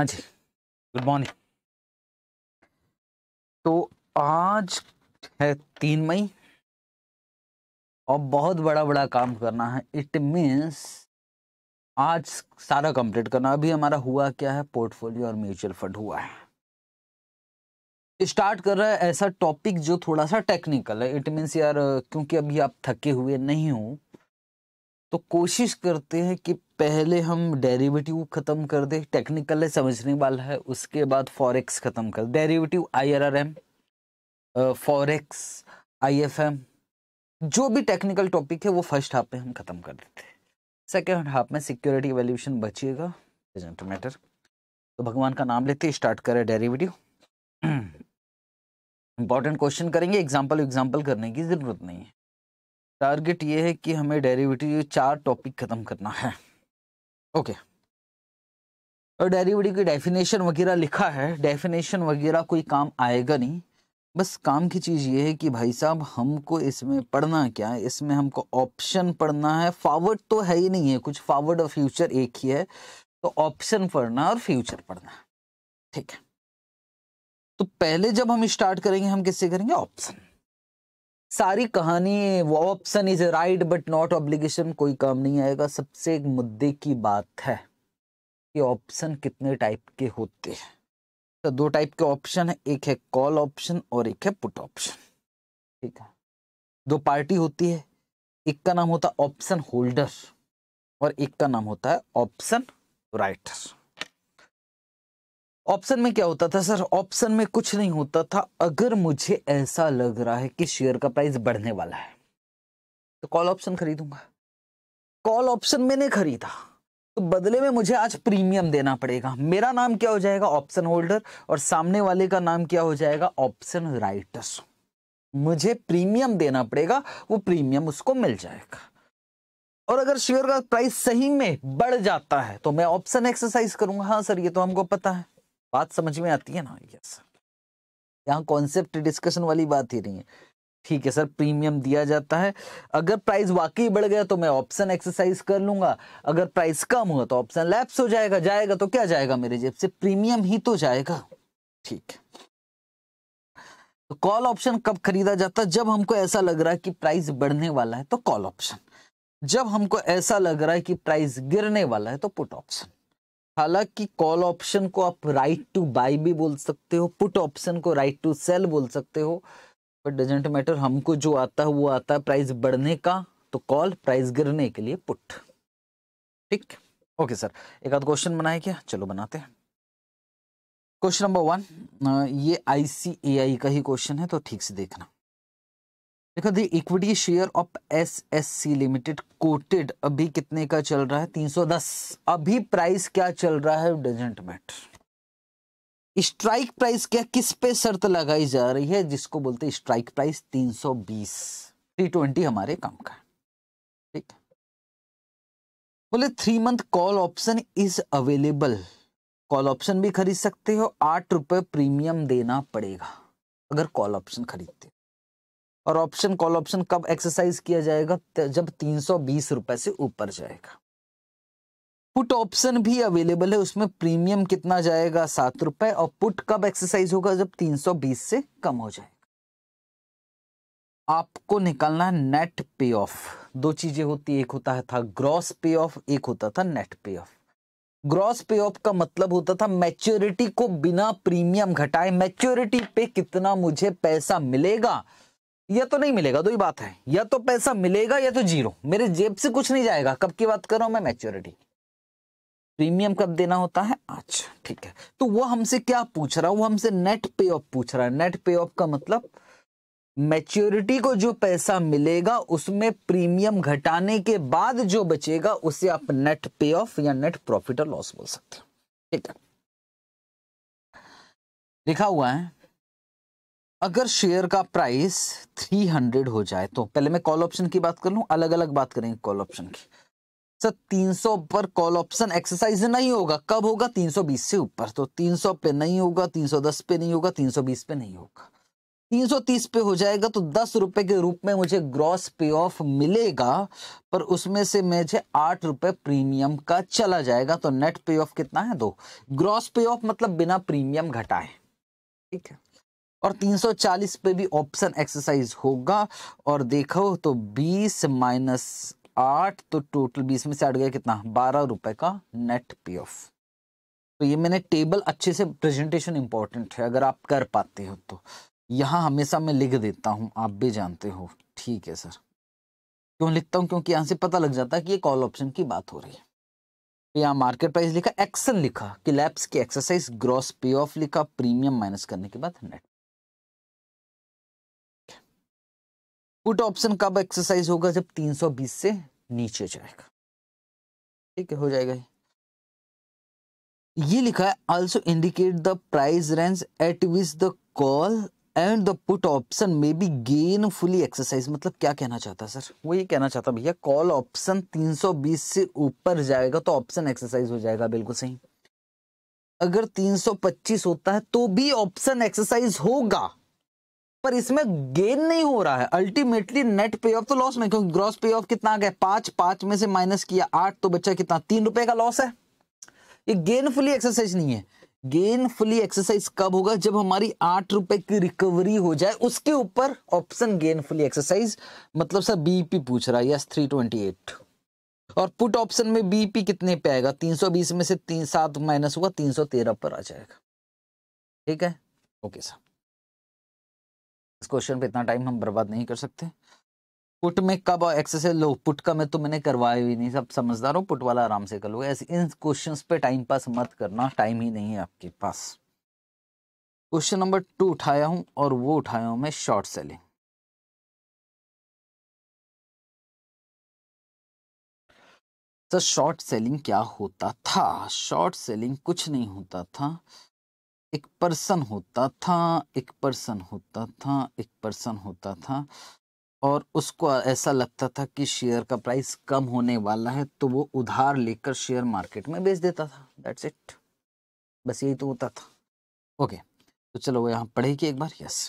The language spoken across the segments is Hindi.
हाँ जी गुड मॉर्निंग तो आज है तीन मई और बहुत बड़ा बड़ा काम करना है इट मीन्स आज सारा कंप्लीट करना अभी हमारा हुआ क्या है पोर्टफोलियो और म्यूचुअल फंड हुआ है स्टार्ट कर रहा है ऐसा टॉपिक जो थोड़ा सा टेक्निकल है इट मीन्स यार क्योंकि अभी आप थके हुए नहीं हो तो कोशिश करते हैं कि पहले हम डेरिवेटिव ख़त्म कर दें टेक्निकल है समझने वाला है उसके बाद फॉरेक्स ख़त्म कर derivative I R R M forex I F M जो भी टेक्निकल टॉपिक है वो फर्स्ट हाफ में हम ख़त्म कर देते हैं सेकेंड हाफ में सिक्योरिटी वैल्यूशन बचिएगा प्रेजेंट मैटर तो भगवान का नाम लेते स्टार्ट करें डेरिवेटिव इंपॉर्टेंट क्वेश्चन करेंगे एग्जाम्पल एग्जाम्पल करने की ज़रूरत नहीं है टारगेट ये है कि हमें डेरिवेटिव ये चार टॉपिक ख़त्म करना है ओके और डेरिवेटिव की डेफिनेशन वगैरह लिखा है डेफिनेशन वगैरह कोई काम आएगा नहीं बस काम की चीज़ ये है कि भाई साहब हमको इसमें पढ़ना क्या है इसमें हमको ऑप्शन पढ़ना है फॉरवर्ड तो है ही नहीं है कुछ फॉरवर्ड और फ्यूचर एक ही है तो ऑप्शन पढ़ना और फ्यूचर पढ़ना ठीक है तो पहले जब हम स्टार्ट करेंगे हम किससे करेंगे ऑप्शन सारी कहानी वो option is right but not obligation कोई काम नहीं आएगा सबसे एक मुद्दे की बात है कि ऑप्शन कितने टाइप के होते हैं तो दो टाइप के ऑप्शन है एक है कॉल ऑप्शन और एक है पुट ऑप्शन ठीक है दो पार्टी होती है एक का नाम होता है ऑप्शन होल्डर और एक का नाम होता है ऑप्शन राइटर ऑप्शन में क्या होता था सर ऑप्शन में कुछ नहीं होता था अगर मुझे ऐसा लग रहा है कि शेयर का प्राइस बढ़ने वाला है तो कॉल ऑप्शन खरीदूंगा कॉल ऑप्शन मैंने खरीदा तो बदले में मुझे आज प्रीमियम देना पड़ेगा मेरा नाम क्या हो जाएगा ऑप्शन होल्डर और सामने वाले का नाम क्या हो जाएगा ऑप्शन राइटर्स मुझे प्रीमियम देना पड़ेगा वो प्रीमियम उसको मिल जाएगा और अगर शेयर का प्राइस सही में बढ़ जाता है तो मैं ऑप्शन एक्सरसाइज करूंगा हाँ सर ये तो हमको पता है बात समझ में आती है ना यस यहाँ कॉन्सेप्ट डिस्कशन वाली बात ही नहीं है ठीक है सर प्रीमियम दिया जाता है अगर प्राइस वाकई बढ़ गया तो मैं ऑप्शन एक्सरसाइज कर लूंगा अगर प्राइस कम हुआ तो ऑप्शन लैप्स हो जाएगा जाएगा तो क्या जाएगा मेरे जेब से प्रीमियम ही तो जाएगा ठीक है तो कॉल ऑप्शन कब खरीदा जाता है जब हमको ऐसा लग रहा है कि प्राइस बढ़ने वाला है तो कॉल ऑप्शन जब हमको ऐसा लग रहा है कि प्राइस गिरने वाला है तो पुट ऑप्शन हालांकि कॉल ऑप्शन को आप राइट टू बाई भी बोल सकते हो पुट ऑप्शन को राइट टू सेल बोल सकते हो बट डजेंट मैटर हमको जो आता है वो आता है प्राइस बढ़ने का तो कॉल प्राइस गिरने के लिए पुट ठीक ओके सर एक आध क्वेश्चन बनाए क्या चलो बनाते हैं क्वेश्चन नंबर वन ये आईसीएआई का ही क्वेश्चन है तो ठीक से देखना देखो the equity share of S S C limited quoted अभी कितने का चल रहा है 310 अभी प्राइस क्या चल रहा है डजेंट मैटर स्ट्राइक प्राइस क्या किस पे शर्त लगाई जा रही है जिसको बोलते हैं स्ट्राइक प्राइस 320 320 हमारे काम का ठीक बोले three month call option is available call option भी खरीद सकते हो आठ रुपए प्रीमियम देना पड़ेगा अगर कॉल ऑप्शन खरीदते और ऑप्शन कॉल ऑप्शन कब एक्सरसाइज किया जाएगा जब तीन सौ बीस रुपए से ऊपर जाएगा पुट ऑप्शन भी अवेलेबल है उसमें प्रीमियम कितना जाएगा सात रुपए और पुट कब एक्सरसाइज होगा जब तीन सौ बीस से कम हो जाएगा आपको निकालना है नेट पे ऑफ दो चीजें होती एक होता था ग्रॉस पे ऑफ एक होता था net pay of gross pay of का मतलब होता था मैच्योरिटी को बिना प्रीमियम घटाए मैच्योरिटी पे कितना मुझे पैसा मिलेगा या तो नहीं मिलेगा दो ही बात है या तो पैसा मिलेगा या तो जीरो मेरे जेब से कुछ नहीं जाएगा कब की बात कर रहा हूं मैं मैच्योरिटी प्रीमियम कब देना होता है आज ठीक है तो वो हमसे क्या पूछ रहा है वो हमसे नेट पे ऑफ पूछ रहा है नेट पे ऑफ का मतलब मैच्योरिटी को जो पैसा मिलेगा उसमें प्रीमियम घटाने के बाद जो बचेगा उसे आप नेट पे ऑफ या नेट प्रॉफिट और लॉस बोल सकते हैं ठीक है लिखा हुआ है अगर शेयर का प्राइस 300 हो जाए तो पहले मैं कॉल ऑप्शन की बात कर लू अलग अलग बात करेंगे कॉल ऑप्शन की सर 300 पर कॉल ऑप्शन एक्सरसाइज नहीं होगा कब होगा 320 से ऊपर तो 300 पे नहीं होगा 310 पे नहीं होगा 320 पे नहीं होगा 330 पे हो जाएगा तो दस रुपए के रूप में मुझे ग्रॉस पे ऑफ मिलेगा पर उसमें से मुझे आठ रुपए प्रीमियम का चला जाएगा तो नेट पे ऑफ कितना है दो ग्रॉस पे ऑफ मतलब बिना प्रीमियम घटाए ठीक है और 340 पे भी ऑप्शन एक्सरसाइज होगा और देखो तो 20 माइनस आठ तो टोटल बीस में से आठ गया कितना बारह रुपए का नेट पे ऑफ तो ये मैंने टेबल अच्छे से प्रेजेंटेशन इंपॉर्टेंट है अगर आप कर पाते हो तो यहाँ हमेशा मैं लिख देता हूँ आप भी जानते हो ठीक है सर क्यों लिखता हूँ क्योंकि यहाँ से पता लग जाता है कि ये कॉल ऑप्शन की बात हो रही है तो यहाँ मार्केट प्राइस लिखा एक्शन लिखा कि लैब्स की एक्सरसाइज ग्रॉस पे ऑफ लिखा प्रीमियम माइनस करने के बाद नेट पुट ऑप्शन कब एक्सरसाइज होगा जब 320 से नीचे जाएगा ठीक है हो जाएगा ये लिखा है also indicate the price range at which the call and the put option may be fully exercise मतलब क्या कहना चाहता है सर वो ये कहना चाहता भैया कॉल ऑप्शन 320 से ऊपर जाएगा तो ऑप्शन एक्सरसाइज हो जाएगा बिल्कुल सही अगर 325 होता है तो भी ऑप्शन एक्सरसाइज होगा पर इसमें गेन नहीं हो रहा है अल्टीमेटली नेट पे ऑफ तो लॉस में क्योंकि ग्रॉस पे ऑफ कितना आ गया पांच पांच में से माइनस किया आठ तो बच्चा कितना तीन रुपए का लॉस है ये गेन फुली एक्सरसाइज नहीं है गेन फुली एक्सरसाइज कब होगा जब हमारी आठ रुपए की रिकवरी हो जाए उसके ऊपर ऑप्शन गेन फुली एक्सरसाइज मतलब सर बीपी पूछ रहा है यस थ्री ट्वेंटी एट और पुट ऑप्शन में बीपी कितने पे आएगा तीन सौ बीस में से तीन सात माइनस हुआ तीन सौ तेरह पर आ जाएगा ठीक है ओके सर इस क्वेश्चन पे इतना टाइम हम बर्बाद नहीं कर सकते पुट में कब और एक्सरसाइज लो पुट का मैं तो मैंने करवाया ही नहीं सब समझदार हो पुट वाला आराम से कर लो ऐसे इन क्वेश्चन पे टाइम पास मत करना टाइम ही नहीं है आपके पास क्वेश्चन नंबर टू उठाया हूँ और वो उठाया हूँ मैं short selling sir short selling क्या होता था शॉर्ट सेलिंग कुछ नहीं होता था एक पर्सन होता था एक पर्सन होता था एक पर्सन होता था और उसको ऐसा लगता था कि शेयर का प्राइस कम होने वाला है तो वो उधार लेकर शेयर मार्केट में बेच देता था दैट्स इट बस यही तो होता था ओके तो चलो यहाँ पढ़ेगी एक बार yes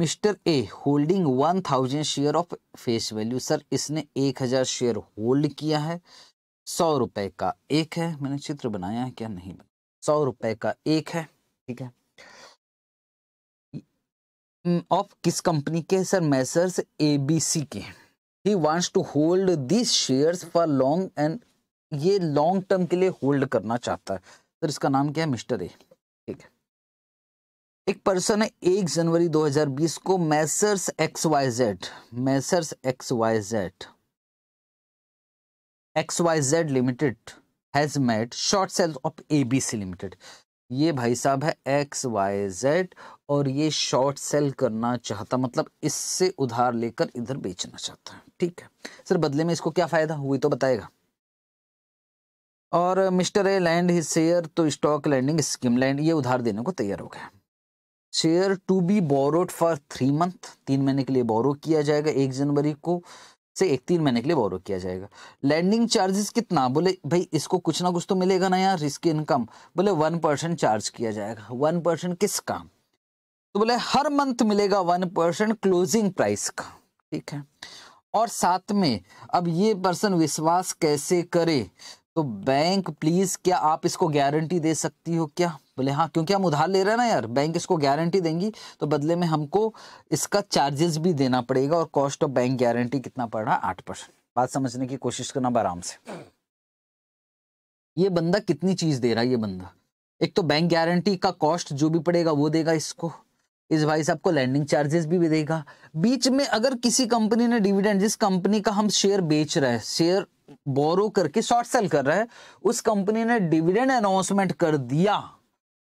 mister A holding one thousand share of face value sir इसने एक हजार शेयर होल्ड किया है सौ रुपए का एक है मैंने चित्र बनाया है क्या नहीं बना सौ रुपए का एक है ठीक है ऑफ किस कंपनी के सर मैसर्स एबीसी के he wants to hold this shares for long and ये लॉन्ग टर्म के लिए होल्ड करना चाहता है सर इसका नाम क्या है मिस्टर ए ठीक है एक पर्सन है एक जनवरी 2020 को messrs X Y Z messrs X Y Z X Y Z limited has made short sales of A B C limited ये भाई साहब है एक्स वाई जेड और ये शॉर्ट सेल करना चाहता मतलब इससे उधार लेकर इधर बेचना चाहता है ठीक है सर बदले में इसको क्या फायदा हुई तो बताएगा और मिस्टर ए लैंड ही शेयर तो स्टॉक लैंडिंग स्कीम लैंड ये उधार देने को तैयार हो गया share to be borrowed for three month तीन महीने के लिए बोरो किया जाएगा एक जनवरी को से एक तीन महीने के लिए बोरो किया जाएगा लैंडिंग चार्जेस कितना बोले भाई इसको कुछ ना कुछ तो मिलेगा ना यार रिस्क इनकम बोले वन परसेंट चार्ज किया जाएगा वन परसेंट किस काम तो बोले हर मंथ मिलेगा वन परसेंट क्लोजिंग प्राइस का ठीक है और साथ में अब ये पर्सन विश्वास कैसे करे तो बैंक प्लीज क्या आप इसको गारंटी दे सकती हो क्या बोले हाँ क्योंकि हम उधार ले रहे हैं ना यार बैंक इसको गारंटी देंगी तो बदले में हमको इसका चार्जेस भी देना पड़ेगा और कॉस्ट ऑफ बैंक गारंटी कितना पड़ रहा है आठ परसेंट बात समझने की कोशिश करना आराम से ये बंदा कितनी चीज दे रहा है ये बंदा एक तो बैंक गारंटी का कॉस्ट जो भी पड़ेगा वो देगा इसको इस भाई साहब को लैंडिंग चार्जेस भी, भी देगा बीच में अगर किसी कंपनी ने डिविडेंड जिस कंपनी का हम शेयर बेच रहे हैं शेयर बोरो करके शॉर्ट सेल कर रहे हैं उस कंपनी ने डिविडेंड अनाउंसमेंट कर दिया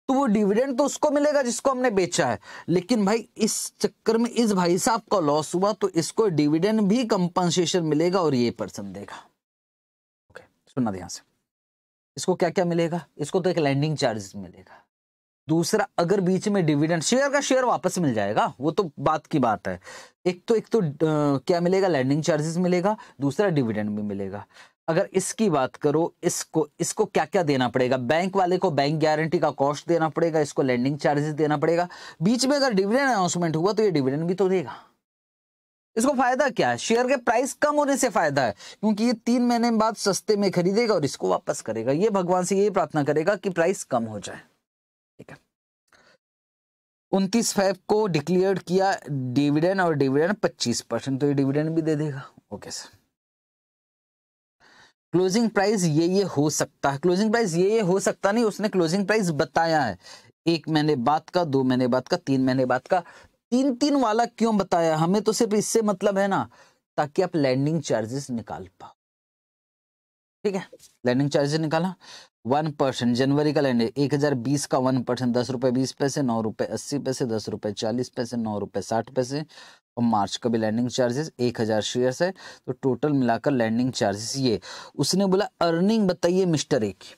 तो वो डिविडेंड तो उसको मिलेगा जिसको हमने बेचा है लेकिन भाई इस चक्कर में इस भाई साहब का लॉस हुआ तो इसको डिविडेंड भी कंपनसेशन मिलेगा और ये पर्सन देगा ओके सुनना ध्यान से इसको क्या क्या मिलेगा इसको तो एक लैंडिंग चार्जेस मिलेगा दूसरा अगर बीच में डिविडेंड शेयर का शेयर वापस मिल जाएगा वो तो बात की बात है एक तो एक तो आ, क्या मिलेगा लैंडिंग चार्जेस मिलेगा दूसरा डिविडेंड भी मिलेगा अगर इसकी बात करो इसको इसको क्या क्या देना पड़ेगा बैंक वाले को बैंक गारंटी का कॉस्ट देना पड़ेगा इसको लैंडिंग चार्जेस देना पड़ेगा बीच में अगर डिविडेंड अनाउंसमेंट हुआ तो ये डिविडेंड भी तो देगा इसको फायदा क्या है शेयर के प्राइस कम होने से फायदा है क्योंकि ये तीन महीने बाद सस्ते में खरीदेगा और इसको वापस करेगा ये भगवान से ये प्रार्थना करेगा कि प्राइस कम हो जाए ठीक है उनतीस फाइव को डिक्लेयर किया डिविडेंड और डिविडेंड पच्चीस परसेंट तो ये डिविडेंड भी दे देगा ओके सर क्लोजिंग प्राइस ये ये हो सकता है क्लोजिंग प्राइस ये ये हो सकता नहीं उसने क्लोजिंग प्राइस बताया है एक महीने बाद का दो महीने बाद का तीन महीने बाद का तीन तीन वाला क्यों बताया हमें तो सिर्फ इससे मतलब है ना ताकि आप लैंडिंग चार्जेस निकाल पाओ ठीक है लैंडिंग चार्जेस निकाला वन परसेंट जनवरी का लैंडिंग एक हजार बीस का वन परसेंट दस रुपए बीस पैसे नौ रुपए अस्सी पैसे दस रुपए चालीस पैसे नौ रुपए साठ पैसे और मार्च का भी लैंडिंग चार्जेस एक हज़ार शेयर्स है तो टोटल मिलाकर लैंडिंग चार्जेस ये उसने बोला अर्निंग बताइए मिस्टर ए की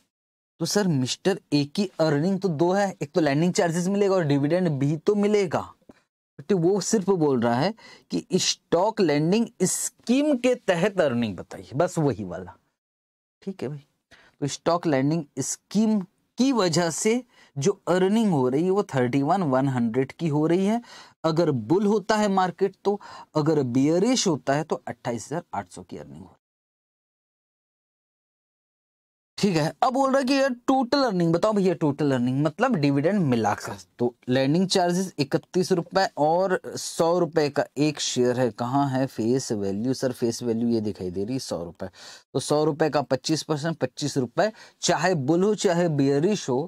तो सर मिस्टर ए की अर्निंग तो दो है एक तो लैंडिंग चार्जेस मिलेगा और डिविडेंड भी तो मिलेगा बट वो सिर्फ बोल रहा है कि स्टॉक लैंडिंग स्कीम के तहत अर्निंग बताइए बस वही वाला ठीक है भाई तो स्टॉक लैंडिंग स्कीम की वजह से जो अर्निंग हो रही है वो थर्टी वन वन हंड्रेड की हो रही है अगर बुल होता है मार्केट तो अगर बियरिश होता है तो 28,800 की अर्निंग हो ठीक है अब बोल रहा है कि यार टोटल अर्निंग बताओ भैया टोटल अर्निंग मतलब डिविडेंड मिलाकर तो लैंडिंग चार्जेस इकतीस रुपए और सौ रुपए का एक शेयर है कहाँ है face value sir face value ये दिखाई दे रही है सौ रुपए तो सौ रुपए का पच्चीस परसेंट पच्चीस रुपए चाहे बुल हो चाहे बियरिश हो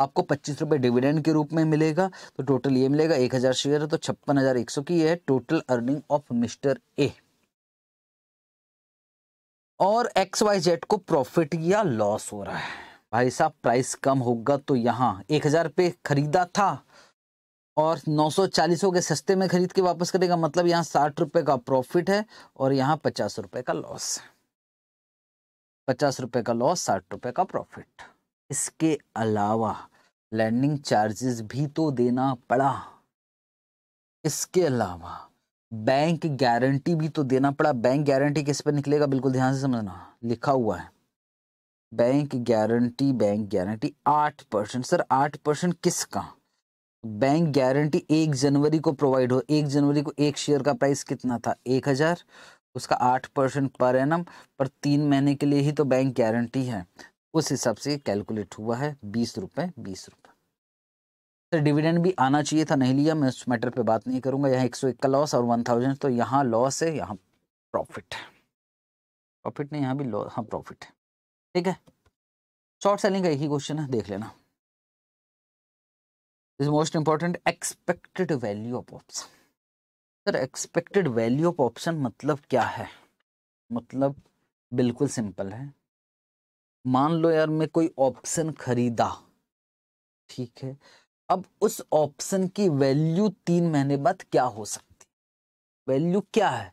आपको पच्चीस रुपए डिविडेंड के रूप में मिलेगा तो टोटल ये मिलेगा एक हजार शेयर है तो छप्पन हजार एक सौ की ये है total earning of mister A और एक्स वाई जेड को प्रॉफिट या लॉस हो रहा है भाई साहब प्राइस कम होगा तो यहाँ एक हज़ार पे खरीदा था और 940 हो गए सस्ते में खरीद के वापस करेगा मतलब यहाँ साठ रुपए का प्रॉफिट है और यहाँ पचास रुपए का लॉस है पचास रुपए का लॉस साठ रुपए का प्रॉफिट इसके अलावा लैंडिंग चार्जेस भी तो देना पड़ा इसके अलावा बैंक गारंटी भी तो देना पड़ा बैंक गारंटी किस पर निकलेगा बिल्कुल ध्यान से समझना लिखा हुआ है बैंक गारंटी बैंक गारंटी आठ परसेंट सर आठ परसेंट किसका बैंक गारंटी एक जनवरी को प्रोवाइड हो एक जनवरी को एक शेयर का प्राइस कितना था एक हज़ार उसका आठ परसेंट पर एन पर तीन महीने के लिए ही तो बैंक गारंटी है उस हिसाब से कैलकुलेट हुआ है बीस रुपए बीस रुपए सर तो डिविडेंड भी आना चाहिए था नहीं लिया मैं उस मैटर पे बात नहीं करूंगा यहाँ एक सौ एक का लॉस और वन थाउजेंड तो यहाँ लॉस है यहाँ प्रॉफिट प्रॉफिट नहीं यहाँ भी लॉस हाँ प्रॉफिट ठीक है शॉर्ट सेलिंग का एक ही क्वेश्चन है देख लेना is most important expected value of option sir expected value of option मतलब क्या है मतलब बिल्कुल सिंपल है मान लो यार मैं कोई ऑप्शन खरीदा ठीक है अब उस ऑप्शन की वैल्यू तीन महीने बाद क्या हो सकती वैल्यू क्या है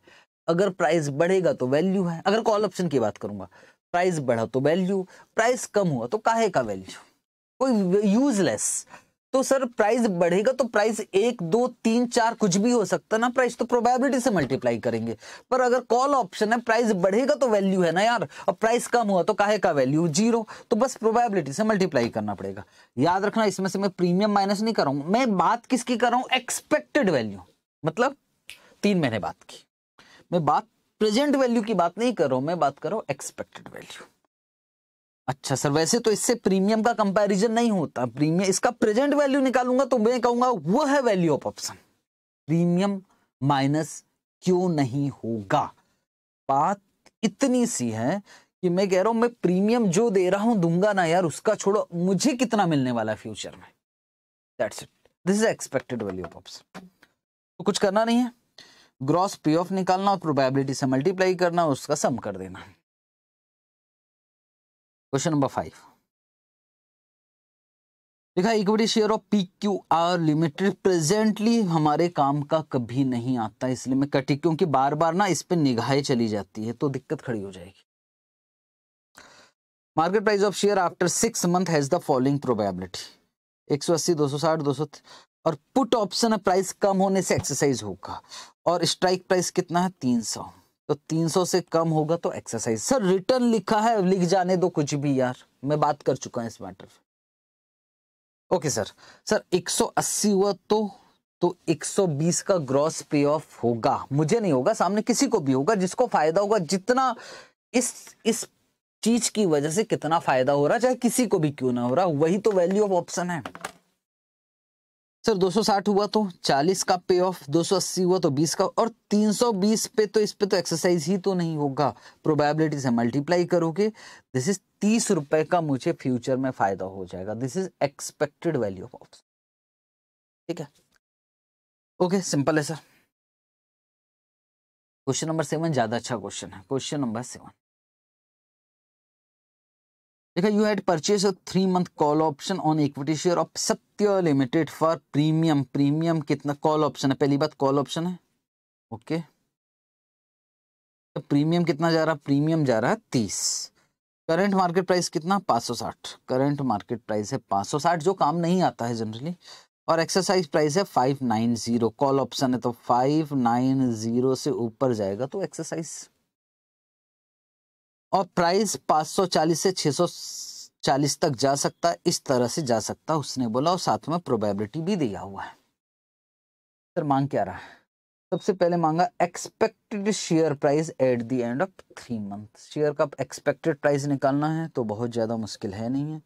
अगर प्राइस बढ़ेगा तो वैल्यू है अगर कॉल ऑप्शन की बात करूंगा प्राइस बढ़ा तो वैल्यू प्राइस कम हुआ तो काहे का वैल्यू कोई यूजलेस तो सर प्राइस बढ़ेगा तो प्राइस एक दो तीन चार कुछ भी हो सकता है ना प्राइस तो प्रोबेबिलिटी से मल्टीप्लाई करेंगे पर अगर कॉल ऑप्शन है प्राइस बढ़ेगा तो वैल्यू है ना यार और प्राइस कम हुआ तो काहे का वैल्यू जीरो तो बस प्रोबेबिलिटी से मल्टीप्लाई करना पड़ेगा याद रखना इसमें से मैं प्रीमियम माइनस नहीं कर रहा हूं मैं बात किसकी कर रहा हूं एक्सपेक्टेड वैल्यू मतलब तीन महीने बाद की मैं बात प्रेजेंट वैल्यू की बात नहीं कर रहा हूं मैं बात कर रहा हूं एक्सपेक्टेड वैल्यू अच्छा सर वैसे तो इससे प्रीमियम का कंपैरिजन नहीं होता प्रीमियम इसका प्रेजेंट वैल्यू निकालूंगा तो मैं कहूंगा वो है value of option premium minus क्यों नहीं होगा बात इतनी सी है कि मैं कह रहा हूं मैं प्रीमियम जो दे रहा हूं दूंगा ना यार उसका छोड़ो मुझे कितना मिलने वाला है फ्यूचर में that's it this is expected value of option तो कुछ करना नहीं है ग्रॉस पे ऑफ निकालना और प्रोबेबिलिटी से मल्टीप्लाई करना और उसका सम कर देना क्वेश्चन नंबर फाइव देखा equity share of P Q R limited presently हमारे काम का कभी नहीं आता इसलिए मैं कटी क्योंकि बार बार ना इस पर निगाहें चली जाती है तो दिक्कत खड़ी हो जाएगी market price of share after six month has the following probability एक सौ अस्सी दो सौ साठ दो सौ और पुट ऑप्शन प्राइस कम होने से एक्सरसाइज होगा और स्ट्राइक प्राइस कितना है तीन सौ तो 300 से कम होगा तो एक्सरसाइज सर रिटर्न लिखा है लिख जाने दो कुछ भी यार मैं बात कर चुका हूं इस मैटर ओके सर सर 180 हुआ तो तो 120 का ग्रॉस पे ऑफ होगा मुझे नहीं होगा सामने किसी को भी होगा जिसको फायदा होगा जितना इस इस चीज की वजह से कितना फायदा हो रहा चाहे किसी को भी क्यों ना हो रहा वही तो वैल्यू ऑफ ऑप्शन है सर 260 हुआ तो 40 का पे ऑफ 280 हुआ तो 20 का और 320 पे तो इस पे तो एक्सरसाइज ही तो नहीं होगा प्रोबेबिलिटी से मल्टीप्लाई करोगे दिस इज तीस रुपए का मुझे फ्यूचर में फायदा हो जाएगा this is expected value of option ठीक है ओके सिंपल है सर क्वेश्चन नंबर सेवन ज्यादा अच्छा क्वेश्चन है क्वेश्चन नंबर सेवन देखा you had purchase a three month call option on equity share of Satya limited for premium premium कितना कॉल ऑप्शन है पहली बात कॉल ऑप्शन है ओके okay. तो प्रीमियम कितना जा रहा है प्रीमियम जा रहा है तीस करंट मार्केट प्राइस कितना पाँच सौ साठ करंट मार्केट प्राइस है पाँच सौ साठ जो काम नहीं आता है जनरली और एक्सरसाइज प्राइस है five nine zero call option है तो फाइव नाइन जीरो से ऊपर जाएगा तो एक्सरसाइज और प्राइस 540 से 640 तक जा सकता है इस तरह से जा सकता है उसने बोला और साथ में प्रोबेबिलिटी भी दिया हुआ है सर मांग क्या रहा है सबसे पहले मांगा expected share price at the end of three month share का एक्सपेक्टेड प्राइस निकालना है तो बहुत ज़्यादा मुश्किल है नहीं है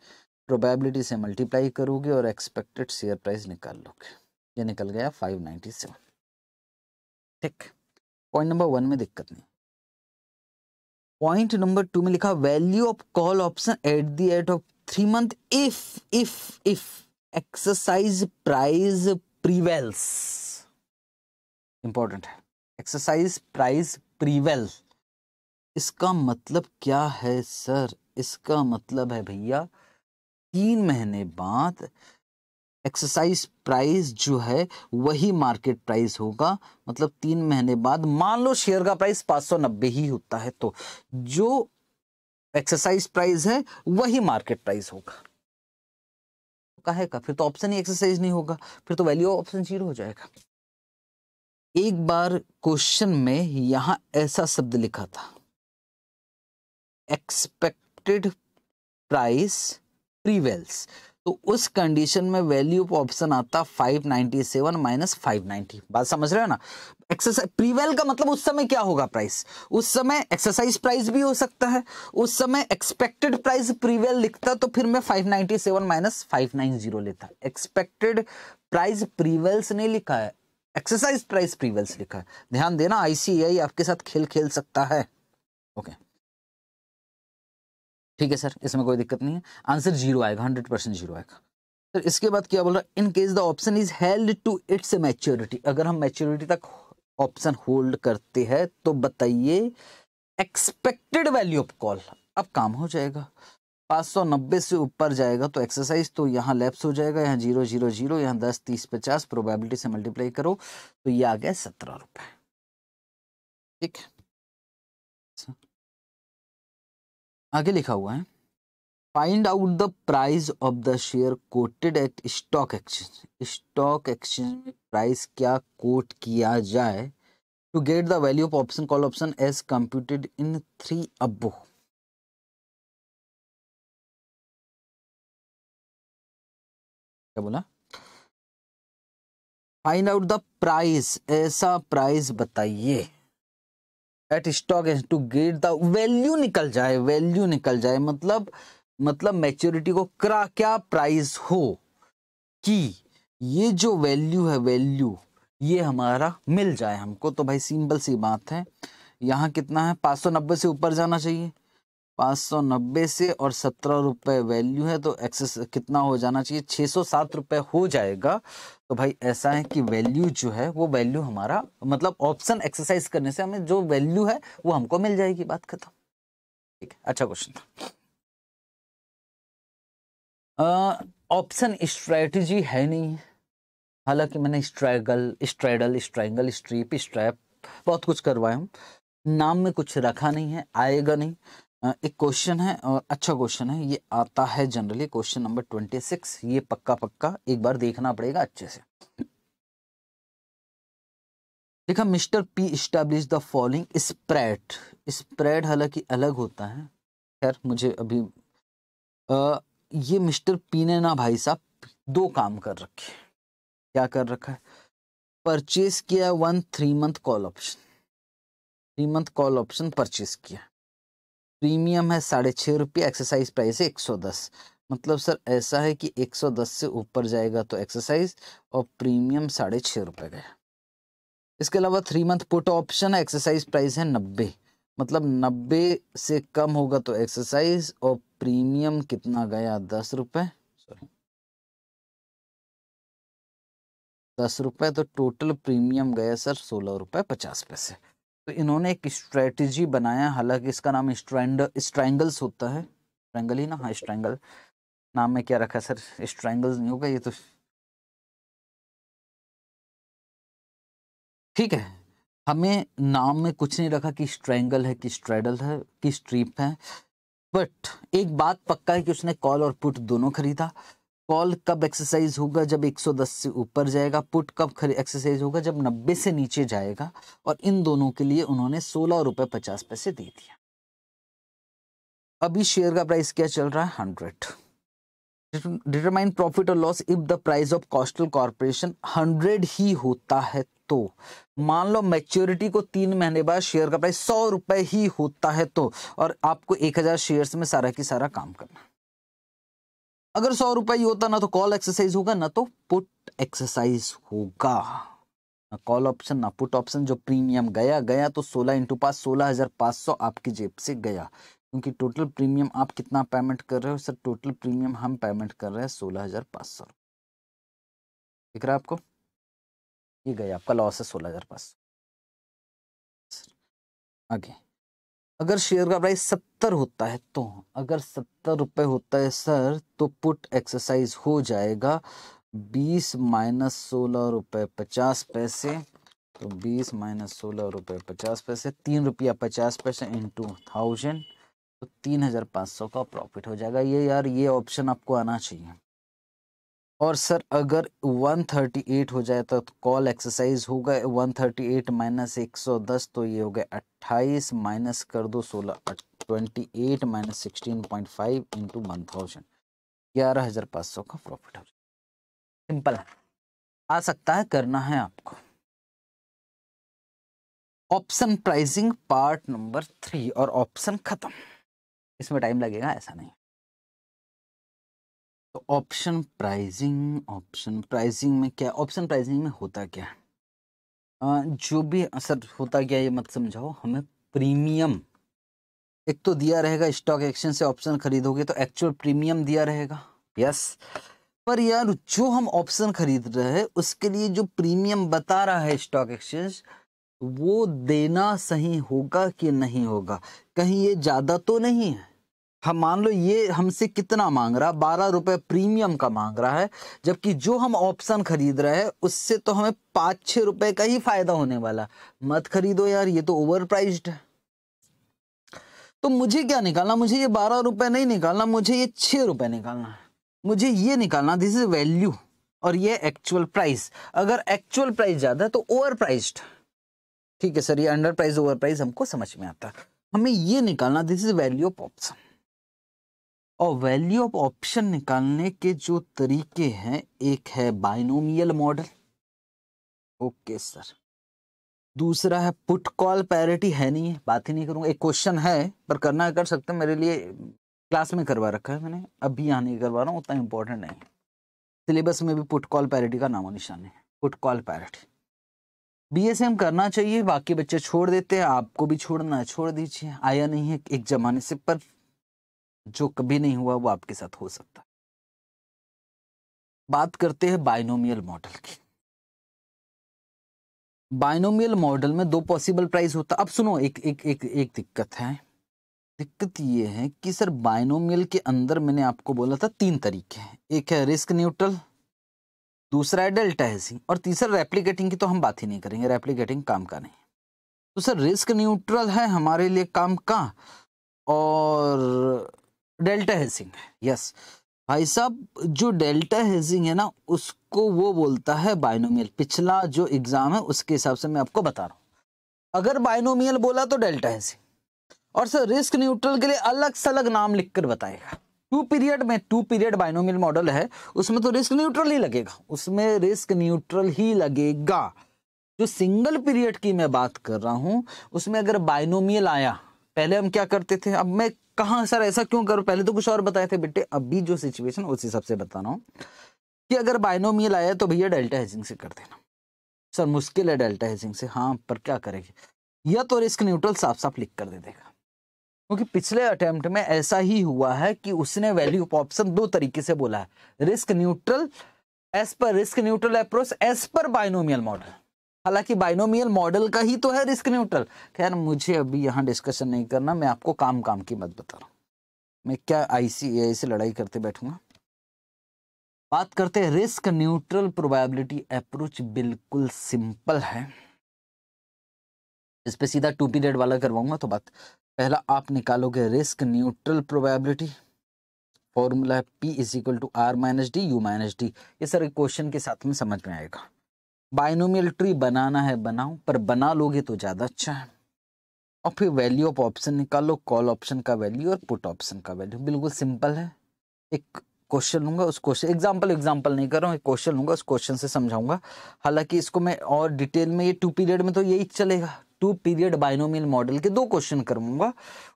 प्रोबेबिलिटी से मल्टीप्लाई करोगे और एक्सपेक्टेड शेयर प्राइस निकाल लोगे ये निकल गया फाइव नाइन्टी सेवन ठीक पॉइंट नंबर वन में दिक्कत नहीं पॉइंट नंबर टू में लिखा value of call option at the at of three month if if if exercise price prevails important है एक्सरसाइज प्राइज प्रीवेल इसका मतलब क्या है सर इसका मतलब है भैया तीन महीने बाद एक्सरसाइज प्राइस जो है वही मार्केट प्राइस होगा मतलब तीन महीने बाद मान लो शेयर का प्राइस पाँच सौ नब्बे ही होता है तो जो एक्सरसाइज प्राइस है वही मार्केट प्राइस होगा का है का फिर तो ऑप्शन ही एक्सरसाइज नहीं होगा फिर तो वैल्यू ऑप्शन जीरो हो जाएगा एक बार क्वेश्चन में यहां ऐसा शब्द लिखा था एक्सपेक्टेड प्राइस प्रीवेल्स तो उस कंडीशन में वैल्यू ऑप्शन आता 597 नाइनटी सेवन माइनस फाइव बात समझ रहे हो ना एक्सरसाइज प्रीवेल का मतलब उस समय क्या होगा प्राइस उस समय एक्सरसाइज प्राइस भी हो सकता है उस समय एक्सपेक्टेड प्राइस प्रीवेल लिखता तो फिर मैं 597 नाइनटी सेवन माइनस फाइव लेता एक्सपेक्टेड प्राइस प्रीवेल्स ने लिखा है एक्सरसाइज प्राइस प्रीवेल्स लिखा है ध्यान देना आईसीआई आपके साथ खेल खेल सकता है ओके okay. ठीक है सर इसमें कोई दिक्कत नहीं है आंसर जीरो आएगा हंड्रेड परसेंट जीरो आएगा सर तो इसके बाद क्या बोल रहा है in case the option is held to its maturity अगर हम मैच्योरिटी तक ऑप्शन होल्ड करते हैं तो बताइए एक्सपेक्टेड वैल्यू ऑफ कॉल अब काम हो जाएगा 590 से ऊपर जाएगा तो एक्सरसाइज तो यहाँ लेप्स हो जाएगा यहाँ जीरो जीरो जीरो यहाँ दस तीस पचास प्रोबेबिलिटी से मल्टीप्लाई करो तो ये आ गया सत्रह रुपये ठीक है आगे लिखा हुआ है find out the price of the share quoted at stock exchange stock exchange में प्राइस क्या कोट किया जाए to get the value of option call option as computed in three above क्या बोला फाइंड आउट द प्राइस ऐसा प्राइस बताइए at stock as to get the value निकल जाए वैल्यू निकल जाए मतलब मतलब मैच्योरिटी को क्रा क्या प्राइस हो कि ये जो वैल्यू है वैल्यू ये हमारा मिल जाए हमको तो भाई सिंपल सी बात है यहाँ कितना है पाँच सौ नब्बे से ऊपर जाना चाहिए पाँच सौ नब्बे से और सत्रह रुपये वैल्यू है तो एक्सेस कितना हो जाना चाहिए छः सौ सात रुपये हो जाएगा तो भाई ऐसा है कि वैल्यू जो है वो वैल्यू हमारा मतलब ऑप्शन एक्सरसाइज करने से हमें जो वैल्यू है वो हमको मिल जाएगी बात खत्म ठीक है अच्छा क्वेश्चन था ऑप्शन स्ट्रैटेजी है नहीं हालांकि मैंने struggle straddle strangle strip strap बहुत कुछ करवाया हूँ नाम में कुछ रखा नहीं है आएगा नहीं एक क्वेश्चन है और अच्छा क्वेश्चन है ये आता है generally question number twenty six ये पक्का पक्का एक बार देखना पड़ेगा अच्छे से देखा mister P establish the following spread spread हालांकि अलग होता है खैर मुझे अभी आ, ये मिस्टर पी ने ना भाई साहब दो काम कर रखे क्या कर रखा है परचेज किया one three month call option three month call option purchase किया प्रीमियम है साढ़े छः रुपये एक्सरसाइज प्राइस है एक सौ दस मतलब सर ऐसा है कि एक सौ दस से ऊपर जाएगा तो एक्सरसाइज और प्रीमियम साढ़े छः रुपये का है इसके अलावा थ्री मंथ पुट ऑप्शन है एक्सरसाइज प्राइस है नब्बे मतलब नब्बे से कम होगा तो एक्सरसाइज और प्रीमियम कितना गया दस रुपये सॉरी दस रुपये तो टोटल प्रीमियम गया सर सोलह रुपये पचास पैसे तो इन्होंने एक स्ट्रेटजी बनाया हालांकि इसका नाम स्ट्रेंड स्ट्रैंगल्स होता है स्ट्रैंगल ही ना हाँ स्ट्रैंगल नाम में क्या रखा सर स्ट्रैंगल्स नहीं होगा ये तो ठीक है हमें नाम में कुछ नहीं रखा कि स्ट्रैंगल है कि स्ट्रेडल है कि स्ट्रीप है बट एक बात पक्का है कि उसने कॉल और पुट दोनों खरीदा कॉल कब एक्सरसाइज होगा जब 110 से ऊपर जाएगा पुट कब एक्सरसाइज होगा जब 90 से नीचे जाएगा और इन दोनों के लिए उन्होंने सोलह रुपए पचास पैसे दे दिया अभी शेयर का प्राइस क्या चल रहा है हंड्रेड डिटरमाइन प्रॉफिट और loss if the price of coastal corporation hundred ही होता है तो मान लो मैच्योरिटी को तीन महीने बाद शेयर का प्राइस सौ रुपए ही होता है तो और आपको एक हजार शेयर में सारा की सारा काम करना अगर सौ रुपये ही होता ना तो कॉल एक्सरसाइज होगा ना तो पुट एक्सरसाइज होगा ना कॉल ऑप्शन ना पुट ऑप्शन जो प्रीमियम गया गया तो सोलह इंटू पाँच सोलह हज़ार पाँच सौ आपकी जेब से गया क्योंकि टोटल प्रीमियम आप कितना पेमेंट कर रहे हो सर टोटल प्रीमियम हम पेमेंट कर रहे हैं सोलह हज़ार पाँच सौ दिख रहा है आपको ये गया आपका लॉस है सोलह हज़ार पाँच सौ आगे अगर शेयर का प्राइस सत्तर होता है तो अगर सत्तर रुपये होता है सर तो पुट एक्सरसाइज हो जाएगा बीस माइनस सोलह रुपये पचास पैसे तो बीस माइनस सोलह रुपये पचास पैसे तीन रुपया पचास पैसे इंटू थाउजेंड तो तीन हज़ार पाँच सौ का प्रॉफिट हो जाएगा ये यार ये ऑप्शन आपको आना चाहिए और सर अगर 138 हो जाए तो कॉल एक्सरसाइज होगा 138 थर्टी एट माइनस एक तो ये हो गया 28 माइनस कर दो 16 eight minus sixteen point five into one thousand ग्यारह हज़ार पाँच सौ का प्रॉफिट हो सिंपल है आ सकता है करना है आपको option pricing part number three और ऑप्शन ख़त्म इसमें टाइम लगेगा ऐसा नहीं तो ऑप्शन प्राइजिंग ऑप्शन प्राइजिंग में क्या ऑप्शन प्राइजिंग में होता क्या है जो भी असर होता क्या ये मत समझाओ हमें प्रीमियम एक तो दिया रहेगा स्टॉक एक्सचेंज से ऑप्शन खरीदोगे तो एक्चुअल प्रीमियम दिया रहेगा यस पर यार जो हम ऑप्शन खरीद रहे हैं उसके लिए जो प्रीमियम बता रहा है स्टॉक एक्सचेंज वो देना सही होगा कि नहीं होगा कहीं ये ज़्यादा तो नहीं है हम मान लो ये हमसे कितना मांग रहा है बारह रुपये प्रीमियम का मांग रहा है जबकि जो हम ऑप्शन खरीद रहे हैं उससे तो हमें पाँच छः रुपये का ही फायदा होने वाला मत खरीदो यार ये तो ओवर प्राइज्ड है तो मुझे क्या निकालना मुझे ये बारह रुपये नहीं निकालना मुझे ये छः रुपये निकालना है मुझे ये निकालना दिस इज वैल्यू और ये एक्चुअल प्राइस अगर एक्चुअल प्राइस ज़्यादा है तो ओवर प्राइज्ड ठीक है सर ये अंडर प्राइज ओवर प्राइज हमको समझ में आता है हमें ये निकालना this is value of option और वैल्यू ऑफ ऑप्शन निकालने के जो तरीके हैं एक है बाइनोमियल मॉडल ओके सर दूसरा है पुट कॉल पैरिटी है नहीं है बात ही नहीं करूँगा एक क्वेश्चन है पर करना कर सकते मेरे लिए क्लास में करवा रखा है मैंने अभी यहाँ नहीं करवा रहा हूँ उतना इम्पोर्टेंट नहीं सिलेबस में भी पुट कॉल पैरिटी का नामो निशान है put call parity B S M करना चाहिए बाकी बच्चे छोड़ देते हैं आपको भी छोड़ना है छोड़ दीजिए आया नहीं है एक जमाने से पर जो कभी नहीं हुआ वो आपके साथ हो सकता बात करते हैं बाइनोमियल मॉडल की बाइनोमियल मॉडल में दो पॉसिबल प्राइस होता अब सुनो एक एक एक एक दिक्कत है दिक्कत ये है कि सर बाइनोमियल के अंदर मैंने आपको बोला था तीन तरीके हैं एक है रिस्क न्यूट्रल दूसरा है डेल्टा है सी और तीसरा रेप्लीकेटिंग की तो हम बात ही नहीं करेंगे रेप्लीकेटिंग काम का नहीं तो सर रिस्क न्यूट्रल है हमारे लिए काम का और डेल्टा हेजिंग यस भाई साहब जो डेल्टा हेजिंग है ना उसको वो बोलता है बाइनोमियल पिछला जो एग्जाम है उसके हिसाब से मैं आपको बता रहा हूँ अगर बाइनोमियल बोला तो डेल्टा हेजिंग और सर रिस्क न्यूट्रल के लिए अलग से अलग नाम लिखकर बताएगा टू पीरियड में टू पीरियड बाइनोमियल मॉडल है उसमें तो रिस्क न्यूट्रल ही लगेगा उसमें रिस्क न्यूट्रल ही लगेगा जो सिंगल पीरियड की मैं बात कर रहा हूँ उसमें अगर बाइनोमियल आया पहले हम क्या करते थे अब मैं कहाँ सर ऐसा क्यों करो पहले तो कुछ और बताए थे बेटे अभी जो सिचुएशन उस हिसाब से बता रहा हूँ कि अगर बायनोमियल आया तो भैया डेल्टा हेजिंग से कर देना सर मुश्किल है डेल्टा हेजिंग से हाँ पर क्या करेंगे या तो रिस्क न्यूट्रल साफ साफ लिख कर दे देगा क्योंकि पिछले अटेम्प्ट में ऐसा ही हुआ है कि उसने वैल्यू ऑफ ऑप्शन दो तरीके से बोला है risk neutral as per risk neutral approach as per binomial model हालांकि बाइनोमियल मॉडल का ही तो है रिस्क न्यूट्रल खैर मुझे अभी यहाँ डिस्कशन नहीं करना मैं आपको काम काम की मत बता रहा हूँ मैं क्या आईसीएआई से लड़ाई करते बैठूंगा बात करते हैं रिस्क न्यूट्रल प्रोबेबिलिटी अप्रोच बिल्कुल सिंपल है इस पे सीधा टू पीरियड वाला करवाऊंगा तो बात पहला आप निकालोगे रिस्क न्यूट्रल प्रोबेबिलिटी फॉर्मूला है P is equal to R minus D U minus D ये सर क्वेश्चन के साथ में समझ में आएगा बाइनोमियल ट्री बनाना है बनाओ पर बना लोगे तो ज़्यादा अच्छा है और फिर वैल्यू ऑफ ऑप्शन निकालो कॉल ऑप्शन का वैल्यू और पुट ऑप्शन का वैल्यू बिल्कुल सिंपल है एक क्वेश्चन लूँगा उस क्वेश्चन एग्जाम्पल एग्जाम्पल नहीं कर रहा हूँ एक क्वेश्चन लूँगा उस क्वेश्चन से समझाऊंगा हालांकि इसको मैं और डिटेल में ये टू पीरियड में तो यही चलेगा टू पीरियड बाइनोमियल मॉडल के दो क्वेश्चन करूँगा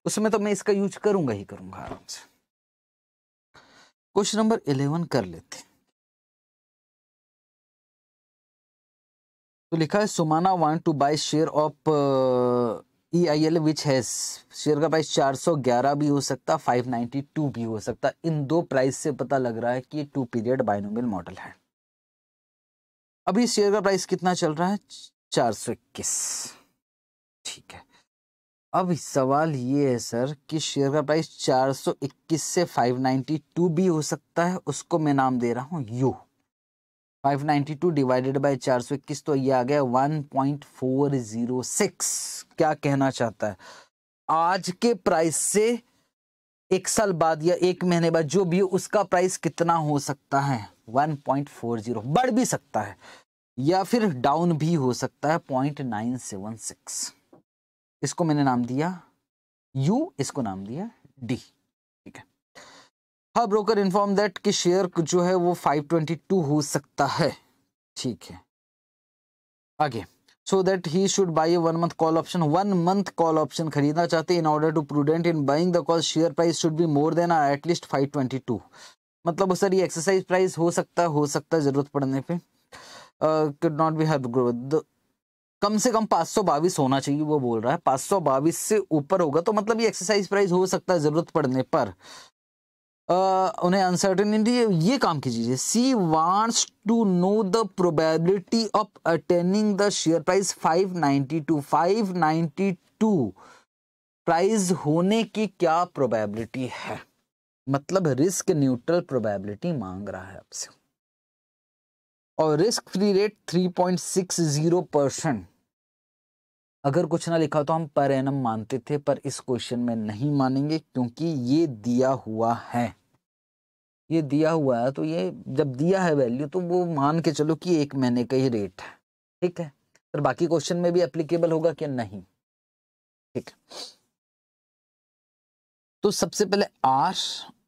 उसमें तो मैं इसका यूज करूँगा ही करूँगा आराम से क्वेश्चन नंबर इलेवन कर लेते हैं तो लिखा है Sumana want to buy share of E I L which है शेयर का प्राइस 411 भी हो सकता 592 भी हो सकता इन दो प्राइस से पता लग रहा है कि टू पीरियड बाइनोमियल मॉडल है अभी शेयर का प्राइस कितना चल रहा है 421 ठीक है अब सवाल ये है सर कि शेयर का प्राइस 421 से 592 भी हो सकता है उसको मैं नाम दे रहा हूँ यू 592 डिवाइडेड बाय 421 तो ये आ गया 1.406 क्या कहना चाहता है आज के प्राइस से एक साल बाद या एक महीने बाद जो भी उसका प्राइस कितना हो सकता है 1.40 बढ़ भी सकता है या फिर डाउन भी हो सकता है 0.976 इसको मैंने नाम दिया यू इसको नाम दिया D her broker inform that कि शेयर जो है वो 522 हो सकता है ठीक है आगे so that he should buy one month call option one month call option खरीदना चाहते in order to prudent in buying the call share price should be more than at least five twenty two मतलब सर ये एक्सरसाइज प्राइस हो सकता है हो सकता है जरूरत पड़ने पे could not be help growth कम से कम पाँच सौ बाईस होना चाहिए वो बोल रहा है पाँच सौ बाईस से ऊपर होगा तो मतलब ये एक्सरसाइज प्राइस हो सकता है ज़रूरत पड़ने पर उन्हें अनसर्टेनिटी ये काम कीजिए she wants to know the probability of attaining the share price 592 592 price होने की क्या प्रोबेबिलिटी है मतलब रिस्क न्यूट्रल प्रोबेबिलिटी मांग रहा है आपसे और रिस्क फ्री रेट 3.60 परसेंट अगर कुछ ना लिखा तो हम पर एनम मानते थे पर इस क्वेश्चन में नहीं मानेंगे क्योंकि ये दिया हुआ है ये दिया हुआ है तो ये जब दिया है वैल्यू तो वो मान के चलो कि एक महीने का ही रेट है ठीक है और बाकी क्वेश्चन में भी एप्लीकेबल होगा कि नहीं ठीक है तो सबसे पहले आर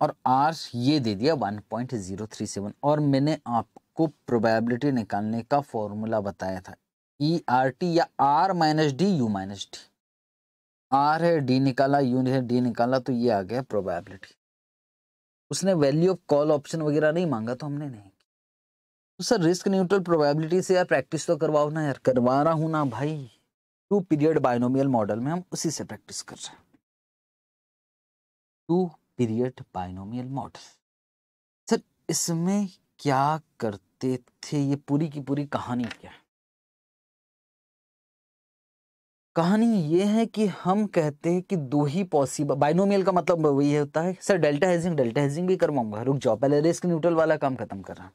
और आर ये दे दिया 1.037 और मैंने आपको प्रोबेबिलिटी निकालने का फॉर्मूला बताया था ई आर टी या R minus D U minus D R है डी निकाला यू है डी निकाला तो ये आ गया प्रोबेबिलिटी उसने वैल्यू ऑफ कॉल ऑप्शन वगैरह नहीं मांगा तो हमने नहीं तो सर रिस्क न्यूट्रल प्रोबेबिलिटी से यार प्रैक्टिस तो करवाओ ना यार करवा रहा हूँ ना भाई टू पीरियड बायनोमियल मॉडल में हम उसी से प्रैक्टिस कर रहे हैं two period binomial model sir इसमें क्या करते थे ये पूरी की पूरी कहानी क्या है कहानी ये है कि हम कहते हैं कि दो ही पॉसिबल बाइनोमियल का मतलब वही होता है sir delta hedging delta hedging भी करवाऊंगा रुक जाओ पहले रिस्क न्यूट्रल वाला काम खत्म कर रहा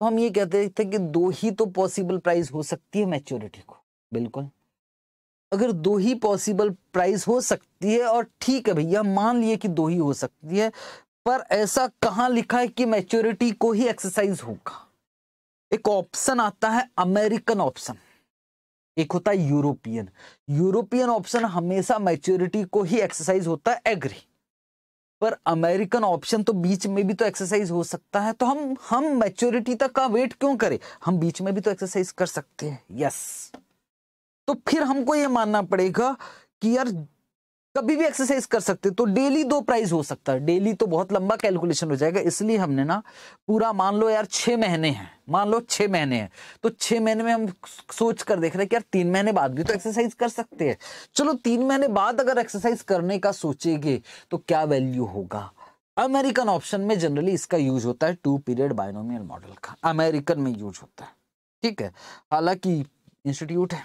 तो हम ये कहते थे कि दो ही तो पॉसिबल प्राइस हो सकती है मैच्योरिटी को बिल्कुल अगर दो ही पॉसिबल प्राइस हो सकती है और ठीक है भैया मान लिए कि दो ही हो सकती है पर ऐसा कहाँ लिखा है कि मैच्योरिटी को ही एक्सरसाइज होगा एक ऑप्शन आता है अमेरिकन ऑप्शन एक होता है यूरोपियन यूरोपियन ऑप्शन हमेशा मैच्योरिटी को ही एक्सरसाइज होता है एग्री पर अमेरिकन ऑप्शन तो बीच में भी तो एक्सरसाइज हो सकता है तो हम हम मैच्योरिटी तक का वेट क्यों करें हम बीच में भी तो एक्सरसाइज कर सकते हैं यस तो फिर हमको यह मानना पड़ेगा कि यार कभी भी एक्सरसाइज कर सकते हो तो डेली दो प्राइस हो सकता है डेली तो बहुत लंबा कैलकुलेशन हो जाएगा इसलिए हमने ना पूरा मान लो यार छः महीने हैं मान लो छः महीने हैं तो छः महीने में हम सोच कर देख रहे हैं कि यार तीन महीने बाद भी तो एक्सरसाइज कर सकते हैं चलो तीन महीने बाद अगर एक्सरसाइज करने का सोचेंगे तो क्या वैल्यू होगा अमेरिकन ऑप्शन में जनरली इसका यूज होता है टू पीरियड बायनोमियल मॉडल का अमेरिकन में यूज होता है ठीक है हालांकि इंस्टीट्यूट है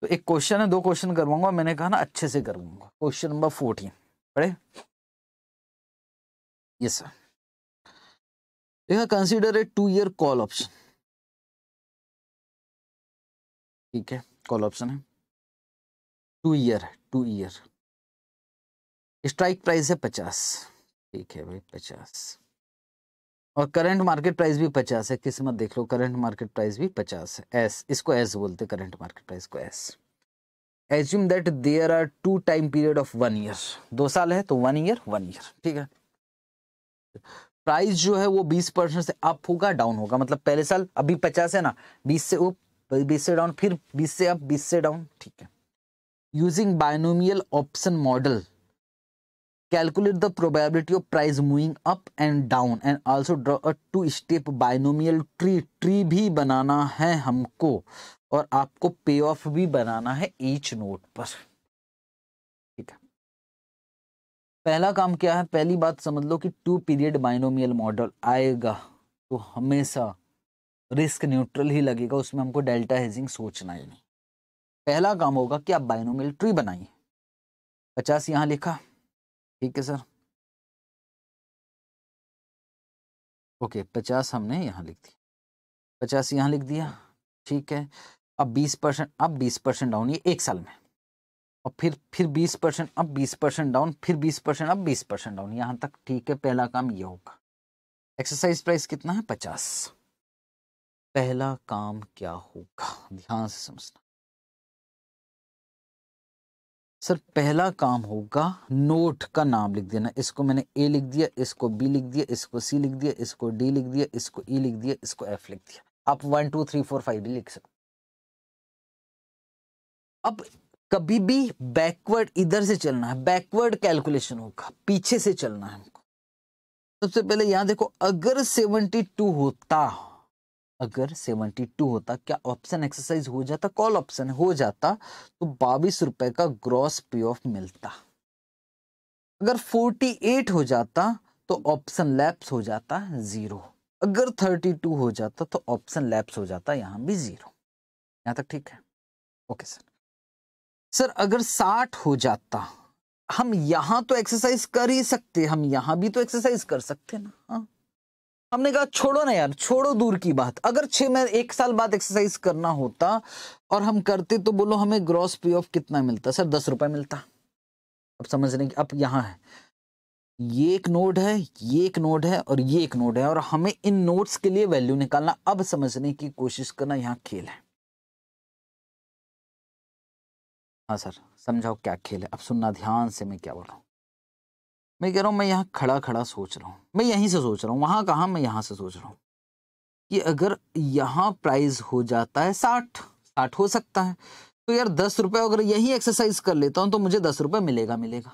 तो एक क्वेश्चन है दो क्वेश्चन करवाऊंगा मैंने कहा ना अच्छे से करवाऊंगा क्वेश्चन नंबर फोर्टीन पढ़े यस सर देखा consider a two year call option ठीक है कॉल ऑप्शन है two year two year strike price है पचास ठीक है भाई पचास और करंट मार्केट प्राइस भी पचास है किस्मत देख लो करंट मार्केट प्राइस भी पचास है एस इसको एस बोलते करंट मार्केट प्राइस को S assume that there are two time period of one year दो साल है तो वन ईयर वन ईयर ठीक है प्राइस जो है वो बीस परसेंट से अप होगा डाउन होगा मतलब पहले साल अभी पचास है ना बीस से उप बीस से डाउन फिर बीस से अप बीस से डाउन ठीक है using binomial option model calculate the probability of price moving up and down and also draw a two step binomial tree tree भी बनाना है हमको और आपको पे ऑफ भी बनाना है ईच नोट पर ठीक है पहला काम क्या है पहली बात समझ लो कि टू पीरियड बाइनोमियल मॉडल आएगा तो हमेशा रिस्क न्यूट्रल ही लगेगा उसमें हमको डेल्टा हेजिंग सोचना ही नहीं पहला काम होगा कि आप बाइनोमियल ट्री बनाइए पचास यहाँ लिखा ठीक है सर ओके पचास हमने यहाँ लिख दी पचास यहाँ लिख दिया ठीक है अब बीस परसेंट अब बीस परसेंट डाउन ये एक साल में और फिर फिर बीस परसेंट अब बीस परसेंट डाउन फिर बीस परसेंट अब बीस परसेंट डाउन यहाँ तक ठीक है पहला काम ये होगा एक्सरसाइज प्राइस कितना है पचास पहला काम क्या होगा ध्यान से समझना सर पहला काम होगा नोट का नाम लिख देना इसको मैंने ए लिख दिया इसको बी लिख दिया इसको सी लिख दिया इसको डी लिख दिया इसको ई e लिख दिया इसको एफ लिख दिया आप one two three four five भी लिख सकते अब कभी भी बैकवर्ड इधर से चलना है बैकवर्ड कैलकुलेशन होगा पीछे से चलना है हमको सबसे पहले यहां देखो अगर सेवनटी टू होता अगर 72 होता क्या ऑप्शन एक्सरसाइज हो जाता कॉल ऑप्शन हो जाता तो बाईस रुपए का ग्रॉस पे ऑफ मिलता अगर 48 हो जाता तो ऑप्शन लैप्स हो जाता जीरो अगर 32 हो जाता तो ऑप्शन लैप्स हो जाता यहां भी जीरो यहां तक ठीक है ओके सर सर अगर 60 हो जाता हम यहां तो एक्सरसाइज कर ही सकते हम यहां भी तो एक्सरसाइज कर सकते ना हाँ हमने कहा छोड़ो ना यार छोड़ो दूर की बात अगर छह में एक साल बाद एक्सरसाइज करना होता और हम करते तो बोलो हमें ग्रॉस पे ऑफ कितना मिलता सर दस रुपये मिलता अब समझने की अब यहाँ है ये एक नोड है ये एक नोड है और ये एक नोड है और हमें इन नोड्स के लिए वैल्यू निकालना अब समझने की कोशिश करना यहाँ खेल है हाँ सर समझाओ क्या खेल है अब सुनना ध्यान से मैं क्या बोल रहा हूँ मैं कह रहा हूँ मैं यहाँ खड़ा खड़ा सोच रहा हूँ मैं यहीं से सोच रहा हूँ वहाँ कहाँ मैं यहाँ से सोच रहा हूँ कि अगर यहाँ प्राइस हो जाता है साठ साठ हो सकता है तो यार दस रुपये अगर यही एक्सरसाइज कर लेता हूँ तो मुझे दस रुपये मिलेगा मिलेगा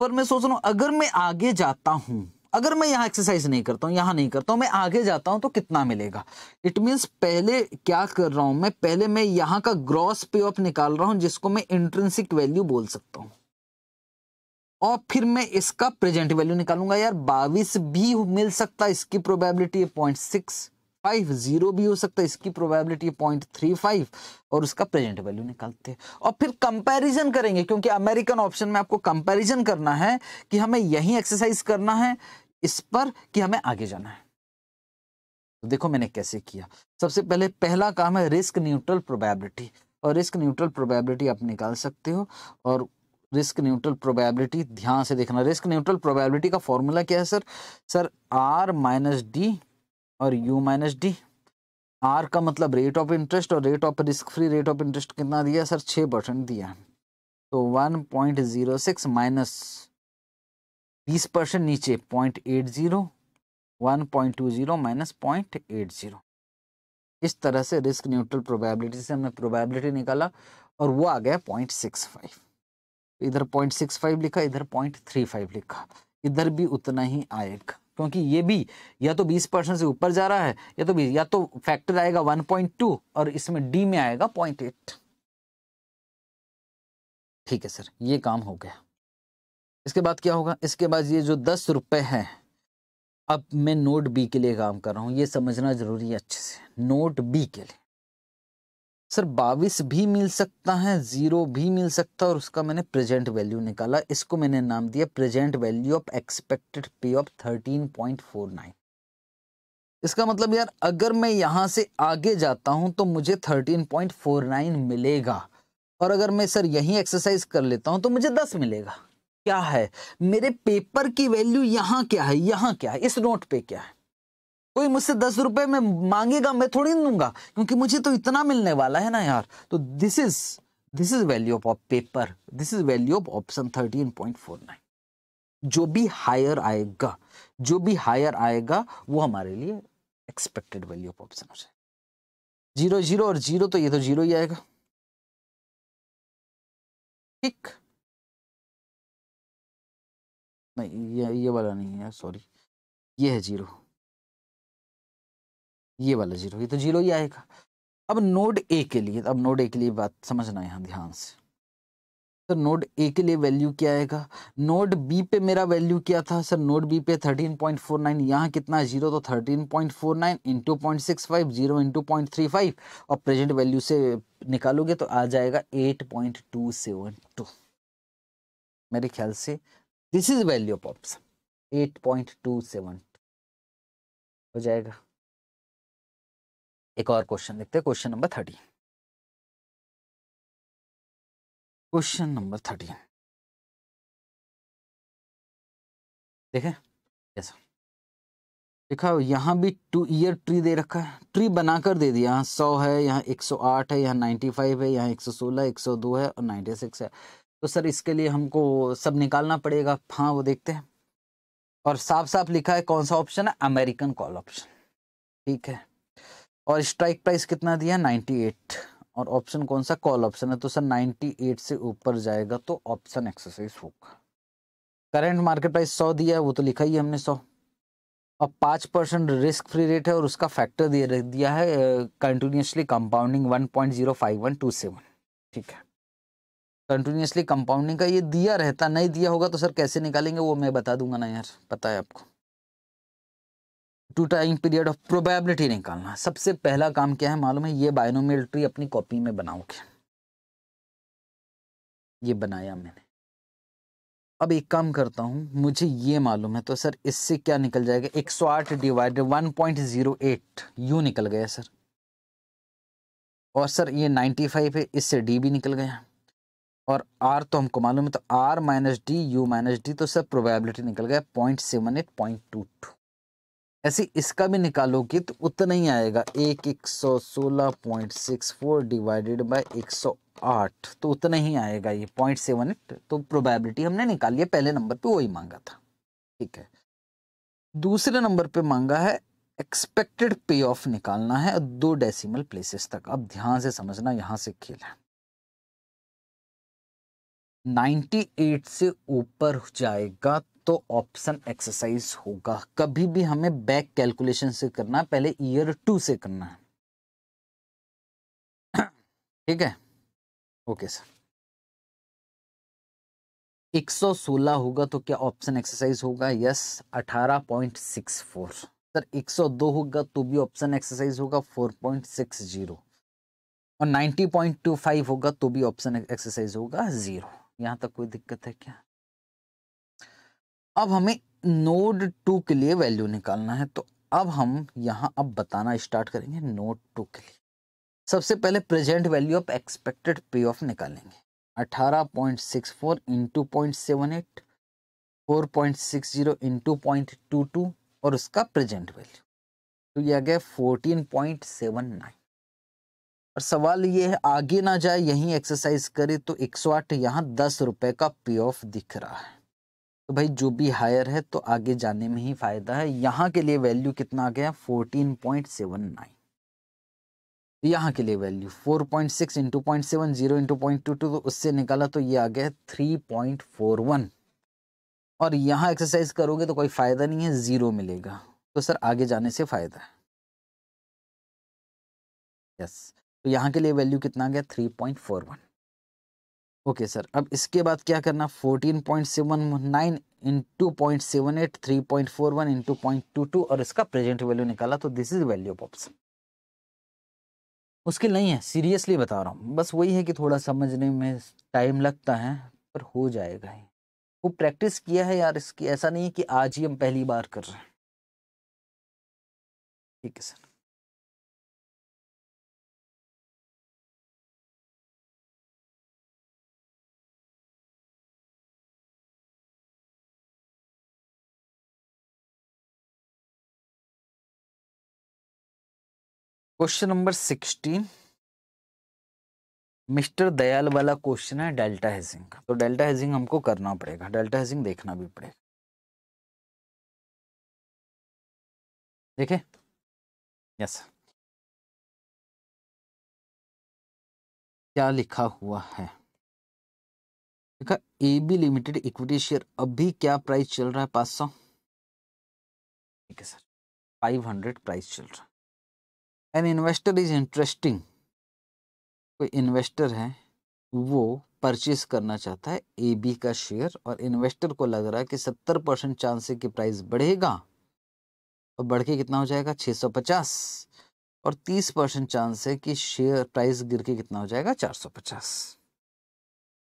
पर मैं सोच रहा हूँ अगर मैं आगे जाता हूँ अगर मैं यहाँ एक्सरसाइज नहीं करता हूँ यहाँ नहीं करता हूँ मैं आगे जाता हूँ तो कितना मिलेगा इट मीन्स पहले क्या कर रहा हूँ मैं पहले मैं यहाँ का ग्रॉस पे ऑफ निकाल रहा हूँ जिसको मैं इंट्रेंसिक वैल्यू बोल सकता हूँ और फिर मैं इसका प्रेजेंट वैल्यू निकालूंगा यार बाईस भी मिल सकता है इसकी probability point six five zero भी हो सकता है इसकी प्रोबेबिलिटी पॉइंट थ्री फाइव और उसका प्रेजेंट वैल्यू निकालते हैं और फिर कंपैरिजन करेंगे क्योंकि अमेरिकन ऑप्शन में आपको कंपैरिजन करना है कि हमें यही एक्सरसाइज करना है इस पर कि हमें आगे जाना है तो देखो मैंने कैसे किया सबसे पहले पहला काम है रिस्क न्यूट्रल प्रोबेबिलिटी और रिस्क न्यूट्रल प्रोबेबिलिटी आप निकाल सकते हो और रिस्क न्यूट्रल प्रोबेबिलिटी ध्यान से देखना रिस्क न्यूट्रल प्रोबेबिलिटी का फॉर्मूला क्या है sir sir R minus D और यू माइनस डी आर का मतलब रेट ऑफ इंटरेस्ट और rate of risk free rate of interest कितना दिया सर छः परसेंट दिया तो one point zero six minus बीस परसेंट नीचे point eight zero one point two zero minus point eight zero इस तरह से रिस्क न्यूट्रल प्रोबेबिलिटी से हमने प्रोबेबिलिटी निकाला और वो आ गया पॉइंट सिक्स फाइव इधर पॉइंट सिक्स फाइव लिखा इधर पॉइंट थ्री फाइव लिखा इधर भी उतना ही आएगा क्योंकि ये भी या तो बीस परसेंट से ऊपर जा रहा है या तो या तो फैक्टर आएगा वन पॉइंट टू और इसमें डी में आएगा पॉइंट एट ठीक है सर ये काम हो गया इसके बाद क्या होगा इसके बाद ये जो दस रुपये है अब मैं नोट बी के लिए काम कर रहा हूँ ये समझना जरूरी है अच्छे से नोट बी के लिए सर बाविस भी मिल सकता है ज़ीरो भी मिल सकता है और उसका मैंने प्रेजेंट वैल्यू निकाला इसको मैंने नाम दिया present value of expected payoff thirteen point four nine इसका मतलब यार अगर मैं यहाँ से आगे जाता हूँ तो मुझे थर्टीन पॉइंट फोर नाइन मिलेगा और अगर मैं सर यहीं एक्सरसाइज कर लेता हूँ तो मुझे दस मिलेगा क्या है मेरे पेपर की वैल्यू यहाँ क्या है यहाँ क्या है इस नोट पे क्या है कोई मुझसे दस रुपए में मांगेगा मैं थोड़ी नहीं दूंगा क्योंकि मुझे तो इतना मिलने वाला है ना यार तो this is this is value of of paper this is value of option thirteen point four nine जो भी हायर आएगा जो भी हायर आएगा वो हमारे लिए एक्सपेक्टेड वैल्यू ऑफ ऑप्शन हो जाएगा जीरो जीरो और जीरो तो ये तो जीरो ही आएगा ठीक नहीं ये ये वाला नहीं है सॉरी ये है जीरो ये वाला जीरो ये तो जीरो ही आएगा अब नोड ए के लिए अब नोड ए के लिए बात समझना यहाँ ध्यान से सर नोड ए के लिए वैल्यू क्या आएगा नोड बी पे मेरा वैल्यू क्या था सर नोड बी पे 13.49 यहाँ कितना जीरो तो 13.49 into point six five zero into point three five और प्रेजेंट वैल्यू से निकालोगे तो आ जाएगा 8.272 मेरे ख्याल से this is value of option two हो जाएगा एक और क्वेश्चन देखते हैं question number thirty question number thirty देखें कैसा देखा यहाँ भी टू ईयर ट्री दे रखा है ट्री बनाकर दे दिया यहाँ सौ है यहाँ एक सौ आठ है यहाँ नाइन्टी फाइव है यहाँ एक सौ सोलह एक सौ दो है और नाइन्टी सिक्स है तो सर इसके लिए हमको सब निकालना पड़ेगा हाँ वो देखते हैं और साफ साफ लिखा है कौन सा ऑप्शन है अमेरिकन कॉल ऑप्शन ठीक है और स्ट्राइक प्राइस कितना दिया नाइन्टी एट और ऑप्शन कौन सा कॉल ऑप्शन है तो सर 98 से ऊपर जाएगा तो ऑप्शन एक्सरसाइज होगा करंट मार्केट प्राइस सौ दिया है वो तो लिखा ही हमने सौ अब पाँच परसेंट रिस्क फ्री रेट है और उसका फैक्टर दे दिया है continuously compounding one point zero five one two seven ठीक है कंटिन्यूसली कंपाउंडिंग का ये दिया रहता नहीं दिया होगा तो सर कैसे निकालेंगे वो मैं बता दूंगा ना यार पता है आपको two time period of probability निकालना सबसे पहला काम क्या है मालूम है ये ट्री अपनी कॉपी में बनाओगे ये बनाया मैंने अब एक काम करता हूँ मुझे ये मालूम है तो सर इससे क्या निकल जाएगा एक सौ आठ divide one point zero eight U निकल गया सर और सर ये नाइन्टी फाइव है इससे डी भी निकल गया और आर तो हमको मालूम है तो R minus D U minus D तो सर प्रोबेबिलिटी निकल गया point seven eight point two two ऐसे इसका भी निकालोगे तो उतना ही आएगा एक एक सौ सोलह point six four divided by एक सौ आठ तो उतना ही आएगा ये पॉइंट सेवन एट तो प्रोबेबिलिटी हमने निकाली है पहले नंबर पे वही मांगा था ठीक है दूसरे नंबर पे मांगा है एक्सपेक्टेड पे ऑफ निकालना है दो डेसिमल प्लेसेस तक अब ध्यान से समझना यहां से खेल है एट से ऊपर जाएगा तो ऑप्शन एक्सरसाइज होगा कभी भी हमें बैक कैलकुलेशन से करना पहले ईयर टू से करना है ठीक है ओके सर 116 होगा तो क्या ऑप्शन एक्सरसाइज होगा यस 18.64 सर 102 होगा तो भी ऑप्शन एक्सरसाइज होगा 4.60 और 90.25 होगा तो भी ऑप्शन एक्सरसाइज होगा जीरो यहां तक कोई दिक्कत है क्या अब हमें नोड टू के लिए वैल्यू निकालना है तो अब हम यहाँ अब बताना स्टार्ट करेंगे नोड टू के लिए सबसे पहले present value of expected payoff निकालेंगे 18.64 point six four into point seven eight four point six zero into point two two और उसका प्रेजेंट वैल्यू तो ये आ गया फोर्टीन पॉइंट सेवन नाइन और सवाल ये है आगे ना जाए यहीं एक्सरसाइज करे तो एक सौ आठ यहाँ दस रुपये का पे ऑफ दिख रहा है तो भाई जो भी हायर है तो आगे जाने में ही फायदा है यहाँ के लिए वैल्यू कितना आ गया फोर्टीन पॉइंट सेवन नाइन यहाँ के लिए value four point six into point seven zero into point two two तो उससे निकाला तो ये आ गया थ्री पॉइंट फोर वन और यहाँ एक्सरसाइज करोगे तो कोई फ़ायदा नहीं है ज़ीरो मिलेगा तो सर आगे जाने से फ़ायदा है यस तो यहाँ के लिए वैल्यू कितना आ गया three point four one okay sir अब इसके बाद क्या करना fourteen point seven nine into point seven eight three point four one into point two two और इसका प्रेजेंट वैल्यू निकाला तो this is value of option उसके नहीं है सीरियसली बता रहा हूँ बस वही है कि थोड़ा समझने में टाइम लगता है पर हो जाएगा ही वो प्रैक्टिस किया है यार इसकी ऐसा नहीं है कि आज ही हम पहली बार कर रहे हैं ठीक है sir question number sixteen mister Dayal वाला क्वेश्चन है डेल्टा हेजिंग का तो डेल्टा हेजिंग हमको करना पड़ेगा डेल्टा हेजिंग देखना भी पड़ेगा देखे यस क्या लिखा हुआ है देखा A B limited equity share अभी क्या प्राइस चल रहा है पाँच सौ ठीक है सर फाइव हंड्रेड प्राइस चल रहा है एन इन्वेस्टर इज इंटरेस्टिंग कोई इन्वेस्टर है वो परचेज करना चाहता है ए बी का शेयर और इन्वेस्टर को लग रहा है कि सत्तर परसेंट चांस है कि प्राइस बढ़ेगा और बढ़ के कितना हो जाएगा छः सौ पचास और तीस परसेंट चांस है कि शेयर प्राइस गिर के कितना हो जाएगा चार सौ पचास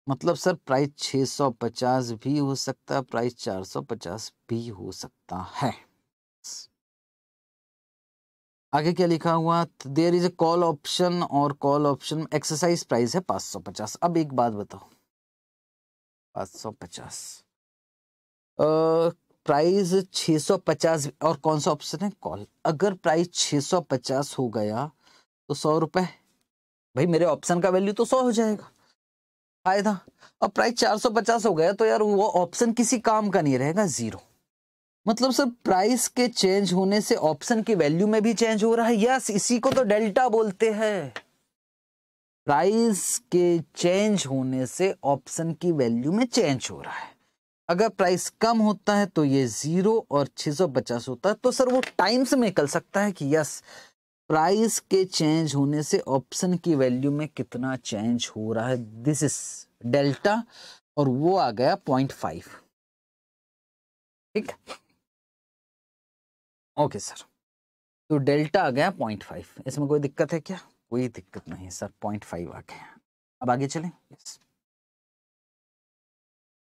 मतलब सर प्राइस छः सौ पचास भी हो सकता है प्राइस चार सौ पचास भी हो सकता है आगे क्या लिखा हुआ there is a call option और कॉल ऑप्शन एक्सरसाइज प्राइस है पाँच सौ पचास अब एक बात बताओ पाँच सौ पचास प्राइस छः सौ पचास और कौन सा ऑप्शन है कॉल अगर प्राइस छः सौ पचास हो गया तो सौ रुपये भाई मेरे ऑप्शन का वैल्यू तो सौ हो जाएगा फायदा अब प्राइस चार सौ पचास हो गया तो यार वो ऑप्शन किसी काम का नहीं रहेगा ज़ीरो मतलब सर प्राइस के चेंज होने से ऑप्शन की वैल्यू में भी चेंज हो रहा है यस इसी को तो डेल्टा बोलते हैं प्राइस के चेंज होने से ऑप्शन की वैल्यू में चेंज हो रहा है अगर प्राइस कम होता है तो ये जीरो और पचास होता है तो सर वो टाइम से निकल सकता है कि यस प्राइस के चेंज होने से ऑप्शन की वैल्यू में कितना चेंज हो रहा है दिस इज डेल्टा और वो आ गया पॉइंट फाइव ठीक ओके सर तो डेल्टा आ गया पॉइंट फाइव इसमें कोई दिक्कत है क्या कोई दिक्कत नहीं सर पॉइंट फाइव आ गया अब आगे चलें यस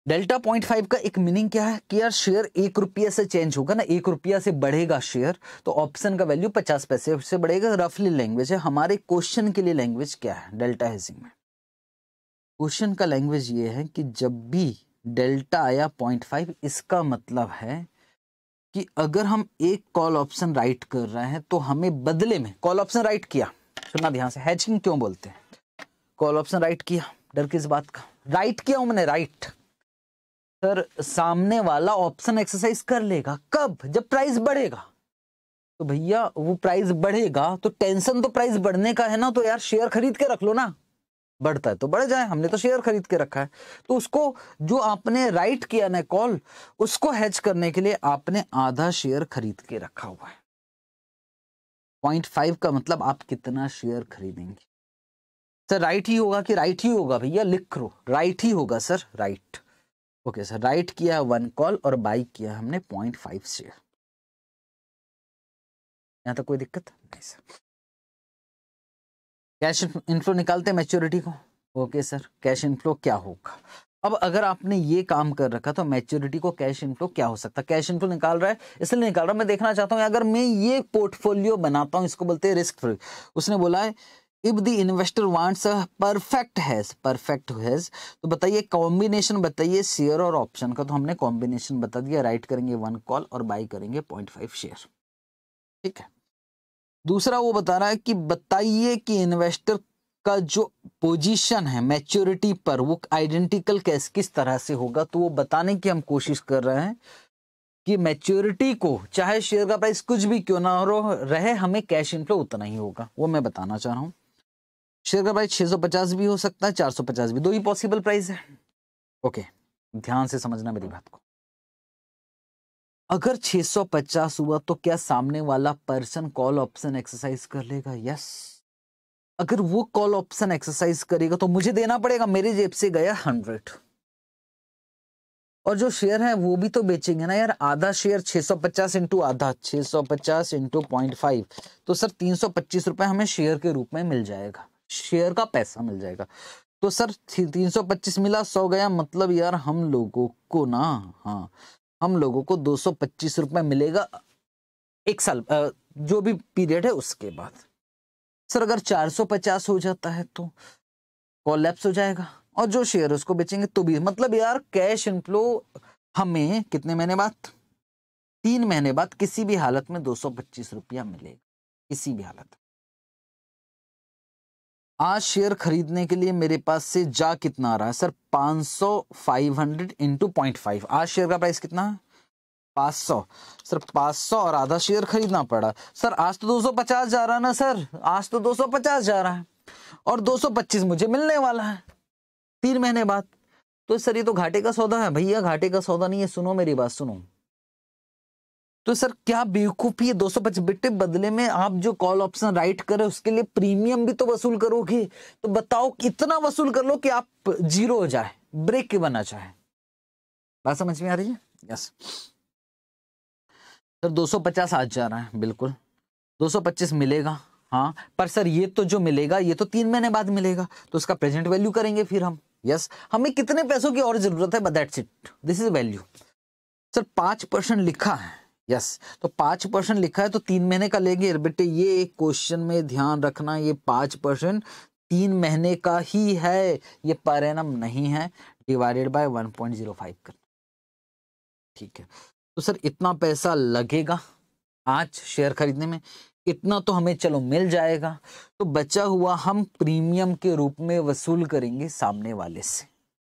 डेल्टा पॉइंट फाइव का एक मीनिंग क्या है कि यार शेयर एक रुपया से चेंज होगा ना एक रुपया से बढ़ेगा शेयर तो ऑप्शन का वैल्यू पचास पैसे से बढ़ेगा रफली लैंग्वेज है हमारे क्वेश्चन के लिए लैंग्वेज क्या है डेल्टा हेजिंग में क्वेश्चन का लैंग्वेज ये है कि जब भी डेल्टा आया पॉइंट फाइव इसका मतलब है कि अगर हम एक कॉल ऑप्शन राइट कर रहे हैं तो हमें बदले में कॉल ऑप्शन राइट किया सुनना ध्यान से हैचिंग क्यों बोलते हैं कॉल ऑप्शन राइट किया डर किस बात का राइट किया हूं मैंने राइट सर सामने वाला ऑप्शन एक्सरसाइज कर लेगा कब जब प्राइस बढ़ेगा तो भैया वो प्राइस बढ़ेगा तो टेंशन तो प्राइस बढ़ने का है ना तो यार शेयर खरीद के रख लो ना बढ़ता है तो बढ़ जाए हमने तो शेयर खरीद के रखा है तो उसको जो आपने राइट किया ना कॉल उसको हैच करने के लिए आपने आधा शेयर खरीद के रखा हुआ है पॉइंट फाइव का मतलब आप कितना शेयर खरीदेंगे सर राइट ही होगा कि राइट ही होगा भैया लिख रो राइट ही होगा sir right okay sir write किया वन कॉल और बाई किया हमने पॉइंट फाइव शेयर यहाँ तक कोई दिक्कत नहीं सर कैश इनफ्लो निकालते हैं मैच्योरिटी को ओके सर कैश इनफ्लो क्या होगा अब अगर आपने ये काम कर रखा तो मैच्योरिटी को कैश इनफ्लो क्या हो सकता है कैश इनफ्लो निकाल रहा है इसलिए निकाल रहा है मैं देखना चाहता हूँ अगर मैं ये पोर्टफोलियो बनाता हूँ इसको बोलते हैं रिस्क फ्री उसने बोला है if the investor wants perfect hedge perfect hedge तो बताइए कॉम्बिनेशन बताइए शेयर और ऑप्शन का तो हमने कॉम्बिनेशन बता दिया राइट करेंगे वन कॉल और बाई करेंगे पॉइंट फाइव शेयर ठीक है दूसरा वो बता रहा है कि बताइए कि इन्वेस्टर का जो पोजीशन है मैच्योरिटी पर वो आइडेंटिकल कैस किस तरह से होगा तो वो बताने की हम कोशिश कर रहे हैं कि मैच्योरिटी को चाहे शेयर का प्राइस कुछ भी क्यों ना हो रहे हमें कैश इनफ्लो उतना ही होगा वो मैं बताना चाह रहा हूँ शेयर का प्राइस 650 भी हो सकता है चार भी दो ही पॉसिबल प्राइस है ओके ध्यान से समझना मेरी बात को अगर 650 हुआ तो क्या सामने वाला पर्सन कॉल ऑप्शन एक्सरसाइज कर लेगा यस अगर वो कॉल ऑप्शन एक्सरसाइज करेगा तो मुझे देना पड़ेगा मेरे जेब से गया हंड्रेड और जो शेयर है वो भी तो बेचेंगे ना यार आधा शेयर 650 इंटू आधा सौ पचास इंटू पॉइंट फाइव तो सर तीन सौ पच्चीस रुपए हमें शेयर के रूप में मिल जाएगा शेयर का पैसा मिल जाएगा तो सर तीन सौ पच्चीस मिला सौ गया मतलब यार हम लोगों को ना हाँ हम लोगों को दो सौ पच्चीस मिलेगा एक साल जो भी पीरियड है उसके बाद सर अगर चार सौ पचास हो जाता है तो कॉलेप्स हो जाएगा और जो शेयर उसको बेचेंगे तो भी मतलब यार कैश इनफ्लो हमें कितने महीने बाद तीन महीने बाद किसी भी हालत में दो सौ पच्चीस रुपया मिलेगा किसी भी हालत आज शेयर खरीदने के लिए मेरे पास से जा कितना आ रहा है sir 500 hundred into point five आज शेयर का प्राइस कितना है 500 सर 500 और आधा शेयर खरीदना पड़ा सर आज तो 250 जा रहा है ना सर आज तो 250 जा रहा है और 225 मुझे मिलने वाला है तीन महीने बाद तो सर ये तो घाटे का सौदा है भैया घाटे का सौदा नहीं है सुनो मेरी बात सुनो तो सर क्या बेवकूफ़ी है दो सौ बिट्टे बदले में आप जो कॉल ऑप्शन राइट करें उसके लिए प्रीमियम भी तो वसूल करोगे तो बताओ कितना वसूल कर लो कि आप जीरो हो जाए ब्रेक के बना चाहे बात समझ में आ रही है यस सर दो सौ पचास आज जा रहा है बिल्कुल दो सौ पच्चीस मिलेगा हाँ पर सर ये तो जो मिलेगा ये तो तीन महीने बाद मिलेगा तो उसका प्रेजेंट वैल्यू करेंगे फिर हम यस हमें कितने पैसों की और जरूरत है but that's it this is value sir पाँच परसेंट लिखा है यस तो पाँच परसेंट लिखा है तो तीन महीने का लेंगे बेटे ये क्वेश्चन में ध्यान रखना ये पाँच परसेंट तीन महीने का ही है ये परिणाम नहीं है divided by one point zero five कर ठीक है तो सर इतना पैसा लगेगा आज शेयर खरीदने में इतना तो हमें चलो मिल जाएगा तो बचा हुआ हम प्रीमियम के रूप में वसूल करेंगे सामने वाले से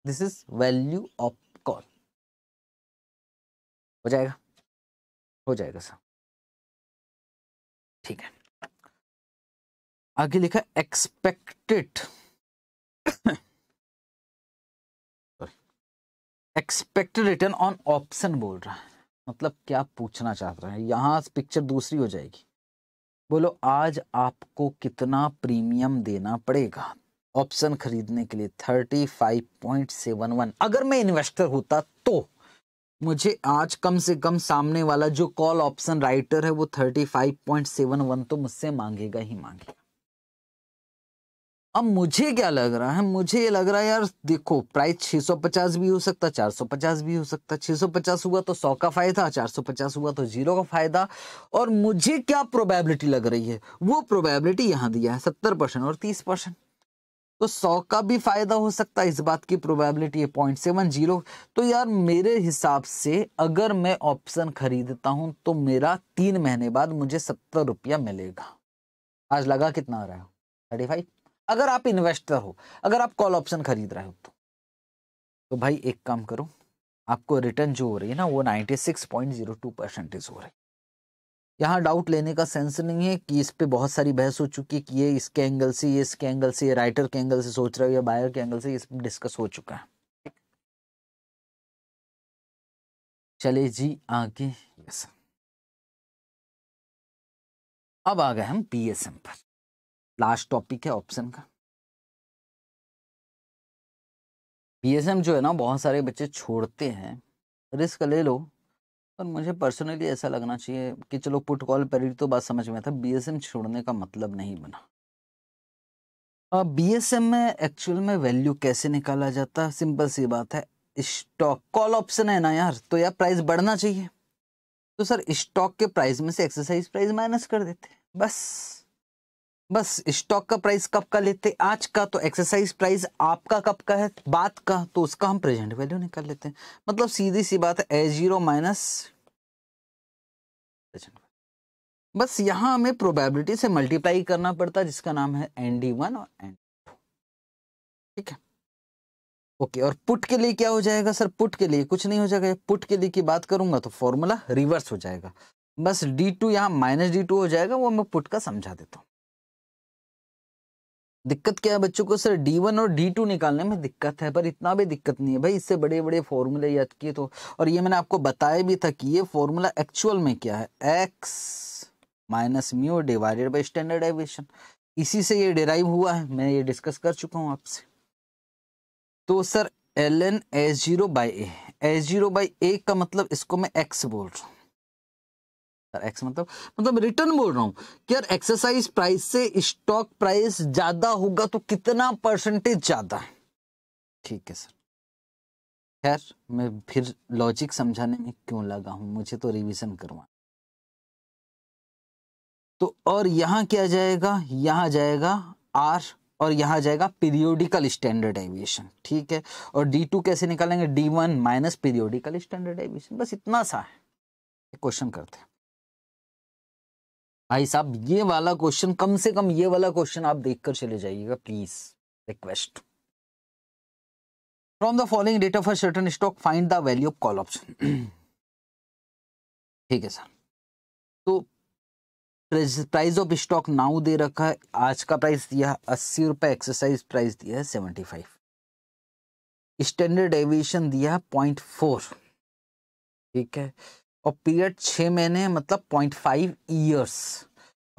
this is value of call हो जाएगा हो जाएगा सर ठीक है आगे लिखा expected expected return on option बोल रहा है मतलब क्या पूछना चाह रहा है यहां पिक्चर दूसरी हो जाएगी बोलो आज आपको कितना प्रीमियम देना पड़ेगा ऑप्शन खरीदने के लिए thirty five point seven one अगर मैं इन्वेस्टर होता तो मुझे आज कम से कम सामने वाला जो कॉल ऑप्शन राइटर है वो thirty five point seven one तो मुझसे मांगेगा ही मांगेगा अब मुझे क्या लग रहा है मुझे ये लग रहा है यार देखो प्राइस सौ पचास भी हो सकता चार सौ पचास भी हो सकता सौ पचास हुआ तो सौ का फायदा चार सौ पचास हुआ तो जीरो का फायदा और मुझे क्या प्रोबेबिलिटी लग रही है वो प्रोबेबिलिटी यहां दिया है सत्तर परसेंट और तीस परसेंट तो सौ का भी फायदा हो सकता है इस बात की प्रोबेबिलिटी है पॉइंट सेवन जीरो तो यार मेरे हिसाब से अगर मैं ऑप्शन खरीदता हूं तो मेरा तीन महीने बाद मुझे सत्तर रुपया मिलेगा आज लगा कितना आ रहा है थर्टी फाइव अगर आप इन्वेस्टर हो अगर आप कॉल ऑप्शन खरीद रहे हो तो तो भाई एक काम करो आपको रिटर्न जो हो रही है ना वो ninety six point zero two percentage हो रही है यहाँ डाउट लेने का सेंस नहीं है कि इस पर बहुत सारी बहस हो चुकी है कि ये इसके एंगल से ये इसके एंगल से ये राइटर के एंगल से सोच रहा है या बायर के एंगल से इस पर डिस्कस हो चुका है चले जी आगे यस अब आ गए हम पीएसएम पर लास्ट टॉपिक है ऑप्शन का पीएसएम जो है ना बहुत सारे बच्चे छोड़ते हैं रिस्क ले लो और मुझे पर्सनली ऐसा लगना चाहिए कि चलो पुट कॉल पीरियड तो बात समझ में था बीएसएम छोड़ने का मतलब नहीं बना बीएसएम में एक्चुअल में वैल्यू कैसे निकाला जाता सिंपल सी बात है स्टॉक कॉल ऑप्शन है ना यार तो यार प्राइस बढ़ना चाहिए तो सर स्टॉक के प्राइस में से एक्सरसाइज प्राइस माइनस कर देते बस बस स्टॉक का प्राइस कब का लेते हैं आज का तो एक्सरसाइज प्राइस आपका कब का है बात का तो उसका हम प्रेजेंट वैल्यू निकाल लेते हैं मतलब सीधी सी बात है ए जीरो माइनस बस यहां हमें प्रोबेबिलिटी से मल्टीप्लाई करना पड़ता है जिसका नाम है एन डी वन और एन ठीक है ओके और पुट के लिए क्या हो जाएगा सर पुट के लिए कुछ नहीं हो जाएगा पुट के लिए की बात करूंगा तो फॉर्मूला रिवर्स हो जाएगा बस डी टू यहाँ माइनस डी टू हो जाएगा वो मैं पुट का समझा देता हूँ दिक्कत क्या है बच्चों को सर डी वन और डी टू निकालने में दिक्कत है पर इतना भी दिक्कत नहीं है भाई इससे बड़े बड़े फॉर्मूले याद किए तो और ये मैंने आपको बताया भी था कि ये फॉर्मूला एक्चुअल में क्या है X minus mu divided by standard deviation इसी से ये डिराइव हुआ है मैं ये डिस्कस कर चुका हूँ आपसे तो sir L N S zero by A S zero by A का मतलब इसको मैं एक्स बोल रहा हूँ एक्स मतलब मतलब रिटर्न बोल रहा हूँ कि यार एक्सरसाइज प्राइस से स्टॉक प्राइस ज्यादा होगा तो कितना परसेंटेज ज्यादा है ठीक है सर खैर मैं फिर लॉजिक समझाने में क्यों लगा हूं मुझे तो रिविजन करवा तो और यहां क्या जाएगा यहां जाएगा आर और यहां जाएगा पीरियोडिकल स्टैंडर्ड एविएशन ठीक है और डी टू कैसे निकालेंगे D one minus periodical standard deviation बस इतना सा है क्वेश्चन करते हैं भाई साहब ये वाला क्वेश्चन कम से कम ये वाला क्वेश्चन आप देखकर चले जाइएगा please request from the following date of certain stock find the value of call option ठीक है सर तो प्राइस ऑफ स्टॉक नाउ दे रखा है आज का प्राइस दिया अस्सी रुपए एक्सरसाइज प्राइस दिया है सेवेंटी फाइव स्टैंडर्ड एविएशन दिया है पॉइंट फोर ठीक है और पीरियड छः महीने मतलब पॉइंट फाइव ईयर्स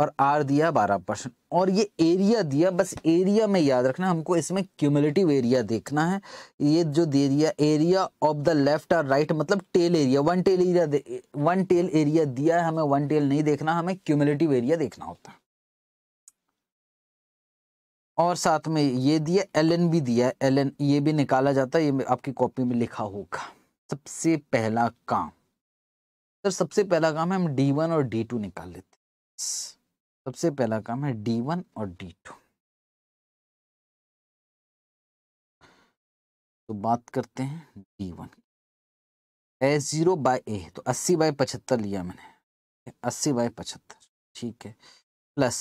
और आर दिया बारह परसेंट और ये एरिया दिया बस एरिया में याद रखना हमको इसमें क्यूमुलेटिव एरिया देखना है ये जो दे दिया एरिया ऑफ द लेफ्ट और राइट मतलब tail area one tail area one tail area दिया है हमें वन टेल नहीं देखना हमें क्यूमुलेटिव एरिया देखना होता है और साथ में ये दिया एल एन भी दिया एल एन ये भी निकाला जाता है ये आपकी कॉपी में लिखा होगा सबसे पहला काम सर सबसे पहला काम है हम डी वन और डी टू निकाल लेते हैं सबसे पहला काम है डी वन और डी टू तो बात करते हैं D one A zero by A तो अस्सी बाय पचहत्तर लिया मैंने अस्सी बाय पचहत्तर ठीक है प्लस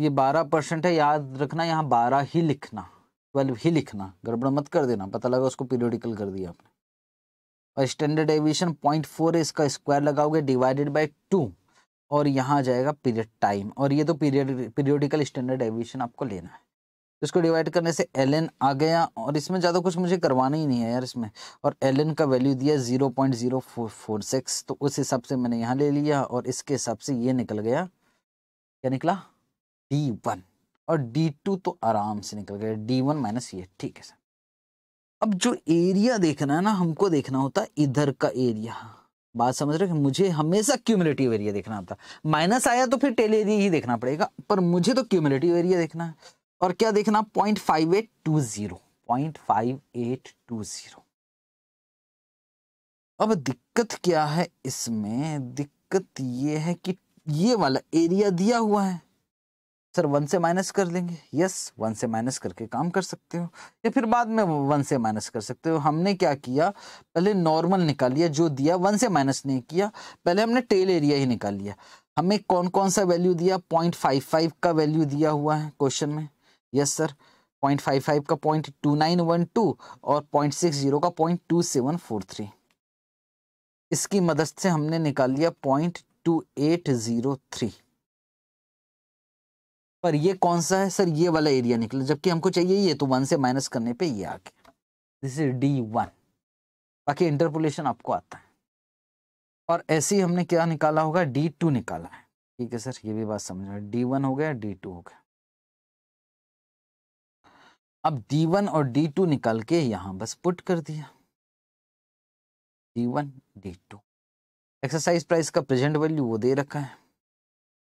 ये बारह परसेंट है याद रखना यहाँ बारह ही लिखना ट्वेल्व ही लिखना गड़बड़ मत कर देना पता लगा उसको पीरियोडिकल कर दिया आपने और स्टैंडर्ड एविएशन पॉइंट फोर है इसका स्क्वायर लगाओगे डिवाइडेड बाई टू और यहाँ आ जाएगा पीरियड टाइम और ये तो पीरियड पीरियोडिकल स्टैंडर्ड एविएशन आपको लेना है तो इसको डिवाइड करने से एल आ गया और इसमें ज़्यादा कुछ मुझे करवाना ही नहीं है यार इसमें और एल का वैल्यू दिया zero point zero four four six तो उस हिसाब से मैंने यहाँ ले लिया और इसके हिसाब से ये निकल गया क्या निकला डी वन और डी टू तो आराम से निकल गया डी वन माइनस ये ठीक है सर अब जो एरिया देखना है ना हमको देखना होता है इधर का एरिया बात समझ रहे हो कि मुझे हमेशा क्यूमुलेटिव एरिया देखना होता है माइनस आया तो फिर टेल एरिया ही देखना पड़ेगा पर मुझे तो क्यूमुलेटिव एरिया देखना है और क्या देखना point five eight two zero point five eight two zero अब दिक्कत क्या है इसमें दिक्कत ये है कि ये वाला एरिया दिया हुआ है सर वन से माइनस कर लेंगे यस वन से माइनस करके काम कर सकते हो या फिर बाद में वन से माइनस कर सकते हो हमने क्या किया पहले नॉर्मल निकाल लिया जो दिया वन से माइनस नहीं किया पहले हमने टेल एरिया ही निकाल लिया हमें कौन कौन सा वैल्यू दिया पॉइंट फाइव फाइव का वैल्यू दिया हुआ है क्वेश्चन में yes sir point five five का point two nine one two और पॉइंट सिक्स जीरो का point two seven four three इसकी मदद से हमने निकाल लिया point two eight zero three पर ये कौन सा है सर ये वाला एरिया निकला जबकि हमको चाहिए ये तो वन से माइनस करने पे ये आ गया दिस इज डी वन बाकी इंटरपोलेशन आपको आता है और ऐसे ही हमने क्या निकाला होगा डी टू निकाला है ठीक है सर ये भी बात समझ में डी वन हो गया डी टू हो गया अब डी वन और डी टू निकाल के यहाँ बस पुट कर दिया D one D two exercise price का प्रेजेंट वैल्यू वो दे रखा है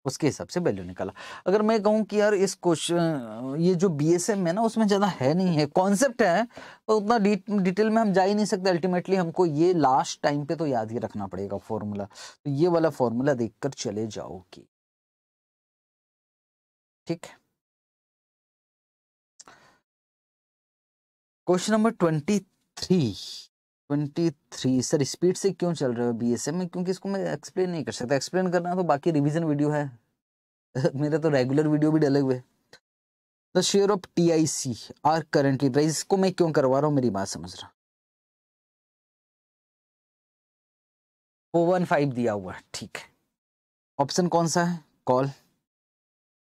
उसके हिसाब से वैल्यू निकाला अगर मैं कहूँ कि यार इस क्वेश्चन ये जो बी एस एम है ना उसमें ज़्यादा है नहीं है कॉन्सेप्ट है तो उतना डिटेल में हम जा ही नहीं सकते अल्टीमेटली हमको ये लास्ट टाइम पे तो याद ही रखना पड़ेगा फॉर्मूला तो ये वाला फॉर्मूला देख कर चले जाओगे ठीक है question number twenty three twenty three sir speed से क्यों चल रहे हो बी एस एम में क्योंकि इसको मैं एक्सप्लेन नहीं कर सकता एक्सप्लेन करना तो बाकी रिविजन वीडियो है मेरा तो रेगुलर वीडियो भी डले हुए the share of T I C R currently price इसको मैं क्यों करवा रहा हूँ मेरी बात समझ रहा फोर वन फाइव दिया हुआ ठीक है ऑप्शन कौन सा है कॉल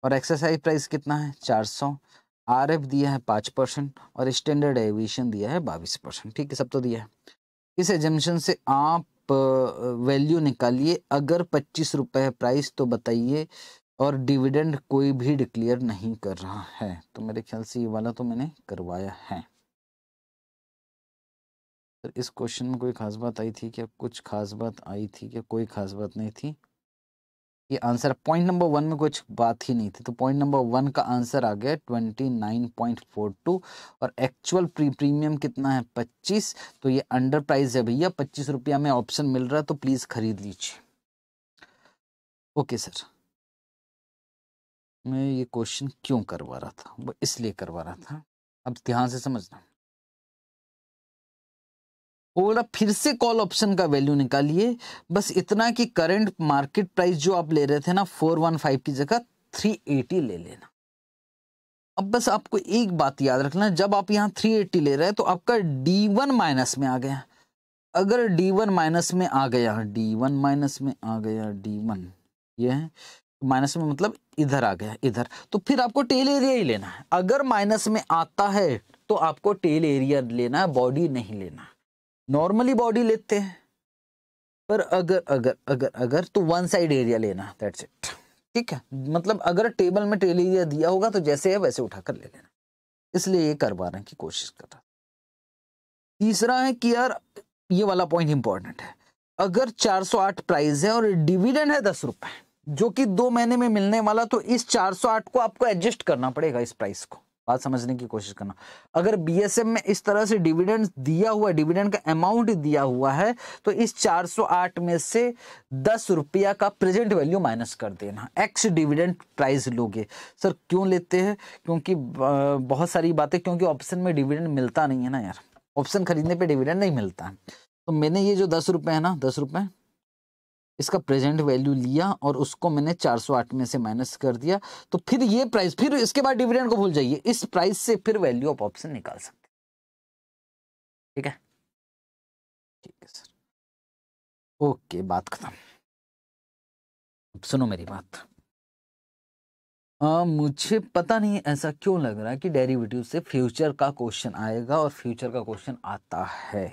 और एक्सरसाइज प्राइस कितना है चार सौ आर एफ दिया है पाँच परसेंट और स्टैंडर्ड एविएशन दिया है बाईस परसेंट ठीक है सब तो दिया है इस एजम्पन से आप वैल्यू निकालिए अगर पच्चीस रुपये है प्राइस तो बताइए और डिविडेंड कोई भी डिक्लेयर नहीं कर रहा है तो मेरे ख्याल से ये वाला तो मैंने करवाया है तो इस क्वेश्चन में कोई खास बात आई थी क्या कुछ खास बात आई थी क्या कोई खास बात नहीं थी ये आंसर पॉइंट नंबर वन में कुछ बात ही नहीं थी तो पॉइंट नंबर वन का आंसर आ गया twenty nine point four two और एक्चुअल प्री प्रीमियम कितना है पच्चीस तो ये अंडर प्राइस है भैया पच्चीस रुपया में ऑप्शन मिल रहा है तो प्लीज़ खरीद लीजिए ओके सर मैं ये क्वेश्चन क्यों करवा रहा था वो इसलिए करवा रहा था अब ध्यान से समझना और फिर से कॉल ऑप्शन का वैल्यू निकालिए बस इतना कि करंट मार्केट प्राइस जो आप ले रहे थे ना 415 की जगह 380 ले लेना अब बस आपको एक बात याद रखना जब आप यहाँ 380 ले रहे हैं तो आपका D1 माइनस में आ गया अगर D1 माइनस में आ गया D1 माइनस में आ गया D1 ये है माइनस में मतलब इधर आ गया इधर तो फिर आपको टेल एरिया ही लेना है अगर माइनस में आता है तो आपको टेल एरिया लेना है बॉडी नहीं लेना है नॉर्मली बॉडी लेते हैं पर अगर अगर अगर अगर तो वन साइड एरिया लेना दैट्स इट ठीक है मतलब अगर टेबल में टेल एरिया दिया होगा तो जैसे है वैसे उठा कर ले लेना इसलिए ये कर पाने की कोशिश कर रहा तीसरा है कि यार ये वाला पॉइंट इंपॉर्टेंट है अगर 408 प्राइस है और डिविडेंड है दस रुपए जो कि दो महीने में मिलने वाला तो इस 408 को आपको एडजस्ट करना पड़ेगा इस प्राइस को बात समझने की कोशिश करना अगर बीएसएफ में इस तरह से डिविडेंड दिया हुआ डिविडेंड का अमाउंट दिया हुआ है तो इस 408 में से दस रुपया का प्रेजेंट वैल्यू माइनस कर देना एक्स डिविडेंड प्राइस लोगे सर क्यों लेते हैं क्योंकि बहुत सारी बातें क्योंकि ऑप्शन में डिविडेंड मिलता नहीं है ना यार ऑप्शन खरीदने पर डिविडेंड नहीं मिलता है तो मैंने ये जो दस रुपये है ना दस रुपये इसका प्रेजेंट वैल्यू लिया और उसको मैंने 408 में से माइनस कर दिया तो फिर ये प्राइस फिर इसके बाद डिविडेंड को भूल जाइए इस प्राइस से फिर वैल्यू ऑफ ऑप्शन निकाल सकते ठीक है ठीक है सर ओके बात खत्म सुनो मेरी बात आ, मुझे पता नहीं ऐसा क्यों लग रहा है कि डेरिवेटिव से फ्यूचर का क्वेश्चन आएगा और फ्यूचर का क्वेश्चन आता है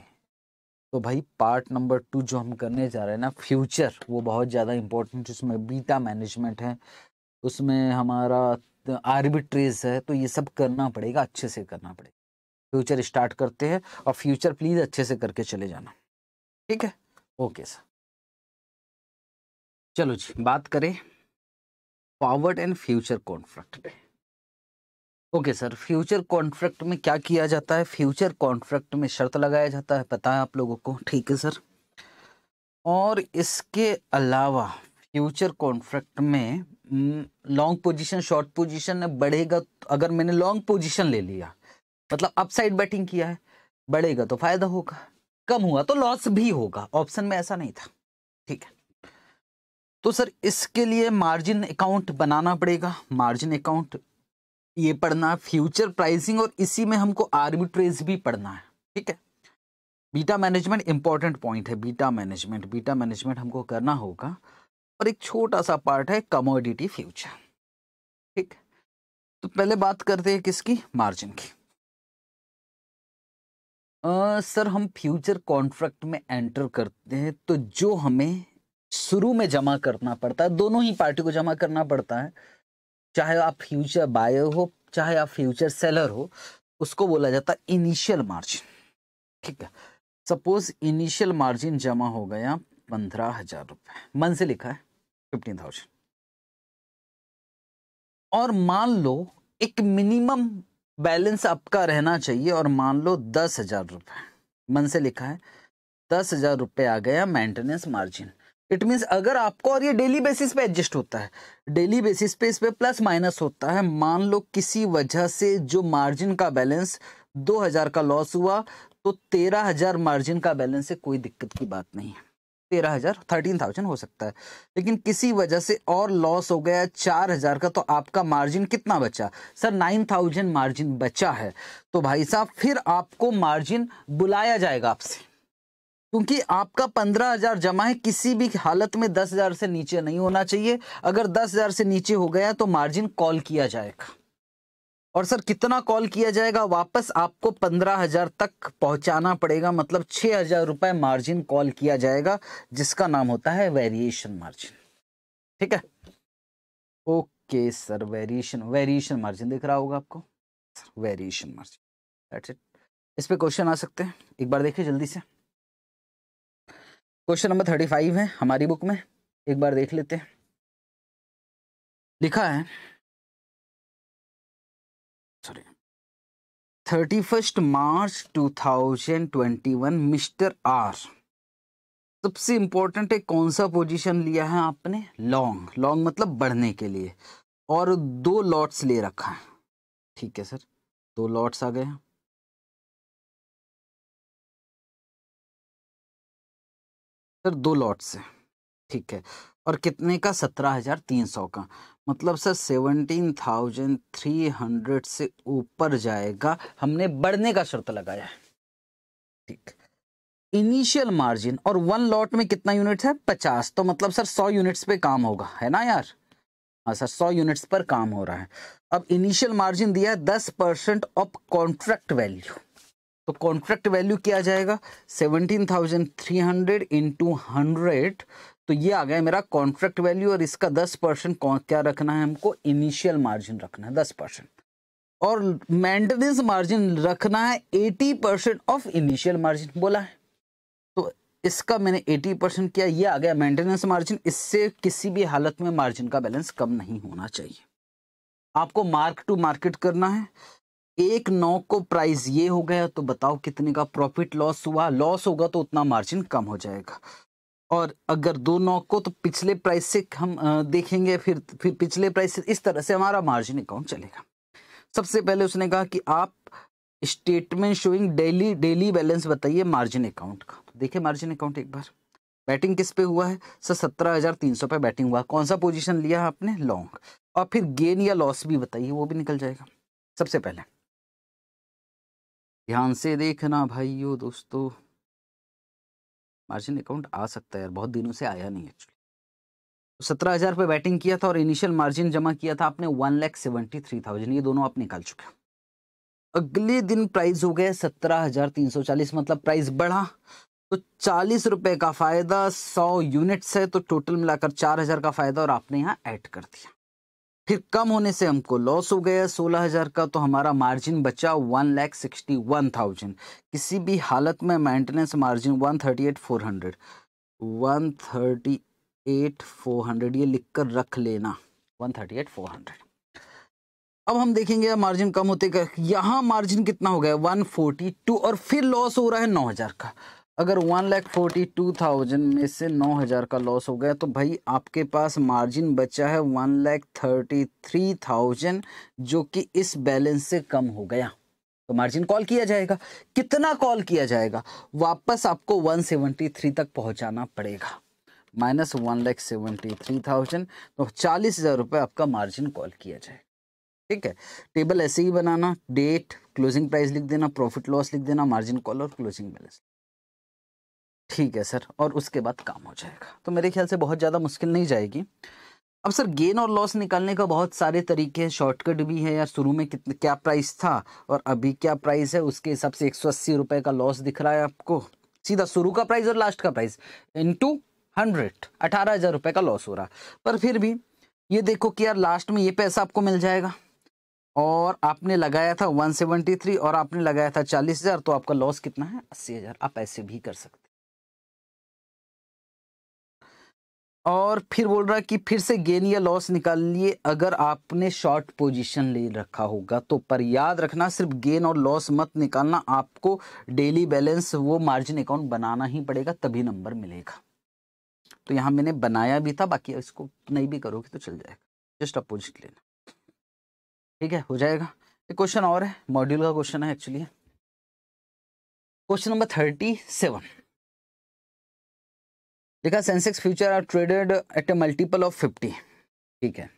तो भाई पार्ट नंबर टू जो हम करने जा रहे हैं ना फ्यूचर वो बहुत ज़्यादा इम्पोर्टेंट उसमें बीटा मैनेजमेंट है उसमें हमारा आर्बिट्रेज है तो ये सब करना पड़ेगा अच्छे से करना पड़ेगा फ्यूचर स्टार्ट करते हैं और फ्यूचर प्लीज़ अच्छे से करके चले जाना ठीक है ओके सर चलो जी बात करें फॉरवर्ड एंड फ्यूचर कॉन्फ्लिक्ट पे ओके सर फ्यूचर कॉन्ट्रैक्ट में क्या किया जाता है फ्यूचर कॉन्ट्रैक्ट में शर्त लगाया जाता है पता है आप लोगों को ठीक है सर और इसके अलावा फ्यूचर कॉन्ट्रैक्ट में लॉन्ग पोजीशन शॉर्ट पोजीशन बढ़ेगा तो, अगर मैंने लॉन्ग पोजीशन ले लिया मतलब अपसाइड बैटिंग किया है बढ़ेगा तो फायदा होगा कम हुआ तो लॉस भी होगा ऑप्शन में ऐसा नहीं था ठीक है तो सर इसके लिए मार्जिन अकाउंट बनाना पड़ेगा मार्जिन अकाउंट ये पढ़ना है फ्यूचर प्राइसिंग और इसी में हमको आर्बिट्रेज भी पढ़ना है ठीक है बीटा मैनेजमेंट इंपॉर्टेंट पॉइंट है बीटा मैनेजमेंट बीटा मैनेजमेंट हमको करना होगा और एक छोटा सा पार्ट है कमोडिटी फ्यूचर ठीक तो पहले बात करते हैं किसकी मार्जिन की आ, सर हम फ्यूचर कॉन्ट्रैक्ट में एंटर करते हैं तो जो हमें शुरू में जमा करना पड़ता है दोनों ही पार्टी को जमा करना पड़ता है चाहे आप फ्यूचर बायर हो चाहे आप फ्यूचर सेलर हो उसको बोला जाता है इनिशियल मार्जिन ठीक है सपोज इनिशियल मार्जिन जमा हो गया पंद्रह हजार रुपये मन से लिखा है फिफ्टीन थाउजेंड और मान लो एक मिनिमम बैलेंस आपका रहना चाहिए और मान लो दस हजार रुपये मन से लिखा है दस हजार रुपये आ गया मेंटेनेंस मार्जिन इट मीन्स अगर आपको और ये डेली बेसिस पे एडजस्ट होता है डेली बेसिस पे इस पर प्लस माइनस होता है मान लो किसी वजह से जो मार्जिन का बैलेंस दो हजार का लॉस हुआ तो तेरह हजार मार्जिन का बैलेंस से कोई दिक्कत की बात नहीं है तेरह हजार थर्टीन थाउजेंड हो सकता है लेकिन किसी वजह से और लॉस हो गया चार हजार का तो आपका मार्जिन कितना बचा सर नाइन थाउजेंड मार्जिन बचा है तो भाई साहब फिर आपको मार्जिन बुलाया जाएगा आपसे क्योंकि आपका पंद्रह हजार जमा है किसी भी हालत में दस हजार से नीचे नहीं होना चाहिए अगर दस हजार से नीचे हो गया तो मार्जिन कॉल किया जाएगा और सर कितना कॉल किया जाएगा वापस आपको पंद्रह हजार तक पहुंचाना पड़ेगा मतलब छः हजार रुपए मार्जिन कॉल किया जाएगा जिसका नाम होता है वेरिएशन मार्जिन ठीक है okay sir variation variation margin दिख रहा होगा आपको वेरिएशन मार्जिन इस पर क्वेश्चन आ सकते हैं एक बार देखिए जल्दी से क्वेश्चन नंबर थर्टी फाइव है हमारी बुक में एक बार देख लेते हैं लिखा है sorry thirty first March two thousand twenty one mister R सबसे इंपॉर्टेंट है कौन सा पोजीशन लिया है आपने लॉन्ग लॉन्ग मतलब बढ़ने के लिए और दो लॉट्स ले रखा है ठीक है सर दो लॉट्स आ गए हैं सर दो लॉट से ठीक है और कितने का सत्रह हजार तीन सौ का मतलब sir seventeen thousand three hundred से ऊपर जाएगा हमने बढ़ने का शर्त लगाया है ठीक इनिशियल मार्जिन और वन लॉट में कितना यूनिट है पचास तो मतलब सर सौ यूनिट्स पे काम होगा है ना यार हाँ सर सौ यूनिट्स पर काम हो रहा है अब इनिशियल मार्जिन दिया है दस परसेंट ऑफ कॉन्ट्रैक्ट वैल्यू तो कॉन्ट्रैक्ट वैल्यू क्या जाएगा seventeen thousand three hundred into hundred तो ये आ गया मेरा कॉन्ट्रैक्ट वैल्यू और इसका दस परसेंट क्या रखना है हमको इनिशियल मार्जिन रखना है दस परसेंट और मेंटेनेंस मार्जिन रखना है eighty percent of initial margin बोला है तो इसका मैंने एटी परसेंट किया ये आ गया मेंटेनेंस मार्जिन इससे किसी भी हालत में मार्जिन का बैलेंस कम नहीं होना चाहिए आपको मार्क टू मार्केट करना है एक नौ को प्राइस ये हो गया तो बताओ कितने का प्रॉफिट लॉस हुआ लॉस होगा तो उतना मार्जिन कम हो जाएगा और अगर दो नौ को तो पिछले प्राइस से हम देखेंगे फिर फिर पिछले प्राइस से इस तरह से हमारा मार्जिन अकाउंट चलेगा सबसे पहले उसने कहा कि आप statement showing daily daily balance बताइए मार्जिन अकाउंट का तो देखिए मार्जिन अकाउंट एक बार बैटिंग किस पे हुआ है सर सत्रह हज़ार तीन सौ पे बैटिंग हुआ कौन सा पोजीशन लिया आपने लॉन्ग और फिर गेन या लॉस भी बताइए वो भी निकल जाएगा सबसे पहले ध्यान से देखना भाइयों दोस्तों मार्जिन अकाउंट आ सकता है यार बहुत दिनों से आया नहीं एक्चुअली तो सत्रह हज़ार पे बैटिंग किया था और इनिशियल मार्जिन जमा किया था आपने one lakh seventy three thousand ये दोनों आप निकाल चुके अगले दिन प्राइस हो गया सत्रह हज़ार तीन सौ चालीस मतलब प्राइस बढ़ा तो चालीस रुपये का फ़ायदा सौ यूनिट्स है तो टोटल मिलाकर चार हज़ार का फ़ायदा और आपने यहाँ ऐड कर दिया फिर कम होने से हमको लॉस हो गया सोलह हज़ार का तो हमारा मार्जिन बचा one lakh sixty one thousand किसी भी हालत में maintenance margin one thirty eight four hundred one thirty eight four hundred ये लिख कर रख लेना one thirty eight four hundred अब हम देखेंगे मार्जिन कम होते यहाँ मार्जिन कितना हो गया वन फोर्टी टू और फिर लॉस हो रहा है नौ हज़ार का अगर one lakh forty two thousand में से नौ हज़ार का लॉस हो गया तो भाई आपके पास मार्जिन बचा है one lakh thirty three thousand जो कि इस बैलेंस से कम हो गया तो मार्जिन कॉल किया जाएगा कितना कॉल किया जाएगा वापस आपको वन सेवेंटी थ्री तक पहुंचाना पड़ेगा minus one lakh seventy three thousand तो चालीस हज़ार रुपये आपका मार्जिन कॉल किया जाएगा ठीक है टेबल ऐसे ही बनाना डेट क्लोजिंग प्राइस लिख देना प्रॉफिट लॉस लिख देना मार्जिन कॉल और क्लोजिंग बैलेंस ठीक है सर और उसके बाद काम हो जाएगा तो मेरे ख्याल से बहुत ज़्यादा मुश्किल नहीं जाएगी अब सर गेन और लॉस निकालने का बहुत सारे तरीके हैं शॉर्टकट भी है यार शुरू में कितने क्या प्राइस था और अभी क्या प्राइस है उसके हिसाब से एक सौ अस्सी रुपये का लॉस दिख रहा है आपको सीधा शुरू का प्राइस और लास्ट का प्राइस इंटू हंड्रेड अठारह हज़ार रुपये का लॉस हो रहा पर फिर भी ये देखो कि यार लास्ट में ये पैसा आपको मिल जाएगा और आपने लगाया था 173 और आपने लगाया था 40,000 तो आपका लॉस कितना है 80,000 आप ऐसे भी कर सकते और फिर बोल रहा है कि फिर से गेन या लॉस निकाल लिए अगर आपने शॉर्ट पोजीशन ले रखा होगा तो पर याद रखना सिर्फ गेन और लॉस मत निकालना आपको डेली बैलेंस वो मार्जिन अकाउंट बनाना ही पड़ेगा तभी नंबर मिलेगा तो यहाँ मैंने बनाया भी था बाकी इसको नहीं भी करोगे तो चल जाएगा जस्ट अपोजिट लेना ठीक है हो जाएगा एक क्वेश्चन और है मॉड्यूल का क्वेश्चन है actually question number thirty seven देखा Sensex future are traded at a multiple of fifty ठीक है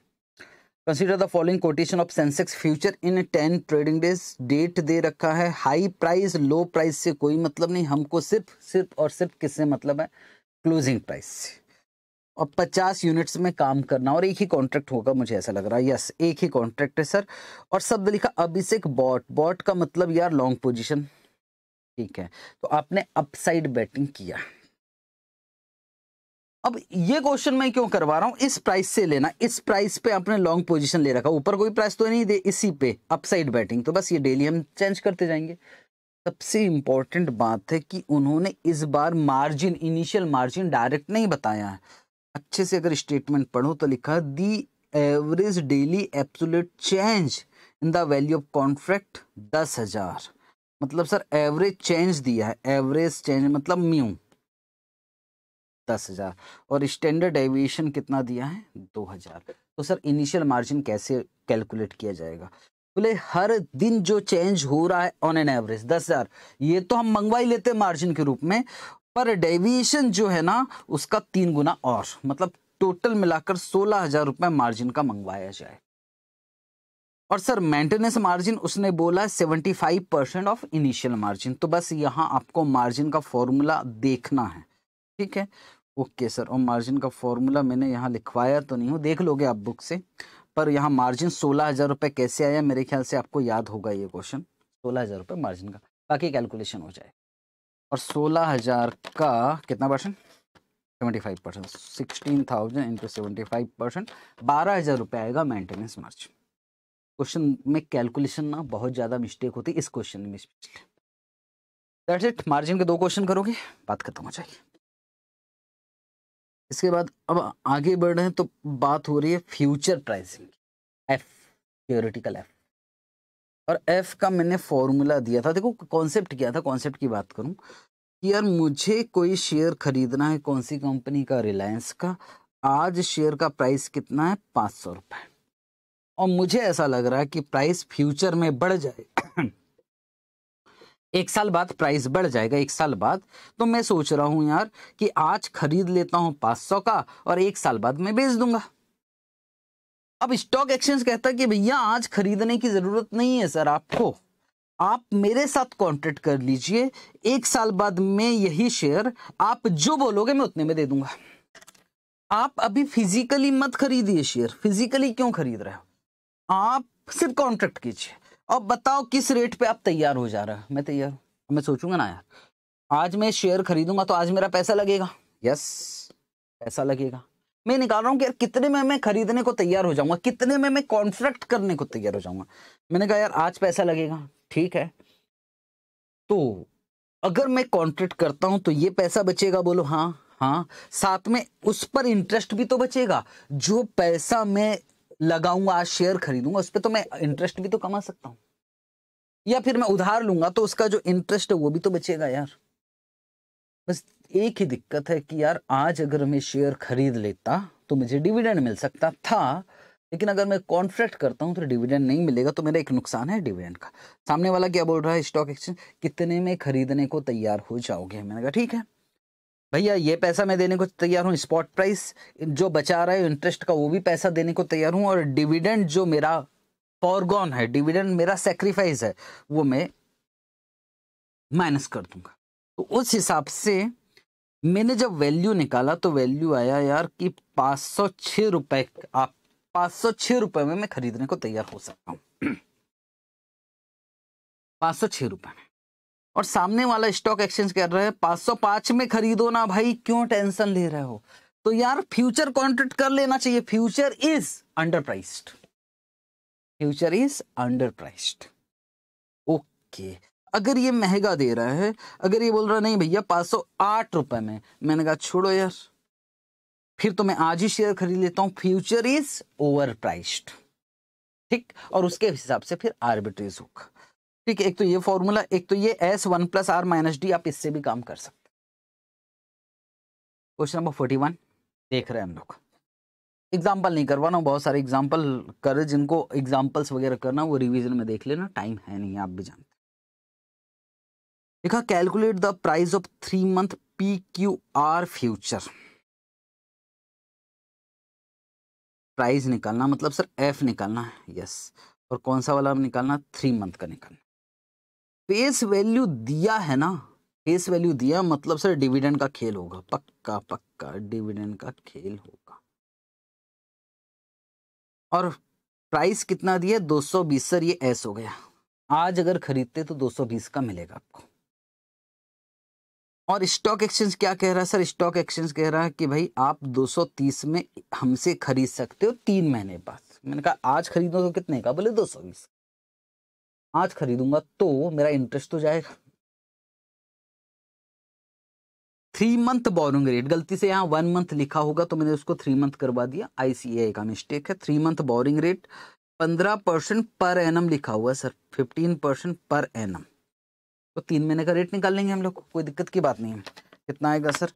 consider the following quotation of Sensex future in ten trading days date दे रखा है हाई प्राइस लो प्राइस से कोई मतलब नहीं हमको सिर्फ सिर्फ और सिर्फ किससे मतलब है क्लोजिंग प्राइस से और पचास यूनिट्स में काम करना और एक ही कॉन्ट्रैक्ट होगा मुझे ऐसा लग रहा है यस एक ही कॉन्ट्रैक्ट है सर और शब्द लिखा अभिषेक बॉट बॉट का मतलब यार लॉन्ग पोजिशन ठीक है तो आपने अपसाइड बैटिंग किया अब ये क्वेश्चन मैं क्यों करवा रहा हूँ इस प्राइस से लेना इस प्राइस पे आपने लॉन्ग पोजीशन ले रखा ऊपर कोई प्राइस तो नहीं दे इसी पे अपसाइड बैटिंग तो बस ये डेली हम चेंज करते जाएंगे सबसे इंपॉर्टेंट बात है कि उन्होंने इस बार मार्जिन इनिशियल मार्जिन डायरेक्ट नहीं बताया है अच्छे से अगर स्टेटमेंट पढ़ो तो लिखा the average daily absolute change in the value of contract दस हजार मतलब सर एवरेज चेंज दिया है एवरेज चेंज मतलब म्यू दस हज़ार और स्टैंडर्ड डेविएशन कितना दिया है दो हज़ार तो सर इनिशियल मार्जिन कैसे कैलकुलेट किया जाएगा बोले हर दिन जो चेंज हो रहा है ऑन एन एवरेज दस हज़ार ये तो हम मंगवा ही लेते मार्जिन के रूप में पर डेविएशन जो है ना उसका तीन गुना और मतलब टोटल मिलाकर सोलह हज़ार रुपये मार्जिन का मंगवाया जाए और सर मेंटेनेंस मार्जिन उसने बोला seventy five percent of initial margin तो बस यहाँ आपको मार्जिन का फॉर्मूला देखना है ठीक है ओके सर और मार्जिन का फॉर्मूला मैंने यहाँ लिखवाया तो नहीं हूँ देख लोगे आप बुक से पर यहाँ मार्जिन सोलह हज़ार रुपये कैसे आया मेरे ख्याल से आपको याद होगा ये क्वेश्चन सोलह हज़ार रुपये मार्जिन का बाकी कैलकुलेशन हो जाए और सोलह हज़ार का कितना percent seventy five percent sixteen thousand into seventy five percent बारह हज़ार रुपये आएगा मेंटेनेंस मार्जिन क्वेश्चन में कैलकुलेशन ना बहुत ज़्यादा मिस्टेक होती इस क्वेश्चन में स्पेशली दैट्स इट मार्जिन के दो क्वेश्चन करोगे बात खत्म हो जाएगी इसके बाद अब आगे बढ़ रहे हैं तो बात हो रही है future pricing F theoretical F और एफ का मैंने फॉर्मूला दिया था देखो कॉन्सेप्ट क्या था कॉन्सेप्ट की बात करूं कि यार मुझे कोई शेयर खरीदना है कौन सी कंपनी का रिलायंस का आज शेयर का प्राइस कितना है पाँच सौ रुपये और मुझे ऐसा लग रहा है कि प्राइस फ्यूचर में बढ़ जाए एक साल बाद प्राइस बढ़ जाएगा एक साल बाद तो मैं सोच रहा हूं यार कि आज खरीद लेता हूं पांच सौ का और एक साल बाद मैं बेच दूंगा अब स्टॉक एक्सचेंज कहता है कि भैया आज खरीदने की ज़रूरत नहीं है सर आपको आप मेरे साथ कॉन्ट्रेक्ट कर लीजिए एक साल बाद में यही शेयर आप जो बोलोगे मैं उतने में दे दूंगा आप अभी फिजिकली मत खरीदिए शेयर फिजिकली क्यों खरीद रहे हो आप सिर्फ कॉन्ट्रैक्ट कीजिए अब बताओ किस रेट पे आप तैयार हो जा रहा है मैं तैयार हूँ मैं सोचूंगा ना यार आज मैं शेयर खरीदूंगा तो आज मेरा पैसा लगेगा यस पैसा लगेगा मैं निकाल रहा हूँ कि यार कितने में मैं खरीदने को तैयार हो जाऊंगा कितने में मैं कॉन्ट्रैक्ट करने को तैयार हो जाऊंगा मैंने कहा यार आज पैसा लगेगा ठीक है तो अगर मैं कॉन्ट्रैक्ट करता हूं तो ये पैसा बचेगा बोलो हाँ हाँ साथ में उस पर इंटरेस्ट भी तो बचेगा जो पैसा मैं लगाऊंगा आज शेयर खरीदूंगा उस पर तो मैं इंटरेस्ट भी तो कमा सकता हूँ या फिर मैं उधार लूंगा तो उसका जो इंटरेस्ट है वो भी तो बचेगा यार बस एक ही दिक्कत है कि यार आज अगर मैं शेयर खरीद लेता तो मुझे डिविडेंड मिल सकता था लेकिन अगर मैं कॉन्ट्रैक्ट करता हूँ तो डिविडेंड नहीं मिलेगा तो मेरा एक नुकसान है डिविडेंड का सामने वाला क्या बोल रहा है स्टॉक एक्सचेंज कितने में खरीदने को तैयार हो जाओगे मैंने कहा ठीक है भैया ये पैसा मैं देने को तैयार हूँ स्पॉट प्राइस जो बचा रहा है इंटरेस्ट का वो भी पैसा देने को तैयार हूँ और डिविडेंड जो मेरा फॉरगॉन है डिविडेंड मेरा सेक्रीफाइस है वो मैं माइनस कर दूंगा तो उस हिसाब से मैंने जब वैल्यू निकाला तो वैल्यू आया यार कि पाँच सौ छः रुपये आप पाँच सौ छः रुपये में मैं खरीदने को तैयार हो सकता हूँ पाँच सौ छः रुपये में और सामने वाला स्टॉक एक्सचेंज कर पांच सौ 505 में खरीदो ना भाई क्यों टेंशन ले रहे हो तो यार फ्यूचर कॉन्ट्रैक्ट कर लेना चाहिए future is under priced future is under priced okay अगर ये महंगा दे रहा है अगर ये बोल रहा नहीं भैया पांच सौ आठ रुपए में मैंने कहा छोड़ो यार फिर तो मैं आज ही शेयर खरीद लेता हूँ फ्यूचर इज ओवर प्राइस्ड ठीक और उसके हिसाब से फिर आर्बिट्रेज होगा ठीक है एक तो ये फॉर्मूला एक तो ये S one plus R minus D आप इससे भी काम कर सकते क्वेश्चन नंबर फोर्टी वन देख रहे हैं हम लोग एग्जाम्पल नहीं करवाना बहुत सारे एग्जाम्पल कर जिनको एग्जाम्पल्स वगैरह करना वो रिविजन में देख लेना टाइम है नहीं आप भी जानते देखा calculate the price of three month P Q R future price निकालना मतलब सर एफ निकालना है यस और कौन सा वाला निकालना थ्री मंथ का निकालना फेस वैल्यू दिया है ना फेस वैल्यू दिया मतलब सर डिविडेंड का खेल होगा पक्का पक्का डिविडेंड का खेल होगा और प्राइस कितना दिया 220 सर ये एस हो गया आज अगर खरीदते तो 220 का मिलेगा आपको और स्टॉक एक्सचेंज क्या कह रहा है सर स्टॉक एक्सचेंज कह रहा है कि भाई आप 230 में हमसे खरीद सकते हो तीन महीने बाद मैंने कहा आज खरीदो तो कितने का बोले 220 आज खरीदूंगा तो मेरा इंटरेस्ट तो जाएगा थ्री मंथ बोरिंग रेट गलती से यहाँ वन मंथ लिखा होगा तो मैंने उसको थ्री मंथ करवा दिया आईसीएआई का मिस्टेक है थ्री मंथ बोरिंग रेट पंद्रह परसेंट पर एनम लिखा हुआ सर फिफ्टीन परसेंट पर एनम तो तीन महीने का रेट निकाल लेंगे हम लोग कोई दिक्कत की बात नहीं है कितना आएगा सर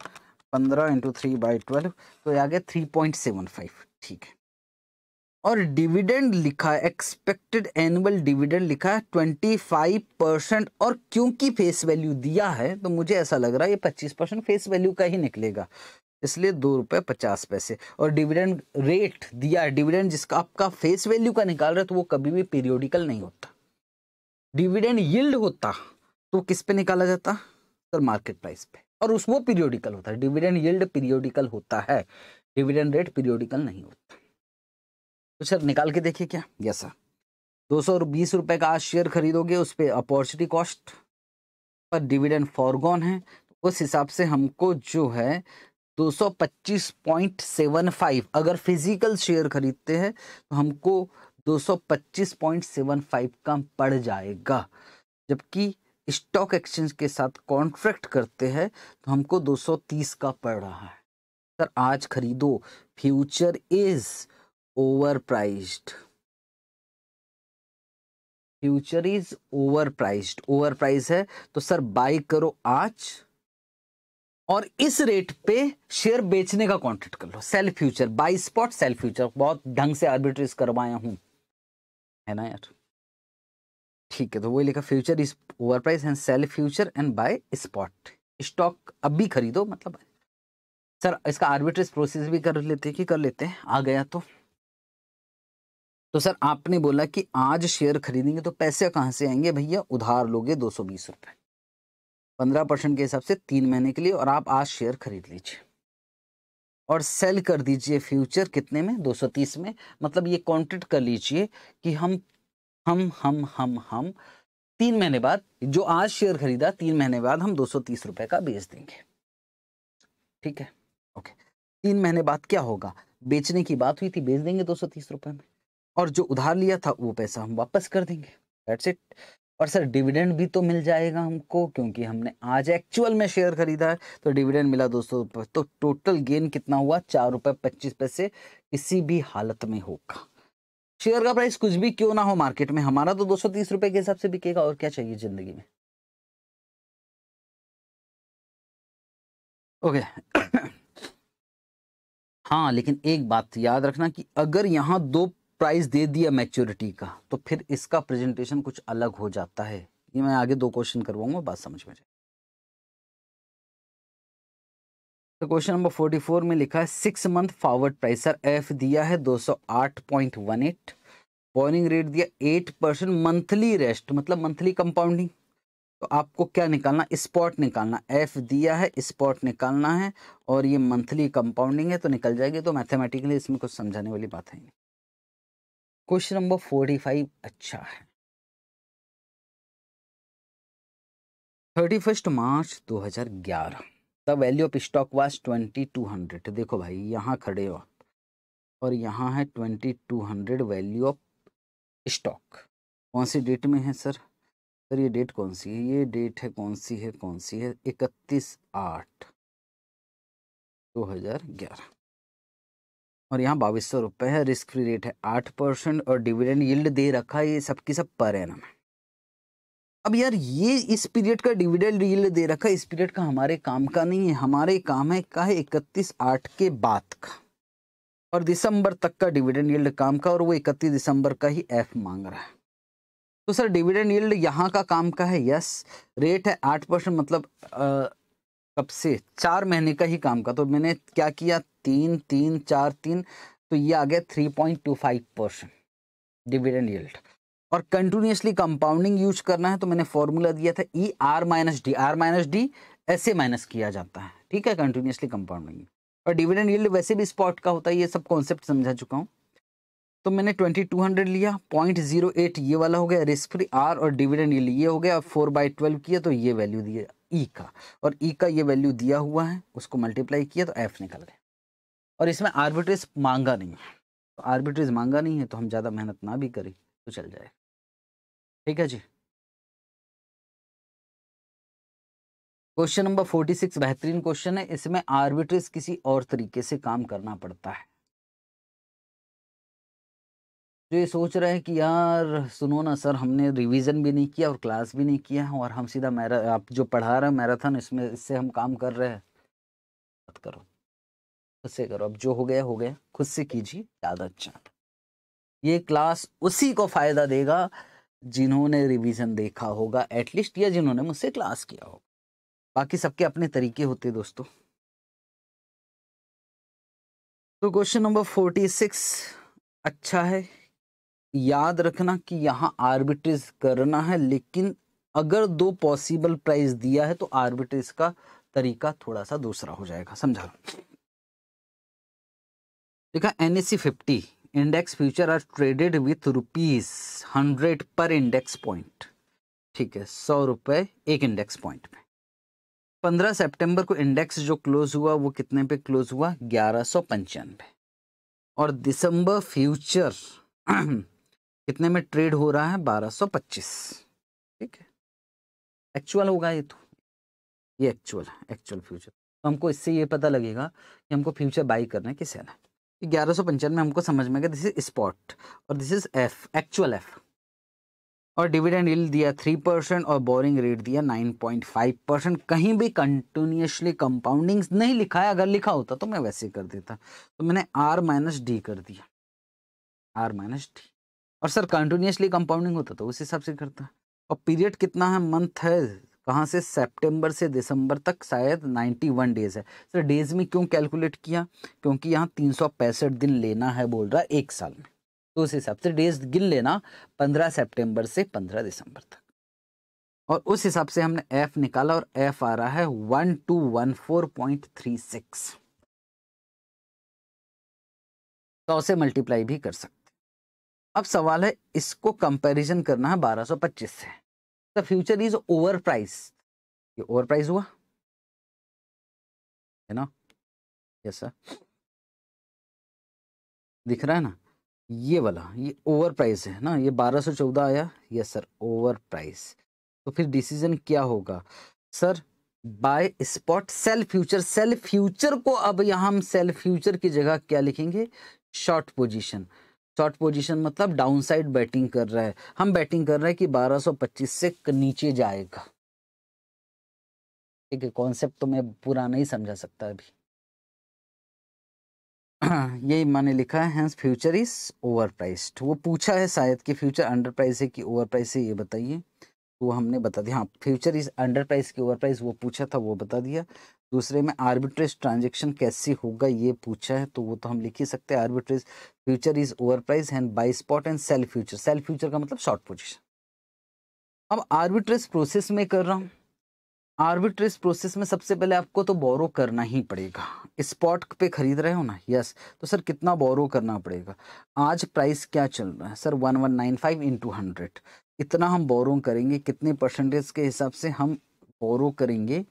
पंद्रह इंटू थ्री बाई ट्वेल्व तो आ गया थ्री पॉइंट सेवन फाइव ठीक है और डिविडेंड लिखा है एक्सपेक्टेड एनुअल डिविडेंड लिखा है ट्वेंटी फाइव परसेंट और क्योंकि फेस वैल्यू दिया है तो मुझे ऐसा लग रहा है ये पच्चीस परसेंट फेस वैल्यू का ही निकलेगा इसलिए दो रुपये पचास पैसे और डिविडेंड रेट दिया है डिविडेंड जिसका आपका फेस वैल्यू का निकाल रहा है तो वो कभी भी पीरियोडिकल नहीं होता डिविडेंड यल्ड होता तो किस पे निकाला जाता सर मार्केट प्राइस पे और उस वो पीरियोडिकल होता है डिविडेंड यल्ड पीरियोडिकल होता है डिविडेंड रेट पीरियोडिकल नहीं होता तो सर निकाल के देखिए क्या यस सर दो सौ बीस रुपये का आज शेयर खरीदोगे उस पर अपॉर्चुनिटी कॉस्ट पर डिविडेंड फॉरगॉन है उस हिसाब से हमको जो है 225.75 अगर फिजिकल शेयर खरीदते हैं तो हमको 225.75 का पड़ जाएगा जबकि स्टॉक एक्सचेंज के साथ कॉन्ट्रैक्ट करते हैं तो हमको 230 का पड़ रहा है सर आज खरीदो future is over priced future is over over prize है तो सर बाई करो आज और इस रेट पे शेयर बेचने का कॉन्ट्रैक्ट कर लो sell future buy spot sell future बहुत ढंग से आर्बिट्रेज करवाया हूं है ना यार ठीक है तो वही लिखा future is over priced and sell future and buy spot stock अब भी खरीदो मतलब सर इसका आर्बिट्रेज प्रोसेस भी कर लेते कि कर लेते हैं आ गया तो तो सर आपने बोला कि आज शेयर खरीदेंगे तो पैसे कहाँ से आएंगे भैया उधार लोगे दो सौ बीस रुपये पंद्रह परसेंट के हिसाब से तीन महीने के लिए और आप आज शेयर खरीद लीजिए और सेल कर दीजिए फ्यूचर कितने में दो सौ तीस में मतलब ये कॉन्ट्रेक्ट कर लीजिए कि हम हम हम हम हम तीन महीने बाद जो आज शेयर खरीदा तीन महीने बाद हम दो सौ तीस रुपए का बेच देंगे ठीक है ओके तीन महीने बाद क्या होगा बेचने की बात हुई थी बेच देंगे दो सौ तीस रुपए में और जो उधार लिया था वो पैसा हम वापस कर देंगे दैट्स इट और सर डिविडेंड भी तो मिल जाएगा हमको क्योंकि हमने आज एक्चुअल में शेयर खरीदा है तो डिविडेंड मिला दो सौ रुपये तो टोटल गेन कितना हुआ चार रुपये पच्चीस पैसे किसी भी हालत में होगा शेयर का प्राइस कुछ भी क्यों ना हो मार्केट में हमारा तो दो सौ तीस रुपये के हिसाब से बिकेगा और क्या चाहिए जिंदगी में ओके हाँ लेकिन एक बात याद रखना कि अगर यहाँ दो प्राइस दे दिया मैच्योरिटी का तो फिर इसका प्रेजेंटेशन कुछ अलग हो जाता है ये मैं आगे दो क्वेश्चन करवाऊंगा बात समझ में जाए तो क्वेश्चन नंबर 44 में लिखा है six month forward price sir F दिया है 208.18 बॉइलिंग रेट दिया 8 परसेंट मंथली रेस्ट मतलब मंथली कंपाउंडिंग तो आपको क्या निकालना स्पॉट निकालना एफ दिया है स्पॉट निकालना है और ये मंथली कंपाउंडिंग है तो निकल जाएगी तो मैथमेटिकली इसमें कुछ समझाने वाली बात है नहीं क्वेश्चन नंबर फोर्टी फाइव अच्छा है थर्टी फर्स्ट मार्च दो हजार ग्यारह the value of stock was twenty two hundred देखो भाई यहाँ खड़े हो आप और यहाँ है twenty two hundred value of stock कौन सी डेट में है सर सर ये डेट कौन सी है ये डेट है कौन सी है कौन सी है इकतीस आठ दो हजार ग्यारह और यहाँ बाईस सौ रुपये है रिस्क फ्री रेट है आठ परसेंट और डिविडेंड यील्ड दे रखा है ये सब की सब पर है ना अब यार ये इस पीरियड का डिविडेंड यील्ड दे रखा है इस पीरियड का हमारे काम का नहीं है हमारे काम है का है इकतीस आठ के बाद का और दिसंबर तक का डिविडेंड यील्ड काम का और वो इकतीस दिसंबर का ही एफ मांग रहा है तो सर डिविडेंड यील्ड यहाँ का काम का है यस रेट है आठ परसेंट मतलब कब से चार महीने का ही काम का तो मैंने क्या किया तीन तीन चार तीन तो ये आ गया three point two five percent dividend yield और कंटिन्यूसली कंपाउंडिंग यूज करना है तो मैंने फॉर्मूला दिया था E R minus D R minus D ऐसे माइनस किया जाता है ठीक है कंटिन्यूसली कंपाउंडिंग और डिविडेंड यील्ड वैसे भी स्पॉट का होता है ये सब कॉन्सेप्ट समझा चुका हूँ तो मैंने ट्वेंटी टू हंड्रेड लिया पॉइंट जीरो एट ये वाला हो गया रिस्क फ्री आर और डिविडेंड यील्ड ये हो गया और फोर बाई ट्वेल्व किया तो ये वैल्यू दिया ई e का और ई e का ये वैल्यू दिया हुआ है उसको मल्टीप्लाई किया तो एफ निकल गया और इसमें आर्बिट्रेज मांगा नहीं है तो आर्बिट्रेज मांगा नहीं है तो हम ज़्यादा मेहनत ना भी करें तो चल जाए ठीक है जी क्वेश्चन नंबर फोर्टी सिक्स बेहतरीन क्वेश्चन है इसमें आर्बिट्रेज किसी और तरीके से काम करना पड़ता है जो ये सोच रहे हैं कि यार सुनो ना सर हमने रिवीजन भी नहीं किया और क्लास भी नहीं किया और हम सीधा मैरा आप जो पढ़ा रहे हैं मैराथन इसमें इससे हम काम कर रहे हैं बात करो खुद से करो अब जो हो गया हो गया खुद से कीजिए ज़्यादा अच्छा ये क्लास उसी को फ़ायदा देगा जिन्होंने रिवीजन देखा होगा एटलीस्ट या जिन्होंने मुझसे क्लास किया होगा बाकी सबके अपने तरीके होते दोस्तों तो क्वेश्चन नंबर फोर्टी सिक्स अच्छा है याद रखना कि यहाँ आर्बिट्रेज करना है लेकिन अगर दो पॉसिबल प्राइस दिया है तो आर्बिट्रेज का तरीका थोड़ा सा दूसरा हो जाएगा समझा देखा N S C fifty index future are traded with rupees hundred पर इंडेक्स पॉइंट ठीक है सौ रुपए एक इंडेक्स पॉइंट में पंद्रह सितंबर को इंडेक्स जो क्लोज हुआ वो कितने पे क्लोज हुआ ग्यारह सौ पंचानवे और दिसंबर फ्यूचर कितने में ट्रेड हो रहा है 1225 ठीक है एक्चुअल होगा ये तो ये एक्चुअल है एक्चुअल फ्यूचर तो हमको इससे ये पता लगेगा कि हमको फ्यूचर बाई करना है कि सेल है ग्यारह सौ पंचानवे हमको समझ में आ गया दिस इज स्पॉट और this is F actual F और डिविडेंड यील्ड दिया थ्री परसेंट और बोरिंग रेट दिया नाइन पॉइंट फाइव परसेंट कहीं भी कंटिन्यूसली कंपाउंडिंग नहीं लिखा है अगर लिखा होता तो मैं वैसे कर देता तो मैंने आर माइनस डी कर दिया आर माइनस डी और सर कंटिन्यूसली कंपाउंडिंग होता तो उस हिसाब से करता है और पीरियड कितना है मंथ है कहाँ से सितंबर से दिसंबर तक शायद वन डेज है सर डेज में क्यों कैलकुलेट किया क्योंकि यहाँ तीन सौ पैंसठ दिन लेना है बोल रहा है एक साल में तो उस हिसाब से डेज गिन लेना पंद्रह सेप्टेम्बर से पंद्रह दिसंबर तक और उस हिसाब से हमने एफ निकाला और एफ आ रहा है one one two four six तो उसे मल्टीप्लाई भी कर सकते अब सवाल है इसको कंपैरिजन करना है 1225 से the future is over price ये ओवर प्राइस हुआ है ना यस सर दिख रहा है ना ये वाला ये ओवर प्राइस है ना ये 1214 आया यस सर ओवर प्राइस तो फिर डिसीजन क्या होगा sir buy spot sell future sell future को अब यहां हम सेल फ्यूचर की जगह क्या लिखेंगे शॉर्ट पोजीशन शॉर्ट पोजीशन मतलब डाउनसाइड बैटिंग कर रहा है हम बैटिंग कर रहे हैं कि 1225 से नीचे जाएगा ठीक है कॉन्सेप्ट तो मैं पूरा नहीं समझा सकता अभी यही माने लिखा है hence future is over priced वो पूछा है शायद कि फ्यूचर अंडर प्राइस है कि ओवर प्राइस है ये बताइए वो हमने बता दिया हाँ फ्यूचर इज अंडर प्राइस की ओवर प्राइस वो पूछा था वो बता दिया दूसरे में आर्बिट्रेज ट्रांजेक्शन कैसे होगा ये पूछा है तो वो तो हम लिख ही सकते हैं arbitrage future is over priced and buy spot and sell future sell future का मतलब शॉर्ट पोजिशन अब आर्बिट्रेज प्रोसेस में कर रहा हूँ आर्बिट्रेज प्रोसेस में सबसे पहले आपको तो बोरो करना ही पड़ेगा स्पॉट पे खरीद रहे हो ना यस तो सर कितना बोरो करना पड़ेगा आज प्राइस क्या चल रहा है sir one one nine five into hundred इतना हम बोरो करेंगे कितने परसेंटेज के हिसाब से हम बोरो करेंगे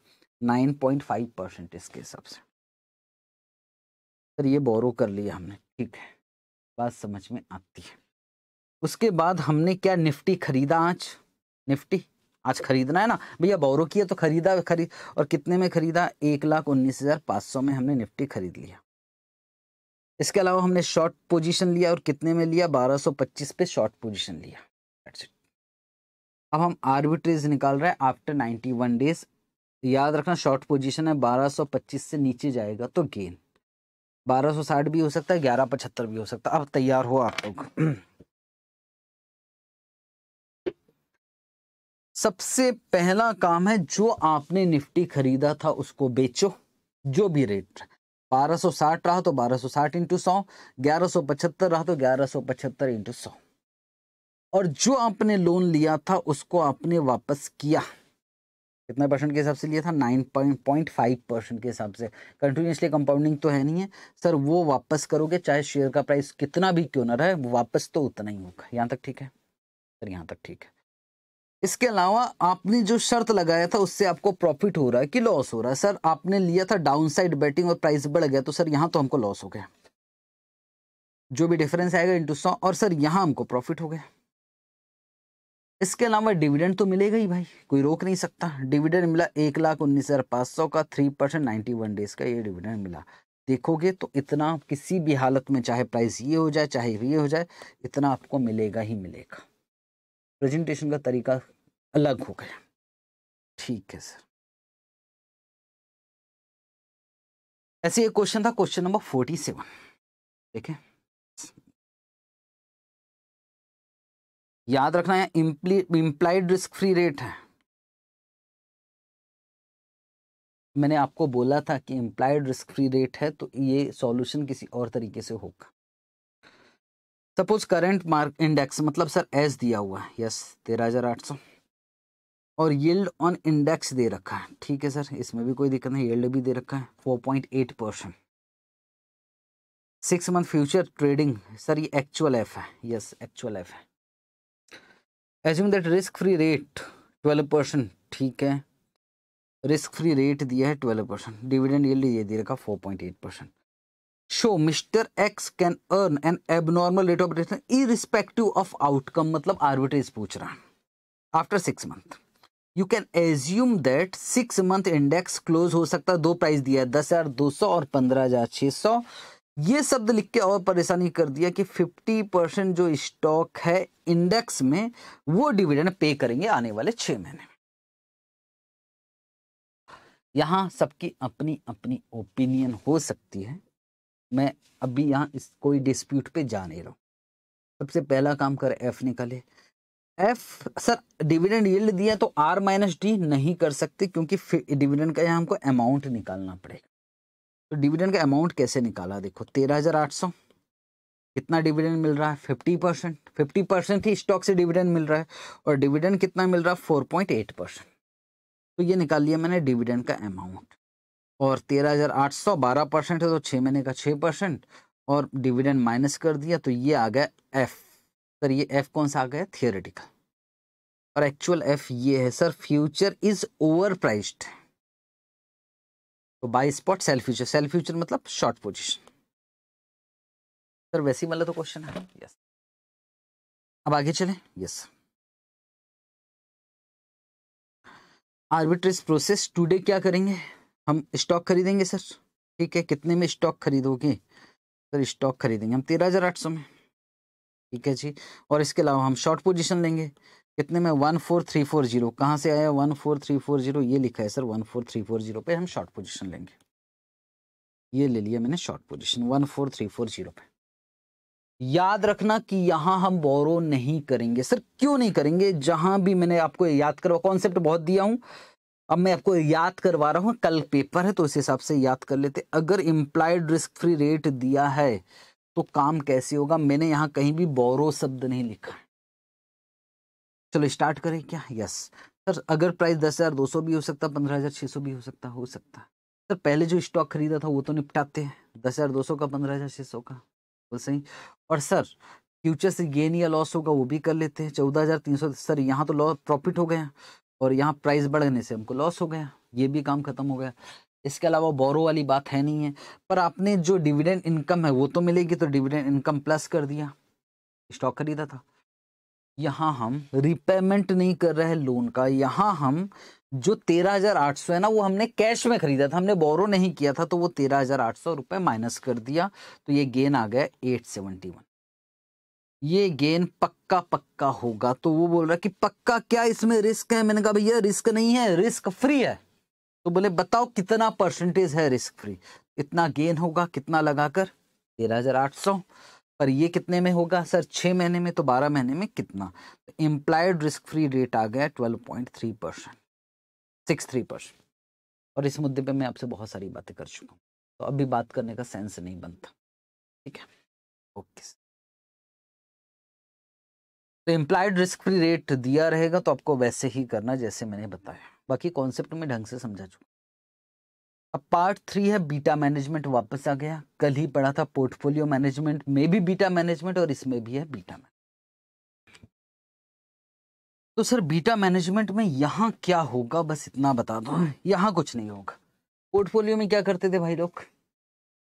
9.5 परसेंट इसके हिसाब से सर ये बोरो कर लिया हमने ठीक है बात समझ में आती है उसके बाद हमने क्या निफ्टी खरीदा आज निफ्टी आज खरीदना है ना भैया बोरो किया तो खरीदा खरीद और कितने में खरीदा एक लाख उन्नीस हजार पाँच सौ में हमने निफ्टी खरीद लिया इसके अलावा हमने शॉर्ट पोजीशन लिया और कितने में लिया बारह सौ पच्चीस पे शॉर्ट पोजीशन लिया अब हम आर्बिट्रेज निकाल रहे हैं आफ्टर वन डेज याद रखना शॉर्ट पोजीशन है 1225 से नीचे जाएगा तो गेन 1260 भी हो सकता है 1175 भी हो सकता है अब तैयार हो आप लोग सबसे पहला काम है जो आपने निफ्टी खरीदा था उसको बेचो जो भी रेट 1260 रहा तो 1260 इंटू सौ ग्यारह रहा तो ग्यारह सौ पचहत्तर इंटू सौ और जो आपने लोन लिया था उसको आपने वापस किया कितना परसेंट के हिसाब से लिया था नाइन पॉइंट फाइव परसेंट के हिसाब से कंटिन्यूसली कंपाउंडिंग तो है नहीं है सर वो वापस करोगे चाहे शेयर का प्राइस कितना भी क्यों ना रहे वो वापस तो उतना ही होगा यहाँ तक ठीक है सर यहाँ तक ठीक है इसके अलावा आपने जो शर्त लगाया था उससे आपको प्रॉफिट हो रहा है कि लॉस हो रहा है सर आपने लिया था डाउन साइड बैटिंग और प्राइस बढ़ गया तो सर यहाँ तो हमको लॉस हो गया जो भी डिफरेंस आएगा इंटू सौ और सर यहाँ हमको प्रॉफिट हो गया इसके अलावा डिविडेंड तो मिलेगा ही भाई कोई रोक नहीं सकता डिविडेंड मिला एक लाख उन्नीस हज़ार पाँच सौ का three percent ninety one days का ये डिविडेंड मिला देखोगे तो इतना किसी भी हालत में चाहे प्राइस ये हो जाए चाहे ये हो जाए इतना आपको मिलेगा ही मिलेगा प्रेजेंटेशन का तरीका अलग हो गया ठीक है सर ऐसे एक क्वेश्चन था क्वेश्चन नंबर फोर्टी सेवन ठीक है याद रखना है इम्प्लाइड रिस्क फ्री रेट है मैंने आपको बोला था कि इम्प्लाइड रिस्क फ्री रेट है तो ये सॉल्यूशन किसी और तरीके से होगा सपोज करंट मार्क इंडेक्स मतलब सर एस दिया हुआ है यस तेरह हजार आठ सौ और यील्ड ऑन इंडेक्स दे रखा है ठीक है सर इसमें भी कोई दिक्कत नहीं यील्ड भी दे रखा है four point eight percent six month future trading sir ये एक्चुअल एफ है यस एक्चुअल एफ है assume that risk free rate twelve percent ठीक है रिस्क फ्री रेट दिया है ट्वेल्व परसेंट डिविडेंड ये दे रखा four point eight percent so mister X can earn an abnormal rate of return irrespective of outcome मतलब आर्बिट्रेज पूछ रहा है after six month you can assume that six month index close हो सकता है दो प्राइस दिया है दस हजार दो सौ और पंद्रह हजार छह सौ ये शब्द लिख के और परेशानी कर दिया कि 50 परसेंट जो स्टॉक है इंडेक्स में वो डिविडेंड पे करेंगे आने वाले छह महीने यहां सबकी अपनी अपनी ओपिनियन हो सकती है मैं अभी यहां इस कोई डिस्प्यूट पे जा नहीं रहा सबसे पहला काम कर एफ निकाले एफ सर डिविडेंड यील्ड दिया तो आर माइनस डी नहीं कर सकते क्योंकि डिविडेंड का यहाँ हमको अमाउंट निकालना पड़ेगा तो डिविडेंड का अमाउंट कैसे निकाला देखो तेरह हज़ार आठ सौ कितना डिविडेंड मिल रहा है फिफ्टी परसेंट फिफ्टी परसेंट ही स्टॉक से डिविडेंड मिल रहा है और डिविडेंड कितना मिल रहा है फोर पॉइंट एट परसेंट तो ये निकाल लिया मैंने डिविडेंड का अमाउंट और तेरह हज़ार आठ सौ बारह परसेंट है तो छः महीने का छः परसेंट और डिविडेंड माइनस कर दिया तो ये आ गया एफ़ सर ये एफ़ कौन सा आ गया थियोरेटिकल और एक्चुअल एफ़ ये है सर फ्यूचर इज़ ओवर है तो buy spot sell future sell future मतलब शॉर्ट पोजिशन सर वैसी मतलब तो क्वेश्चन है यस अब आगे चले यस आर्बिट्रेज प्रोसेस टुडे क्या करेंगे हम स्टॉक खरीदेंगे सर ठीक है कितने में स्टॉक खरीदोगे सर स्टॉक खरीदेंगे हम तेरह हजार आठ सौ में ठीक है जी और इसके अलावा हम शॉर्ट पोजीशन लेंगे कितने में one four three four zero कहाँ से आया one four three four zero ये लिखा है sir one four three four zero पे हम शॉर्ट पोजीशन लेंगे ये ले लिया मैंने short position one four three four zero पे याद रखना कि यहाँ हम बोरो नहीं करेंगे सर क्यों नहीं करेंगे जहाँ भी मैंने आपको याद करवा कॉन्सेप्ट बहुत दिया हूँ अब मैं आपको याद करवा रहा हूँ कल पेपर है तो उस हिसाब से याद कर लेते अगर इम्प्लाइड रिस्क फ्री रेट दिया है तो काम कैसे होगा मैंने यहाँ कहीं भी बोरो शब्द नहीं लिखा है चलो स्टार्ट करें क्या यस सर अगर प्राइस दस हज़ार दो सौ भी हो सकता पंद्रह हज़ार छः सौ भी हो सकता हो सकता सर पहले जो स्टॉक खरीदा था वो तो निपटाते हैं दस हज़ार दो सौ का पंद्रह हज़ार छः सौ का बोल सही और सर फ्यूचर से गेन या लॉस होगा वो भी कर लेते हैं चौदह हज़ार तीन सौ सर यहाँ तो लॉस प्रॉफिट हो गया और यहाँ प्राइस बढ़ने से हमको लॉस हो गया ये भी काम खत्म हो गया इसके अलावा बोरो वाली बात है नहीं है पर आपने जो डिविडेंड इनकम है वो तो मिलेगी तो डिविडेंड इनकम प्लस कर दिया स्टॉक खरीदा था यहाँ हम रिपेमेंट नहीं कर रहे हैं लोन का यहाँ हम जो तेरह हजार आठ सौ है ना वो हमने कैश में खरीदा था हमने बोरो नहीं किया था तो वो तेरह हजार आठ सौ रुपये माइनस कर दिया तो ये गेन आ गया एट सेवेंटी वन ये गेन पक्का पक्का होगा तो वो बोल रहा कि पक्का क्या इसमें रिस्क है मैंने कहा भैया रिस्क नहीं है रिस्क फ्री है तो बोले बताओ कितना परसेंटेज है रिस्क फ्री इतना गेन होगा कितना लगाकर तेरह हजार आठ सौ पर ये कितने में होगा सर छः महीने में तो बारह महीने में कितना इम्प्लाइड रिस्क फ्री रेट आ गया twelve point three percent six three percent और इस मुद्दे पे मैं आपसे बहुत सारी बातें कर चुका हूँ तो अभी बात करने का सेंस नहीं बनता ठीक है ओके तो इम्प्लाइड रिस्क फ्री रेट दिया रहेगा तो आपको वैसे ही करना जैसे मैंने बताया बाकी कॉन्सेप्ट में ढंग से समझा चुका अब पार्ट थ्री है बीटा मैनेजमेंट वापस आ गया कल ही पढ़ा था पोर्टफोलियो मैनेजमेंट में भी बीटा मैनेजमेंट और इसमें भी है बीटा तो सर बीटा मैनेजमेंट में यहाँ क्या होगा बस इतना बता दो यहां कुछ नहीं होगा पोर्टफोलियो में क्या करते थे भाई लोग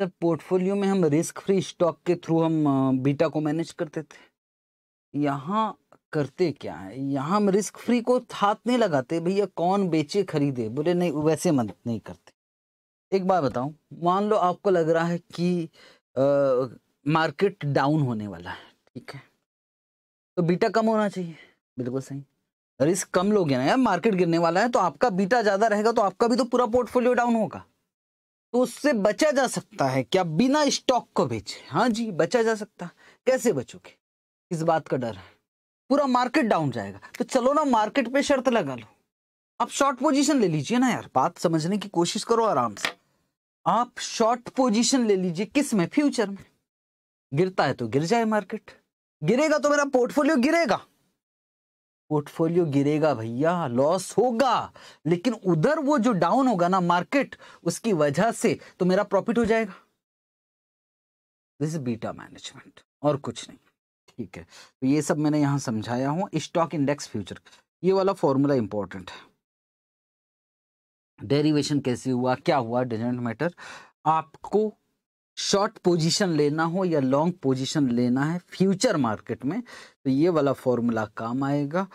सर पोर्टफोलियो में हम रिस्क फ्री स्टॉक के थ्रू हम बीटा को मैनेज करते थे यहाँ करते क्या है यहाँ हम रिस्क फ्री को हाथ नहीं लगाते भैया कौन बेचे खरीदे बोले नहीं वैसे मदद नहीं करते एक बात बताऊं मान लो आपको लग रहा है कि मार्केट डाउन होने वाला है ठीक है तो बीटा कम होना चाहिए बिल्कुल सही रिस्क कम लोगे ना यार मार्केट गिरने वाला है तो आपका बीटा ज़्यादा रहेगा तो आपका भी तो पूरा पोर्टफोलियो डाउन होगा तो उससे बचा जा सकता है क्या बिना स्टॉक को बेचे हाँ जी बचा जा सकता कैसे बचोगे इस बात का डर है पूरा मार्केट डाउन जाएगा तो चलो ना मार्केट पे शर्त लगा लो आप शॉर्ट पोजीशन ले लीजिए ना यार बात समझने की कोशिश करो आराम से आप शॉर्ट पोजीशन ले लीजिए किस में फ्यूचर में गिरता है तो गिर जाए मार्केट गिरेगा तो मेरा पोर्टफोलियो गिरेगा पोर्टफोलियो गिरेगा भैया लॉस होगा लेकिन उधर वो जो डाउन होगा ना मार्केट उसकी वजह से तो मेरा प्रॉफिट हो जाएगा दिस बीटा मैनेजमेंट और कुछ नहीं ठीक है तो ये सब मैंने यहां समझाया हूं स्टॉक इंडेक्स फ्यूचर ये वाला फॉर्मूला इंपॉर्टेंट है डेरिवेशन कैसे हुआ क्या हुआ डजेंट मैटर आपको शॉर्ट पोजीशन लेना हो या लॉन्ग पोजीशन लेना है फ्यूचर मार्केट में तो ये वाला फॉर्मूला काम आएगा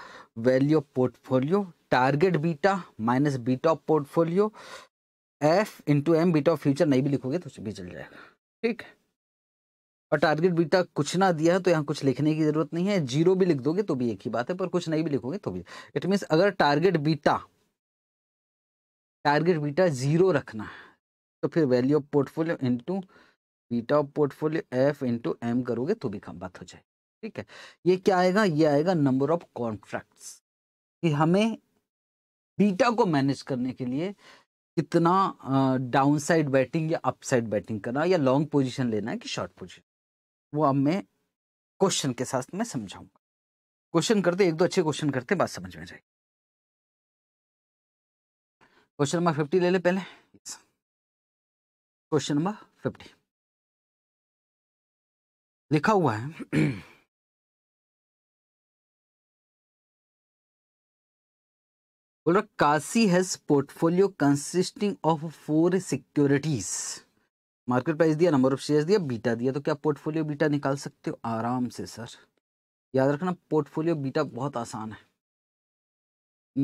value of portfolio target beta minus beta of portfolio F into M beta of future नहीं भी लिखोगे तो भी चल जाएगा ठीक है और टारगेट बीटा कुछ ना दिया है तो यहाँ कुछ लिखने की जरूरत नहीं है जीरो भी लिख दोगे तो भी एक ही बात है पर कुछ नहीं भी लिखोगे तो भी इट मीन्स अगर target beta target beta zero रखना है तो फिर value of portfolio into beta of portfolio F into M करोगे तो भी बात हो जाएगी ठीक है ये क्या आएगा ये आएगा नंबर ऑफ कॉन्ट्रैक्ट्स कि हमें बीटा को मैनेज करने के लिए कितना डाउन साइड बैटिंग या अपसाइड बैटिंग करना या लॉन्ग पोजिशन लेना है कि शॉर्ट पोजिशन वो अब मैं क्वेश्चन के साथ मैं समझाऊंगा क्वेश्चन करते एक दो अच्छे क्वेश्चन करते बात समझ में जाएगी क्वेश्चन नंबर फिफ्टी ले ले पहले क्वेश्चन नंबर फिफ्टी लिखा हुआ है Kashi has portfolio consisting of four securities market price दिया नंबर ऑफ शेयर्स दिया बीटा दिया तो क्या पोर्टफोलियो बीटा निकाल सकते हो आराम से सर याद रखना पोर्टफोलियो बीटा बहुत आसान है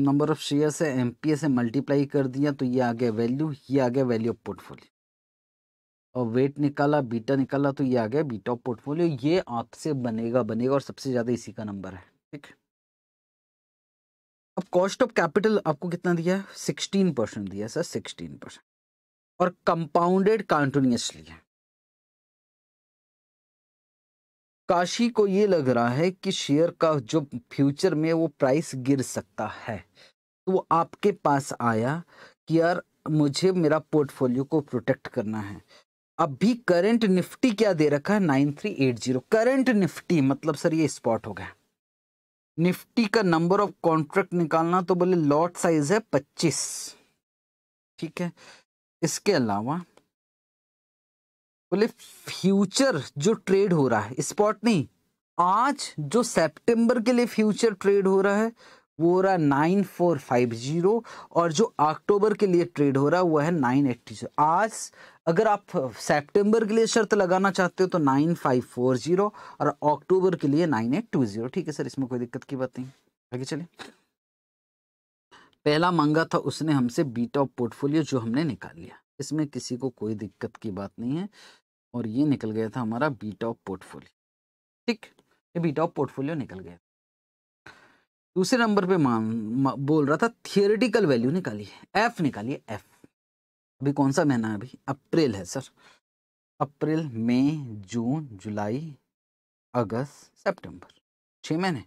नंबर ऑफ शेयर से एम से मल्टीप्लाई कर दिया तो ये आ गया वैल्यू ये आ गया वैल्यू ऑफ पोर्टफोलियो और वेट निकाला बीटा निकाला तो ये आ गया बीटा ऑफ पोर्टफोलियो ये आपसे बनेगा बनेगा और सबसे ज़्यादा इसी का नंबर है ठीक है अब कॉस्ट ऑफ कैपिटल आपको कितना दिया है सिक्सटीन परसेंट दिया सर सिक्सटीन परसेंट और कंपाउंडेड कॉन्टिन्यूसली है काशी को ये लग रहा है कि शेयर का जो फ्यूचर में वो प्राइस गिर सकता है तो वो आपके पास आया कि यार मुझे मेरा पोर्टफोलियो को प्रोटेक्ट करना है अभी करंट निफ्टी क्या दे रखा है nine three eight zero current Nifty मतलब सर ये स्पॉट हो गया निफ्टी का नंबर ऑफ कॉन्ट्रैक्ट निकालना तो बोले लॉट साइज है पच्चीस ठीक है इसके अलावा बोले फ्यूचर जो ट्रेड हो रहा है स्पॉट नहीं आज जो सितंबर के लिए फ्यूचर ट्रेड हो रहा है वो हो रहा है नाइन फोर फाइव जीरो और जो अक्टूबर के लिए ट्रेड हो रहा है वो है नाइन एट्टी जीरो आज अगर आप सितंबर के लिए शर्त लगाना चाहते हो तो नाइन फाइव फोर जीरो और अक्टूबर के लिए नाइन एट टू जीरो ठीक है सर इसमें कोई दिक्कत की बात नहीं आगे चलिए पहला मांगा था उसने हमसे बीटा ऑफ पोर्टफोलियो जो हमने निकाल लिया इसमें किसी को कोई दिक्कत की बात नहीं है और ये निकल गया था हमारा बीटा ऑफ पोर्टफोलियो ठीक ये बीटा ऑफ पोर्टफोलियो निकल गया दूसरे नंबर पे मान बोल रहा था थियोरिटिकल वैल्यू निकालिए एफ निकालिए एफ अभी कौन सा महीना है अभी अप्रैल है सर अप्रैल मई जून जुलाई अगस्त सेप्टेम्बर छः महीने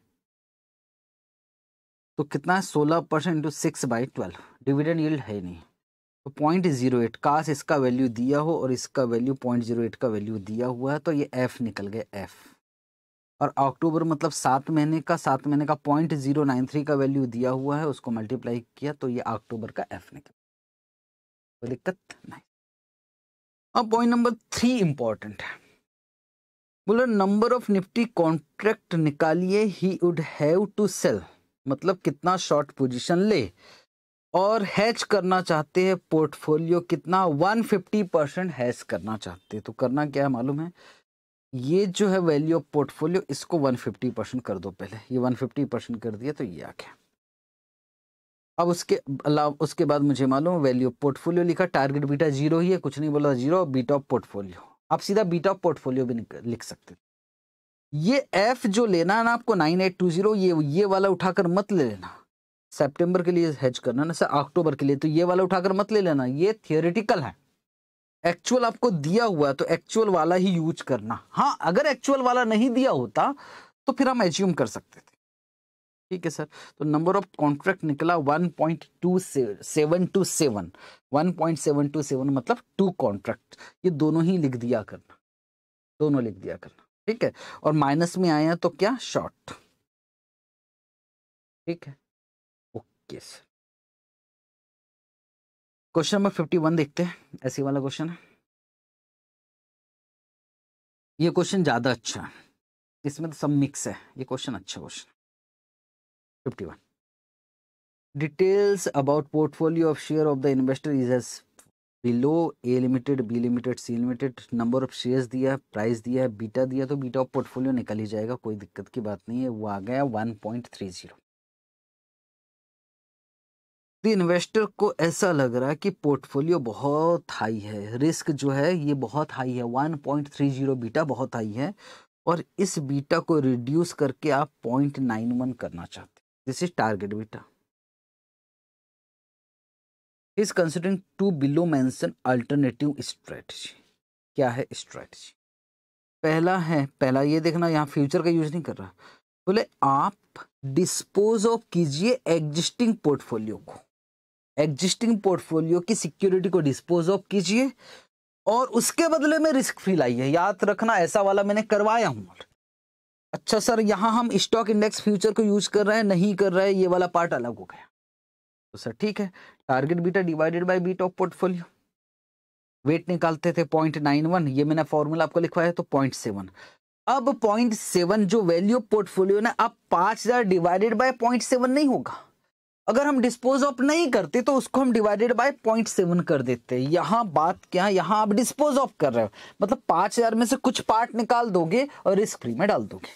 तो कितना है सोलह percent into six by twelve dividend yield है नहीं तो पॉइंट जीरो एट काश इसका वैल्यू दिया हो और इसका वैल्यू पॉइंट जीरो एट का वैल्यू दिया हुआ है तो ये एफ़ निकल गए एफ़ और अक्टूबर मतलब सात महीने का सात महीने का पॉइंट जीरो नाइन थ्री का वैल्यू दिया हुआ है उसको मल्टीप्लाई किया तो ये अक्टूबर का एफ निकल तो दिक्कत नहीं अब पॉइंट नंबर थ्री इंपॉर्टेंट है बोलो नंबर ऑफ निफ्टी कॉन्ट्रैक्ट निकालिए he would have to sell मतलब कितना शॉर्ट पोजीशन ले और हैच करना चाहते हैं पोर्टफोलियो कितना 150 परसेंट हैच करना चाहते हैं तो करना क्या है मालूम है ये जो है वैल्यू ऑफ पोर्टफोलियो इसको 150 परसेंट कर दो पहले ये 150 परसेंट कर दिया तो ये आ गया अब उसके अलावा उसके बाद मुझे मालूम वैल्यू ऑफ पोर्टफोलियो लिखा टारगेट बीटा जीरो ही है कुछ नहीं बोला जीरो बीटा ऑफ पोर्टफोलियो आप सीधा बीटा ऑफ पोर्टफोलियो भी लिख सकते ये एफ जो लेना है ना आपको नाइन एट टू जीरो ये ये वाला उठाकर मत ले लेना सेप्टेम्बर के लिए हेज करना ना सर अक्टूबर के लिए तो ये वाला उठाकर मत ले लेना ये थियोरिटिकल है एक्चुअल आपको दिया हुआ है तो एक्चुअल वाला ही यूज करना हाँ अगर एक्चुअल वाला नहीं दिया होता तो फिर हम एज्यूम कर सकते थे ठीक है सर तो नंबर ऑफ कॉन्ट्रैक्ट निकला टू सेवन मतलब टू कॉन्ट्रैक्ट ये दोनों ही लिख दिया करना दोनों लिख दिया करना ठीक है और माइनस में आए हैं तो क्या शॉर्ट ठीक है इक्कीस क्वेश्चन नंबर फिफ्टी वन देखते हैं ऐसी वाला क्वेश्चन है ये क्वेश्चन ज़्यादा अच्छा है इसमें तो सब मिक्स है ये क्वेश्चन अच्छा question fifty one details about portfolio of share of the investor is as below A limited B limited C limited number of shares दिया प्राइस दिया बीटा दिया तो बीटा ऑफ पोर्टफोलियो निकल ही जाएगा कोई दिक्कत की बात नहीं है वो आ गया वन पॉइंट थ्री जीरो तो इन्वेस्टर को ऐसा लग रहा है कि पोर्टफोलियो बहुत हाई है रिस्क जो है ये बहुत हाई है 1.30 बीटा बहुत हाई है और इस बीटा को रिड्यूस करके आप 0.91 करना चाहते हैं this is target beta is considering two below mention alternative strategy क्या है स्ट्रेटजी पहला है पहला ये देखना यहाँ फ्यूचर का यूज नहीं कर रहा बोले आप डिस्पोज ऑफ कीजिए एग्जिस्टिंग पोर्टफोलियो को एग्जिस्टिंग पोर्टफोलियो की सिक्योरिटी को डिस्पोज ऑफ कीजिए और उसके बदले में रिस्क फ्री लाइए याद रखना ऐसा वाला मैंने करवाया हूँ अच्छा सर यहाँ हम स्टॉक इंडेक्स फ्यूचर को यूज कर रहे हैं नहीं कर रहे हैं ये वाला पार्ट अलग हो गया तो सर ठीक है target beta divided by beta of portfolio weight निकालते थे पॉइंट नाइन वन ये मैंने फॉर्मूला आपको लिखवाया तो पॉइंट सेवन अब पॉइंट सेवन जो वैल्यू पोर्टफोलियो ना अब पांच हज़ार डिवाइडेड बाय पॉइंट सेवन नहीं होगा अगर हम डिस्पोज ऑफ नहीं करते तो उसको हम डिवाइडेड बाय पॉइंट सेवन कर देते हैं यहाँ बात क्या है यहाँ आप डिस्पोज ऑफ कर रहे हो मतलब पांच हज़ार में से कुछ पार्ट निकाल दोगे और रिस्क फ्री में डाल दोगे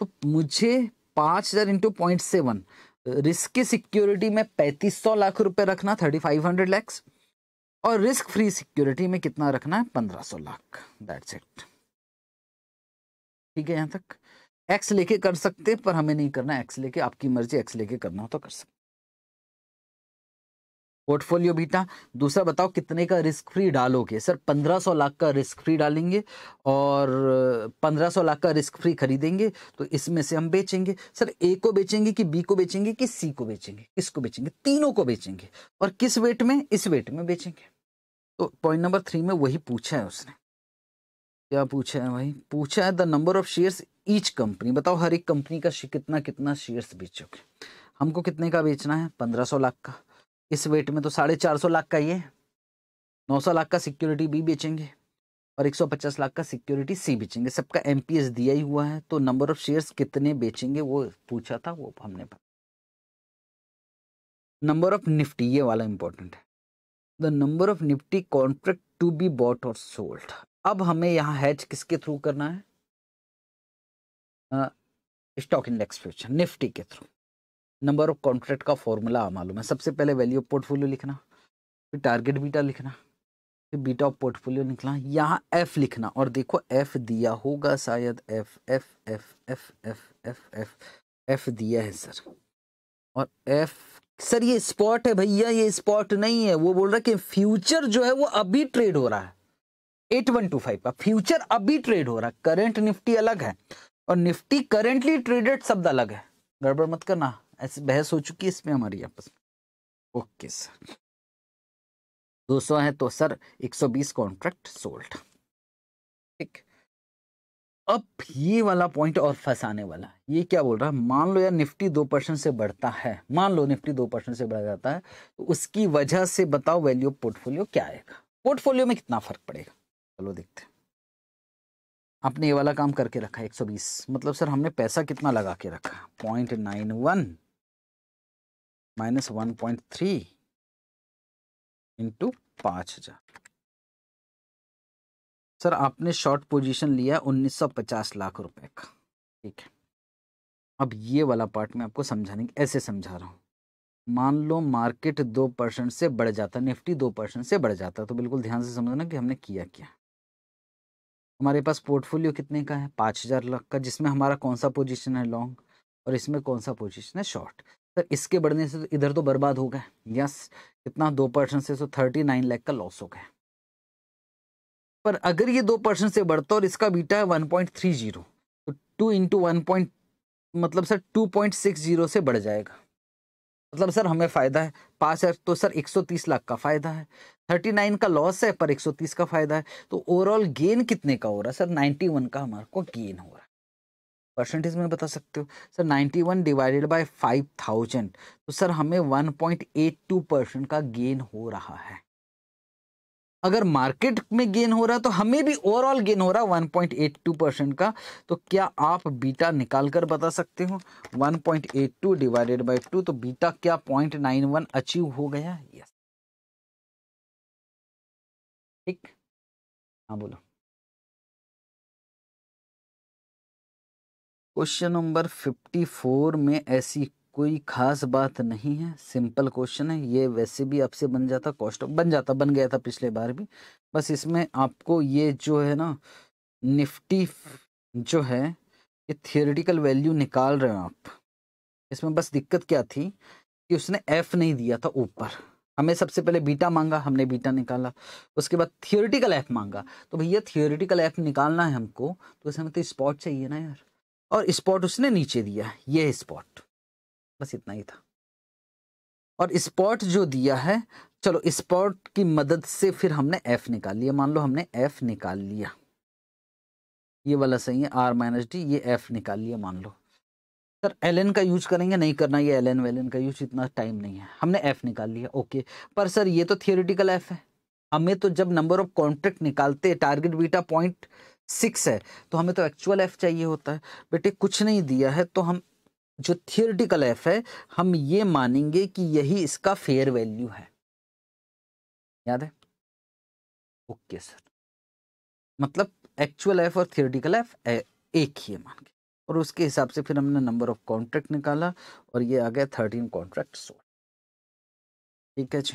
तो मुझे पांच हज़ार इंटू पॉइंट सेवन रिस्क की सिक्योरिटी में पैंतीस सौ लाख रुपए रखना थर्टी फाइव हंड्रेड लैक्स और रिस्क फ्री सिक्योरिटी में कितना रखना है पंद्रह सौ लाख दैट्स इट ठीक है यहाँ तक एक्स लेके कर सकते पर हमें नहीं करना एक्स लेके आपकी मर्जी एक्स लेके करना हो तो कर सकते पोर्टफोलियो था दूसरा बताओ कितने का रिस्क फ्री डालोगे सर 1500 लाख का रिस्क फ्री डालेंगे और 1500 लाख का रिस्क फ्री खरीदेंगे तो इसमें से हम बेचेंगे सर ए को बेचेंगे कि बी को बेचेंगे कि सी को बेचेंगे किसको बेचेंगे तीनों को बेचेंगे और किस वेट में इस वेट में बेचेंगे तो पॉइंट नंबर थ्री में वही पूछा है उसने क्या पूछा है भाई पूछा है the number of shares each company बताओ हर एक कंपनी का कितना कितना शेयर्स बेचोगे हमको कितने का बेचना है पंद्रह सौ लाख का इस वेट में तो साढ़े चार सौ लाख का ये नौ सौ लाख का सिक्योरिटी बी बेचेंगे और एक सौ पचास लाख का सिक्योरिटी सी बेचेंगे सबका एम पी एस दिया ही हुआ है तो नंबर ऑफ शेयर्स कितने बेचेंगे वो पूछा था वो हमने नंबर ऑफ निफ्टी ये वाला इंपॉर्टेंट है the number of Nifty contract to be bought और सोल्ड अब हमें यहाँ हैच किसके थ्रू करना है स्टॉक इंडेक्स फ्यूचर निफ्टी के थ्रू नंबर ऑफ कॉन्ट्रैक्ट का फॉर्मूला मालूम है सबसे पहले वैल्यू ऑफ पोर्टफोलियो लिखना फिर टारगेट बीटा लिखना फिर बीटा ऑफ पोर्टफोलियो निकला यहाँ एफ लिखना और देखो एफ दिया होगा शायद F F F F F F F F दिया है सर और एफ सर ये स्पॉट है भैया ये स्पॉट नहीं है वो बोल रहा है कि फ्यूचर जो है वो अभी ट्रेड हो रहा है एट वन टू फाइव का फ्यूचर अभी ट्रेड हो रहा है करंट निफ्टी अलग है और निफ्टी करेंटली ट्रेडेड शब्द अलग है गड़बड़ मत करना ऐसी बहस हो चुकी है इसमें हमारी आपस में ओके सर सौ है तो सर एक सौ बीस कॉन्ट्रैक्ट सोल्ड ठीक अब ये वाला पॉइंट और फंसाने वाला ये क्या बोल रहा है मान लो यार निफ्टी दो परसेंट से बढ़ता है मान लो निफ्टी दो परसेंट से बढ़ जाता है तो उसकी वजह से बताओ वैल्यू पोर्टफोलियो क्या आएगा पोर्टफोलियो में कितना फर्क पड़ेगा चलो देखते हैं आपने ये वाला काम करके रखा है 120 मतलब सर हमने पैसा कितना लगा के रखा point nine one minus one point three into पाँच हजार सर आपने शॉर्ट पोजीशन लिया उन्नीस सौ पचास लाख रुपए का ठीक है अब ये वाला पार्ट मैं आपको समझाने ऐसे समझा रहा हूँ मान लो मार्केट दो परसेंट से बढ़ जाता निफ्टी दो परसेंट से बढ़ जाता तो बिल्कुल ध्यान से समझना कि हमने किया क्या हमारे पास पोर्टफोलियो कितने का है पाँच हज़ार लाख का जिसमें हमारा कौन सा पोजीशन है लॉन्ग और इसमें कौन सा पोजीशन है शॉर्ट सर तो इसके बढ़ने से तो इधर तो बर्बाद हो गए यस कितना दो परसेंट से तो थर्टी नाइन लैख का लॉस हो गया पर अगर ये दो परसेंट से बढ़ता और इसका बीटा है वन पॉइंट थ्री जीरो तो टू इंटू वन पॉइंट मतलब sir two point six zero से बढ़ जाएगा मतलब सर हमें फ़ायदा है पाँच है तो सर तीस लाख का फ़ायदा है नाइन का लॉस है पर तीस का फ़ायदा है तो ओवरऑल गेन कितने का हो रहा है सर वन का हमारे को गेन हो रहा है परसेंटेज में बता सकते हो सर 91 डिवाइडेड बाय 5000 तो सर हमें 1.82 परसेंट का गेन हो रहा है अगर मार्केट में गेन हो रहा है तो हमें भी ओवरऑल गेन हो रहा है 1.82 परसेंट का तो क्या आप बीटा निकाल कर बता सकते हो 1.82 डिवाइडेड बाय 2 तो बीटा क्या 0.91 अचीव हो गया यस ठीक हाँ बोलो क्वेश्चन नंबर फिफ्टी फोर में ऐसी कोई खास बात नहीं है सिंपल क्वेश्चन है ये वैसे भी आपसे बन जाता कॉस्ट बन जाता बन गया था पिछले बार भी बस इसमें आपको ये जो है ना निफ्टी जो है ये थियोरिटिकल वैल्यू निकाल रहे हो आप इसमें बस दिक्कत क्या थी कि उसने एफ नहीं दिया था ऊपर हमें सबसे पहले बीटा मांगा हमने बीटा निकाला उसके बाद थियोरिटिकल एफ मांगा तो भैया थियोरिटिकल एफ निकालना है हमको तो इसमें तो स्पॉट चाहिए ना यार और स्पॉट उसने नीचे दिया ये स्पॉट बस इतना ही था और स्पॉट जो दिया है चलो स्पॉट की मदद से फिर हमने एफ निकाल लिया मान लो हमने एफ निकाल लिया ये वाला सही है आर माइनस डी ये एफ निकाल लिया मान लो सर एल एन का यूज करेंगे नहीं करना ये एल एन वेल का यूज इतना टाइम नहीं है हमने एफ निकाल लिया ओके पर सर ये तो थियोरिटिकल एफ है हमें तो जब नंबर ऑफ कॉन्ट्रैक्ट निकालते टारगेट बीटा पॉइंट सिक्स है तो हमें तो एक्चुअल एफ चाहिए होता है बेटे कुछ नहीं दिया है तो हम जो थियोरटिकल एफ है हम ये मानेंगे कि यही इसका फेयर वैल्यू है याद है ओके सर मतलब एक्चुअल एफ और थियोरटिकल एफ एक ही है मान के और उसके हिसाब से फिर हमने नंबर ऑफ कॉन्ट्रैक्ट निकाला और ये आ गया थर्टीन कॉन्ट्रैक्ट सोल्ड ठीक है जी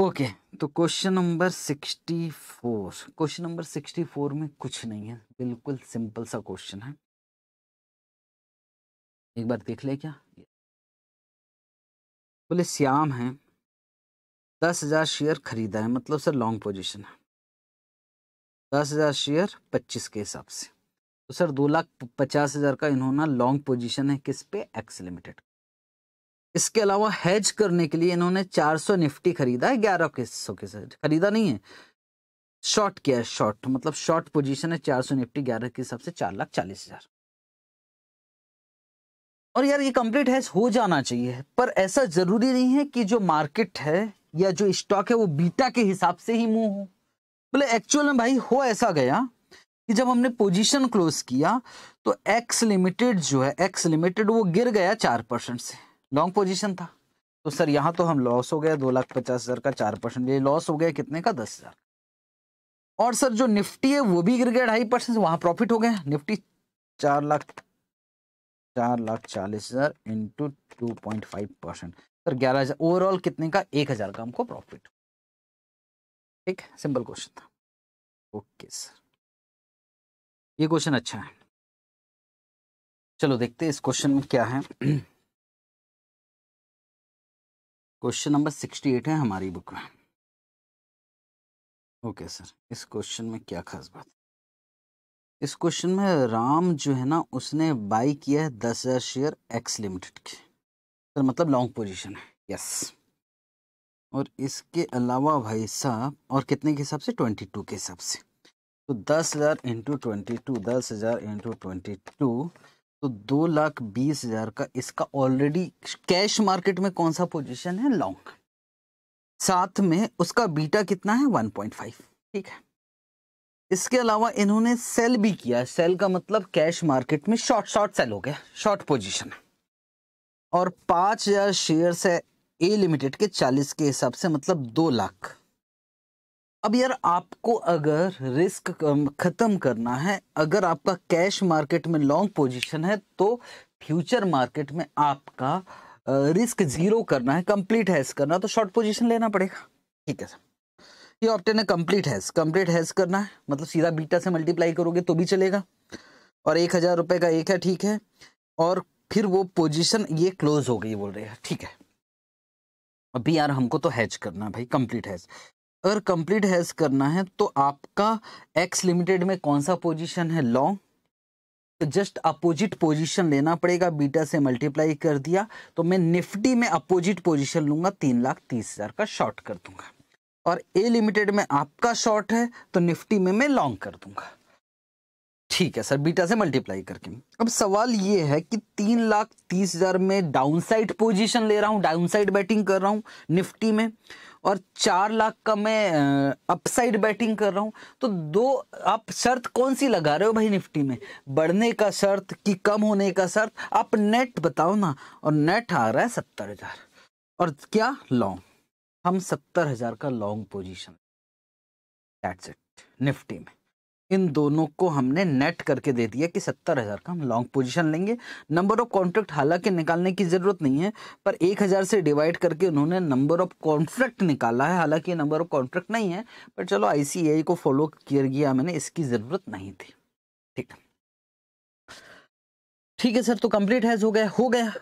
ओके तो question number sixty four question number sixty four में कुछ नहीं है बिल्कुल सिंपल सा क्वेश्चन है एक बार देख ले क्या बोले श्याम है दस हजार शेयर खरीदा है मतलब सर लॉन्ग पोजीशन है दस हजार शेयर पच्चीस के हिसाब से तो सर दो लाख पचास हजार का इन्होंने लॉन्ग पोजीशन है किस पे एक्स लिमिटेड इसके अलावा हैज करने के लिए इन्होंने 400 निफ्टी खरीदा है ग्यारह के सौ के साथ खरीदा नहीं है शॉर्ट किया है शॉर्ट मतलब शॉर्ट पोजीशन है 400 निफ्टी ग्यारह के हिसाब से चार लाख चालीस हजार और यार ये कंप्लीट हैज हो जाना चाहिए पर ऐसा जरूरी नहीं है कि जो मार्केट है या जो स्टॉक है वो बीटा के हिसाब से ही मूव हो बोले एक्चुअल में भाई हो ऐसा गया कि जब हमने पोजीशन क्लोज किया तो एक्स लिमिटेड जो है एक्स लिमिटेड वो गिर गया चार परसेंट से लॉन्ग पोजीशन था तो सर यहाँ तो हम लॉस हो गया दो लाख पचास हज़ार का चार परसेंट ये लॉस हो गया कितने का दस हज़ार और सर जो निफ्टी है वो भी गिर गया ढाई परसेंट वहां प्रॉफिट हो गया निफ्टी चार लाख चार लाख चालीस हज़ार into two point five percent sir ग्यारह हज़ार ओवरऑल कितने का एक हज़ार का हमको प्रॉफिट ठीक है सिंपल क्वेश्चन था ओके सर ये क्वेश्चन अच्छा है चलो देखते हैं इस क्वेश्चन में क्या है क्वेश्चन नंबर सिक्सटी एट है हमारी बुक में ओके okay, सर इस क्वेश्चन में क्या खास बात इस क्वेश्चन में राम जो है ना उसने बाई किया है दस हज़ार शेयर एक्स लिमिटेड की सर मतलब लॉन्ग पोजीशन है यस और इसके अलावा भाई साहब और कितने के हिसाब से ट्वेंटी टू के हिसाब से तो दस हज़ार इंटू ट्वेंटी टू दस हज़ार इंटू ट्वेंटी टू तो दो लाख बीस हजार का इसका ऑलरेडी कैश मार्केट में कौन सा पोजीशन है लॉन्ग साथ में उसका बीटा कितना है 1.5 ठीक है इसके अलावा इन्होंने सेल भी किया सेल का मतलब कैश मार्केट में शॉर्ट शॉर्ट सेल हो गया शॉर्ट पोजीशन है और पांच हजार शेयर है ए लिमिटेड के चालीस के हिसाब से मतलब दो लाख अब यार आपको अगर रिस्क ख़त्म करना है अगर आपका कैश मार्केट में लॉन्ग पोजीशन है तो फ्यूचर मार्केट में आपका रिस्क जीरो करना है कंप्लीट हैज करना तो शॉर्ट पोजीशन लेना पड़ेगा ठीक है सर ये ऑप्टन है कंप्लीट हैज कंप्लीट हैज करना है मतलब सीधा बीटा से मल्टीप्लाई करोगे तो भी चलेगा और एक हज़ार रुपये का एक है ठीक है और फिर वो पोजिशन ये क्लोज हो गई बोल रहे हैं ठीक है अभी यार हमको तो हैज करना है भाई कंप्लीट हैज अगर कंप्लीट हैज करना है तो आपका एक्स लिमिटेड में कौन सा पोजीशन है लॉन्ग तो जस्ट अपोजिट पोजीशन लेना पड़ेगा बीटा से मल्टीप्लाई कर दिया तो मैं निफ्टी में अपोजिट पोजीशन लूंगा तीन लाख तीस हज़ार का शॉर्ट कर दूंगा और ए लिमिटेड में आपका शॉर्ट है तो निफ्टी में मैं लॉन्ग कर दूंगा ठीक है सर बीटा से मल्टीप्लाई करके अब सवाल ये है कि तीन लाख तीस हजार में डाउनसाइड पोजीशन ले रहा हूं डाउनसाइड बैटिंग कर रहा हूं निफ्टी में और चार लाख का मैं अपसाइड बैटिंग कर रहा हूँ तो दो आप शर्त कौन सी लगा रहे हो भाई निफ्टी में बढ़ने का शर्त कि कम होने का शर्त आप नेट बताओ ना और नेट आ रहा है सत्तर हजार और क्या लॉन्ग हम सत्तर हजार का लॉन्ग पोजिशन इट निफ्टी में इन दोनों को हमने नेट करके दे दिया कि सत्तर हज़ार का हम लॉन्ग पोजीशन लेंगे नंबर ऑफ कॉन्ट्रैक्ट हालांकि निकालने की ज़रूरत नहीं है पर एक हज़ार से डिवाइड करके उन्होंने नंबर ऑफ कॉन्ट्रैक्ट निकाला है हालांकि नंबर ऑफ कॉन्ट्रैक्ट नहीं है पर चलो आई को फॉलो किया गया मैंने इसकी ज़रूरत नहीं थी ठीक है ठीक है सर तो कंप्लीट हैज हो गया हो गया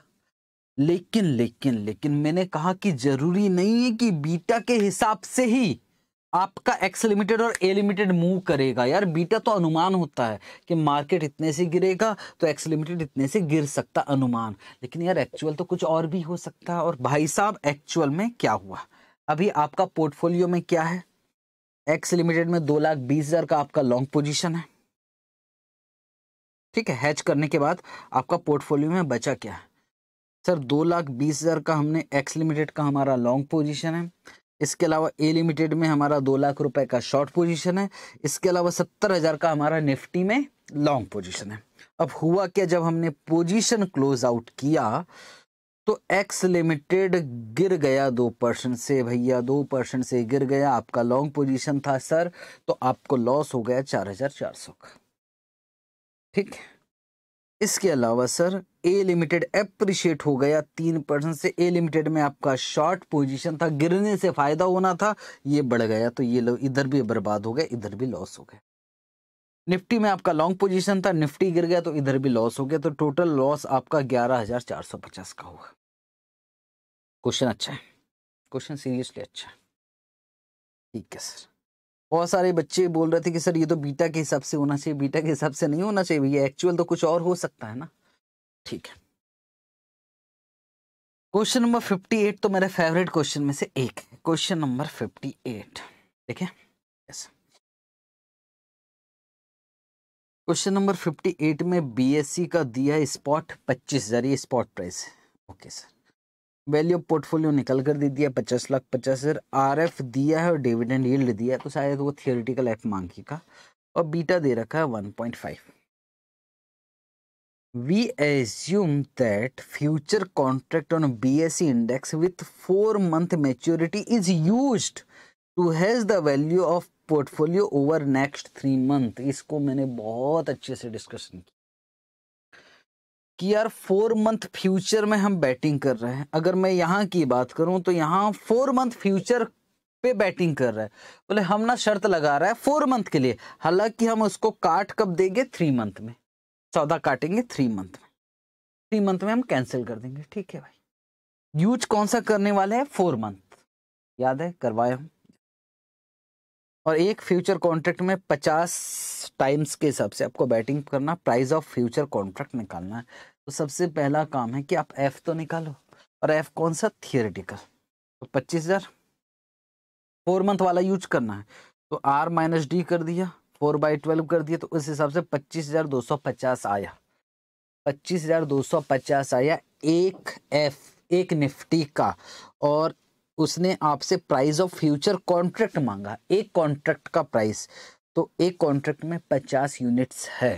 लेकिन लेकिन लेकिन मैंने कहा कि ज़रूरी नहीं है कि बीटा के हिसाब से ही आपका एक्स लिमिटेड और ए लिमिटेड मूव करेगा यार बीटा तो अनुमान होता है कि मार्केट इतने से गिरेगा तो एक्स लिमिटेड इतने से गिर सकता अनुमान लेकिन यार एक्चुअल तो कुछ और भी हो सकता है और भाई साहब एक्चुअल में क्या हुआ अभी आपका पोर्टफोलियो में क्या है एक्स लिमिटेड में दो लाख बीस हजार का आपका लॉन्ग पोजिशन है ठीक है हैच करने के बाद आपका पोर्टफोलियो में बचा क्या है सर दो लाख बीस हजार का हमने एक्स लिमिटेड का हमारा लॉन्ग पोजिशन है इसके अलावा ए लिमिटेड में हमारा दो लाख रुपए का शॉर्ट पोजीशन है इसके अलावा सत्तर हज़ार का हमारा निफ्टी में लॉन्ग पोजीशन है अब हुआ क्या जब हमने पोजीशन क्लोज आउट किया तो एक्स लिमिटेड गिर गया दो परसेंट से भैया दो परसेंट से गिर गया आपका लॉन्ग पोजीशन था सर तो आपको लॉस हो गया चार हजार चार सौ का ठीक इसके अलावा सर ए लिमिटेड अप्रिशिएट हो गया तीन परसेंट से ए लिमिटेड में आपका शॉर्ट पोजीशन था गिरने से फ़ायदा होना था ये बढ़ गया तो ये लो इधर भी बर्बाद हो गया इधर भी लॉस हो गया निफ्टी में आपका लॉन्ग पोजीशन था निफ्टी गिर गया तो इधर भी लॉस हो गया तो टोटल लॉस आपका ग्यारह हज़ार चार सौ पचास का होगा क्वेश्चन अच्छा है क्वेश्चन सीरियसली अच्छा है ठीक है सर बहुत सारे बच्चे बोल रहे थे कि सर ये तो बीटा के हिसाब से होना चाहिए बीटा के हिसाब से नहीं होना चाहिए भैया एक्चुअल तो कुछ और हो सकता है ना ठीक है क्वेश्चन नंबर 58 तो मेरे फेवरेट क्वेश्चन में से एक है क्वेश्चन नंबर 58 ठीक है यस क्वेश्चन नंबर 58 में बीएससी का दिया स्पॉट पच्चीस हजार स्पॉट प्राइस है ओके सर वैल्यू पोर्टफोलियो निकल कर दे दिया पचास लाख पचास हजार आर एफ दिया है और डिविडेंड यील्ड दिया है तो शायद वो थियोरिटिकल एफ मांगी का और बीटा दे रखा है one point five We assume that future contract on BSE index with 4 month maturity is used to hedge the value of portfolio over next 3 month. इसको मैंने बहुत अच्छे से डिस्कशन किया कि यार फोर मंथ फ्यूचर में हम बैटिंग कर रहे हैं अगर मैं यहाँ की बात करूँ तो यहाँ फोर मंथ फ्यूचर पे बैटिंग कर रहे हैं बोले हम ना शर्त लगा रहा है फोर मंथ के लिए हालांकि हम उसको काट कब देंगे थ्री मंथ में चौदह काटेंगे थ्री मंथ में थ्री मंथ में हम कैंसिल कर देंगे ठीक है भाई यूज कौन सा करने वाला है फोर मंथ याद है करवाए हम और एक फ्यूचर कॉन्ट्रैक्ट में पचास टाइम्स के हिसाब से आपको बैटिंग करना प्राइस ऑफ फ्यूचर कॉन्ट्रैक्ट निकालना है तो सबसे पहला काम है कि आप एफ तो निकालो और एफ कौन सा थियोरिटिकल तो पच्चीस हजार फोर मंथ वाला यूज करना है तो आर माइनस डी कर दिया फोर बाई ट्वेल्व कर दिए तो उस हिसाब से पच्चीस हज़ार दो सौ पचास आया पच्चीस हज़ार दो सौ पचास आया एक एफ एक निफ्टी का और उसने आपसे प्राइस ऑफ फ्यूचर कॉन्ट्रैक्ट मांगा एक कॉन्ट्रैक्ट का प्राइस तो एक कॉन्ट्रैक्ट में पचास यूनिट्स है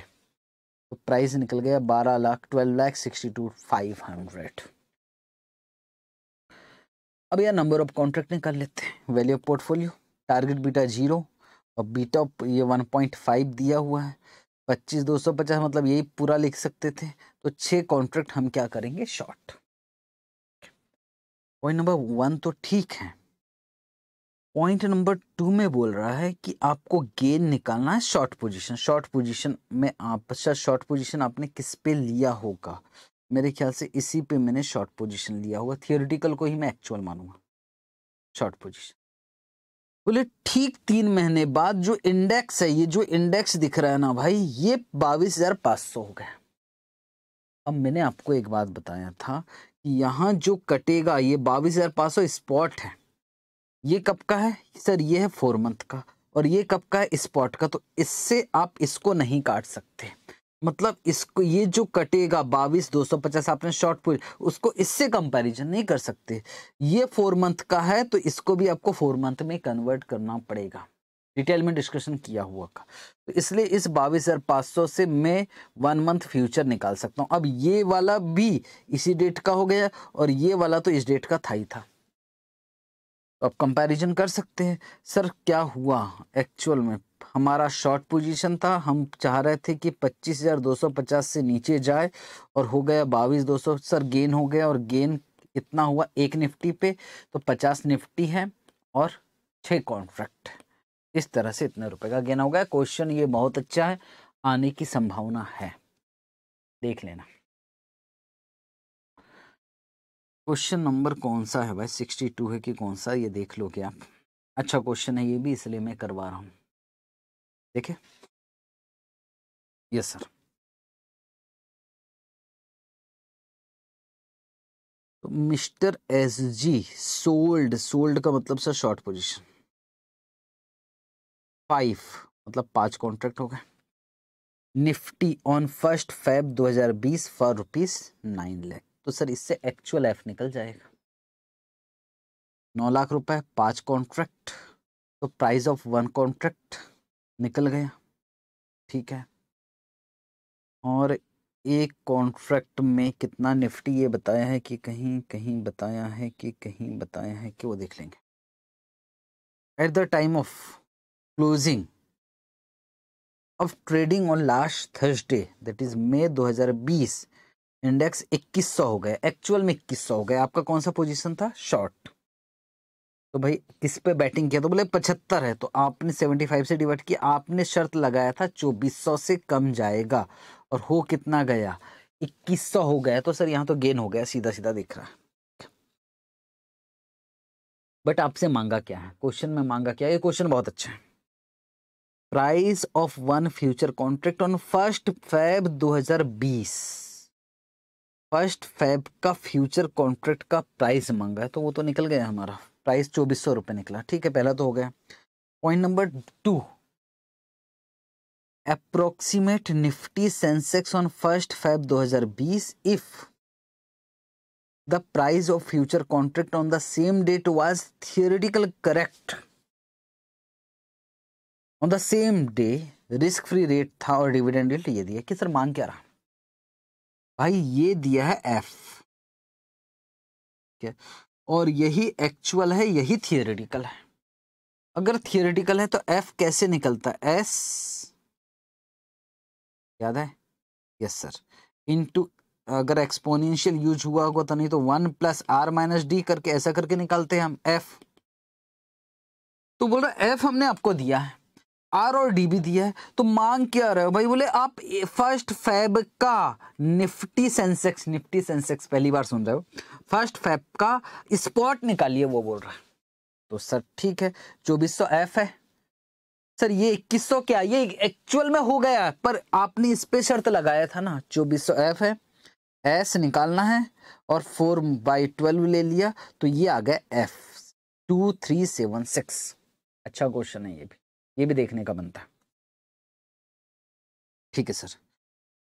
तो प्राइस निकल गया बारह lakh twelve lakh sixty two five hundred अब यह नंबर ऑफ कॉन्ट्रैक्ट निकाल लेते हैं value of portfolio target beta zero और बीटा ये वन पॉइंट फाइव दिया हुआ है पच्चीस दो सौ पचास मतलब यही पूरा लिख सकते थे तो छः कॉन्ट्रैक्ट हम क्या करेंगे शॉर्ट पॉइंट नंबर वन तो ठीक है पॉइंट नंबर टू में बोल रहा है कि आपको गेन निकालना है शॉर्ट पोजीशन शॉर्ट पोजीशन में आप अच्छा शॉर्ट पोजीशन आपने किस पे लिया होगा मेरे ख्याल से इसी पे मैंने शॉर्ट पोजीशन लिया होगा थियोरिटिकल को ही मैं एक्चुअल मानूंगा शॉर्ट पोजीशन बोले ठीक तीन महीने बाद जो इंडेक्स है ये जो इंडेक्स दिख रहा है ना भाई ये बाईस हजार पाँच सौ हो गया अब मैंने आपको एक बात बताया था कि यहाँ जो कटेगा ये बाईस हजार पाँच सौ स्पॉट है ये कब का है सर ये है फोर मंथ का और ये कब का है स्पॉट का तो इससे आप इसको नहीं काट सकते मतलब इसको ये जो कटेगा बाईस दो सौ पचास आपने शॉर्ट पुट उसको इससे कंपैरिजन नहीं कर सकते ये फोर मंथ का है तो इसको भी आपको फोर मंथ में कन्वर्ट करना पड़ेगा डिटेल में डिस्कशन किया हुआ का तो इसलिए इस बाईस हज़ार पाँच सौ से मैं वन मंथ फ्यूचर निकाल सकता हूँ अब ये वाला भी इसी डेट का हो गया और ये वाला तो इस डेट का था ही था तो आप कंपेरिजन कर सकते हैं सर क्या हुआ एक्चुअल में हमारा शॉर्ट पोजीशन था हम चाह रहे थे कि 25,250 से नीचे जाए और हो गया 22,200 सर गेन हो गया और गेन इतना हुआ एक निफ्टी पे तो 50 निफ्टी है और छः कॉन्ट्रैक्ट इस तरह से इतने रुपए का गेन हो गया क्वेश्चन ये बहुत अच्छा है आने की संभावना है देख लेना क्वेश्चन नंबर कौन सा है भाई सिक्सटी टू है कि कौन सा ये देख लो क्या अच्छा क्वेश्चन है ये भी इसलिए मैं करवा रहा हूँ देखिए यस सर तो mister S G sold sold का मतलब सर शॉर्ट पोजीशन फाइव मतलब पांच कॉन्ट्रैक्ट हो गए Nifty on first Feb 2020 for rupees nine lakh तो सर इससे एक्चुअल एफ निकल जाएगा नौ लाख रुपए पांच कॉन्ट्रैक्ट तो प्राइस ऑफ वन कॉन्ट्रैक्ट निकल गया ठीक है और एक कॉन्ट्रैक्ट में कितना निफ्टी ये बताया है कि कहीं कहीं बताया है कि कहीं बताया है कि वो देख लेंगे at the time of closing of trading on last Thursday that is May 2020 index 2100 हो गया एक्चुअल में 2100 हो गया आपका कौन सा पोजीशन था शॉर्ट तो भाई किस पे बैटिंग किया तो बोले पचहत्तर है तो आपने सेवेंटी फाइव से डिवाइड किया आपने शर्त लगाया था चौबीस सौ से कम जाएगा और हो कितना गया इक्कीस सौ हो गया तो सर यहाँ तो गेन हो गया सीधा सीधा दिख रहा है बट आपसे मांगा क्या है क्वेश्चन में मांगा क्या है ये क्वेश्चन बहुत अच्छा है price of one future contract on first Feb 2020 first Feb का फ्यूचर कॉन्ट्रैक्ट का प्राइस मांगा है तो वो तो निकल गया हमारा प्राइस चौबीस सौ रुपये निकला ठीक है पहला तो हो गया point number two approximate Nifty Sensex on first Feb 2020 if the price of future contract on the same date was theoretical correct on the same day risk free rate था और डिविडेंड रेट ये दिया कि सर मांग क्या रहा भाई ये दिया है एफ और यही एक्चुअल है यही थियोरेटिकल है अगर थियोरेटिकल है तो एफ कैसे निकलता है एस याद है यस सर इनटू अगर एक्सपोनेंशियल यूज हुआ होगा तो नहीं तो one plus R minus D करके ऐसा करके निकालते हैं हम एफ तो बोल रहा एफ हमने आपको दिया है आर और डी भी दिया है तो मांग क्या रहे हो भाई बोले आप फर्स्ट फैब का निफ्टी सेंसेक्स निफ्टी सेंसेक्स पहली बार सुन रहे हो फर्स्ट फैप का स्पॉट निकालिए वो बोल रहा है तो सर ठीक है चौबीस सौ एफ है सर ये इक्कीस सौ क्या ये एक्चुअल में हो गया पर आपने इस पे शर्त लगाया था ना चौबीस सौ एफ है एस निकालना है और फोर बाई ट्वेल्व ले लिया तो ये आ गया F two three seven six अच्छा क्वेश्चन है ये भी ये भी देखने का बनता ठीक है सर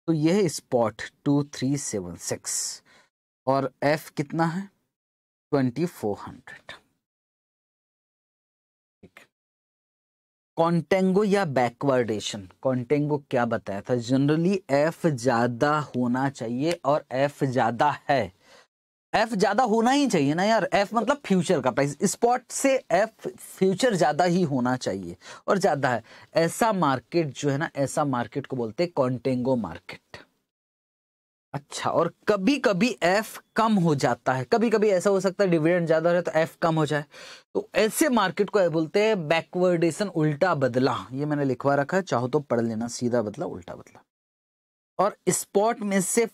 तो ये spot two three seven six और एफ कितना है ट्वेंटी फोर हंड्रेड कॉन्टेंगो या बैकवर्डेशन कॉन्टेंगो क्या बताया था जनरली एफ ज्यादा होना चाहिए और एफ ज्यादा है एफ ज्यादा होना ही चाहिए ना यार एफ मतलब फ्यूचर का प्राइस स्पॉट से एफ फ्यूचर ज्यादा ही होना चाहिए और ज्यादा है ऐसा मार्केट जो है ना ऐसा मार्केट को बोलते हैं कॉन्टेंगो मार्केट अच्छा और कभी कभी एफ कम हो जाता है कभी कभी ऐसा हो सकता है डिविडेंड ज्यादा रहे तो एफ कम हो जाए तो ऐसे मार्केट को बोलते हैं बैकवर्डेशन उल्टा बदला ये मैंने लिखवा रखा है चाहो तो पढ़ लेना सीधा बदला उल्टा बदला और स्पॉट में से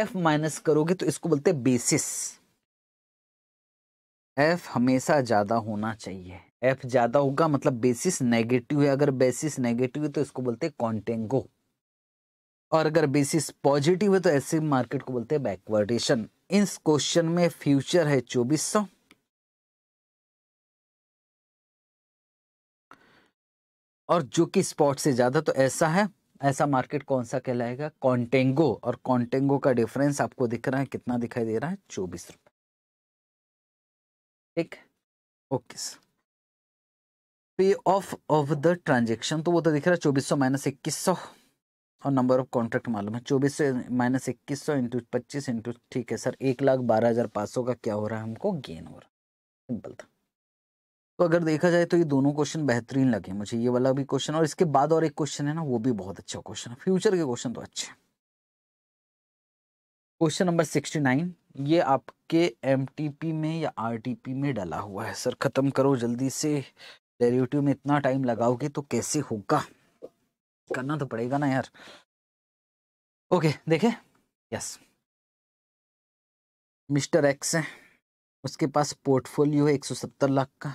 एफ माइनस करोगे तो इसको बोलते हैं बेसिस एफ हमेशा ज्यादा होना चाहिए एफ ज्यादा होगा मतलब बेसिस नेगेटिव है अगर बेसिस नेगेटिव है तो इसको बोलते हैं कॉन्टेंगो और अगर बेसिस पॉजिटिव है तो ऐसे मार्केट को बोलते हैं बैकवर्डेशन इस क्वेश्चन में फ्यूचर है चौबीस सौ और जो कि स्पॉट से ज़्यादा तो ऐसा है ऐसा मार्केट कौन सा कहलाएगा कॉन्टेंगो और कॉन्टेंगो का डिफरेंस आपको दिख रहा है कितना दिखाई दे रहा है चौबीस रुपए ठीक okay sir payoff of the transaction तो वो तो दिख रहा है चौबीस सौ माइनस इक्कीस सौ और नंबर ऑफ कॉन्ट्रैक्ट मालूम है चौबीस सौ माइनस इक्कीस सौ इंटू पच्चीस इंटू ठीक है सर एक लाख बारह हज़ार पाँच सौ का क्या हो रहा है हमको गेन हो रहा है सिंपल था तो अगर देखा जाए तो ये दोनों क्वेश्चन बेहतरीन लगे मुझे ये वाला भी क्वेश्चन और इसके बाद और एक क्वेश्चन है ना वो भी बहुत अच्छा क्वेश्चन है फ्यूचर के क्वेश्चन तो अच्छे क्वेश्चन नंबर सिक्सटी नाइन ये आपके एम में या आर में डला हुआ है सर ख़त्म करो जल्दी से डेरिवेटिव में इतना टाइम लगाओगे तो कैसे होगा करना तो पड़ेगा ना यार ओके देखे यस मिस्टर एक्स है उसके पास पोर्टफोलियो है एक सौ सत्तर लाख का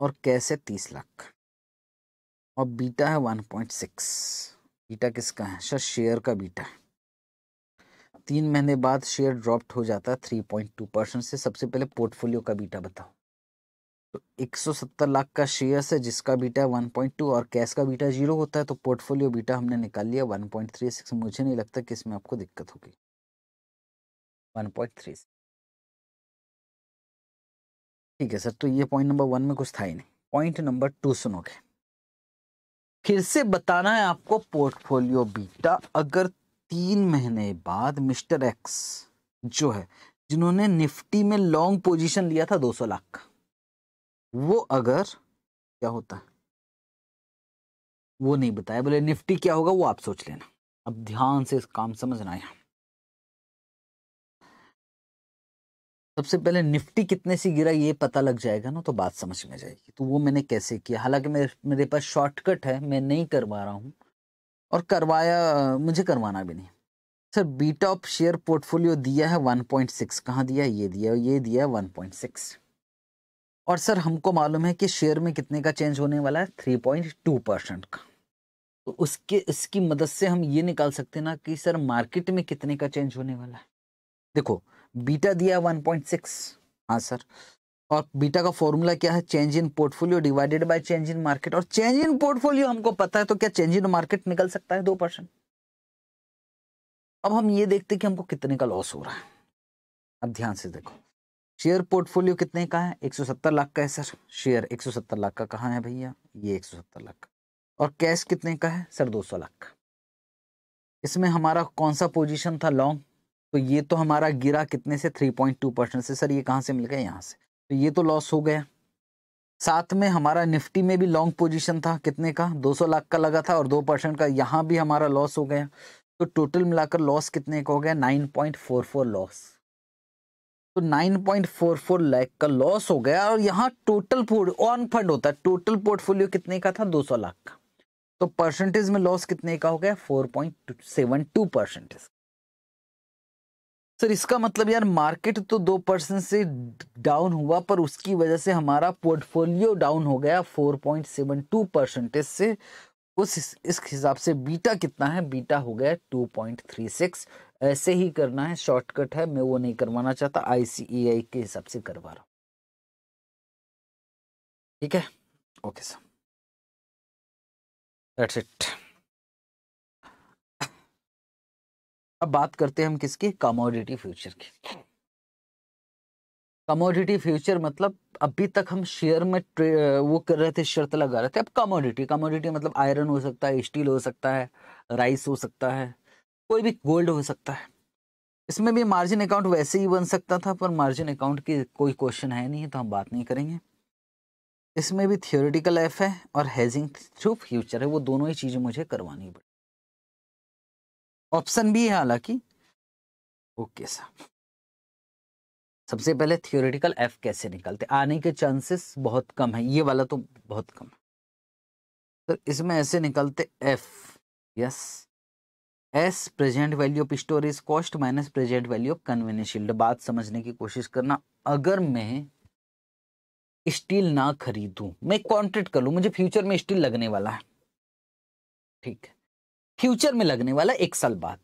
और कैश है तीस लाख का और बीटा है वन पॉइंट सिक्स बीटा किसका है सर शेयर का बीटा है तीन महीने बाद शेयर ड्रॉप्ड हो जाता है थ्री पॉइंट टू परसेंट से सबसे पहले पोर्टफोलियो का बीटा बताओ तो 170 लाख का शेयर्स है जिसका बीटा 1.2 और कैश का बीटा जीरो होता है तो पोर्टफोलियो बीटा हमने निकाल लिया 1.36 मुझे नहीं लगता कि इसमें आपको दिक्कत होगी 1.36 ठीक है सर तो ये पॉइंट नंबर वन में कुछ था ही नहीं पॉइंट नंबर टू सुनोगे फिर से बताना है आपको पोर्टफोलियो बीटा अगर तीन महीने बाद मिस्टर एक्स जो है जिन्होंने निफ्टी में लॉन्ग पोजिशन लिया था दो लाख का वो अगर क्या होता है वो नहीं बताया बोले निफ्टी क्या होगा वो आप सोच लेना अब ध्यान से इस काम समझना यहां सबसे पहले निफ्टी कितने से गिरा ये पता लग जाएगा ना तो बात समझ में जाएगी तो वो मैंने कैसे किया हालांकि मेरे मेरे पास शॉर्टकट है मैं नहीं करवा रहा हूँ और करवाया मुझे करवाना भी नहीं sir B top share portfolio दिया है 1.6 पॉइंट सिक्स कहाँ दिया ये दिया ये दिया वन सिक्स और सर हमको मालूम है कि शेयर में कितने का चेंज होने वाला है थ्री पॉइंट टू परसेंट का तो उसके इसकी मदद से हम ये निकाल सकते हैं ना कि सर मार्केट में कितने का चेंज होने वाला है देखो बीटा दिया वन पॉइंट सिक्स हाँ सर और बीटा का फॉर्मूला क्या है change in portfolio divided by change in market और चेंज इन पोर्टफोलियो हमको पता है तो क्या चेंज इन मार्केट निकल सकता है दो परसेंट अब हम ये देखते कि हमको कितने का लॉस हो रहा है अब ध्यान से देखो शेयर पोर्टफोलियो कितने का है 170 लाख का है सर शेयर 170 लाख का कहाँ है भैया ये 170 लाख का और कैश कितने का है सर 200 लाख इसमें हमारा कौन सा पोजीशन था लॉन्ग तो ये तो हमारा गिरा कितने से 3.2 परसेंट से सर ये कहाँ से मिल गया यहाँ से तो ये तो लॉस हो गया साथ में हमारा निफ्टी में भी लॉन्ग पोजीशन था कितने का सौ लाख का लगा था और दो परसेंट का यहाँ भी हमारा लॉस हो गया तो टोटल मिलाकर लॉस कितने का हो गया फोर लॉस तो 9.44 लाख का लॉस हो गया और यहाँ टोटल ऑन फंड होता है टोटल पोर्टफोलियो कितने का था 200 लाख का तो परसेंटेज में लॉस कितने का हो गया 4.72 परसेंटेज सर इसका मतलब यार मार्केट तो दो परसेंट से डाउन हुआ पर उसकी वजह से हमारा पोर्टफोलियो डाउन हो गया 4.72 परसेंटेज से उस इस हिसाब से बीटा कितना है बीटा हो गया 2.36 ऐसे ही करना है शॉर्टकट है मैं वो नहीं करवाना चाहता आईसीआई e के हिसाब से करवा रहा हूं ठीक है ओके सर दैट्स इट अब बात करते हैं हम किसकी कमोडिटी फ्यूचर की कमोडिटी फ्यूचर मतलब अभी तक हम शेयर में वो कर रहे थे शर्त लगा रहे थे अब कमोडिटी कमोडिटी मतलब आयरन हो सकता है स्टील हो सकता है राइस हो सकता है कोई भी गोल्ड हो सकता है इसमें भी मार्जिन अकाउंट वैसे ही बन सकता था पर मार्जिन अकाउंट की कोई क्वेश्चन है नहीं तो हम बात नहीं करेंगे इसमें भी थियोरिटिकल एफ है और हैजिंग थ्रू फ्यूचर है वो दोनों ही चीज़ें मुझे करवानी पड़ी ऑप्शन भी है हालांकि ओके सर सबसे पहले थियोरिटिकल एफ कैसे निकलते आने के चांसेस बहुत कम है ये वाला तो बहुत कम है तो इसमें ऐसे निकलते F yes S present value of storage cost minus present value of convenience बात समझने की कोशिश करना अगर मैं स्टील ना खरीदूं मैं कॉन्ट्रैक्ट कर लू मुझे फ्यूचर में स्टील लगने वाला है ठीक है फ्यूचर में लगने वाला एक साल बाद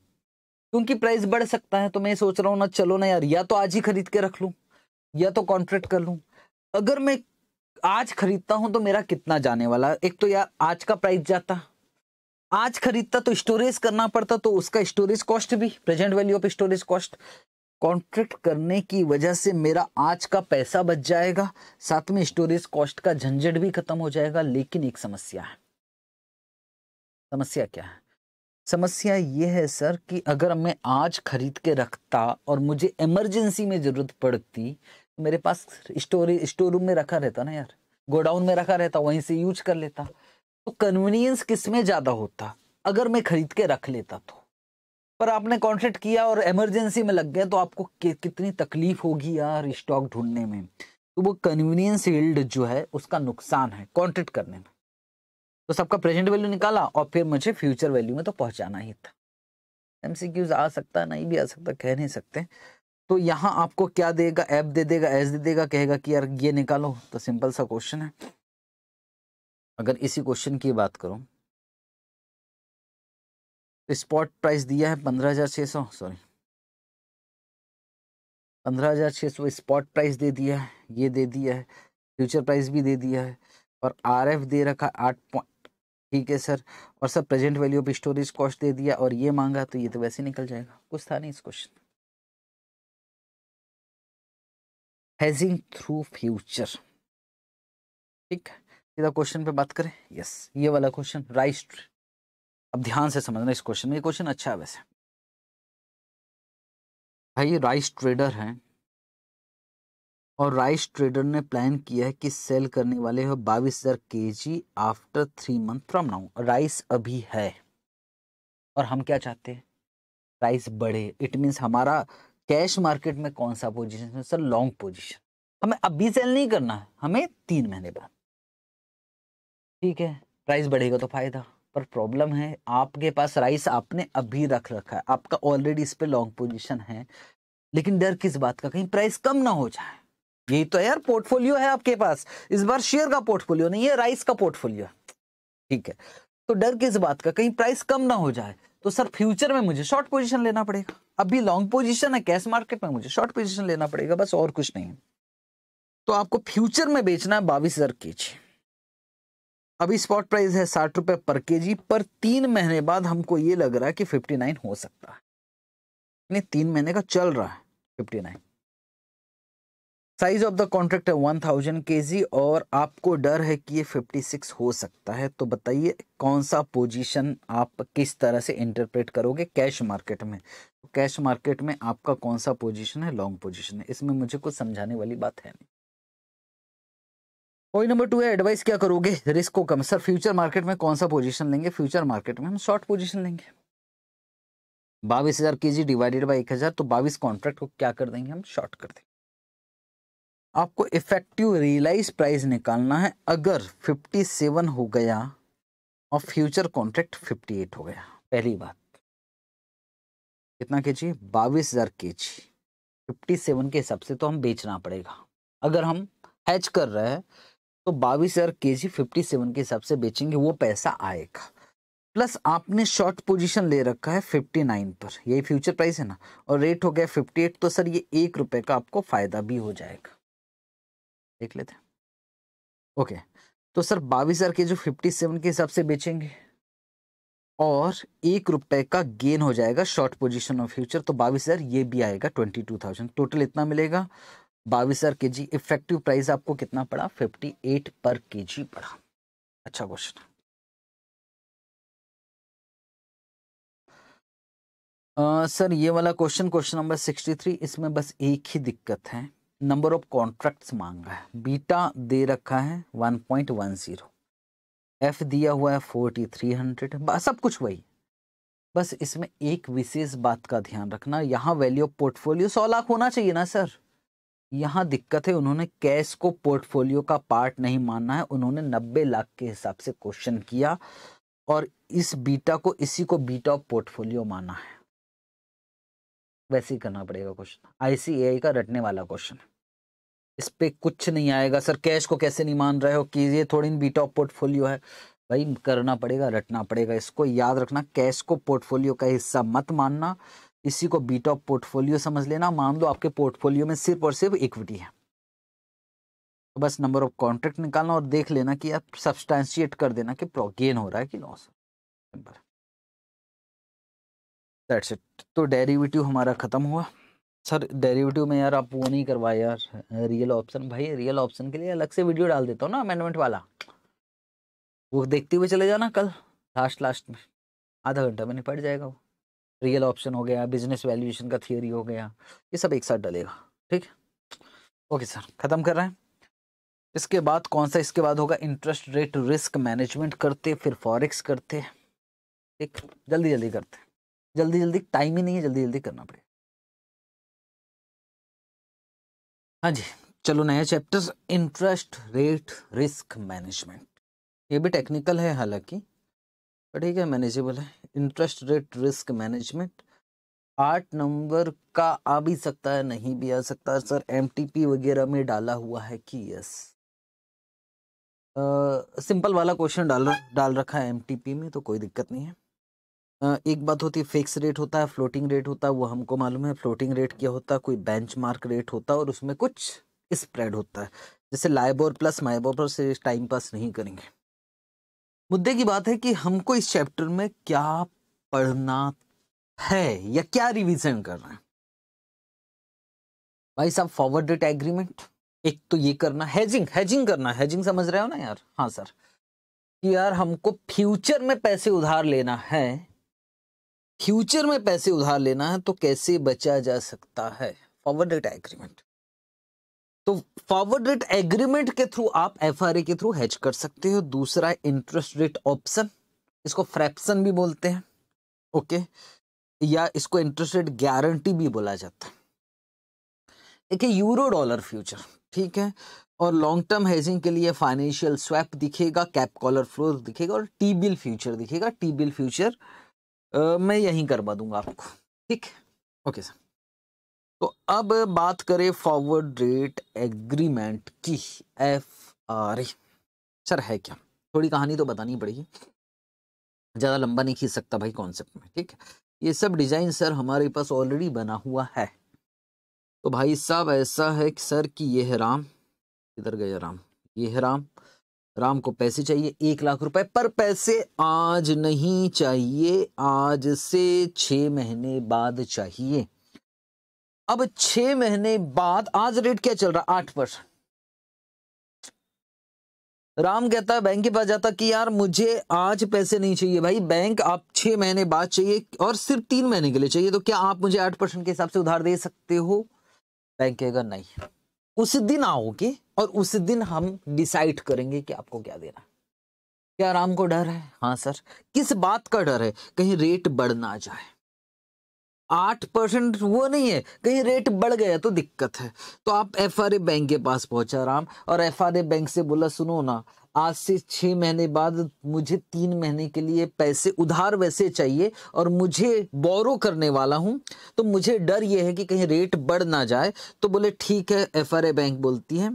क्योंकि प्राइस बढ़ सकता है तो मैं सोच रहा हूँ ना चलो ना यार या तो आज ही खरीद के रख लू या तो कॉन्ट्रेक्ट कर लू अगर मैं आज खरीदता हूं तो मेरा कितना जाने वाला एक तो यार आज का प्राइस जाता आज खरीदता तो स्टोरेज करना पड़ता तो उसका स्टोरेज कॉस्ट भी present value of storage cost contract करने की वजह से मेरा आज का पैसा बच जाएगा साथ में स्टोरेज कॉस्ट का झंझट भी खत्म हो जाएगा लेकिन एक समस्या है समस्या क्या है समस्या ये है सर कि अगर मैं आज खरीद के रखता और मुझे इमरजेंसी में ज़रूरत पड़ती मेरे पास स्टोरेज स्टोर रूम में रखा रहता ना यार गोडाउन में रखा रहता वहीं से यूज कर लेता तो कन्वीनियंस किस में ज़्यादा होता अगर मैं खरीद के रख लेता तो पर आपने कॉन्ट्रैक्ट किया और इमरजेंसी में लग गया तो आपको कितनी तकलीफ होगी यार स्टॉक ढूंढने में तो वो कन्वीनियंस हिल्ड जो है उसका नुकसान है कॉन्ट्रैक्ट करने में तो सबका प्रेजेंट वैल्यू निकाला और फिर मुझे फ्यूचर वैल्यू में तो पहुंचाना ही था एम आ सकता नहीं भी आ सकता कह नहीं सकते तो यहाँ आपको क्या देगा ऐप दे देगा एस दे देगा कहेगा कि यार ये निकालो तो सिंपल सा क्वेश्चन है अगर इसी क्वेश्चन की बात करूँ तो स्पॉट प्राइस दिया है पंद्रह हज़ार छः सौ सॉरी पंद्रह हज़ार छः सौ स्पॉट प्राइस दे दिया है ये दे दिया है फ्यूचर प्राइस भी दे दिया है और आर एफ दे रखा आठ पॉइंट ठीक है सर और sir present value of storage cost दे दिया और ये मांगा तो ये तो वैसे निकल जाएगा कुछ था नहीं इस क्वेश्चन में थ्रू फ्यूचर ठीक है सीधा क्वेश्चन पे बात करें यस ये वाला क्वेश्चन राइस्ट अब ध्यान से समझना इस क्वेश्चन में ये क्वेश्चन अच्छा है वैसे भाई राइस ट्रेडर हैं और राइस ट्रेडर ने प्लान किया है कि सेल करने वाले हो बाईस हजार K G after three month from now rice अभी है और हम क्या चाहते हैं राइस बढ़े इट मीन्स हमारा कैश मार्केट में कौन सा पोजीशन है सर लॉन्ग पोजीशन हमें अभी सेल नहीं करना है हमें तीन महीने बाद ठीक है प्राइस बढ़ेगा तो फायदा पर प्रॉब्लम है आपके पास राइस आपने अभी रख रखा है आपका ऑलरेडी इस पर लॉन्ग पोजिशन है लेकिन डर किस बात का कहीं प्राइस कम ना हो जाए यही तो यार पोर्टफोलियो है आपके पास इस बार शेयर का पोर्टफोलियो नहीं है राइस का पोर्टफोलियो ठीक है तो डर किस बात का कहीं प्राइस कम ना हो जाए तो सर फ्यूचर में मुझे शॉर्ट पोजीशन लेना पड़ेगा अभी लॉन्ग पोजीशन है कैश मार्केट में मुझे शॉर्ट पोजीशन लेना पड़ेगा बस और कुछ नहीं तो आपको फ्यूचर में बेचना है बाविस हजार के जी अभी स्पॉट प्राइस है साठ रुपए पर के जी पर तीन महीने बाद हमको ये लग रहा है कि फिफ्टी नाइन हो सकता है यानी तीन महीने का चल रहा है fifty nine size of the contract है वन थाउजेंड के जी और आपको डर है कि ये फिफ्टी सिक्स हो सकता है तो बताइए कौन सा पोजीशन आप किस तरह से इंटरप्रेट करोगे कैश मार्केट में कैश तो मार्केट में आपका कौन सा पोजीशन है लॉन्ग पोजीशन है इसमें मुझे कुछ समझाने वाली बात है नहीं पॉइंट नंबर टू है एडवाइस क्या करोगे रिस्क को कम सर फ्यूचर मार्केट में कौन सा पोजीशन लेंगे फ्यूचर मार्केट में हम शॉर्ट पोजीशन लेंगे बाईस हजार के जी डिवाइडेड बाई एक हजार तो बाईस कॉन्ट्रैक्ट को क्या कर देंगे हम शॉर्ट कर देंगे आपको इफेक्टिव रियलाइज प्राइस निकालना है अगर 57 हो गया और फ्यूचर कॉन्ट्रैक्ट 58 हो गया पहली बात कितना के जी बाईस हजार के जी फिफ्टी सेवन के हिसाब से तो हम बेचना पड़ेगा अगर हम हैच कर रहे हैं तो बाईस हजार के जी फिफ्टी सेवन के हिसाब से बेचेंगे वो पैसा आएगा प्लस आपने शॉर्ट पोजीशन ले रखा है फिफ्टी नाइन पर यही फ्यूचर प्राइस है ना और रेट हो गया फिफ्टी एट तो सर ये एक रुपए का आपको फायदा भी हो जाएगा देख लेते हैं ओके तो सर बाईस हजार के जो फिफ्टी सेवन के हिसाब से बेचेंगे और एक रुपए का गेन हो जाएगा शॉर्ट पोजीशन और फ्यूचर तो बाईस हजार ये भी आएगा ट्वेंटी टू थाउजेंड टोटल इतना मिलेगा बाईस हज़ार के जी इफेक्टिव प्राइस आपको कितना पड़ा फिफ्टी एट पर के जी पड़ा अच्छा क्वेश्चन सर ये वाला question question number sixty three इसमें बस एक ही दिक्कत है नंबर ऑफ कॉन्ट्रैक्ट्स मांगा है बीटा दे रखा है one point one zero F दिया हुआ है फोर्टी थ्री हंड्रेड सब कुछ वही बस इसमें एक विशेष बात का ध्यान रखना यहाँ वैल्यू ऑफ पोर्टफोलियो सौ लाख होना चाहिए ना सर यहाँ दिक्कत है उन्होंने कैश को पोर्टफोलियो का पार्ट नहीं माना है उन्होंने 90 लाख के हिसाब से क्वेश्चन किया और इस बीटा को इसी को बीटा ऑफ पोर्टफोलियो माना है वैसे ही करना पड़ेगा क्वेश्चन आईसीएआई का रटने वाला क्वेश्चन इस पर कुछ नहीं आएगा सर कैश को कैसे नहीं मान रहे हो कि ये थोड़ी बीटा ऑफ पोर्टफोलियो है भाई करना पड़ेगा रटना पड़ेगा इसको याद रखना कैश को पोर्टफोलियो का हिस्सा मत मानना इसी को बीटा पोर्टफोलियो समझ लेना मान लो आपके पोर्टफोलियो में सिर्फ और सिर्फ इक्विटी है तो बस नंबर ऑफ कॉन्ट्रैक्ट निकालना और देख लेना कि आप सब्सटैंशिएट कर देना कि गेन हो रहा है कि लॉस नंबर दैट्स इट तो डेरिवेटिव हमारा ख़त्म हुआ सर डेरिवेटिव में यार आप वो नहीं करवाए यार रियल ऑप्शन भाई रियल ऑप्शन के लिए अलग से वीडियो डाल देता हूँ ना अमेंडमेंट वाला वो देखते हुए चले जाना कल लास्ट लास्ट में आधा घंटा में निपट जाएगा वो रियल ऑप्शन हो गया बिजनेस वैल्यूएशन का थियोरी हो गया ये सब एक साथ डलेगा ठीक है ओके सर ख़त्म कर रहे हैं इसके बाद कौन सा इसके बाद होगा इंटरेस्ट रेट रिस्क मैनेजमेंट करते फिर फॉरेक्स करते एक जल्दी जल्दी करते जल्दी जल्दी टाइम ही नहीं है जल्दी जल्दी करना पड़ेगा हाँ जी चलो नया chapter interest rate risk management ये भी टेक्निकल है हालांकि ठीक है मैनेजेबल है इंटरेस्ट रेट रिस्क मैनेजमेंट आठ नंबर का आ भी सकता है नहीं भी आ सकता है सर एम वगैरह में डाला हुआ है कि यस सिंपल वाला क्वेश्चन डाल डाल रखा है एम में तो कोई दिक्कत नहीं है uh, एक बात होती है फिक्स रेट होता है फ्लोटिंग रेट होता है वो हमको मालूम है फ्लोटिंग रेट क्या होता है कोई बेंचमार्क रेट होता है और उसमें कुछ स्प्रेड होता है जैसे लाइबोर प्लस माइबोर पर से टाइम पास नहीं करेंगे मुद्दे की बात है कि हमको इस चैप्टर में क्या पढ़ना है या क्या रिवीजन करना है भाई साहब फॉरवर्डेड एग्रीमेंट एक तो ये करना हैजिंग हैजिंग करना हैजिंग समझ रहे हो ना यार हाँ सर कि यार हमको फ्यूचर में पैसे उधार लेना है फ्यूचर में पैसे उधार लेना है तो कैसे बचा जा सकता है फॉरवर्डेड एग्रीमेंट तो फॉरवर्ड रेट एग्रीमेंट के थ्रू आप एफ के थ्रू हेज कर सकते हो दूसरा इंटरेस्ट रेट ऑप्शन इसको फ्रैप्सन भी बोलते हैं ओके या इसको इंटरेस्ट रेट गारंटी भी बोला जाता है देखिए यूरो डॉलर फ्यूचर ठीक है और लॉन्ग टर्म हेजिंग के लिए फाइनेंशियल स्वैप दिखेगा कैप कॉलर फ्लोर दिखेगा और टी बिल फ्यूचर दिखेगा टी बिल फ्यूचर आ, मैं यहीं करवा दूंगा आपको ठीक है ओके सर तो अब बात करें फॉरवर्ड रेट एग्रीमेंट की एफ आर सर है क्या थोड़ी कहानी तो बतानी पड़ेगी ज़्यादा लंबा नहीं खींच सकता भाई कॉन्सेप्ट में ठीक है ये सब डिज़ाइन सर हमारे पास ऑलरेडी बना हुआ है तो भाई साहब ऐसा है कि सर कि यह राम किधर गए राम ये है राम राम को पैसे चाहिए एक लाख रुपए पर पैसे आज नहीं चाहिए आज से छः महीने बाद चाहिए अब छह महीने बाद आज रेट क्या चल रहा है आठ परसेंट राम कहता है बैंक के पास जाता कि यार मुझे आज पैसे नहीं चाहिए भाई बैंक आप छह महीने बाद चाहिए और सिर्फ तीन महीने के लिए चाहिए तो क्या आप मुझे आठ परसेंट के हिसाब से उधार दे सकते हो बैंक कहेगा नहीं उस दिन आओगे और उस दिन हम डिसाइड करेंगे कि आपको क्या देना क्या राम को डर है हाँ सर किस बात का डर है कहीं रेट बढ़ ना जाए आठ परसेंट वो नहीं है कहीं रेट बढ़ गया तो दिक्कत है तो आप एफ आर ए बैंक के पास पहुंचा राम और एफ आर ए बैंक से बोला सुनो ना आज से छः महीने बाद मुझे तीन महीने के लिए पैसे उधार वैसे चाहिए और मुझे बोरो करने वाला हूँ तो मुझे डर यह है कि कहीं रेट बढ़ ना जाए तो बोले ठीक है एफ आर ए बैंक बोलती है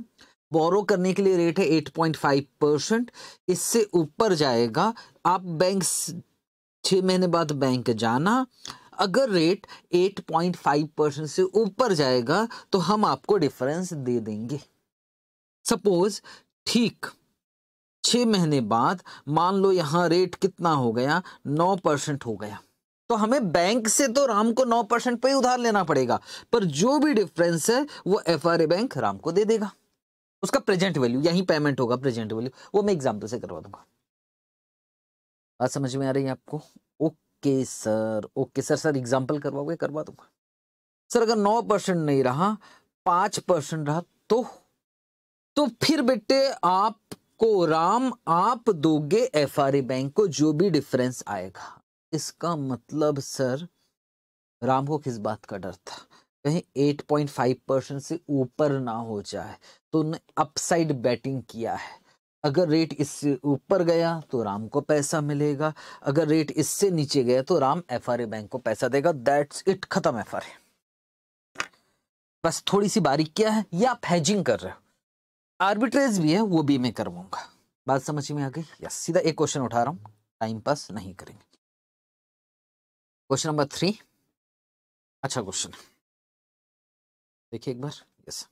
बोरो करने के लिए रेट है एट पॉइंट फाइव परसेंट इससे ऊपर जाएगा आप बैंक छः महीने बाद बैंक जाना अगर रेट 8.5 परसेंट से ऊपर जाएगा तो हम आपको डिफरेंस दे देंगे सपोज ठीक छह महीने बाद मान लो यहां रेट कितना हो गया नौ परसेंट हो गया तो हमें बैंक से तो राम को नौ परसेंट पर ही उधार लेना पड़ेगा पर जो भी डिफरेंस है वो एफ बैंक राम को दे देगा उसका प्रेजेंट वैल्यू यही पेमेंट होगा प्रेजेंट वैल्यू वो मैं एग्जाम्पल से करवा दूंगा बात समझ में आ रही है आपको okay sir okay sir sir example करवाओगे करवा दूंगा सर अगर नौ परसेंट नहीं रहा पांच परसेंट रहा तो तो फिर बेटे आपको राम आप दोगे एफ बैंक को जो भी डिफरेंस आएगा इसका मतलब सर राम को किस बात का डर था कहीं 8.5 परसेंट से ऊपर ना हो जाए तो उन्होंने अपसाइड बैटिंग किया है अगर रेट इससे ऊपर गया तो राम को पैसा मिलेगा अगर रेट इससे नीचे गया तो राम एफ बैंक को पैसा देगा दैट्स इट खत्म एफ बस थोड़ी सी बारीक क्या है या आप हैजिंग कर रहे हो आर्बिट्रेज भी है वो भी मैं करवाऊंगा बात समझ में आ गई या सीधा एक क्वेश्चन उठा रहा हूँ टाइम पास नहीं करेंगे क्वेश्चन नंबर थ्री अच्छा क्वेश्चन देखिए एक बार यस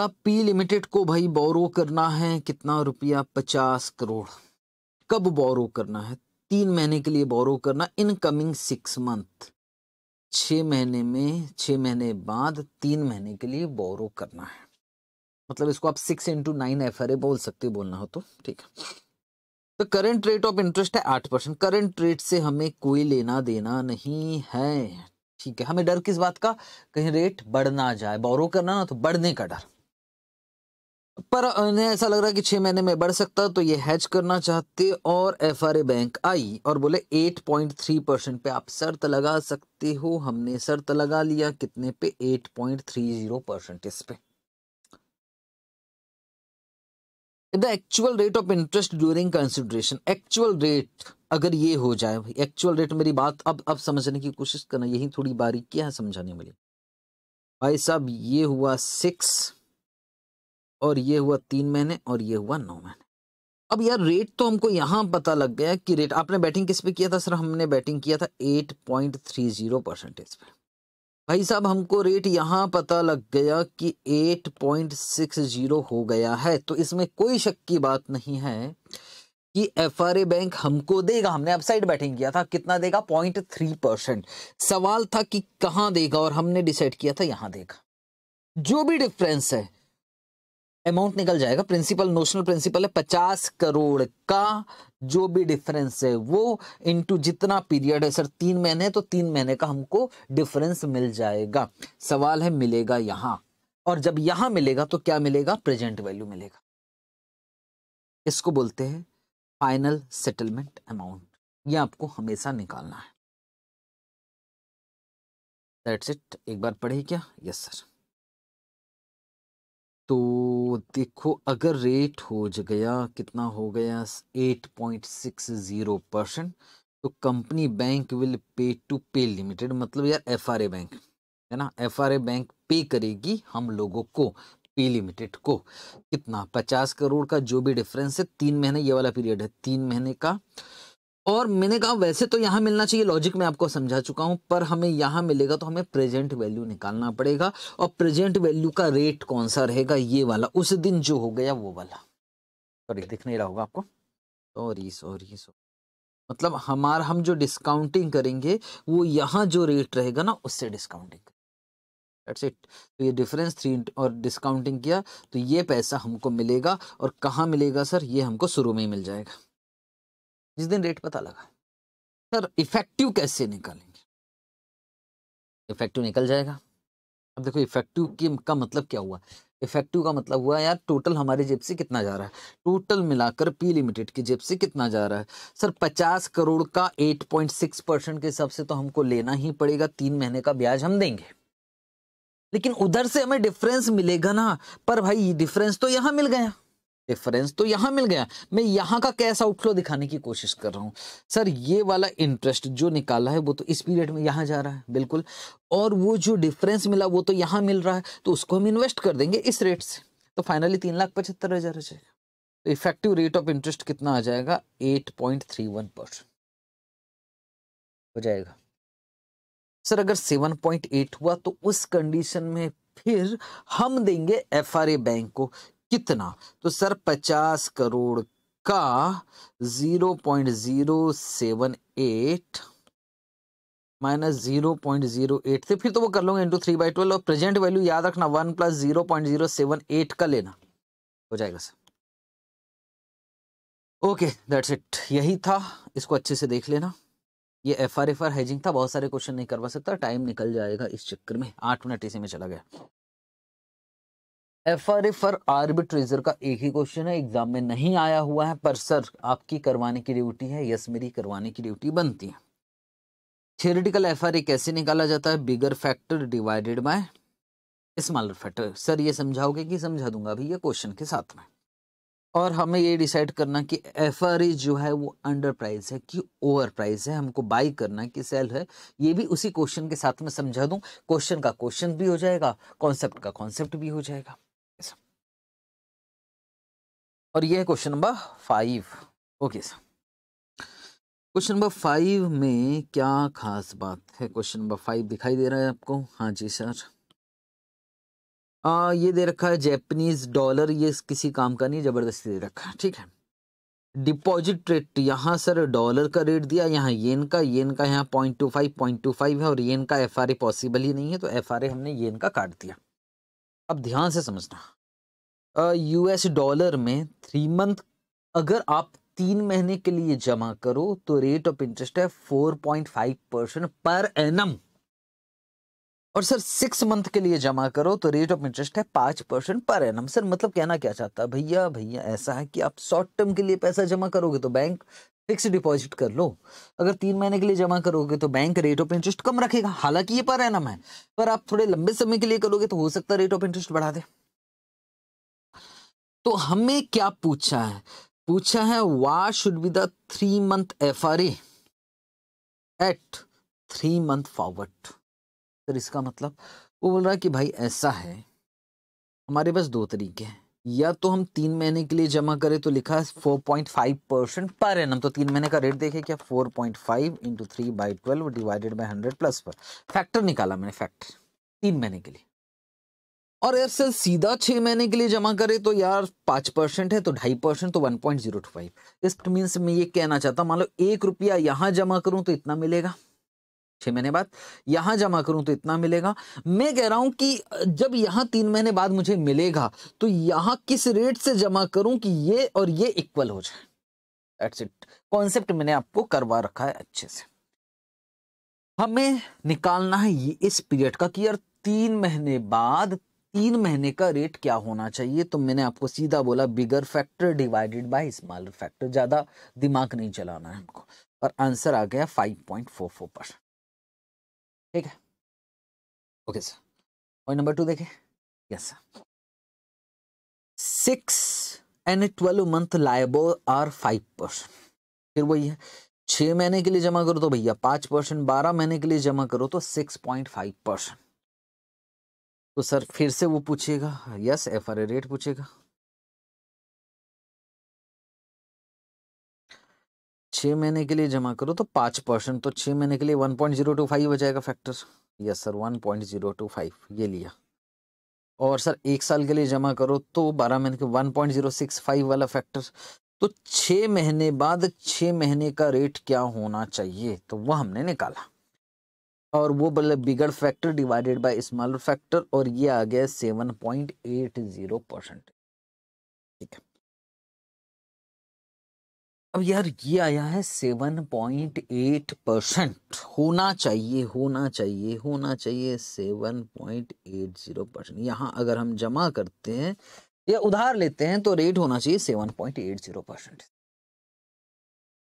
का पी लिमिटेड को भाई बोरो करना है कितना रुपया पचास करोड़ कब बोरो करना है तीन महीने के लिए बोरो करना इन कमिंग सिक्स मंथ छ महीने में छ महीने बाद तीन महीने के लिए बोरो करना है मतलब इसको आप सिक्स इंटू नाइन एफ बोल सकते हो बोलना हो तो ठीक है तो करंट रेट ऑफ इंटरेस्ट है आठ परसेंट करंट रेट से हमें कोई लेना देना नहीं है ठीक है हमें डर किस बात का कहीं रेट बढ़ ना जाए बोरो करना ना तो बढ़ने का डर पर उन्हें ऐसा लग रहा है कि छह महीने में बढ़ सकता तो ये हैच करना चाहते और एफ बैंक आई और बोले 8.3 परसेंट पे आप शर्त लगा सकते हो हमने शर्त लगा लिया कितने पे 8.30 परसेंट इस पे the actual rate of interest during consideration actual rate अगर ये हो जाए भाई एक्चुअल रेट मेरी बात अब अब समझने की कोशिश करना यही थोड़ी बारीकियां समझाने वाली भाई साहब ये हुआ सिक्स और ये हुआ तीन महीने और ये हुआ नौ महीने अब यार रेट तो हमको यहाँ पता लग गया कि रेट आपने बैटिंग किस पे किया था सर हमने बैटिंग किया था eight point three zero percentage पे भाई साहब हमको रेट यहाँ पता लग गया कि एट पॉइंट सिक्स जीरो हो गया है तो इसमें कोई शक की बात नहीं है कि एफ आर ए बैंक हमको देगा हमने अपसाइड बैटिंग किया था कितना देगा पॉइंट थ्री परसेंट सवाल था कि कहाँ देगा और हमने डिसाइड किया था यहाँ देगा जो भी डिफरेंस है अमाउंट निकल जाएगा प्रिंसिपल नोशनल प्रिंसिपल है पचास करोड़ का जो भी डिफरेंस है वो इनटू जितना पीरियड है सर तीन महीने तो तीन महीने का हमको डिफरेंस मिल जाएगा सवाल है मिलेगा यहां और जब यहां मिलेगा तो क्या मिलेगा प्रेजेंट वैल्यू मिलेगा इसको बोलते हैं फाइनल सेटलमेंट अमाउंट ये आपको हमेशा निकालना है दैट्स इट एक बार पढ़े क्या यस सर तो देखो अगर रेट हो गया कितना हो गया 8.60 परसेंट तो company bank will pay to P limited मतलब यार एफआरए बैंक है ना एफआरए बैंक पे करेगी हम लोगों को पे लिमिटेड को कितना पचास करोड़ का जो भी डिफरेंस है तीन महीने ये वाला पीरियड है तीन महीने का और मैंने कहा वैसे तो यहाँ मिलना चाहिए लॉजिक मैं आपको समझा चुका हूँ पर हमें यहाँ मिलेगा तो हमें प्रेजेंट वैल्यू निकालना पड़ेगा और प्रेजेंट वैल्यू का रेट कौन सा रहेगा ये वाला उस दिन जो हो गया वो वाला सॉरी दिख नहीं रहा होगा आपको सॉरी सॉरी सॉरी मतलब हमारा हम जो डिस्काउंटिंग करेंगे वो यहाँ जो रेट रहेगा ना उससे डिस्काउंटिंग दैट्स इट तो ये डिफरेंस थ्री और डिस्काउंटिंग किया तो ये पैसा हमको मिलेगा और कहाँ मिलेगा सर ये हमको शुरू में ही मिल जाएगा जिस दिन रेट पता लगा सर इफेक्टिव कैसे निकालेंगे इफेक्टिव निकल जाएगा अब देखो इफेक्टिव की का मतलब क्या हुआ इफेक्टिव का मतलब हुआ यार टोटल हमारे जेब से कितना जा रहा है टोटल मिलाकर पी लिमिटेड की जेब से कितना जा रहा है सर 50 करोड़ का 8.6 परसेंट के हिसाब से तो हमको लेना ही पड़ेगा तीन महीने का ब्याज हम देंगे लेकिन उधर से हमें डिफरेंस मिलेगा ना पर भाई डिफरेंस तो यहां मिल गया डिफरेंस तो यहां मिल गया मैं यहां का कैश आउटफ्लो दिखाने की कोशिश कर रहा हूं सर ये वाला इंटरेस्ट जो निकाला है वो तो इस पीरियड में यहां जा रहा है बिल्कुल और वो जो डिफरेंस मिला वो तो यहां मिल रहा है तो उसको हम इन्वेस्ट कर देंगे इस रेट से तो फाइनली तीन लाख पचहत्तर हज़ार हो जाएगा तो इफेक्टिव रेट ऑफ इंटरेस्ट कितना आ जाएगा eight point three one percent हो जाएगा सर अगर सेवन पॉइंट एट हुआ तो उस कंडीशन में फिर हम देंगे एफआरए बैंक को कितना तो सर पचास करोड़ का zero point zero seven eight minus zero point zero eight से फिर तो वो कर लोगे इंटू थ्री बाई ट्वेल्व और प्रेजेंट वैल्यू याद रखना one plus zero point zero seven eight का लेना हो जाएगा सर ओके दैट्स इट यही था इसको अच्छे से देख लेना ये F R F R hedging था बहुत सारे क्वेश्चन नहीं करवा सकता टाइम निकल जाएगा इस चक्कर में आठ मिनट इसी में चला गया F R A for arbitrager का एक ही क्वेश्चन है एग्जाम में नहीं आया हुआ है पर सर आपकी करवाने की ड्यूटी है यस मेरी करवाने की ड्यूटी बनती है थियोरिटिकल एफ आर ए कैसे निकाला जाता है bigger factor divided by smaller factor sir ये समझाओगे कि समझा दूंगा अभी ये क्वेश्चन के साथ में और हमें ये डिसाइड करना कि एफ आर ए जो है वो अंडर प्राइस है कि ओवर प्राइस है हमको बाई करना है कि सेल है ये भी उसी क्वेश्चन के साथ में समझा दूँ क्वेश्चन का क्वेश्चन भी हो जाएगा कॉन्सेप्ट का कॉन्सेप्ट भी हो जाएगा और ये है question number five okay sir question number five में क्या खास बात है क्वेश्चन नंबर फाइव दिखाई दे रहा है आपको हाँ जी सर आ, हाँ, ये दे रखा है जैपनीज डॉलर ये किसी काम का नहीं जबरदस्ती दे रखा है ठीक है डिपॉजिट रेट यहाँ सर डॉलर का रेट दिया यहाँ येन का येन का यहाँ point two five point two five है और येन का एफ पॉसिबल ही नहीं है तो एफ हमने येन का काट दिया अब ध्यान से समझना यूएस डॉलर में थ्री मंथ अगर आप तीन महीने के लिए जमा करो तो रेट ऑफ इंटरेस्ट है फोर पॉइंट फाइव परसेंट पर एनम और सर सिक्स मंथ के लिए जमा करो तो रेट ऑफ इंटरेस्ट है पाँच परसेंट पर एनम सर मतलब कहना क्या चाहता है भैया भैया ऐसा है कि आप शॉर्ट टर्म के लिए पैसा जमा करोगे तो बैंक फिक्स डिपॉजिट कर लो अगर तीन महीने के लिए जमा करोगे तो बैंक रेट ऑफ इंटरेस्ट कम रखेगा हालांकि ये पर एनम है पर आप थोड़े लंबे समय के लिए करोगे तो हो सकता है रेट ऑफ इंटरेस्ट बढ़ा दे तो हमें क्या पूछा है पूछा है what should be the three month F R at three month forward sir इसका मतलब वो बोल रहा है कि भाई ऐसा है हमारे पास दो तरीके हैं या तो हम तीन महीने के लिए जमा करें तो लिखा है four point five percent per annum तो तीन महीने का रेट देखे क्या four point five into three by twelve divided by hundred plus पर फैक्टर निकाला मैंने फैक्टर तीन महीने के लिए और सर सीधा छः महीने के लिए जमा करे तो यार पाँच परसेंट है तो ढाई परसेंट तो one point zero two five इस मीन्स मैं ये कहना चाहता मान लो एक रुपया यहाँ जमा करूँ तो इतना मिलेगा छः महीने बाद यहाँ जमा करूँ तो इतना मिलेगा मैं कह रहा हूँ कि जब यहाँ तीन महीने बाद मुझे मिलेगा तो यहाँ किस रेट से जमा करूँ कि ये और ये इक्वल हो जाए एट्स इट कॉन्सेप्ट मैंने आपको करवा रखा है अच्छे से हमें निकालना है ये इस पीरियड का कि यार तीन महीने बाद तीन महीने का रेट क्या होना चाहिए तो मैंने आपको सीधा बोला bigger factor divided by smaller factor ज़्यादा दिमाग नहीं चलाना है हमको और आंसर आ गया five point four four percent ठीक है okay sir point number two देखे yes sir six and twelve month LIBOR five percent फिर वही है छह महीने के लिए जमा करो तो भैया पांच परसेंट बारह महीने के लिए जमा करो तो सिक्स पॉइंट फाइव परसेंट तो सर फिर से वो पूछेगा yes F R A rate पूछेगा छः महीने के लिए जमा करो तो पाँच परसेंट तो छः महीने के लिए one point zero two five हो जाएगा factor yes sir one point zero two five ये लिया और सर एक साल के लिए जमा करो तो बारह महीने के one point zero six five वाला फैक्टर तो छः महीने बाद छः महीने का रेट क्या होना चाहिए तो वह हमने निकाला और वो बोले bigger factor divided by smaller factor और ये आ गया seven point eight zero percent ठीक है अब यार ये आया है सेवन पॉइंट एट परसेंट होना चाहिए होना चाहिए होना चाहिए seven point eight zero percent यहाँ अगर हम जमा करते हैं या उधार लेते हैं तो रेट होना चाहिए seven point eight zero percent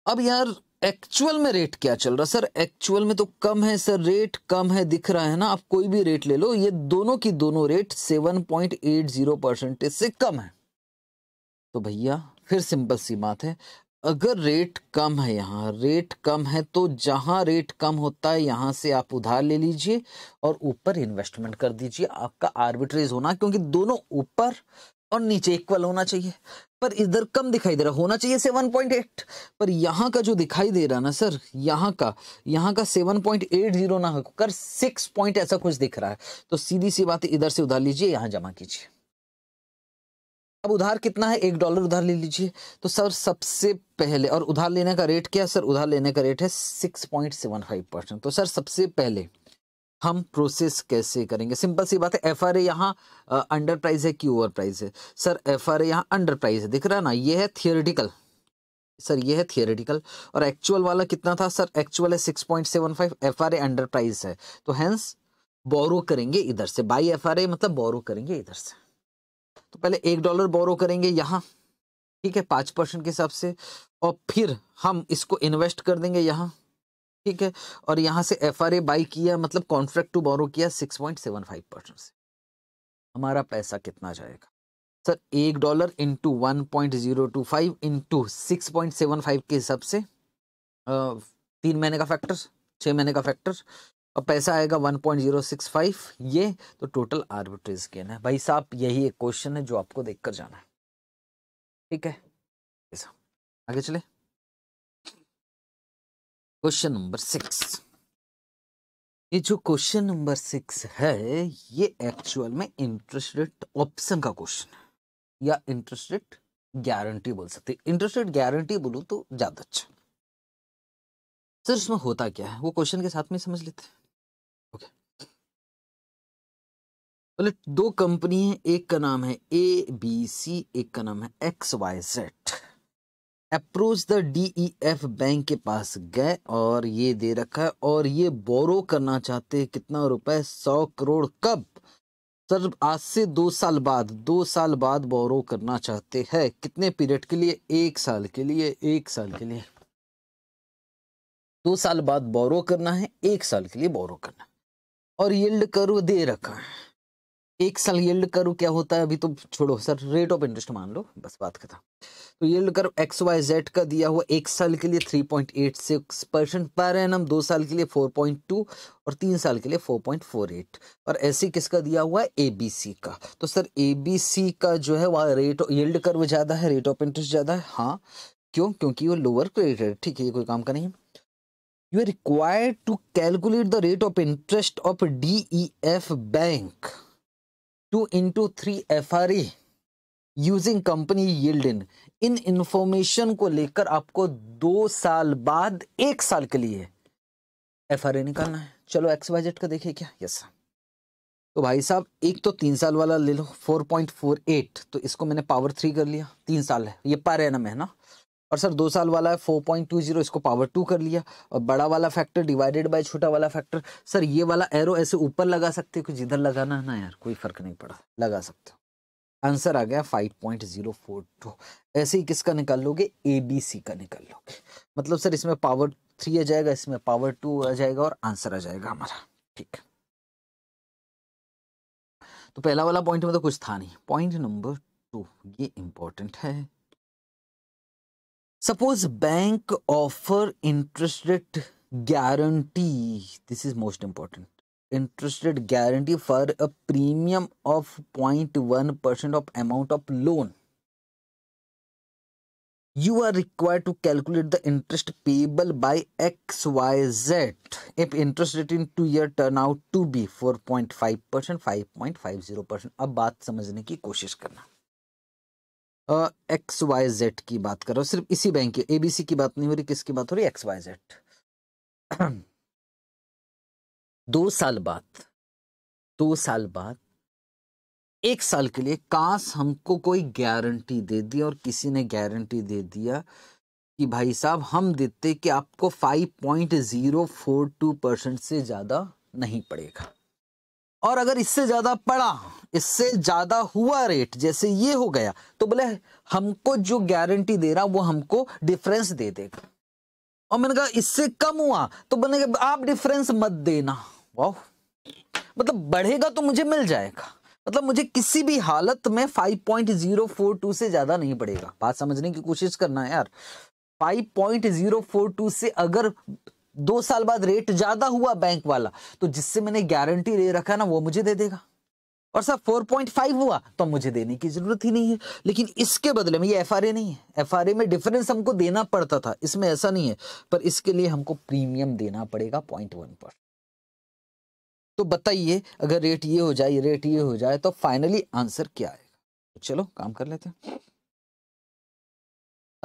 अब यार एक्चुअल में रेट क्या चल रहा सर एक्चुअल में तो कम है सर रेट कम है दिख रहा है ना आप कोई भी रेट ले लो ये दोनों की दोनों रेट 7.80 परसेंटेज से कम है तो भैया फिर सिंपल सी बात है अगर रेट कम है यहाँ रेट कम है तो जहाँ रेट कम होता है यहाँ से आप उधार ले लीजिए और ऊपर इन्वेस्टमेंट कर दीजिए आपका आर्बिट्रेज होना क्योंकि दोनों ऊपर और नीचे इक्वल होना चाहिए पर इधर कम दिखाई दे रहा होना चाहिए सेवन पॉइंट एट पर यहाँ का जो दिखाई दे रहा ना सर यहाँ का यहाँ का जीरो ना होकर सिक्स पॉइंट ऐसा कुछ दिख रहा है तो सीधी सी बात इधर से उधार लीजिए यहाँ जमा कीजिए अब उधार कितना है एक डॉलर उधार ले लीजिए तो सर सबसे पहले और उधार लेने का रेट क्या सर उधार लेने का रेट है six point seven five percent तो सर सबसे पहले हम प्रोसेस कैसे करेंगे सिंपल सी बात है एफ आर ए यहाँ अंडर प्राइज है कि ओवर प्राइज है सर एफ आर ए यहाँ अंडर प्राइज है दिख रहा है ना ये है थियोरिटिकल सर ये है थियोरिटिकल और एक्चुअल वाला कितना था सर एक्चुअल है six point seven five F R A under price है तो हैंस बोरो करेंगे इधर से बाई एफ आर ए मतलब बोरो करेंगे इधर से तो पहले एक डॉलर बोरो करेंगे यहाँ ठीक है पाँच परसेंट के हिसाब से और फिर हम इसको इन्वेस्ट कर देंगे यहाँ ठीक है और यहाँ से एफ आर ए बाई किया मतलब कॉन्ट्रैक्ट टू बोरो किया six point seven five percent से हमारा पैसा कितना जाएगा सर एक dollar into one point zero two five into six point seven five के हिसाब से तीन महीने का फैक्टर छः महीने का फैक्टर और पैसा आएगा one point zero six five ये तो टोटल आर्बिट्रेज गेन है भाई साहब यही एक क्वेश्चन है जो आपको देख कर जाना है ठीक है आगे चले क्वेश्चन नंबर सिक्स ये जो क्वेश्चन नंबर सिक्स है ये एक्चुअल में इंटरेस्ट रेट ऑप्शन का क्वेश्चन है या इंटरेस्ट रेट गारंटी बोल सकते इंटरेस्ट रेट गारंटी बोलूँ तो ज़्यादा अच्छा सर इसमें होता क्या है वो क्वेश्चन के साथ में समझ लेते हैं ओके बोले दो कंपनी है एक का नाम है ए बी सी एक का नाम है X Y Z approach the D F e bank के पास गए और ये दे रखा है और ये बोरो करना चाहते कितना रुपए सौ करोड़ कब सर आज से दो साल बाद दो साल बाद बोरो करना चाहते हैं कितने पीरियड के लिए एक साल के लिए एक साल के लिए दो साल बाद बोरो करना है एक साल के लिए बोरो करना और यल्ड कर्व दे रखा है एक साल येल्ड करो क्या होता है अभी तो छोड़ो सर रेट ऑफ इंटरेस्ट मान लो बस बात खत्म तो येल्ड करो एक्स वाई जेड का दिया हुआ एक साल के लिए three point eight six percent per annum दो साल के लिए फोर पॉइंट टू और तीन साल के लिए फोर पॉइंट फोर एट और ऐसे किसका दिया हुआ है ए बी सी का तो सर ए बी सी का जो है वह रेट येल्ड वो ज़्यादा है रेट ऑफ इंटरेस्ट ज़्यादा है हाँ क्यों क्योंकि वो लोअर क्रेडिट है ठीक है ये कोई काम का नहीं है you are required to calculate the rate of interest of D E F bank 2 three F R using company yield in information को लेकर आपको दो साल बाद एक साल के लिए एफ e निकालना है चलो एक्स बजट का देखिए क्या यस तो भाई साहब एक तो तीन साल वाला ले लो फोर पॉइंट फोर एट तो इसको मैंने पावर थ्री कर लिया तीन साल है ये पार एनम है ना और सर दो साल वाला है फोर पॉइंट टू जीरो इसको पावर टू कर लिया और बड़ा वाला फैक्टर डिवाइडेड बाय छोटा वाला फैक्टर सर ये वाला एरो ऐसे ऊपर लगा सकते हो कि जिधर लगाना है ना यार कोई फर्क नहीं पड़ा लगा सकते हो आंसर आ गया five point zero four two ऐसे ही किसका निकाल लोगे ए बी सी का निकाल लोगे मतलब सर इसमें पावर थ्री आ जाएगा इसमें पावर टू आ जाएगा और आंसर आ जाएगा हमारा ठीक है तो पहला वाला पॉइंट में तो कुछ था नहीं पॉइंट नंबर टू ये इंपॉर्टेंट है Suppose bank offer interest rate guarantee. This is most important. Interest rate guarantee for a premium of 0.1% of amount of loan. You are required to calculate the interest payable by XYZ if interest rate in two year turn out to be 4.5%, 5.50%. अब बात समझने की कोशिश करना एक्स वाई जेड की बात कर रहा हूँ सिर्फ इसी बैंक की एबीसी की बात नहीं हो रही किसकी बात हो रही एक्स वाई जेड दो साल बाद दो साल बाद एक साल के लिए काश हमको कोई गारंटी दे दी और किसी ने गारंटी दे दिया कि भाई साहब हम देते कि आपको five point zero four two percent से ज़्यादा नहीं पड़ेगा और अगर इससे ज़्यादा पड़ा इससे ज़्यादा हुआ रेट जैसे ये हो गया तो बोले हमको जो गारंटी दे रहा वो हमको डिफरेंस दे देगा और मैंने कहा इससे कम हुआ तो बोले आप डिफरेंस मत देना वाह मतलब बढ़ेगा तो मुझे मिल जाएगा मतलब मुझे किसी भी हालत में 5.042 से ज़्यादा नहीं पड़ेगा बात समझने की कोशिश करना यार 5.042 से अगर दो साल बाद रेट ज्यादा हुआ बैंक वाला तो जिससे मैंने गारंटी ले रखा ना वो मुझे दे देगा और सर 4.5 हुआ तो मुझे देने की जरूरत ही नहीं है लेकिन इसके बदले में ये एफ नहीं है एफ में डिफरेंस हमको देना पड़ता था इसमें ऐसा नहीं है पर इसके लिए हमको प्रीमियम देना पड़ेगा पॉइंट वन पर तो बताइए अगर रेट ये हो जाए रेट ये हो जाए तो फाइनली आंसर क्या आएगा तो चलो काम कर लेते हैं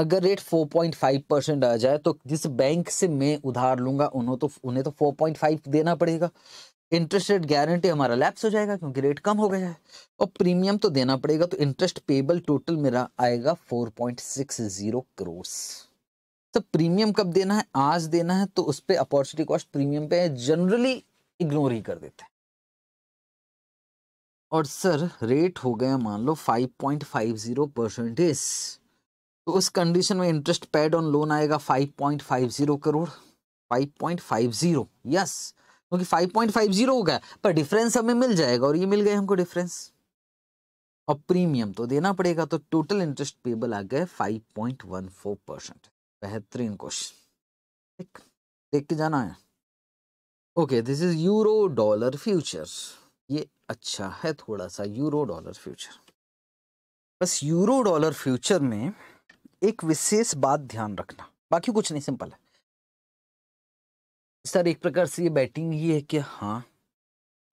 अगर रेट 4.5 परसेंट आ जाए तो जिस बैंक से मैं उधार लूंगा उन्हों तो उन्हें तो 4.5 देना पड़ेगा इंटरेस्ट रेट गारंटी हमारा लैप्स हो जाएगा क्योंकि रेट कम हो गया है और प्रीमियम तो देना पड़ेगा तो इंटरेस्ट पेबल टोटल मेरा आएगा 4.60 करोड़ तो प्रीमियम कब देना है आज देना है तो उस पर अपॉर्चुनिटी कॉस्ट प्रीमियम पे जनरली इग्नोर ही कर देते हैं और सर रेट हो गया मान लो फाइव परसेंटेज तो उस कंडीशन में इंटरेस्ट पेड ऑन लोन आएगा 5.50 करोड़ 5.50 यस क्योंकि 5.50 हो गया पर डिफरेंस हमें मिल जाएगा और ये मिल गए हमको डिफरेंस और प्रीमियम तो देना पड़ेगा तो टोटल इंटरेस्ट पेबल आ गए 5.14 परसेंट बेहतरीन क्वेश्चन देख देख के जाना है okay this is euro dollar future ये अच्छा है थोड़ा सा यूरो डॉलर फ्यूचर बस यूरो डॉलर फ्यूचर में एक विशेष बात ध्यान रखना बाकी कुछ नहीं सिंपल है सर एक प्रकार से ये बैटिंग ही है कि हाँ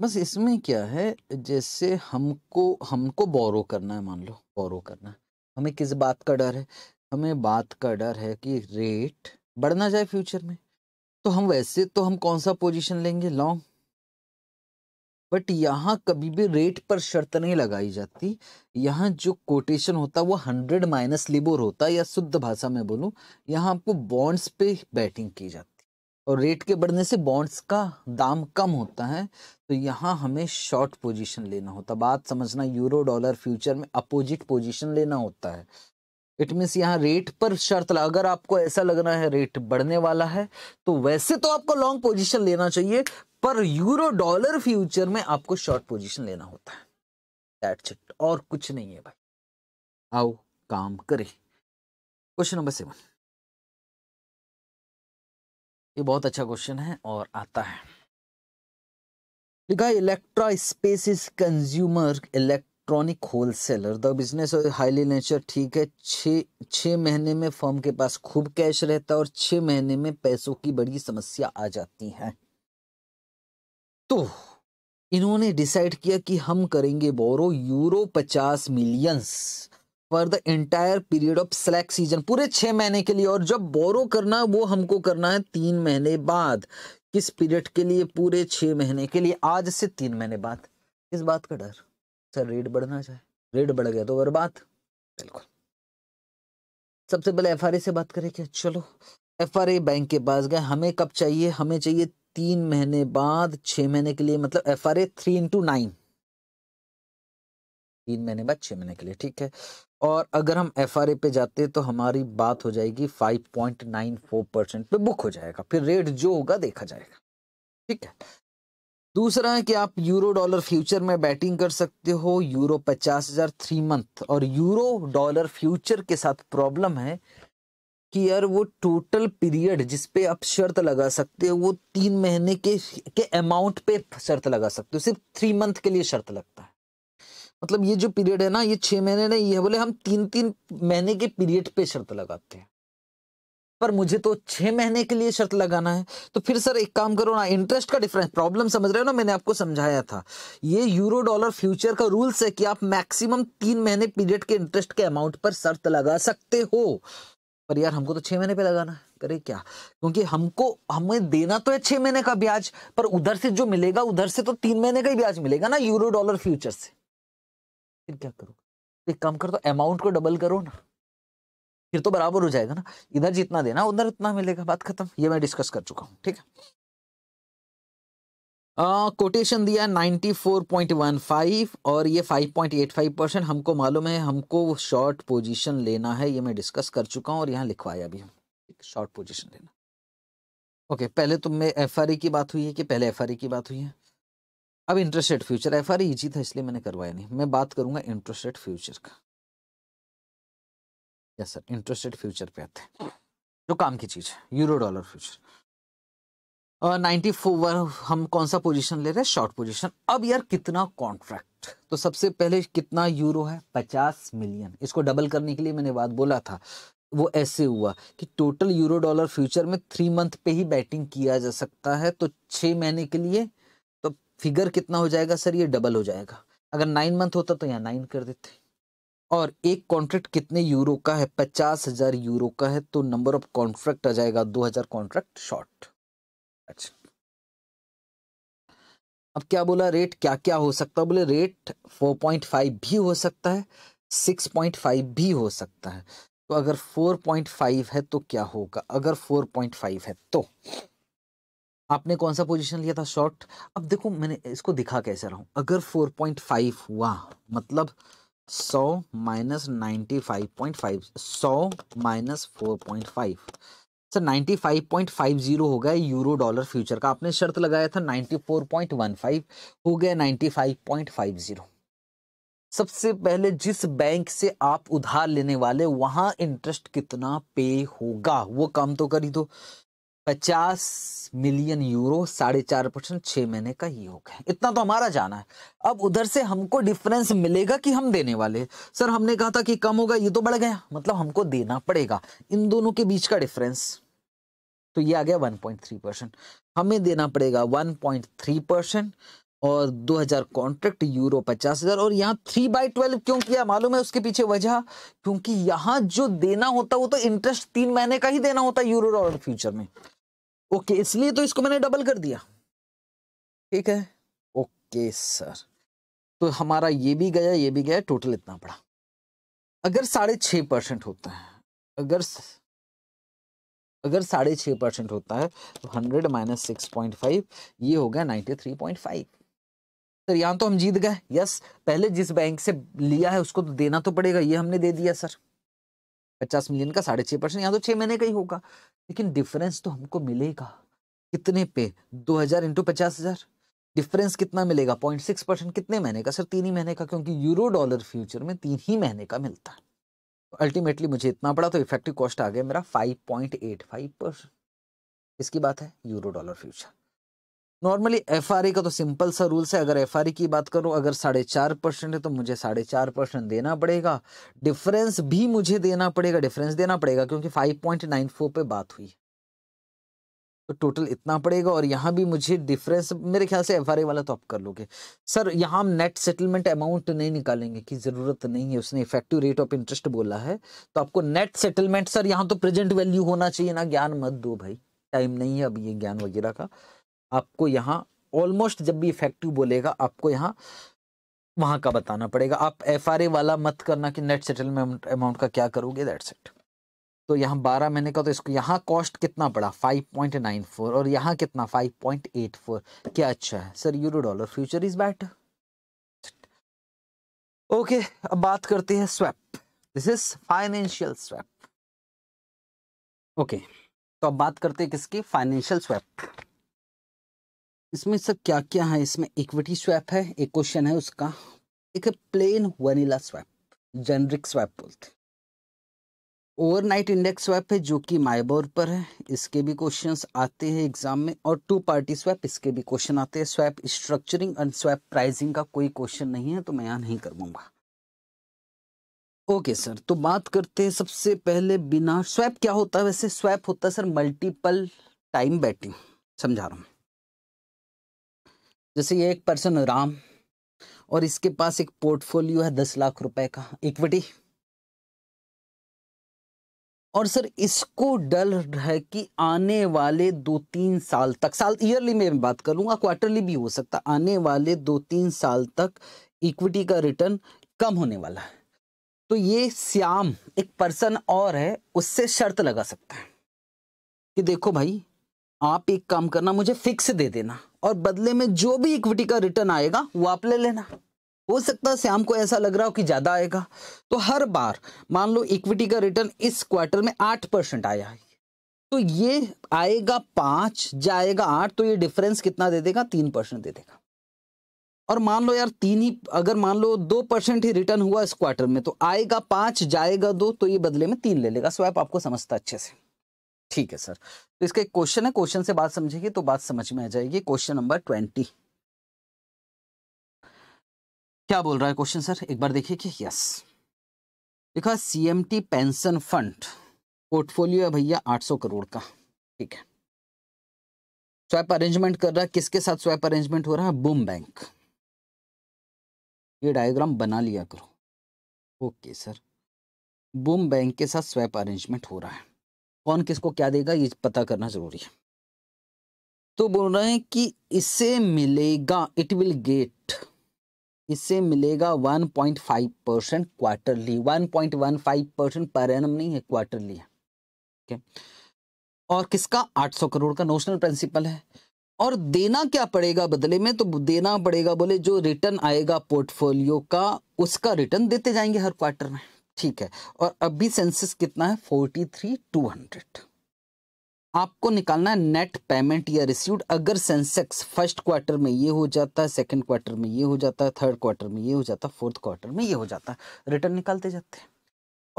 बस इसमें क्या है जैसे हमको हमको बोरो करना है मान लो बोरो करना है हमें किस बात का डर है हमें बात का डर है कि रेट बढ़ना जाए फ्यूचर में तो हम वैसे तो हम कौन सा पोजीशन लेंगे लॉन्ग बट यहाँ कभी भी रेट पर शर्त नहीं लगाई जाती यहाँ जो कोटेशन होता है वो हंड्रेड माइनस लिबोर होता है या शुद्ध भाषा में बोलूँ यहाँ आपको बॉन्ड्स पे बैटिंग की जाती और रेट के बढ़ने से बॉन्ड्स का दाम कम होता है तो यहाँ हमें शॉर्ट पोजीशन लेना होता बात समझना यूरो डॉलर फ्यूचर में अपोजिट पोजीशन लेना होता है इट मीन्स यहाँ रेट पर शर्त अगर आपको ऐसा लग रहा है रेट बढ़ने वाला है तो वैसे तो आपको लॉन्ग पोजीशन लेना चाहिए पर यूरो डॉलर फ्यूचर में आपको शॉर्ट पोजीशन लेना होता है दैट्स इट और कुछ नहीं है भाई आओ काम करें क्वेश्चन नंबर सेवन ये बहुत अच्छा क्वेश्चन है और आता है लिखा Electra species consumer electro electronic wholesaler the business highly nature ठीक है छ महीने में फर्म के पास खूब कैश रहता है और छ महीने में पैसों की बड़ी समस्या आ जाती है तो इन्होंने डिसाइड किया कि हम करेंगे बोरो यूरो पचास millions for the entire period of slack season पूरे छह महीने के लिए और जब बोरो करना है वो हमको करना है तीन महीने बाद किस पीरियड के लिए पूरे छह महीने के लिए आज से तीन महीने बाद इस बात का डर सर रेट बढ़ना चाहे रेट बढ़ गया तो और बात बिल्कुल सबसे पहले एफ से बात करें क्या चलो एफ बैंक के पास गए हमें कब चाहिए हमें चाहिए तीन महीने बाद छह महीने के लिए मतलब F R A three into nine तीन महीने बाद छह महीने के लिए ठीक है और अगर हम एफ आर ए पे जाते तो हमारी बात हो जाएगी five point nine four percent पे बुक हो जाएगा फिर रेट जो होगा देखा जाएगा ठीक है दूसरा है कि आप यूरो डॉलर फ्यूचर में बैटिंग कर सकते हो यूरो पचास हजार थ्री मंथ और यूरो डॉलर फ्यूचर के साथ प्रॉब्लम है कि यार वो टोटल पीरियड जिस पे आप शर्त लगा सकते हो वो तीन महीने के के अमाउंट पे शर्त लगा सकते हो सिर्फ थ्री मंथ के लिए शर्त लगता है मतलब ये जो पीरियड है ना ये छः महीने नहीं है बोले हम तीन तीन महीने के पीरियड पे शर्त लगाते हैं पर मुझे तो छह महीने के लिए शर्त लगाना है तो फिर सर एक काम करो ना इंटरेस्ट का डिफरेंस प्रॉब्लम समझ रहे हो ना मैंने आपको समझाया था ये यूरो डॉलर फ्यूचर का रूल्स है कि आप मैक्सिमम तीन महीने पीरियड के इंटरेस्ट के अमाउंट पर शर्त लगा सकते हो पर यार हमको तो छह महीने पे लगाना है करे क्या क्योंकि हमको हमें देना तो है छह महीने का ब्याज पर उधर से जो मिलेगा उधर से तो तीन महीने का ही ब्याज मिलेगा ना यूरो डॉलर फ्यूचर से फिर क्या करो एक काम कर तो अमाउंट को डबल करो ना फिर तो बराबर हो जाएगा ना इधर जितना देना उधर उतना मिलेगा बात खत्म ये मैं डिस्कस कर चुका हूँ ठीक है कोटेशन uh, दिया 94.15 और ये 5.85 परसेंट हमको मालूम है हमको शॉर्ट पोजीशन लेना है ये मैं डिस्कस कर चुका हूँ और यहाँ लिखवाया भी हम शॉर्ट पोजीशन लेना ओके okay, पहले तो मैं एफ e की बात हुई है कि पहले एफ e की बात हुई है अब interest rate future F R easy था इसलिए मैंने करवाया नहीं मैं बात करूंगा इंटरेस्ट रेट फ्यूचर का यस सर इंटरेस्टेड फ्यूचर पे आते हैं जो काम की चीज है euro dollar future ninety four हम कौन सा पोजीशन ले रहे हैं शॉर्ट पोजीशन अब यार कितना कॉन्ट्रैक्ट तो सबसे पहले कितना यूरो है पचास मिलियन इसको डबल करने के लिए मैंने बात बोला था वो ऐसे हुआ कि टोटल यूरो डॉलर फ्यूचर में थ्री मंथ पे ही बैटिंग किया जा सकता है तो छः महीने के लिए तो फिगर कितना हो जाएगा सर ये डबल हो जाएगा अगर नाइन मंथ होता तो यहाँ नाइन कर देते और एक कॉन्ट्रैक्ट कितने यूरो का है पचास हजार यूरो का है तो नंबर ऑफ कॉन्ट्रैक्ट आ जाएगा दो हजार कॉन्ट्रैक्ट शॉर्ट अच्छा अब क्या बोला रेट क्या क्या हो सकता है बोले रेट फाइव भी हो सकता है फाइव भी हो सकता है तो अगर फोर पॉइंट फाइव है तो क्या होगा अगर फोर पॉइंट फाइव है तो आपने कौन सा पोजिशन लिया था शॉर्ट अब देखो मैंने इसको दिखा कैसे रहा हूं अगर फाइव हुआ मतलब सौ minus ninety five point five सौ minus four point five sir तो ninety five point five zero हो गया यूरो डॉलर फ्यूचर का आपने शर्त लगाया था ninety four point one five हो गया ninety five point five zero सबसे पहले जिस बैंक से आप उधार लेने वाले वहां इंटरेस्ट कितना पे होगा वो काम तो कर ही दो पचास मिलियन यूरो साढ़े चार परसेंट छह महीने का योग है इतना तो हमारा जाना है अब उधर से हमको डिफरेंस मिलेगा कि हम देने वाले सर हमने कहा था कि कम होगा ये तो बढ़ गया मतलब हमको देना पड़ेगा इन दोनों के बीच का डिफरेंस तो ये आ गया 1.3 परसेंट हमें देना पड़ेगा 1.3 परसेंट और 2000 कॉन्ट्रैक्ट यूरो पचास हजार और यहाँ थ्री बाई ट्वेल्व क्यों किया मालूम है उसके पीछे वजह क्योंकि यहाँ जो देना होता वो तो इंटरेस्ट तीन महीने का ही देना होता यूरो और फ्यूचर में ओके इसलिए तो इसको मैंने डबल कर दिया ठीक है ओके सर तो हमारा ये भी गया ये भी गया टोटल इतना पड़ा अगर साढ़े छः परसेंट होता है अगर अगर साढ़े छः परसेंट होता है तो hundred minus six point five ये हो गया ninety three point five sir यहाँ तो हम जीत गए यस पहले जिस बैंक से लिया है उसको तो देना तो पड़ेगा ये हमने दे दिया सर पचास मिलियन का साढ़े छः परसेंट यहाँ तो छः महीने का ही होगा लेकिन डिफरेंस तो हमको मिलेगा कितने पे दो हज़ार इंटू पचास हज़ार डिफरेंस कितना मिलेगा पॉइंट सिक्स परसेंट कितने महीने का सर तीन ही महीने का क्योंकि यूरो डॉलर फ्यूचर में तीन ही महीने का मिलता है तो अल्टीमेटली मुझे इतना पड़ा तो इफेक्टिव कॉस्ट आ गया मेरा five point eight five percent इसकी बात है euro dollar future normally F का तो सिंपल सा रूल्स है अगर एफ की बात करो अगर साढ़े चार परसेंट है तो मुझे साढ़े चार परसेंट देना पड़ेगा डिफरेंस भी मुझे देना पड़ेगा डिफरेंस देना पड़ेगा क्योंकि फाइव पॉइंट नाइन फोर पर बात हुई तो टोटल इतना पड़ेगा और यहाँ भी मुझे डिफरेंस मेरे ख्याल से एफ वाला तो आप कर लोगे सर यहाँ हम नेट सेटलमेंट अमाउंट नहीं निकालेंगे की ज़रूरत नहीं है उसने इफेक्टिव रेट ऑफ इंटरेस्ट बोला है तो आपको नेट सेटलमेंट सर यहाँ तो प्रेजेंट वैल्यू होना चाहिए ना ज्ञान मत दो भाई टाइम नहीं है अब ये ज्ञान वगैरह का आपको यहाँ ऑलमोस्ट जब भी इफेक्टिव बोलेगा आपको यहाँ वहाँ का बताना पड़ेगा आप एफ वाला मत करना कि नेट सेटलमेंट अमाउंट का क्या करोगे दैट्स इट तो यहाँ बारह महीने का तो इसको यहाँ कॉस्ट कितना पड़ा फाइव पॉइंट नाइन फोर और यहाँ कितना फाइव पॉइंट एट फोर क्या अच्छा है sir euro dollar future is better okay अब बात करते हैं swap this is financial swap okay तो अब बात करते हैं किसकी फाइनेंशियल स्वैप इसमें सब क्या क्या है इसमें इक्विटी स्वैप है एक क्वेश्चन है उसका एक plain vanilla swap generic swap बोलते ओवरनाइट इंडेक्स स्वैप है जो कि माइबोर पर है इसके भी क्वेश्चंस आते हैं एग्जाम में और टू पार्टी स्वैप इसके भी क्वेश्चन आते हैं swap structuring and swap pricing का कोई क्वेश्चन नहीं है तो मैं यहाँ नहीं करवाऊंगा ओके okay, सर तो बात करते हैं सबसे पहले बिना स्वैप क्या होता है वैसे स्वैप होता है सर मल्टीपल टाइम बैटिंग समझा रहा हूँ जैसे ये एक पर्सन राम और इसके पास एक पोर्टफोलियो है दस लाख रुपए का इक्विटी और सर इसको डर है कि आने वाले दो तीन साल तक साल ईयरली में बात करूंगा क्वार्टरली भी हो सकता आने वाले दो तीन साल तक इक्विटी का रिटर्न कम होने वाला है तो ये श्याम एक पर्सन और है उससे शर्त लगा सकता है कि देखो भाई आप एक काम करना मुझे फिक्स दे देना और बदले में जो भी इक्विटी का रिटर्न आएगा वो आप ले लेना हो सकता है श्याम को ऐसा लग रहा हो कि ज़्यादा आएगा तो हर बार मान लो इक्विटी का रिटर्न इस क्वार्टर में आठ परसेंट आया है तो ये आएगा पांच जाएगा आठ तो ये डिफरेंस कितना दे देगा तीन परसेंट दे देगा और मान लो यार तीन ही अगर मान लो दो परसेंट ही रिटर्न हुआ इस क्वार्टर में तो आएगा पांच जाएगा दो तो ये बदले में तीन ले लेगा स्वैप आपको समझता अच्छे से ठीक है सर तो इसका एक क्वेश्चन है क्वेश्चन से बात समझेगी तो बात समझ में आ जाएगी क्वेश्चन नंबर ट्वेंटी क्या बोल रहा है क्वेश्चन सर एक बार देखिए कि यस लिखा सीएमटी पेंशन फंड पोर्टफोलियो है भैया 800 करोड़ का ठीक है स्वैप अरेंजमेंट कर रहा है किसके साथ स्वैप अरेंजमेंट हो रहा है बूम बैंक ये डायग्राम बना लिया करो ओके सर बूम बैंक के साथ स्वैप अरेंजमेंट हो रहा है कौन किसको क्या देगा ये पता करना जरूरी है तो बोल रहे हैं कि इससे मिलेगा इट विल गेट इससे मिलेगा 1.5 परसेंट क्वार्टरली 1.15 परसेंट पर एनम नहीं है क्वार्टरली है okay. और किसका 800 करोड़ का नोशनल प्रिंसिपल है और देना क्या पड़ेगा बदले में तो देना पड़ेगा बोले जो रिटर्न आएगा पोर्टफोलियो का उसका रिटर्न देते जाएंगे हर क्वार्टर में ठीक है और अभी सेंसिस कितना है फोर्टी थ्री टू हंड्रेड आपको निकालना है नेट पेमेंट या रिसीव्ड अगर सेंसेक्स फर्स्ट क्वार्टर में ये हो जाता है सेकेंड क्वार्टर में ये हो जाता है थर्ड क्वार्टर में ये हो जाता है फोर्थ क्वार्टर में ये हो जाता है रिटर्न निकालते जाते हैं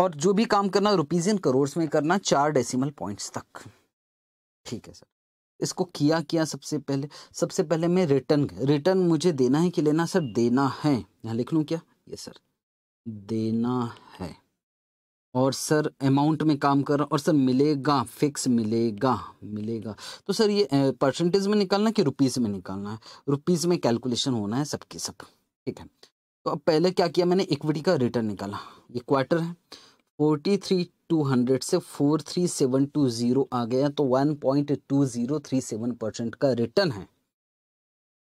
और जो भी काम करना रुपीज इन करोड़ में करना चार डेसिमल पॉइंट्स तक ठीक है सर इसको किया किया सबसे पहले सबसे पहले मैं रिटर्न रिटर्न मुझे देना है कि लेना सर देना है यहाँ लिख लूँ क्या ये सर देना है और सर अमाउंट में काम कर रहा और सर मिलेगा फिक्स मिलेगा मिलेगा तो सर ये परसेंटेज में निकालना कि रुपीज़ में निकालना है रुपीज़ में कैलकुलेशन होना है सबके सब ठीक है तो अब पहले क्या किया मैंने इक्विटी का रिटर्न निकाला ये क्वार्टर है फोर्टी थ्री टू हंड्रेड से four three seven two zero आ गया तो one point two zero three seven percent का रिटर्न है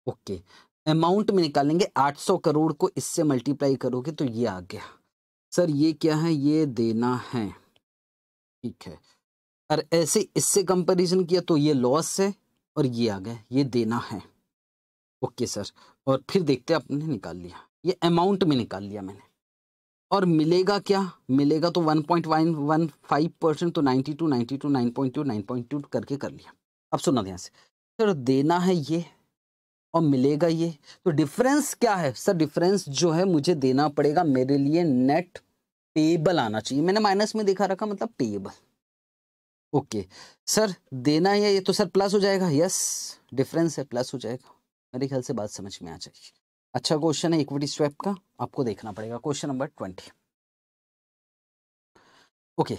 ओके अमाउंट में निकालेंगे 800 करोड़ को इससे मल्टीप्लाई करोगे तो ये आ गया सर ये क्या है ये देना है ठीक है और ऐसे इससे कंपैरिजन किया तो ये लॉस है और ये आ गया ये देना है ओके सर और फिर देखते आपने निकाल लिया ये अमाउंट में निकाल लिया मैंने और मिलेगा क्या मिलेगा तो one one one point five percent तो ninety ninety two two nine point two nine point two करके कर लिया अब सुना ध्यान से सर देना है ये और मिलेगा ये तो डिफरेंस क्या है सर डिफरेंस जो है मुझे देना पड़ेगा मेरे लिए नेट पेबल आना चाहिए मैंने माइनस में दिखा रखा मतलब पेबल ओके सर देना है ये तो सर प्लस हो जाएगा यस डिफरेंस है प्लस हो जाएगा मेरे ख्याल से बात समझ में आ जाएगी अच्छा क्वेश्चन है इक्विटी स्वैप का आपको देखना पड़ेगा question number twenty okay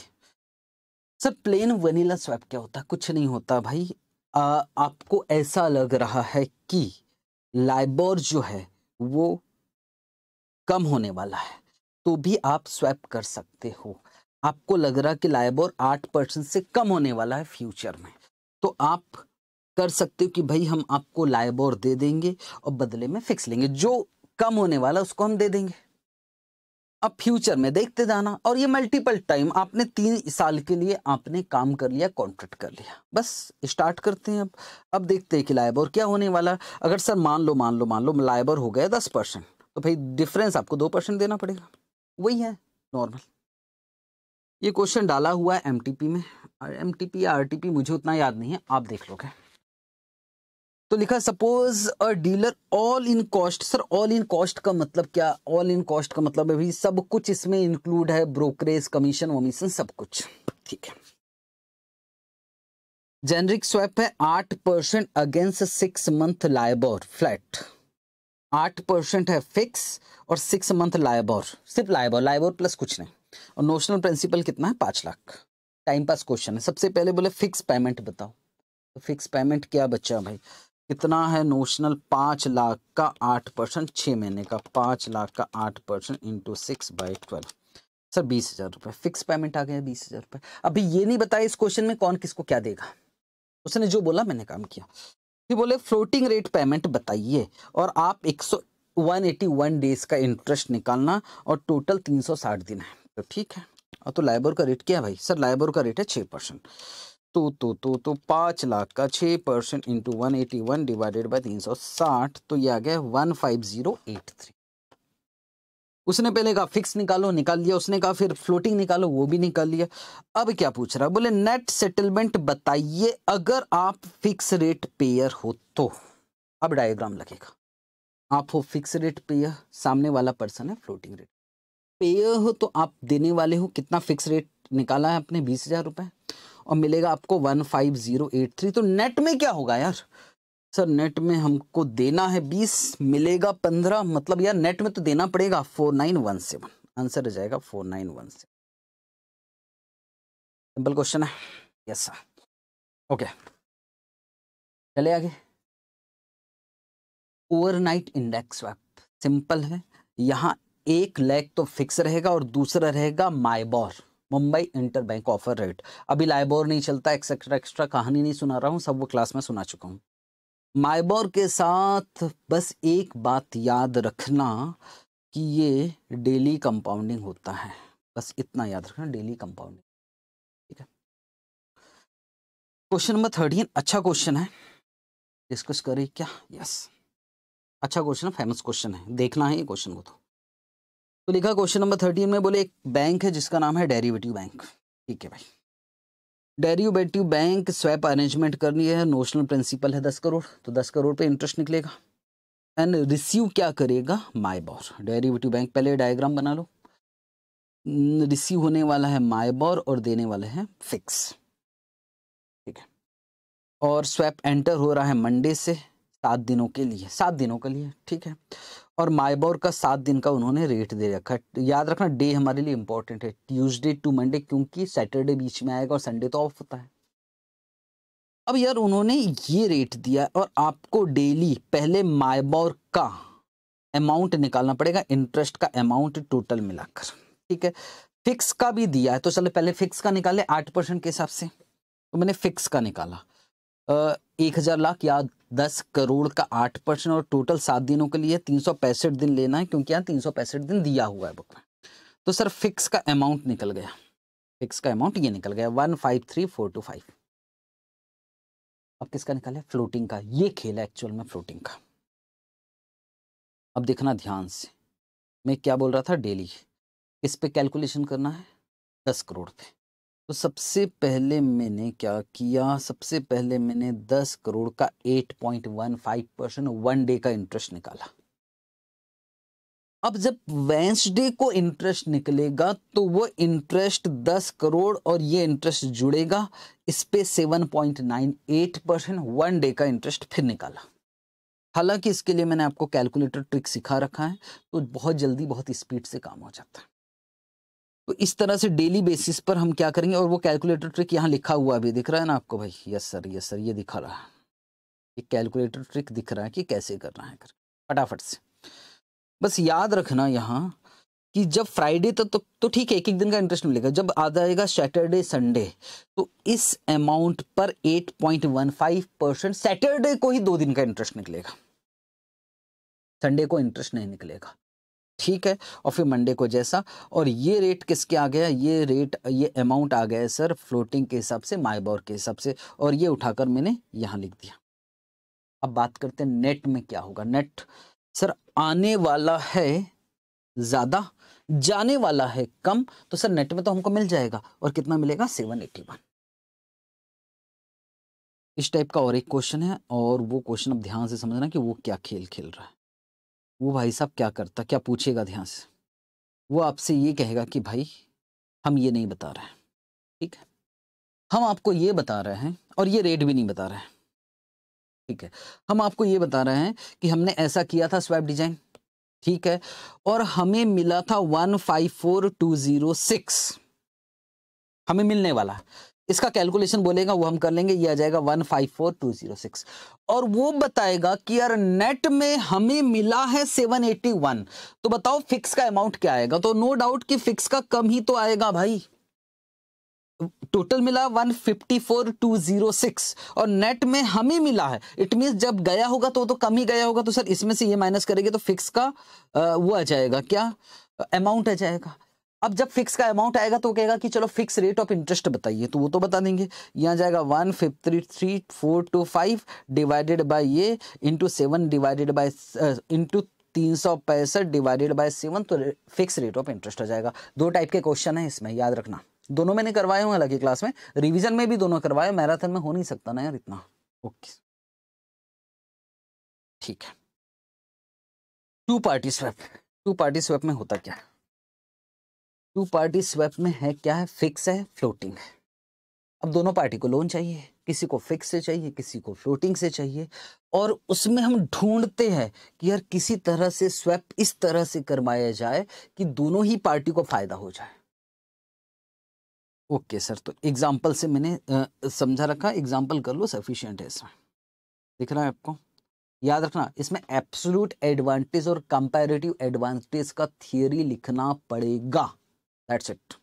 sir plain vanilla swap क्या होता है कुछ नहीं होता भाई आ, आपको ऐसा लग रहा है कि लाइबोर जो है वो कम होने वाला है तो भी आप स्वैप कर सकते हो आपको लग रहा कि लाइबोर आठ परसेंट से कम होने वाला है फ्यूचर में तो आप कर सकते हो कि भाई हम आपको लाइबोर दे देंगे और बदले में फिक्स लेंगे जो कम होने वाला उसको हम दे देंगे अब फ्यूचर में देखते जाना और ये मल्टीपल टाइम आपने तीन साल के लिए आपने काम कर लिया कॉन्ट्रैक्ट कर लिया बस स्टार्ट करते हैं अब अब देखते हैं कि लाइबर क्या होने वाला अगर सर मान लो मान लो मान लो लाइबर हो गया दस परसेंट तो भाई डिफरेंस आपको दो परसेंट देना पड़ेगा वही है नॉर्मल ये क्वेश्चन डाला हुआ है एम में एम टी पी या आर टी पी मुझे उतना याद नहीं है आप देख लोगे तो लिखा suppose a dealer all in cost sir all in cost का मतलब क्या ऑल इन कॉस्ट का मतलब अभी सब कुछ इसमें इंक्लूड है ब्रोकरेज कमीशन वमीशन सब कुछ ठीक है जेनरिक स्वैप है आठ percent against six month LIBOR flat आठ परसेंट है फिक्स और सिक्स मंथ लाइबोर सिर्फ लाइबोर लाइबोर प्लस कुछ नहीं और नोशनल प्रिंसिपल कितना है पांच लाख टाइम पास क्वेश्चन है सबसे पहले बोले फिक्स पेमेंट बताओ तो फिक्स पेमेंट क्या बच्चा भाई कितना है नोशनल पाँच लाख का आठ परसेंट छः महीने का पाँच लाख का आठ percent into six by twelve sir बीस हज़ार रुपये फिक्स पेमेंट आ गया बीस हज़ार रुपये अभी ये नहीं बताया इस क्वेश्चन में कौन किसको क्या देगा उसने जो बोला मैंने काम किया कि बोले फ्लोटिंग रेट पेमेंट बताइए और आप एक डेज का इंटरेस्ट निकालना और टोटल तीन दिन है तो ठीक है और तो लाइबर का रेट क्या है भाई सर लाइबर का रेट है छः परसेंट टू तो, तो तो तो पाँच लाख का छः percent into one eighty one divided by तीन सौ साठ तो ये आ गया one five zero eight three उसने पहले कहा फिक्स निकालो निकाल लिया उसने कहा फिर फ्लोटिंग निकालो वो भी निकाल लिया अब क्या पूछ रहा बोले नेट सेटलमेंट बताइए अगर आप फिक्स रेट पेयर हो तो अब डायग्राम लगेगा आप हो फिक्स रेट पेयर सामने वाला पर्सन है फ्लोटिंग रेट पेयर हो तो आप देने वाले हो कितना फिक्स रेट निकाला है आपने बीस हजार रुपये और मिलेगा आपको one five zero eight three तो नेट में क्या होगा यार सर नेट में हमको देना है बीस मिलेगा पंद्रह मतलब यार नेट में तो देना पड़ेगा four nine one seven answer हो जाएगा four nine one seven simple question है यस सर ओके चले आगे ओवरनाइट इंडेक्स स्वैप सिंपल है यहाँ एक लैग तो फिक्स रहेगा और दूसरा रहेगा MIBOR Mumbai inter bank offer rate अभी लाइबोर नहीं चलता एक्सेट्रा एक्स्ट्रा कहानी नहीं सुना रहा हूँ सब वो क्लास में सुना चुका हूँ माइबोर के साथ बस एक बात याद रखना कि ये डेली कंपाउंडिंग होता है बस इतना याद रखना डेली कंपाउंडिंग ठीक है क्वेश्चन नंबर थर्टीन अच्छा क्वेश्चन है डिस्कस करें क्या यस अच्छा क्वेश्चन है फेमस क्वेश्चन है देखना है ये क्वेश्चन को तो तो लिखा क्वेश्चन नंबर थर्टीन में बोले एक बैंक है जिसका नाम है डेरिवेटिव बैंक ठीक है भाई डेरिवेटिव बैंक स्वैप अरेंजमेंट करनी है नोशनल प्रिंसिपल है दस करोड़ तो दस करोड़ पे इंटरेस्ट निकलेगा एंड रिसीव क्या करेगा माय बॉर डेरिवेटिव बैंक पहले डायग्राम बना लो रिसीव होने वाला है माय बॉर और देने वाले हैं फिक्स ठीक है और स्वैप एंटर हो रहा है मंडे से सात दिनों के लिए सात दिनों के लिए ठीक है और माइबोर का सात दिन का उन्होंने रेट दे रखा है याद रखना डे हमारे लिए इंपॉर्टेंट है ट्यूसडे टू मंडे क्योंकि सैटरडे बीच में आएगा और संडे तो ऑफ होता है अब यार उन्होंने ये रेट दिया और आपको डेली पहले माइबोर का अमाउंट निकालना पड़ेगा इंटरेस्ट का अमाउंट टोटल मिलाकर ठीक है फिक्स का भी दिया है तो चलो पहले फिक्स का निकाले आठ परसेंट के हिसाब से तो मैंने फिक्स का निकाला एक हज़ार लाख या दस करोड़ का आठ परसेंट और टोटल सात दिनों के लिए तीन सौ पैंसठ दिन लेना है क्योंकि यहाँ तीन सौ पैंसठ दिन दिया हुआ है बुक में तो सर फिक्स का अमाउंट निकल गया फिक्स का अमाउंट ये निकल गया one five three four two five अब किसका निकल है फ्लोटिंग का ये खेल है एक्चुअल में फ्लोटिंग का अब देखना ध्यान से मैं क्या बोल रहा था डेली इस पर कैलकुलेशन करना है दस करोड़ पे तो सबसे पहले मैंने क्या किया सबसे पहले मैंने 10 करोड़ का 8.15 परसेंट वन डे का इंटरेस्ट निकाला अब जब वेंसडे को इंटरेस्ट निकलेगा तो वो इंटरेस्ट 10 करोड़ और ये इंटरेस्ट जुड़ेगा इस पे 7.98 परसेंट वन डे का इंटरेस्ट फिर निकाला हालांकि इसके लिए मैंने आपको कैलकुलेटर ट्रिक सिखा रखा है तो बहुत जल्दी बहुत स्पीड से काम हो जाता है तो इस तरह से डेली बेसिस पर हम क्या करेंगे और वो कैलकुलेटर ट्रिक यहाँ लिखा हुआ भी दिख रहा है ना आपको भाई यस सर यस सर ये दिखा रहा है ये कैलकुलेटर ट्रिक दिख रहा है कि कैसे करना है कर फटाफट से बस याद रखना यहाँ कि जब फ्राइडे तो तो, तो ठीक है एक एक दिन का इंटरेस्ट मिलेगा जब आ जाएगा सैटरडे संडे तो इस अमाउंट पर 8.15 परसेंट सैटरडे को ही दो दिन का इंटरेस्ट निकलेगा संडे को इंटरेस्ट नहीं निकलेगा ठीक है और फिर मंडे को जैसा और ये रेट किसके आ गया ये रेट ये अमाउंट आ गया है सर फ्लोटिंग के हिसाब से माइबॉर के हिसाब से और ये उठाकर मैंने यहाँ लिख दिया अब बात करते हैं नेट में क्या होगा नेट सर आने वाला है ज़्यादा जाने वाला है कम तो सर नेट में तो हमको मिल जाएगा और कितना मिलेगा सेवन एटी वन इस टाइप का और एक क्वेश्चन है और वो क्वेश्चन अब ध्यान से समझना कि वो क्या खेल खेल रहा है वो भाई साहब क्या करता क्या पूछेगा ध्यान से वो आपसे ये कहेगा कि भाई हम ये नहीं बता रहे हैं ठीक है हम आपको ये बता रहे हैं और ये रेट भी नहीं बता रहे हैं ठीक है हम आपको ये बता रहे हैं कि हमने ऐसा किया था स्वैप डिजाइन ठीक है और हमें मिला था one five four two zero six हमें मिलने वाला इसका कैलकुलेशन बोलेगा वो हम कर लेंगे ये आ जाएगा one five four two zero six और वो बताएगा कि यार नेट में हमें मिला है सेवन एटी वन तो बताओ फिक्स का अमाउंट क्या आएगा तो नो डाउट कि फिक्स का कम ही तो आएगा भाई टोटल मिला 154206 और नेट में हमें मिला है इट मीन जब गया होगा तो तो कम ही गया होगा तो सर इसमें से ये माइनस करेंगे तो फिक्स का वो आ जाएगा क्या अमाउंट आ जाएगा अब जब फिक्स का अमाउंट आएगा तो कहेगा कि चलो फिक्स रेट ऑफ इंटरेस्ट बताइए तो वो तो बता देंगे यहाँ जाएगा one fifty three three four two five divided by ये into seven divided by into तीन सौ पैंसठ डिवाइडेड बाय सेवन तो फिक्स रेट ऑफ इंटरेस्ट आ जाएगा दो टाइप के क्वेश्चन है इसमें याद रखना दोनों मैंने करवाए हूँ अलग क्लास में रिविजन में भी दोनों करवाए मैराथन में हो नहीं सकता ना यार इतना ओके ठीक है two party swap two party swap में होता क्या है टू पार्टी स्वेप में है क्या है फिक्स है फ्लोटिंग है अब दोनों पार्टी को लोन चाहिए किसी को फिक्स से चाहिए किसी को फ्लोटिंग से चाहिए और उसमें हम ढूंढते हैं कि यार किसी तरह से स्वेप इस तरह से करवाया जाए कि दोनों ही पार्टी को फायदा हो जाए ओके सर तो एग्जाम्पल से मैंने समझा रखा एग्जाम्पल कर लो सफिशियंट है इसमें दिख रहा है आपको याद रखना इसमें एब्सोलूट एडवांटेज और कंपैरेटिव एडवांटेज का थियोरी लिखना पड़ेगा दैट्स इट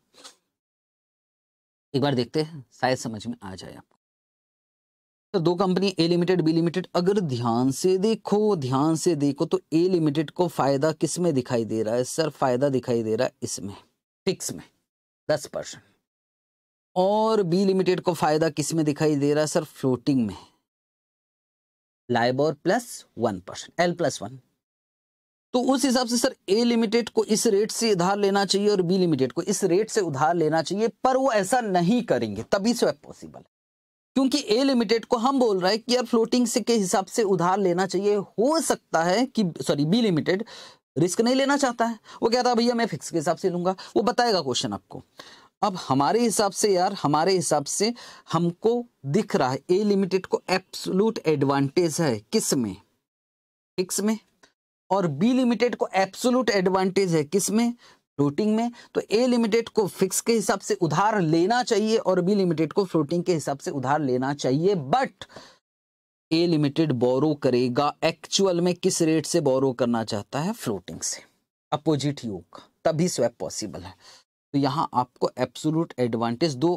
एक बार देखते हैं शायद समझ में आ जाए आपको तो दो company A limited B limited अगर ध्यान से देखो ध्यान से देखो तो ए लिमिटेड को फायदा किस में दिखाई दे रहा है सर फायदा दिखाई दे रहा है इसमें फिक्स में दस परसेंट और बी लिमिटेड को फायदा किस में दिखाई दे रहा है सर फ्लोटिंग में LIBOR plus one percent L plus one तो उस हिसाब से सर ए लिमिटेड को इस रेट से उधार लेना चाहिए और बी लिमिटेड को इस रेट से उधार लेना चाहिए पर वो ऐसा नहीं करेंगे तभी स्वैप पॉसिबल है क्योंकि ए लिमिटेड को हम बोल रहे हैं कि यार फ्लोटिंग से के हिसाब से उधार लेना चाहिए हो सकता है कि सॉरी बी लिमिटेड रिस्क नहीं लेना चाहता है वो कहता है भैया मैं फिक्स के हिसाब से लूंगा वो बताएगा क्वेश्चन आपको अब हमारे हिसाब से यार हमारे हिसाब से हमको दिख रहा है ए लिमिटेड को एप्सलूट एडवांटेज है किस में फिक्स में और बी लिमिटेड को एब्सोलूट एडवांटेज है किसमें फ्लोटिंग में तो ए लिमिटेड को फिक्स के हिसाब से उधार लेना चाहिए और बी लिमिटेड को फ्लोटिंग के हिसाब से उधार लेना चाहिए बट ए लिमिटेड बोरो करेगा एक्चुअल में किस रेट से बोरो करना चाहता है फ्लोटिंग से अपोजिट योग तभी स्वैप पॉसिबल है तो यहाँ आपको एब्सोलूट एडवांटेज दो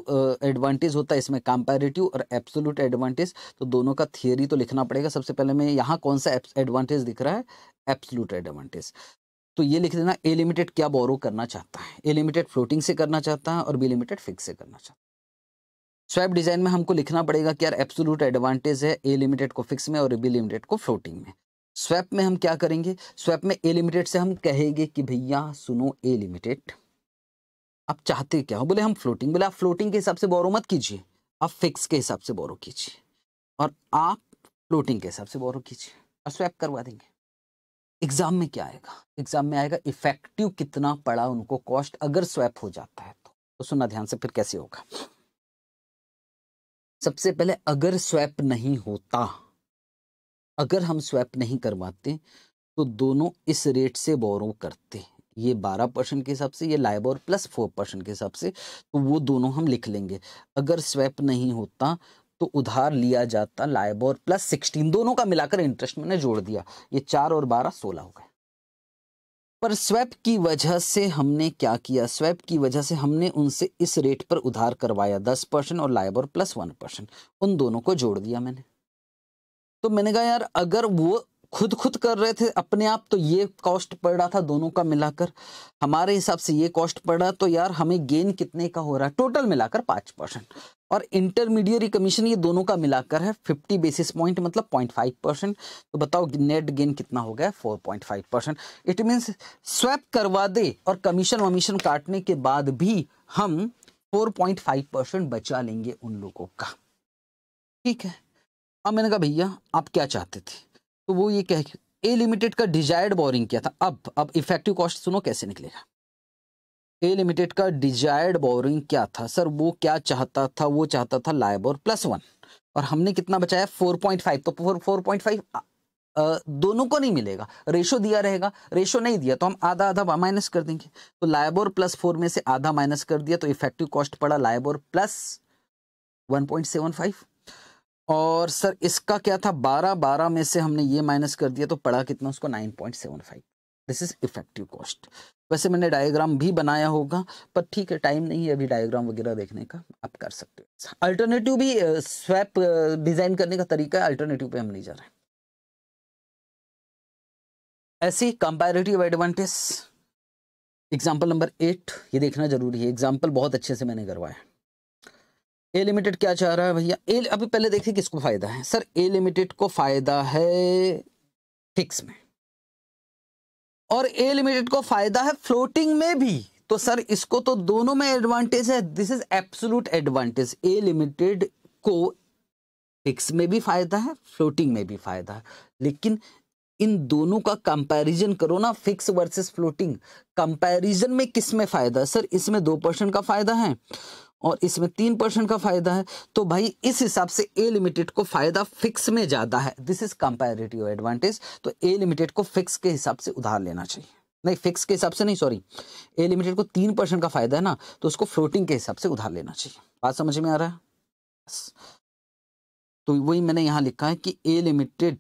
एडवांटेज होता है इसमें कंपेरेटिव और एब्सोलूट एडवांटेज तो दोनों का थियोरी तो लिखना पड़ेगा सबसे पहले मैं यहाँ कौन सा एडवांटेज दिख रहा है एब्सोलूट एडवांटेज तो ये लिख देना ए लिमिटेड क्या बोरो करना चाहता है ए लिमिटेड फ्लोटिंग से करना चाहता है और बी लिमिटेड फिक्स से करना चाहता है स्वैप डिजाइन में हमको लिखना पड़ेगा कि यार एब्सोलूट एडवांटेज है ए लिमिटेड को फिक्स में और बी लिमिटेड को फ्लोटिंग में स्वैप में हम क्या करेंगे स्वैप में ए लिमिटेड से हम कहेंगे कि भैया सुनो ए लिमिटेड आप चाहते क्या हो बोले हम फ्लोटिंग बोले आप फ्लोटिंग के हिसाब से बोरो मत कीजिए आप फिक्स के हिसाब से बोरो कीजिए और आप फ्लोटिंग के हिसाब से बोरो कीजिए और स्वैप करवा देंगे एग्जाम में क्या आएगा एग्जाम में आएगा इफेक्टिव कितना पड़ा उनको कॉस्ट अगर स्वैप हो जाता है तो, तो सुनना ध्यान से फिर कैसे होगा सबसे पहले अगर स्वैप नहीं होता अगर हम स्वैप नहीं करवाते तो दोनों इस रेट से बोरो करते ये बारह परसेंट के हिसाब से ये लाइबोर प्लस फोर परसेंट के हिसाब से तो वो दोनों हम लिख लेंगे अगर स्वैप नहीं होता तो उधार लिया जाता लाइबोर प्लस सिक्सटीन दोनों का मिलाकर इंटरेस्ट मैंने जोड़ दिया ये चार और बारह सोलह हो गए पर स्वैप की वजह से हमने क्या किया स्वैप की वजह से हमने उनसे इस रेट पर उधार करवाया दस परसेंट और लाइबोर प्लस वन परसेंट उन दोनों को जोड़ दिया मैंने तो मैंने कहा यार अगर वो खुद खुद कर रहे थे अपने आप तो ये कॉस्ट पड़ रहा था दोनों का मिलाकर हमारे हिसाब से ये कॉस्ट पड़ रहा तो यार हमें गेन कितने का हो रहा है टोटल मिलाकर पाँच परसेंट और इंटरमीडियट कमीशन ये दोनों का मिलाकर है फिफ्टी बेसिस पॉइंट मतलब पॉइंट फाइव परसेंट तो बताओ नेट गेन कितना हो गया four point five percent it means swap करवा दे और कमीशन वमीशन काटने के बाद भी हम फोर पॉइंट फाइव परसेंट बचा लेंगे उन लोगों का ठीक है अब मैंने कहा भैया आप क्या चाहते थे तो वो ये कह ए लिमिटेड का डिजायर्ड बोरिंग क्या था अब अब इफेक्टिव कॉस्ट सुनो कैसे निकलेगा ए लिमिटेड का डिजायर्ड बोरिंग क्या था सर वो क्या चाहता था वो चाहता था लाइबोर प्लस वन और हमने कितना बचाया फोर पॉइंट फाइव तो फोर फोर पॉइंट फाइव दोनों को नहीं मिलेगा रेशो दिया रहेगा रेशो नहीं दिया तो हम आधा आधा माइनस कर देंगे तो लाइबोर प्लस फोर में से आधा माइनस कर दिया तो इफेक्टिव कॉस्ट पड़ा LIBOR plus one point seven five और सर इसका क्या था बारह बारह में से हमने ये माइनस कर दिया तो पड़ा कितना उसको nine point seven five this is effective cost वैसे मैंने डायग्राम भी बनाया होगा पर ठीक है टाइम नहीं है अभी डायग्राम वगैरह देखने का आप कर सकते हो अल्टरनेटिव भी स्वैप डिजाइन करने का तरीका है अल्टरनेटिव पे हम नहीं जा रहे ऐसी comparative advantage example number eight ये देखना जरूरी है एग्जाम्पल बहुत अच्छे से मैंने करवाया ए लिमिटेड क्या चाह रहा है भैया ए अभी पहले देखिए किसको फायदा है सर ए लिमिटेड को फायदा है फिक्स में और ए लिमिटेड को फायदा है फ्लोटिंग में भी तो सर इसको तो दोनों में एडवांटेज है this is absolute advantage A limited को फिक्स में भी फायदा है फ्लोटिंग में भी फायदा है लेकिन इन दोनों का कंपैरिजन करो ना फिक्स वर्सेस फ्लोटिंग कंपैरिजन में किस में फायदा है सर इसमें दो परसेंट का फायदा है और इसमें तीन परसेंट का फायदा है तो भाई इस हिसाब से ए लिमिटेड को फायदा फिक्स में ज्यादा है दिस इज कंपेरेटिव एडवांटेज तो ए लिमिटेड को फिक्स के हिसाब से उधार लेना चाहिए नहीं फिक्स के हिसाब से नहीं सॉरी ए लिमिटेड को तीन परसेंट का फायदा है ना तो उसको फ्लोटिंग के हिसाब से उधार लेना चाहिए बात समझ में आ रहा है तो वही मैंने यहां लिखा है कि ए लिमिटेड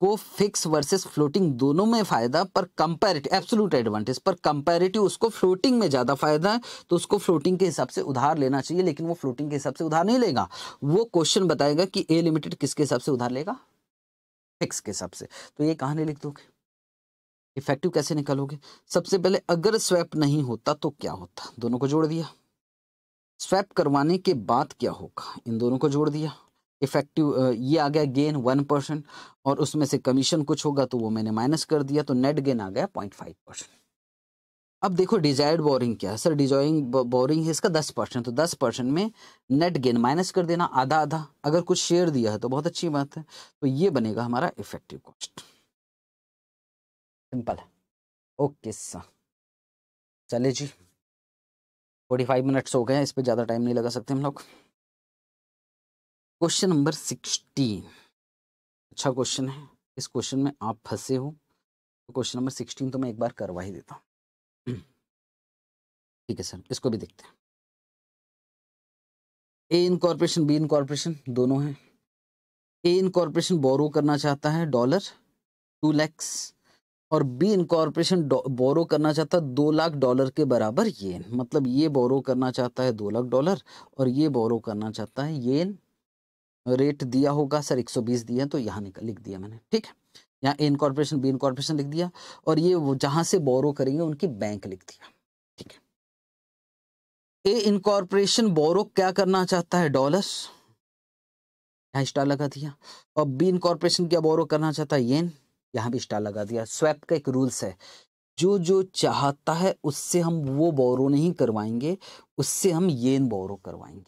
को फिक्स वर्सेस फ्लोटिंग दोनों में फायदा पर कंपेरेटिव एब्सोलूट एडवांटेज पर कंपेरेटिव उसको फ्लोटिंग में ज़्यादा फायदा है तो उसको फ्लोटिंग के हिसाब से उधार लेना चाहिए लेकिन वो फ्लोटिंग के हिसाब से उधार नहीं लेगा वो क्वेश्चन बताएगा कि ए लिमिटेड किसके हिसाब से उधार लेगा फिक्स के हिसाब से तो ये कहानी लिख दोगे इफेक्टिव कैसे निकलोगे सबसे पहले अगर स्वैप नहीं होता तो क्या होता दोनों को जोड़ दिया स्वैप करवाने के बाद क्या होगा इन दोनों को जोड़ दिया इफेक्टिव ये आ गया गेन वन परसेंट और उसमें से कमीशन कुछ होगा तो वो मैंने माइनस कर दिया तो नेट गेन आ गया पॉइंट फाइव परसेंट अब देखो डिजायर्ड बोरिंग क्या है सर डिजॉइंग बोरिंग है इसका दस परसेंट तो दस परसेंट में नेट गेन माइनस कर देना आधा आधा अगर कुछ शेयर दिया है तो बहुत अच्छी बात है तो ये बनेगा हमारा इफेक्टिव कॉस्ट सिंपल है ओके सर चले जी फोर्टी फाइव मिनट्स हो गए इस पर ज़्यादा टाइम नहीं लगा सकते हम लोग क्वेश्चन नंबर सिक्सटीन अच्छा क्वेश्चन है इस क्वेश्चन में आप फंसे हो तो क्वेश्चन नंबर सिक्सटीन तो मैं एक बार करवा ही देता हूँ ठीक है सर इसको भी देखते हैं A incorporation B incorporation दोनों हैं ए इन कॉरपोरेशन बोरो करना चाहता है डॉलर टू लैक्स और बी इन कॉरपोरेशन बोरो करना चाहता है दो लाख डॉलर के बराबर येन मतलब ये बोरो करना चाहता है दो लाख डॉलर और ये बोरो करना चाहता है येन रेट दिया होगा सर 120 दिया है तो यहाँ निकल लिख दिया मैंने ठीक है यहाँ ए इनकॉर्पोरेशन बी इनकॉर्पोरेशन लिख दिया और ये वो जहाँ से बोरो करेंगे उनकी बैंक लिख दिया ठीक है ए इनकॉर्पोरेशन बोरो क्या करना चाहता है डॉलर्स यहाँ स्टार लगा दिया और बी इनकॉर्पोरेशन क्या बोरो करना चाहता है येन यहाँ भी स्टार लगा दिया स्वैप का एक रूल्स है जो जो चाहता है उससे हम वो बोरो नहीं करवाएंगे उससे हम येन बोरो करवाएंगे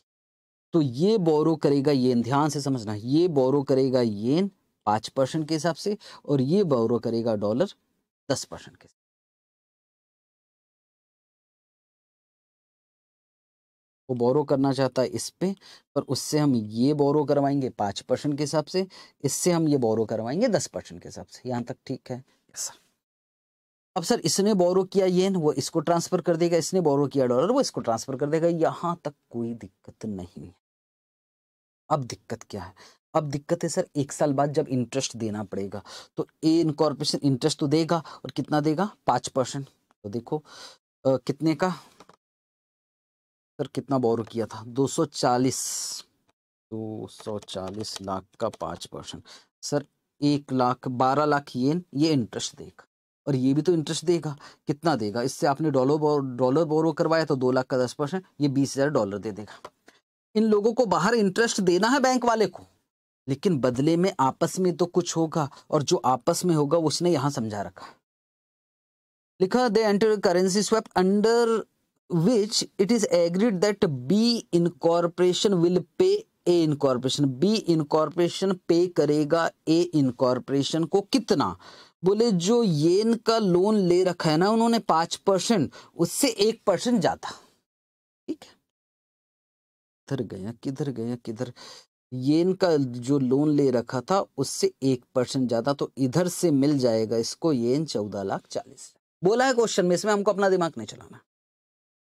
तो ये बोरो करेगा येन ध्यान से समझना ये बोरो करेगा येन पाँच परसेंट के हिसाब से और ये बोरो करेगा डॉलर दस परसेंट के वो बोरो करना चाहता है इस पे पर उससे हम ये बोरो करवाएंगे पांच परसेंट के हिसाब से इससे हम ये बोरो करवाएंगे दस परसेंट के हिसाब से यहां तक ठीक है सर अब सर इसने बोरो किया येन वो इसको ट्रांसफर कर देगा इसने बोरो किया डॉलर वो इसको ट्रांसफर कर देगा यहां तक कोई दिक्कत नहीं है अब दिक्कत क्या है अब दिक्कत है सर एक साल बाद जब इंटरेस्ट देना पड़ेगा तो ए इनकॉर्पोरेशन इंटरेस्ट तो देगा और कितना देगा पाँच परसेंट तो देखो आ, कितने का सर कितना बोरो किया था दो दो सौ चालीस सौ चालीस लाख का पाँच परसेंट सर एक लाख बारह लाख येन ये इंटरेस्ट देगा और ये भी तो इंटरेस्ट देगा कितना देगा इससे आपने डॉलर बोर, डॉलर बोरो करवाया तो दो लाख का दस परसेंट ये बीस हज़ार डॉलर दे देगा इन लोगों को बाहर इंटरेस्ट देना है बैंक वाले को लेकिन बदले में आपस में तो कुछ होगा और जो आपस में होगा उसने यहां समझा रखा लिखा they enter currency swap under which it is agreed that B incorporation will pay A incorporation B incorporation पे करेगा ए इनकॉर्पोरेशन को कितना बोले जो येन का लोन ले रखा है ना उन्होंने पांच परसेंट उससे एक परसेंट ज्यादा ठीक है किधर गया किधर गया किधर येन का जो लोन ले रखा था उससे एक परसेंट ज्यादा तो इधर से मिल जाएगा इसको येन चौदह लाख चालीस बोला है क्वेश्चन में इसमें हमको अपना दिमाग नहीं चलाना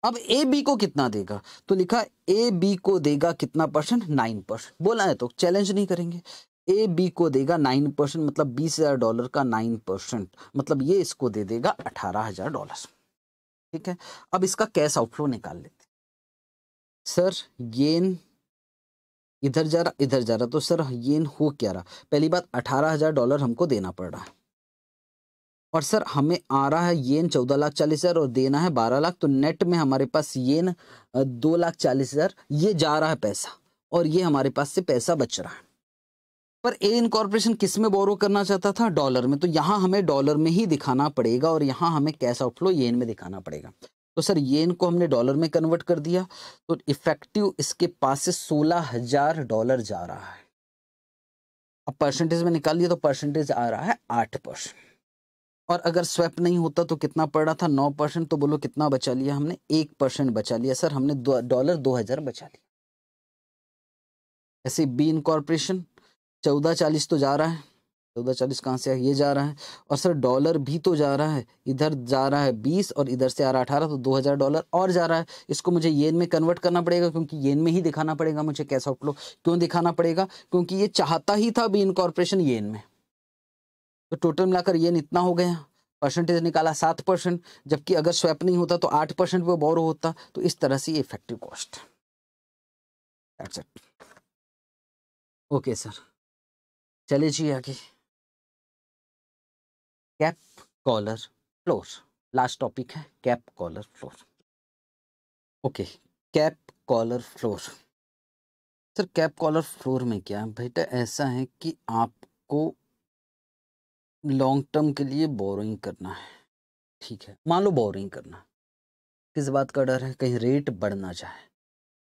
अब ए बी को कितना देगा तो लिखा ए बी को देगा कितना परसेंट नाइन परसेंट बोला है तो चैलेंज नहीं करेंगे ए बी को देगा नाइन परसेंट मतलब बीस हजार डॉलर का नाइन परसेंट मतलब ये इसको दे देगा अठारह हजार डॉलर ठीक है अब इसका कैश आउटफ्लो निकाल लेते सर येन इधर जा रहा इधर जा रहा तो सर येन हो क्या रहा पहली बात अठारह हजार डॉलर हमको देना पड़ रहा है और सर हमें आ रहा है येन चौदह लाख चालीस हजार और देना है बारह लाख तो नेट में हमारे पास येन दो लाख चालीस हजार ये जा रहा है पैसा और ये हमारे पास से पैसा बच रहा है पर ए इनकॉर्पोरेशन किस में बोरो करना चाहता था डॉलर में तो यहाँ हमें डॉलर में ही दिखाना पड़ेगा और यहाँ हमें कैश आउटफ्लो येन में दिखाना पड़ेगा तो सर येन को हमने डॉलर में कन्वर्ट कर दिया तो इफेक्टिव इसके पास से सोलह हजार डॉलर जा रहा है अब परसेंटेज में निकाल लिया तो परसेंटेज आ रहा है आठ परसेंट और अगर स्वेप नहीं होता तो कितना पड़ रहा था नौ परसेंट तो बोलो कितना बचा लिया हमने एक परसेंट बचा लिया सर हमने डॉलर दो, दो हजार बचा लिया ऐसे बी इनकॉर्पोरेशन चौदह चालीस तो जा रहा है चौदह चालीस कहाँ से है ये जा रहा है और सर डॉलर भी तो जा रहा है इधर जा रहा है बीस और इधर से आ रहा अठारह तो दो हज़ार डॉलर और जा रहा है इसको मुझे येन में कन्वर्ट करना पड़ेगा क्योंकि येन में ही दिखाना पड़ेगा मुझे कैश आउटफ्लो क्यों दिखाना पड़ेगा क्योंकि ये चाहता ही था अभी इनकॉर्पोरेशन येन में तो टोटल मिलाकर येन इतना हो गया परसेंटेज निकाला सात परसेंट जबकि अगर स्वैप नहीं होता तो आठ परसेंट वो बोरो होता तो इस तरह से ये इफेक्टिव कॉस्ट ओके सर चले जी आगे cap collar floor last topic है cap collar floor okay cap collar floor sir cap collar floor में क्या बेटा ऐसा है कि आपको लॉन्ग टर्म के लिए बोरिंग करना है ठीक है मान लो बोरिंग करना किस बात का डर है कहीं रेट बढ़ना चाहे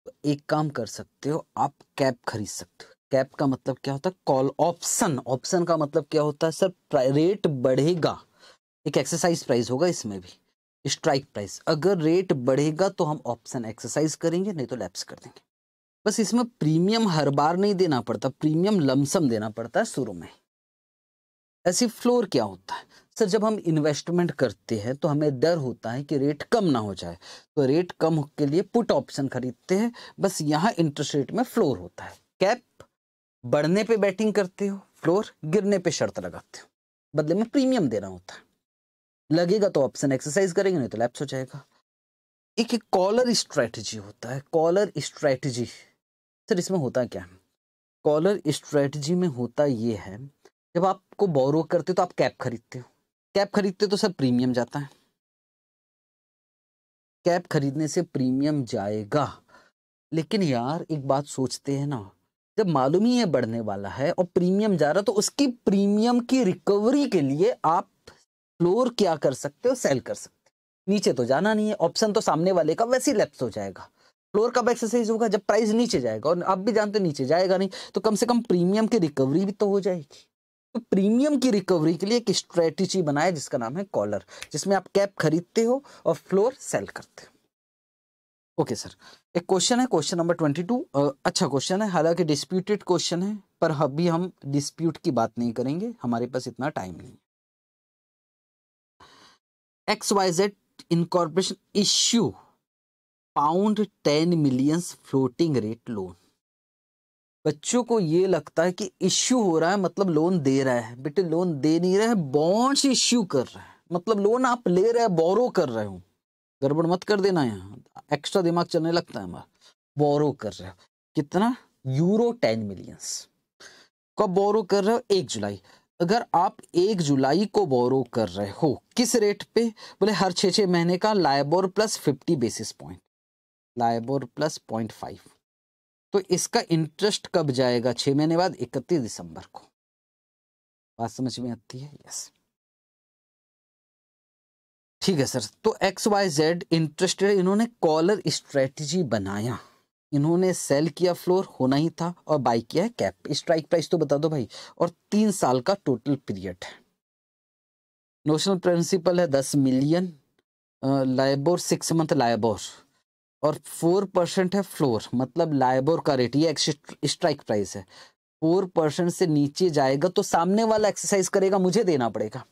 तो एक काम कर सकते हो आप कैप खरीद सकते हो कैप का मतलब क्या होता है कॉल ऑप्शन ऑप्शन का मतलब क्या होता है सर रेट बढ़ेगा एक एक्सरसाइज प्राइस होगा इसमें भी स्ट्राइक प्राइस अगर रेट बढ़ेगा तो हम ऑप्शन एक्सरसाइज करेंगे नहीं तो लैप्स कर देंगे बस इसमें प्रीमियम हर बार नहीं देना पड़ता प्रीमियम लमसम देना पड़ता है शुरू में ऐसी फ्लोर क्या होता है सर जब हम इन्वेस्टमेंट करते हैं तो हमें डर होता है कि रेट कम ना हो जाए तो रेट कम के लिए पुट ऑप्शन खरीदते हैं बस यहाँ इंटरेस्ट रेट में फ्लोर होता है कैप बढ़ने पे बैटिंग करते हो फ्लोर गिरने पे शर्त लगाते हो बदले में प्रीमियम देना होता है लगेगा तो ऑप्शन एक्सरसाइज करेंगे नहीं तो लैप्स हो जाएगा एक एक कॉलर स्ट्रेटजी होता है कॉलर स्ट्रेटजी सर इसमें होता क्या है कॉलर स्ट्रेटजी में होता ये है जब आपको बोरो करते हो तो आप कैप खरीदते हो कैप खरीदते हो तो सर प्रीमियम जाता है कैप खरीदने से प्रीमियम जाएगा लेकिन यार एक बात सोचते हैं ना जब मालूम ही है बढ़ने वाला है और प्रीमियम जा रहा तो उसकी प्रीमियम की रिकवरी के लिए आप फ्लोर क्या कर सकते हो सेल कर सकते हो नीचे तो जाना नहीं है ऑप्शन तो सामने वाले का वैसे ही लेप्स हो जाएगा फ्लोर कब एक्सरसाइज होगा जब प्राइस नीचे जाएगा और आप भी जानते नीचे जाएगा नहीं तो कम से कम प्रीमियम की रिकवरी भी तो हो जाएगी तो प्रीमियम की रिकवरी के लिए एक स्ट्रेटजी बनाए जिसका नाम है कॉलर जिसमें आप कैप खरीदते हो और फ्लोर सेल करते हो ओके सर एक क्वेश्चन है क्वेश्चन नंबर ट्वेंटी टू अच्छा क्वेश्चन है हालांकि डिस्प्यूटेड क्वेश्चन है पर अभी हम डिस्प्यूट की बात नहीं करेंगे हमारे पास इतना टाइम नहीं X Y Z incorporation issue pound ten millions floating rate loan बच्चों को ये लगता है कि इश्यू हो रहा है मतलब लोन दे रहा है बेटे लोन दे नहीं रहे बॉन्ड्स इश्यू कर रहा है मतलब लोन आप ले रहे हैं बोरो कर रहे हो गड़बड़ मत कर देना यहाँ एक्स्ट्रा दिमाग चलने लगता है हमारा बोरो कर रहे हो कितना यूरो टेन मिलियंस कब बोरो कर रहे हो एक जुलाई अगर आप एक जुलाई को बोरो कर रहे हो किस रेट पे बोले हर छः छः महीने का LIBOR plus fifty basis point LIBOR plus point five तो इसका इंटरेस्ट कब जाएगा छः महीने बाद इकतीस दिसंबर को बात समझ में आती है यस ठीक है सर तो एक्स वाई जेड इंटरेस्टेड इन्होंने कॉलर स्ट्रेटजी बनाया इन्होंने सेल किया फ्लोर होना ही था और बाई किया है कैप स्ट्राइक प्राइस तो बता दो भाई और तीन साल का टोटल पीरियड है नोशनल प्रिंसिपल है दस million LIBOR six month LIBOR और फोर परसेंट है फ्लोर मतलब लाइबोर का रेट ये स्ट्राइक प्राइस है फोर परसेंट से नीचे जाएगा तो सामने वाला एक्सरसाइज करेगा मुझे देना पड़ेगा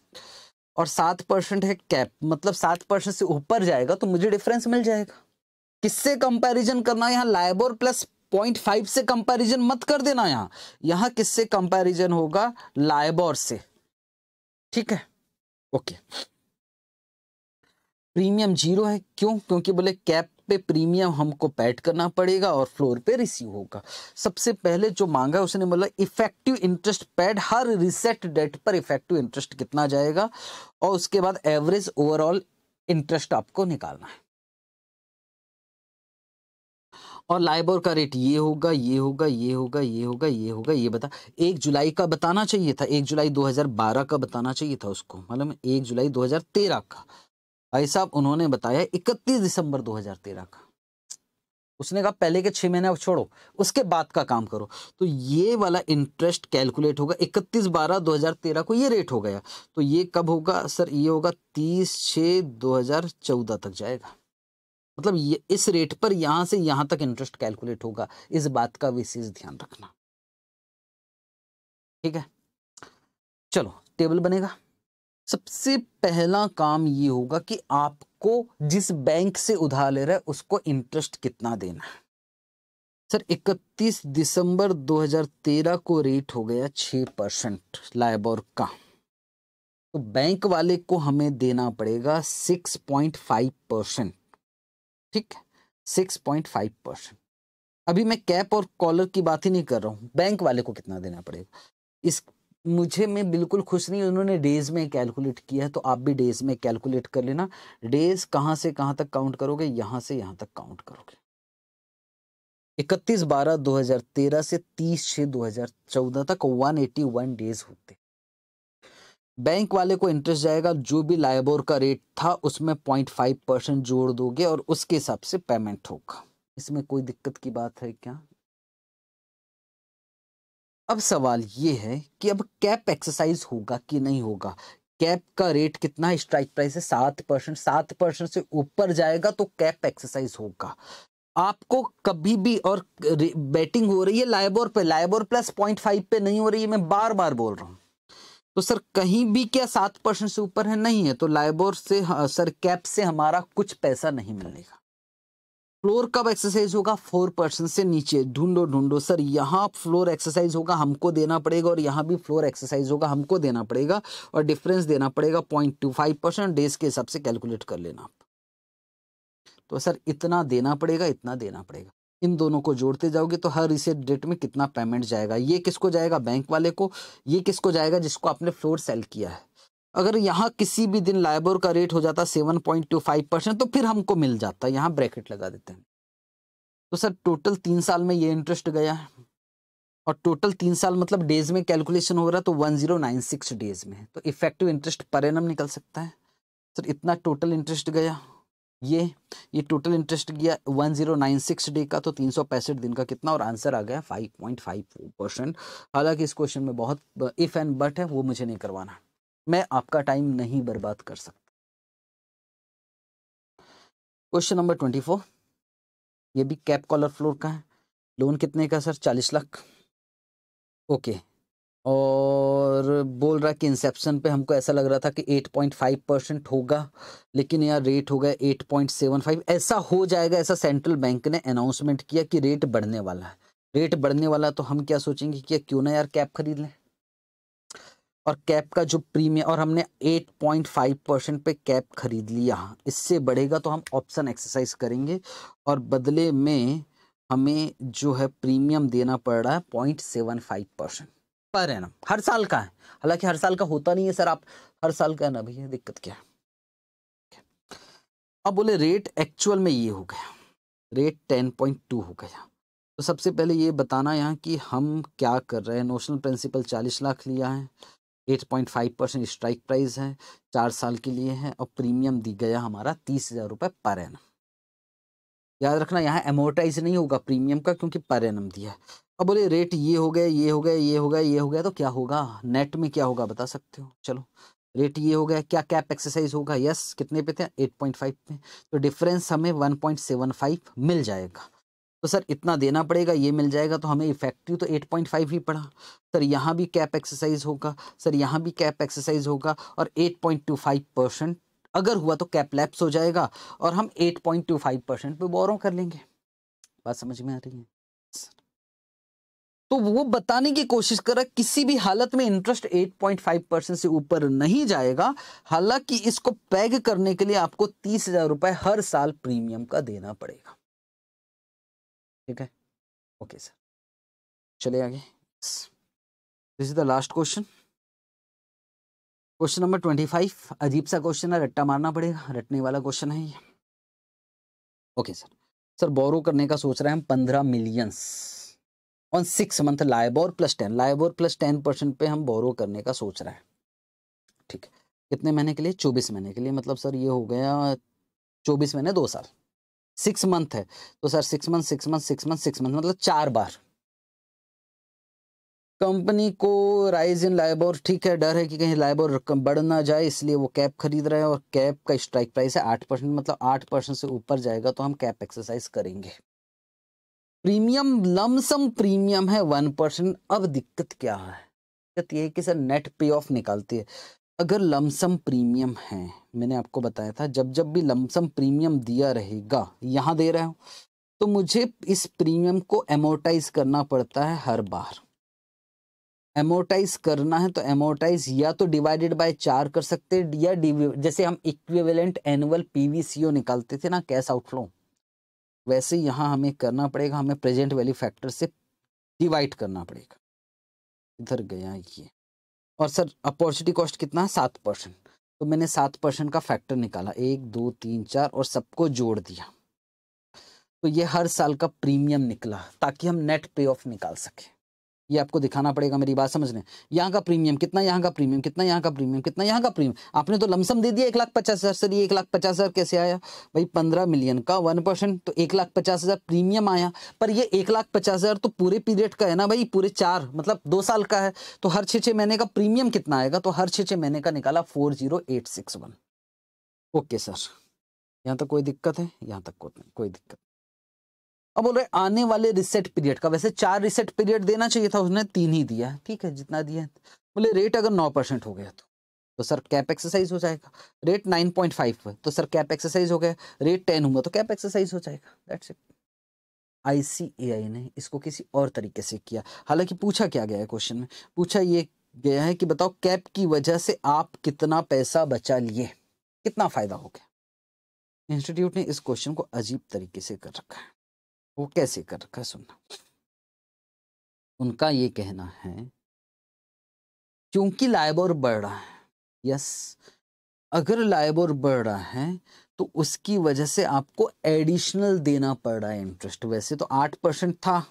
और सात परसेंट है कैप मतलब सात परसेंट से ऊपर जाएगा तो मुझे डिफरेंस मिल जाएगा किससे कंपैरिजन करना यहाँ लाइबोर प्लस पॉइंट फाइव से कंपैरिजन मत कर देना यहाँ यहाँ किससे कंपैरिजन होगा लाइबोर से ठीक है ओके प्रीमियम जीरो है क्यों क्योंकि बोले कैप पे प्रीमियम हमको पैड करना पड़ेगा और फ्लोर पे रिसीव होगा सबसे पहले जो मांगा है उसने बोला इफेक्टिव इंटरेस्ट पैड हर रिसेट डेट पर इफेक्टिव इंटरेस्ट कितना जाएगा और उसके बाद एवरेज ओवरऑल इंटरेस्ट आपको निकालना है और लाइबोर का रेट ये होगा ये होगा ये होगा ये होगा ये होगा ये बता एक जुलाई का बताना चाहिए था एक जुलाई 2012 का बताना चाहिए था उसको मतलब एक जुलाई 2013 का भाई साहब उन्होंने बताया 31 दिसंबर 2013 का उसने कहा पहले के छह महीने छोड़ो उसके बाद का काम करो तो ये वाला इंटरेस्ट कैलकुलेट होगा 31 बारह 2013 को ये रेट हो गया तो ये कब होगा सर ये होगा 30 छः 2014 तक जाएगा मतलब ये इस रेट पर यहां से यहां तक इंटरेस्ट कैलकुलेट होगा इस बात का विशेष ध्यान रखना ठीक है चलो टेबल बनेगा सबसे पहला काम ये होगा कि आपको जिस बैंक से उधार ले रहा है उसको इंटरेस्ट कितना देना है सर 31 दिसंबर 2013 को रेट हो गया 6 परसेंट लाइबोर का तो बैंक वाले को हमें देना पड़ेगा 6.5 परसेंट ठीक है 6.5 परसेंट अभी मैं कैप और कॉलर की बात ही नहीं कर रहा हूं बैंक वाले को कितना देना पड़ेगा इस मुझे मैं बिल्कुल खुश नहीं उन्होंने डेज में कैलकुलेट किया है तो आप भी डेज में कैलकुलेट कर लेना डेज कहाँ से कहाँ तक काउंट करोगे यहाँ से यहाँ तक काउंट करोगे इकतीस बारह 2013 से तीस छः 2014 तक 181 डेज होते बैंक वाले को इंटरेस्ट जाएगा जो भी लाइबोर का रेट था उसमें पॉइंट फाइव परसेंट जोड़ दोगे और उसके हिसाब से पेमेंट होगा इसमें कोई दिक्कत की बात है क्या अब सवाल ये है कि अब कैप एक्सरसाइज होगा कि नहीं होगा कैप का रेट कितना है स्ट्राइक प्राइस है सात परसेंट सात परसेंट से ऊपर जाएगा तो कैप एक्सरसाइज होगा आपको कभी भी और बैटिंग हो रही है लाइबोर पे लाइबोर प्लस पॉइंट फाइव पे नहीं हो रही है मैं बार बार बोल रहा हूँ तो सर कहीं भी क्या सात परसेंट से ऊपर है नहीं है तो लाइबोर से हाँ, सर कैप से हमारा कुछ पैसा नहीं मिलेगा फ्लोर कब एक्सरसाइज होगा फोर परसेंट से नीचे ढूंढो ढूंढो सर यहाँ फ्लोर एक्सरसाइज होगा हमको देना पड़ेगा और यहाँ भी फ्लोर एक्सरसाइज होगा हमको देना पड़ेगा और डिफरेंस देना पड़ेगा point two five percent days के हिसाब से कैलकुलेट कर लेना आप तो सर इतना देना पड़ेगा इतना देना पड़ेगा इन दोनों को जोड़ते जाओगे तो हर रिसेट डेट में कितना पेमेंट जाएगा ये किसको जाएगा बैंक वाले को ये किसको जाएगा जिसको आपने फ्लोर सेल किया है अगर यहाँ किसी भी दिन लाइबोर का रेट हो जाता seven point two five percent तो फिर हमको मिल जाता यहाँ ब्रैकेट लगा देते हैं तो सर टोटल तीन साल में ये इंटरेस्ट गया है और टोटल तीन साल मतलब डेज में कैलकुलेशन हो रहा तो one zero nine six days में तो इफेक्टिव इंटरेस्ट पर एनम निकल सकता है सर इतना टोटल इंटरेस्ट गया ये ये टोटल इंटरेस्ट गया one zero nine six day का तो तीन सौ पैंसठ दिन का कितना और आंसर आ गया फाइव पॉइंट फाइव परसेंट हालांकि इस क्वेश्चन में बहुत इफ़ एंड बट है वो मुझे नहीं करवाना मैं आपका टाइम नहीं बर्बाद कर सकता क्वेश्चन नंबर ट्वेंटी फोर ये भी कैप कॉलर फ्लोर का है लोन कितने का सर चालीस लाख ओके और बोल रहा है कि इंसेप्शन पे हमको ऐसा लग रहा था कि एट पॉइंट फाइव परसेंट होगा लेकिन यार रेट हो गया फाइव ऐसा हो जाएगा ऐसा सेंट्रल बैंक ने अनाउंसमेंट किया कि रेट बढ़ने वाला है रेट बढ़ने वाला तो हम क्या सोचेंगे कि क्यों ना यार कैब खरीद लें और कैप का जो प्रीमियम और हमने 8.5 परसेंट पे कैप खरीद लिया इससे बढ़ेगा तो हम ऑप्शन एक्सरसाइज करेंगे और बदले में हमें जो है प्रीमियम देना पड़ रहा है पॉइंट सेवन फाइव परसेंट पर है ना हर साल का है हालांकि हर साल का होता नहीं है सर आप हर साल का है ना भैया दिक्कत क्या है अब बोले रेट एक्चुअल में ये हो गया रेट टेन पॉइंट टू हो गया तो सबसे पहले ये बताना यहाँ कि हम क्या कर रहे हैं नोशनल प्रिंसिपल चालीस लाख लिया है eight point five percent strike price है चार साल के लिए है और प्रीमियम दी गया हमारा तीस हज़ार रुपये पर एन याद रखना यहाँ एमोटाइज नहीं होगा प्रीमियम का क्योंकि पर एन दिया है अब बोले रेट ये हो गया ये हो गया ये हो गया ये हो गया तो क्या होगा नेट में क्या होगा बता सकते हो चलो रेट ये हो गया क्या कैप एक्सरसाइज होगा यस कितने पे थे एट पॉइंट फाइव पे तो डिफरेंस हमें वन पॉइंट सेवन फाइव मिल जाएगा तो सर इतना देना पड़ेगा ये मिल जाएगा तो हमें इफेक्टिव तो 8.5 ही पड़ा सर यहाँ भी कैप एक्सरसाइज होगा सर यहाँ भी कैप एक्सरसाइज होगा और 8.25 परसेंट अगर हुआ तो कैप लैप्स हो जाएगा और हम 8.25 परसेंट पर बोरों कर लेंगे बात समझ में आ रही है तो वो बताने की कोशिश कर रहा किसी भी हालत में इंटरेस्ट 8.5 परसेंट से ऊपर नहीं जाएगा हालांकि इसको पैग करने के लिए आपको तीस हजार रुपए हर साल प्रीमियम का देना पड़ेगा ठीक है ओके सर चले आगे this is the last question question number twenty five अजीब सा क्वेश्चन है रट्टा मारना पड़ेगा रटने वाला क्वेश्चन है ये ओके सर सर बोरो करने का सोच रहे हैं हम पंद्रह millions on six month LIBOR plus ten LIBOR plus ten percent पे हम बोरो करने का सोच रहे हैं ठीक है कितने महीने के लिए चौबीस महीने के लिए मतलब सर ये हो गया चौबीस महीने दो साल सिक्स मंथ है तो sir six month six month six month six month मतलब चार बार कंपनी को राइज इन लाइबोर ठीक है डर है कि कहीं लाइबोर रकम बढ़ ना जाए इसलिए वो कैप खरीद रहे हैं और कैप का स्ट्राइक प्राइस है आठ परसेंट मतलब आठ परसेंट से ऊपर जाएगा तो हम कैप एक्सरसाइज करेंगे प्रीमियम लमसम प्रीमियम है वन परसेंट अब दिक्कत क्या है दिक्कत ये है कि सर नेट पे ऑफ निकालती है अगर लमसम प्रीमियम है मैंने आपको बताया था जब जब भी लमसम प्रीमियम दिया रहेगा यहाँ दे रहा हूँ तो मुझे इस प्रीमियम को एमोटाइज करना पड़ता है हर बार एमोटाइज करना है तो एमोटाइज या तो डिवाइडेड बाय चार कर सकते हैं या जैसे हम इक्विवेलेंट एनुअल पीवीसीओ निकालते थे ना कैश आउटफ्लो वैसे यहाँ हमें करना पड़ेगा हमें प्रेजेंट वैल्यू फैक्टर से डिवाइड करना पड़ेगा इधर गया ये और सर अपॉर्चुनिटी कॉस्ट कितना है सात परसेंट तो मैंने सात परसेंट का फैक्टर निकाला एक दो तीन चार और सबको जोड़ दिया तो ये हर साल का प्रीमियम निकला ताकि हम नेट पे ऑफ निकाल सकें ये आपको दिखाना पड़ेगा मेरी बात समझ लें यहाँ का प्रीमियम कितना यहाँ का प्रीमियम कितना यहाँ का प्रीमियम कितना यहाँ का प्रीमियम आपने तो लमसम दे दिया एक लाख पचास हज़ार से ये एक लाख पचास हज़ार कैसे आया भाई पंद्रह मिलियन का वन परसेंट तो एक लाख पचास हज़ार प्रीमियम आया पर ये एक लाख पचास हज़ार तो पूरे पीरियड का है ना भाई पूरे चार मतलब दो साल का है तो हर छः छः महीने का प्रीमियम कितना आएगा तो हर छः छः महीने का निकाला four zero eight six one okay sir यहाँ तक कोई दिक्कत है यहाँ तक कोई दिक्कत अब बोल रहे आने वाले रिसेट पीरियड का वैसे चार रिसेट पीरियड देना चाहिए था उसने तीन ही दिया ठीक है जितना दिया बोले रेट अगर नौ परसेंट हो गया तो तो सर कैप एक्सरसाइज हो जाएगा रेट नाइन पॉइंट फाइव पर तो सर कैप एक्सरसाइज हो गया रेट टेन हुआ तो कैप एक्सरसाइज हो जाएगा दैट्स इट आईसीएआई ने इसको किसी और तरीके से किया हालांकि पूछा क्या गया है क्वेश्चन में पूछा ये गया है कि बताओ कैप की वजह से आप कितना पैसा बचा लिए कितना फायदा हो गया इंस्टीट्यूट ने इस क्वेश्चन को अजीब तरीके से कर रखा है वो कैसे कर रखा सुनना उनका ये कहना है क्योंकि लाइबोर बढ़ रहा है यस अगर लाइबोर बढ़ रहा है तो उसकी वजह से आपको एडिशनल देना पड़ रहा है इंटरेस्ट वैसे तो आठ परसेंट था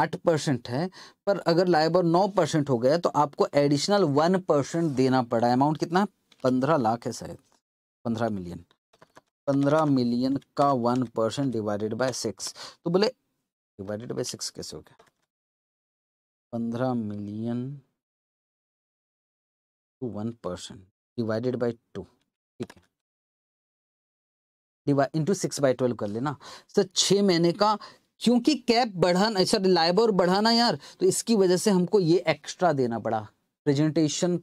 आठ परसेंट है पर अगर लाइबर नौ परसेंट हो गया तो आपको एडिशनल वन परसेंट देना पड़ा अमाउंट कितना पंद्रह लाख है शायद पंद्रह मिलियन पंद्रह मिलियन का one percent divided by six तो बोले डिवाइडेड बाय सिक्स कैसे हो गया पंद्रह million to one percent divided by two ठीक है divide into six by twelve कर लेना सर तो छः महीने का क्योंकि कैप बढ़ाना सर लाइबर बढ़ाना यार तो इसकी वजह से हमको ये एक्स्ट्रा देना पड़ा प्रेजेंटेशन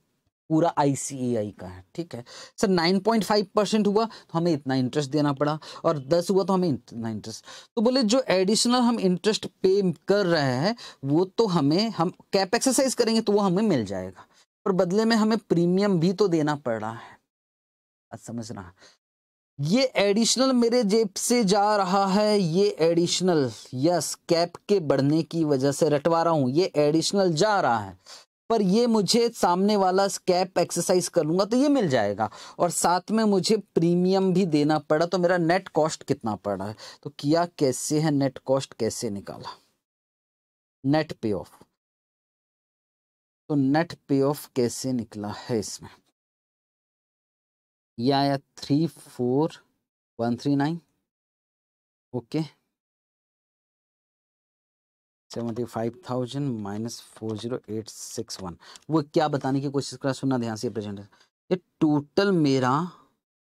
पूरा आईसीएआई का है ठीक है सर 9.5 परसेंट हुआ तो हमें इतना इंटरेस्ट देना पड़ा और 10 हुआ तो हमें इतना इंटरेस्ट तो बोले जो एडिशनल हम इंटरेस्ट पे कर रहे हैं वो तो हमें हम कैप एक्सरसाइज करेंगे तो वो हमें मिल जाएगा पर बदले में हमें प्रीमियम भी तो देना पड़ रहा है आज समझ रहा ये एडिशनल मेरे जेब से जा रहा है ये एडिशनल यस कैप के बढ़ने की वजह से रटवा रहा हूं ये एडिशनल जा रहा है पर ये मुझे सामने वाला स्कैप एक्सरसाइज कर लूंगा तो ये मिल जाएगा और साथ में मुझे प्रीमियम भी देना पड़ा तो मेरा नेट कॉस्ट कितना पड़ा है तो किया कैसे है नेट कॉस्ट कैसे निकाला नेट पे ऑफ तो नेट पे ऑफ कैसे निकला है इसमें यह आया three four one three nine okay seventy five thousand minus four zero eight six one वो क्या बताने की कोशिश करा सुनना ध्यान से प्रेजेंट ये टोटल मेरा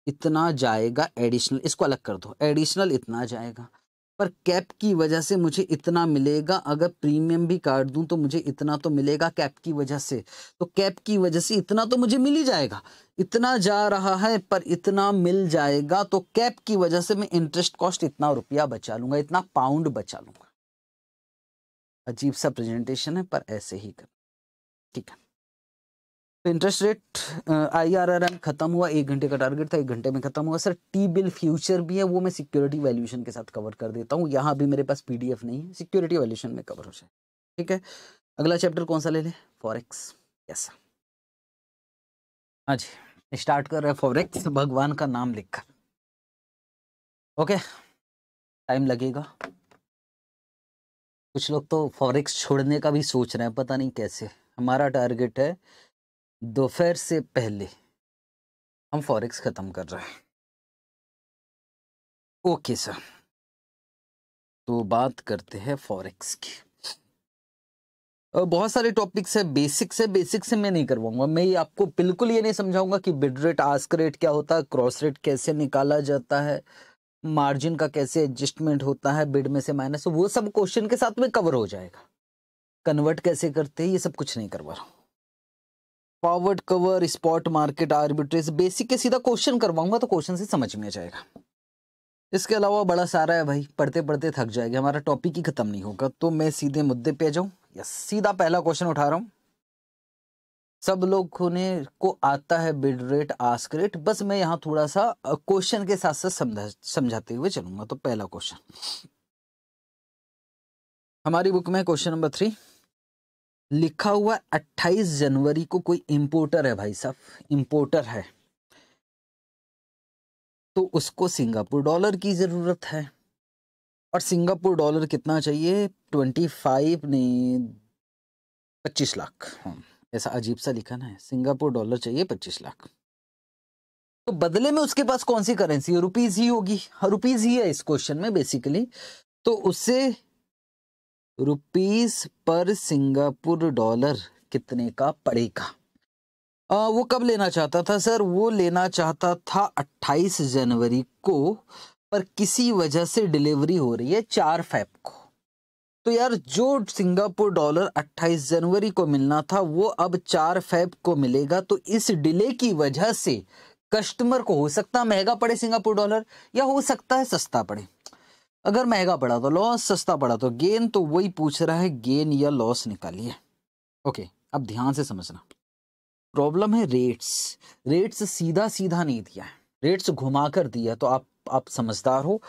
इतना जाएगा एडिशनल इसको अलग कर दो एडिशनल इतना जाएगा पर कैप की वजह से मुझे इतना मिलेगा अगर प्रीमियम भी काट दूं तो मुझे इतना तो मिलेगा कैप की वजह से तो कैप की वजह से इतना तो मुझे मिल ही जाएगा इतना जा रहा है पर इतना मिल जाएगा तो कैप की वजह से मैं इंटरेस्ट कॉस्ट इतना रुपया बचा लूंगा इतना पाउंड बचा लूंगा अजीब सा प्रेजेंटेशन है पर ऐसे ही कर ठीक है तो interest rate I R R M खत्म हुआ एक घंटे का टारगेट था एक घंटे में खत्म हुआ सर टी बिल फ्यूचर भी है वो मैं सिक्योरिटी वैल्यूशन के साथ कवर कर देता हूँ यहाँ भी मेरे पास पीडीएफ नहीं है सिक्योरिटी वैल्यूशन में कवर हो जाए ठीक है अगला चैप्टर कौन सा ले लें फॉरेक्स यस हाँ जी स्टार्ट कर रहे हैं फॉरेक्स भगवान का नाम लिखकर ओके टाइम लगेगा कुछ लोग तो फॉरेक्स छोड़ने का भी सोच रहे हैं पता नहीं कैसे हमारा टारगेट है दोपहर से पहले हम फॉरेक्स ख़त्म कर रहे हैं ओके सर तो बात करते हैं फॉरेक्स की बहुत सारे टॉपिक्स है बेसिक्स है बेसिक से मैं नहीं करवाऊंगा मैं ये आपको बिल्कुल ये नहीं समझाऊंगा कि बिड रेट आस्क रेट क्या होता है क्रॉस रेट कैसे निकाला जाता है मार्जिन का कैसे एडजस्टमेंट होता है बिड में से माइनस वो सब क्वेश्चन के साथ में कवर हो जाएगा कन्वर्ट कैसे करते हैं ये सब कुछ नहीं करवा रहा forward cover spot market arbitrage basic के सीधा क्वेश्चन करवाऊंगा तो क्वेश्चन से समझ में आ जाएगा इसके अलावा बड़ा सारा है भाई पढ़ते पढ़ते थक जाएगा हमारा टॉपिक ही खत्म नहीं होगा तो मैं सीधे मुद्दे पे आ जाऊँ या सीधा पहला क्वेश्चन उठा रहा हूँ सब लोग होने को आता है बिड रेट आस्क रेट बस मैं यहाँ थोड़ा सा क्वेश्चन के साथ साथ समझा समझाते हुए चलूंगा तो पहला क्वेश्चन हमारी बुक में क्वेश्चन नंबर थ्री लिखा हुआ 28 जनवरी को कोई इंपोर्टर है भाई साहब इंपोर्टर है तो उसको सिंगापुर डॉलर की ज़रूरत है और सिंगापुर डॉलर कितना चाहिए 25 नहीं पच्चीस लाख हाँ। ऐसा अजीब सा लिखा ना है सिंगापुर डॉलर चाहिए पच्चीस लाख तो बदले में उसके पास कौन सी करेंसी है रुपीज ही होगी हाँ, रुपीज ही है इस क्वेश्चन में बेसिकली तो उससे रुपीज पर सिंगापुर डॉलर कितने का पड़ेगा आ, वो कब लेना चाहता था सर वो लेना चाहता था 28 जनवरी को पर किसी वजह से डिलीवरी हो रही है चार फैब को तो यार जो सिंगापुर डॉलर 28 जनवरी को मिलना था वो अब 4 फेब को मिलेगा तो इस डिले की वजह से कस्टमर को हो सकता है महंगा पड़े सिंगापुर डॉलर या हो सकता है सस्ता पड़े अगर महंगा पड़ा तो लॉस सस्ता पड़ा तो गेन तो वही पूछ रहा है गेन या लॉस निकालिए ओके अब ध्यान से समझना प्रॉब्लम है रेट्स रेट्स सीधा सीधा नहीं दिया है रेट्स कर दिया तो आप आप समझदार हो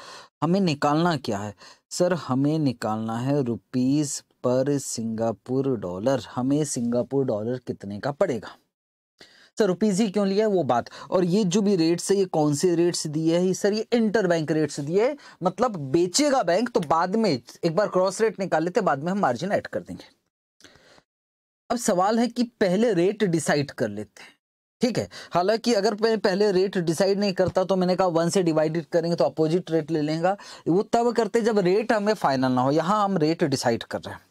हमें निकालना क्या है सर हमें निकालना है रुपीज़ पर सिंगापुर डॉलर हमें सिंगापुर डॉलर कितने का पड़ेगा सर रुपीज़ ही क्यों लिया है वो बात और ये जो भी रेट्स है ये कौन से रेट्स दिए है सर ये इंटर बैंक रेट्स दिए मतलब बेचेगा बैंक तो बाद में एक बार क्रॉस रेट निकाल लेते बाद में हम मार्जिन ऐड कर देंगे अब सवाल है कि पहले रेट डिसाइड कर लेते हैं ठीक है हालांकि अगर मैं पहले रेट डिसाइड नहीं करता तो मैंने कहा वन से डिवाइडेड करेंगे तो अपोजिट रेट ले लेंगे वो तब करते जब रेट हमें फाइनल ना हो यहाँ हम रेट डिसाइड कर रहे हैं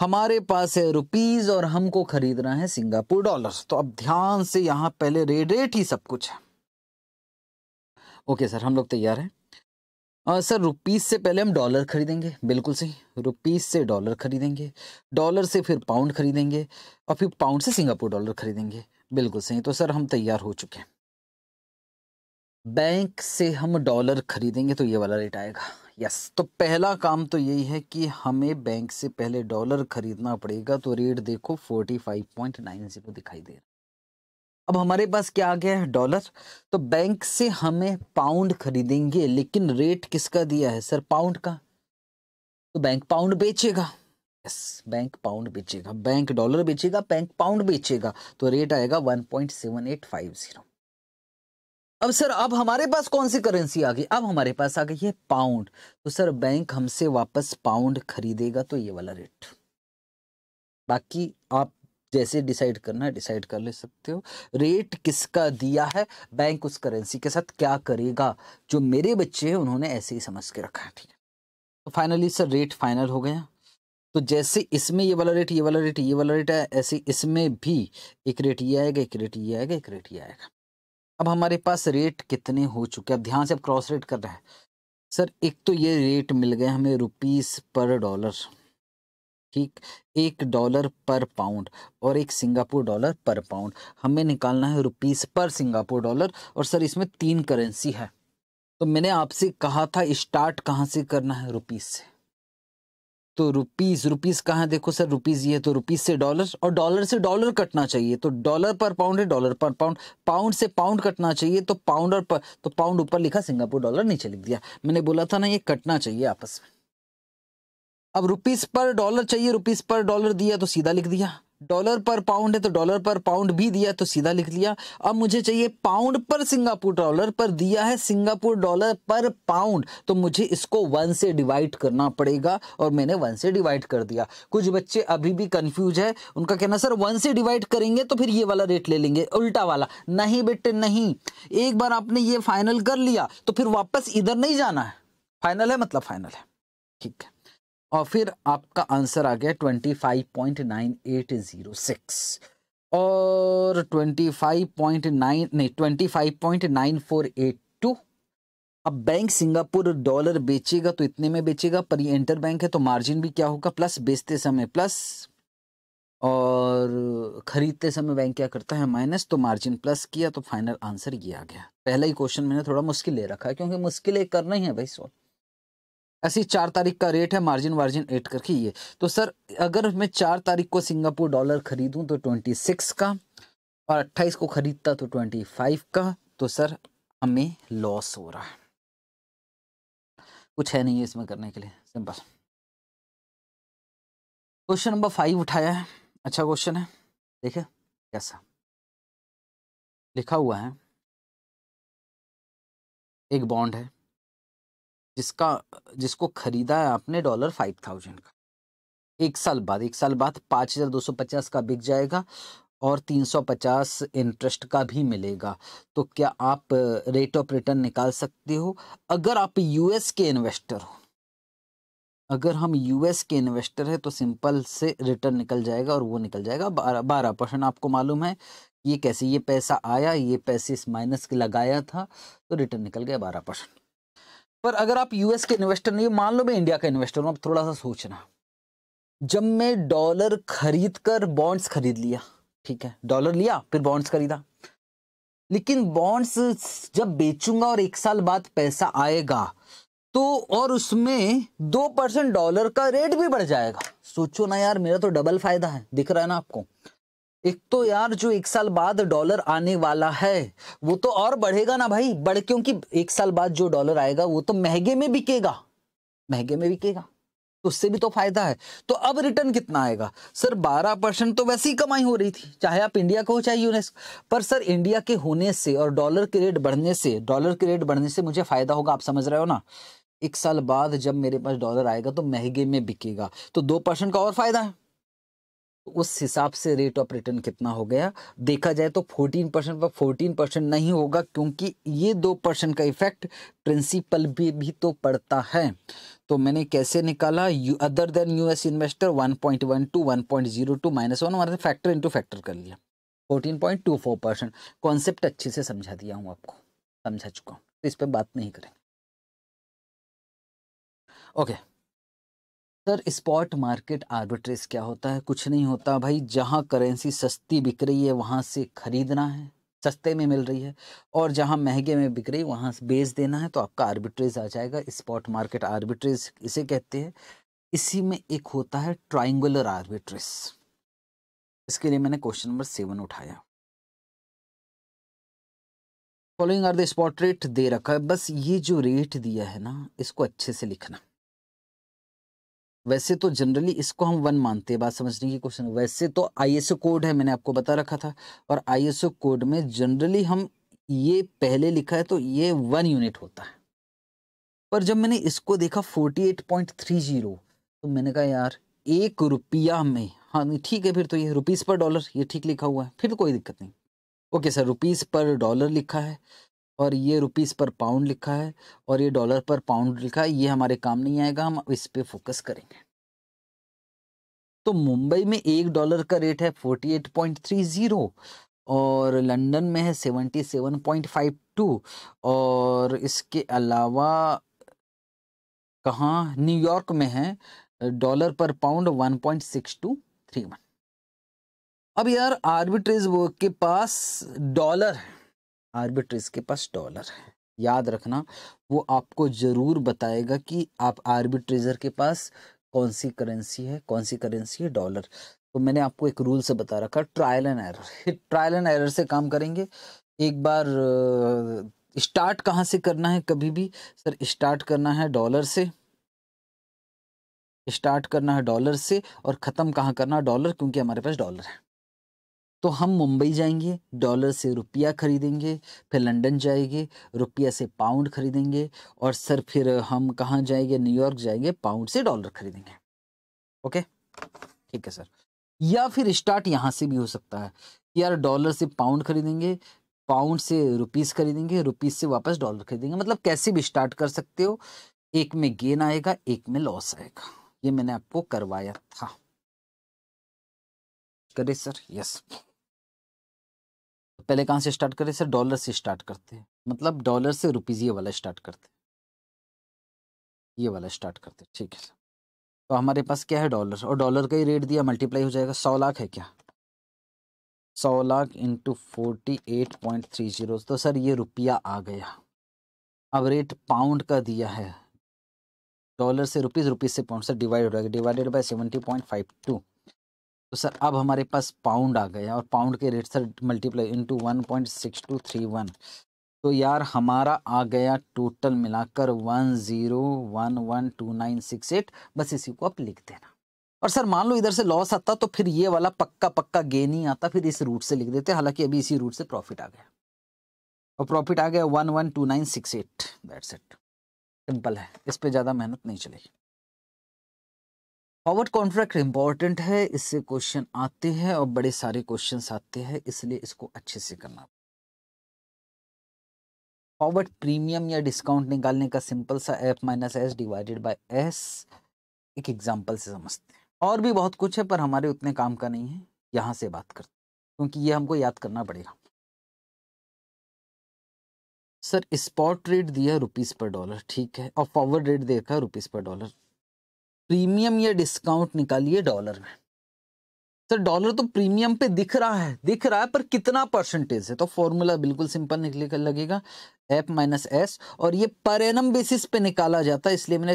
हमारे पास है रुपीज़ और हमको खरीदना है सिंगापुर डॉलर्स तो अब ध्यान से यहाँ पहले रेट रेट ही सब कुछ है ओके सर हम लोग तैयार हैं सर रुपीज़ से पहले हम डॉलर खरीदेंगे बिल्कुल सही रुपीज़ से डॉलर खरीदेंगे डॉलर से फिर पाउंड खरीदेंगे और फिर पाउंड से सिंगापुर डॉलर खरीदेंगे बिल्कुल सही तो सर हम तैयार हो चुके हैं बैंक से हम डॉलर खरीदेंगे तो ये वाला रेट आएगा यस तो पहला काम तो यही है कि हमें बैंक से पहले डॉलर खरीदना पड़ेगा तो रेट देखो forty five point nine zero दिखाई दे रहा अब हमारे पास क्या आ गया है डॉलर तो बैंक से हमें पाउंड खरीदेंगे लेकिन रेट किसका दिया है सर पाउंड का तो बैंक पाउंड बेचेगा यस बैंक पाउंड बेचेगा बैंक डॉलर बेचेगा बैंक पाउंड बेचेगा तो रेट आएगा one point seven eight five zero अब सर अब हमारे पास कौन सी करेंसी आ गई अब हमारे पास आ गई है पाउंड तो सर बैंक हमसे वापस पाउंड खरीदेगा तो ये वाला रेट बाकी आप जैसे डिसाइड करना है डिसाइड कर ले सकते हो रेट किसका दिया है बैंक उस करेंसी के साथ क्या करेगा जो मेरे बच्चे हैं उन्होंने ऐसे ही समझ के रखा है ठीक है तो फाइनली सर रेट फाइनल हो गया तो जैसे इसमें ये वाला रेट ये वाला रेट ये वाला रेट है ऐसे इसमें भी एक रेट ये आएगा एक रेट ये आएगा एक रेट ये आएगा अब हमारे पास रेट कितने हो चुके हैं अब ध्यान से अब क्रॉस रेट कर रहा है सर एक तो ये रेट मिल गए हमें रुपीस पर डॉलर ठीक एक डॉलर पर पाउंड और एक सिंगापुर डॉलर पर पाउंड हमें निकालना है रुपीस पर सिंगापुर डॉलर और सर इसमें तीन करेंसी है तो मैंने आपसे कहा था स्टार्ट कहाँ से करना है रुपीस से तो रुपीस रुपीस कहाँ देखो सर रुपीस ये तो रुपीस से डॉलर और डॉलर से डॉलर कटना चाहिए तो डॉलर पर पाउंड है डॉलर पर पाउंड पाउंड से पाउंड कटना चाहिए तो पाउंड और पर, तो पाउंड ऊपर लिखा सिंगापुर डॉलर नीचे लिख दिया मैंने बोला था ना ये कटना चाहिए आपस में अब रुपीस पर डॉलर चाहिए रुपीस पर डॉलर दिया तो सीधा लिख दिया डॉलर पर पाउंड है तो डॉलर पर पाउंड भी दिया तो सीधा लिख लिया अब मुझे चाहिए पाउंड पर सिंगापुर डॉलर पर दिया है सिंगापुर डॉलर पर पाउंड तो मुझे इसको वन से डिवाइड करना पड़ेगा और मैंने वन से डिवाइड कर दिया कुछ बच्चे अभी भी कंफ्यूज है उनका कहना सर वन से डिवाइड करेंगे तो फिर ये वाला रेट ले लेंगे उल्टा वाला नहीं बेटे नहीं एक बार आपने ये फाइनल कर लिया तो फिर वापस इधर नहीं जाना है फाइनल है मतलब फाइनल है ठीक है और फिर आपका आंसर आ गया twenty five point nine eight zero six और ट्वेंटी फाइव पॉइंट नाइन नहीं twenty five point nine four eight two अब बैंक सिंगापुर डॉलर बेचेगा तो इतने में बेचेगा पर ये इंटर बैंक है तो मार्जिन भी क्या होगा प्लस बेचते समय प्लस और ख़रीदते समय बैंक क्या करता है माइनस तो मार्जिन प्लस किया तो फाइनल आंसर ये आ गया पहला ही क्वेश्चन मैंने थोड़ा मुश्किल ले रखा है क्योंकि मुश्किलें करना ही है भाई सॉल्व ऐसी चार तारीख का रेट है मार्जिन वार्जिन एड करके ये तो सर अगर मैं चार तारीख को सिंगापुर डॉलर खरीदूं तो ट्वेंटी सिक्स का और अट्ठाईस को खरीदता तो ट्वेंटी फाइव का तो सर हमें लॉस हो रहा है कुछ है नहीं है इसमें करने के लिए सिंपल क्वेश्चन नंबर फाइव उठाया है अच्छा क्वेश्चन है देखे कैसा लिखा हुआ है एक बॉन्ड है जिसका जिसको खरीदा है आपने डॉलर फाइव थाउजेंड का एक साल बाद एक साल बाद पाँच हज़ार दो सौ पचास का बिक जाएगा और तीन सौ पचास इंटरेस्ट का भी मिलेगा तो क्या आप रेट ऑफ रिटर्न निकाल सकते हो अगर आप यूएस के इन्वेस्टर हो अगर हम यूएस के इन्वेस्टर हैं तो सिंपल से रिटर्न निकल जाएगा और वो निकल जाएगा बारह बारह परसेंट आपको मालूम है ये कैसे ये पैसा आया ये पैसे इस माइनस के लगाया था तो रिटर्न निकल गया बारह परसेंट पर अगर आप यूएस के इन्वेस्टर नहीं मान लो मैं इंडिया का इन्वेस्टर हूं आप थोड़ा सा सोचना जब मैं डॉलर खरीद कर बॉन्ड्स खरीद लिया ठीक है डॉलर लिया फिर बॉन्ड्स खरीदा लेकिन बॉन्ड्स जब बेचूंगा और एक साल बाद पैसा आएगा तो और उसमें दो परसेंट डॉलर का रेट भी बढ़ जाएगा सोचो ना यार मेरा तो डबल फायदा है दिख रहा है ना आपको एक तो यार जो एक साल बाद डॉलर आने वाला है वो तो और बढ़ेगा ना भाई बढ़ क्योंकि एक साल बाद जो डॉलर आएगा वो तो महंगे में बिकेगा महंगे में बिकेगा तो उससे भी तो फायदा है तो अब रिटर्न कितना आएगा सर 12 परसेंट तो वैसे ही कमाई हो रही थी चाहे आप इंडिया को हो चाहे यूनेस्को पर सर इंडिया के होने से और डॉलर के रेट बढ़ने से डॉलर के रेट बढ़ने से मुझे फायदा होगा आप समझ रहे हो ना एक साल बाद जब मेरे पास डॉलर आएगा तो महंगे में बिकेगा तो दो परसेंट का और फायदा है उस हिसाब से रेट ऑफ रिटर्न कितना हो गया देखा जाए तो 14 परसेंट पर 14 परसेंट नहीं होगा क्योंकि ये दो परसेंट का इफेक्ट प्रिंसिपल भी, भी तो पड़ता है तो मैंने कैसे निकाला you other than US investor one two one point zero two minus one हमारे फैक्टर इंटू फैक्टर कर लिया 14.24 परसेंट कॉन्सेप्ट अच्छे से समझा दिया हूँ आपको समझा चुका हूँ तो इस पर बात नहीं करेंगे okay okay. Sir spot market arbitrage क्या होता है कुछ नहीं होता भाई जहाँ करेंसी सस्ती बिक रही है वहाँ से खरीदना है सस्ते में मिल रही है और जहाँ महंगे में बिक रही है वहाँ से बेच देना है तो आपका आर्बिट्रेज आ जाएगा स्पॉट मार्केट आर्बिट्रेज इसे कहते हैं इसी में एक होता है ट्राइंगुलर आर्बिट्रेज इसके लिए मैंने क्वेश्चन नंबर सेवन उठाया following are the spot rate दे रखा है बस ये जो रेट दिया है ना इसको अच्छे से लिखना वैसे तो जनरली इसको हम वन मानते हैं बात समझने की क्वेश्चन वैसे तो आईएसओ कोड है मैंने आपको बता रखा था और आईएसओ कोड में जनरली हम ये पहले लिखा है तो ये वन यूनिट होता है पर जब मैंने इसको देखा forty eight point three zero तो मैंने कहा यार एक रुपया में हाँ ठीक है फिर तो ये रुपीज़ पर डॉलर ये ठीक लिखा हुआ है फिर तो कोई दिक्कत नहीं ओके सर रुपीज़ पर डॉलर लिखा है और ये रुपीस पर पाउंड लिखा है और ये डॉलर पर पाउंड लिखा है ये हमारे काम नहीं आएगा हम इस पर फोकस करेंगे तो मुंबई में एक डॉलर का रेट है forty eight point three zero और लंदन में है seventy seven point five two और इसके अलावा कहाँ न्यूयॉर्क में है डॉलर पर pound one point six two three one अब यार आर्बिट्रेज वर्क के पास डॉलर है आर्बिट्रेज के पास डॉलर है याद रखना वो आपको ज़रूर बताएगा कि आप आर्बिट्रेजर के पास कौन सी करेंसी है कौन सी करेंसी है डॉलर तो मैंने आपको एक रूल से बता रखा trial and error trial and error से काम करेंगे एक बार स्टार्ट कहाँ से करना है कभी भी सर स्टार्ट करना है डॉलर से स्टार्ट करना है डॉलर से और ख़त्म कहाँ करना है डॉलर क्योंकि हमारे पास डॉलर है तो हम मुंबई जाएंगे डॉलर से रुपया खरीदेंगे फिर लंदन जाएंगे रुपया से पाउंड खरीदेंगे और सर फिर हम कहाँ जाएंगे न्यूयॉर्क जाएंगे पाउंड से डॉलर खरीदेंगे ओके ठीक है सर या फिर स्टार्ट यहाँ से भी हो सकता है यार डॉलर से पाउंड खरीदेंगे पाउंड से रुपीज़ खरीदेंगे रुपीज़ से वापस डॉलर खरीदेंगे मतलब कैसे भी स्टार्ट कर सकते हो एक में गेन आएगा एक में लॉस आएगा ये मैंने आपको करवाया था करे सर यस पहले कहाँ से स्टार्ट करें सर डॉलर से स्टार्ट करते हैं मतलब डॉलर से रुपीज़ ये वाला स्टार्ट करते हैं ये वाला स्टार्ट करते हैं ठीक है सर तो हमारे पास क्या है डॉलर और डॉलर का ही रेट दिया मल्टीप्लाई हो जाएगा सौ लाख है क्या सौ lakh into forty eight point three zero तो सर ये रुपया आ गया अब रेट पाउंड का दिया है डॉलर से रुपीज़ रुपीज़ से पाउंड से डिवाइड हो जाएगा divided by seventy point five two तो सर अब हमारे पास पाउंड आ गया और पाउंड के rate sir multiply into one point six two three one तो यार हमारा आ गया टोटल मिलाकर one zero one one two nine six eight बस इसी को आप लिख देना और सर मान लो इधर से लॉस आता तो फिर ये वाला पक्का पक्का गेन ही आता फिर इस रूट से लिख देते हालांकि अभी इसी रूट से प्रॉफिट आ गया और प्रॉफिट आ गया one one two nine six eight that's it simple है इस पर ज़्यादा मेहनत नहीं चलेगी फॉरवर्ड कॉन्ट्रैक्ट इम्पॉर्टेंट है इससे क्वेश्चन आते हैं और बड़े सारे क्वेश्चन आते हैं इसलिए इसको अच्छे से करना फॉरवर्ड प्रीमियम या डिस्काउंट निकालने का सिंपल सा F minus S divided by S एक एग्जाम्पल से समझते हैं और भी बहुत कुछ है पर हमारे उतने काम का नहीं है यहाँ से बात करते क्योंकि ये हमको याद करना पड़ेगा सर स्पॉट रेट दिया रुपीस पर डॉलर ठीक है और फॉरवर्ड रेट देखा रुपीस पर डॉलर प्रीमियम या डिस्काउंट निकालिए डॉलर में सर तो डॉलर तो प्रीमियम पे दिख रहा है दिख रहा है पर कितना परसेंटेज है तो फॉर्मूला बिल्कुल सिंपल निकले कर लगेगा एफ माइनस एस और ये पर एनम बेसिस पे निकाला जाता है इसलिए मैंने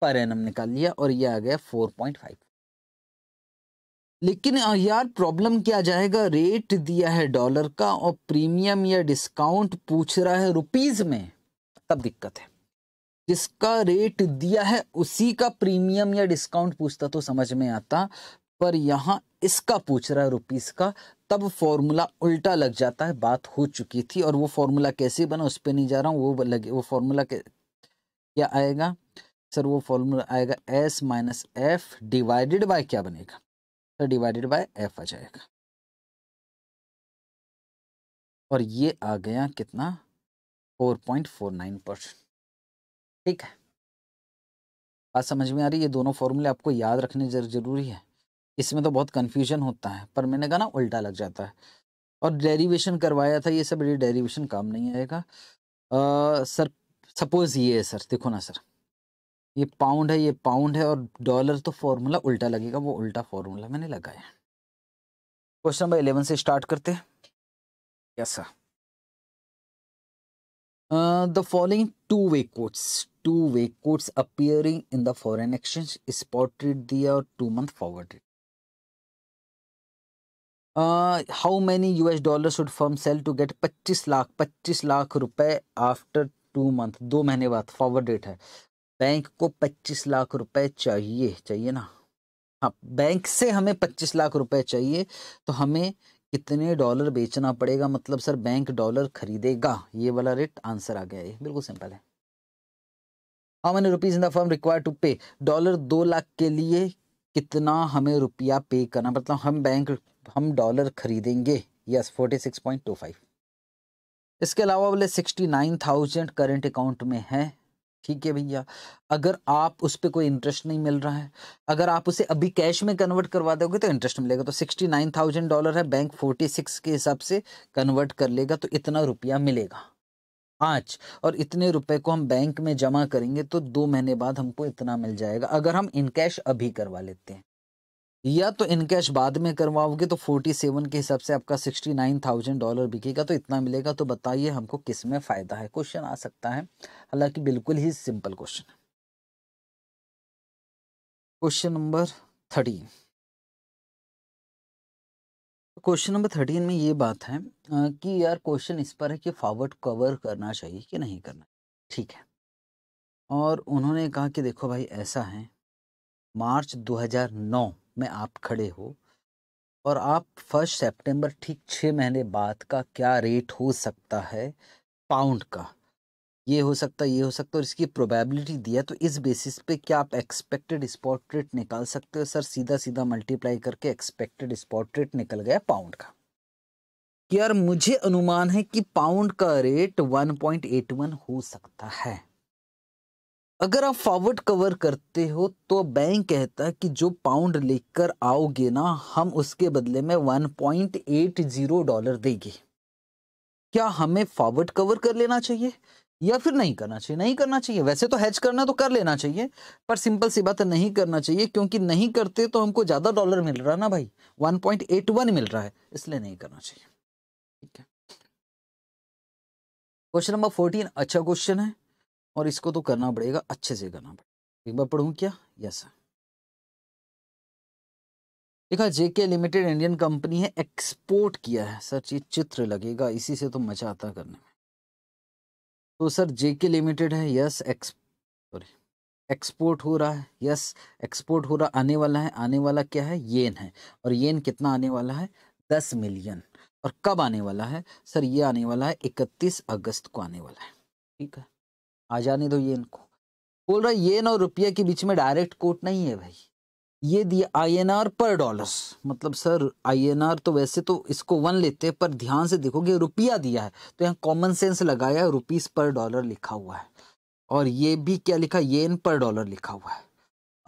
पर एनम निकाल लिया और ये आ गया फोर पॉइंट फाइव लेकिन यार प्रॉब्लम क्या जाएगा रेट दिया है डॉलर का और प्रीमियम या डिस्काउंट पूछ रहा है रुपीज में तब दिक्कत है जिसका रेट दिया है उसी का प्रीमियम या डिस्काउंट पूछता तो समझ में आता पर यहाँ इसका पूछ रहा है रुपीस का तब फॉर्मूला उल्टा लग जाता है बात हो चुकी थी और वो फॉर्मूला कैसे बना उस पर नहीं जा रहा हूँ वो लगे वो फॉर्मूला क्या आएगा सर वो फॉर्मूला आएगा S minus F divided by क्या बनेगा सर डिवाइडेड बाय एफ आ जाएगा और ये आ गया कितना four point four nine percent ठीक है बात समझ में आ रही है ये दोनों फॉर्मूले आपको याद रखने जरूरी है इसमें तो बहुत कन्फ्यूजन होता है पर मैंने कहा ना उल्टा लग जाता है और डेरिवेशन करवाया था ये सब ये डेरीवेशन काम नहीं आएगा आ, सर सपोज ये है सर देखो ना सर ये पाउंड है ये पाउंड है और डॉलर तो फॉर्मूला उल्टा लगेगा वो उल्टा फॉर्मूला मैंने लगाया क्वेश्चन नंबर इलेवन से स्टार्ट करते हैं yes sir the following two way quotes two way quotes appearing in the foreign exchange spot rate दिया और two month forward rate how many U S dollar should firm sell to get पच्चीस लाख पच्चीस लाख रुपए आफ्टर टू मंथ दो महीने बाद फॉरवर्ड रेट है बैंक को पच्चीस लाख रुपए चाहिए चाहिए ना हाँ बैंक से हमें पच्चीस लाख रुपए चाहिए तो हमें कितने डॉलर बेचना पड़ेगा मतलब सर बैंक डॉलर खरीदेगा ये वाला रेट आंसर आ गया है बिल्कुल सिंपल है how many rupees in the firm require to pay dollar दो लाख के लिए कितना हमें रुपया पे करना मतलब हम बैंक हम डॉलर खरीदेंगे yes forty six point two five इसके अलावा बोले sixty nine thousand current account में है ठीक है भैया अगर आप उस पर कोई इंटरेस्ट नहीं मिल रहा है अगर आप उसे अभी कैश में कन्वर्ट करवा दोगे तो इंटरेस्ट मिलेगा तो सिक्सटी नाइन थाउजेंड डॉलर है बैंक फोर्टी सिक्स के हिसाब से कन्वर्ट कर लेगा तो इतना रुपया मिलेगा पाँच और इतने रुपए को हम बैंक में जमा करेंगे तो दो महीने बाद हमको इतना मिल जाएगा अगर हम इन कैश अभी करवा लेते हैं या तो इन कैश बाद में करवाओगे तो फोर्टी सेवन के हिसाब से आपका सिक्सटी नाइन थाउजेंड डॉलर बिकेगा तो इतना मिलेगा तो बताइए हमको किस में फ़ायदा है क्वेश्चन आ सकता है हालांकि बिल्कुल ही सिंपल क्वेश्चन है question number thirteen question number thirteen में ये बात है कि यार क्वेश्चन इस पर है कि फॉरवर्ड कवर करना चाहिए कि नहीं करना ठीक है और उन्होंने कहा कि देखो भाई ऐसा है मार्च 2009 में आप खड़े हो और आप फर्स्ट सितंबर ठीक छः महीने बाद का क्या रेट हो सकता है पाउंड का ये हो सकता है ये हो सकता है और इसकी प्रोबेबिलिटी दिया तो इस बेसिस पे क्या आप एक्सपेक्टेड स्पॉट रेट निकाल सकते हो सर सीधा सीधा मल्टीप्लाई करके एक्सपेक्टेड स्पॉट रेट निकल गया पाउंड का यार मुझे अनुमान है कि पाउंड का रेट 1.81 हो सकता है अगर आप फॉरवर्ड कवर करते हो तो बैंक कहता है कि जो पाउंड लेकर आओगे ना हम उसके बदले में वन डॉलर देंगे क्या हमें फॉरवर्ड कवर कर लेना चाहिए या फिर नहीं करना चाहिए नहीं करना चाहिए वैसे तो हैच करना तो कर लेना चाहिए पर सिंपल सी बात नहीं करना चाहिए क्योंकि नहीं करते तो हमको ज़्यादा डॉलर मिल रहा है ना भाई 1.81 मिल रहा है इसलिए नहीं करना चाहिए ठीक है क्वेश्चन नंबर फोर्टीन अच्छा क्वेश्चन है और इसको तो करना पड़ेगा अच्छे से करना पड़ेगा एक बार पढ़ू क्या यस देखा जेके लिमिटेड इंडियन कंपनी है एक्सपोर्ट किया है सर ये चित्र लगेगा इसी से तो मजा आता करने तो सर जेके लिमिटेड है यस एक्स सॉरी एक्सपोर्ट हो रहा है यस एक्सपोर्ट हो रहा आने वाला है आने वाला क्या है येन है और येन कितना आने वाला है दस मिलियन और कब आने वाला है सर ये आने वाला है इकतीस अगस्त को आने वाला है ठीक है आ जाने दो येन को बोल रहा है येन और रुपया के बीच में डायरेक्ट कोट नहीं है भाई ये दिया आईएनआर पर डॉलर्स मतलब सर आईएनआर तो वैसे तो इसको वन लेते हैं पर ध्यान से देखोगे रुपया दिया है तो यहाँ कॉमन सेंस लगाया है रुपीज़ पर डॉलर लिखा हुआ है और ये भी क्या लिखा येन पर डॉलर लिखा हुआ है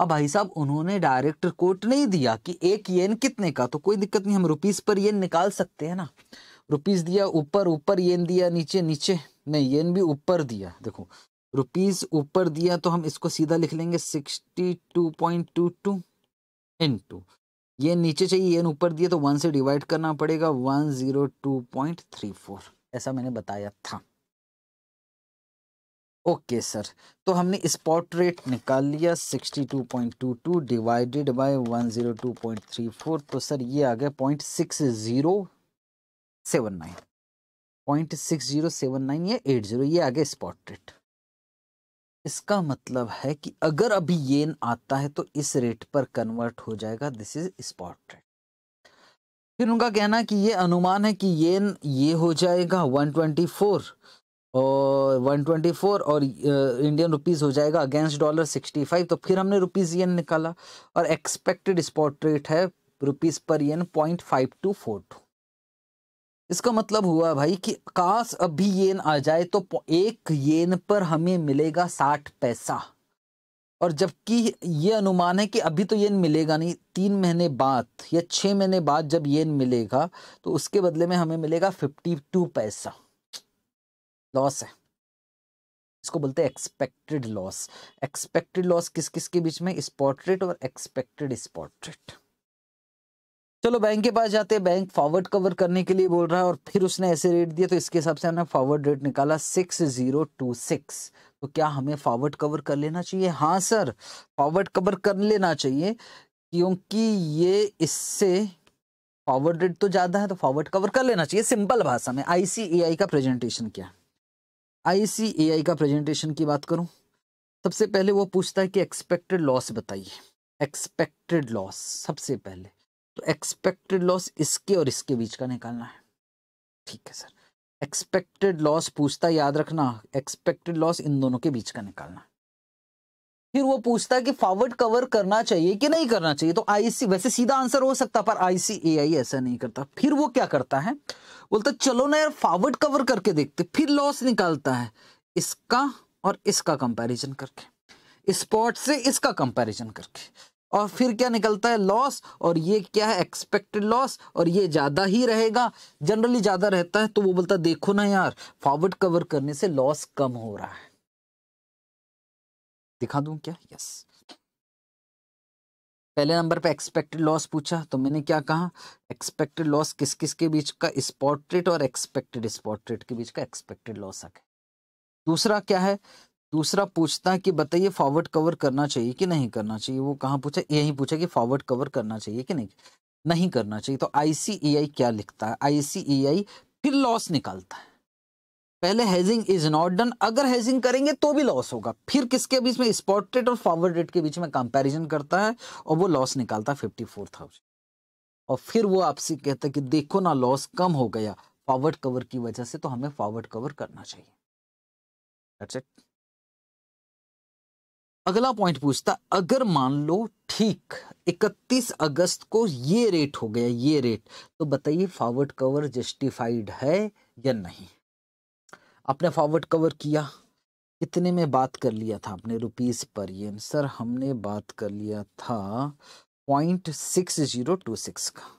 अब भाई साहब उन्होंने डायरेक्ट कोट नहीं दिया कि एक येन कितने का तो कोई दिक्कत नहीं हम रुपीज़ पर येन निकाल सकते हैं ना रुपीज़ दिया ऊपर ऊपर येन दिया नीचे नीचे नहीं येन भी ऊपर दिया देखो रुपीज़ ऊपर दिया तो हम इसको सीधा लिख लेंगे sixty two point two two into ये नीचे चाहिए एन ऊपर दिए तो वन से डिवाइड करना पड़ेगा one zero two point three four ऐसा मैंने बताया था ओके सर तो हमने स्पॉट रेट निकाल लिया sixty two point two two divided by one zero two point three four तो सर ये आ गया point six zero seven nine point six zero seven nine या एट जीरो ये आ गया स्पॉट रेट इसका मतलब है कि अगर अभी येन आता है तो इस रेट पर कन्वर्ट हो जाएगा दिस इज स्पॉट रेट फिर उनका कहना कि ये अनुमान है कि येन ये हो जाएगा 124 और 124 और इंडियन रुपीस हो जाएगा अगेंस्ट डॉलर 65 तो फिर हमने रुपीस येन निकाला और एक्सपेक्टेड स्पॉट रेट है रुपीस पर yen point five two four two इसका मतलब हुआ भाई कि काश अभी येन आ जाए तो एक येन पर हमें मिलेगा साठ पैसा और जबकि ये अनुमान है कि अभी तो येन मिलेगा नहीं तीन महीने बाद या छः महीने बाद जब येन मिलेगा तो उसके बदले में हमें मिलेगा फिफ्टी टू पैसा लॉस है इसको बोलते हैं एक्सपेक्टेड लॉस एक्सपेक्टेड लॉस किस किस के बीच में स्पॉट रेट और एक्सपेक्टेड स्पॉट रेट चलो बैंक के पास जाते बैंक फॉरवर्ड कवर करने के लिए बोल रहा है और फिर उसने ऐसे रेट दिया तो इसके हिसाब से हमने फॉरवर्ड रेट निकाला सिक्स जीरो टू सिक्स तो क्या हमें फॉरवर्ड कवर कर लेना चाहिए हाँ सर फॉरवर्ड कवर कर लेना चाहिए क्योंकि ये इससे फॉरवर्ड रेट तो ज़्यादा है तो फॉरवर्ड कवर कर लेना चाहिए सिंपल भाषा में आई का प्रेजेंटेशन क्या आई का प्रेजेंटेशन की बात करूँ सबसे पहले वो पूछता है कि एक्सपेक्टेड लॉस बताइए एक्सपेक्टेड लॉस सबसे पहले तो एक्सपेक्टेड लॉस इसके और इसके बीच का निकालना है ठीक है सर एक्सपेक्टेड लॉस पूछता याद रखना एक्सपेक्टेड लॉस इन दोनों के बीच का निकालना फिर वो पूछता कि फॉरवर्ड कवर करना चाहिए कि नहीं करना चाहिए तो आईसी वैसे सीधा आंसर हो सकता पर आईसी एआई ऐसा नहीं करता फिर वो क्या करता है बोलता चलो ना यार फॉरवर्ड कवर करके देखते फिर लॉस निकालता है इसका और इसका कंपैरिजन करके स्पॉट से इसका कंपैरिजन करके और फिर क्या निकलता है लॉस और ये क्या है एक्सपेक्टेड लॉस और ये ज़्यादा ही रहेगा जनरली ज़्यादा रहता है तो वो बोलता है देखो ना यार फॉरवर्ड कवर करने से लॉस कम हो रहा है दिखा दूं क्या यस पहले नंबर पे एक्सपेक्टेड लॉस पूछा तो मैंने क्या कहा एक्सपेक्टेड लॉस किस किस के बीच का स्पॉट रेट और एक्सपेक्टेड स्पॉट रेट के बीच का एक्सपेक्टेड लॉस आ दूसरा क्या है दूसरा पूछता है कि बताइए फॉरवर्ड कवर करना चाहिए कि नहीं करना चाहिए वो कहाँ पूछा यही पूछा कि फॉरवर्ड कवर करना चाहिए कि नहीं नहीं करना चाहिए तो आईसीईआई e क्या लिखता है आईसीईआई e फिर लॉस निकालता है पहले हेजिंग इज नॉट डन अगर हेजिंग करेंगे तो भी लॉस होगा फिर किसके बीच में स्पॉट रेट और फॉरवर्ड रेट के बीच में कंपेरिजन करता है और वो लॉस निकालता है फिफ्टी फोर थाउजेंड और फिर वो आपसे कहता है कि देखो ना लॉस कम हो गया फॉरवर्ड कवर की वजह से तो हमें फॉरवर्ड कवर करना चाहिए अगला पॉइंट पूछता अगर मान लो ठीक 31 अगस्त को ये रेट हो गया ये रेट तो बताइए फॉरवर्ड कवर जस्टिफाइड है या नहीं आपने फॉरवर्ड कवर किया कितने में बात कर लिया था आपने रुपीस पर ये सर हमने बात कर लिया था point six zero two six का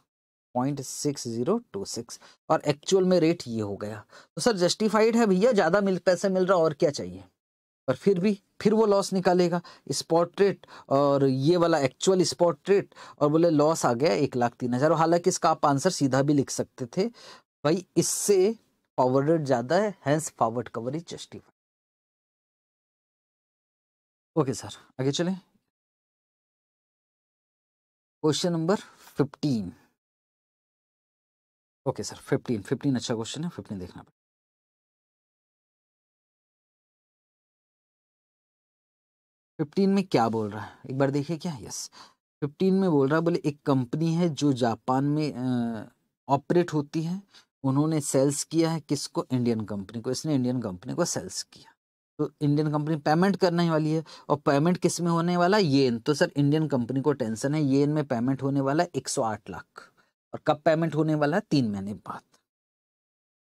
point six zero two six और एक्चुअल में रेट ये हो गया तो सर जस्टिफाइड है भैया ज़्यादा मिल पैसे मिल रहा और क्या चाहिए पर फिर भी फिर वो लॉस निकालेगा स्पॉट रेट और ये वाला एक्चुअल स्पॉट रेट और बोले लॉस आ गया एक लाख तीन हज़ार हालांकि इसका आप आंसर सीधा भी लिख सकते थे भाई इससे फॉरवर्ड रेट ज़्यादा है hence forward coverage justify okay sir आगे चलें question number fifteen okay sir fifteen fifteen अच्छा क्वेश्चन है फिफ्टीन देखना पड़ेगा फिफ्टीन में क्या बोल रहा है एक बार देखिए क्या यस फिफ्टीन में बोल रहा है बोले एक कंपनी है जो जापान में ऑपरेट होती है उन्होंने सेल्स किया है किसको इंडियन कंपनी को इसने इंडियन कंपनी को सेल्स किया तो इंडियन कंपनी पेमेंट करने ही वाली है और पेमेंट किस में होने वाला येन तो सर इंडियन कंपनी को टेंशन है ये इन में पेमेंट होने वाला है आठ लाख और कब पेमेंट होने वाला है तीन महीने बाद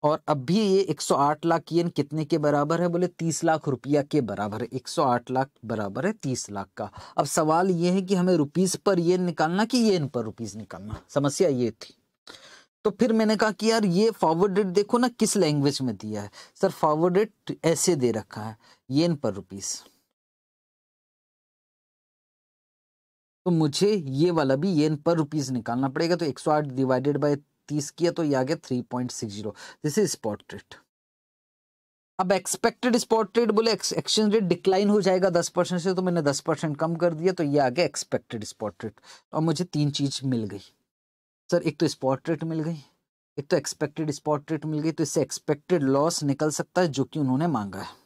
और अब भी ये 108 लाख येन कितने के बराबर है बोले 30 लाख रुपया के बराबर है 108 लाख बराबर है 30 लाख का अब सवाल ये है कि हमें रुपीस पर येन निकालना कि येन पर रुपीस निकालना समस्या ये थी तो फिर मैंने कहा कि यार ये फॉरवर्ड रेट देखो ना किस लैंग्वेज में दिया है सर फॉरवर्ड रेट ऐसे दे रखा है येन पर रुपीस तो मुझे ये वाला भी येन पर रुपीस निकालना पड़ेगा तो 108 डिवाइडेड बाय तीस की है तो ये आ गया three point six zero this is spot rate अब एक्सपेक्टेड स्पॉट रेट बोले एक्सचेंज रेट डिक्लाइन हो जाएगा दस परसेंट से तो मैंने दस परसेंट कम कर दिया तो ये आ गया एक्सपेक्टेड स्पॉट रेट और मुझे तीन चीज मिल गई सर एक तो स्पॉट रेट मिल गई एक तो एक्सपेक्टेड स्पॉट रेट मिल गई तो इससे एक्सपेक्टेड लॉस निकल सकता है जो कि उन्होंने मांगा है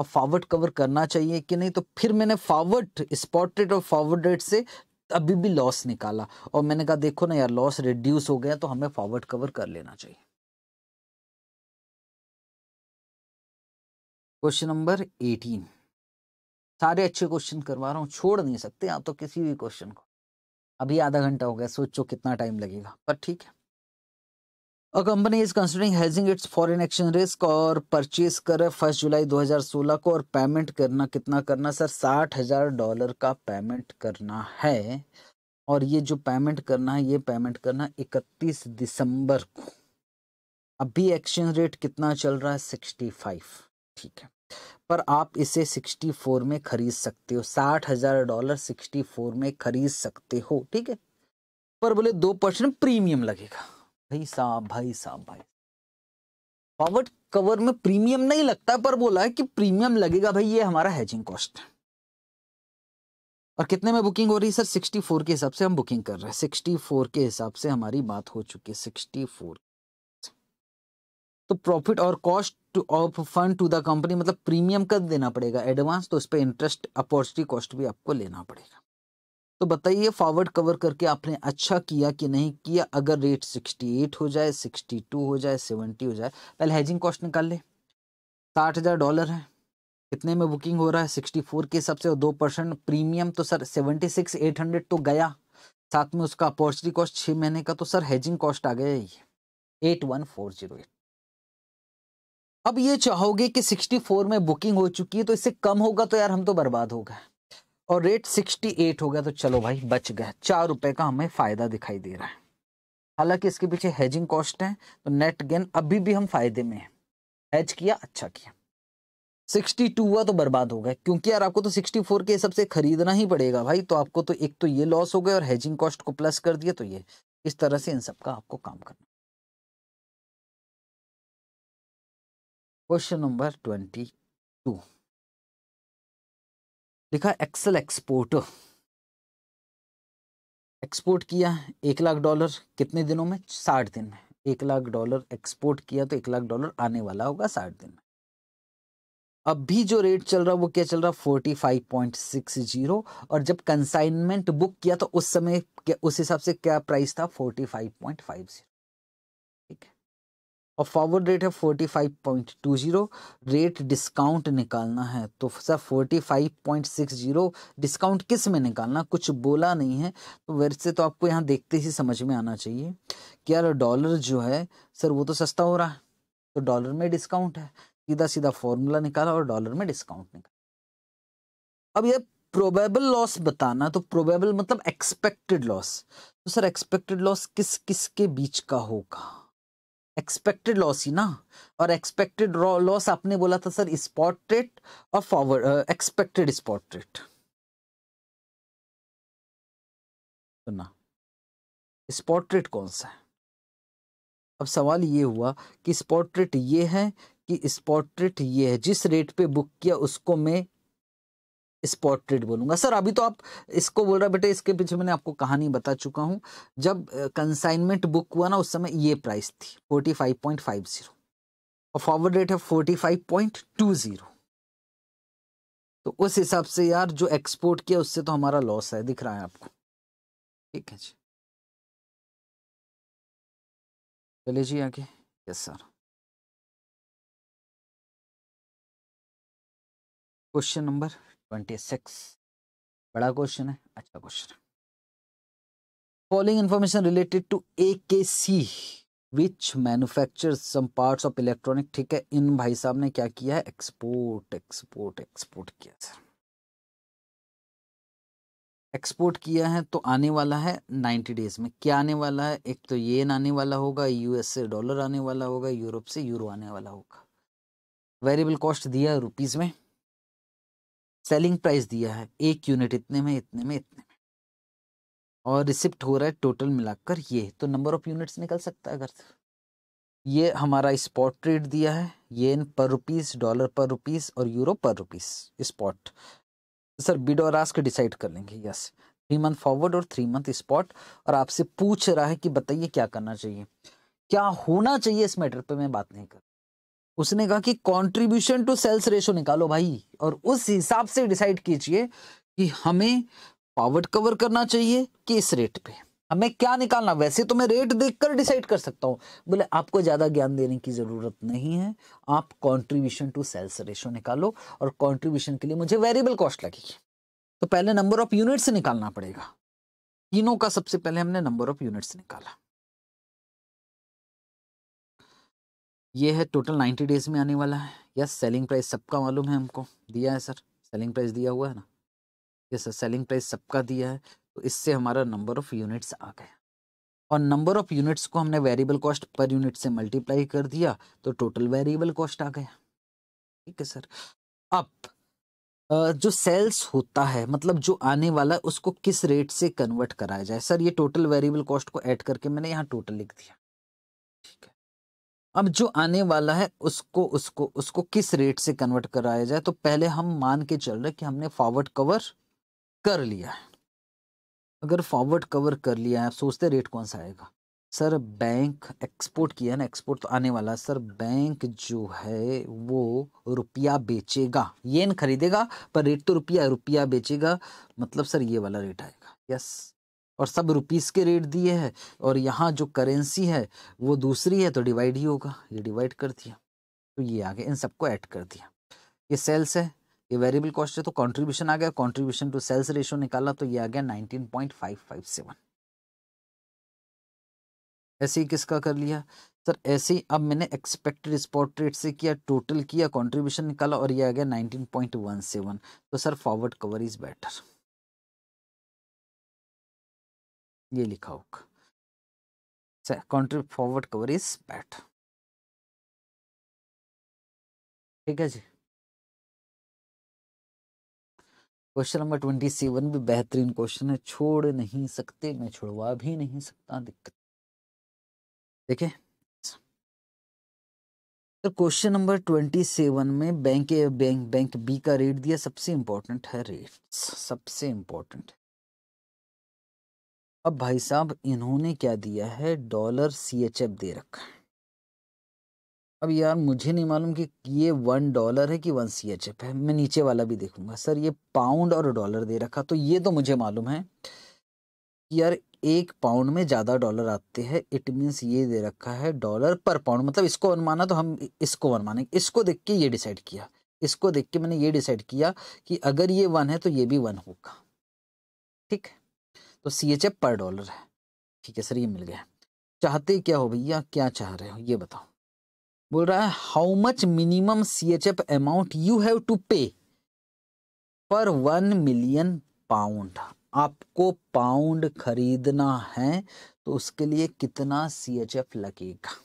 और फॉरवर्ड कवर करना चाहिए कि नहीं तो फिर मैंने फॉरवर्ड स्पॉट रेट और फॉरवर्ड रेट से अभी भी लॉस निकाला और मैंने कहा देखो ना यार लॉस रिड्यूस हो गया तो हमें फॉरवर्ड कवर कर लेना चाहिए क्वेश्चन नंबर एटीन सारे अच्छे क्वेश्चन करवा रहा हूँ छोड़ नहीं सकते आप तो किसी भी क्वेश्चन को अभी आधा घंटा हो गया सोचो कितना टाइम लगेगा पर ठीक है A company is considering hedging its foreign exchange risk और परचेज करे फर्स्ट जुलाई 2016 को और पेमेंट करना कितना करना सर साठ हजार डॉलर का पेमेंट करना है और ये जो पेमेंट करना है ये पेमेंट करना 31 दिसंबर को अभी एक्सचेंज रेट कितना चल रहा है 65 ठीक है पर आप इसे 64 में खरीद सकते हो साठ हजार डॉलर फोर में खरीद सकते हो ठीक है पर बोले दो परसेंट प्रीमियम लगेगा भाई साहब भाई साहब भाई फॉरवर्ड कवर में प्रीमियम नहीं लगता पर बोला है कि प्रीमियम लगेगा भाई ये हमारा हैजिंग कॉस्ट है और कितने में बुकिंग हो रही है सर फोर के हिसाब से हम बुकिंग कर रहे हैं सिक्सटी फोर के हिसाब से हमारी बात हो चुकी है सिक्सटी फोर तो प्रॉफिट और cost of fund to the company मतलब प्रीमियम कर देना पड़ेगा एडवांस तो उस पर इंटरेस्ट अपॉर्चुनिटी कॉस्ट भी आपको लेना पड़ेगा तो बताइए फॉरवर्ड कवर करके आपने अच्छा किया कि नहीं किया अगर रेट 68 हो जाए 62 हो जाए 70 हो जाए पहले हेजिंग कॉस्ट निकाल ले साठ हज़ार डॉलर है कितने में बुकिंग हो रहा है 64 के हिसाब से दो परसेंट प्रीमियम तो सर 76 800 तो गया साथ में उसका अपॉर्चुनिटी कॉस्ट छः महीने का तो सर हेजिंग कॉस्ट आ गया ही eight one four zero eight अब ये चाहोगे कि फोर में बुकिंग हो चुकी है तो इससे कम होगा तो यार हम तो बर्बाद होगा और रेट 68 हो गया तो चलो भाई बच गए चार रुपए का हमें फायदा दिखाई दे रहा है हालांकि इसके पीछे हेजिंग कॉस्ट है तो नेट गेन अभी भी हम फायदे में है हैज किया अच्छा किया 62 हुआ तो बर्बाद हो गया क्योंकि यार आपको तो 64 के हिसाब से खरीदना ही पड़ेगा भाई तो आपको तो एक तो ये लॉस हो गया और हेजिंग कॉस्ट को प्लस कर दिया तो ये इस तरह से इन सब का आपको काम करना क्वेश्चन नंबर ट्वेंटी टू लिखा एक्सेल एक्सपोर्ट एक्सपोर्ट किया एक लाख डॉलर कितने दिनों में साठ दिन में एक लाख डॉलर एक्सपोर्ट किया तो एक लाख डॉलर आने वाला होगा साठ दिन में अब भी जो रेट चल रहा है वो क्या चल रहा forty five point six zero और जब कंसाइनमेंट बुक किया तो उस समय उस हिसाब से क्या प्राइस था forty five point five zero और फॉरवर्ड रेट है forty five point two zero rate discount निकालना है तो sir forty five point six zero discount किस में निकालना कुछ बोला नहीं है तो वैसे तो आपको यहाँ देखते ही समझ में आना चाहिए कि यार डॉलर जो है सर वो तो सस्ता हो रहा है तो डॉलर में डिस्काउंट है सीधा सीधा फॉर्मूला निकाला और डॉलर में डिस्काउंट निकाला अब ये प्रोबेबल लॉस बताना तो प्रोबेबल मतलब एक्सपेक्टेड लॉस तो सर एक्सपेक्टेड लॉस किस किस के बीच का होगा एक्सपेक्टेड लॉस ही ना और एक्सपेक्टेड लॉस आपने बोला था सर स्पॉट रेट और फॉरवर्ड एक्सपेक्टेड स्पॉट रेट सुना स्पॉट रेट कौन सा है अब सवाल ये हुआ कि स्पॉट रेट ये है कि स्पॉट रेट ये है जिस रेट पे बुक किया उसको मैं स्पॉटेड बोलूंगा सर अभी तो आप इसको बोल रहे बेटे इसके पीछे मैंने आपको कहानी बता चुका हूं जब कंसाइनमेंट बुक हुआ ना उस समय ये प्राइस थी forty five point five zero और फॉरवर्ड रेट है forty five point two zero तो उस हिसाब से यार जो एक्सपोर्ट किया उससे तो हमारा लॉस है दिख रहा है आपको ठीक है जी चलिए जी आगे yes sir question number twenty six बड़ा क्वेश्चन है अच्छा क्वेश्चन है following information related to A K C which manufacture some parts of electronic ठीक है इन भाई साहब ने क्या किया है एक्सपोर्ट एक्सपोर्ट एक्सपोर्ट किया सर एक्सपोर्ट किया है तो आने वाला है नाइन्टी डेज में क्या आने वाला है एक तो येन आने वाला होगा यूएस से डॉलर आने वाला होगा यूरोप से यूरो आने वाला होगा वेरिएबल कॉस्ट दिया है रुपीज़ में सेलिंग प्राइस दिया है एक यूनिट इतने में इतने में इतने में और रिसिप्ट हो रहा है टोटल मिलाकर ये तो नंबर ऑफ यूनिट्स निकल सकता है अगर तो। ये हमारा स्पॉट रेट दिया है ये पर रुपीस डॉलर पर रुपीस और euro per rupees spot sir bid और आस्क डिसाइड कर लेंगे यस थ्री मंथ फॉरवर्ड और थ्री मंथ स्पॉट और आपसे पूछ रहा है कि बताइए क्या करना चाहिए क्या होना चाहिए इस मैटर पे मैं बात नहीं कर उसने कहा कि कंट्रीब्यूशन टू सेल्स रेशो निकालो भाई और उस हिसाब से डिसाइड कीजिए कि हमें पावर्ड कवर करना चाहिए किस रेट पे हमें क्या निकालना वैसे तो मैं रेट देखकर डिसाइड कर सकता हूँ बोले आपको ज़्यादा ज्ञान देने की ज़रूरत नहीं है आप कंट्रीब्यूशन टू सेल्स रेशो निकालो और कंट्रीब्यूशन के लिए मुझे वेरिएबल कॉस्ट लगेगी तो पहले नंबर ऑफ यूनिट्स निकालना पड़ेगा तीनों का सबसे पहले हमने नंबर ऑफ यूनिट्स निकाला ये है टोटल नाइन्टी डेज में आने वाला है यस सेलिंग प्राइस सबका मालूम है हमको दिया है सर सेलिंग प्राइस दिया हुआ है ना यस सर सेलिंग प्राइस सबका दिया है तो इससे हमारा नंबर ऑफ़ यूनिट्स आ गया और नंबर ऑफ़ यूनिट्स को हमने वेरिएबल कॉस्ट पर यूनिट से मल्टीप्लाई कर दिया तो टोटल वेरिएबल कॉस्ट आ गया ठीक है सर अब जो सेल्स होता है मतलब जो आने वाला है उसको किस रेट से कन्वर्ट कराया जाए सर ये टोटल वेरिएबल कॉस्ट को ऐड करके मैंने यहाँ टोटल लिख दिया ठीक है अब जो आने वाला है उसको उसको उसको किस रेट से कन्वर्ट कराया जाए तो पहले हम मान के चल रहे कि हमने फॉरवर्ड कवर कर लिया है अगर फॉरवर्ड कवर कर लिया है आप सोचते रेट कौन सा आएगा सर बैंक एक्सपोर्ट किया ना एक्सपोर्ट तो आने वाला सर बैंक जो है वो रुपया बेचेगा येन खरीदेगा पर रेट तो रुपया रुपया बेचेगा मतलब सर ये वाला रेट आएगा यस और सब रुपीस के रेट दिए हैं और यहाँ जो करेंसी है वो दूसरी है तो डिवाइड ही होगा ये डिवाइड कर दिया तो ये आ गया इन सबको ऐड कर दिया ये सेल्स है ये वेरिएबल कॉस्ट है तो कंट्रीब्यूशन आ गया कंट्रीब्यूशन टू सेल्स रेशो निकाला तो ये आ गया पॉइंट फाइव फाइव सेवन ऐसे ही किसका कर लिया सर ऐसे ही अब मैंने एक्सपेक्टेड स्पॉट रेट से किया टोटल किया कॉन्ट्रीब्यूशन निकाला और ये आ गया सेवन तो sir forward cover is better ये लिखा होगा कॉन्ट्री फॉरवर्ड कवर इज बैट ठीक है जी क्वेश्चन नंबर ट्वेंटी सेवन भी बेहतरीन क्वेश्चन है छोड़ नहीं सकते मैं छोड़वा भी नहीं सकता दिक्कत देखे तो क्वेश्चन नंबर ट्वेंटी सेवन में बैंक बैंक बैंक बी का रेट दिया सबसे इंपॉर्टेंट है रेट सबसे इंपॉर्टेंट अब भाई साहब इन्होंने क्या दिया है डॉलर सी एच एफ दे रखा है अब यार मुझे नहीं मालूम कि ये वन डॉलर है कि वन सी एच एफ है मैं नीचे वाला भी देखूंगा सर ये पाउंड और डॉलर दे रखा तो ये तो मुझे मालूम है यार एक पाउंड में ज़्यादा डॉलर आते हैं इट मीन्स ये दे रखा है डॉलर पर पाउंड मतलब इसको वन माना तो हम इसको वन इसको देख के ये डिसाइड किया इसको देख के मैंने ये डिसाइड किया कि अगर ये वन है तो ये भी वन होगा ठीक है तो सी एच एफ पर डॉलर है ठीक है सर ये मिल गया चाहते क्या हो भैया क्या चाह रहे हो ये बताओ बोल रहा है how much minimum C H F amount you have to pay per one million pound आपको पाउंड खरीदना है तो उसके लिए कितना सी एच एफ लगेगा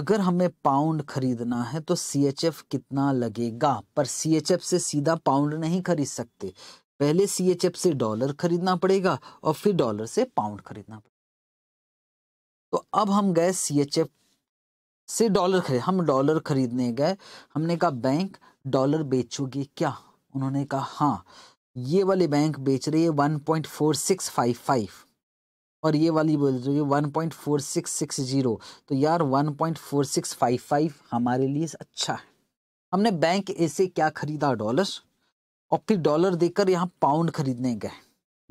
अगर हमें पाउंड खरीदना है तो सी एच एफ कितना लगेगा पर सी एच एफ से सीधा पाउंड नहीं खरीद सकते पहले सी एच एफ से डॉलर खरीदना पड़ेगा और फिर डॉलर से पाउंड खरीदना पड़ेगा तो अब हम गए सी एच एफ से डॉलर खरीद हम डॉलर खरीदने गए हमने कहा बैंक डॉलर बेचोगे क्या उन्होंने कहा हाँ ये वाली बैंक बेच रही है one point four six five five और ये वाली बोल रही है one point four six six zero तो यार one point four six five five हमारे लिए अच्छा है हमने बैंक ऐसे क्या खरीदा डॉलर और फिर डॉलर देकर यहाँ पाउंड खरीदने गए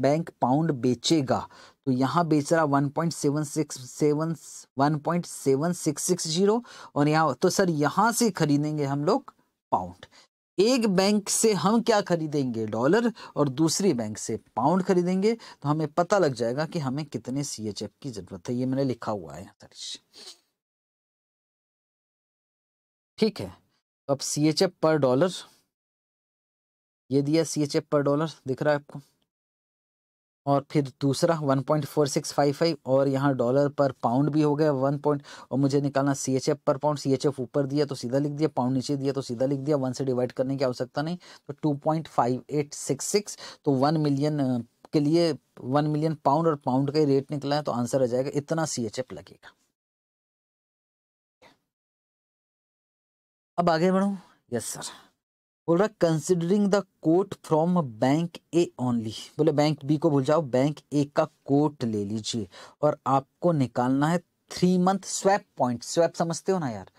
बैंक पाउंड बेचेगा तो यहाँ बेच रहा one point seven six seven one point seven six six zero और यहाँ तो सर यहाँ से खरीदेंगे हम लोग पाउंड एक बैंक से हम क्या खरीदेंगे डॉलर और दूसरी बैंक से पाउंड खरीदेंगे तो हमें पता लग जाएगा कि हमें कितने सी एच एफ की जरूरत है ये मैंने लिखा हुआ है ठीक है अब सी एच एफ पर डॉलर ये दिया सी एच एफ पर डॉलर दिख रहा है आपको और फिर दूसरा फाइव और यहाँ डॉलर पर पाउंड भी हो गया वन पॉइंट और मुझे निकालना C H F per pound C H F ऊपर दिया तो सीधा लिख दिया पाउंड नीचे दिया तो सीधा लिख दिया वन से डिवाइड करने की आवश्यकता नहीं तो two point five eight six six तो वन मिलियन के लिए वन मिलियन पाउंड और पाउंड का ही रेट निकला है तो आंसर आ जाएगा इतना सी एच एफ लगेगा अब आगे बढ़ूँ यस सर बोल रहा considering the quote from bank A only बोले बैंक बी को भूल जाओ बैंक ए का कोट ले लीजिए और आपको निकालना है three month swap point swap समझते हो ना यार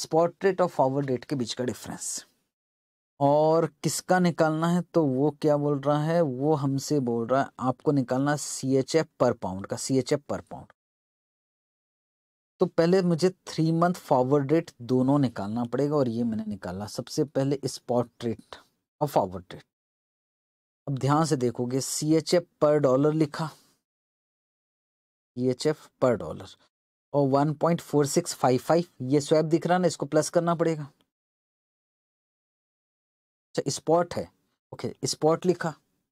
स्पॉट रेट और फॉरवर्ड रेट के बीच का डिफरेंस और किसका निकालना है तो वो क्या बोल रहा है वो हमसे बोल रहा है आपको निकालना C H F per pound का C H F per pound तो पहले मुझे थ्री मंथ फॉरवर्ड रेट दोनों निकालना पड़ेगा और ये मैंने निकाला सबसे पहले स्पॉट रेट और फॉरवर्ड रेट अब ध्यान से देखोगे सी एच एफ पर डॉलर लिखा सी एच एफ पर डॉलर और one point four six five five ये स्वैप दिख रहा ना इसको प्लस करना पड़ेगा अच्छा स्पॉट है ओके स्पॉट लिखा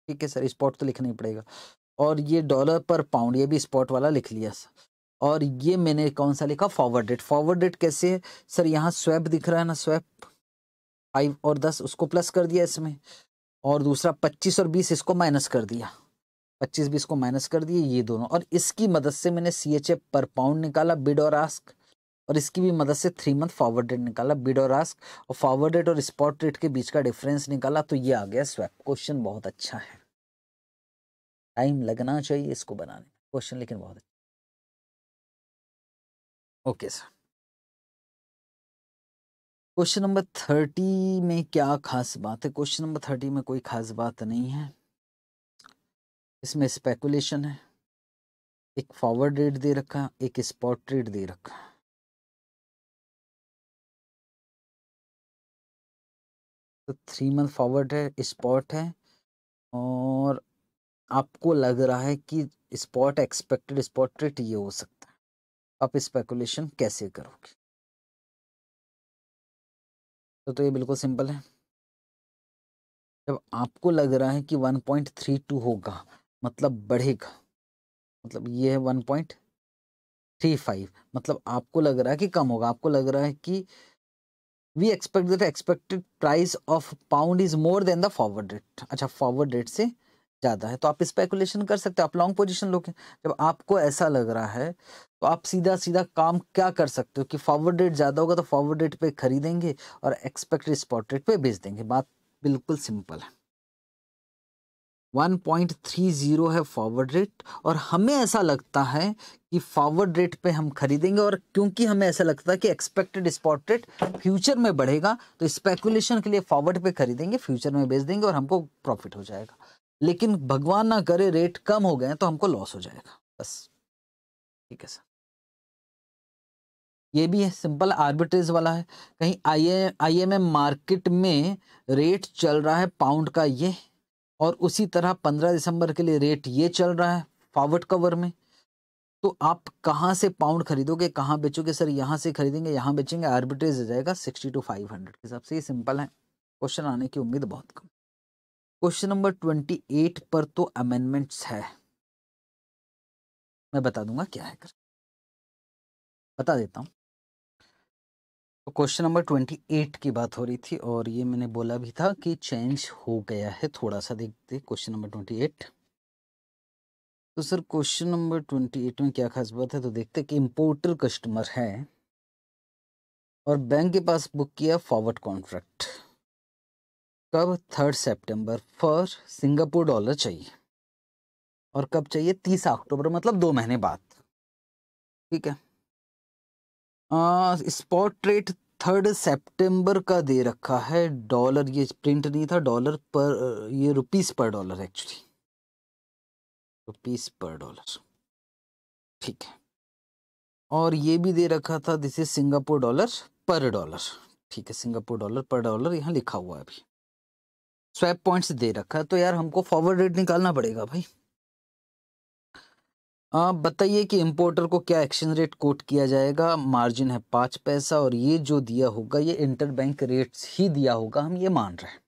ठीक है सर स्पॉट तो लिखना ही पड़ेगा और ये डॉलर पर पाउंड ये भी स्पॉट वाला लिख लिया सर और ये मैंने कौन सा लिखा फॉरवर्ड डेट फॉरवर्ड डेट कैसे है सर यहाँ स्वैप दिख रहा है ना स्वैप फाइव और दस उसको प्लस कर दिया इसमें और दूसरा पच्चीस और बीस इसको माइनस कर दिया पच्चीस बीस को माइनस कर दिए ये दोनों और इसकी मदद से मैंने सी एच पर पाउंड निकाला बिड और आस्क और इसकी भी मदद से थ्री मंथ फॉरवर्ड रेट निकाला बिड और आस्क और फॉरवर्ड डेट और स्पॉट रेट के बीच का डिफरेंस निकाला तो ये आ गया स्वैप क्वेश्चन बहुत अच्छा है टाइम लगना चाहिए इसको बनाने क्वेश्चन लेकिन बहुत अच्छा okay sir question number thirty में क्या खास बात है क्वेश्चन नंबर थर्टी में कोई खास बात नहीं है इसमें स्पेकुलेशन है एक फॉरवर्ड रेट दे रखा एक स्पॉट रेट दे रखा तो थ्री मंथ फॉरवर्ड है स्पॉट है और आपको लग रहा है कि स्पॉट एक्सपेक्टेड स्पॉट रेट ये हो सकता है आप स्पेकुलेशन कैसे करोगे तो तो ये बिल्कुल सिंपल है जब आपको लग रहा है कि 1.32 होगा मतलब बढ़ेगा मतलब ये है 1.35 मतलब आपको लग रहा है कि कम होगा आपको लग रहा है कि we expect that expected price of pound is more than the forward rate अच्छा फॉरवर्ड रेट से ज़्यादा है तो आप स्पेकुलेशन कर सकते हो आप लॉन्ग पोजिशन लोगे जब आपको ऐसा लग रहा है तो आप सीधा सीधा काम क्या कर सकते हो कि फॉरवर्ड रेट ज़्यादा होगा तो फॉरवर्ड रेट पे खरीदेंगे और एक्सपेक्टेड स्पॉट रेट पे बेच देंगे बात बिल्कुल सिंपल है 1.30 है फॉरवर्ड रेट और हमें ऐसा लगता है कि फॉरवर्ड रेट पे हम खरीदेंगे और क्योंकि हमें ऐसा लगता है कि एक्सपेक्टेड स्पॉट रेट फ्यूचर में बढ़ेगा तो स्पेकुलेशन के लिए फॉरवर्ड पे खरीदेंगे फ्यूचर में बेच देंगे और हमको प्रॉफिट हो जाएगा लेकिन भगवान ना करे रेट कम हो गए तो हमको लॉस हो जाएगा बस ठीक है सर ये भी है सिंपल आर्बिट्रेज वाला है कहीं I I M M market में रेट चल रहा है पाउंड का ये और उसी तरह पंद्रह दिसंबर के लिए रेट ये चल रहा है फॉरवर्ड कवर में तो आप कहाँ से पाउंड खरीदोगे कहाँ बेचोगे सर यहाँ से खरीदेंगे यहाँ बेचेंगे आर्बिट्रेज हो जाएगा सिक्सटी टू फाइव हंड्रेड के हिसाब से ये सिंपल है क्वेश्चन आने की उम्मीद बहुत कम क्वेश्चन नंबर ट्वेंटी एट पर तो अमेंडमेंट्स है मैं बता दूंगा क्या है कर बता देता हूँ तो क्वेश्चन नंबर ट्वेंटी एट की बात हो रही थी और ये मैंने बोला भी था कि चेंज हो गया है थोड़ा सा देखते क्वेश्चन नंबर ट्वेंटी एट तो sir question number twenty eight में क्या खास बात है तो देखते कि इम्पोर्टर कस्टमर है और बैंक के पास बुक किया फॉरवर्ड कॉन्ट्रैक्ट कब थर्ड सितंबर फॉर सिंगापुर डॉलर चाहिए और कब चाहिए तीस अक्टूबर मतलब दो महीने बाद ठीक है स्पॉट रेट थर्ड सितंबर का दे रखा है डॉलर ये प्रिंट नहीं था डॉलर पर ये रुपीस पर डॉलर एक्चुअली रुपीस पर डॉलर ठीक है और ये भी दे रखा था this is Singapore dollar per dollar ठीक है सिंगापुर डॉलर पर डॉलर यहाँ लिखा हुआ है अभी स्वैप पॉइंट्स दे रखा है तो यार हमको फॉरवर्ड रेट निकालना पड़ेगा भाई बताइए कि इम्पोर्टर को क्या एक्शन रेट कोट किया जाएगा मार्जिन है पाँच पैसा और ये जो दिया होगा ये इंटर बैंक रेट्स ही दिया होगा हम ये मान रहे हैं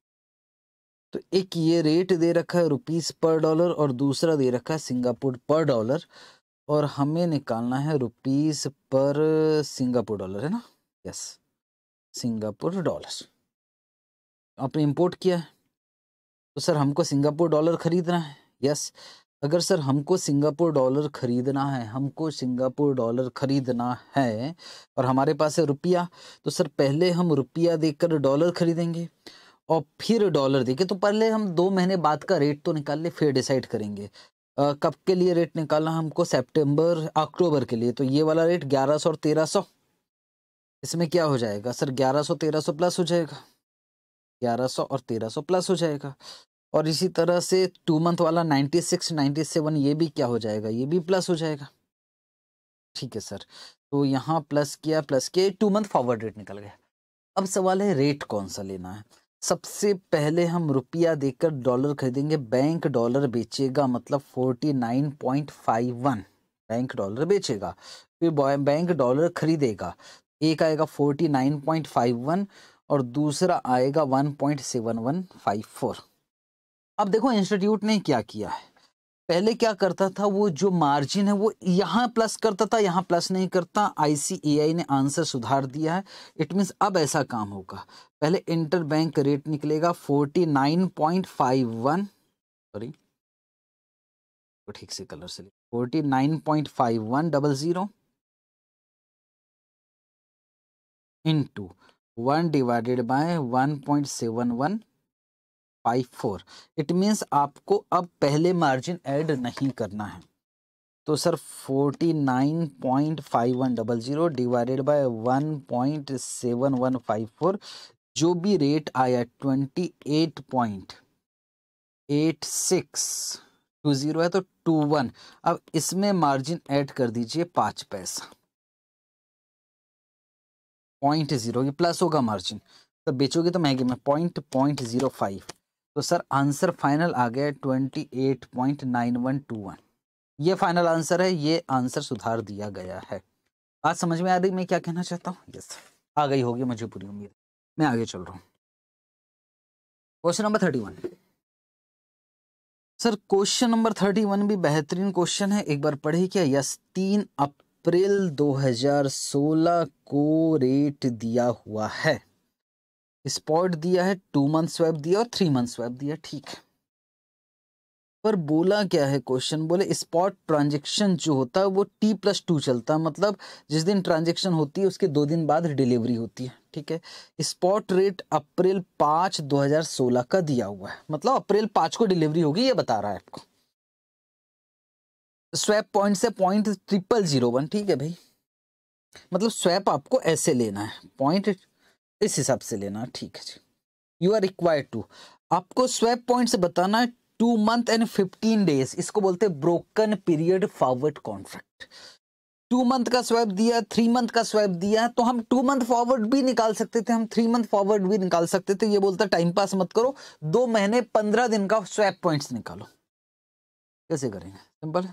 तो एक ये रेट दे रखा है रुपीस पर डॉलर और दूसरा दे रखा है सिंगापुर पर डॉलर और हमें निकालना है रुपीस पर सिंगापुर डॉलर है ना यस सिंगापुर डॉलर आपने इम्पोर्ट किया है तो सर हमको सिंगापुर डॉलर खरीदना है यस अगर सर हमको सिंगापुर डॉलर खरीदना है हमको सिंगापुर डॉलर खरीदना है और हमारे पास है रुपया तो सर पहले हम रुपया देकर डॉलर खरीदेंगे और फिर डॉलर देंगे तो पहले हम दो महीने बाद का रेट तो निकाल ले फिर डिसाइड करेंगे आ, कब के लिए रेट निकालना हमको सितंबर अक्टूबर के लिए तो ये वाला रेट 1100 और 1300 इसमें क्या हो जाएगा सर 1100 1300 प्लस हो जाएगा 1100 और 1300 प्लस हो जाएगा और इसी तरह से टू मंथ वाला नाइन्टी सिक्स नाइन्टी सेवन ये भी क्या हो जाएगा ये भी प्लस हो जाएगा ठीक है सर तो यहाँ प्लस किया प्लस किया टू मंथ फॉरवर्ड रेट निकल गया अब सवाल है रेट कौन सा लेना है सबसे पहले हम रुपया देकर डॉलर खरीदेंगे बैंक डॉलर बेचेगा मतलब forty nine point five one bank dollar बेचेगा फिर बैंक डॉलर खरीदेगा एक आएगा forty nine point five one और दूसरा आएगा one point seven one five four अब देखो इंस्टीट्यूट ने क्या किया है पहले क्या करता था वो जो मार्जिन है वो यहाँ प्लस करता था यहाँ प्लस नहीं करता आईसीएआई ने आंसर सुधार दिया है इट मीन्स अब ऐसा काम होगा पहले इंटर बैंक रेट निकलेगा forty nine point five one sorry तो ठीक से कलर से forty nine point five one double zero into one divided by one point seven one five four it means आपको अब पहले मार्जिन ऐड नहीं करना है तो sir forty nine point five one double zero divided by one point seven one five four जो भी रेट आया twenty eight point eight six two zero है तो टू वन अब इसमें मार्जिन ऐड कर दीजिए पाँच पैसा पॉइंट ज़ीरो प्लस होगा मार्जिन तो बेचोगे तो महंगे में पॉइंट पॉइंट ज़ीरो फाइव तो सर आंसर फाइनल आ गया twenty eight point nine one two one ये फाइनल आंसर है ये आंसर सुधार दिया गया है बात समझ में आ रही मैं क्या कहना चाहता हूँ यस आ गई होगी मुझे पूरी उम्मीद मैं आगे चल रहा हूँ question number thirty one sir question number thirty one भी बेहतरीन क्वेश्चन है एक बार पढ़े क्या यस तीन अप्रैल 2016 को रेट दिया हुआ है स्पॉट दिया है टू मंथ स्वैप दिया और थ्री मंथ स्वैप दिया ठीक है पर बोला क्या है क्वेश्चन बोले स्पॉट ट्रांजेक्शन जो होता है वो टी प्लस टू चलता है मतलब जिस दिन ट्रांजेक्शन होती है उसके दो दिन बाद डिलीवरी होती है ठीक है स्पॉट रेट अप्रैल पाँच 2016 का दिया हुआ है मतलब अप्रैल पाँच को डिलीवरी होगी ये बता रहा है आपको स्वैप पॉइंट से पॉइंट ट्रिपल जीरो वन ठीक है भाई मतलब स्वैप आपको ऐसे लेना है पॉइंट इस हिसाब से लेना ठीक है जी यू आर रिक्वायर्ड टू आपको स्वेप पॉइंट से बताना two month and fifteen days इसको बोलते हैं broken period forward contract two month का स्वैप दिया थ्री मंथ का स्वैप दिया तो हम टू मंथ फॉरवर्ड भी निकाल सकते थे हम थ्री मंथ फॉरवर्ड भी निकाल सकते थे ये बोलता टाइम पास मत करो दो महीने पंद्रह दिन का स्वैप पॉइंट्स निकालो कैसे करेंगे सिंपल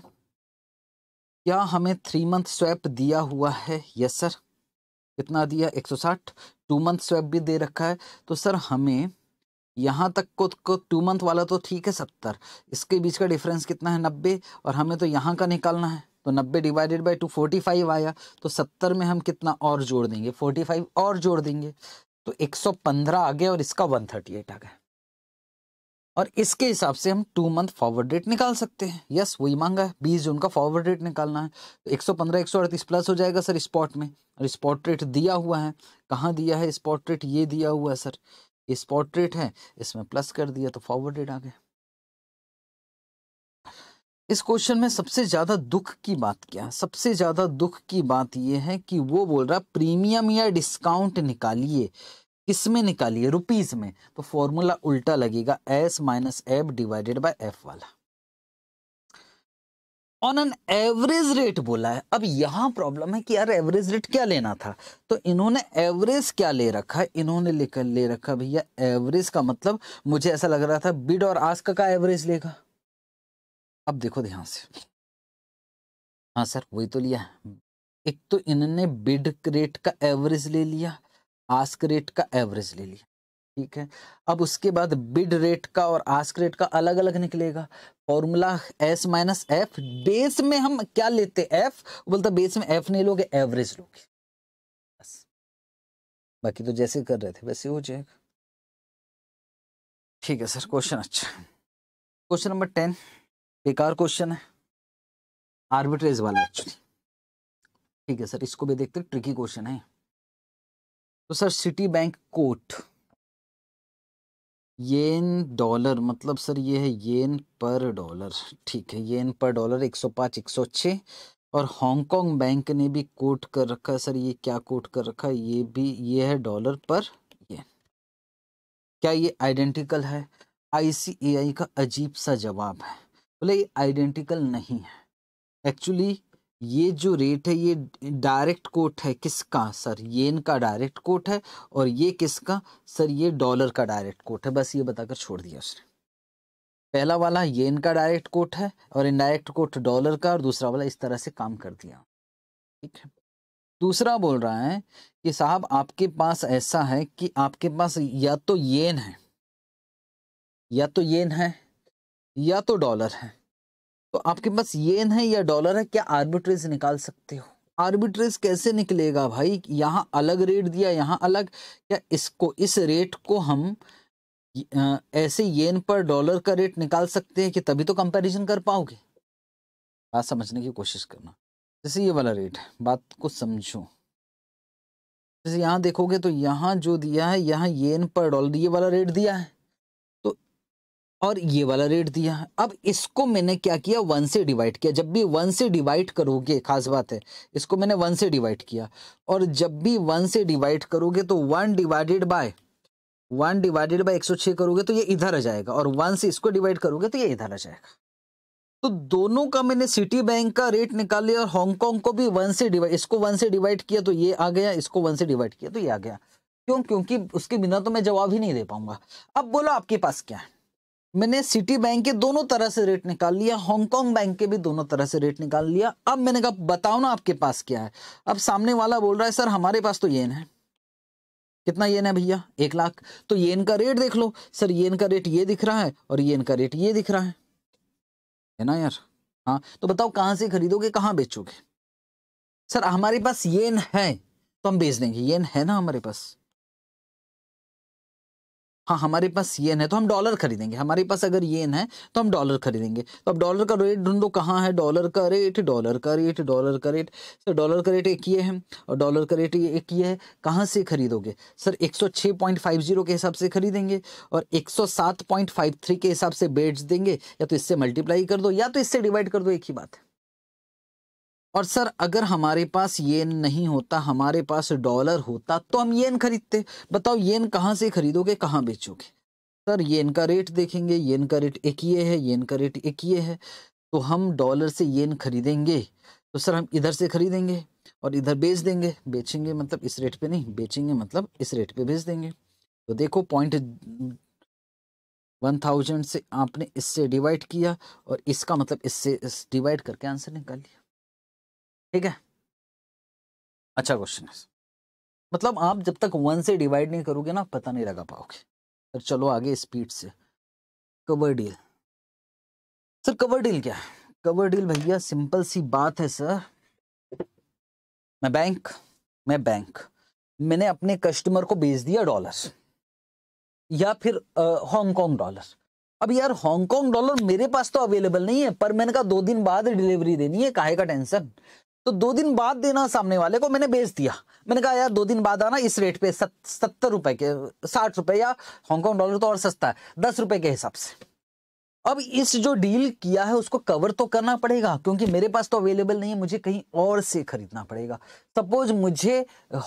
क्या हमें थ्री मंथ स्वैप दिया हुआ है यस सर कितना दिया 160 टू मंथ स्वैप भी दे रखा है तो सर हमें यहाँ तक को, को टू मंथ वाला तो ठीक है सत्तर इसके बीच का डिफरेंस कितना है नब्बे और हमें तो यहाँ का निकालना है तो नब्बे divided by two forty five आया तो सत्तर में हम कितना और जोड़ देंगे फोर्टी फाइव और जोड़ देंगे तो एक सौ पंद्रह आ गया और इसका वन थर्टी एट आ गया और इसके हिसाब से हम टू मंथ फॉरवर्ड रेट निकाल सकते हैं यस वही मांगा है बीस जून का फॉरवर्ड रेट निकालना है तो एक सौ पंद्रह एक सौ अड़तीस प्लस हो जाएगा सर स्पॉट में और स्पॉट रेट दिया हुआ है कहाँ दिया है स्पॉट रेट ये दिया हुआ है सर स्पॉट रेट है इसमें प्लस कर दिया तो फॉरवर्ड रेट आ गया इस क्वेश्चन में सबसे ज़्यादा दुख की बात क्या है सबसे ज़्यादा दुख की बात यह है कि वो बोल रहा प्रीमियम या डिस्काउंट निकालिए किस में निकालिए रुपीज में तो फॉर्मूला उल्टा लगेगा S minus F divided by F वाला ऑन एन एवरेज रेट बोला है अब यहां प्रॉब्लम है कि यार एवरेज रेट क्या लेना था तो इन्होंने एवरेज क्या ले रखा है इन्होंने लेकर ले रखा भैया एवरेज का मतलब मुझे ऐसा लग रहा था बिड और आस्क का एवरेज लेगा अब देखो ध्यान से हाँ सर वही तो लिया है एक तो इन्होंने बिड रेट का एवरेज ले लिया आस्क रेट का एवरेज ले लिया ठीक है अब उसके बाद बिड रेट का और आस्क रेट का अलग अलग निकलेगा formula S minus F base में हम क्या लेते एफ बोलता बेस में एफ नहीं लोगे एवरेज लोगे बस बाकी तो जैसे कर रहे थे वैसे हो जाएगा ठीक है सर क्वेश्चन अच्छा क्वेश्चन नंबर टेन बेकार क्वेश्चन है आर्बिट्रेज वाला एक्चुअली ठीक है सर इसको भी देखते ट्रिकी क्वेश्चन है तो sir Citibank quote yen dollar मतलब सर ये है येन पर डॉलर ठीक है येन पर डॉलर एक सौ पाँच एक सौ छः और हांगकांग बैंक ने भी कोट कर रखा सर ये क्या कोट कर रखा ये भी ये है डॉलर पर येन क्या ये आइडेंटिकल है आईसीएआई का अजीब सा जवाब है बोले ये आइडेंटिकल नहीं है एक्चुअली ये जो रेट है ये डायरेक्ट कोट है किसका सर येन का डायरेक्ट कोट है और ये किसका सर ये डॉलर का डायरेक्ट कोट है बस ये बताकर छोड़ दिया उसने पहला वाला येन का डायरेक्ट कोट है और इनडायरेक्ट कोट डॉलर का और दूसरा वाला इस तरह से काम कर दिया ठीक है दूसरा बोल रहा है कि साहब आपके पास ऐसा है कि आपके पास या तो येन है या तो येन है या तो डॉलर है तो आपके पास येन है या डॉलर है क्या आर्बिट्रेज निकाल सकते हो आर्बिट्रेज कैसे निकलेगा भाई यहाँ अलग रेट दिया यहाँ अलग क्या इसको इस रेट को हम ऐसे येन पर डॉलर का रेट निकाल सकते हैं कि तभी तो कंपैरिजन कर पाओगे बात समझने की कोशिश करना जैसे ये वाला रेट है बात को समझो जैसे यहाँ देखोगे तो यहाँ जो दिया है यहाँ येन पर डॉलर ये वाला रेट दिया है और ये वाला रेट दिया है अब इसको मैंने क्या किया वन से डिवाइड किया जब भी वन से डिवाइड करोगे खास बात है इसको मैंने वन से डिवाइड किया और जब भी वन से डिवाइड करोगे तो one divided by one divided by एक सौ छः करोगे तो ये इधर आ जाएगा और वन से इसको डिवाइड करोगे तो ये इधर आ जाएगा तो दोनों का मैंने सिटी बैंक का रेट निकाल लिया और हांगकॉन्ग को भी वन से डिवाइड इसको वन से डिवाइड किया तो ये आ गया इसको वन से डिवाइड किया तो ये आ गया क्यों क्योंकि उसके बिना तो मैं जवाब ही नहीं दे पाऊंगा अब बोलो आपके पास क्या है मैंने सिटी बैंक के दोनों तरह से रेट निकाल लिया हांगकॉन्ग बैंक के भी दोनों तरह से रेट निकाल लिया अब मैंने कहा बताओ ना आपके पास क्या है अब सामने वाला बोल रहा है सर हमारे पास तो येन है कितना येन है भैया एक लाख तो येन का रेट देख लो सर येन का रेट ये दिख रहा है और येन का रेट ये दिख रहा है है ना यार हाँ तो बताओ कहाँ से खरीदोगे कहाँ बेचोगे सर हमारे पास येन है तो हम बेच देंगे येन है ना हमारे पास हाँ हमारे पास येन है तो हम डॉलर खरीदेंगे हमारे पास अगर येन है तो हम डॉलर खरीदेंगे तो अब डॉलर का रेट ढूंढो कहाँ है डॉलर का रेट डॉलर का रेट डॉलर का रेट सर डॉलर का रेट एक ये है और डॉलर का रेट ये एक ये है कहाँ से खरीदोगे सर 106.50 के हिसाब से खरीदेंगे और 107.53 के हिसाब से बेच देंगे या तो इससे मल्टीप्लाई कर दो या तो इससे डिवाइड कर दो एक ही बात है और सर अगर हमारे पास येन नहीं होता हमारे पास डॉलर होता तो हम येन खरीदते बताओ येन कहाँ से खरीदोगे कहाँ बेचोगे सर येन का रेट देखेंगे येन का रेट एक ये है येन का रेट एक ये है तो हम डॉलर से येन खरीदेंगे तो सर हम इधर से खरीदेंगे और इधर बेच देंगे बेचेंगे मतलब इस रेट पे नहीं बेचेंगे मतलब इस रेट पे बेच देंगे तो देखो पॉइंट वन थाउजेंड से आपने इससे डिवाइड किया और इसका मतलब इससे इस डिवाइड करके आंसर निकाल लिया ठीक है अच्छा क्वेश्चन है मतलब आप जब तक वन से डिवाइड नहीं करोगे ना पता नहीं लगा पाओगे सर चलो आगे स्पीड से cover deal sir cover deal क्या है कवर डील भैया सिंपल सी बात है सर मैं बैंक मैं बैंक मैंने अपने कस्टमर को बेच दिया डॉलर्स या फिर हांगकांग डॉलर अब यार हांगकांग डॉलर मेरे पास तो अवेलेबल नहीं है पर मैंने कहा दो दिन बाद डिलीवरी देनी है काहे का टेंशन तो दो दिन बाद देना सामने वाले को मैंने बेच दिया मैंने कहा यार दो दिन बाद आना इस रेट पे सत्तर रुपए के साठ रुपए या हांगकॉन्ग डॉलर तो और सस्ता है दस रुपए के हिसाब से अब इस जो डील किया है उसको कवर तो करना पड़ेगा क्योंकि मेरे पास तो अवेलेबल नहीं है मुझे कहीं और से खरीदना पड़ेगा सपोज मुझे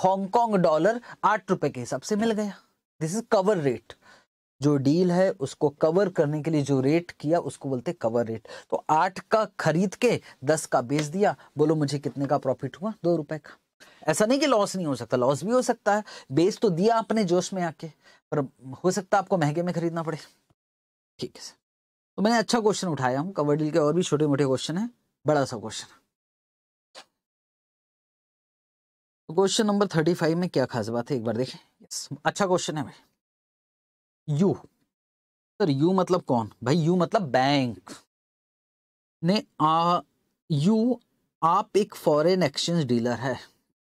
हांगकॉन्ग डॉलर आठ रुपए के हिसाब से मिल गया दिस इज कवर रेट जो डील है उसको कवर करने के लिए जो रेट किया उसको बोलते कवर रेट तो आठ का खरीद के दस का बेच दिया बोलो मुझे कितने का प्रॉफिट हुआ दो रुपए का ऐसा नहीं कि लॉस नहीं हो सकता लॉस भी हो सकता है बेच तो दिया आपने जोश में आके पर हो सकता है आपको महंगे में खरीदना पड़े ठीक है सर तो मैंने अच्छा क्वेश्चन उठाया हूँ कवर डील के और भी छोटे मोटे क्वेश्चन है बड़ा सा question question number thirty five में क्या खास बात है एक बार देखें अच्छा क्वेश्चन है भाई यू सर यू मतलब कौन भाई यू मतलब बैंक ने आ यू आप एक फॉरेन एक्सचेंज डीलर है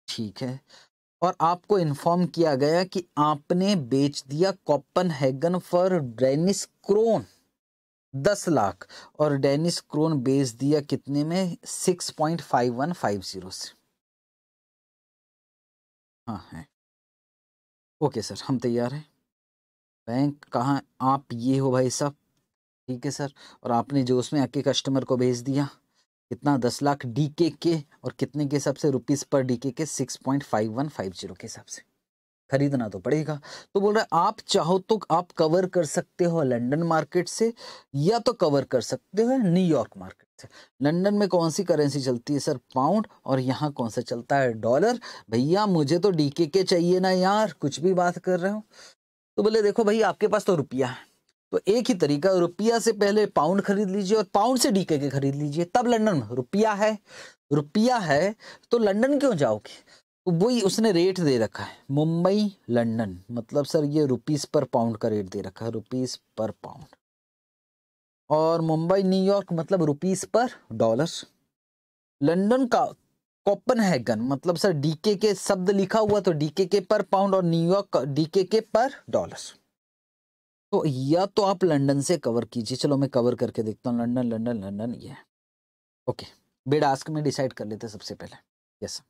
ठीक है और आपको इन्फॉर्म किया गया कि आपने बेच दिया Copenhagen for Danish krone दस लाख और डेनिस क्रोन बेच दिया कितने में six point five one five zero से हाँ है ओके सर हम तैयार हैं बैंक कहाँ आप ये हो भाई साहब ठीक है सर और आपने जो उसमें आके कस्टमर को भेज दिया कितना दस लाख डी के के और कितने के हिसाब से रुपीज़ पर डी के K six point five one five zero के हिसाब से खरीदना तो पड़ेगा तो बोल रहा है आप चाहो तो आप कवर कर सकते हो लंदन मार्केट से या तो कवर कर सकते हो न्यूयॉर्क मार्केट से लंदन में कौन सी करेंसी चलती है सर पाउंड और यहाँ कौन सा चलता है डॉलर भैया मुझे तो के के चाहिए ना यार कुछ भी बात कर रहे हो तो बोले देखो भाई आपके पास तो रुपया है तो एक ही तरीका रुपया से पहले पाउंड खरीद लीजिए और पाउंड से डी के खरीद लीजिए तब लंडन में रुपया है रुपया है तो लंडन क्यों जाओगे तो वही उसने रेट दे रखा है मुंबई लंडन मतलब सर ये रुपीस पर पाउंड का रेट दे रखा है रुपीस पर पाउंड और मुंबई न्यूयॉर्क मतलब रुपीस पर डॉलर लंडन का हैगन मतलब सर डीके के शब्द लिखा हुआ तो डीके के पर पाउंड और न्यूयॉर्क डीके के पर डॉलर तो या तो आप लंदन से कवर कीजिए चलो मैं कवर करके देखता हूँ लंदन लंदन लंदन ये ओके बेड आस्क में डिसाइड कर लेते सबसे पहले यस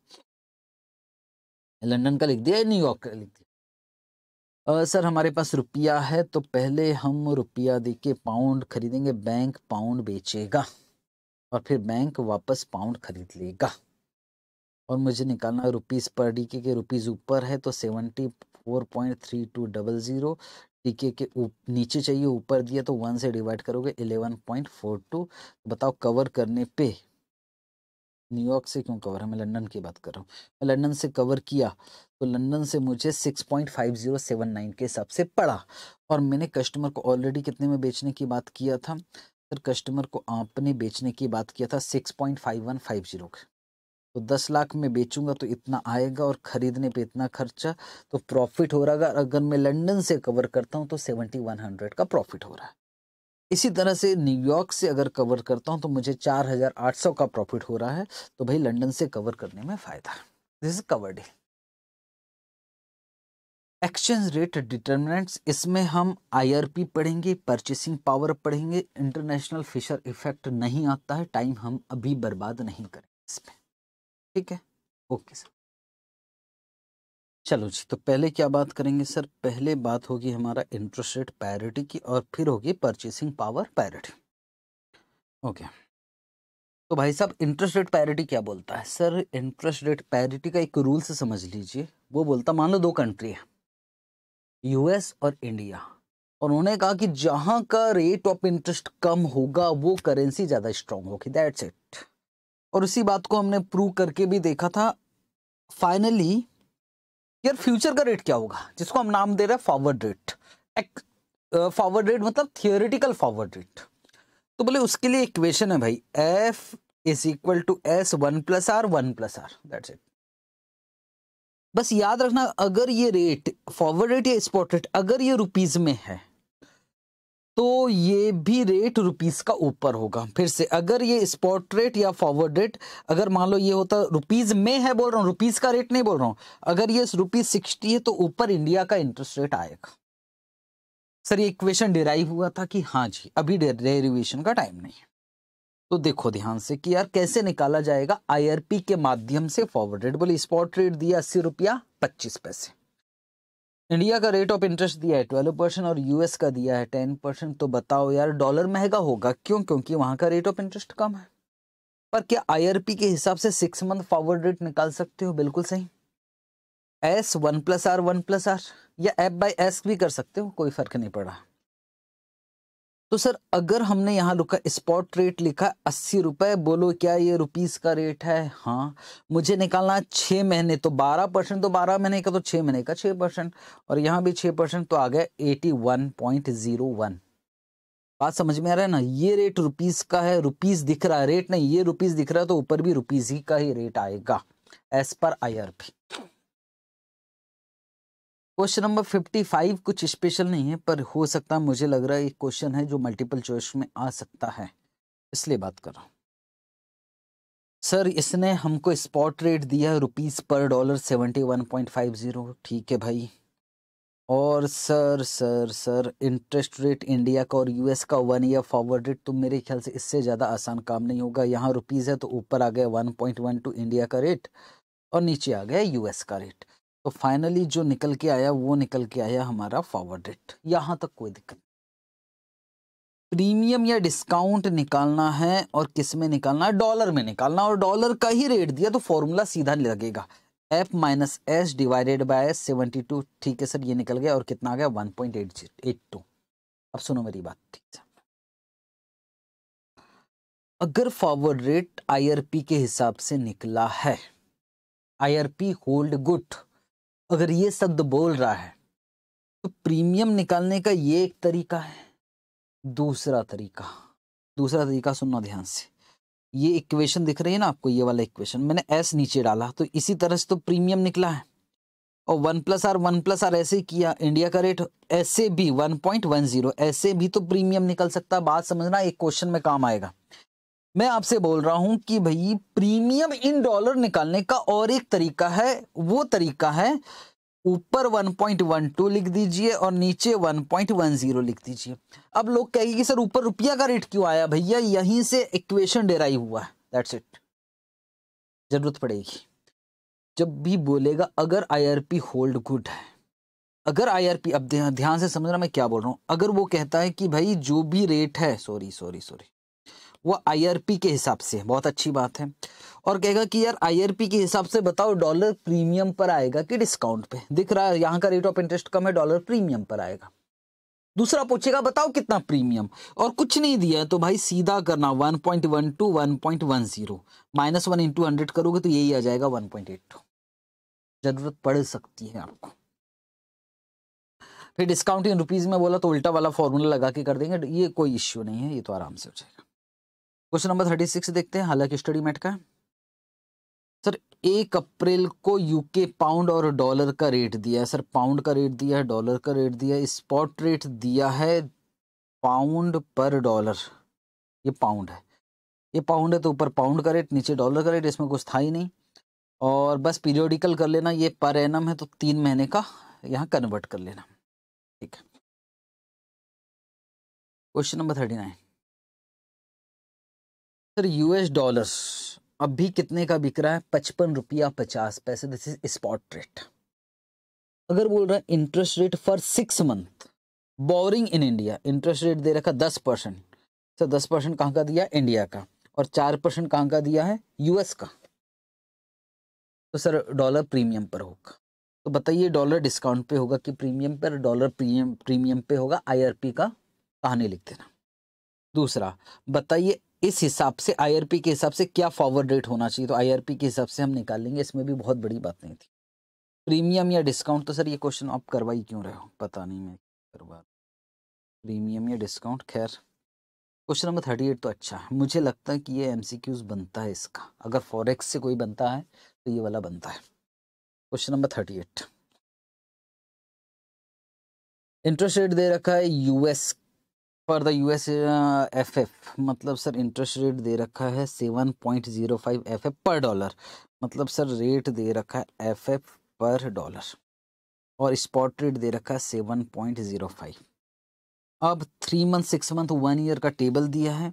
लंदन का लिख दिया न्यूयॉर्क का लिख दिया आ, सर हमारे पास रुपया है तो पहले हम रुपया दे के पाउंड खरीदेंगे बैंक पाउंड बेचेगा और फिर बैंक वापस पाउंड खरीद लेगा और मुझे निकालना है रुपीज़ पर डी के, के रुपीज़ ऊपर है तो seventy four point three two double zero डी के के नीचे चाहिए ऊपर दिया तो वन से डिवाइड करोगे एलेवन पॉइंट फोर टू बताओ कवर करने पे न्यूयॉर्क से क्यों कवर है मैं लंदन की बात कर रहा हूँ मैं लंदन से कवर किया तो लंदन से मुझे six point five zero seven nine के हिसाब से पड़ा और मैंने कस्टमर को ऑलरेडी कितने में बेचने की बात किया था सर कस्टमर को आपने बेचने की बात किया था six point five one zero के तो दस लाख में बेचूंगा तो इतना आएगा और ख़रीदने पे इतना खर्चा तो प्रॉफिट हो रहा है अगर मैं लंदन से कवर करता हूँ तो सेवेंटी वन हंड्रेड का प्रॉफिट हो रहा है इसी तरह से न्यूयॉर्क से अगर कवर करता हूँ तो मुझे चार हज़ार आठ सौ का प्रॉफिट हो रहा है तो भाई लंदन से कवर करने में फ़ायदा है this is cover deal exchange rate determinants इसमें हम आईआरपी पढ़ेंगे परचेसिंग पावर पढ़ेंगे इंटरनेशनल फिशर इफेक्ट नहीं आता है टाइम हम अभी बर्बाद नहीं करेंगे इसमें ठीक है ओके सर चलो जी तो पहले क्या बात करेंगे सर पहले बात होगी हमारा इंटरेस्ट रेट पैरिटी की और फिर होगी परचेसिंग पावर पैरिटी ओके तो भाई साहब इंटरेस्ट रेट पैरिटी क्या बोलता है सर इंटरेस्ट रेट पैरिटी का एक रूल से समझ लीजिए वो बोलता मान लो दो कंट्री है यूएस और इंडिया और उन्होंने कहा कि जहां का रेट ऑफ इंटरेस्ट कम होगा वो करेंसी ज़्यादा स्ट्रांग होगी दैट्स इट और उसी बात को हमने प्रूव करके भी देखा था फाइनली यार फ्यूचर का रेट क्या होगा जिसको हम नाम दे रहे हैं फॉरवर्ड रेट एक फॉरवर्ड रेट मतलब थियोरिटिकल फॉरवर्ड रेट तो बोले उसके लिए इक्वेशन है भाई F is equal to S one plus R one plus R that's it बस याद रखना अगर ये रेट फॉरवर्ड रेट या स्पॉट रेट अगर ये रुपीज में है तो ये भी रेट रुपीस का ऊपर होगा फिर से अगर ये स्पॉट रेट या फॉरवर्ड रेट अगर मान लो ये होता रुपीस में है बोल रहा हूँ रुपीस का रेट नहीं बोल रहा हूँ अगर ये रुपीस सिक्सटी है तो ऊपर इंडिया का इंटरेस्ट रेट आएगा सर ये इक्वेशन डिराइव हुआ था कि हाँ जी अभी डेरिवेशन का टाइम नहीं है तो देखो ध्यान से कि यार कैसे निकाला जाएगा आई के माध्यम से फॉरवर्ड रेट बोले स्पॉट रेट दिया अस्सी रुपया पच्चीस पैसे इंडिया का रेट ऑफ इंटरेस्ट दिया है ट्वेल्व परसेंट और यूएस का दिया है टेन परसेंट तो बताओ यार डॉलर महंगा होगा क्यों क्योंकि वहां का रेट ऑफ इंटरेस्ट कम है पर क्या आईआरपी के हिसाब से सिक्स मंथ फॉरवर्ड रेट निकाल सकते हो बिल्कुल सही S one plus R one plus R या एफ बाई एस भी कर सकते हो कोई फर्क नहीं पड़ा तो सर अगर हमने यहाँ रुका स्पॉट रेट लिखा अस्सी रुपये बोलो क्या ये रुपीस का रेट है हाँ मुझे निकालना छः महीने तो बारह परसेंट तो बारह महीने का तो छः महीने का छः परसेंट और यहाँ भी छः परसेंट तो आ गया eighty one point zero one बात समझ में आ रहा है ना ये रेट रुपीस का है रुपीस दिख रहा है रेट नहीं ये रुपीस दिख रहा है तो ऊपर भी रुपीस ही का ही रेट आएगा as per I question number fifty five कुछ स्पेशल नहीं है पर हो सकता है मुझे लग रहा है एक क्वेश्चन है जो मल्टीपल चॉइस में आ सकता है इसलिए बात कर रहा हूँ सर इसने हमको स्पॉट रेट दिया रुपीज़ पर dollar seventy one point five zero ठीक है भाई और sir sir sir interest rate India का और यूएस का वन ईयर फॉरवर्ड रेट तो मेरे ख्याल से इससे ज़्यादा आसान काम नहीं होगा यहाँ रुपीज़ है तो ऊपर आ गया one point one two India का रेट और नीचे आ गया यूएस का रेट तो फाइनली जो निकल के आया वो निकल के आया हमारा फॉरवर्ड रेट यहां तक कोई दिक्कत प्रीमियम या डिस्काउंट निकालना है और किस में निकालना है डॉलर में निकालना और डॉलर का ही रेट दिया तो फॉर्मूला सीधा लगेगा F minus S divided by seventy two ठीक है सर ये निकल गया और कितना आ गया one point eight eight two अब सुनो मेरी बात ठीक है अगर फॉरवर्ड रेट आई के हिसाब से निकला है आई होल्ड गुड अगर ये शब्द बोल रहा है तो प्रीमियम निकालने का ये एक तरीका है दूसरा तरीका दूसरा तरीका सुनना ध्यान से ये इक्वेशन दिख रही है ना आपको ये वाला इक्वेशन मैंने एस नीचे डाला तो इसी तरह से तो प्रीमियम निकला है और one plus R one plus R ऐसे किया इंडिया का रेट ऐसे भी वन पॉइंट वन जीरो ऐसे भी तो प्रीमियम निकल सकता है बात समझना एक क्वेश्चन में काम आएगा मैं आपसे बोल रहा हूं कि भाई प्रीमियम इन डॉलर निकालने का और एक तरीका है वो तरीका है ऊपर 1.12 लिख दीजिए और नीचे 1.10 लिख दीजिए अब लोग कहेंगे कि सर ऊपर रुपया का रेट क्यों आया भैया यहीं से इक्वेशन डेराइव हुआ है दैट्स इट जरूरत पड़ेगी जब भी बोलेगा अगर आईआरपी होल्ड गुड है अगर आईआरपी अब ध्यान से समझना मैं क्या बोल रहा हूं अगर वो कहता है कि भाई जो भी रेट है सॉरी सॉरी सॉरी वो आईआरपी के हिसाब से बहुत अच्छी बात है और कहेगा कि यार आईआरपी के हिसाब से बताओ डॉलर प्रीमियम पर आएगा कि डिस्काउंट पे दिख रहा है यहाँ का रेट ऑफ इंटरेस्ट कम है डॉलर प्रीमियम पर आएगा दूसरा पूछेगा बताओ कितना प्रीमियम और कुछ नहीं दिया है तो भाई सीधा करना one point one two one point one zero minus one into hundred करोगे तो यही आ जाएगा वन पॉइंट एट टू जरूरत पड़ सकती है आपको फिर डिस्काउंट इन रुपीज़ में बोला तो उल्टा वाला फॉर्मूला लगा के कर देंगे ये कोई इश्यू नहीं है ये तो आराम से हो जाएगा क्वेश्चन नंबर थर्टी सिक्स देखते हैं हालांकि स्टडी मेट का सर एक अप्रैल को यूके पाउंड और डॉलर का रेट दिया है सर पाउंड का रेट दिया है डॉलर का रेट दिया है स्पॉट रेट दिया है पाउंड पर डॉलर ये पाउंड है ये पाउंड है तो ऊपर पाउंड का रेट नीचे डॉलर का रेट इसमें कुछ था ही नहीं और बस पीरियोडिकल कर लेना ये पर एनम है तो तीन महीने का यहाँ कन्वर्ट कर लेना ठीक है question number thirty nine sir US dollars अभी कितने का बिक रहा है पचपन रुपया पचास पैसे दिस इज स्पॉट रेट अगर बोल रहा है interest rate for six month borrowing in India interest rate दे रखा दस परसेंट सर दस परसेंट कहाँ का दिया इंडिया का और चार परसेंट कहाँ का दिया है यूएस का तो सर डॉलर प्रीमियम पर होगा तो बताइए डॉलर डिस्काउंट पे होगा कि प्रीमियम पर डॉलर प्रीमियम प्रीमियम पे होगा आईआरपी का कहानी लिख देना दूसरा बताइए इस हिसाब से आईआरपी के हिसाब से क्या फॉरवर्ड रेट होना चाहिए तो आईआरपी के हिसाब से हम निकाल लेंगे इसमें भी बहुत बड़ी बात नहीं थी प्रीमियम या डिस्काउंट तो सर ये क्वेश्चन आप करवाई क्यों रहे हो पता नहीं मैं करवा प्रीमियम या डिस्काउंट खैर क्वेश्चन नंबर थर्टी एट तो अच्छा है मुझे लगता है कि ये एम बनता है इसका अगर फॉरेक्स से कोई बनता है तो ये वाला बनता है question number thirty eight interest rate दे रखा है यूएस पर the U S F F मतलब सर इंटरेस्ट रेट दे रखा है seven point zero five F F पर डॉलर मतलब सर रेट दे रखा है एफ एफ पर डॉलर और स्पॉट रेट दे रखा है सेवन पॉइंट जीरो फाइव अब three month six month one year का टेबल दिया है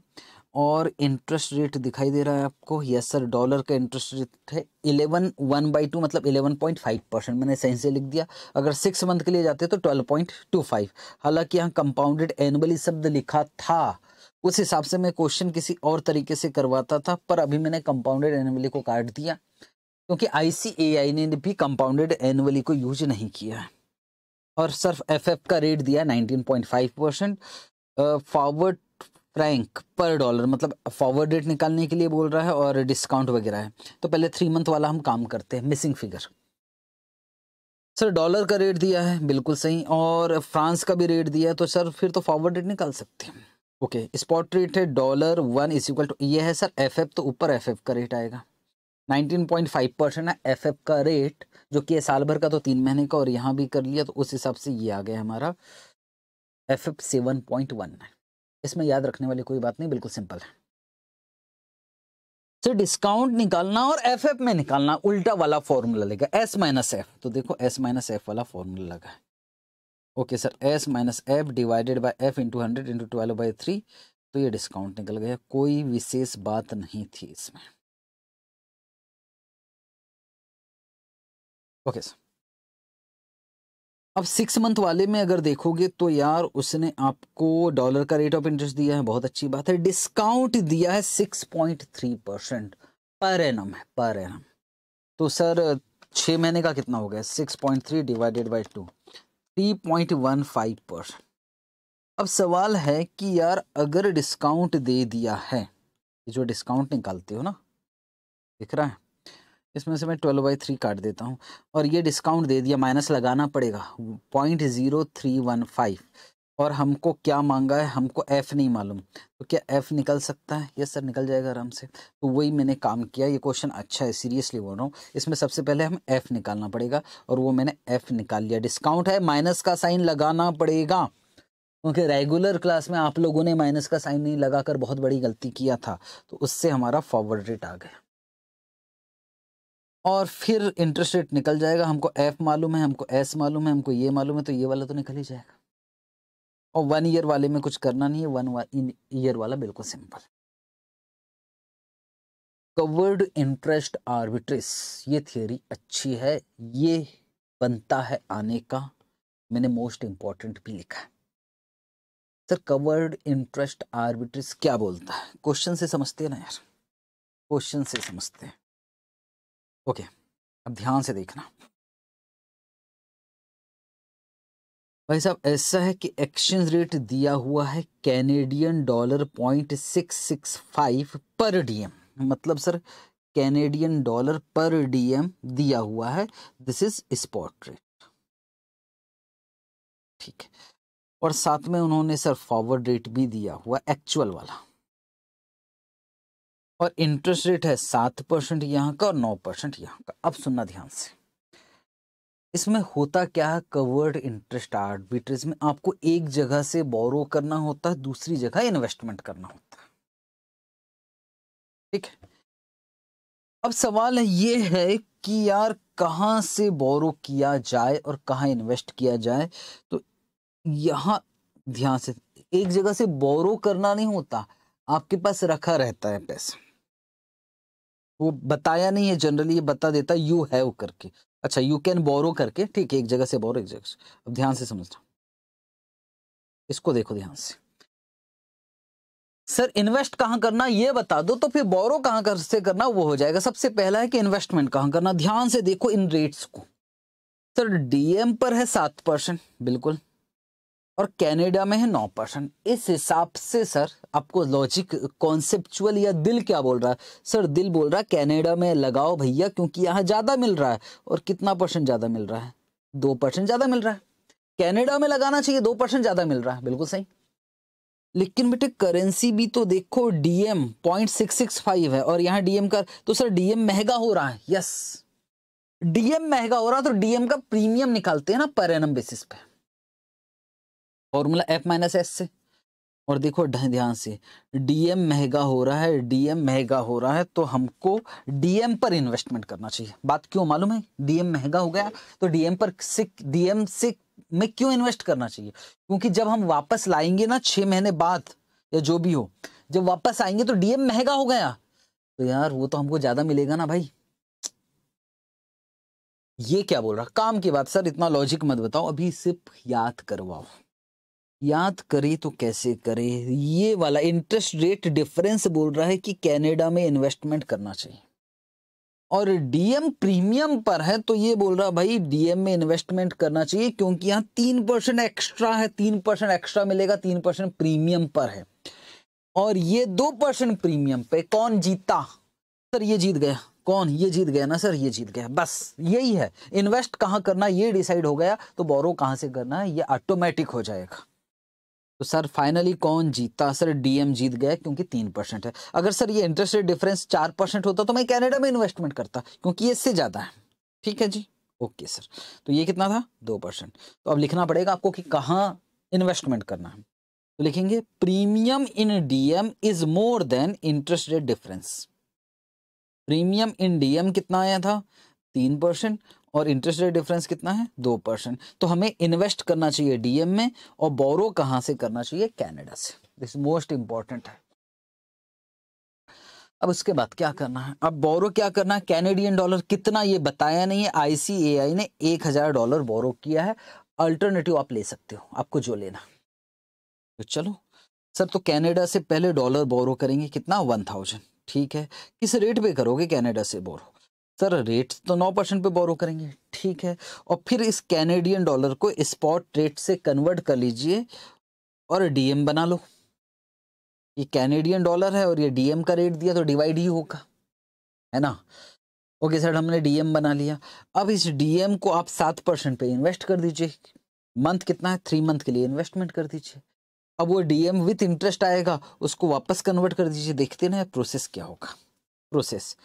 और इंटरेस्ट रेट दिखाई दे रहा है आपको यस सर डॉलर का इंटरेस्ट रेट है इलेवन वन बाई टू मतलब इलेवन पॉइंट फाइव परसेंट मैंने सही से लिख दिया अगर सिक्स मंथ के लिए जाते तो ट्वेल्व पॉइंट टू फाइव हालांकि यहाँ कंपाउंडेड एनुअली शब्द लिखा था उस हिसाब से मैं क्वेश्चन किसी और तरीके से करवाता था पर अभी मैंने कंपाउंडेड एनुअली को काट दिया क्योंकि आई ने भी कंपाउंडेड एनुअली को यूज नहीं किया और सिर्फ एफ का रेट दिया nineteen point five percent forward रैंक पर डॉलर मतलब फॉरवर्ड रेट निकालने के लिए बोल रहा है और डिस्काउंट वगैरह है तो पहले थ्री मंथ वाला हम काम करते हैं मिसिंग फिगर सर डॉलर का रेट दिया है बिल्कुल सही और फ्रांस का भी रेट दिया है तो सर फिर तो फॉरवर्ड रेट निकाल सकते हैं ओके स्पॉट रेट है dollar one is equal to ये है सर एफ तो ऊपर एफ का रेट आएगा 19.5 परसेंट है एफ का रेट जो कि साल भर का तो तीन महीने का और यहाँ भी कर लिया तो उस हिसाब से ये आ गया हमारा F F seven point one nine इसमें याद रखने वाली कोई बात नहीं बिल्कुल सिंपल है तो डिस्काउंट निकालना और एफ एफ में निकालना उल्टा वाला फॉर्मूला लेगा एस माइनस एफ तो देखो एस माइनस एफ वाला फॉर्मूला लगा है okay sir S minus F divided by F into hundred into twelve by three तो ये डिस्काउंट निकल गया कोई विशेष बात नहीं थी इसमें ओके सर अब सिक्स मंथ वाले में अगर देखोगे तो यार उसने आपको डॉलर का रेट ऑफ इंटरेस्ट दिया है बहुत अच्छी बात है डिस्काउंट दिया है सिक्स पॉइंट थ्री परसेंट पर एनम है पर एनम तो सर छः महीने का कितना हो गया six point three divided by two three point one five percent अब सवाल है कि यार अगर डिस्काउंट दे दिया है जो डिस्काउंट निकालते हो ना दिख रहा है इसमें से मैं ट्वेल्व बाई थ्री काट देता हूँ और ये डिस्काउंट दे दिया माइनस लगाना पड़ेगा point zero three one five और हमको क्या मांगा है हमको एफ़ नहीं मालूम तो क्या एफ़ निकल सकता है यस सर निकल जाएगा आराम से तो वही मैंने काम किया ये क्वेश्चन अच्छा है सीरियसली बोल रहा हूँ इसमें सबसे पहले हम एफ़ निकालना पड़ेगा और वो मैंने एफ़ निकाल लिया डिस्काउंट है माइनस का साइन लगाना पड़ेगा क्योंकि रेगुलर क्लास में आप लोगों ने माइनस का साइन नहीं लगाकर बहुत बड़ी गलती किया था तो उससे हमारा फॉरवर्ड रेट आ गया और फिर इंटरेस्ट रेट निकल जाएगा हमको एफ मालूम है हमको एस मालूम है हमको ये मालूम है तो ये वाला तो निकल ही जाएगा और वन ईयर वाले में कुछ करना नहीं है वन ईयर वाला बिल्कुल सिंपल कवर्ड इंटरेस्ट आर्बिट्रेस ये थियोरी अच्छी है ये बनता है आने का मैंने मोस्ट इम्पॉर्टेंट भी लिखा है सर कवर्ड इंटरेस्ट आर्बिट्रेस क्या बोलता है क्वेश्चन से समझते हैं ना यार क्वेश्चन से समझते हैं ओके अब ध्यान से देखना भाई साहब ऐसा है कि एक्सचेंज रेट दिया हुआ है Canadian dollar point six six five per DM मतलब sir Canadian dollar per DM दिया हुआ है दिस इज स्पॉट रेट ठीक है और साथ में उन्होंने सर फॉरवर्ड रेट भी दिया हुआ एक्चुअल वाला और इंटरेस्ट रेट है सात परसेंट यहाँ का और नौ परसेंट यहाँ का अब सुनना ध्यान से इसमें होता क्या है कवर्ड इंटरेस्ट आर्बिट्रेज में आपको एक जगह से बोरो करना होता है दूसरी जगह इन्वेस्टमेंट करना होता है ठीक है अब सवाल ये है कि यार कहाँ से बोरो किया जाए और कहाँ इन्वेस्ट किया जाए तो यहाँ ध्यान से एक जगह से बोरो करना नहीं होता आपके पास रखा रहता है पैसा वो बताया नहीं है जनरली ये बता देता यू हैव करके अच्छा यू कैन बोरो करके ठीक है एक जगह से बोरो एक जगह से अब ध्यान से समझना इसको देखो ध्यान से सर इन्वेस्ट कहाँ करना ये बता दो तो फिर बोरो कहाँ कर से करना वो हो जाएगा सबसे पहला है कि इन्वेस्टमेंट कहाँ करना ध्यान से देखो इन रेट्स को सर डीएम पर है सात परसेंट बिल्कुल और कनाडा में है नौ परसेंट इस हिसाब से सर आपको लॉजिक कॉन्सेप्चुअल या दिल क्या बोल रहा है सर दिल बोल रहा है कैनेडा में लगाओ भैया क्योंकि यहाँ ज़्यादा मिल रहा है और कितना परसेंट ज़्यादा मिल रहा है दो परसेंट ज़्यादा मिल रहा है कैनेडा में लगाना चाहिए दो परसेंट ज़्यादा मिल रहा है बिल्कुल सही लेकिन बेटे करेंसी भी तो देखो DM point six six five है और यहाँ डीएम का तो सर डीएम महंगा हो रहा है यस डीएम महंगा हो रहा है तो डीएम का प्रीमियम निकालते हैं ना पर एनम बेसिस पे फॉर्मूला एफ माइनस एस से और देखो ध्यान से डीएम महंगा हो रहा है डीएम महंगा हो रहा है तो हमको डीएम पर इन्वेस्टमेंट करना चाहिए बात क्यों मालूम है डीएम महंगा हो गया तो डीएम पर से डीएम से में क्यों इन्वेस्ट करना चाहिए क्योंकि जब हम वापस लाएंगे ना छह महीने बाद या जो भी हो जब वापस आएंगे तो डीएम महंगा हो गया तो यार वो तो हमको ज़्यादा मिलेगा ना भाई ये क्या बोल रहा काम की बात सर इतना लॉजिक मत बताओ अभी सिर्फ याद करवाओ याद करे तो कैसे करे ये वाला इंटरेस्ट रेट डिफरेंस बोल रहा है कि कनाडा में इन्वेस्टमेंट करना चाहिए और डीएम प्रीमियम पर है तो ये बोल रहा भाई डीएम में इन्वेस्टमेंट करना चाहिए क्योंकि यहाँ तीन परसेंट एक्स्ट्रा है तीन परसेंट एक्स्ट्रा मिलेगा तीन परसेंट प्रीमियम पर है और ये दो परसेंट प्रीमियम पे कौन जीता सर ये जीत गया कौन ये जीत गया ना सर ये जीत गया बस यही है इन्वेस्ट कहाँ करना ये डिसाइड हो गया तो बोरो कहाँ से करना है ये ऑटोमेटिक हो जाएगा तो सर फाइनली कौन जीता सर डीएम जीत गया क्योंकि तीन परसेंट है अगर सर ये इंटरेस्ट रेट डिफरेंस चार परसेंट होता तो मैं कनाडा में इन्वेस्टमेंट करता क्योंकि इससे ज़्यादा है ठीक है जी ओके सर तो ये कितना था दो परसेंट तो अब लिखना पड़ेगा आपको कि कहाँ इन्वेस्टमेंट करना है तो लिखेंगे premium in DM is more than interest rate difference premium in DM कितना आया था तीन परसेंट और इंटरेस्ट रेट डिफरेंस कितना है दो परसेंट तो हमें इन्वेस्ट करना चाहिए डीएम में और बोरो कहां से करना चाहिए कैनेडा से दिस मोस्ट इंपॉर्टेंट है अब उसके बाद क्या करना है अब बोरो क्या करना है कैनेडियन डॉलर कितना ये बताया नहीं है आईसीएआई ने एक हजार डॉलर बोरो किया है अल्टरनेटिव आप ले सकते हो आपको जो लेना तो चलो सर तो कैनेडा से पहले डॉलर बोरो करेंगे कितना वन ठीक है किस रेट पे करोगे कैनेडा से बोरो सर रेट्स तो नौ परसेंट पे बोरो करेंगे ठीक है और फिर इस कैनेडियन डॉलर को स्पॉट रेट से कन्वर्ट कर लीजिए और डीएम बना लो ये कैनेडियन डॉलर है और ये डीएम का रेट दिया तो डिवाइड ही होगा है ना ओके सर हमने डीएम बना लिया अब इस डीएम को आप सात परसेंट पे इन्वेस्ट कर दीजिए मंथ कितना है थ्री मंथ के लिए इन्वेस्टमेंट कर दीजिए अब वो डीएम विथ इंटरेस्ट आएगा उसको वापस कन्वर्ट कर दीजिए देखते ना प्रोसेस क्या होगा प्रोसेस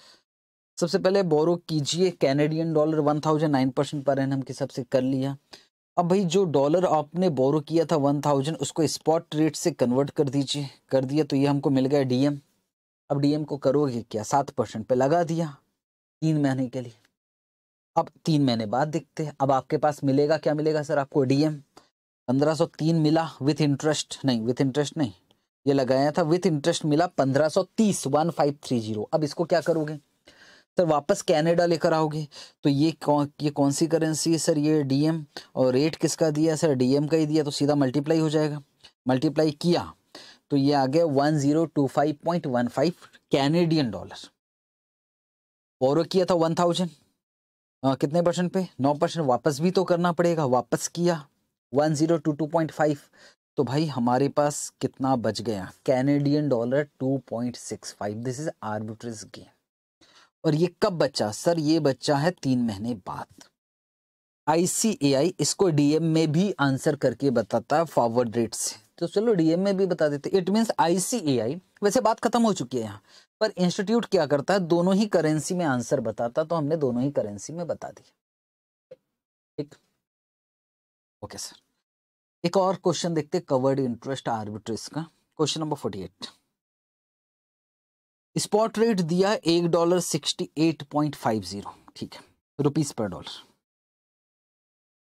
सबसे पहले बोरो कीजिए Canadian dollar one thousand nine percent पर एनम के हिसाब से कर लिया अब भाई जो डॉलर आपने बोरो किया था वन थाउजेंड उसको स्पॉट रेट से कन्वर्ट कर दीजिए कर दिया तो ये हमको मिल गया डीएम अब डीएम को करोगे क्या सात परसेंट पर लगा दिया तीन महीने के लिए अब तीन महीने बाद देखते हैं अब आपके पास मिलेगा क्या मिलेगा सर आपको डीएम पंद्रह सौ तीन मिला विथ इंटरेस्ट नहीं विथ इंटरेस्ट नहीं ये लगाया था विथ इंटरेस्ट मिला पंद्रह सौ तीस वन फाइव थ्री जीरो अब इसको क्या करोगे सर वापस कनाडा लेकर आओगे तो ये कौन ये कौन सी करेंसी है सर ये डीएम और रेट किसका दिया सर डीएम का ही दिया तो सीधा मल्टीप्लाई हो जाएगा मल्टीप्लाई किया तो ये आ गया one zero two five point one five Canadian dollar borrow किया था वन थाउजेंड कितने परसेंट पे नौ परसेंट वापस भी तो करना पड़ेगा वापस किया one zero two two point five तो भाई हमारे पास कितना बच गया Canadian dollar two point six five this is arbitrage game और ये कब बच्चा सर ये बच्चा है तीन महीने बाद आईसीएआई इसको डीएम में भी आंसर करके बताता है फॉरवर्ड रेट से तो चलो डीएम में भी बता देते इट मीन आईसीएआई वैसे बात खत्म हो चुकी है यहाँ पर इंस्टीट्यूट क्या करता है दोनों ही करेंसी में आंसर बताता तो हमने दोनों ही करेंसी में बता दिया ठीक ओके सर एक और क्वेश्चन देखते कवर्ड इंटरेस्ट आर्बिट्रेज का question number forty eight spot rate दिया एक dollar sixty eight point five zero ठीक है रुपीज पर डॉलर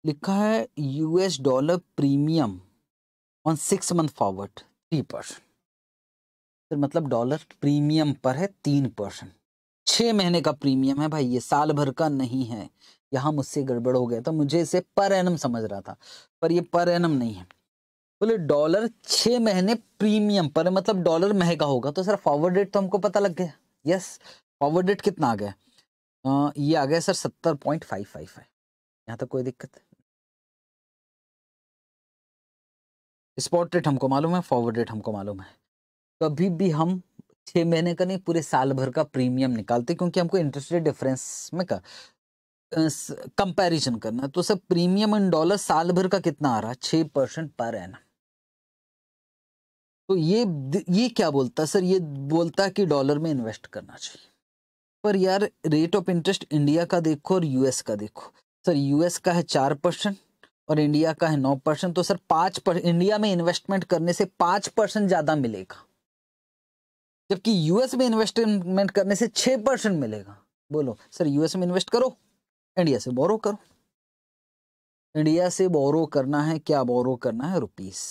लिखा है US dollar premium on six month forward three percent फिर मतलब डॉलर प्रीमियम पर है तीन परसेंट छह महीने का प्रीमियम है भाई ये साल भर का नहीं है यहां मुझसे गड़बड़ हो गया था मुझे इसे पर एनम समझ रहा था पर ये पर एनम नहीं है बोले डॉलर छः महीने प्रीमियम पर मतलब डॉलर महंगा होगा तो सर फॉरवर्ड रेट तो हमको पता लग गया यस फॉरवर्ड रेट कितना आ गया आ, ये आ गया सर सत्तर पॉइंट फाइव फाइव है यहाँ तक तो कोई दिक्कत स्पॉट रेट हमको मालूम है फॉरवर्ड रेट हमको मालूम है कभी भी हम छः महीने का नहीं पूरे साल भर का प्रीमियम निकालते क्योंकि हमको इंटरेस्ट रेट डिफरेंस में का कंपैरिजन करना तो सर प्रीमियम इन डॉलर साल भर का कितना आ रहा है छः परसेंट पर एनम तो ये ये क्या बोलता सर ये बोलता कि डॉलर में इन्वेस्ट करना चाहिए पर यार रेट ऑफ इंटरेस्ट इंडिया का देखो और यूएस का देखो सर यूएस का है चार परसेंट और इंडिया का है नौ परसेंट तो सर पाँच पर इंडिया में इन्वेस्टमेंट करने से पाँच परसेंट ज़्यादा मिलेगा जबकि यूएस में इन्वेस्टमेंट करने से छः परसेंट मिलेगा बोलो सर यूएस में इन्वेस्ट करो इंडिया से बोरो करो इंडिया से बोरो करना है क्या बोरो करना है रुपीस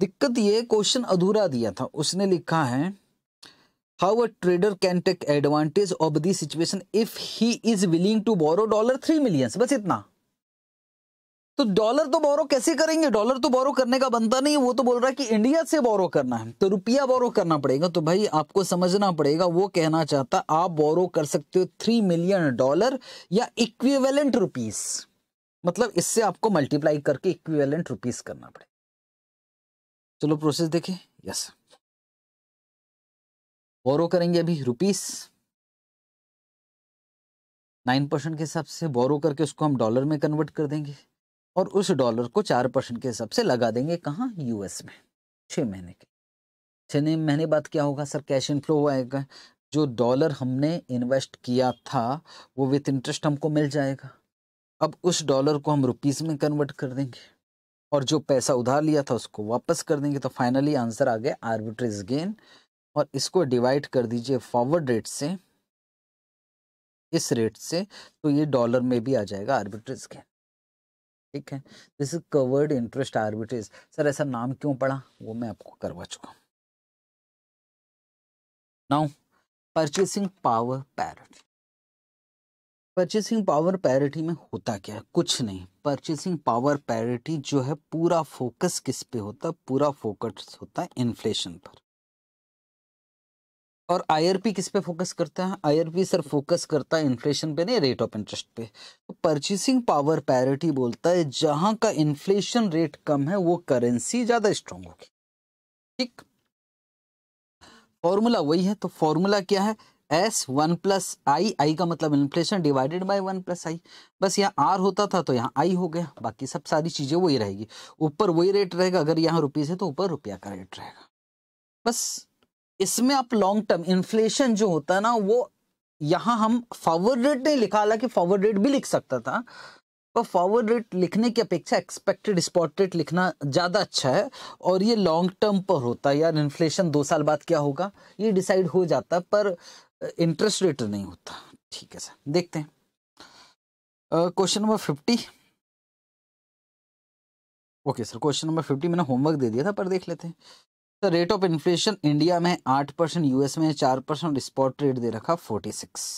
दिक्कत ये क्वेश्चन अधूरा दिया था उसने लिखा है how a trader can take advantage of the situation if he is willing to borrow dollar three millions बस इतना तो डॉलर तो बोरो कैसे करेंगे डॉलर तो बोरो करने का बनता नहीं वो तो बोल रहा है कि इंडिया से बोरो करना है तो रुपया बोरो करना पड़ेगा तो भाई आपको समझना पड़ेगा वो कहना चाहता आप बोरो कर सकते हो थ्री मिलियन डॉलर या इक्विवेलेंट रुपीस मतलब इससे आपको मल्टीप्लाई करके इक्विवेलेंट रुपीस करना पड़ेगा चलो प्रोसेस देखें यस बोरो करेंगे अभी रुपीस नाइन परसेंट के हिसाब से बोरो करके उसको हम डॉलर में कन्वर्ट कर देंगे और उस डॉलर को चार परसेंट के हिसाब से लगा देंगे कहाँ यूएस में छः महीने के छः महीने बाद क्या होगा सर कैश इनफ्लो आएगा जो डॉलर हमने इन्वेस्ट किया था वो विथ इंटरेस्ट हमको मिल जाएगा अब उस डॉलर को हम रुपीज़ में कन्वर्ट कर देंगे और जो पैसा उधार लिया था उसको वापस कर देंगे तो फाइनली आंसर आ गया आर्बिट्रेज गेन और इसको डिवाइड कर दीजिए फॉरवर्ड रेट से इस रेट से तो ये डॉलर में भी आ जाएगा आर्बिट्रेज गेन ठीक है this is covered interest arbitrage sir ऐसा नाम क्यों पड़ा वो मैं आपको करवा चुका हूँ now purchasing power parity purchasing power parity में होता क्या है कुछ नहीं परचेसिंग पावर पैरिटी जो है पूरा फोकस किस पे होता है पूरा फोकस होता है इन्फ्लेशन पर और आईआरपी किस पे फोकस करता है आईआरपी सर फोकस करता है इन्फ्लेशन पे नहीं रेट ऑफ इंटरेस्ट पे तो परचेसिंग पावर पैरिटी बोलता है जहां का इन्फ्लेशन रेट कम है वो करेंसी ज़्यादा स्ट्रांग होगी ठीक फॉर्मूला वही है तो फॉर्मूला क्या है S one plus I I का मतलब inflation divided by one plus I बस यहाँ आर होता था तो यहाँ आई हो गया बाकी सब सारी चीज़ें वही रहेगी ऊपर वही रेट रहेगा अगर यहाँ रुपीज़ है तो ऊपर रुपया का रेट रहेगा बस इसमें आप लॉन्ग टर्म इन्फ्लेशन जो होता है ना वो यहाँ हम फॉरवर्ड रेट नहीं लिखा हालांकि फॉरवर्ड रेट भी लिख सकता था पर फॉरवर्ड रेट लिखने की अपेक्षा एक्सपेक्टेड स्पॉट रेट लिखना ज़्यादा अच्छा है और ये लॉन्ग टर्म पर होता है यार इन्फ्लेशन दो साल बाद क्या होगा ये डिसाइड हो जाता पर इंटरेस्ट रेट नहीं होता ठीक है सर देखते हैं question number fifty okay sir question number fifty मैंने होमवर्क दे दिया था पर देख लेते हैं sir rate of inflation India में आठ परसेंट यूएस में चार परसेंट स्पॉट रेट दे रखा फोर्टी सिक्स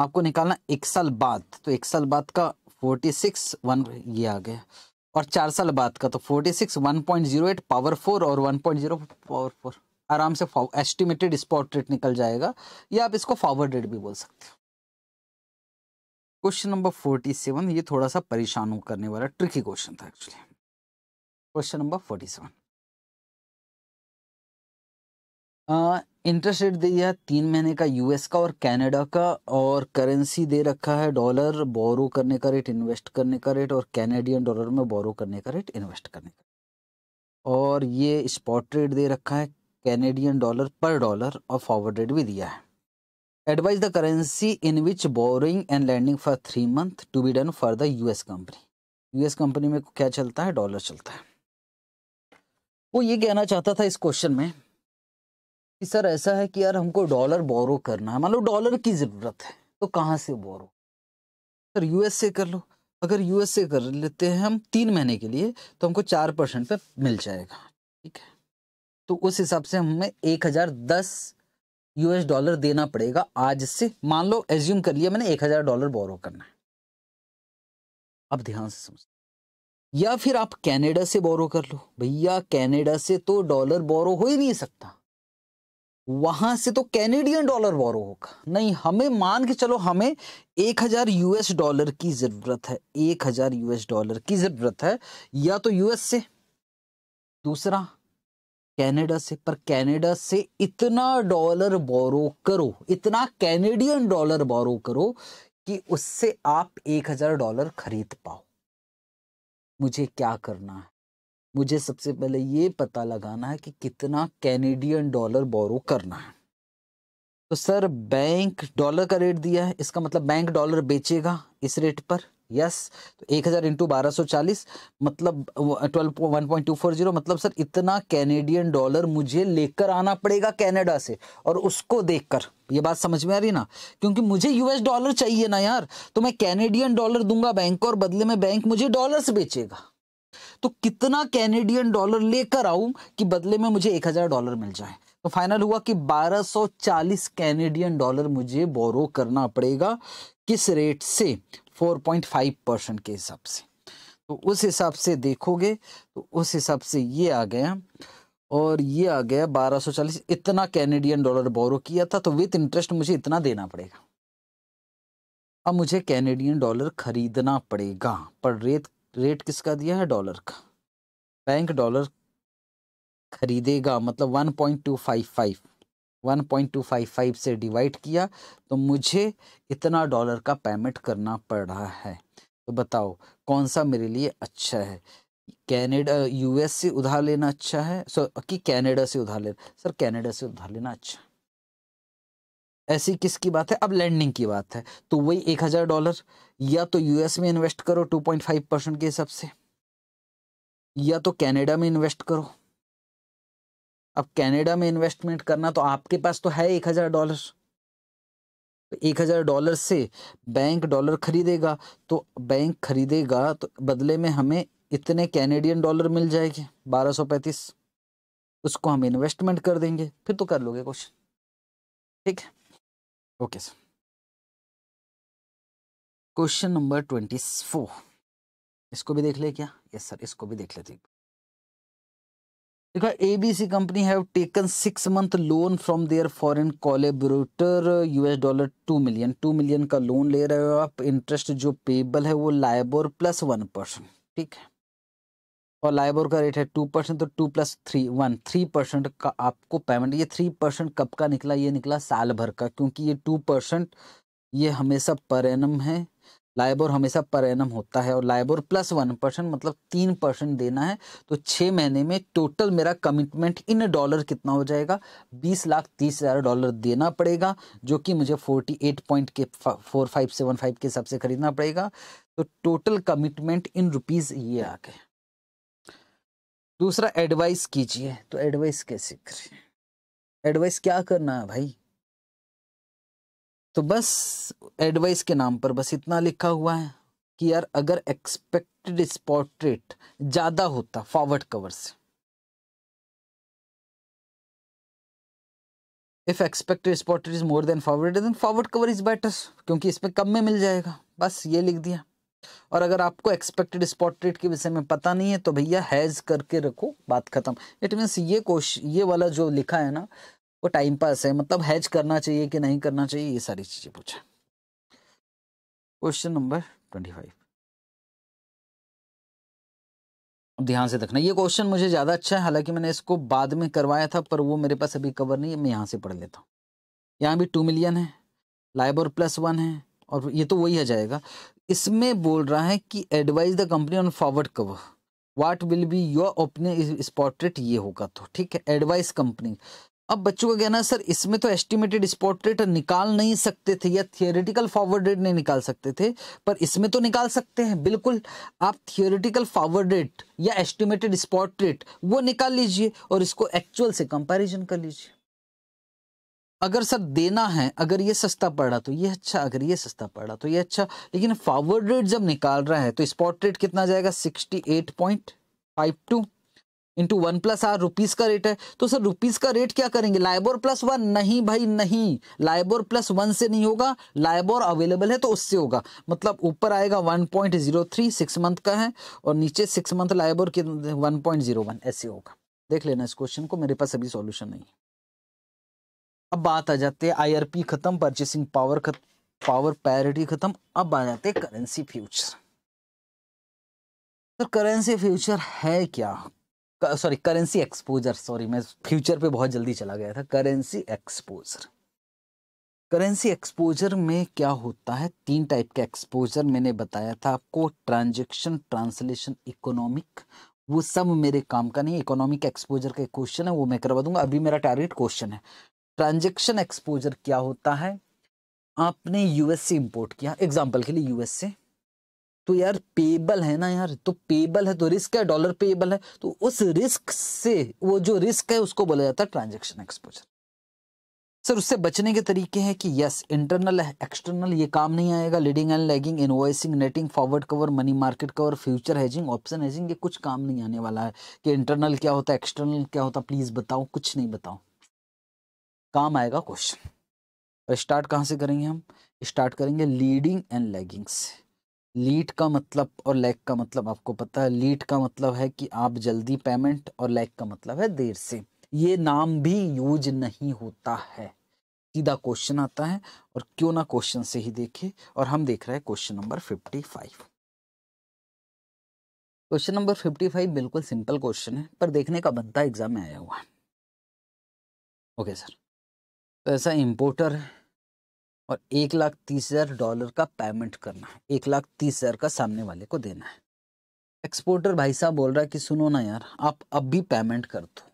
आपको निकालना एक साल बाद तो एक साल बाद का फोर्टी सिक्स वन ये आ गया और चार साल बाद का तो forty six one point zero eight power four और one point zero power four आराम से एस्टिमेटेड स्पॉट रेट निकल जाएगा या आप इसको फॉरवर्ड रेट भी बोल सकते हो क्वेश्चन नंबर फोर्टी सेवन ये थोड़ा सा परेशान करने वाला ट्रिकी क्वेश्चन था actually question number forty seven interest rate दे दिया तीन महीने का यूएस का और कनाडा का और करेंसी दे रखा है डॉलर बोरो करने का रेट इन्वेस्ट करने का रेट और कैनेडियन डॉलर में बोरो करने का रेट इन्वेस्ट करने का और ये स्पॉट रेट दे रखा है कैनेडियन डॉलर पर डॉलर और फॉरवर्डेड भी दिया है advise the currency in which borrowing and lending for three month to be done for the US company US company में क्या चलता है डॉलर चलता है वो ये कहना चाहता था इस क्वेश्चन में कि सर ऐसा है कि यार हमको डॉलर बोरो करना है मान लो डॉलर की ज़रूरत है तो कहाँ से बोरो सर यूएस से कर लो अगर यूएस से कर लेते हैं हम तीन महीने के लिए तो हमको चार परसेंट पर मिल जाएगा ठीक है तो उस हिसाब से हमें एक हजार दस यूएस डॉलर देना पड़ेगा आज से मान लो एज्यूम कर लिया मैंने एक हजार डॉलर बोरो करना है अब ध्यान से समझ या फिर आप कनाडा से बोरो कर लो भैया कनाडा से तो डॉलर बोरो हो ही नहीं सकता वहां से तो कैनेडियन डॉलर बोरो होगा नहीं हमें मान के चलो हमें एक हजार यूएस डॉलर की जरूरत है एक हजार यूएस डॉलर की जरूरत है या तो यूएस से दूसरा कनाडा से पर कनाडा से इतना डॉलर बोरो करो इतना कैनेडियन डॉलर बोरो करो कि उससे आप एक हजार डॉलर खरीद पाओ मुझे क्या करना है मुझे सबसे पहले ये पता लगाना है कि कितना कैनेडियन डॉलर बोरो करना है तो सर बैंक डॉलर का रेट दिया है इसका मतलब बैंक डॉलर बेचेगा इस रेट पर यस तो एक हज़ार इंटू बारह सौ चालीस मतलब जीरो uh, मतलब सर इतना कैनेडियन डॉलर मुझे लेकर आना पड़ेगा कनाडा से और उसको देखकर ये बात समझ में आ रही ना क्योंकि मुझे यूएस डॉलर चाहिए ना यार तो मैं कैनेडियन डॉलर दूंगा बैंक को और बदले में बैंक मुझे डॉलर बेचेगा तो कितना कैनेडियन डॉलर लेकर आऊं कि बदले में मुझे एक हज़ार डॉलर मिल जाए तो फाइनल हुआ कि 1240 कैनेडियन डॉलर मुझे बोरो करना पड़ेगा किस रेट से 4.5 परसेंट के हिसाब से तो उस हिसाब से देखोगे तो उस हिसाब से ये आ गया और ये आ गया 1240 इतना कैनेडियन डॉलर बोरो किया था तो विथ इंटरेस्ट मुझे इतना देना पड़ेगा अब मुझे कैनेडियन डॉलर खरीदना पड़ेगा पर रेट रेट किसका दिया है डॉलर का बैंक डॉलर खरीदेगा मतलब one point two five five 1.255 से डिवाइड किया तो मुझे इतना डॉलर का पेमेंट करना पड़ रहा है तो बताओ कौन सा मेरे लिए अच्छा है कैनेडा यूएस से उधार लेना अच्छा है सो कि कैनेडा से उधार लेना सर कैनेडा से उधार लेना अच्छा ऐसी किसकी बात है अब लैंडिंग की बात है तो वही एक हज़ार डॉलर या तो यूएस में इन्वेस्ट करो टू पॉइंट फाइव परसेंट के हिसाब से या तो कैनेडा में इन्वेस्ट करो अब कनाडा में इन्वेस्टमेंट करना तो आपके पास तो है एक हज़ार डॉलर तो एक हज़ार डॉलर से बैंक डॉलर खरीदेगा तो बैंक खरीदेगा तो बदले में हमें इतने कैनेडियन डॉलर मिल जाएंगे बारह सौ पैंतीस उसको हम इन्वेस्टमेंट कर देंगे फिर तो कर लोगे क्वेश्चन ठीक है okay sir question number twenty four इसको भी देख ले क्या यस सर इसको भी देख लेते देखो ABC company have taken six month loan from their foreign collaborator US dollar two million two million का लोन ले रहे हो आप इंटरेस्ट जो पेबल है वो लाइबोर प्लस वन परसेंट ठीक है और लाइबोर का रेट है टू परसेंट तो two plus three one three percent का आपको पेमेंट ये थ्री परसेंट कब का निकला ये निकला साल भर का क्योंकि ये टू परसेंट ये हमेशा पर एनम है लाइबोर हमेशा पर एनम होता है और लाइबोर प्लस वन परसेंट मतलब तीन परसेंट देना है तो छः महीने में टोटल मेरा कमिटमेंट इन डॉलर कितना हो जाएगा बीस लाख तीस हज़ार डॉलर देना पड़ेगा जो कि मुझे फोर्टी एट पॉइंट के फोर फाइव सेवन फाइव के हिसाब से खरीदना पड़ेगा तो टोटल कमिटमेंट इन रुपीज़ ये आ गए दूसरा एडवाइस कीजिए तो एडवाइस कैसे करें एडवाइस क्या करना है भाई तो बस एडवाइस के नाम पर बस इतना लिखा हुआ है कि यार अगर एक्सपेक्टेड स्पॉट रेट ज़्यादा होता फॉरवर्ड कवर से if expected spot rate is more than forward then forward cover is better क्योंकि इसमें कम में मिल जाएगा बस ये लिख दिया और अगर आपको एक्सपेक्टेड स्पॉट रेट के विषय में पता नहीं है तो भैया हैज करके रखो बात खत्म इट मीन ये क्वेश्चन ये वाला जो लिखा है ना वो टाइम पास है मतलब हैज करना चाहिए कि नहीं करना चाहिए ये सारी चीजें पूछा क्वेश्चन नंबर ट्वेंटी फाइव ध्यान से देखना ये क्वेश्चन मुझे ज़्यादा अच्छा है हालांकि मैंने इसको बाद में करवाया था पर वो मेरे पास अभी कवर नहीं है मैं यहाँ से पढ़ लेता हूँ यहाँ भी टू मिलियन है लाइबर प्लस वन है और ये तो वही आ जाएगा इसमें बोल रहा है कि advise the company on forward cover what will be your opinion इस, इस ये होगा तो ठीक है एडवाइस कंपनी अब बच्चों का कहना है सर इसमें तो एस्टिमेटेड स्पॉट रेट निकाल नहीं सकते थे या थियोरिटिकल फॉरवर्ड रेट नहीं निकाल सकते थे पर इसमें तो निकाल सकते हैं बिल्कुल आप थियोरिटिकल फॉरवर्ड रेट या एस्टिमेटेड स्पॉट रेट वो निकाल लीजिए और इसको एक्चुअल से कंपैरिजन कर लीजिए अगर सर देना है अगर ये सस्ता पड़ा तो ये अच्छा अगर ये सस्ता पड़ा तो ये अच्छा लेकिन फॉरवर्ड रेट जब निकाल रहा है तो स्पॉट रेट कितना जाएगा sixty eight point five two into one plus r rupees का रेट है तो सर रुपीज का रेट क्या करेंगे लाइबोर प्लस वन नहीं भाई नहीं लाइबोर प्लस वन से नहीं होगा लाइबोर अवेलेबल है तो उससे होगा मतलब ऊपर आएगा one point zero three six month का है और नीचे सिक्स मंथ लाइबोर के वन पॉइंट जीरो वन ऐसे होगा देख लेना इस क्वेश्चन को मेरे पास अभी सॉल्यूशन नहीं है अब बात आ जाती है आईआरपी खत्म परचेसिंग पावर खत्म पावर पैरिटी खत्म अब आ जाते हैं currency future sir currency future है क्या सॉरी करेंसी एक्सपोजर सॉरी मैं फ्यूचर पे बहुत जल्दी चला गया था करेंसी एक्सपोजर करेंसी एक्सपोजर में क्या होता है तीन टाइप के एक्सपोजर मैंने बताया था आपको ट्रांजेक्शन ट्रांसलेशन इकोनॉमिक वो सब मेरे काम का नहीं इकोनॉमिक एक्सपोजर का क्वेश्चन है वो मैं करवा दूंगा अभी मेरा टारगेट क्वेश्चन है ट्रांजेक्शन एक्सपोजर क्या होता है आपने यूएस से इम्पोर्ट किया एग्जाम्पल के लिए यूएस से तो यार पेबल है ना यार तो पेबल है तो रिस्क है डॉलर पेबल है तो उस रिस्क से वो जो रिस्क है उसको बोला जाता है ट्रांजेक्शन एक्सपोजर सर उससे बचने के तरीके हैं कि यस इंटरनल एक्सटर्नल ये काम नहीं आएगा leading and lagging invoicing netting forward cover money market cover future hedging option hedging ये कुछ काम नहीं आने वाला है कि इंटरनल क्या होता है एक्सटर्नल क्या होता है प्लीज़ बताओ कुछ नहीं बताओ काम आएगा क्वेश्चन और स्टार्ट कहाँ से करेंगे हम स्टार्ट करेंगे लीडिंग एंड लैगिंग से लीड का मतलब और लैग का मतलब आपको पता है लीट का मतलब है कि आप जल्दी पेमेंट और लैग का मतलब है देर से ये नाम भी यूज नहीं होता है सीधा क्वेश्चन आता है और क्यों ना क्वेश्चन से ही देखे और हम देख रहे हैं question number fifty five question number fifty five बिल्कुल सिंपल क्वेश्चन है पर देखने का बनता एग्जाम में आया हुआ है ओके सर तो ऐसा इम्पोर्टर है और एक लाख तीस हज़ार डॉलर का पेमेंट करना है एक लाख तीस हज़ार का सामने वाले को देना है एक्सपोर्टर भाई साहब बोल रहा है कि सुनो ना यार आप अब भी पेमेंट कर दो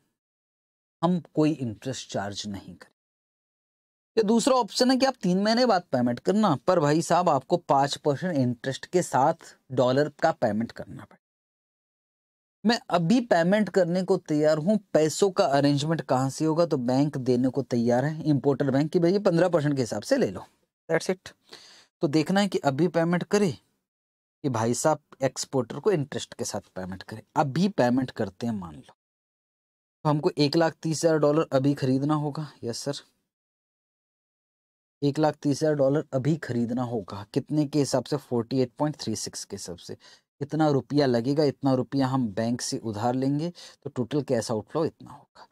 हम कोई इंटरेस्ट चार्ज नहीं करें ये दूसरा ऑप्शन है कि आप तीन महीने बाद पेमेंट करना पर भाई साहब आपको पाँच परसेंट इंटरेस्ट के साथ डॉलर का पेमेंट करना पड़ेगा मैं अभी पेमेंट करने को तैयार हूँ पैसों का अरेंजमेंट कहाँ से होगा तो बैंक देने को तैयार है इम्पोर्टर बैंक की भैया पंद्रह परसेंट के हिसाब से ले लो दैट्स इट तो देखना है कि अभी पेमेंट करे कि भाई साहब एक्सपोर्टर को इंटरेस्ट के साथ पेमेंट करे अभी पेमेंट करते हैं मान लो तो हमको एक लाख तीस हज़ार डॉलर अभी खरीदना होगा यस सर एक लाख तीस हज़ार डॉलर अभी खरीदना होगा कितने के हिसाब से forty eight point three six के हिसाब से इतना रुपया लगेगा इतना रुपया हम बैंक से उधार लेंगे तो टोटल कैश आउटफ्लो इतना होगा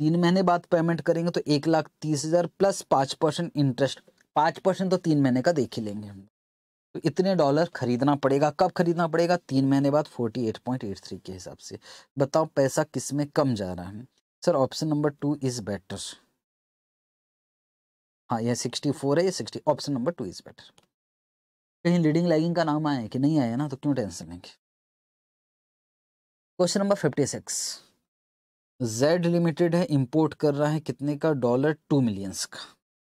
तीन महीने बाद पेमेंट करेंगे तो एक लाख तीस हज़ार प्लस पाँच परसेंट इंटरेस्ट पाँच परसेंट तो तीन महीने का देख ही लेंगे हम तो इतने डॉलर खरीदना पड़ेगा कब खरीदना पड़ेगा तीन महीने बाद forty eight point eight three के हिसाब से बताओ पैसा किस में कम जा रहा है sir option number two is better हाँ यह सिक्सटी फोर है ये sixty option number two is better कहीं लीडिंग लैगिंग का नाम आया कि नहीं आया ना तो क्यों टेंशन लेंगे question number fifty six Z limited है इंपोर्ट कर रहा है कितने का डॉलर टू मिलियंस का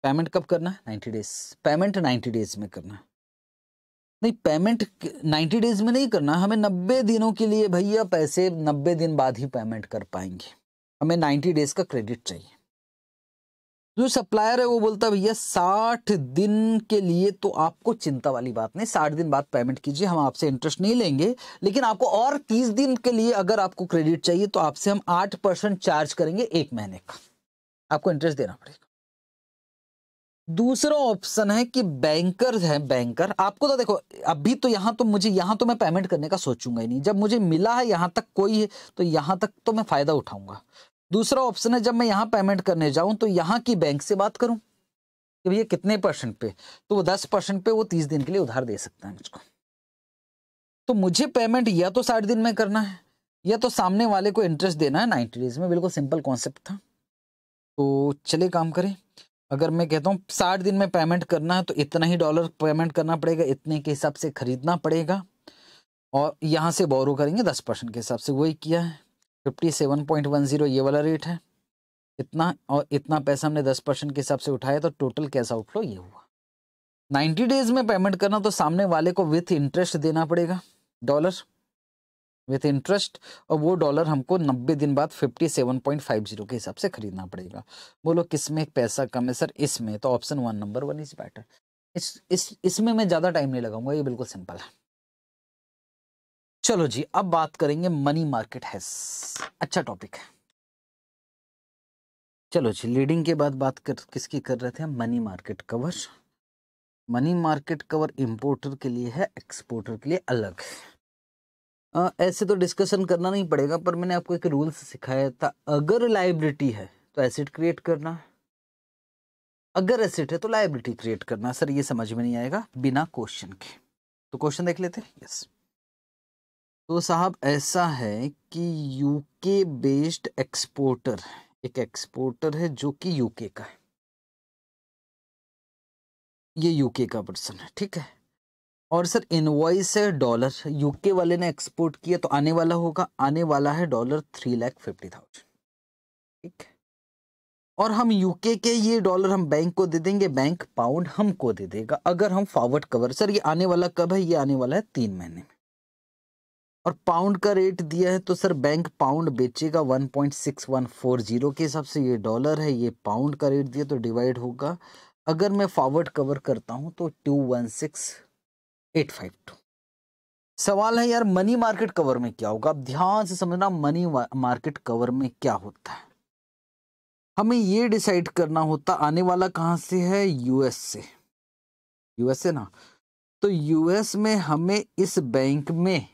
पेमेंट कब करना है ninety days payment ninety days में करना है नहीं पेमेंट नाइन्टी डेज में नहीं करना हमें नब्बे दिनों के लिए भैया पैसे नब्बे दिन बाद ही पेमेंट कर पाएंगे हमें नाइन्टी डेज का क्रेडिट चाहिए जो सप्लायर है वो बोलता है भैया साठ दिन के लिए तो आपको चिंता वाली बात नहीं साठ दिन बाद पेमेंट कीजिए हम आपसे इंटरेस्ट नहीं लेंगे लेकिन आपको और तीस दिन के लिए अगर आपको क्रेडिट चाहिए तो आपसे हम आठ परसेंट चार्ज करेंगे एक महीने का आपको इंटरेस्ट देना पड़ेगा दूसरा ऑप्शन है कि बैंकर है बैंकर आपको तो देखो अभी तो यहाँ तो मुझे यहां तो मैं पेमेंट करने का सोचूंगा ही नहीं जब मुझे मिला है यहां तक कोई है तो यहां तक तो मैं फ़ायदा उठाऊंगा दूसरा ऑप्शन है जब मैं यहाँ पेमेंट करने जाऊँ तो यहाँ की बैंक से बात करूँ कि भैया कितने परसेंट पे तो वो दस परसेंट पे वो तीस दिन के लिए उधार दे सकता है मुझको तो मुझे पेमेंट या तो साठ दिन में करना है या तो सामने वाले को इंटरेस्ट देना है नाइन्टी डेज में बिल्कुल सिंपल कॉन्सेप्ट था तो चले काम करें अगर मैं कहता हूँ साठ दिन में पेमेंट करना है तो इतना ही डॉलर पेमेंट करना पड़ेगा इतने के हिसाब से खरीदना पड़ेगा और यहाँ से बोरो करेंगे दस परसेंट के हिसाब से वही किया है fifty seven point one zero ये वाला रेट है इतना और इतना पैसा हमने दस परसेंट के हिसाब से उठाया तो टोटल कैसा आउटफ्लो ये हुआ नाइन्टी डेज में पेमेंट करना तो सामने वाले को विथ इंटरेस्ट देना पड़ेगा डॉलर विथ इंटरेस्ट और वो डॉलर हमको 90 दिन बाद 57.50 के हिसाब से खरीदना पड़ेगा बोलो किस में पैसा कम है सर इसमें तो option one number one is better इस इस इसमें मैं ज़्यादा टाइम नहीं लगाऊंगा ये बिल्कुल सिंपल है चलो जी अब बात करेंगे मनी मार्केट है अच्छा टॉपिक है चलो जी लीडिंग के बाद बात कर किसकी कर रहे थे money market cover money market cover importer के लिए है एक्सपोर्टर के लिए अलग आ, ऐसे तो डिस्कशन करना नहीं पड़ेगा पर मैंने आपको एक रूल्स सिखाया था अगर लाइबिलिटी है तो एसेट क्रिएट करना अगर एसेट है तो लाइबिलिटी क्रिएट करना सर ये समझ में नहीं आएगा बिना क्वेश्चन के तो क्वेश्चन देख लेते हैं यस yes. तो साहब ऐसा है कि यूके बेस्ड एक्सपोर्टर एक एक्सपोर्टर है जो कि यूके का है ये यूके का पर्सन है ठीक है और सर इनवॉइस है डॉलर यूके वाले ने एक्सपोर्ट किया तो आने वाला होगा आने वाला है dollar three lakh fifty thousand ठीक है और हम यूके के ये डॉलर हम बैंक को दे देंगे बैंक पाउंड हमको दे देगा अगर हम फॉरवर्ड कवर सर ये आने वाला कब है ये आने वाला है तीन महीने में और पाउंड का रेट दिया है तो सर बैंक पाउंड बेचेगा 1.6140 के हिसाब से ये डॉलर है ये पाउंड का रेट दिया तो डिवाइड होगा अगर मैं फॉरवर्ड कवर करता हूँ तो two one six eight five two सवाल है यार मनी मार्केट कवर में क्या होगा आप ध्यान से समझना मनी मार्केट कवर में क्या होता है हमें ये डिसाइड करना होता आने वाला कहाँ से है यूएस से यूएस से ना तो यूएस में हमें इस बैंक में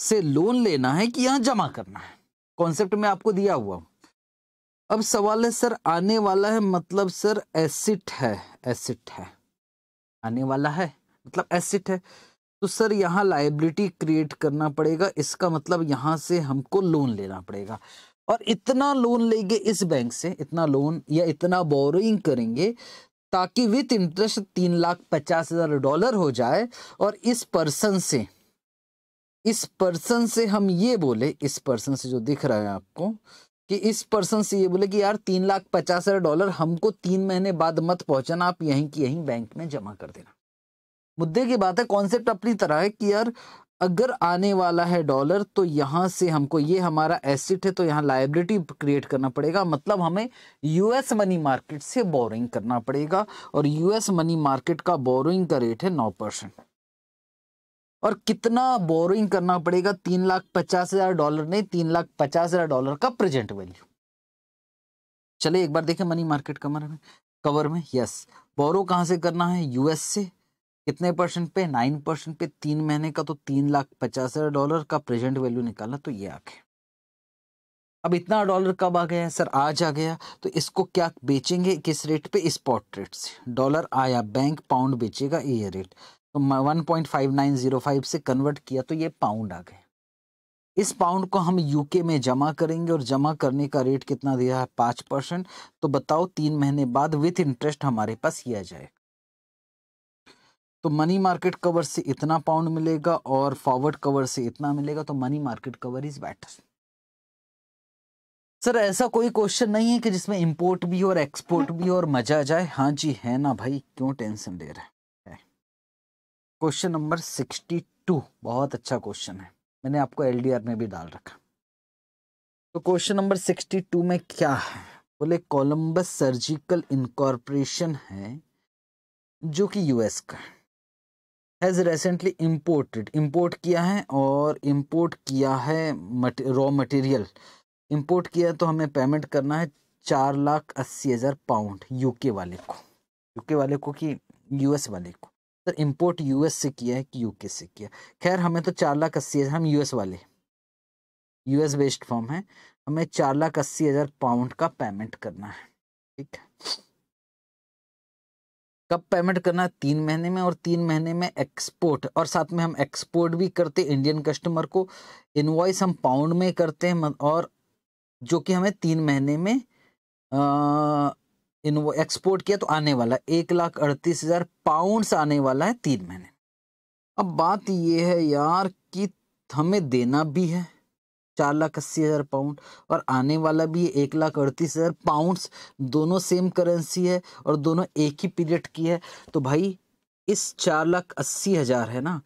से लोन लेना है कि यहाँ जमा करना है कॉन्सेप्ट में आपको दिया हुआ अब सवाल है सर आने वाला है मतलब सर एसिट है एसिट है आने वाला है मतलब एसिट है तो सर यहाँ लाइबिलिटी क्रिएट करना पड़ेगा इसका मतलब यहाँ से हमको लोन लेना पड़ेगा और इतना लोन लेंगे इस बैंक से इतना लोन या इतना बोरोइंग करेंगे ताकि विथ इंटरेस्ट तीन लाख पचास हज़ार डॉलर हो जाए और इस पर्सन से इस पर्सन से हम ये बोले इस पर्सन से जो दिख रहा है आपको कि इस पर्सन से ये बोले कि यार तीन लाख पचास हजार डॉलर हमको तीन महीने बाद मत पहुंचाना आप यहीं की यहीं बैंक में जमा कर देना मुद्दे की बात है कॉन्सेप्ट अपनी तरह है कि यार अगर आने वाला है डॉलर तो यहाँ से हमको ये हमारा एसिट है तो यहाँ लाइबिलिटी क्रिएट करना पड़ेगा मतलब हमें यूएस मनी मार्केट से बोरिंग करना पड़ेगा और यूएस मनी मार्केट का बोरिंग का रेट है नौ परसेंट और कितना बोरिंग करना पड़ेगा तीन लाख पचास हजार डॉलर नहीं तीन लाख पचास हजार डॉलर का प्रेजेंट वैल्यू चलिए एक बार देखें मनी मार्केट कमर में कवर में यस बोरो कहां से करना है यूएस से कितने परसेंट पे नाइन परसेंट पे तीन महीने का तो तीन लाख पचास हजार डॉलर का प्रेजेंट वैल्यू निकाला तो ये आ अब इतना डॉलर कब आ गया सर आज आ गया तो इसको क्या बेचेंगे किस रेट पे स्पॉट रेट से डॉलर आया बैंक पाउंड बेचेगा ये रेट तो फाइव से कन्वर्ट किया तो ये पाउंड आ गए इस पाउंड को हम यूके में जमा करेंगे और जमा करने का रेट कितना दिया है पाँच परसेंट तो बताओ तीन महीने बाद विथ इंटरेस्ट हमारे पास किया जाए तो मनी मार्केट कवर से इतना पाउंड मिलेगा और फॉरवर्ड कवर से इतना मिलेगा तो money market cover is better sir ऐसा कोई क्वेश्चन नहीं है कि जिसमें इंपोर्ट भी हो और एक्सपोर्ट भी हो और मजा आ जाए हाँ जी है ना भाई क्यों टेंशन ले रहे हैं क्वेश्चन नंबर सिक्सटी टू बहुत अच्छा क्वेश्चन है मैंने आपको एलडीआर में भी डाल रखा तो क्वेश्चन नंबर सिक्सटी टू में क्या है बोले कोलंबस सर्जिकल इनकॉर्पोरेशन है जो कि यूएस का है हैज़ रिसेंटली इम्पोर्टेड इम्पोर्ट किया है और इम्पोर्ट किया है रॉ मटेरियल इम्पोर्ट किया तो हमें पेमेंट करना है चार लाख अस्सी हज़ार पाउंड यूके वाले को यूके वाले को कि यूएस वाले को सर इम्पोर्ट यूएस से किया है कि यूके से किया खैर हमें तो चार लाख अस्सी हज़ार हम यूएस वाले यूएस बेस्ड फॉर्म है हमें चार लाख अस्सी हज़ार पाउंड का पेमेंट करना है ठीक है कब पेमेंट करना है तीन महीने में और तीन महीने में एक्सपोर्ट और साथ में हम एक्सपोर्ट भी करते इंडियन कस्टमर को इनवॉइस हम पाउंड में करते हैं और जो कि हमें तीन महीने में आ, इन वो एक्सपोर्ट किया तो आने वाला एक लाख अड़तीस हजार पाउंड आने वाला है तीन महीने अब बात ये है यार कि हमें देना भी है चार लाख अस्सी हज़ार पाउंड और आने वाला भी एक लाख अड़तीस हज़ार पाउंड्स दोनों सेम करेंसी है और दोनों एक ही पीरियड की है तो भाई इस चार लाख अस्सी हज़ार है ना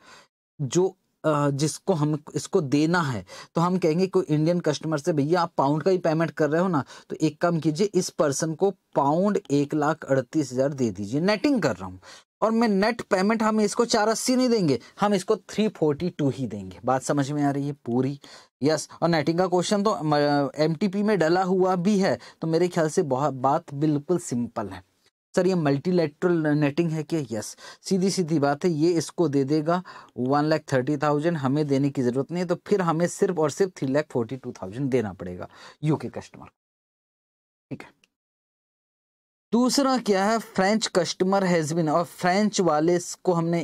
जो जिसको हम इसको देना है तो हम कहेंगे कोई इंडियन कस्टमर से भैया आप पाउंड का ही पेमेंट कर रहे हो ना तो एक काम कीजिए इस पर्सन को पाउंड एक लाख अड़तीस हज़ार दे दीजिए नेटिंग कर रहा हूँ और मैं नेट पेमेंट हम इसको चार अस्सी नहीं देंगे हम इसको थ्री फोर्टी टू ही देंगे बात समझ में आ रही है पूरी यस और नेटिंग का क्वेश्चन तो एम में डला हुआ भी है तो मेरे ख्याल से बहुत बात बिल्कुल सिंपल है सर ये मल्टीलेटरल नेटिंग है क्या यस सीधी सीधी बात है ये इसको दे देगा वन लाख थर्टी थाउजेंड हमें देने की ज़रूरत नहीं है तो फिर हमें सिर्फ और सिर्फ three lakh forty two thousand देना पड़ेगा यूके कस्टमर ठीक है दूसरा क्या है फ्रेंच कस्टमर हैज़ बिन और फ्रेंच वाले को हमने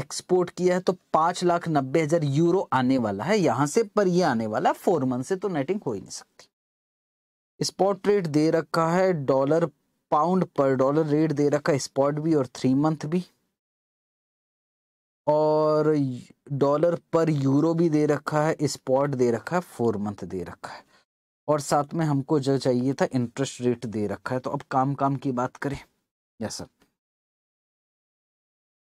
एक्सपोर्ट किया है तो पाँच लाख नब्बे हज़ार यूरो आने वाला है यहाँ से पर ये आने वाला है फोर मंथ से तो नेटिंग हो ही नहीं सकती स्पॉट रेट दे रखा है डॉलर पाउंड पर डॉलर रेट दे रखा है स्पॉट भी और थ्री मंथ भी और डॉलर पर यूरो भी दे रखा है स्पॉट दे रखा है फोर मंथ दे रखा है और साथ में हमको जो चाहिए था इंटरेस्ट रेट दे रखा है तो अब काम काम की बात करें यस सर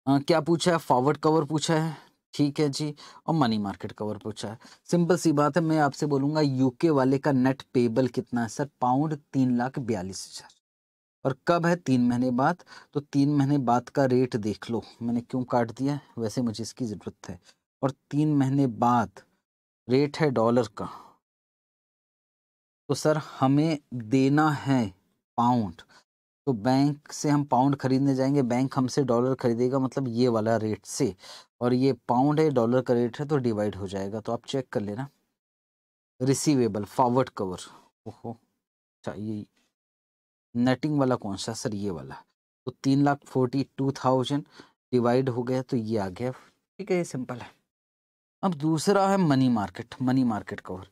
आ, क्या पूछा है फॉरवर्ड कवर पूछा है ठीक है जी और मनी मार्केट कवर पूछा है सिंपल सी बात है मैं आपसे बोलूंगा यूके वाले का नेट पेबल कितना है सर पाउंड तीन लाख बयालीस हज़ार और कब है तीन महीने बाद तो तीन महीने बाद का रेट देख लो मैंने क्यों काट दिया वैसे मुझे इसकी ज़रूरत है और तीन महीने बाद रेट है डॉलर का तो सर हमें देना है पाउंड तो बैंक से हम पाउंड खरीदने जाएंगे बैंक हमसे डॉलर खरीदेगा मतलब ये वाला रेट से और ये पाउंड है डॉलर का रेट है तो डिवाइड हो जाएगा तो आप चेक कर लेना रिसीवेबल फॉरवर्ड कवर ओहो अच्छा यही नेटिंग वाला कौन सा सर ये वाला तो तीन lakh forty two thousand divide हो गया तो ये आ गया ठीक है ये सिंपल है अब दूसरा है money market money market cover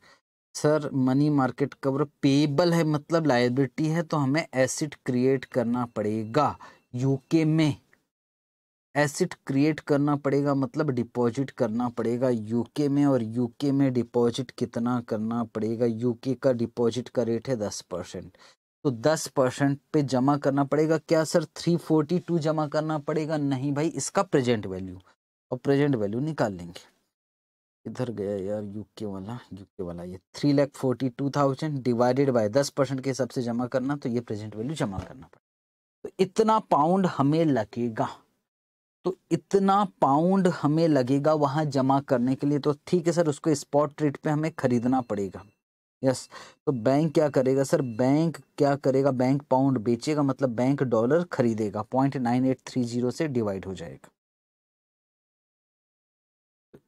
sir money market cover payable है मतलब लाइबिलिटी है तो हमें एसिड क्रिएट करना पड़ेगा यूके में एसिड क्रिएट करना पड़ेगा मतलब डिपॉजिट करना पड़ेगा यूके में और यूके में डिपॉजिट कितना करना पड़ेगा यूके का डिपॉजिट का रेट है दस परसेंट तो 10 परसेंट पे जमा करना पड़ेगा क्या सर 342 जमा करना पड़ेगा नहीं भाई इसका प्रेजेंट वैल्यू और प्रेजेंट वैल्यू निकाल लेंगे इधर गया यार यूके वाला यूके वाला ये three lakh forty two thousand divided by दस परसेंट के हिसाब से जमा करना तो ये प्रेजेंट वैल्यू जमा करना पड़ेगा तो इतना पाउंड हमें लगेगा तो इतना पाउंड हमें लगेगा वहाँ जमा करने के लिए तो ठीक है सर उसको स्पॉट रेट पे हमें खरीदना पड़ेगा यस तो बैंक क्या करेगा सर बैंक क्या करेगा बैंक पाउंड बेचेगा मतलब बैंक डॉलर खरीदेगा point nine eight three zero से डिवाइड हो जाएगा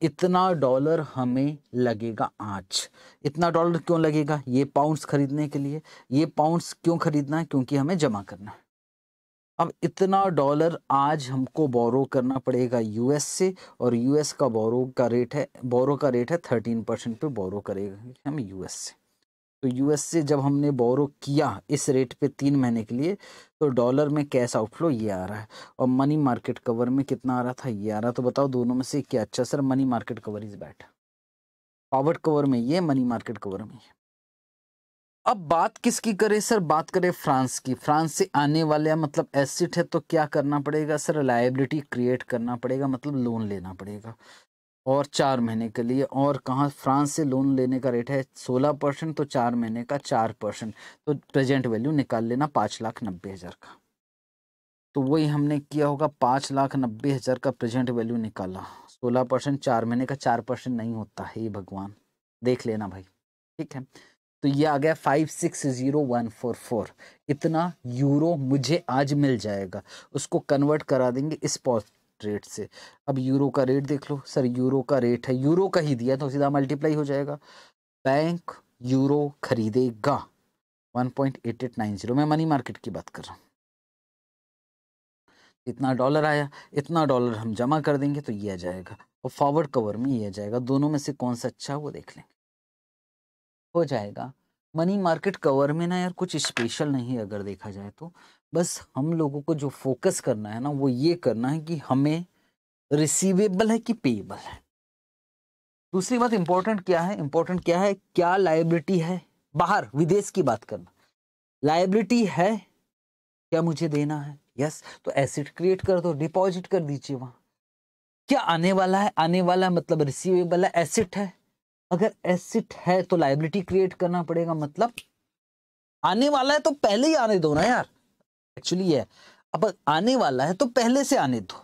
इतना डॉलर हमें लगेगा आज इतना डॉलर क्यों लगेगा ये पाउंड्स खरीदने के लिए ये पाउंड्स क्यों खरीदना है क्योंकि हमें जमा करना है अब इतना डॉलर आज हमको बोरो करना पड़ेगा यूएस से और यूएस का बोरो का रेट है बोरो का रेट है थर्टीन परसेंट पे बोरो करेगा हम यूएस से तो यूएस से जब हमने बोरो किया इस रेट पे तीन महीने के लिए तो डॉलर में कैश आउटफ्लो ये आ रहा है और मनी मार्केट कवर में कितना आ रहा था ये आ रहा तो बताओ दोनों में से क्या अच्छा sir money market cover is better power cover में ये मनी मार्केट कवर में ये अब बात किसकी करें सर बात करें फ्रांस की फ्रांस से आने वाले मतलब एसिड है तो क्या करना पड़ेगा सर लाइबिलिटी क्रिएट करना पड़ेगा मतलब लोन लेना पड़ेगा और चार महीने के लिए और कहाँ फ्रांस से लोन लेने का रेट है सोलह परसेंट तो चार महीने का चार परसेंट तो प्रेजेंट वैल्यू निकाल लेना पाँच लाख नब्बे हज़ार का तो वही हमने किया होगा पाँच लाख नब्बे हज़ार का प्रेजेंट वैल्यू निकाला सोलह परसेंट चार महीने का चार परसेंट नहीं होता है ये भगवान देख लेना भाई ठीक है तो ये आ गया five six zero one four four इतना यूरो मुझे आज मिल जाएगा उसको कन्वर्ट करा देंगे इस पॉज रेट से अब यूरो का रेट देख लो सर यूरो का रेट है यूरो का ही दिया तो सीधा मल्टीप्लाई हो जाएगा बैंक यूरो खरीदेगा 1.8890 मैं मनी मार्केट की बात कर रहा हूँ इतना डॉलर आया इतना डॉलर हम जमा कर देंगे तो ये आ जाएगा और फॉरवर्ड कवर में ये आ जाएगा दोनों में से कौन सा अच्छा वो देख लेंगे हो जाएगा मनी मार्केट कवर में ना यार कुछ स्पेशल नहीं अगर देखा जाए तो बस हम लोगों को जो फोकस करना है ना वो ये करना है कि हमें रिसीवेबल है कि पेएबल है दूसरी बात इंपॉर्टेंट क्या है इंपॉर्टेंट क्या है क्या लाइबिलिटी है बाहर विदेश की बात करना लाइबिलिटी है क्या मुझे देना है यस yes, तो एसिड क्रिएट कर दो डिपॉजिट कर दीजिए वहां क्या आने वाला है आने वाला मतलब रिसीवेबल है एसिट है अगर एसिट है तो लाइबिलिटी क्रिएट करना पड़ेगा मतलब आने वाला है तो पहले ही आने दो ना यार एक्चुअली ये अब आने वाला है तो पहले से आने दो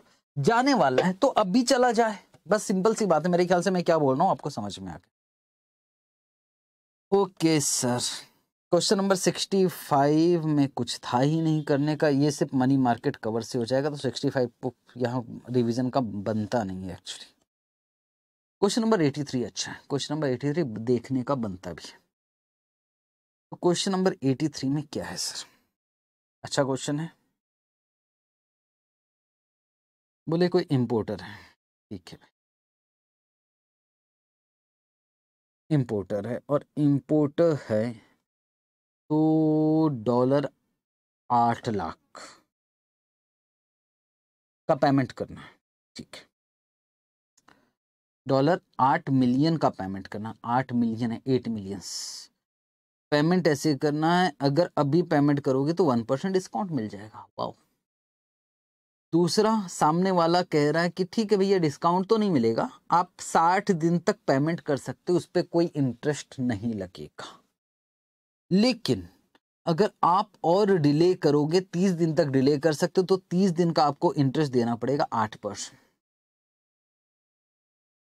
जाने वाला है तो अब भी चला जाए बस सिंपल सी बात है मेरे ख्याल से मैं क्या बोल रहा हूँ आपको समझ में आ गया okay sir question number sixty five में कुछ था ही नहीं करने का ये सिर्फ मनी मार्केट कवर से हो जाएगा तो सिक्सटी फाइव को यहाँ रिविजन का बनता नहीं है actually question number eighty three अच्छा है क्वेश्चन नंबर एटी थ्री देखने का बनता भी है तो क्वेश्चन नंबर एटी थ्री में क्या है सर अच्छा क्वेश्चन है बोले कोई इम्पोर्टर है ठीक है इम्पोर्टर है और इम्पोर्टर है तो डॉलर आठ लाख का पेमेंट करना है ठीक है डॉलर आठ मिलियन का पेमेंट करना आठ मिलियन है एट मिलियंस पेमेंट ऐसे करना है अगर अभी पेमेंट करोगे तो वन परसेंट डिस्काउंट मिल जाएगा वाओ दूसरा सामने वाला कह रहा है कि ठीक है भैया डिस्काउंट तो नहीं मिलेगा आप साठ दिन तक पेमेंट कर सकते हो उस पर कोई इंटरेस्ट नहीं लगेगा लेकिन अगर आप और डिले करोगे तीस दिन तक डिले कर सकते हो तो तीस दिन का आपको इंटरेस्ट देना पड़ेगा आठ परसेंट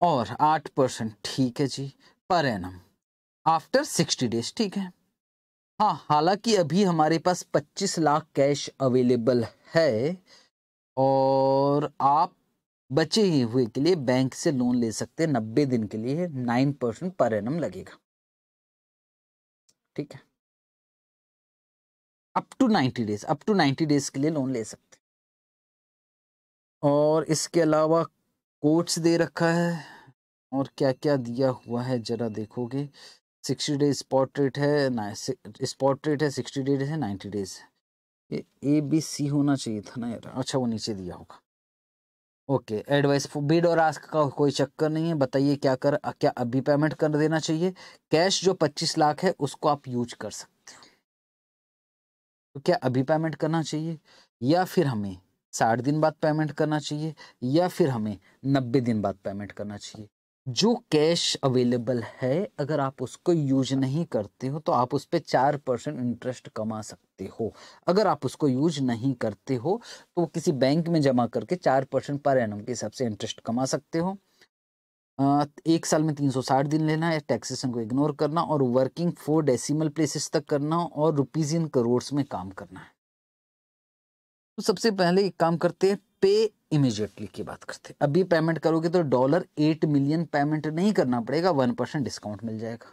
और आठ परसेंट ठीक है जी per annum after sixty days ठीक है हाँ हालांकि अभी हमारे पास पच्चीस लाख कैश अवेलेबल है और आप बचे ही हुए के लिए बैंक से लोन ले सकते हैं नब्बे दिन के लिए नाइन परसेंट पर एन लगेगा ठीक है up to ninety days up to ninety days के लिए लोन ले सकते हैं और इसके अलावा कोर्ट्स दे रखा है और क्या क्या दिया हुआ है जरा देखोगे सिक्सटी डेज स्पॉट रेट है स्पॉट रेट है सिक्सटी डेज है नाइन्टी डेज ये ए बी सी होना चाहिए था ना यार अच्छा वो नीचे दिया होगा ओके एडवाइस बिड और आस्क का कोई चक्कर नहीं है बताइए क्या कर क्या अभी पेमेंट कर देना चाहिए कैश जो पच्चीस लाख है उसको आप यूज कर सकते हो तो क्या अभी पेमेंट करना चाहिए या फिर हमें साठ दिन बाद पेमेंट करना चाहिए या फिर हमें नब्बे दिन बाद पेमेंट करना चाहिए जो कैश अवेलेबल है अगर आप उसको यूज नहीं करते हो तो आप उस पर चार परसेंट इंटरेस्ट कमा सकते हो अगर आप उसको यूज नहीं करते हो तो वो किसी बैंक में जमा करके चार परसेंट पर एन के हिसाब से इंटरेस्ट कमा सकते हो एक साल में तीन सौ साठ दिन लेना है टैक्सेशन को इग्नोर करना और वर्किंग फोर डेसिमल प्लेसेस तक करना और रुपीज़ इन करोड़ में काम करना है तो सबसे पहले एक काम करते हैं पे इमीजिएटली की बात करते हैं अभी पेमेंट करोगे तो डॉलर एट मिलियन पेमेंट नहीं करना पड़ेगा वन परसेंट डिस्काउंट मिल जाएगा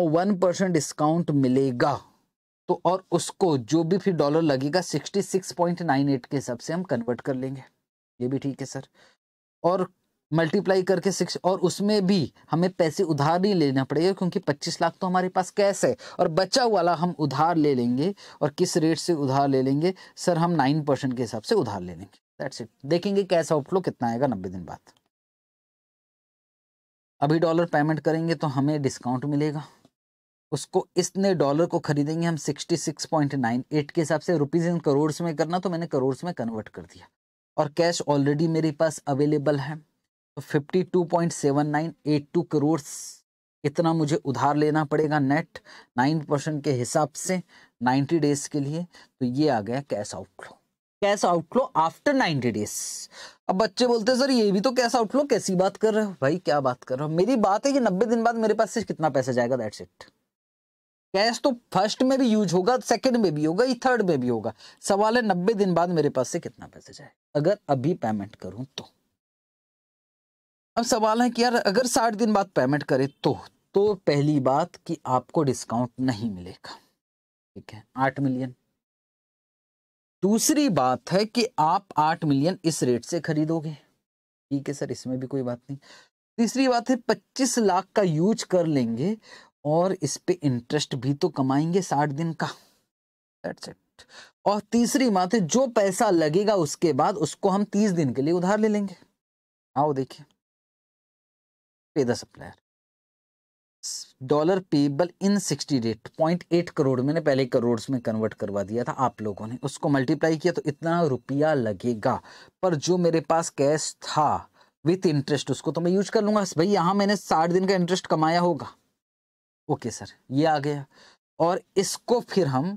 और वन परसेंट डिस्काउंट मिलेगा तो और उसको जो भी फिर डॉलर लगेगा sixty six point nine eight के हिसाब से हम कन्वर्ट कर लेंगे ये भी ठीक है सर और मल्टीप्लाई करके सिक्स और उसमें भी हमें पैसे उधार नहीं लेना पड़ेगा क्योंकि पच्चीस लाख तो हमारे पास कैश है और बचा वाला हम उधार ले लेंगे और किस रेट से उधार ले लेंगे सर हम नाइन परसेंट के हिसाब से उधार ले लेंगे दैट्स इट देखेंगे कैश आउटफ्लो कितना आएगा नब्बे दिन बाद अभी डॉलर पेमेंट करेंगे तो हमें डिस्काउंट मिलेगा उसको इसने डॉलर को खरीदेंगे हम एट के हिसाब से रुपीज़ इन करोड़ में करना तो मैंने करोड़ में कन्वर्ट कर दिया और कैश ऑलरेडी मेरे पास अवेलेबल है तो fifty two point seven nine eight two crore इतना मुझे उधार लेना पड़ेगा नेट नाइन परसेंट के हिसाब से नाइन्टी डेज के लिए तो ये आ गया cash outflow cash outflow after ninety days अब बच्चे बोलते हैं सर ये भी तो कैश आउटफ्लो कैसी बात कर रहे हो भाई क्या बात कर रहे हो मेरी बात है कि नब्बे दिन बाद मेरे पास से कितना पैसा जाएगा दैट्स इट कैश तो फर्स्ट में भी यूज होगा सेकंड में भी होगा थर्ड में भी होगा सवाल है नब्बे दिन बाद मेरे पास से कितना पैसा जाए अगर अभी पेमेंट करूं तो अब सवाल है कि यार अगर साठ दिन बाद पेमेंट करे तो तो पहली बात कि आपको डिस्काउंट नहीं मिलेगा ठीक है आठ मिलियन दूसरी बात है कि आप आठ मिलियन इस रेट से खरीदोगे ठीक है सर इसमें भी कोई बात नहीं तीसरी बात है पच्चीस लाख का यूज कर लेंगे और इस पे इंटरेस्ट भी तो कमाएंगे साठ दिन का और तीसरी बात है जो पैसा लगेगा उसके बाद उसको हम तीस दिन के लिए उधार ले लेंगे आओ देखिए pay the supplier dollar payable in sixty days point eight crore मैंने पहले करोड़ में कन्वर्ट करवा दिया था आप लोगों ने उसको मल्टीप्लाई किया तो इतना रुपया लगेगा पर जो मेरे पास कैश था विथ इंटरेस्ट उसको तो मैं यूज कर लूंगा भाई यहाँ मैंने साठ दिन का इंटरेस्ट कमाया होगा ओके सर ये आ गया और इसको फिर हम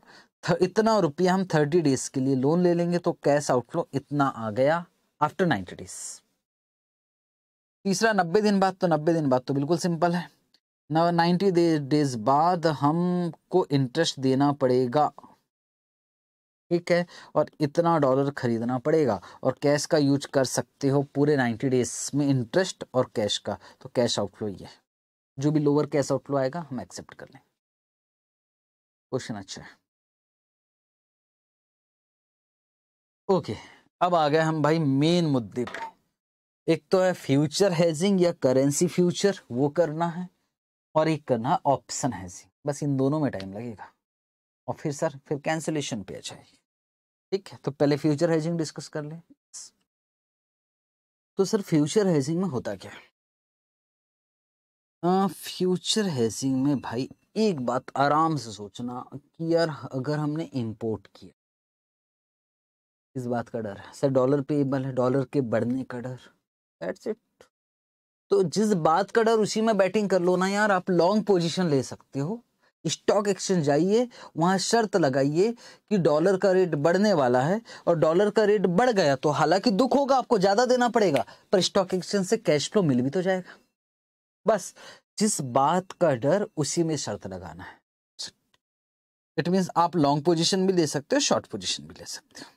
इतना रुपया हम थर्टी डेज के लिए लोन ले लेंगे तो कैश आउटफ्लो इतना आ गया आफ्टर नाइन्टी डेज तीसरा नब्बे दिन बाद तो नब्बे दिन बाद तो बिल्कुल सिंपल है नव नाइन्टी डेज बाद हमको इंटरेस्ट देना पड़ेगा ठीक है और इतना डॉलर खरीदना पड़ेगा और कैश का यूज कर सकते हो पूरे नाइन्टी डेज में इंटरेस्ट और कैश का तो कैश आउटफ्लो ये जो भी लोअर कैश आउटफ्लो आएगा हम एक्सेप्ट कर लें क्वेश्चन अच्छा है ओके अब आ गए हम भाई मेन मुद्दे पे एक तो है फ्यूचर हैजिंग या करेंसी फ्यूचर वो करना है और एक करना है ऑप्शन हैजिंग बस इन दोनों में टाइम लगेगा और फिर सर फिर कैंसिलेशन पे जाएगी ठीक है तो पहले फ्यूचर हैजिंग डिस्कस कर लें तो सर फ्यूचर हैजिंग में होता क्या है फ्यूचर हैजिंग में भाई एक बात आराम से सोचना कि यार अगर हमने इंपोर्ट किया इस बात का डर है सर डॉलर पेएबल है डॉलर के बढ़ने का डर दैट्स इट तो जिस बात का डर उसी में बैटिंग कर लो ना यार आप लॉन्ग पोजीशन ले सकते हो स्टॉक एक्सचेंज जाइए वहाँ शर्त लगाइए कि डॉलर का रेट बढ़ने वाला है और डॉलर का रेट बढ़ गया तो हालांकि दुख होगा आपको ज़्यादा देना पड़ेगा पर स्टॉक एक्सचेंज से कैश फ्लो मिल भी तो जाएगा बस जिस बात का डर उसी में शर्त लगाना है इट मीन्स आप लॉन्ग पोजिशन भी ले सकते हो शॉर्ट पोजिशन भी ले सकते हो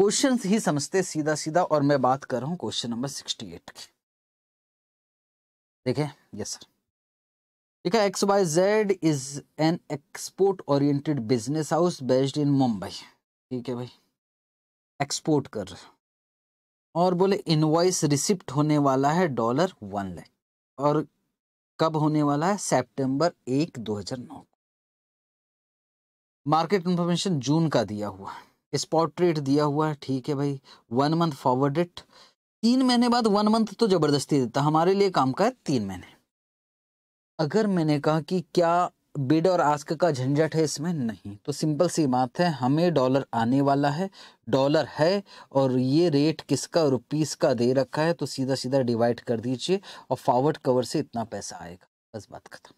क्वेश्चन ही समझते सीधा सीधा और मैं बात कर रहा हूं क्वेश्चन नंबर सिक्सटी एट की देखे यस सर है X Y Z is an export oriented business house based in Mumbai ठीक है भाई एक्सपोर्ट कर रहे और बोले इनवाइस रिसिप्ट होने वाला है डॉलर वन लैख और कब होने वाला है सितंबर एक दो हजार नौ मार्केट इंफॉर्मेशन जून का दिया हुआ है स्पॉट रेट दिया हुआ है ठीक है भाई वन मंथ फॉरवर्ड इट तीन महीने बाद वन मंथ तो ज़बरदस्ती देता हमारे लिए काम का है तीन महीने अगर मैंने कहा कि क्या बिड और आस्क का झंझट है इसमें नहीं तो सिंपल सी बात है हमें डॉलर आने वाला है डॉलर है और ये रेट किसका रुपीस का दे रखा है तो सीधा सीधा डिवाइड कर दीजिए और फॉरवर्ड कवर से इतना पैसा आएगा बस बात खत्म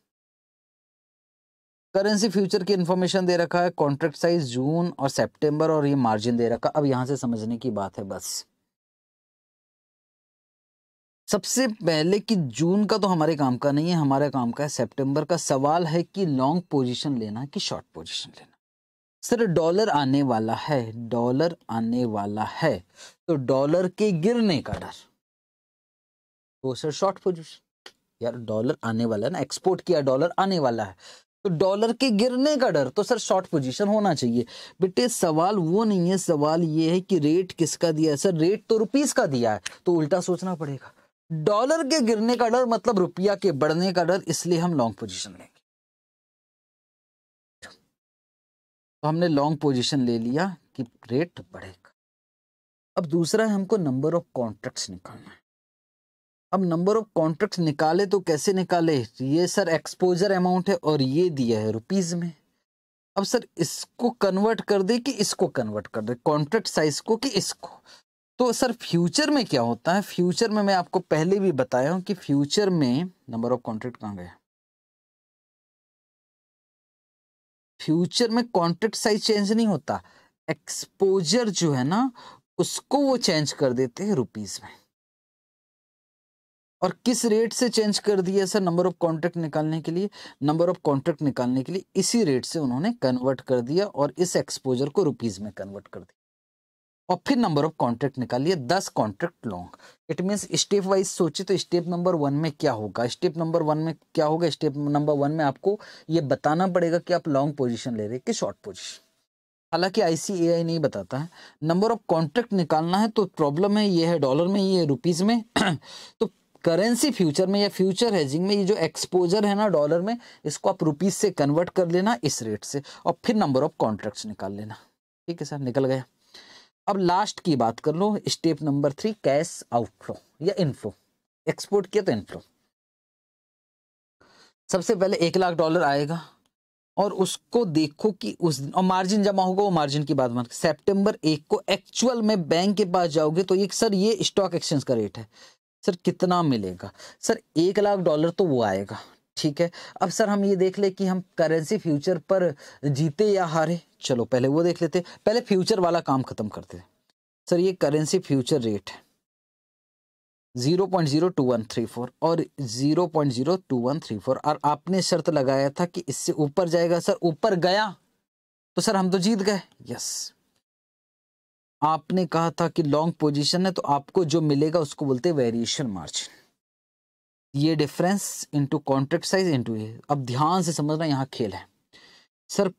करेंसी फ्यूचर की इन्फॉर्मेशन दे रखा है कॉन्ट्रैक्ट साइज जून और सितंबर और ये मार्जिन दे रखा अब यहां से समझने की बात है बस सबसे पहले कि जून का तो हमारे काम का नहीं है हमारे काम का है सितंबर का सवाल है कि लॉन्ग पोजीशन लेना कि शॉर्ट पोजीशन लेना सर डॉलर आने वाला है डॉलर आने वाला है तो डॉलर के गिरने का डर तो सर शॉर्ट पोजिशन यार डॉलर आने वाला है ना एक्सपोर्ट किया डॉलर आने वाला है तो डॉलर के गिरने का डर तो सर शॉर्ट पोजीशन होना चाहिए बेटे सवाल वो नहीं है सवाल ये है कि रेट किसका दिया है सर रेट तो रुपीस का दिया है तो उल्टा सोचना पड़ेगा डॉलर के गिरने का डर मतलब रुपया के बढ़ने का डर इसलिए हम लॉन्ग पोजीशन लेंगे तो हमने लॉन्ग पोजीशन ले लिया कि रेट बढ़ेगा अब दूसरा है हमको नंबर ऑफ कॉन्ट्रैक्ट्स निकालना है अब नंबर ऑफ कॉन्ट्रैक्ट निकाले तो कैसे निकाले ये सर एक्सपोजर अमाउंट है और ये दिया है रुपीज़ में अब सर इसको कन्वर्ट कर दे कि इसको कन्वर्ट कर दे कॉन्ट्रैक्ट साइज को कि इसको तो सर फ्यूचर में क्या होता है फ्यूचर में मैं आपको पहले भी बताया हूँ कि फ्यूचर में नंबर ऑफ कॉन्ट्रैक्ट कहाँ गया फ्यूचर में कॉन्ट्रैक्ट साइज चेंज नहीं होता एक्सपोजर जो है ना उसको वो चेंज कर देते हैं रुपीज़ में और किस रेट से चेंज कर दिया सर नंबर ऑफ कॉन्ट्रैक्ट निकालने के लिए नंबर ऑफ कॉन्ट्रैक्ट निकालने के लिए इसी रेट से उन्होंने कन्वर्ट कर दिया और इस एक्सपोजर को रुपीज में कन्वर्ट कर दिया और फिर नंबर ऑफ कॉन्ट्रैक्ट निकाल लिया दस contract long it means step wise सोचे तो स्टेप नंबर वन में क्या होगा स्टेप नंबर वन में क्या होगा स्टेप नंबर वन में आपको ये बताना पड़ेगा कि आप लॉन्ग पोजिशन ले रहे कि शॉर्ट पोजिशन हालांकि आईसीएआई नहीं बताता है नंबर ऑफ कॉन्ट्रैक्ट निकालना है तो प्रॉब्लम है ये है डॉलर में ये है रुपीज़ में तो करेंसी फ्यूचर में या फ्यूचर हेजिंग में ये जो एक्सपोजर है ना डॉलर में इसको आप रुपीज से कन्वर्ट कर लेना इस रेट से और फिर नंबर ऑफ कॉन्ट्रैक्ट्स निकाल लेना ठीक है सर निकल गया अब लास्ट की बात कर लो step number three cash outflow या इनफ्लो एक्सपोर्ट किया तो इनफ्लो सबसे पहले एक लाख डॉलर आएगा और उसको देखो कि उस दिन और मार्जिन जमा होगा वो मार्जिन की बात मान सेप्टेम्बर एक को एक्चुअल में बैंक के पास जाओगे तो ये सर ये स्टॉक एक्सचेंज का रेट है सर कितना मिलेगा सर एक लाख डॉलर तो वो आएगा ठीक है अब सर हम ये देख ले कि हम करेंसी फ्यूचर पर जीते या हारे चलो पहले वो देख लेते पहले फ्यूचर वाला काम खत्म करते हैं सर ये करेंसी फ्यूचर रेट है zero point zero two one three four और zero point zero two one three four और आपने शर्त लगाया था कि इससे ऊपर जाएगा सर ऊपर गया तो सर हम तो जीत गए यस आपने कहा था कि लॉन्ग पोजीशन है तो आपको जो मिलेगा उसको बोलते हैं वेरिएशन मार्जिन ये difference into contract size into ये अब ध्यान से समझना यहाँ खेल है सर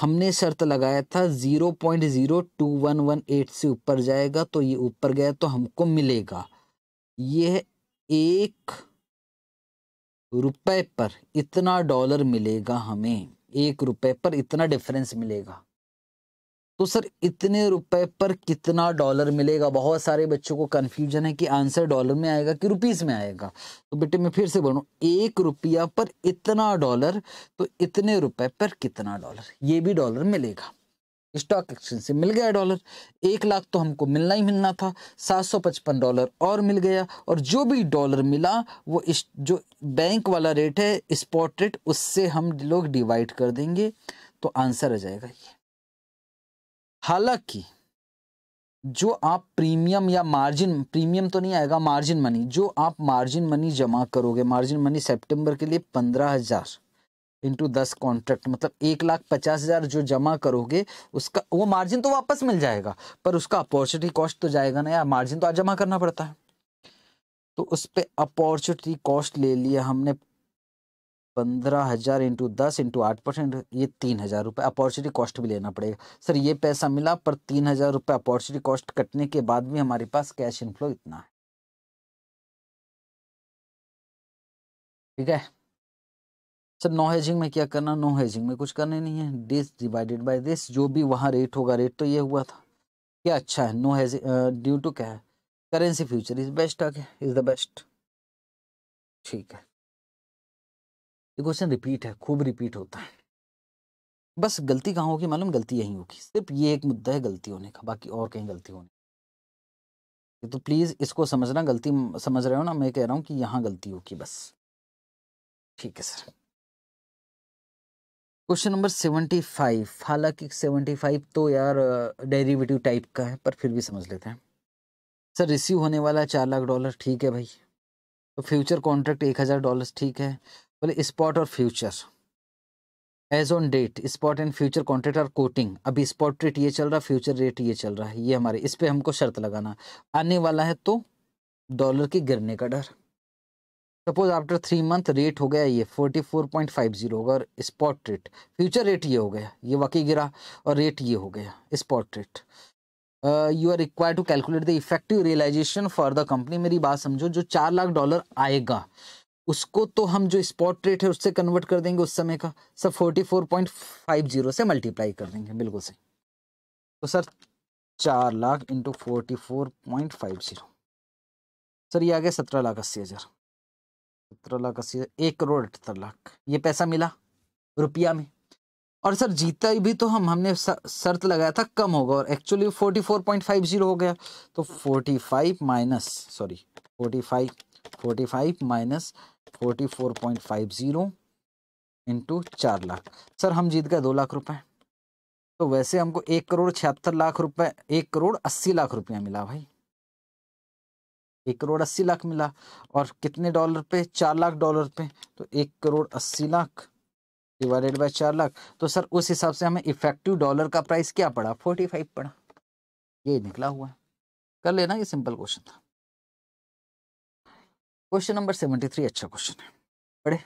हमने शर्त लगाया था zero point zero two one one eight से ऊपर जाएगा तो ये ऊपर गया तो हमको मिलेगा ये एक रुपए पर इतना डॉलर मिलेगा हमें एक रुपए पर इतना डिफरेंस मिलेगा तो सर इतने रुपए पर कितना डॉलर मिलेगा बहुत सारे बच्चों को कन्फ्यूजन है कि आंसर डॉलर में आएगा कि रुपीस में आएगा तो बेटे मैं फिर से बोलूँ एक रुपया पर इतना डॉलर तो इतने रुपए पर कितना डॉलर ये भी डॉलर मिलेगा स्टॉक एक्सचेंज से मिल गया डॉलर एक लाख तो हमको मिलना ही मिलना था सात सौ पचपन डॉलर और मिल गया और जो भी डॉलर मिला वो इस जो बैंक वाला रेट है स्पॉट रेट उससे हम लोग डिवाइड कर देंगे तो आंसर आ जाएगा ये हालांकि जो आप प्रीमियम या मार्जिन प्रीमियम तो नहीं आएगा मार्जिन मनी जो आप मार्जिन मनी जमा करोगे मार्जिन मनी सितंबर के लिए पंद्रह हज़ार इंटू दस कॉन्ट्रैक्ट मतलब एक लाख पचास हज़ार जो जमा करोगे उसका वो मार्जिन तो वापस मिल जाएगा पर उसका अपॉर्चुनिटी कॉस्ट तो जाएगा ना यार मार्जिन तो आज जमा करना पड़ता है तो उस पर अपॉर्चुनिटी कॉस्ट ले लिया हमने पंद्रह हज़ार इंटू दस इंटू आठ परसेंट ये तीन हज़ार रुपये अपॉर्चुनिटी कॉस्ट भी लेना पड़ेगा सर ये पैसा मिला पर तीन हज़ार रुपये अपॉर्चुनिटी कॉस्ट कटने के बाद भी हमारे पास कैश इनफ्लो इतना है ठीक है सर नो हेजिंग में क्या करना नो हेजिंग में कुछ करने नहीं है दिस डिवाइडेड बाय दिस जो भी वहाँ रेट होगा रेट तो ये हुआ था क्या अच्छा है नो हेजिंग ड्यू टू क्या है करेंसी फ्यूचर इज बेस्ट आगे इज़ द बेस्ट ठीक है ये क्वेश्चन रिपीट है खूब रिपीट होता है बस गलती कहाँ होगी मालूम गलती यहीं होगी सिर्फ ये एक मुद्दा है गलती होने का बाकी और कहीं गलती होने तो प्लीज़ इसको समझना गलती समझ रहे हो ना मैं कह रहा हूँ कि यहाँ गलती होगी बस ठीक है sir question number seventy five हालांकि सेवेंटी फाइव तो यार डेरिवेटिव टाइप का है पर फिर भी समझ लेते हैं सर रिसीव होने वाला चार लाख डॉलर ठीक है भाई तो फ्यूचर कॉन्ट्रैक्ट एक हज़ार डॉलर ठीक है बोले स्पॉट और future as on date spot and future contract are quoting अभी स्पॉट रेट ये चल रहा फ्यूचर रेट ये चल रहा है ये हमारे इस पर हमको शर्त लगाना आने वाला है तो डॉलर के गिरने का डर suppose after three month rate हो गया ये forty four point five zero होगा और स्पॉट रेट फ्यूचर रेट ये हो गया ये वाकई गिरा और रेट ये हो गया spot rate you are require to calculate the effective realisation for the company मेरी बात समझो जो चार लाख डॉलर आएगा उसको तो हम जो स्पॉट रेट है उससे कन्वर्ट कर देंगे उस समय का sir forty four point five zero से मल्टीप्लाई कर देंगे बिल्कुल सही तो सर चार lakh into forty four point five zero sir ये आ गया सत्रह लाख अस्सी हज़ार सत्रह लाख अस्सी हज़ार एक करोड़ अठहत्तर लाख ये पैसा मिला रुपया में और सर जीता भी तो हम हमने शर्त लगाया था कम होगा और actually forty four point five zero हो गया तो forty five minus sorry forty five forty five minus forty four point five zero into चार लाख सर हम जीत गए दो लाख रुपए तो वैसे हमको एक करोड़ छिहत्तर लाख रुपए एक करोड़ अस्सी लाख रुपया मिला भाई एक करोड़ अस्सी लाख मिला और कितने डॉलर पे चार लाख डॉलर पे तो एक करोड़ अस्सी लाख डिवाइडेड बाय चार लाख तो सर उस हिसाब से हमें इफेक्टिव डॉलर का प्राइस क्या पड़ा फोर्टी फाइव पड़ा ये निकला हुआ है कर लेना ये सिंपल क्वेश्चन था क्वेश्चन नंबर सेवेंटी थ्री अच्छा क्वेश्चन है पढ़े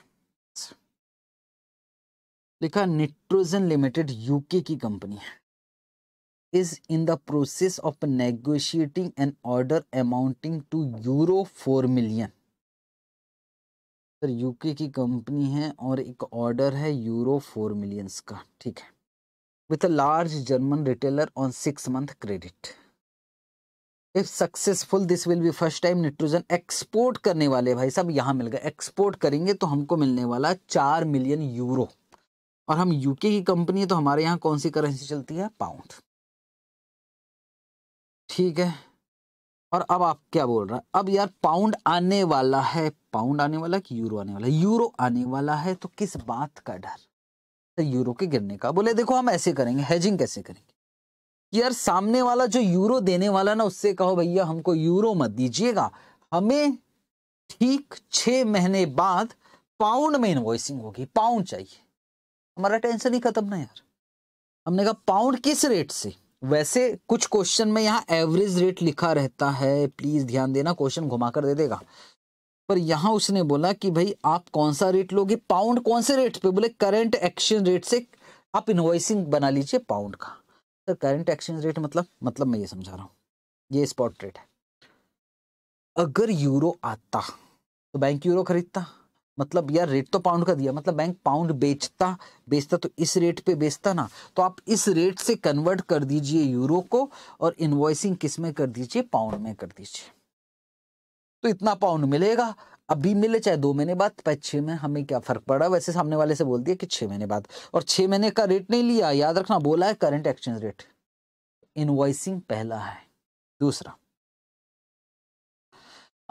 लिखा निट्रोजन लिमिटेड यूके की कंपनी है is in the process of negotiating an order amounting to euro four million sir UK की कंपनी है और एक ऑर्डर है यूरो फोर मिलियंस का ठीक है with a large German retailer on six month credit if successful this will be first time Nitrogen export करने वाले भाई सब यहाँ मिल गए एक्सपोर्ट करेंगे तो हमको मिलने वाला चार मिलियन यूरो और हम यूके की कंपनी है तो हमारे यहाँ कौन सी करेंसी चलती है पाउंड ठीक है और अब आप क्या बोल रहे हैं अब यार पाउंड आने वाला है पाउंड आने वाला कि यूरो आने वाला यूरो आने वाला है तो किस बात का डर तो यूरो के गिरने का बोले देखो हम ऐसे करेंगे हैजिंग कैसे करेंगे कि यार सामने वाला जो यूरो देने वाला ना उससे कहो भैया हमको यूरो मत दीजिएगा हमें ठीक छह महीने बाद पाउंड में इन्वॉइसिंग होगी पाउंड चाहिए हमारा टेंशन ही खत्म ना यार हमने कहा पाउंड किस रेट से वैसे कुछ क्वेश्चन में यहाँ एवरेज रेट लिखा रहता है प्लीज ध्यान देना क्वेश्चन घुमा कर दे देगा पर यहाँ उसने बोला कि भाई आप कौन सा रेट लोगे पाउंड कौन से रेट पे बोले करंट एक्सचेंज रेट से आप इन्वॉइसिंग बना लीजिए पाउंड का सर करंट एक्सचेंज रेट मतलब मतलब मैं ये समझा रहा हूँ ये स्पॉट रेट है अगर यूरो आता तो बैंक यूरो खरीदता मतलब यार रेट तो पाउंड का दिया मतलब बैंक पाउंड बेचता बेचता तो इस रेट पे बेचता ना तो आप इस रेट से कन्वर्ट कर दीजिए यूरो को और इन्वॉइसिंग किस में कर दीजिए पाउंड में कर दीजिए तो इतना पाउंड मिलेगा अभी मिले चाहे दो महीने बाद पर छः महीने हमें क्या फ़र्क पड़ा वैसे सामने वाले से बोल दिया कि छः महीने बाद और छः महीने का रेट नहीं लिया याद रखना बोला है करंट एक्सचेंज रेट इनवॉइसिंग पहला है दूसरा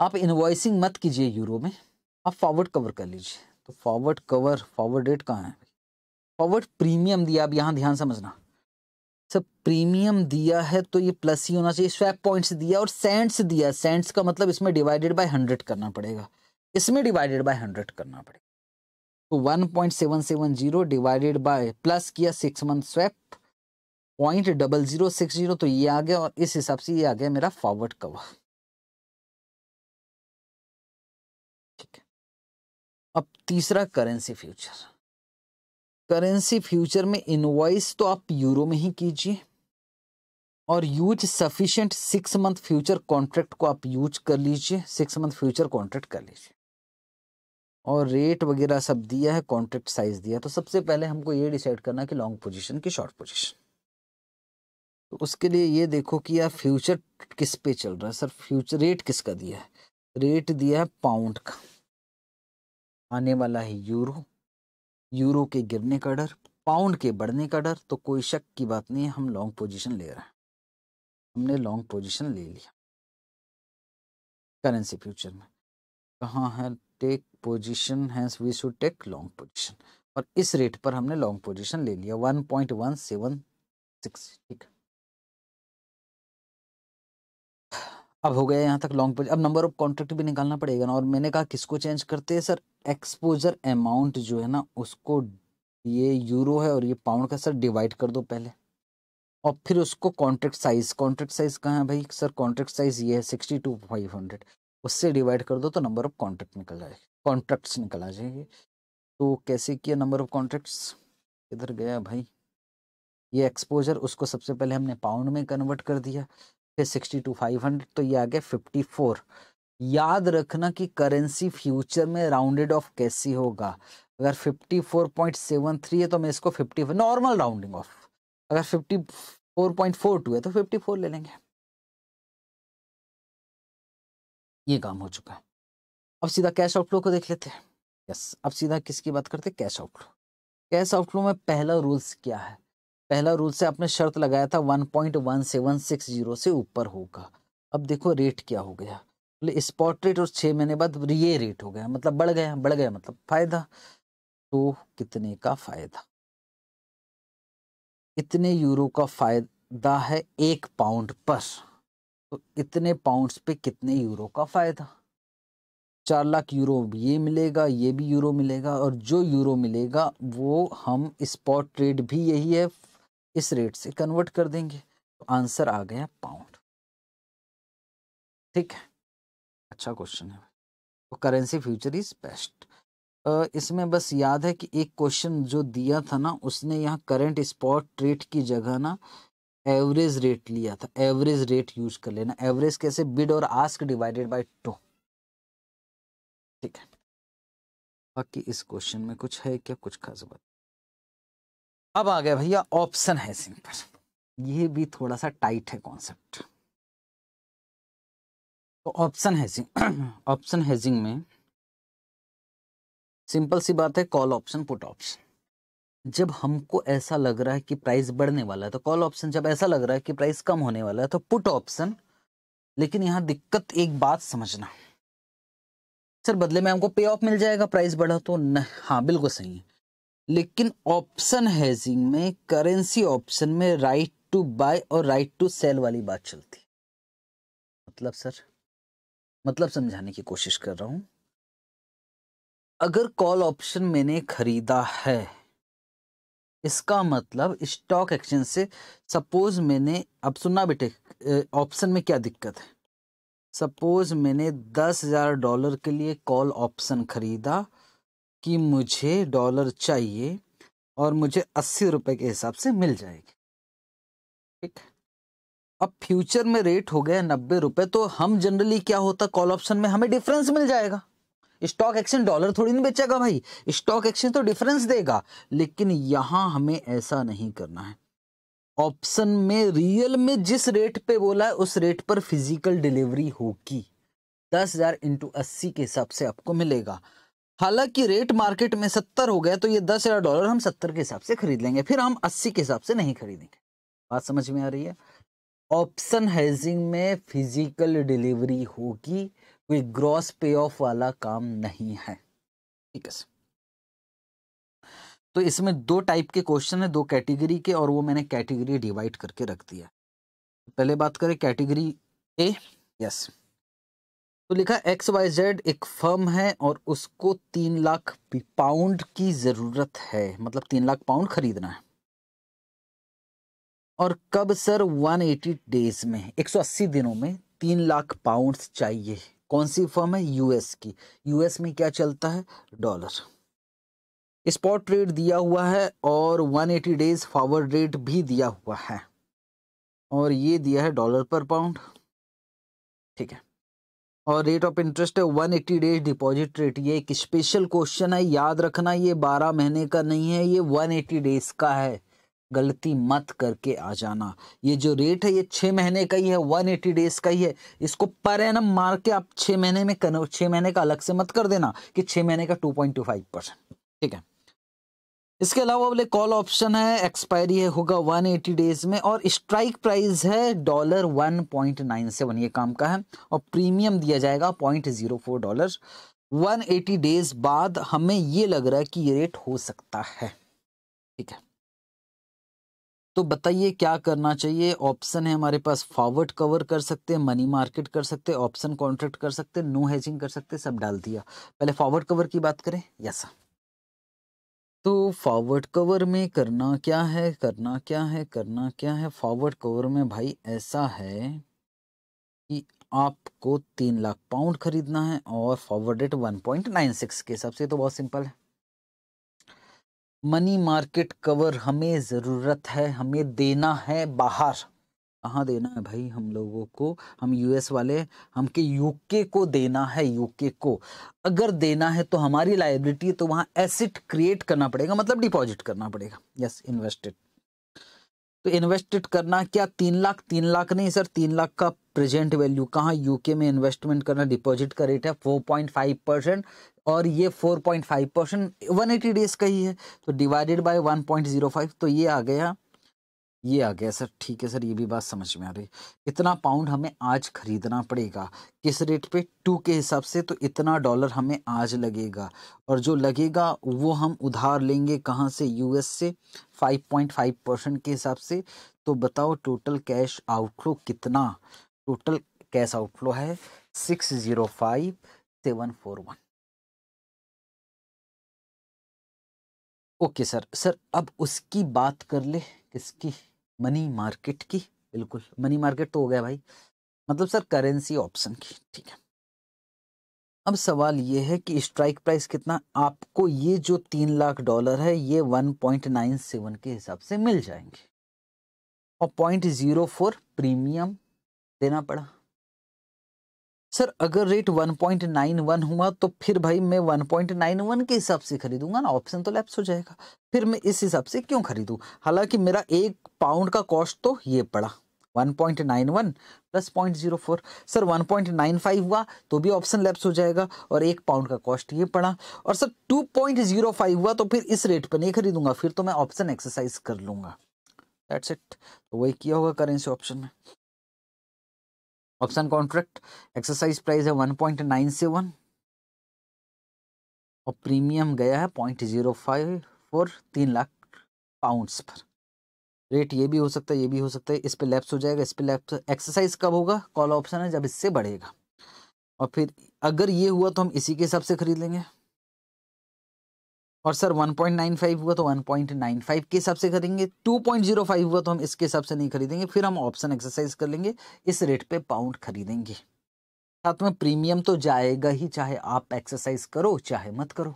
आप इनवॉइसिंग मत कीजिए यूरो में आप फॉरवर्ड कवर कर लीजिए तो फॉरवर्ड कवर फॉरवर्ड रेट कहाँ है फॉरवर्ड प्रीमियम दिया आप यहाँ ध्यान समझना सब प्रीमियम दिया है तो ये प्लस ही होना चाहिए स्वैप पॉइंट्स दिया और सेंट्स दिया सेंट्स का मतलब इसमें डिवाइडेड बाय हंड्रेड करना पड़ेगा इसमें डिवाइडेड बाय हंड्रेड करना पड़ेगा तो one point seven seven zero divided by plus किया six month swap point double zero six zero तो ये आ गया और इस हिसाब से ये आ गया मेरा फॉरवर्ड कवर ठीक है अब तीसरा करेंसी फ्यूचर करेंसी फ्यूचर में इनवॉइस तो आप यूरो में ही कीजिए और use sufficient six month future contract को आप यूज कर लीजिए सिक्स मंथ फ्यूचर कॉन्ट्रैक्ट कर लीजिए और रेट वगैरह सब दिया है कॉन्ट्रैक्ट साइज दिया तो सबसे पहले हमको ये डिसाइड करना है कि लॉन्ग पोजीशन की शॉर्ट पोजीशन तो उसके लिए ये देखो कि यार फ्यूचर किस पे चल रहा है सर फ्यूचर रेट किसका दिया है रेट दिया है पाउंड का आने वाला है यूरो यूरो के गिरने का डर पाउंड के बढ़ने का डर तो कोई शक की बात नहीं है हम लॉन्ग पोजिशन ले रहे हैं हमने लॉन्ग पोजिशन ले लिया करेंसी फ्यूचर में कहाँ है take position hence we should take long position और इस रेट पर हमने लॉन्ग पोजिशन ले लिया one point one seven six ठीक अब हो गया यहाँ तक लॉन्ग पोजिशन अब नंबर ऑफ कॉन्ट्रैक्ट भी निकालना पड़ेगा ना और मैंने कहा किसको चेंज करते हैं सर एक्सपोजर अमाउंट जो है ना उसको ये यूरो है और ये पाउंड का सर डिवाइड कर दो पहले और फिर उसको कॉन्ट्रैक्ट साइज कॉन्ट्रैक्ट साइज कहाँ है भाई सर कॉन्ट्रैक्ट साइज ये है सिक्सटी टू फाइव हंड्रेड उससे डिवाइड कर दो तो नंबर ऑफ कॉन्ट्रैक्ट निकल जाएगी कॉन्ट्रैक्ट्स निकल आ जाएंगे तो कैसे किया नंबर ऑफ कॉन्ट्रैक्ट्स इधर गया भाई ये एक्सपोजर उसको सबसे पहले हमने पाउंड में कन्वर्ट कर दिया फिर सिक्सटी टू फाइव हंड्रेड तो ये आ गया फिफ्टी फोर याद रखना कि करेंसी फ्यूचर में राउंडेड ऑफ कैसी होगा अगर fifty four point seven three है तो मैं इसको फिफ्टी नॉर्मल राउंडिंग ऑफ अगर fifty four point four two है तो फिफ्टी फोर ले लेंगे ये काम हो चुका है अब सीधा कैश आउटफ्लो को देख लेते हैं यस अब सीधा किसकी बात करते हैं कैश आउटफ्लो कैश आउटफ्लो में पहला रूल्स क्या है पहला रूल से आपने शर्त लगाया था 1.1760 से ऊपर होगा अब देखो रेट क्या हो गया बोले स्पॉट रेट और छः महीने बाद ये रेट हो गया मतलब बढ़ गया बढ़ गया मतलब फायदा तो कितने का फायदा इतने यूरो का फायदा है एक पाउंड पर तो इतने पाउंड्स पे कितने यूरो का फ़ायदा चार लाख यूरो ये मिलेगा ये भी यूरो मिलेगा और जो यूरो मिलेगा वो हम स्पॉट रेट भी यही है इस रेट से कन्वर्ट कर देंगे तो आंसर आ गया पाउंड ठीक है अच्छा क्वेश्चन है तो करेंसी फ्यूचर इज बेस्ट इसमें बस याद है कि एक क्वेश्चन जो दिया था ना उसने यहाँ करेंट स्पॉट रेट की जगह ना एवरेज रेट लिया था एवरेज रेट यूज कर लेना एवरेज कैसे बिड और आस्क डिवाइडेड बाय टू ठीक है बाकी इस क्वेश्चन में कुछ है क्या कुछ खास बात अब आ गया भैया ऑप्शन है सिंपल यह भी थोड़ा सा टाइट है कॉन्सेप्ट तो ऑप्शन हैजिंग ऑप्शन हैजिंग में सिंपल सी बात है कॉल ऑप्शन पुट ऑप्शन जब हमको ऐसा लग रहा है कि प्राइस बढ़ने वाला है तो कॉल ऑप्शन जब ऐसा लग रहा है कि प्राइस कम होने वाला है तो पुट ऑप्शन लेकिन यहाँ दिक्कत एक बात समझना सर बदले में हमको पे ऑफ मिल जाएगा प्राइस बढ़ा तो न हाँ बिल्कुल सही है लेकिन ऑप्शन हैजिंग में करेंसी ऑप्शन में राइट टू बाय और राइट टू सेल वाली बात चलती मतलब सर मतलब समझाने की कोशिश कर रहा हूं अगर कॉल ऑप्शन मैंने खरीदा है इसका मतलब स्टॉक एक्सचेंज से सपोज मैंने अब सुनना बेटे ऑप्शन में क्या दिक्कत है सपोज मैंने दस हज़ार डॉलर के लिए कॉल ऑप्शन ख़रीदा कि मुझे डॉलर चाहिए और मुझे अस्सी रुपए के हिसाब से मिल जाएगी ठीक अब फ्यूचर में रेट हो गया नब्बे रुपए तो हम जनरली क्या होता कॉल ऑप्शन में हमें डिफरेंस मिल जाएगा स्टॉक एक्सचेंज डॉलर थोड़ी नहीं बेचेगा भाई स्टॉक एक्सचेंज तो डिफरेंस देगा लेकिन यहां हमें ऐसा नहीं करना है ऑप्शन में रियल में जिस रेट पे बोला है उस रेट पर फिजिकल डिलीवरी होगी दस हजार इंटू अस्सी के हिसाब से आपको मिलेगा हालांकि रेट मार्केट में सत्तर हो गया तो ये दस हजार डॉलर हम सत्तर के हिसाब से खरीद लेंगे फिर हम अस्सी के हिसाब से नहीं खरीदेंगे बात समझ में आ रही है ऑप्शन हैजिंग में फिजिकल डिलीवरी होगी कोई ग्रॉस पे ऑफ वाला काम नहीं है ठीक है तो इसमें दो टाइप के क्वेश्चन है दो कैटेगरी के और वो मैंने कैटेगरी डिवाइड करके रख दिया पहले बात करें कैटेगरी ए यस तो लिखा एक्स वाई जेड एक फर्म है और उसको तीन लाख पाउंड की ज़रूरत है मतलब तीन लाख पाउंड खरीदना है और कब सर 180 डेज में 180 दिनों में तीन लाख पाउंड्स चाहिए कौन सी फर्म है यूएस की यूएस में क्या चलता है डॉलर स्पॉट रेट दिया हुआ है और 180 डेज फॉरवर्ड रेट भी दिया हुआ है और ये दिया है डॉलर पर पाउंड ठीक है और रेट ऑफ इंटरेस्ट है 180 डेज डिपॉजिट रेट ये एक स्पेशल क्वेश्चन है याद रखना ये 12 महीने का नहीं है ये 180 डेज का है गलती मत करके आ जाना ये जो रेट है ये छः महीने का ही है वन एटी डेज़ का ही है इसको पर एनम मार के आप छः महीने में कन छः महीने का अलग से मत कर देना कि छः महीने का two point two five percent ठीक है इसके अलावा बोले कॉल ऑप्शन है एक्सपायरी है होगा एटी डेज में और स्ट्राइक प्राइस है dollar one point nine seven ये काम का है और प्रीमियम दिया जाएगा point zero four dollar one eighty days बाद हमें ये लग रहा है कि ये रेट हो सकता है ठीक है तो बताइए क्या करना चाहिए ऑप्शन है हमारे पास फॉरवर्ड कवर कर सकते हैं मनी मार्केट कर सकते हैं ऑप्शन कॉन्ट्रैक्ट कर सकते हैं नो हेजिंग कर सकते सब डाल दिया पहले फॉरवर्ड कवर की बात करें यस तो फॉरवर्ड कवर में करना क्या है करना क्या है करना क्या है फॉरवर्ड कवर में भाई ऐसा है कि आपको तीन लाख पाउंड खरीदना है और forwarded one point nine six के हिसाब से तो बहुत सिंपल है मनी मार्केट कवर हमें ज़रूरत है हमें देना है बाहर कहाँ देना है भाई हम लोगों को हम यूएस वाले हमके यूके को देना है यूके को अगर देना है तो हमारी लाइबिलिटी तो वहाँ एसिड क्रिएट करना पड़ेगा मतलब डिपॉजिट करना पड़ेगा यस इन्वेस्टेड तो इन्वेस्टेड करना क्या तीन लाख तीन लाख नहीं सर तीन लाख का प्रेजेंट वैल्यू कहाँ यूके में इन्वेस्टमेंट करना डिपॉजिट का रेट है फोर पॉइंट फाइव परसेंट और ये four point five percent one eighty days का ही है तो डिवाइडेड बाय फाइव तो ये आ गया ये आ गया सर ठीक है सर ये भी बात समझ में आ रही इतना पाउंड हमें आज खरीदना पड़ेगा किस रेट पे टू के हिसाब से तो इतना डॉलर हमें आज लगेगा और जो लगेगा वो हम उधार लेंगे कहाँ से यूएस से फाइव पॉइंट फाइव परसेंट के हिसाब से तो बताओ टोटल कैश आउटफ्लो कितना टोटल कैश आउटफ्लो है six zero five seven four one okay sir sir अब उसकी बात कर ले किसकी मनी मार्केट की बिल्कुल मनी मार्केट तो हो गया भाई मतलब सर करेंसी ऑप्शन की ठीक है अब सवाल ये है कि स्ट्राइक प्राइस कितना आपको ये जो तीन लाख डॉलर है ये वन पॉइंट नाइन सेवन के हिसाब से मिल जाएंगे और पॉइंट जीरो फोर प्रीमियम देना पड़ा सर अगर रेट 1.91 हुआ तो फिर भाई मैं 1.91 के हिसाब से खरीदूंगा ना ऑप्शन तो लैप्स हो जाएगा फिर मैं इस हिसाब से क्यों खरीदूं हालांकि मेरा एक पाउंड का कॉस्ट तो ये पड़ा 1.91 प्लस पॉइंट सर 1.95 हुआ तो भी ऑप्शन लैप्स हो जाएगा और एक पाउंड का कॉस्ट ये पड़ा और सर 2.05 हुआ तो फिर इस रेट पर नहीं खरीदूंगा फिर तो मैं ऑप्शन एक्सरसाइज कर लूंगा दैट्स इट तो वही किया होगा करेंसी ऑप्शन में ऑप्शन कॉन्ट्रैक्ट एक्सरसाइज प्राइस है वन पॉइंट नाइन सेवन और प्रीमियम गया है पॉइंट जीरो फाइव फोर तीन लाख पाउंड्स पर रेट ये भी हो सकता है ये भी हो सकता है इस पर लैप्स हो जाएगा इस पर लैप्स एक्सरसाइज कब होगा कॉल ऑप्शन है जब इससे बढ़ेगा और फिर अगर ये हुआ तो हम इसी के हिसाब से खरीद लेंगे और सर 1.95 हुआ तो 1.95 के हिसाब से खरीदेंगे 2.05 हुआ तो हम इसके हिसाब से नहीं खरीदेंगे फिर हम ऑप्शन एक्सरसाइज कर लेंगे इस रेट पे पाउंड खरीदेंगे साथ में प्रीमियम तो जाएगा ही चाहे आप एक्सरसाइज करो चाहे मत करो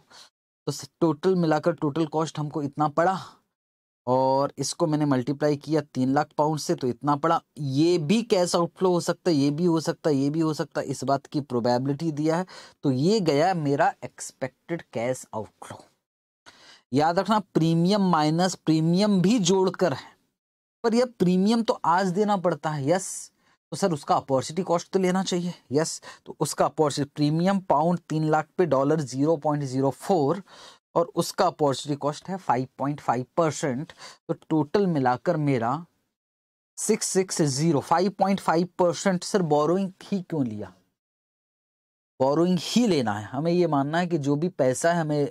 तो टोटल मिलाकर टोटल कॉस्ट हमको इतना पड़ा और इसको मैंने मल्टीप्लाई किया तीन लाख पाउंड से तो इतना पड़ा ये भी कैश आउटफ्लो हो सकता है ये भी हो सकता है ये भी हो सकता है इस बात की प्रोबेबिलिटी दिया है तो ये गया मेरा एक्सपेक्टेड कैश आउटफ्लो याद रखना प्रीमियम माइनस प्रीमियम भी जोड़कर है पर यह प्रीमियम तो आज देना पड़ता है यस तो सर उसका अपॉर्चुनिटी कॉस्ट तो लेना चाहिए यस तो उसका अपॉर्चुनिटी प्रीमियम पाउंड तीन लाख पे dollar zero point zero four और उसका अपॉर्चुनिटी कॉस्ट है फाइव पॉइंट फाइव परसेंट तो टोटल मिलाकर मेरा six six zero five point five percent sir borrowing ही क्यों लिया बोरोइंग ही लेना है हमें ये मानना है कि जो भी पैसा है हमें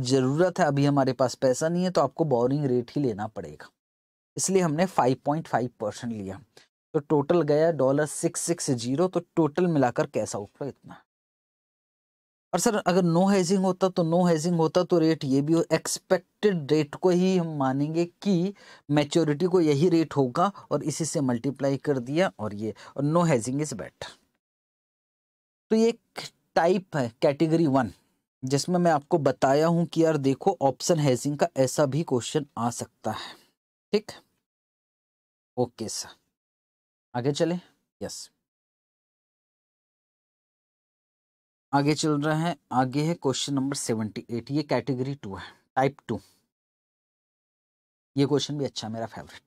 ज़रूरत है अभी हमारे पास पैसा नहीं है तो आपको बोरिंग रेट ही लेना पड़ेगा इसलिए हमने 5.5 परसेंट लिया तो टोटल गया डॉलर सिक्स सिक्स जीरो तो टोटल मिलाकर कैसा उठा इतना और सर अगर नो हैजिंग होता तो नो हैजिंग होता तो रेट ये भी हो एक्सपेक्टेड रेट को ही हम मानेंगे कि मेच्योरिटी को यही रेट होगा और इसी से मल्टीप्लाई कर दिया और ये और नो हैजिंग इज बेटर तो ये टाइप है कैटेगरी वन जिसमें मैं आपको बताया हूं कि यार देखो ऑप्शन हैजिंग का ऐसा भी क्वेश्चन आ सकता है ठीक ओके सर आगे चले यस आगे चल रहा है आगे है क्वेश्चन नंबर सेवेंटी एट ये कैटेगरी टू है टाइप टू ये क्वेश्चन भी अच्छा मेरा फेवरेट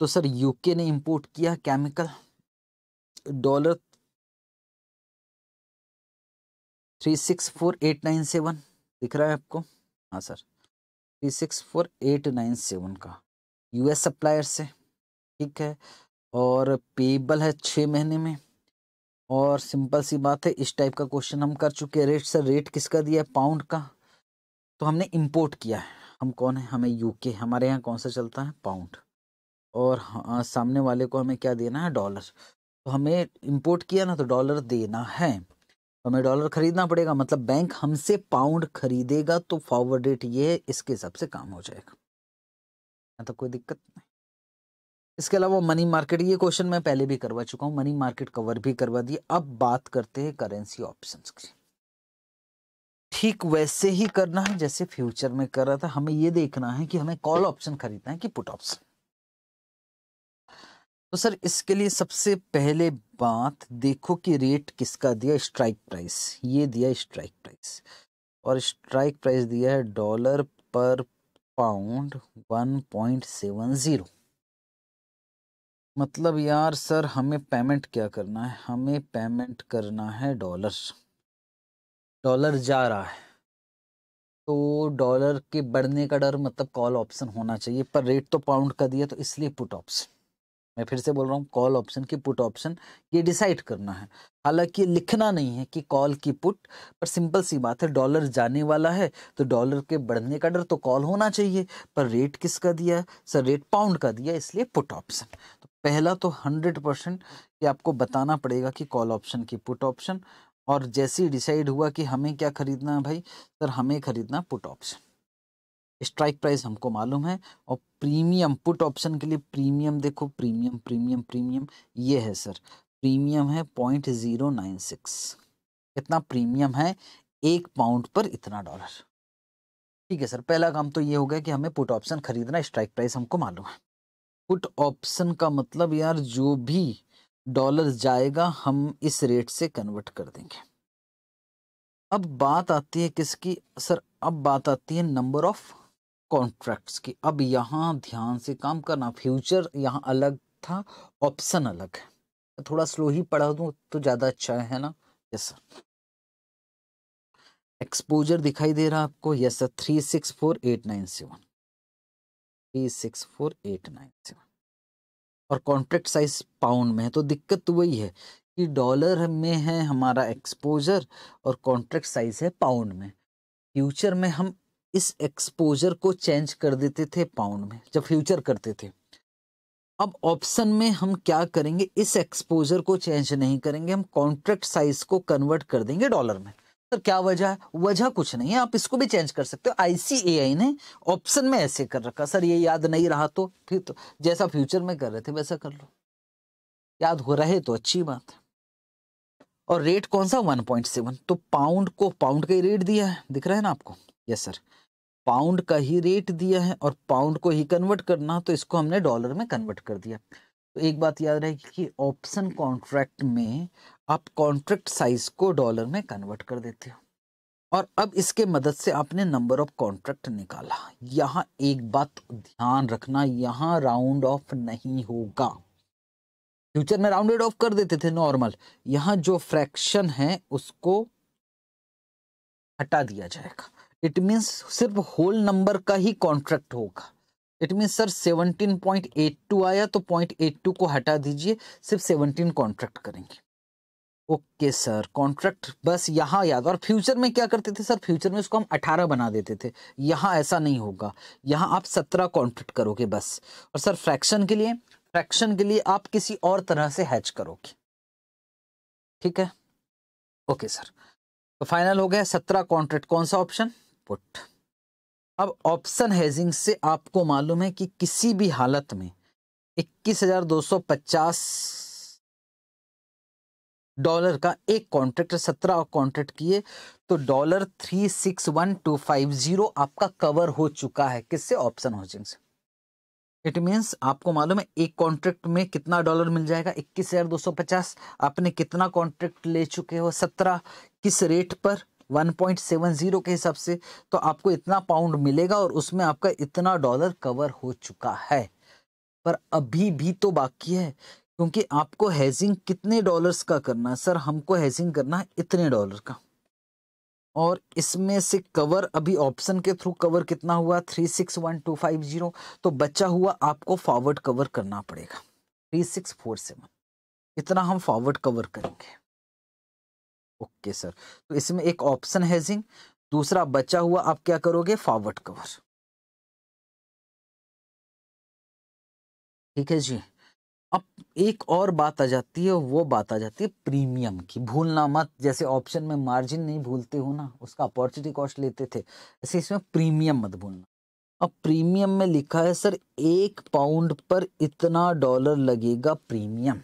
तो सर यूके ने इंपोर्ट किया chemical dollar three six four eight nine seven दिख रहा है आपको हाँ sir three six four eight nine seven का यूएस सप्लायर से ठीक है और पेबल है छः महीने में और सिंपल सी बात है इस टाइप का क्वेश्चन हम कर चुके हैं रेट सर रेट किसका दिया है पाउंड का तो हमने इम्पोर्ट किया है हम कौन है हमें यूके हमारे यहाँ कौन सा चलता है पाउंड और हाँ, सामने वाले को हमें क्या देना है डॉलर तो हमें इम्पोर्ट किया ना तो डॉलर देना है हमें डॉलर खरीदना पड़ेगा मतलब बैंक हमसे पाउंड खरीदेगा तो फॉरवर्ड रेट ये है इसके हिसाब से काम हो जाएगा मतलब कोई दिक्कत नहीं इसके अलावा मनी मार्केट ये क्वेश्चन मैं पहले भी करवा चुका हूँ मनी मार्केट कवर भी करवा दिए अब बात करते हैं करेंसी ऑप्शन की ठीक वैसे ही करना है जैसे फ्यूचर में कर रहा था हमें ये देखना है कि हमें कॉल ऑप्शन खरीदना है कि पुट ऑप्शन तो सर इसके लिए सबसे पहले बात देखो कि रेट किसका दिया स्ट्राइक प्राइस ये दिया स्ट्राइक प्राइस और स्ट्राइक प्राइस दिया है डॉलर पर pound one point seven zero मतलब यार सर हमें पेमेंट क्या करना है हमें पेमेंट करना है डॉलर डॉलर जा रहा है तो डॉलर के बढ़ने का डर मतलब कॉल ऑप्शन होना चाहिए पर रेट तो पाउंड का दिया तो इसलिए पुट ऑप्शन मैं फिर से बोल रहा हूँ कॉल ऑप्शन की पुट ऑप्शन ये डिसाइड करना है हालांकि लिखना नहीं है कि कॉल की पुट पर सिंपल सी बात है डॉलर जाने वाला है तो डॉलर के बढ़ने का डर तो कॉल होना चाहिए पर रेट किसका दिया सर रेट पाउंड का दिया इसलिए पुट ऑप्शन तो पहला तो हंड्रेड परसेंट ये आपको बताना पड़ेगा कि कॉल ऑप्शन की पुट ऑप्शन और जैसे ही डिसाइड हुआ कि हमें क्या खरीदना है भाई सर हमें खरीदना पुट ऑप्शन स्ट्राइक प्राइस हमको मालूम है और प्रीमियम पुट ऑप्शन के लिए प्रीमियम देखो प्रीमियम प्रीमियम प्रीमियम ये है सर प्रीमियम है पॉइंट ज़ीरो नाइन सिक्स कितना प्रीमियम है एक पाउंड पर इतना डॉलर ठीक है सर पहला काम तो ये हो गया कि हमें पुट ऑप्शन खरीदना स्ट्राइक प्राइस हमको मालूम है पुट ऑप्शन का मतलब यार जो भी डॉलर जाएगा हम इस रेट से कन्वर्ट कर देंगे अब बात आती है किसकी सर अब बात आती है नंबर ऑफ कॉन्ट्रैक्ट्स की अब यहाँ ध्यान से काम करना फ्यूचर यहाँ अलग था ऑप्शन अलग है थोड़ा स्लो ही पढ़ा दूँ तो ज़्यादा अच्छा है ना यस सर एक्सपोजर दिखाई दे रहा है आपको yes sir three six four eight nine seven three six four eight nine seven और कॉन्ट्रैक्ट साइज पाउंड में है तो दिक्कत तो वही है कि डॉलर में है हमारा एक्सपोजर और कॉन्ट्रैक्ट साइज है पाउंड में फ्यूचर में हम इस एक्सपोजर को चेंज कर देते थे पाउंड में जब फ्यूचर करते थे अब ऑप्शन में हम क्या करेंगे इस एक्सपोजर को चेंज नहीं करेंगे हम कॉन्ट्रैक्ट साइज को कन्वर्ट कर देंगे डॉलर में तो क्या वजह है वजह कुछ नहीं है आप इसको भी चेंज कर सकते हो आईसीएआई ने ऑप्शन में ऐसे कर रखा सर ये याद नहीं रहा तो फिर तो जैसा फ्यूचर में कर रहे थे वैसा कर लो याद हो रहे तो अच्छी बात है और रेट कौन सा 1.7 तो पाउंड को पाउंड का ही रेट दिया है दिख रहा है ना आपको यस सर पाउंड का ही रेट दिया है और पाउंड को ही कन्वर्ट करना तो इसको हमने डॉलर में कन्वर्ट कर दिया तो एक बात याद रहे कि ऑप्शन कॉन्ट्रैक्ट में आप कॉन्ट्रैक्ट साइज को डॉलर में कन्वर्ट कर देते हो और अब इसके मदद से आपने नंबर ऑफ कॉन्ट्रैक्ट निकाला यहाँ एक बात ध्यान रखना यहाँ राउंड ऑफ नहीं होगा फ्यूचर में राउंडेड ऑफ कर देते थे नॉर्मल यहाँ जो फ्रैक्शन है उसको हटा दिया जाएगा इट मीन्स सिर्फ होल नंबर का ही कॉन्ट्रैक्ट होगा इट मीन्स सर 17.82 आया तो 0.82 को हटा दीजिए सिर्फ 17 कॉन्ट्रैक्ट करेंगे ओके सर कॉन्ट्रैक्ट बस यहाँ याद और फ्यूचर में क्या करते थे सर फ्यूचर में उसको हम 18 बना देते थे यहाँ ऐसा नहीं होगा यहाँ आप 17 कॉन्ट्रैक्ट करोगे बस और सर फ्रैक्शन के लिए फ्रैक्शन के लिए आप किसी और तरह से हैच करोगे ठीक है ओके सर तो फाइनल हो गया सत्रह कॉन्ट्रैक्ट कौन सा ऑप्शन पुट अब ऑप्शन हेजिंग से आपको मालूम है कि किसी भी हालत में 21,250 डॉलर का एक कॉन्ट्रैक्ट सत्रह कॉन्ट्रैक्ट किए तो dollar three six one two five zero आपका कवर हो चुका है किससे ऑप्शन हेजिंग से इट मीन्स आपको मालूम है एक कॉन्ट्रैक्ट में कितना डॉलर मिल जाएगा इक्कीस हज़ार दो सौ पचास आपने कितना कॉन्ट्रैक्ट ले चुके हो सत्रह किस रेट पर 1.70 के हिसाब से तो आपको इतना पाउंड मिलेगा और उसमें आपका इतना डॉलर कवर हो चुका है पर अभी भी तो बाकी है क्योंकि आपको हैजिंग कितने डॉलर्स का करना है सर हमको हैजिंग करना है इतने डॉलर का और इसमें से कवर अभी ऑप्शन के थ्रू कवर कितना हुआ three six one two five zero तो बचा हुआ आपको फॉरवर्ड कवर करना पड़ेगा थ्री सिक्स फोर सेवन इतना हम फॉरवर्ड कवर करेंगे ओके सर तो इसमें एक ऑप्शन हैजिंग दूसरा बचा हुआ आप क्या करोगे फॉरवर्ड कवर ठीक है जी अब एक और बात आ जाती है वो बात आ जाती है प्रीमियम की भूलना मत जैसे ऑप्शन में मार्जिन नहीं भूलते हो ना उसका अपॉर्चुनिटी कॉस्ट लेते थे ऐसे इसमें प्रीमियम मत भूलना अब प्रीमियम में लिखा है सर एक पाउंड पर इतना डॉलर लगेगा प्रीमियम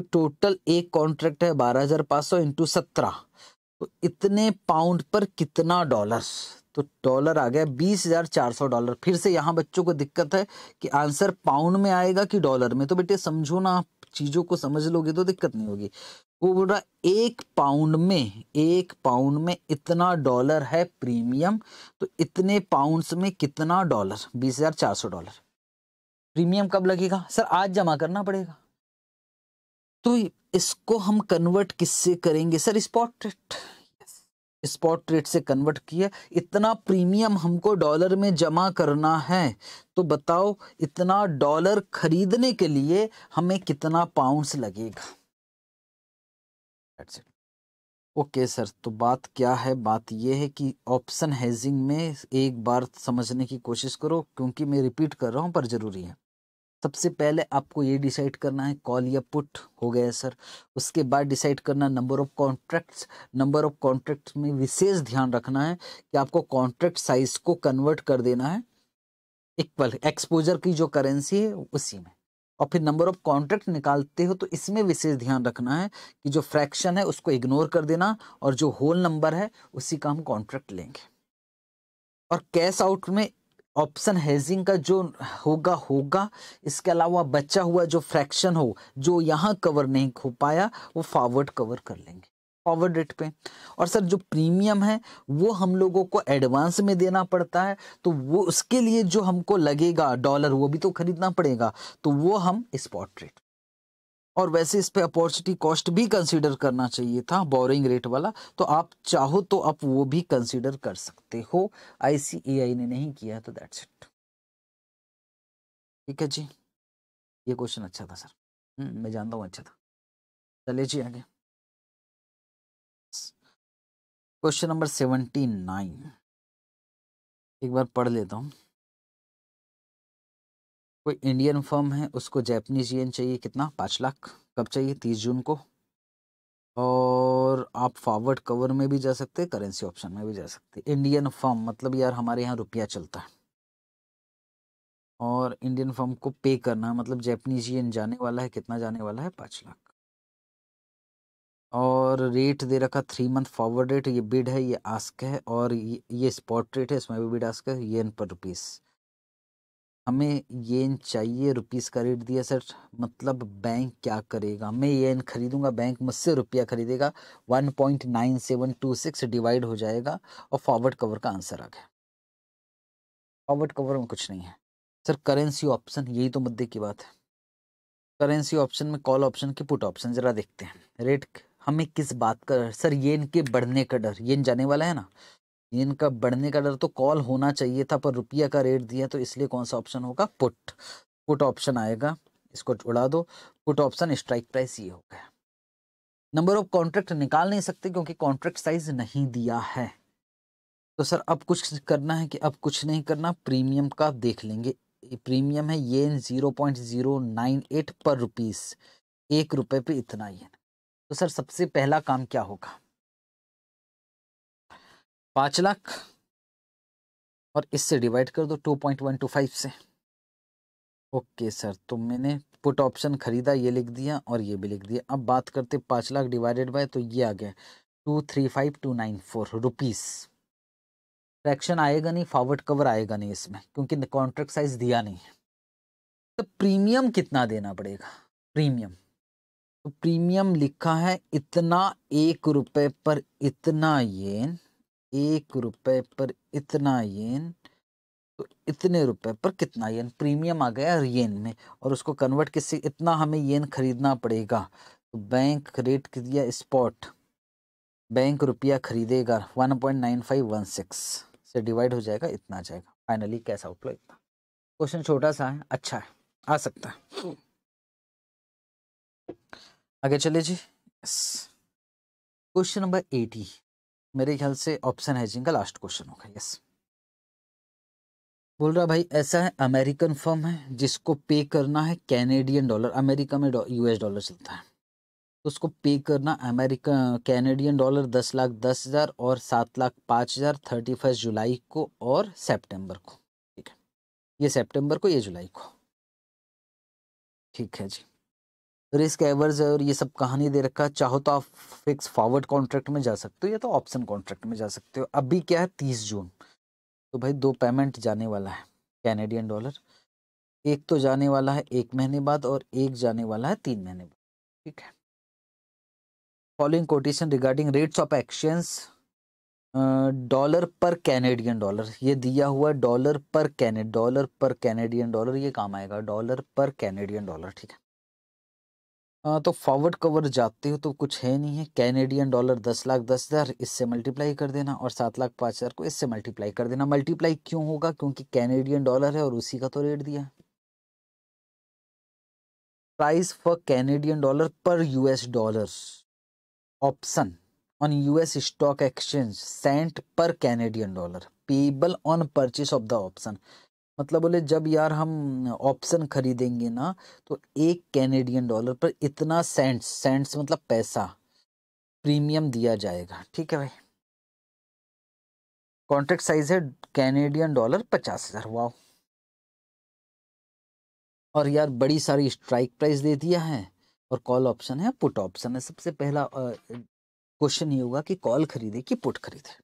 तो टोटल एक कॉन्ट्रैक्ट है बारह हजार पाँच सौ इंटू सत्रह तो इतने पाउंड पर कितना डॉलर तो डॉलर आ गया बीस हजार चार सौ डॉलर फिर से यहाँ बच्चों को दिक्कत है कि आंसर पाउंड में आएगा कि डॉलर में तो बेटे समझो ना आप चीज़ों को समझ लोगे तो दिक्कत नहीं होगी वो बोल रहा एक पाउंड में एक पाउंड में इतना डॉलर है प्रीमियम तो इतने पाउंड्स में कितना डॉलर बीस हजार चार सौ डॉलर प्रीमियम कब लगेगा सर आज जमा करना पड़ेगा तो इसको हम कन्वर्ट किससे करेंगे sir spot rate spot rate से कन्वर्ट किया इतना प्रीमियम हमको डॉलर में जमा करना है तो बताओ इतना डॉलर खरीदने के लिए हमें कितना पाउंड्स लगेगा ओके okay, सर तो बात क्या है बात यह है कि ऑप्शन हैजिंग में एक बार समझने की कोशिश करो क्योंकि मैं रिपीट कर रहा हूँ पर ज़रूरी है सबसे पहले आपको ये डिसाइड करना है कॉल या पुट हो गया सर उसके बाद डिसाइड करना number of contracts number of contracts में विशेष ध्यान रखना है कि आपको कॉन्ट्रैक्ट साइज को कन्वर्ट कर देना है इक्वल एक्सपोजर की जो करेंसी है उसी में और फिर नंबर ऑफ कॉन्ट्रैक्ट निकालते हो तो इसमें विशेष ध्यान रखना है कि जो फ्रैक्शन है उसको इग्नोर कर देना और जो होल नंबर है उसी का हम कॉन्ट्रैक्ट लेंगे और कैश आउट में ऑप्शन हेजिंग का जो होगा होगा इसके अलावा बचा हुआ जो फ्रैक्शन हो जो यहाँ कवर नहीं हो पाया वो फॉरवर्ड कवर कर लेंगे फॉरवर्ड रेट पे और सर जो प्रीमियम है वो हम लोगों को एडवांस में देना पड़ता है तो वो उसके लिए जो हमको लगेगा डॉलर वो भी तो खरीदना पड़ेगा तो वो हम स्पॉट रेट और वैसे इस पर अपॉर्चुनिटी कॉस्ट भी कंसिडर करना चाहिए था बोरिंग रेट वाला तो आप चाहो तो आप वो भी कंसिडर कर सकते हो आईसीएआई ने नहीं किया तो दैट्स इट ठीक है जी ये क्वेश्चन अच्छा था सर हम्म, मैं जानता हूँ अच्छा था चलिए जी आगे क्वेश्चन नंबर सेवेंटी नाइन एक बार पढ़ लेता हूँ कोई इंडियन फर्म है उसको जैपनीज येन चाहिए कितना पाँच लाख कब चाहिए तीस जून को और आप फॉरवर्ड कवर में भी जा सकते हैं करेंसी ऑप्शन में भी जा सकते हैं इंडियन फर्म मतलब यार हमारे यहाँ रुपया चलता है और इंडियन फर्म को पे करना है मतलब जैपनीज येन जाने वाला है कितना जाने वाला है पाँच लाख और रेट दे रखा थ्री मंथ फॉरवर्ड रेट ये बिड है ये आस्क है और ये, स्पॉट रेट है इसमें भी बिड आस्क है येन पर रुपीज हमें येन चाहिए रुपीस का रेट दिया सर मतलब बैंक क्या करेगा मैं येन खरीदूंगा बैंक मुझसे रुपया खरीदेगा 1.9726 डिवाइड हो जाएगा और फॉरवर्ड कवर का आंसर आ गया फॉरवर्ड कवर में कुछ नहीं है सर करेंसी ऑप्शन यही तो मुद्दे की बात है करेंसी ऑप्शन में कॉल ऑप्शन के पुट ऑप्शन ज़रा देखते हैं रेट हमें किस बात का सर येन के बढ़ने का डर येन जाने वाला है ना येन का बढ़ने का डर तो कॉल होना चाहिए था पर रुपया का रेट दिया तो इसलिए कौन सा ऑप्शन होगा पुट पुट ऑप्शन आएगा इसको उड़ा दो पुट ऑप्शन स्ट्राइक प्राइस ये हो गया नंबर ऑफ कॉन्ट्रैक्ट निकाल नहीं सकते क्योंकि कॉन्ट्रैक्ट साइज नहीं दिया है तो सर अब कुछ करना है कि अब कुछ नहीं करना प्रीमियम का देख लेंगे प्रीमियम है ये zero point zero nine eight per rupees एक रुपये पे इतना ही है तो सर सबसे पहला काम क्या होगा पाँच लाख और इससे डिवाइड कर दो two point one two five से ओके सर तो मैंने पुट ऑप्शन खरीदा ये लिख दिया और ये भी लिख दिया अब बात करते पाँच लाख डिवाइडेड बाय तो ये आ गया two three five two nine four rupees fraction आएगा नहीं फॉरवर्ड कवर आएगा नहीं इसमें क्योंकि कॉन्ट्रैक्ट साइज दिया नहीं है तो प्रीमियम कितना देना पड़ेगा प्रीमियम तो प्रीमियम लिखा है इतना एक रुपये पर इतना येन एक रुपए पर इतना येन तो इतने रुपए पर कितना येन प्रीमियम आ गया येन में और उसको कन्वर्ट किससे इतना हमें येन खरीदना पड़ेगा तो बैंक रेट दिया स्पॉट बैंक रुपया खरीदेगा one point nine five one six से डिवाइड हो जाएगा इतना जाएगा फाइनली कैसा आउटफ्लो इतना क्वेश्चन छोटा सा है अच्छा है आ सकता है आगे चले जी क्वेश्चन नंबर एटी मेरे ख्याल से ऑप्शन हैजिंग का लास्ट क्वेश्चन होगा यस बोल रहा भाई ऐसा है अमेरिकन फर्म है जिसको पे करना है कैनेडियन डॉलर अमेरिका में यूएस डॉलर चलता है तो उसको पे करना अमेरिका कैनेडियन डॉलर दस लाख दस हज़ार और सात लाख पाँच हज़ार थर्टी फर्स्ट जुलाई को और सितंबर को ठीक है ये सितंबर को ये जुलाई को ठीक है जी रिस्क एवर्स है और ये सब कहानी दे रखा चाहो तो आप फिक्स फॉरवर्ड कॉन्ट्रैक्ट में जा सकते हो या तो ऑप्शन कॉन्ट्रैक्ट में जा सकते हो अभी क्या है तीस जून तो भाई दो पेमेंट जाने वाला है कैनेडियन डॉलर एक तो जाने वाला है एक महीने बाद और एक जाने वाला है तीन महीने बाद ठीक है following quotation regarding rates of exchange dollar पर कैनेडियन डॉलर ये दिया हुआ डॉलर पर कैने डॉलर पर कैनेडियन डॉलर ये काम आएगा डॉलर पर कैनेडियन डॉलर ठीक है तो फॉरवर्ड कवर जाते हो तो कुछ है नहीं है कैनेडियन डॉलर दस लाख दस हज़ार इससे मल्टीप्लाई कर देना और सात लाख पाँच हज़ार को इससे मल्टीप्लाई कर देना मल्टीप्लाई क्यों होगा क्योंकि कैनेडियन डॉलर है और उसी का तो रेट दिया है price for Canadian dollar per US dollar option on US stock exchange cent per Canadian dollar payable on purchase of the option मतलब बोले जब यार हम ऑप्शन खरीदेंगे ना तो एक कैनेडियन डॉलर पर इतना सेंट्स सेंट्स मतलब पैसा प्रीमियम दिया जाएगा ठीक है भाई कॉन्ट्रैक्ट साइज है कैनेडियन डॉलर पचास हज़ार वाह और यार बड़ी सारी स्ट्राइक प्राइस दे दिया है और कॉल ऑप्शन है पुट ऑप्शन है सबसे पहला क्वेश्चन ये होगा कि कॉल खरीदे कि पुट खरीदे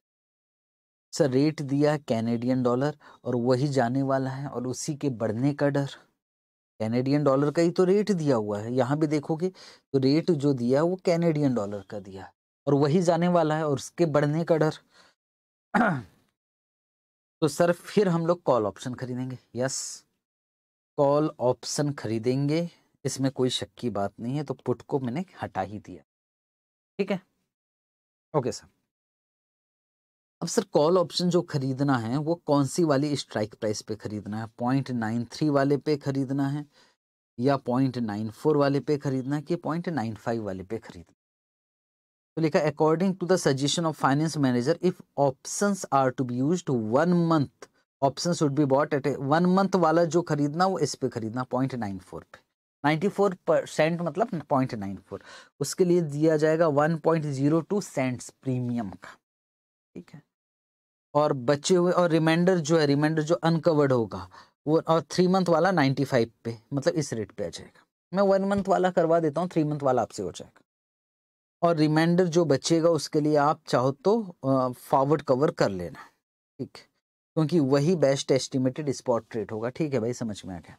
सर रेट दिया है कैनेडियन डॉलर और वही जाने वाला है और उसी के बढ़ने का डर कैनेडियन डॉलर का ही तो रेट दिया हुआ है यहाँ भी देखोगे तो रेट जो दिया वो कैनेडियन डॉलर का दिया है और वही जाने वाला है और उसके बढ़ने का डर तो सर फिर हम लोग कॉल ऑप्शन खरीदेंगे यस कॉल ऑप्शन खरीदेंगे इसमें कोई शक की बात नहीं है तो पुट को मैंने हटा ही दिया ठीक है ओके सर अब सर कॉल ऑप्शन जो खरीदना है वो कौन सी वाली स्ट्राइक प्राइस पे खरीदना है पॉइंट नाइन थ्री वाले पे खरीदना है या पॉइंट नाइन फोर वाले पे खरीदना है कि पॉइंट नाइन फाइव वाले पे खरीदना तो लिखा according to the suggestion of finance manager if options are to be used one month option should be bought at one month वाला जो खरीदना वो इस पे खरीदना पॉइंट नाइन फोर पे नाइन्टी फोर परसेंट मतलब पॉइंट नाइन फोर उसके लिए दिया जाएगा one point zero two cents premium का ठीक है और बचे हुए और रिमाइंडर जो है रिमाइंडर जो अनकवर्ड होगा वो और थ्री मंथ वाला नाइन्टी फाइव पे मतलब इस रेट पे आ जाएगा मैं वन मंथ वाला करवा देता हूँ थ्री मंथ वाला आपसे हो जाएगा और रिमाइंडर जो बचेगा उसके लिए आप चाहो तो फॉरवर्ड कवर कर लेना ठीक है क्योंकि वही बेस्ट एस्टिमेटेड स्पॉट रेट होगा ठीक है भाई समझ में आ गया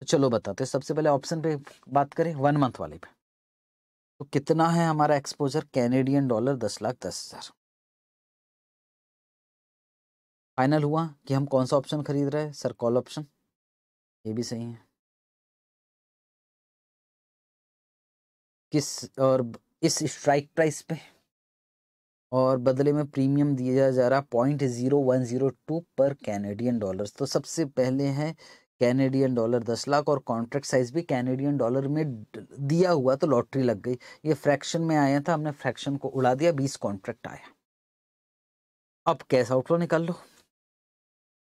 तो चलो बताते सबसे पहले ऑप्शन पे बात करें वन मंथ वाले पे तो कितना है हमारा एक्सपोजर कैनेडियन डॉलर दस लाख दस हज़ार फाइनल हुआ कि हम कौन सा ऑप्शन खरीद रहे हैं सर कॉल ऑप्शन ये भी सही है किस और इस स्ट्राइक प्राइस पे और बदले में प्रीमियम दिया जा रहा point zero one zero two per Canadian dollars तो सबसे पहले है कैनेडियन डॉलर दस लाख और कॉन्ट्रैक्ट साइज भी कैनेडियन डॉलर में दिया हुआ तो लॉटरी लग गई ये फ्रैक्शन में आया था हमने फ्रैक्शन को उड़ा दिया बीस कॉन्ट्रैक्ट आया अब कैश आउटफ्लो निकाल लो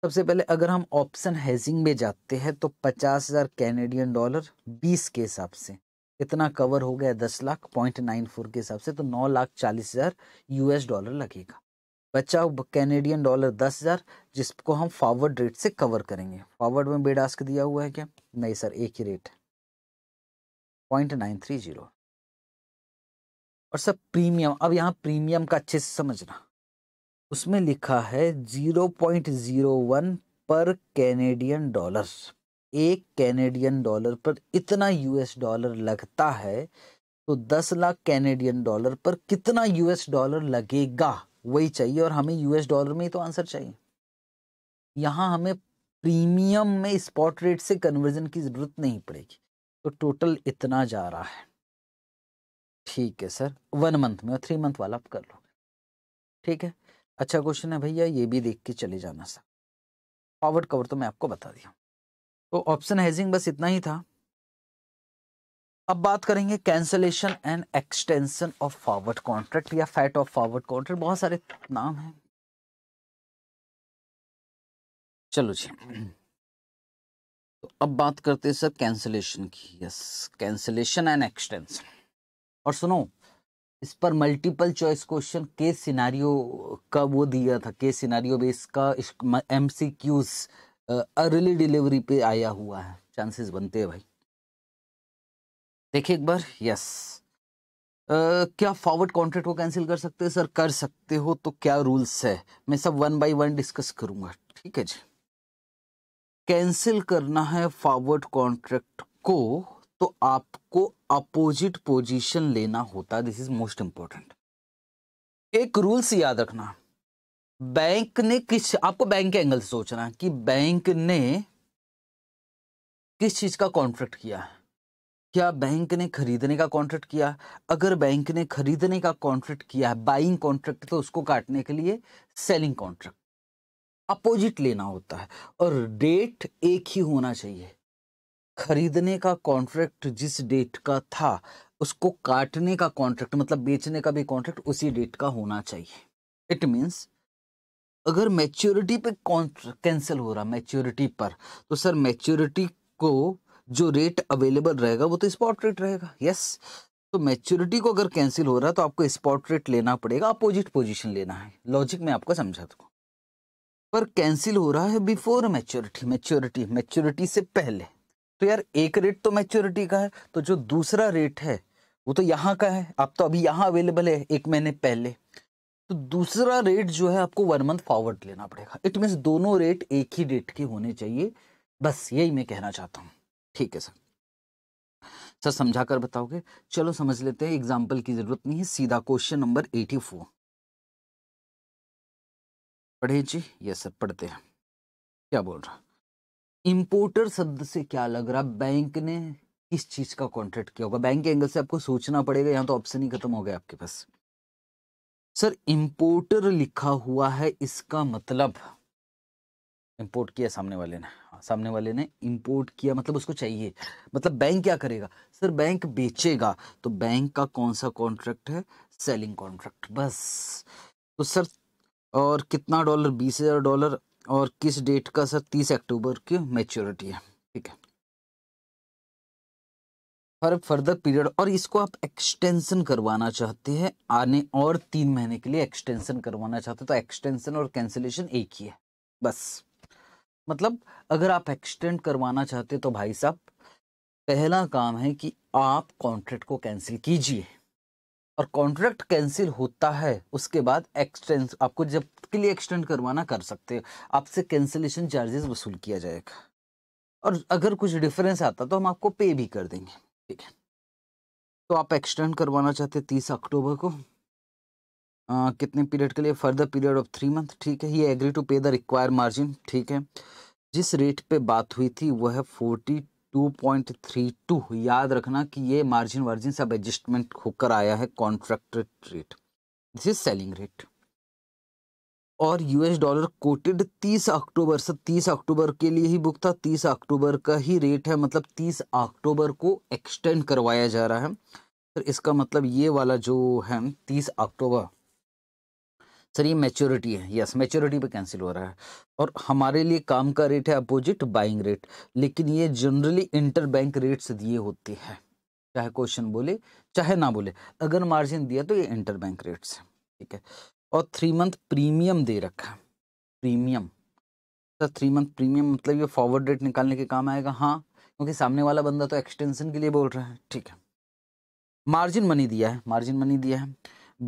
सबसे पहले अगर हम ऑप्शन हैजिंग में जाते हैं तो पचास हज़ार कैनेडियन डॉलर बीस के हिसाब से इतना कवर हो गया दस लाख पॉइंट नाइन फोर के हिसाब से तो नौ लाख चालीस हज़ार यूएस डॉलर लगेगा बचा कैनेडियन डॉलर दस हज़ार जिसको हम फॉरवर्ड रेट से कवर करेंगे फॉरवर्ड में बेड आस्क दिया हुआ है क्या नहीं सर एक ही रेट है पॉइंट नाइन थ्री जीरो और सर प्रीमियम अब यहाँ प्रीमियम का अच्छे से समझना उसमें लिखा है 0.01 पर कैनेडियन डॉलर एक कैनेडियन डॉलर पर इतना यूएस डॉलर लगता है तो 10 लाख कैनेडियन डॉलर पर कितना यूएस डॉलर लगेगा वही चाहिए और हमें यूएस डॉलर में ही तो आंसर चाहिए यहाँ हमें प्रीमियम में स्पॉट रेट से कन्वर्जन की ज़रूरत नहीं पड़ेगी तो टोटल इतना जा रहा है ठीक है सर वन मंथ में और थ्री मंथ वाला आप कर लो ठीक है अच्छा क्वेश्चन है भैया ये भी देख के चले जाना सा फॉरवर्ड कवर तो मैं आपको बता दिया तो ऑप्शन हैजिंग बस इतना ही था अब बात करेंगे cancellation and extension of forward contract या फैट ऑफ फॉरवर्ड कॉन्ट्रैक्ट बहुत सारे नाम हैं चलो जी तो अब बात करते हैं सर कैंसलेशन की यस कैंसलेशन एंड एक्सटेंशन और सुनो इस पर मल्टीपल चॉइस क्वेश्चन के सिनारियो का वो दिया था के सिनारियो बेस का M C Qs early delivery पे आया हुआ है चांसेस बनते हैं भाई देखिए एक बार यस Uh, क्या फॉरवर्ड कॉन्ट्रैक्ट को कैंसिल कर सकते हैं सर कर सकते हो तो क्या रूल्स है मैं सब वन बाय वन डिस्कस करूंगा ठीक है जी कैंसिल करना है फॉरवर्ड कॉन्ट्रैक्ट को तो आपको अपोजिट पोजीशन लेना होता है दिस इज मोस्ट इंपॉर्टेंट एक रूल्स याद रखना बैंक ने किस आपको बैंक के एंगल से सोचना कि बैंक ने किस चीज का कॉन्ट्रैक्ट किया है क्या बैंक ने खरीदने का कॉन्ट्रैक्ट किया अगर बैंक ने खरीदने का कॉन्ट्रैक्ट किया है बाइंग कॉन्ट्रैक्ट तो उसको काटने के लिए सेलिंग कॉन्ट्रैक्ट अपोजिट लेना होता है और डेट एक ही होना चाहिए खरीदने का कॉन्ट्रैक्ट जिस डेट का था उसको काटने का कॉन्ट्रैक्ट मतलब बेचने का भी कॉन्ट्रैक्ट उसी डेट का होना चाहिए इट मीन्स अगर मैच्योरिटी पे कैंसिल हो रहा मैच्योरिटी पर तो सर मैच्योरिटी को जो रेट अवेलेबल रहेगा वो तो स्पॉट रेट रहेगा यस yes. तो मैच्योरिटी को अगर तो कैंसिल हो रहा है तो आपको स्पॉट रेट लेना पड़ेगा अपोजिट पोजीशन लेना है लॉजिक में आपको समझा दूँ पर कैंसिल हो रहा है बिफोर मैच्योरिटी मैच्योरिटी मैच्योरिटी से पहले तो यार एक रेट तो मैच्योरिटी का है तो जो दूसरा रेट है वो तो यहाँ का है आप तो अभी यहाँ अवेलेबल है एक महीने पहले तो दूसरा रेट जो है आपको वन मंथ फॉरवर्ड लेना पड़ेगा इट मीन्स दोनों रेट एक ही डेट के होने चाहिए बस यही मैं कहना चाहता हूँ ठीक है सर सर समझा कर बताओगे चलो समझ लेते हैं एग्जाम्पल की जरूरत नहीं है सीधा क्वेश्चन नंबर एटी फोर पढ़े जी यस सर पढ़ते हैं क्या बोल रहा इम्पोर्टर शब्द से क्या लग रहा बैंक ने किस चीज का कॉन्ट्रैक्ट किया होगा बैंक के एंगल से आपको सोचना पड़ेगा यहां तो ऑप्शन ही खत्म हो गया आपके पास सर इम्पोर्टर लिखा हुआ है इसका मतलब इम्पोर्ट किया सामने वाले ने हाँ, सामने वाले ने इम्पोर्ट किया मतलब उसको चाहिए मतलब बैंक क्या करेगा सर बैंक बेचेगा तो बैंक का कौन सा कॉन्ट्रैक्ट है सेलिंग कॉन्ट्रैक्ट बस तो सर और कितना डॉलर बीस हजार डॉलर और किस डेट का सर तीस अक्टूबर की मेच्योरिटी है ठीक है फर फर्दर पीरियड और इसको आप एक्सटेंशन करवाना चाहते हैं आने और तीन महीने के लिए एक्सटेंशन करवाना चाहते हैं तो एक्सटेंशन और कैंसिलेशन एक ही है बस मतलब अगर आप एक्सटेंड करवाना चाहते तो भाई साहब पहला काम है कि आप कॉन्ट्रैक्ट को कैंसिल कीजिए और कॉन्ट्रैक्ट कैंसिल होता है उसके बाद एक्सटेंस आपको जब के लिए एक्सटेंड करवाना कर सकते हो आपसे कैंसिलेशन चार्जेस वसूल किया जाएगा और अगर कुछ डिफरेंस आता तो हम आपको पे भी कर देंगे ठीक है तो आप एक्सटेंड करवाना चाहते तीस अक्टूबर को आ, कितने पीरियड के लिए further period of three month ठीक है ये agree to pay the require margin ठीक है जिस रेट पे बात हुई थी वह है फोर्टी 2.32 याद रखना कि ये मार्जिन वार्जिन सब एडजस्टमेंट होकर आया है contracted rate this is selling rate और यूएस डॉलर कोटेड 30 अक्टूबर से 30 अक्टूबर के लिए ही बुक था 30 अक्टूबर का ही रेट है मतलब 30 अक्टूबर को एक्सटेंड करवाया जा रहा है तो इसका मतलब ये वाला जो है 30 अक्टूबर सर ये मेच्योरिटी है यस मेच्योरिटी पे कैंसिल हो रहा है और हमारे लिए काम का रेट है अपोजिट बाइंग रेट लेकिन ये जनरली इंटर बैंक रेट्स दिए होते हैं चाहे क्वेश्चन बोले चाहे ना बोले अगर मार्जिन दिया तो ये इंटर बैंक रेट्स है ठीक है और थ्री मंथ प्रीमियम दे रखा है premium sir three month premium मतलब ये फॉरवर्ड रेट निकालने के काम आएगा हाँ क्योंकि सामने वाला बंदा तो एक्सटेंशन के लिए बोल रहा है ठीक है मार्जिन मनी दिया है मार्जिन मनी दिया है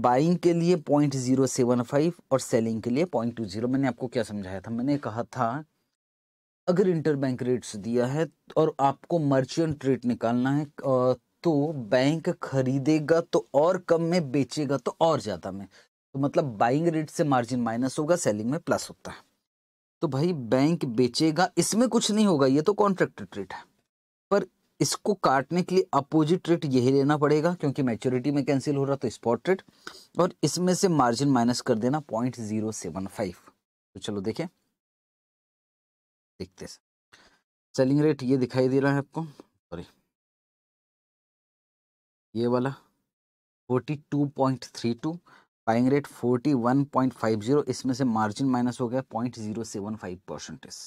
बाइंग के लिए पॉइंट जीरो सेवन फाइव और सेलिंग के लिए पॉइंट टू जीरो मैंने आपको क्या समझाया था मैंने कहा था अगर इंटरबैंक रेट्स दिया है और आपको मर्चेंट रेट निकालना है तो बैंक खरीदेगा तो और कम में बेचेगा तो और ज़्यादा में तो मतलब बाइंग रेट से मार्जिन माइनस होगा सेलिंग में प्लस होता है तो भाई बैंक बेचेगा इसमें कुछ नहीं होगा ये तो कॉन्ट्रैक्टेड रेट है इसको काटने के लिए अपोजिट रेट यही लेना पड़ेगा क्योंकि मैच्योरिटी में कैंसिल हो रहा तो स्पॉट रेट और इसमें से मार्जिन माइनस कर देना पॉइंट जीरो सेवन फाइव तो चलो देखें देखते सेलिंग रेट ये दिखाई दे रहा है आपको सॉरी ये वाला forty two point three two buying rate forty one point five zero इसमें से मार्जिन माइनस हो गया point zero seven five percentage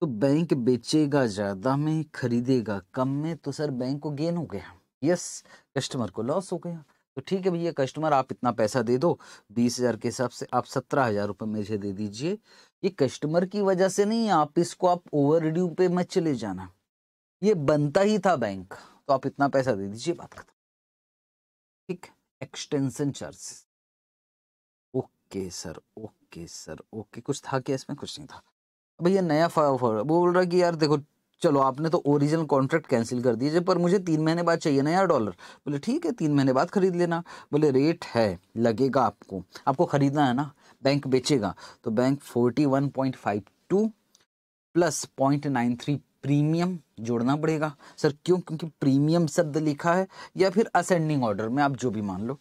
तो बैंक बेचेगा ज़्यादा में खरीदेगा कम में तो सर बैंक को गेन हो गया यस कस्टमर को लॉस हो गया तो ठीक है भैया कस्टमर आप इतना पैसा दे दो बीस हज़ार के हिसाब से आप सत्रह हज़ार रुपये मुझे दे दीजिए ये कस्टमर की वजह से नहीं आप इसको आप ओवर ड्यू पे मत चले जाना ये बनता ही था बैंक तो आप इतना पैसा दे दीजिए बात खत्म ठीक extension charge okay sir okay sir okay कुछ था क्या इसमें कुछ नहीं था भैया नया फॉर वो बोल रहा कि यार देखो चलो आपने तो ओरिजिनल कॉन्ट्रैक्ट कैंसिल कर दीजिए पर मुझे तीन महीने बाद चाहिए ना यार डॉलर बोले ठीक है तीन महीने बाद ख़रीद लेना बोले रेट है लगेगा आपको आपको ख़रीदना है ना बैंक बेचेगा तो bank forty one point five two plus point nine three premium जोड़ना पड़ेगा सर क्यों क्योंकि प्रीमियम शब्द लिखा है या फिर असेंडिंग ऑर्डर में आप जो भी मान लो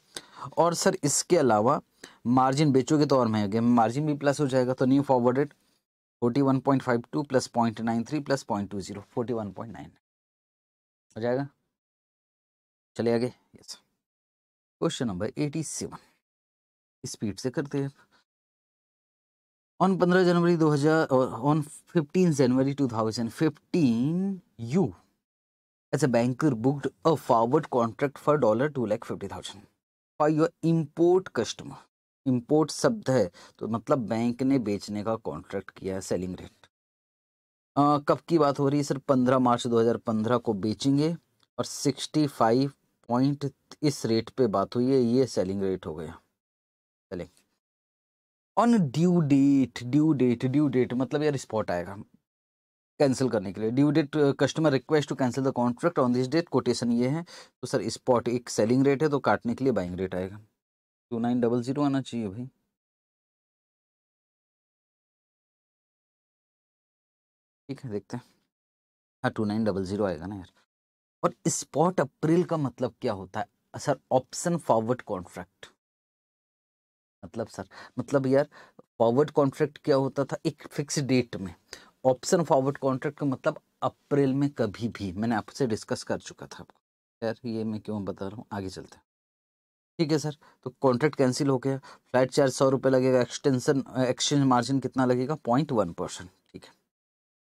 और सर इसके अलावा मार्जिन बेचोगे तो और महंगे मार्जिन भी प्लस हो जाएगा तो new forwarded 41.52 plus point nine three plus point two zero forty one point nine हो जाएगा चले आगे yes question number eighty seven speed से करते हैं ऑन पंद्रह जनवरी दो हज़ार on fifteen January two thousand fifteen you as a banker booked a forward contract for dollar two lakh fifty thousand for your import customer import शब्द है तो मतलब बैंक ने बेचने का कॉन्ट्रैक्ट किया है सेलिंग रेट आ, कब की बात हो रही है सर 15 मार्च 2015 को बेचेंगे और 65 पॉइंट इस रेट पे बात हुई है ये सेलिंग रेट हो गया चले on due date due date due date मतलब यार स्पॉट आएगा कैंसिल करने के लिए due date customer request to cancel the contract on this date quotation ये है तो सर स्पॉट एक सेलिंग रेट है तो काटने के लिए बाइंग रेट आएगा टू नाइन डबल ज़ीरो आना चाहिए भाई ठीक है देखते हैं हाँ टू नाइन डबल ज़ीरो आएगा ना यार और स्पॉट अप्रैल का मतलब क्या होता है सर ऑप्शन फॉरवर्ड कॉन्ट्रैक्ट मतलब सर मतलब यार फॉरवर्ड कॉन्ट्रैक्ट क्या होता था एक फिक्स डेट में ऑप्शन फॉरवर्ड कॉन्ट्रैक्ट का मतलब अप्रैल में कभी भी मैंने आपसे डिस्कस कर चुका था आपको यार ये मैं क्यों बता रहा हूँ आगे चलते हैं ठीक है सर तो कॉन्ट्रैक्ट कैंसिल हो गया फ्लाइट चार्ज सौ रुपये लगेगा एक्सटेंशन एक्सचेंज मार्जिन कितना लगेगा पॉइंट वन परसेंट ठीक है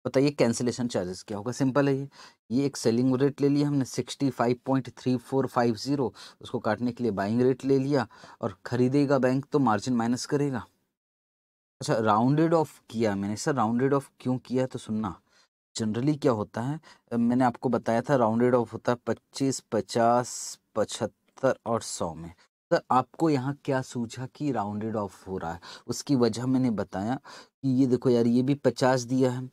बताइए कैंसिलेशन चार्जेस क्या होगा सिंपल है ये ये एक सेलिंग रेट ले लिया हमने sixty five point three four five zero उसको काटने के लिए बाइंग रेट ले लिया और ख़रीदेगा बैंक तो मार्जिन माइनस करेगा अच्छा राउंडेड ऑफ किया मैंने सर राउंडेड ऑफ क्यों किया तो सुनना जनरली क्या होता है मैंने आपको बताया था राउंडेड ऑफ होता है पच्चीस पचास पचहत्तर सत्तर और सौ में सर आपको यहाँ क्या सूझा कि राउंडेड ऑफ हो रहा है उसकी वजह मैंने बताया कि ये देखो यार ये भी पचास दिया है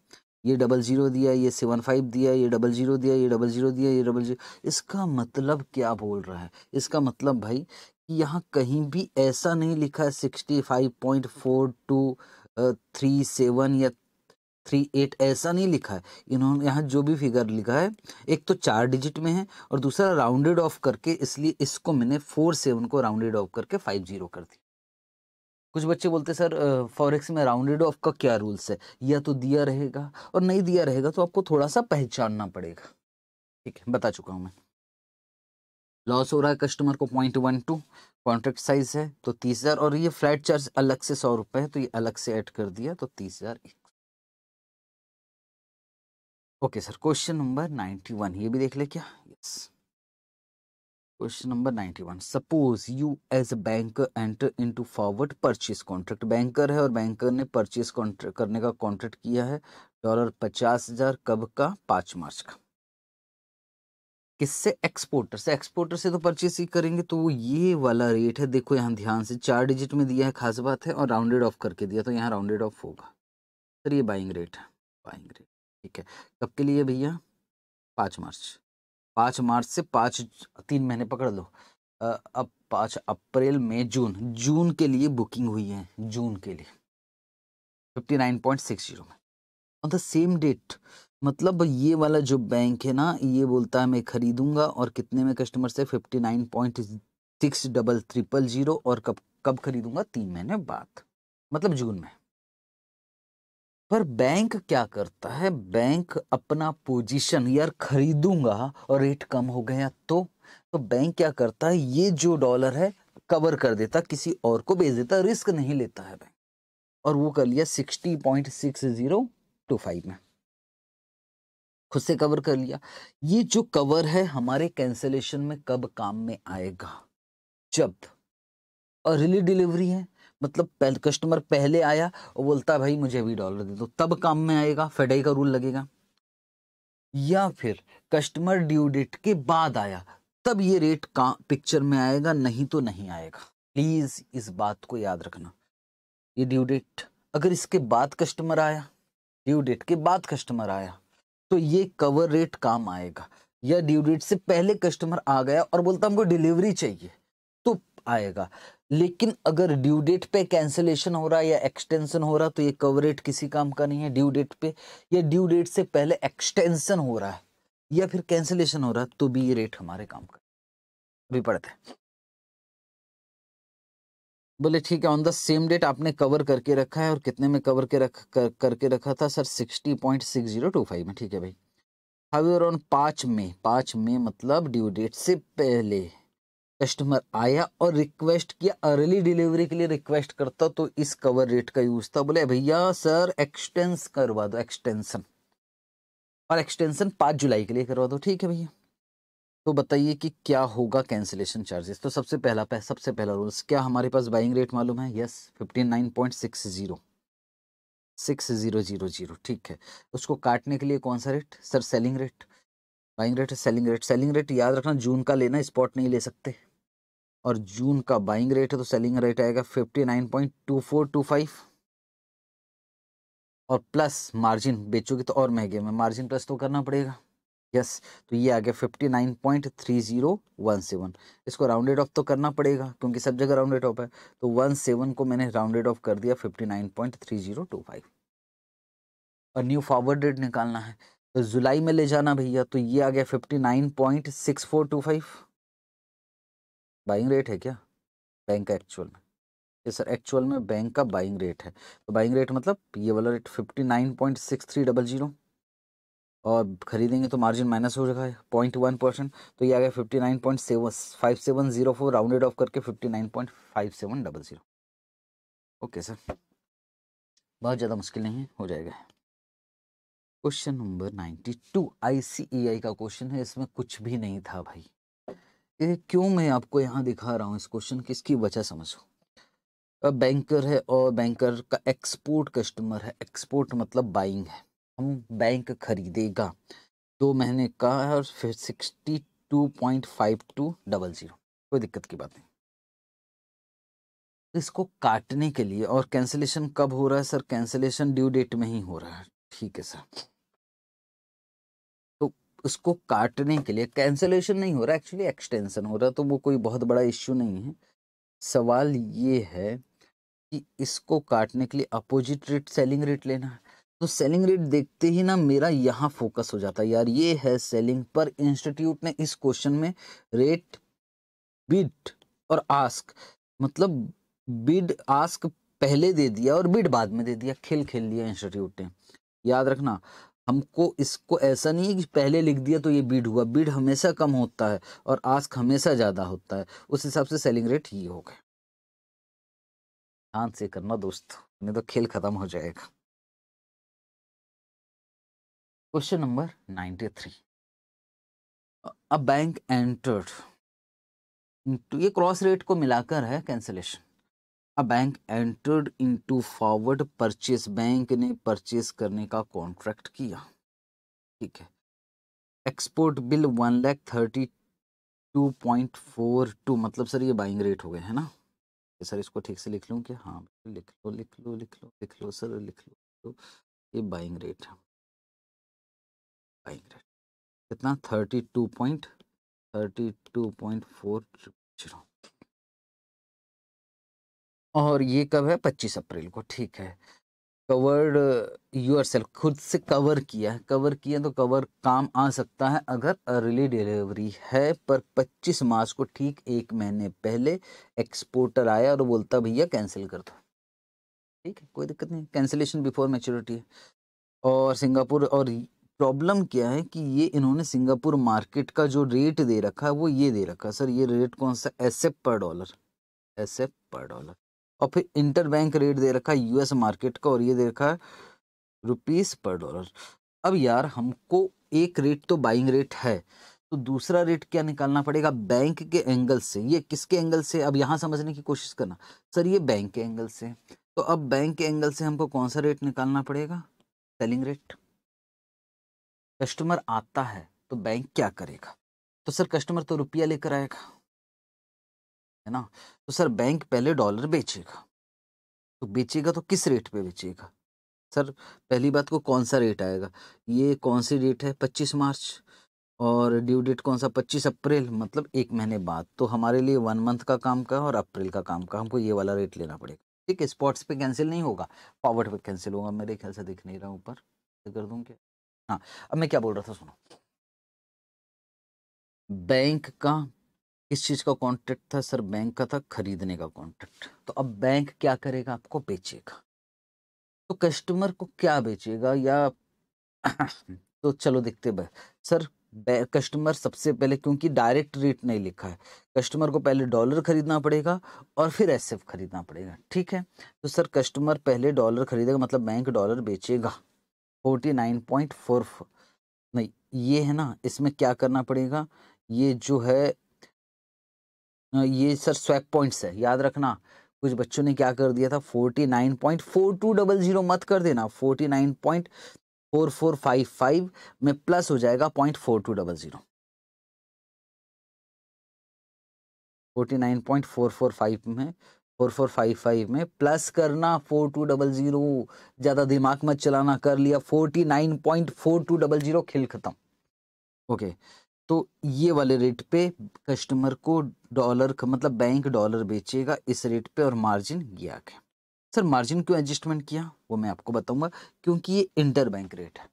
ये डबल ज़ीरो दिया ये सेवन फाइव दिया ये डबल ज़ीरो दिया ये डबल ज़ीरो दिया ये डबल ज़ीरो इसका मतलब क्या बोल रहा है इसका मतलब भाई कि यहाँ कहीं भी ऐसा नहीं लिखा है sixty five point four two three seven या थ्री एट ऐसा नहीं लिखा है इन्होंने यहाँ जो भी फिगर लिखा है एक तो चार डिजिट में है और दूसरा राउंडेड ऑफ करके इसलिए इसको मैंने फोर सेवन को राउंडेड ऑफ करके फाइव जीरो कर दी कुछ बच्चे बोलते सर फॉरेक्स में राउंडेड ऑफ का क्या रूल्स है या तो दिया रहेगा और नहीं दिया रहेगा तो आपको थोड़ा सा पहचानना पड़ेगा ठीक है बता चुका हूँ मैं लॉस हो रहा है कस्टमर को point one two contract size है तो तीस हज़ार और ये फ्लैट चार्ज अलग से सौ रुपये है तो ये अलग से ऐड कर दिया तो तीस हज़ार okay sir question number ninety one ये भी देख ले क्या yes question number ninety one suppose you as a bank enter into forward purchase contract banker है और बैंकर ने परचेस कॉन्ट्रैक्ट करने का कॉन्ट्रैक्ट किया है डॉलर पचास हजार कब का पांच मार्च का किससे एक्सपोर्टर से एक्सपोर्टर से तो परचेस ही करेंगे तो ये वाला रेट है देखो यहाँ ध्यान से चार डिजिट में दिया है खास बात है और राउंडेड ऑफ करके दिया तो यहाँ राउंडेड ऑफ होगा सर ये बाइंग रेट है बाइंग रेट ठीक है कब के लिए भैया पाँच मार्च पाँच मार्च से पाँच तीन महीने पकड़ लो अब पाँच अप्रैल मई जून जून के लिए बुकिंग हुई है जून के लिए fifty nine point six zero में ऑन द सेम डेट मतलब ये वाला जो बैंक है ना ये बोलता है मैं खरीदूंगा और कितने में कस्टमर से fifty nine point six double triple zero और कब कब खरीदूंगा तीन महीने बाद मतलब जून में पर बैंक क्या करता है बैंक अपना पोजीशन यार खरीदूंगा और रेट कम हो गया तो तो बैंक क्या करता है ये जो डॉलर है कवर कर देता किसी और को बेच देता रिस्क नहीं लेता है बैंक और वो कर लिया sixty point six zero two five में खुद से कवर कर लिया ये जो कवर है हमारे कैंसलेशन में कब काम में आएगा जब अर्ली डिलीवरी है मतलब पहल, कस्टमर पहले आया और बोलता भाई मुझे भी डॉलर दे दो तब काम में आएगा फेडाई का रूल लगेगा या फिर कस्टमर ड्यू डेट के बाद आया तब ये रेट का पिक्चर में आएगा नहीं तो नहीं आएगा प्लीज़ इस बात को याद रखना ये ड्यू डेट अगर इसके बाद कस्टमर आया ड्यू डेट के बाद कस्टमर आया तो ये कवर रेट काम आएगा या ड्यू डेट से पहले कस्टमर आ गया और बोलता हमको डिलीवरी चाहिए तो आएगा लेकिन अगर ड्यू डेट पे कैंसिलेशन हो रहा है या एक्सटेंशन हो रहा तो ये कवरेज किसी काम का नहीं है ड्यू डेट पे या ड्यू डेट से पहले एक्सटेंशन हो रहा है या फिर कैंसिलेशन हो रहा है तो भी ये रेट हमारे काम का अभी पढ़ते हैं बोले ठीक है ऑन द सेम डेट आपने कवर करके रखा है और कितने में कवर के रख कर, करके रखा था sir sixty point six zero two five में ठीक है भाई हावी ऑन पाँच मई पाँच मई मतलब ड्यू डेट से पहले कस्टमर आया और रिक्वेस्ट किया अर्ली डिलीवरी के लिए रिक्वेस्ट करता तो इस कवर रेट का यूज था बोले भैया सर एक्सटेंस करवा दो एक्सटेंसन और एक्सटेंसन पाँच जुलाई के लिए करवा दो ठीक है भैया तो बताइए कि क्या होगा कैंसिलेशन चार्जेस तो सबसे पहला पह, सबसे पहला रूल्स क्या हमारे पास बाइंग रेट मालूम है yes fifty nine point six zero six zero zero zero ठीक है उसको काटने के लिए कौन सा rate sir selling rate buying rate selling rate selling rate याद रखना जून का लेना स्पॉट नहीं ले सकते और जून का बाइंग रेट है तो सेलिंग रेट आएगा fifty nine point two four two five और प्लस मार्जिन बेचोगे तो और महंगे में मार्जिन प्लस तो करना पड़ेगा यस तो ये आ गया fifty nine point three zero one seven इसको राउंडेड ऑफ तो करना पड़ेगा क्योंकि सब जगह राउंडेड ऑफ है तो वन सेवन को मैंने राउंडेड ऑफ कर दिया fifty nine point three zero two five और न्यू फॉरवर्ड रेट निकालना है तो जुलाई में ले जाना भैया तो ये आ गया fifty nine point six four two five buying rate है क्या बैंक का एक्चुअल में ये सर एक्चुअल में बैंक का बाइंग रेट है तो बाइंग रेट मतलब ये वाला rate fifty nine point six three double zero और खरीदेंगे तो मार्जिन माइनस हो जाएगा पॉइंट वन परसेंट तो ये आ गया fifty nine point seven five seven zero four rounded off करके fifty nine point five seven double zero okay sir बहुत ज़्यादा मुश्किल नहीं है हो जाएगा question number ninety two I का क्वेश्चन है इसमें कुछ भी नहीं था भाई कि क्यों मैं आपको यहाँ दिखा रहा हूँ इस क्वेश्चन की इसकी वजह समझो बैंकर है और बैंकर का एक्सपोर्ट कस्टमर है एक्सपोर्ट मतलब बाइंग है हम बैंक खरीदेगा दो महीने का है और फिर sixty two point five two double zero कोई दिक्कत की बात नहीं इसको काटने के लिए और कैंसिलेशन कब हो रहा है सर कैंसिलेशन ड्यू डेट में ही हो रहा है ठीक है सर उसको काटने के लिए कैंसलेशन नहीं हो रहा एक्चुअली एक्सटेंशन हो रहा तो वो कोई बहुत बड़ा इश्यू नहीं है सवाल ये है कि इसको काटने के लिए अपोजिट रेट सेलिंग रेट लेना है तो सेलिंग रेट देखते ही ना मेरा यहाँ फोकस हो जाता है यार ये है सेलिंग पर इंस्टीट्यूट ने इस क्वेश्चन में रेट बिड और आस्क मतलब बिड आस्क पहले दे दिया और बिड बाद में दे दिया खेल खेल लिया इंस्टीट्यूट ने याद रखना हमको इसको ऐसा नहीं है कि पहले लिख दिया तो ये बीड हुआ बीड हमेशा कम होता है और आस्क हमेशा ज़्यादा होता है उस हिसाब से सेलिंग रेट ये हो गए ध्यान से करना दोस्त नहीं तो खेल खत्म हो जाएगा question number ninety three a bank entered ये क्रॉस रेट को मिलाकर है cancellation bank entered into forward purchase bank ने परचेस करने का कॉन्ट्रैक्ट किया ठीक है export bill one lakh thirty two point four two मतलब सर ये बाइंग रेट हो गए है ना सर इसको ठीक से लिख लूँ क्या हाँ लिख लो लिख लो लिख लो लिख लो सर लिख लो, लो ये बाइंग रेट है बाइंग रेट कितना thirty two point thirty two point four zero और ये कब है पच्चीस अप्रैल को ठीक है कवर्ड यूर सेल्फ खुद से कवर किया है कवर किया तो कवर काम आ सकता है अगर अर्ली डिलीवरी है पर 25 मार्च को ठीक एक महीने पहले एक्सपोर्टर आया और बोलता भैया कैंसिल कर दो ठीक है कोई दिक्कत नहीं कैंसिलेशन बिफोर मेच्योरिटी है और सिंगापुर और प्रॉब्लम क्या है कि ये इन्होंने सिंगापुर मार्केट का जो रेट दे रखा है वो ये दे रखा है सर ये रेट कौन सा एस पर डॉलर एस पर डॉलर और फिर इंटर बैंक रेट दे रखा है यूएस मार्केट का और ये दे रखा है रुपीज़ पर डॉलर अब यार हमको एक रेट तो बाइंग रेट है तो दूसरा रेट क्या निकालना पड़ेगा बैंक के एंगल से ये किसके एंगल से अब यहाँ समझने की कोशिश करना सर ये बैंक के एंगल से तो अब बैंक के एंगल से हमको कौन सा रेट निकालना पड़ेगा सेलिंग रेट कस्टमर आता है तो बैंक क्या करेगा तो सर कस्टमर तो रुपया लेकर आएगा है ना तो सर बैंक पहले डॉलर बेचेगा तो बेचेगा तो किस रेट पे बेचेगा सर पहली बात को कौन सा रेट आएगा ये कौन सी डेट है पच्चीस मार्च और ड्यू डेट कौन सा पच्चीस अप्रैल मतलब एक महीने बाद तो हमारे लिए वन मंथ का काम का और अप्रैल का काम का हमको ये वाला रेट लेना पड़ेगा ठीक है स्पॉट्स पे कैंसिल नहीं होगा फॉरवर्ड पे कैंसिल होगा मेरे ख्याल से दिख नहीं रहा ऊपर कर दूँ क्या हाँ अब मैं क्या बोल रहा था सुनो बैंक का किस चीज़ का कॉन्ट्रैक्ट था सर बैंक का था खरीदने का कॉन्ट्रैक्ट तो अब बैंक क्या करेगा आपको बेचेगा तो कस्टमर को क्या बेचेगा या तो चलो देखते भाई सर कस्टमर सबसे पहले क्योंकि डायरेक्ट रेट नहीं लिखा है कस्टमर को पहले डॉलर खरीदना पड़ेगा और फिर एस खरीदना पड़ेगा ठीक है तो सर कस्टमर पहले डॉलर खरीदेगा मतलब बैंक डॉलर बेचेगा फोर्टी नाइन पॉइंट फोर नहीं ये है ना इसमें क्या करना पड़ेगा ये जो है ये सर स्वैग पॉइंट्स है याद रखना कुछ बच्चों ने क्या कर दिया था forty nine point four two double zero मत कर देना forty nine point four four five five में प्लस हो जाएगा point four two double zero forty nine point four four five में फोर फोर फाइव फाइव में प्लस करना फोर टू डबल ज़ीरो ज़्यादा दिमाग मत चलाना कर लिया forty nine point four two double zero खिल खत्म ओके तो ये वाले रेट पे कस्टमर को डॉलर का मतलब बैंक डॉलर बेचेगा इस रेट पे और मार्जिन गया है सर मार्जिन क्यों एडजस्टमेंट किया वो मैं आपको बताऊंगा क्योंकि ये इंटर बैंक रेट है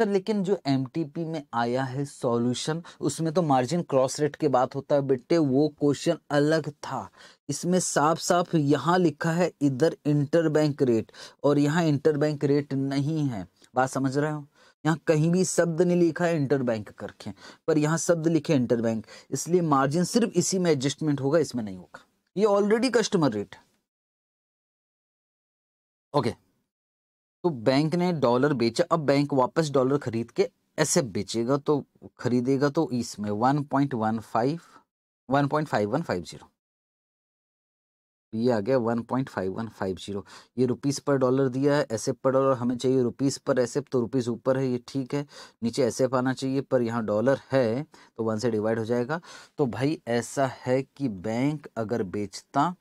सर लेकिन जो एम में आया है सॉल्यूशन उसमें तो मार्जिन क्रॉस रेट की बात होता है बेटे वो क्वेश्चन अलग था इसमें साफ साफ यहाँ लिखा है इधर इंटर बैंक रेट और यहाँ इंटर बैंक रेट नहीं है बात समझ रहे हो यहाँ कहीं भी शब्द नहीं लिखा है इंटर बैंक करके पर यहाँ शब्द लिखे इंटर बैंक इसलिए मार्जिन सिर्फ इसी में एडजस्टमेंट होगा इसमें नहीं होगा ये ऑलरेडी कस्टमर रेट है ओके तो बैंक ने डॉलर बेचा अब बैंक वापस डॉलर खरीद के ऐसे बेचेगा तो खरीदेगा तो इसमें one point one five one point five one five zero ये आ गया one point five one five zero ये रुपीज़ पर डॉलर दिया है एस पर डॉलर हमें चाहिए रुपीज़ पर एस तो रुपीज़ ऊपर है ये ठीक है नीचे एस आना चाहिए पर यहाँ डॉलर है तो वन से डिवाइड हो जाएगा तो भाई ऐसा है कि बैंक अगर बेचता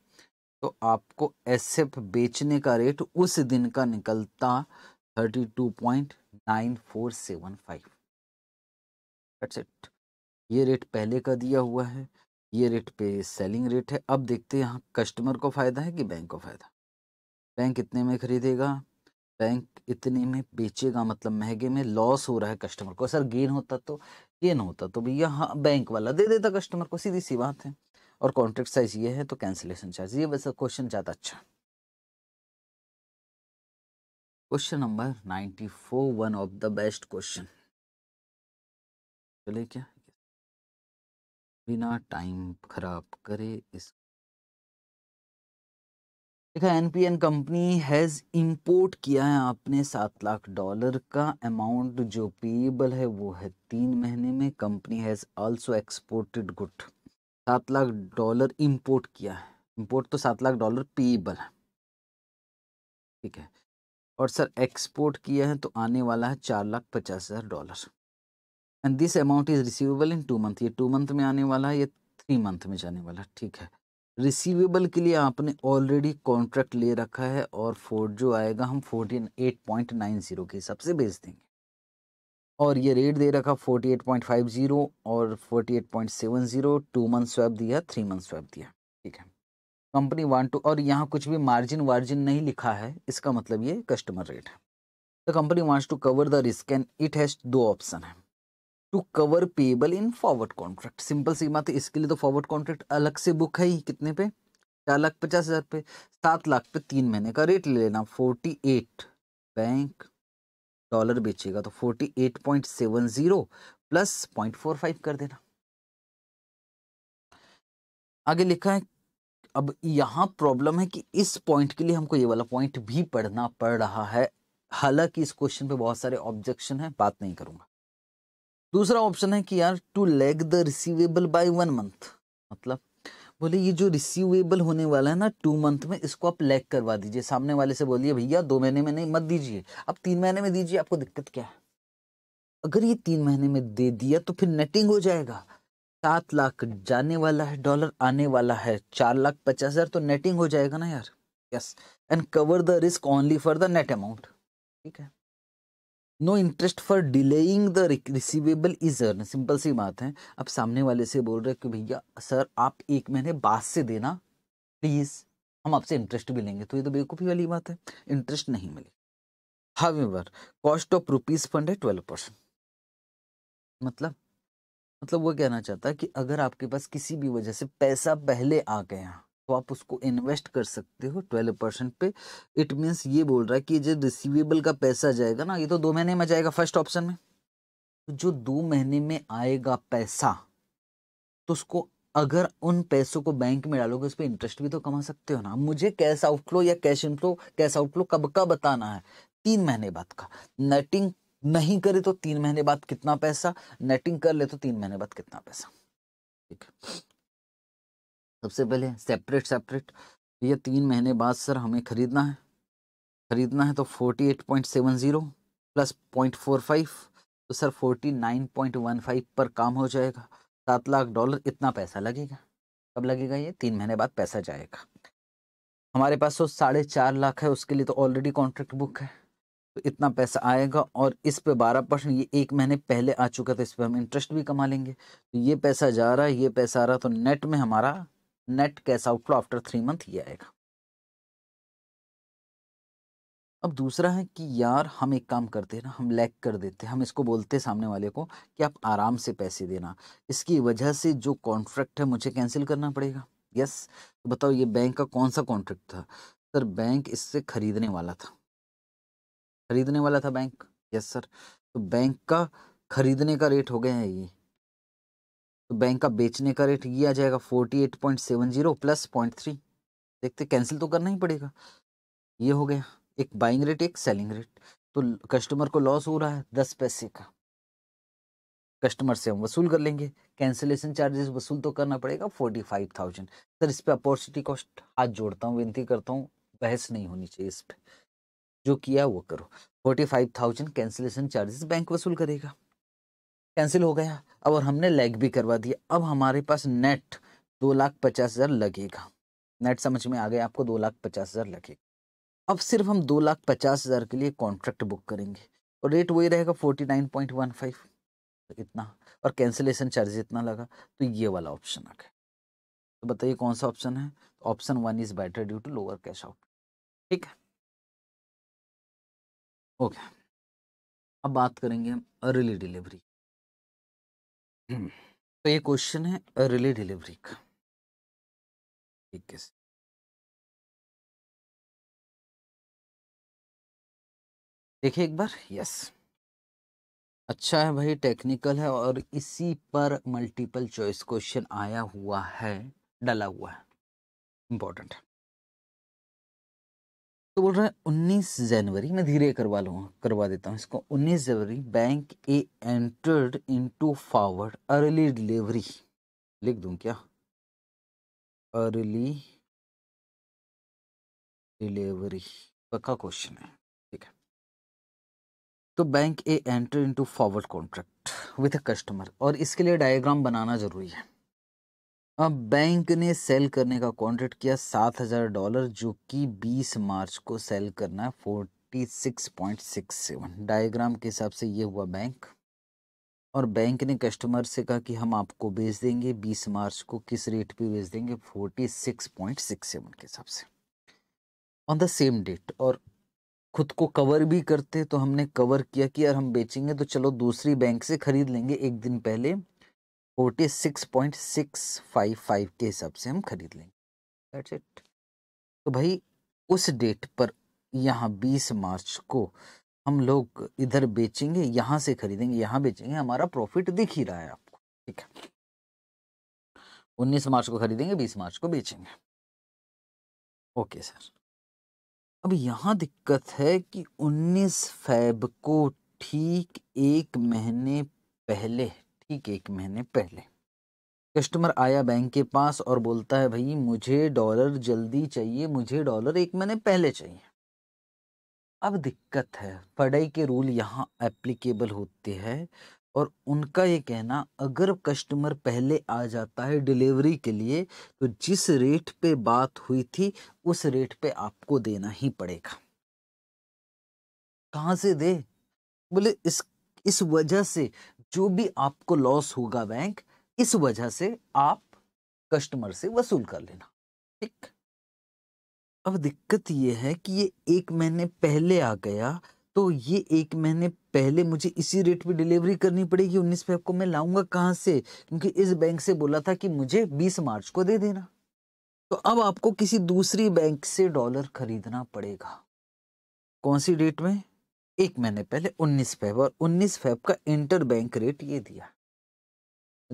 तो आपको एस बेचने का रेट उस दिन का निकलता thirty two point nine four seven five ये रेट पहले का दिया हुआ है ये रेट पे सेलिंग रेट है अब देखते हैं यहाँ कस्टमर को फ़ायदा है कि बैंक को फ़ायदा बैंक इतने में खरीदेगा बैंक इतने में बेचेगा मतलब महंगे में लॉस हो रहा है कस्टमर को सर गेन होता तो गेन होता तो भैया हाँ बैंक वाला दे देता कस्टमर को सीधी सी बात है और कॉन्ट्रैक्ट साइज ये है तो कैंसिलेशन चार्ज ये वैसा क्वेश्चन ज़्यादा अच्छा question number ninety four one of the best question चले क्या बिना टाइम खराब करे इस देखा एनपीएन कंपनी हैज इंपोर्ट किया है आपने सात लाख डॉलर का अमाउंट जो पेएबल है वो है तीन महीने में company has also exported good सात लाख डॉलर इंपोर्ट किया है इंपोर्ट तो सात लाख डॉलर पेएबल है ठीक है और सर एक्सपोर्ट किया है तो आने वाला है चार लाख पचास हज़ार dollar and this amount is receivable in two month ये टू मंथ में आने वाला है ये थ्री मंथ में जाने वाला है ठीक है रिसीवेबल के लिए आपने ऑलरेडी कॉन्ट्रैक्ट ले रखा है और फोर्ट जो आएगा हम forty eight point nine zero के हिसाब से भेज देंगे और ये रेट दे रखा forty eight point five zero और forty eight point seven zero two month swap दिया थ्री मंथ स्वैप दिया ठीक है कंपनी वन टू और यहाँ कुछ भी मार्जिन वार्जिन नहीं लिखा है इसका मतलब ये कस्टमर रेट है the company wants to cover the risk and it has दो ऑप्शन है to cover payable in forward contract simple सी बात है इसके लिए तो फॉरवर्ड कॉन्ट्रैक्ट अलग से बुक है ही कितने पे चार लाख पचास हज़ार पे सात लाख पे तीन महीने का रेट ले लेना फोर्टी एट बैंक डॉलर बेचेगा तो forty eight point seven zero plus point four five कर देना आगे लिखा है अब यहाँ प्रॉब्लम है कि इस पॉइंट के लिए हमको ये वाला पॉइंट भी पढ़ना पड़ रहा है हालांकि इस क्वेश्चन पे बहुत सारे ऑब्जेक्शन है बात नहीं करूंगा दूसरा ऑप्शन है कि यार to lag the receivable by one month मतलब बोले ये जो रिसीवेबल होने वाला है ना टू मंथ में इसको आप लैग करवा दीजिए सामने वाले से बोलिए भैया दो महीने में नहीं मत दीजिए आप तीन महीने में दीजिए आपको दिक्कत क्या है अगर ये तीन महीने में दे दिया तो फिर नेटिंग हो जाएगा सात लाख जाने वाला है डॉलर आने वाला है चार लाख पचास हज़ार तो नेटिंग हो जाएगा ना यार yes and cover the risk only for the net amount ठीक है no interest for delaying the receivable is earn simple सी बात है अब सामने वाले से बोल रहे कि भैया सर आप एक महीने बाद से देना प्लीज़ हम आपसे इंटरेस्ट भी लेंगे तो ये तो बेवकूफ़ी वाली बात है इंटरेस्ट नहीं मिलेगा however cost of rupees fund है ट्वेल्व परसेंट मतलब मतलब वो कहना चाहता है कि अगर आपके पास किसी भी वजह से पैसा पहले आ गया तो आप उसको इन्वेस्ट कर सकते हो ट्वेल्व परसेंट पे इट मीन्स ये बोल रहा है कि जो रिसीवेबल का पैसा जाएगा ना ये तो दो महीने में जाएगा फर्स्ट ऑप्शन में तो जो दो महीने में आएगा पैसा तो उसको अगर उन पैसों को बैंक में डालोगे उस पर इंटरेस्ट भी तो कमा सकते हो ना मुझे कैश आउटफ्लो या कैश इनफ्लो कैश आउटफ्लो कब का बताना है तीन महीने बाद का नेटिंग नहीं करे तो तीन महीने बाद कितना पैसा नेटिंग कर ले तो तीन महीने बाद कितना पैसा ठीक है सबसे पहले सेपरेट सेपरेट ये तीन महीने बाद सर हमें ख़रीदना है ख़रीदना है तो forty eight point seven zero plus point four five तो sir forty nine point one five पर काम हो जाएगा सात लाख डॉलर इतना पैसा लगेगा कब लगेगा ये तीन महीने बाद पैसा जाएगा हमारे पास तो साढ़े चार लाख है उसके लिए तो ऑलरेडी कॉन्ट्रैक्ट बुक है तो इतना पैसा आएगा और इस पे बारह परसेंट ये एक महीने पहले आ चुका था इस पर हम इंटरेस्ट भी कमा लेंगे तो ये पैसा जा रहा है ये पैसा आ रहा तो नेट में हमारा net cash outflow after three month ये आएगा अब दूसरा है कि यार हम एक काम करते हैं ना हम लैग कर देते हैं हम इसको बोलते हैं सामने वाले को कि आप आराम से पैसे देना इसकी वजह से जो कॉन्ट्रैक्ट है मुझे कैंसिल करना पड़ेगा यस तो बताओ ये बैंक का कौन सा कॉन्ट्रैक्ट था सर बैंक इससे खरीदने वाला था खरीदने वाला था बैंक यस सर तो बैंक का खरीदने का रेट हो गया है ये तो बैंक का बेचने का रेट ये आ जाएगा forty eight point seven zero plus point three देखते कैंसिल तो करना ही पड़ेगा ये हो गया एक बाइंग रेट एक सेलिंग रेट तो कस्टमर को लॉस हो रहा है दस पैसे का कस्टमर से हम वसूल कर लेंगे कैंसिलेशन चार्जेस वसूल तो करना पड़ेगा फोर्टी फाइव थाउजेंड सर इस पर अपॉर्चुनिटी कॉस्ट हाथ जोड़ता हूँ विनती करता हूँ बहस नहीं होनी चाहिए इस पर जो किया वो करो forty five thousand cancellation charges bank वसूल करेगा कैंसिल हो गया अब और हमने लेग भी करवा दिया अब हमारे पास नेट दो लाख पचास हज़ार लगेगा नेट समझ में आ गया आपको दो लाख पचास हज़ार लगेगा अब सिर्फ हम दो लाख पचास हज़ार के लिए कॉन्ट्रैक्ट बुक करेंगे और रेट वही रहेगा forty nine point one five इतना और कैंसिलेशन चार्ज इतना लगा तो ये वाला ऑप्शन आ गया तो बताइए कौन सा ऑप्शन है option one is better due to lower cash out ठीक है ओके अब बात करेंगे हम अर्ली डिलीवरी हम्म। तो ये क्वेश्चन है रिले डिलीवरी का ठीक है देखिए एक बार यस अच्छा है भाई टेक्निकल है और इसी पर मल्टीपल चॉइस क्वेश्चन आया हुआ है डला हुआ है इम्पोर्टेंट है तो बोल रहे हैं उन्नीस जनवरी मैं धीरे करवा लूँगा करवा देता हूँ इसको उन्नीस जनवरी bank A entered into forward early delivery लिख दूँ क्या अर्ली डिलीवरी पक्का क्वेश्चन है ठीक है तो bank A enter into forward contract with a customer और इसके लिए डायग्राम बनाना जरूरी है अब बैंक ने सेल करने का कॉन्ट्रैक्ट किया सात हजार डॉलर जो कि बीस मार्च को सेल करना है forty six point six seven diagram के हिसाब से ये हुआ बैंक और बैंक ने कस्टमर से कहा कि हम आपको बेच देंगे बीस मार्च को किस रेट पे बेच देंगे forty six point six seven के हिसाब से ऑन द सेम डेट और खुद को कवर भी करते तो हमने कवर किया कि यार हम बेचेंगे तो चलो दूसरी बैंक से खरीद लेंगे एक दिन पहले forty six point six five five के हिसाब से हम खरीद लेंगे दैट्स इट तो भाई उस डेट पर यहाँ बीस मार्च को हम लोग इधर बेचेंगे यहाँ से खरीदेंगे यहाँ बेचेंगे हमारा प्रॉफिट दिख ही रहा है आपको ठीक है उन्नीस मार्च को खरीदेंगे बीस मार्च को बेचेंगे ओके सर अब यहाँ दिक्कत है कि उन्नीस फैब को ठीक एक महीने पहले ठीक एक महीने पहले कस्टमर आया बैंक के पास और बोलता है भाई मुझे डॉलर जल्दी चाहिए मुझे डॉलर एक महीने पहले चाहिए अब दिक्कत है पढ़ाई के रूल यहाँ एप्लीकेबल होते हैं और उनका ये कहना अगर कस्टमर पहले आ जाता है डिलीवरी के लिए तो जिस रेट पे बात हुई थी उस रेट पे आपको देना ही पड़ेगा कहाँ से दे बोले इस इस वजह से जो भी आपको लॉस होगा बैंक इस वजह से आप कस्टमर से वसूल कर लेना ठीक अब दिक्कत यह है कि ये एक महीने पहले आ गया तो ये एक महीने पहले मुझे इसी रेट पे डिलीवरी करनी पड़ेगी उन्नीस फेब को मैं लाऊंगा कहां से क्योंकि इस बैंक से बोला था कि मुझे बीस मार्च को दे देना तो अब आपको किसी दूसरी बैंक से डॉलर खरीदना पड़ेगा कौन सी डेट में एक महीने पहले 19 फेब और 19 फेब का इंटर बैंक रेट ये दिया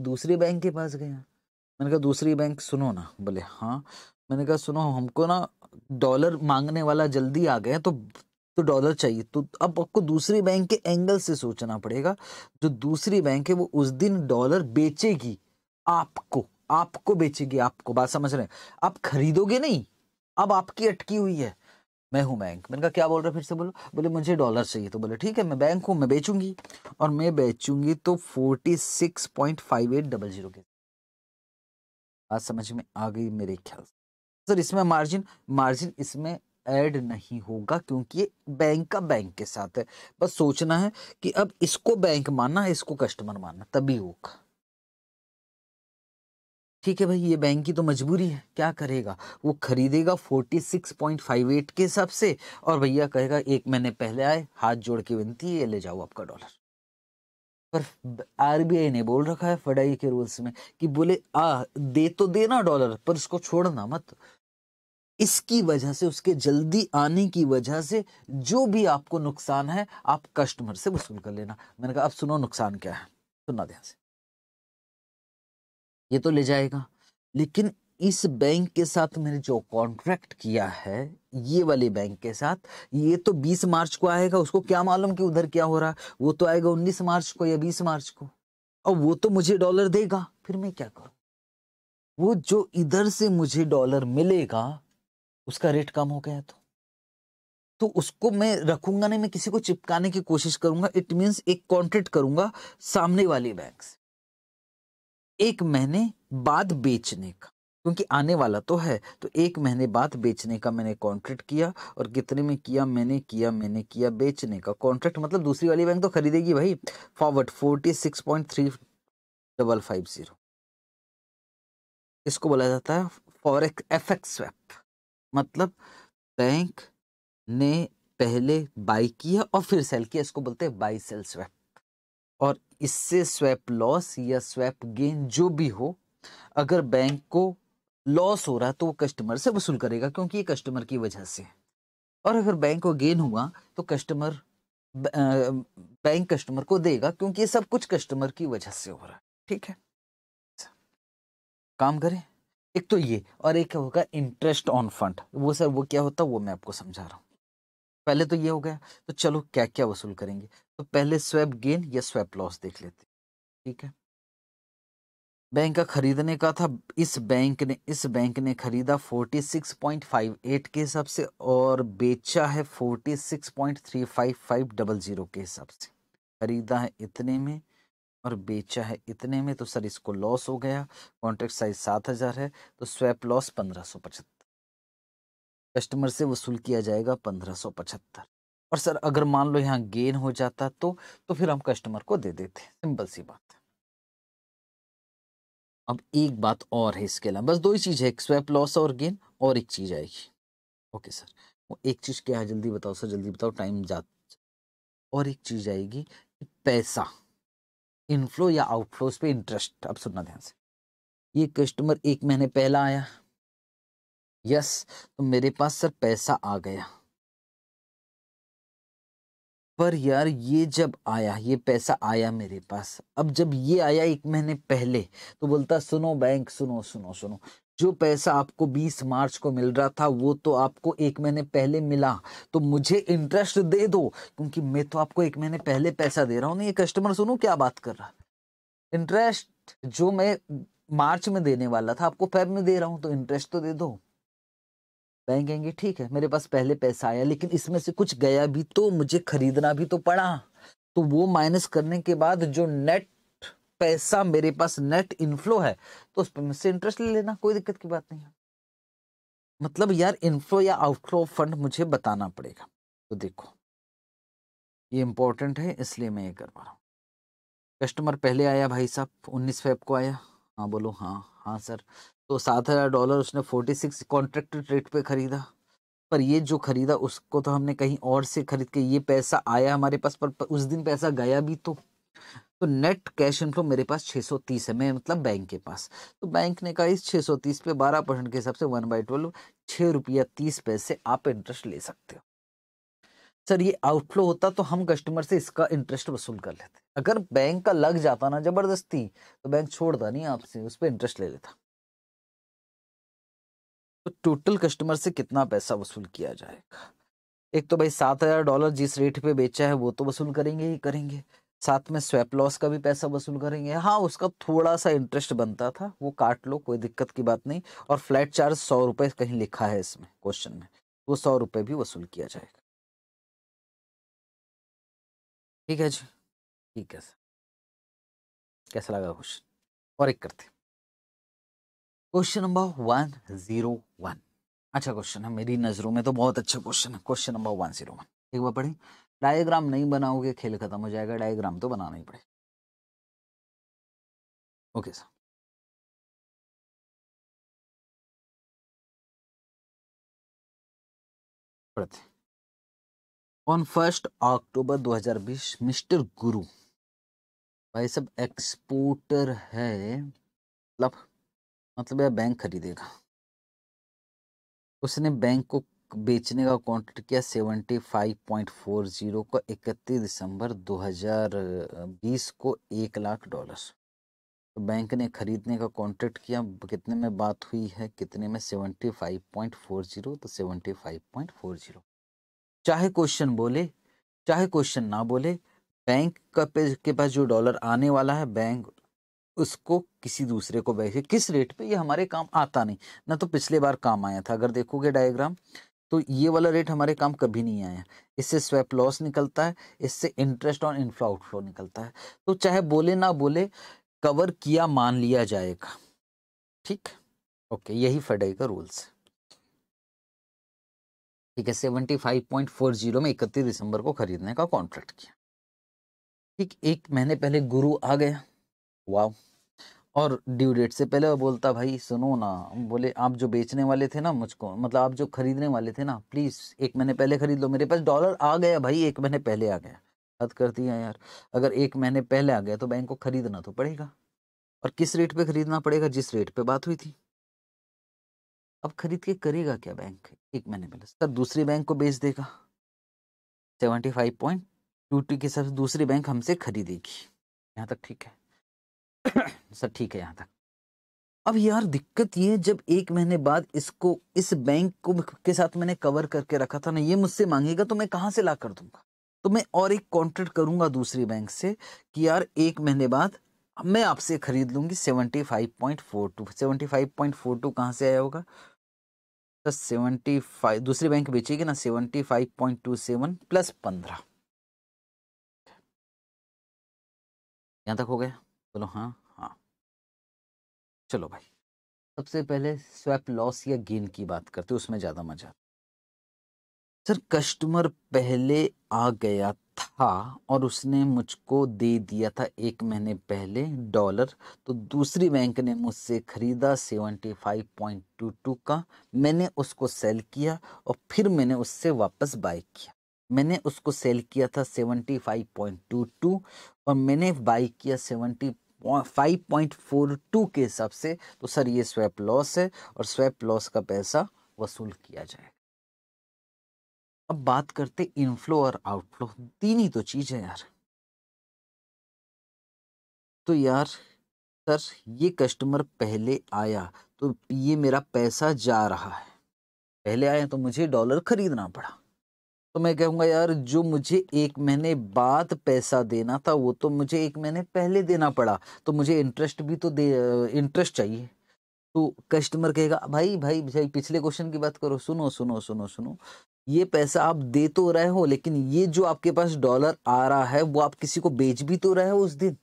दूसरे बैंक के पास गया मैंने कहा दूसरी बैंक सुनो ना बोले हाँ मैंने कहा सुनो हमको ना डॉलर मांगने वाला जल्दी आ गया तो तो डॉलर चाहिए तो अब आपको दूसरी बैंक के एंगल से सोचना पड़ेगा जो दूसरी बैंक है वो उस दिन डॉलर बेचेगी आपको आपको बेचेगी आपको बात समझ रहे हैं आप खरीदोगे नहीं अब आपकी अटकी हुई है मैं हूँ बैंक मैंने कहा क्या बोल रहे फिर से बोलो बोले मुझे डॉलर चाहिए तो बोले ठीक है मैं बैंक हूँ मैं बेचूंगी और मैं बेचूंगी तो forty six point five eight double zero के बात समझ में आ गई मेरे ख्याल सर इसमें मार्जिन मार्जिन इसमें ऐड नहीं होगा क्योंकि ये बैंक का बैंक के साथ है बस सोचना है कि अब इसको बैंक मानना इसको कस्टमर मानना तभी होगा ठीक है भाई ये बैंक की तो मजबूरी है क्या करेगा वो खरीदेगा 46.58 के हिसाब से और भैया कहेगा एक महीने पहले आए हाथ जोड़ के विनती है ले जाओ आपका डॉलर पर आरबीआई ने बोल रखा है फडाई के रूल्स में कि बोले आ दे तो देना डॉलर पर इसको छोड़ना मत इसकी वजह से उसके जल्दी आने की वजह से जो भी आपको नुकसान है आप कस्टमर से वसूल कर लेना मैंने कहा अब सुनो नुकसान क्या है सुनना ध्यान से ये तो ले जाएगा लेकिन इस बैंक के साथ मैंने जो कॉन्ट्रैक्ट किया है ये वाले बैंक के साथ ये तो 20 मार्च को आएगा उसको क्या मालूम कि उधर क्या हो रहा है वो तो आएगा 19 मार्च को या 20 मार्च को और वो तो मुझे डॉलर देगा फिर मैं क्या करूँ वो जो इधर से मुझे डॉलर मिलेगा उसका रेट कम हो गया तो तो उसको मैं रखूंगा नहीं मैं किसी को चिपकाने की कोशिश करूंगा इट मीन एक कॉन्ट्रेक्ट करूंगा सामने वाली बैंक से एक महीने बाद बेचने का क्योंकि आने वाला तो है तो एक महीने बाद बेचने का मैंने कॉन्ट्रैक्ट किया और कितने में किया मैंने किया मैंने किया बेचने का कॉन्ट्रैक्ट मतलब दूसरी वाली बैंक तो खरीदेगी भाई forward forty six point three double five zero इसको बोला जाता है फॉरेक्स एफ एक्स स्वैप मतलब बैंक ने पहले बाई किया और फिर सेल किया इसको बोलते हैं बाई सेल स्वैप इससे स्वैप लॉस या स्वैप गेन जो भी हो अगर बैंक को लॉस हो रहा तो वो कस्टमर से वसूल करेगा क्योंकि ये कस्टमर की वजह से है और अगर बैंक को गेन हुआ तो कस्टमर बैंक कस्टमर को देगा क्योंकि ये सब कुछ कस्टमर की वजह से हो रहा है ठीक है काम करें एक तो ये और एक होगा इंटरेस्ट ऑन फंड वो सर वो क्या होता है वो मैं आपको समझा रहा हूँ पहले तो ये हो गया तो चलो क्या क्या वसूल करेंगे तो पहले स्वैप गेन या स्वैप लॉस देख लेते ठीक है बैंक का खरीदने का था इस बैंक ने इस बैंक ने खरीदा 46.58 के हिसाब से और बेचा है 46.35500 के हिसाब से खरीदा है इतने में और बेचा है इतने में तो सर इसको लॉस हो गया कॉन्ट्रैक्ट साइज सात हज़ार है तो स्वैप लॉस पंद्रह सौ पचहत्तर कस्टमर से वसूल किया जाएगा पंद्रह सौ पचहत्तर और सर अगर मान लो यहाँ गेन हो जाता तो तो फिर हम कस्टमर को दे देते सिंपल सी बात है अब एक बात और है इसके अलावा बस दो ही चीज़ है एक स्वैप लॉस और गेन और एक चीज़ आएगी ओके सर वो एक चीज़ क्या है जल्दी बताओ सर जल्दी बताओ टाइम जा और एक चीज़ आएगी कि पैसा इनफ्लो या आउटफ्लोज पे इंटरेस्ट अब सुनना ध्यान से ये कस्टमर एक महीने पहला आया यस तो मेरे पास सर पैसा आ गया पर यार ये जब आया ये पैसा आया मेरे पास अब जब ये आया एक महीने पहले तो बोलता सुनो बैंक सुनो सुनो सुनो जो पैसा आपको 20 मार्च को मिल रहा था वो तो आपको एक महीने पहले मिला तो मुझे इंटरेस्ट दे दो क्योंकि मैं तो आपको एक महीने पहले पैसा दे रहा हूँ ना ये कस्टमर सुनो क्या बात कर रहा इंटरेस्ट जो मैं मार्च में देने वाला था आपको फेब में दे रहा हूँ तो इंटरेस्ट तो दे दो बैंक कहेंगे ठीक है मेरे पास पहले पैसा आया लेकिन इसमें से कुछ गया भी तो मुझे खरीदना भी तो पड़ा तो वो माइनस करने के बाद जो नेट पैसा मेरे पास नेट इनफ्लो है तो उस पर मुझसे इंटरेस्ट ले लेना कोई दिक्कत की बात नहीं है मतलब यार इनफ्लो या आउटफ्लो फंड मुझे बताना पड़ेगा तो देखो ये इंपॉर्टेंट है इसलिए मैं ये कर पा रहा हूँ कस्टमर पहले आया भाई साहब उन्नीस फेब को आया हाँ बोलो हाँ हाँ सर तो सात हज़ार डॉलर उसने फोर्टी सिक्स कॉन्ट्रैक्टेड रेट पे ख़रीदा पर ये जो ख़रीदा उसको तो हमने कहीं और से ख़रीद के ये पैसा आया हमारे पास पर, पर उस दिन पैसा गया भी तो तो नेट कैश इनफ्लो मेरे पास 630 है मैं मतलब बैंक के पास तो बैंक ने कहा इस 630 पे 12 परसेंट के हिसाब से वन बाई ट्वेल्व छः रुपया तीस पैसे आप इंटरेस्ट ले सकते हो सर ये आउटफ्लो होता तो हम कस्टमर से इसका इंटरेस्ट वसूल कर लेते अगर बैंक का लग जाता ना ज़बरदस्ती तो बैंक छोड़ता नहीं आपसे उस पर इंटरेस्ट ले लेता तो टोटल कस्टमर से कितना पैसा वसूल किया जाएगा एक तो भाई सात हजार डॉलर जिस रेट पे बेचा है वो तो वसूल करेंगे ही करेंगे साथ में स्वैप लॉस का भी पैसा वसूल करेंगे हाँ उसका थोड़ा सा इंटरेस्ट बनता था वो काट लो कोई दिक्कत की बात नहीं और फ्लैट चार्ज सौ रुपये कहीं लिखा है इसमें क्वेश्चन में वो सौ रुपये भी वसूल किया जाएगा ठीक है जी ठीक है सर कैसा लगा क्वेश्चन और एक करते question number one zero one अच्छा क्वेश्चन है मेरी नजरों में तो बहुत अच्छा क्वेश्चन है question number one zero one एक बार पढ़े डायग्राम नहीं बनाओगे खेल खत्म हो जाएगा डायग्राम तो बनाना ही पड़ेगा ओके सर पढ़ते on first October 2020 mister Guru भाई सब एक्सपोर्टर है मतलब मतलब यह बैंक खरीदेगा उसने बैंक को बेचने का कॉन्ट्रैक्ट किया seventy five point four zero को इकतीस दिसंबर दो हजार बीस को एक लाख डॉलर तो बैंक ने खरीदने का कॉन्ट्रैक्ट किया कितने में बात हुई है कितने में seventy five point four zero तो seventy five point four zero चाहे क्वेश्चन बोले चाहे क्वेश्चन ना बोले बैंक का पे के पास जो डॉलर आने वाला है बैंक उसको किसी दूसरे को बेचे किस रेट पे ये हमारे काम आता नहीं ना तो पिछले बार काम आया था अगर देखोगे डायग्राम तो ये वाला रेट हमारे काम कभी नहीं आया इससे स्वैप लॉस निकलता है इससे इंटरेस्ट ऑन इनफ्लो आउटफ्लो निकलता है तो चाहे बोले ना बोले कवर किया मान लिया जाएगा ठीक ओके यही फेडाई का रूल्स है ठीक है seventy five point four zero में इकतीस दिसंबर को खरीदने का कॉन्ट्रैक्ट किया ठीक एक महीने पहले गुरु आ गया वाह! और ड्यू डेट से पहले वो बोलता भाई सुनो ना, बोले आप जो बेचने वाले थे ना मुझको मतलब आप जो खरीदने वाले थे ना प्लीज़ एक महीने पहले खरीद लो मेरे पास डॉलर आ गया भाई एक महीने पहले आ गया। हद कर दिया यार, अगर एक महीने पहले आ गया तो बैंक को खरीदना तो पड़ेगा और किस रेट पे खरीदना पड़ेगा जिस रेट पे बात हुई थी। अब खरीद के करेगा क्या बैंक एक महीने पहले सर दूसरी बैंक को बेच देगा। Seventy five point two two के हिसाब से दूसरी बैंक हमसे खरीदेगी। यहाँ तक ठीक है। सर ठीक है यहाँ तक अब यार दिक्कत ये जब एक महीने बाद इसको इस बैंक को के साथ मैंने कवर करके रखा था ना ये मुझसे मांगेगा तो मैं कहाँ से ला कर दूंगा तो मैं और एक कॉन्ट्रैक्ट करूंगा दूसरी बैंक से कि यार एक महीने बाद मैं आपसे खरीद लूंगी seventy five point four two seventy five point four two कहाँ से आया होगा तो सेवेंटी फाइव दूसरी बैंक बेचेगी ना seventy five point two seven plus पंद्रह यहाँ तक हो गया बोलो हाँ हाँ चलो भाई सबसे पहले स्वैप लॉस या गेन की बात करते उसमें ज़्यादा मजा सर कस्टमर पहले आ गया था और उसने मुझको दे दिया था एक महीने पहले डॉलर तो दूसरी बैंक ने मुझसे ख़रीदा seventy five point two two का मैंने उसको सेल किया और फिर मैंने उससे वापस बाय किया मैंने उसको सेल किया था seventy five point two two और मैंने बाई किया सेवेंटी 5.42 के हिसाब से तो सर ये स्वैप लॉस है और स्वैप लॉस का पैसा वसूल किया जाए अब बात करते इनफ्लो और आउटफ्लो तीन ही तो चीज है यार तो यार सर ये कस्टमर पहले आया तो ये मेरा पैसा जा रहा है पहले आया तो मुझे डॉलर खरीदना पड़ा तो मैं कहूँगा यार जो मुझे एक महीने बाद पैसा देना था वो तो मुझे एक महीने पहले देना पड़ा तो मुझे इंटरेस्ट भी तो दे इंटरेस्ट चाहिए तो कस्टमर कहेगा भाई भाई भाई पिछले क्वेश्चन की बात करो सुनो सुनो सुनो सुनो ये पैसा आप दे तो रहे हो लेकिन ये जो आपके पास डॉलर आ रहा है वो आप किसी को बेच भी तो रहे हो उस दिन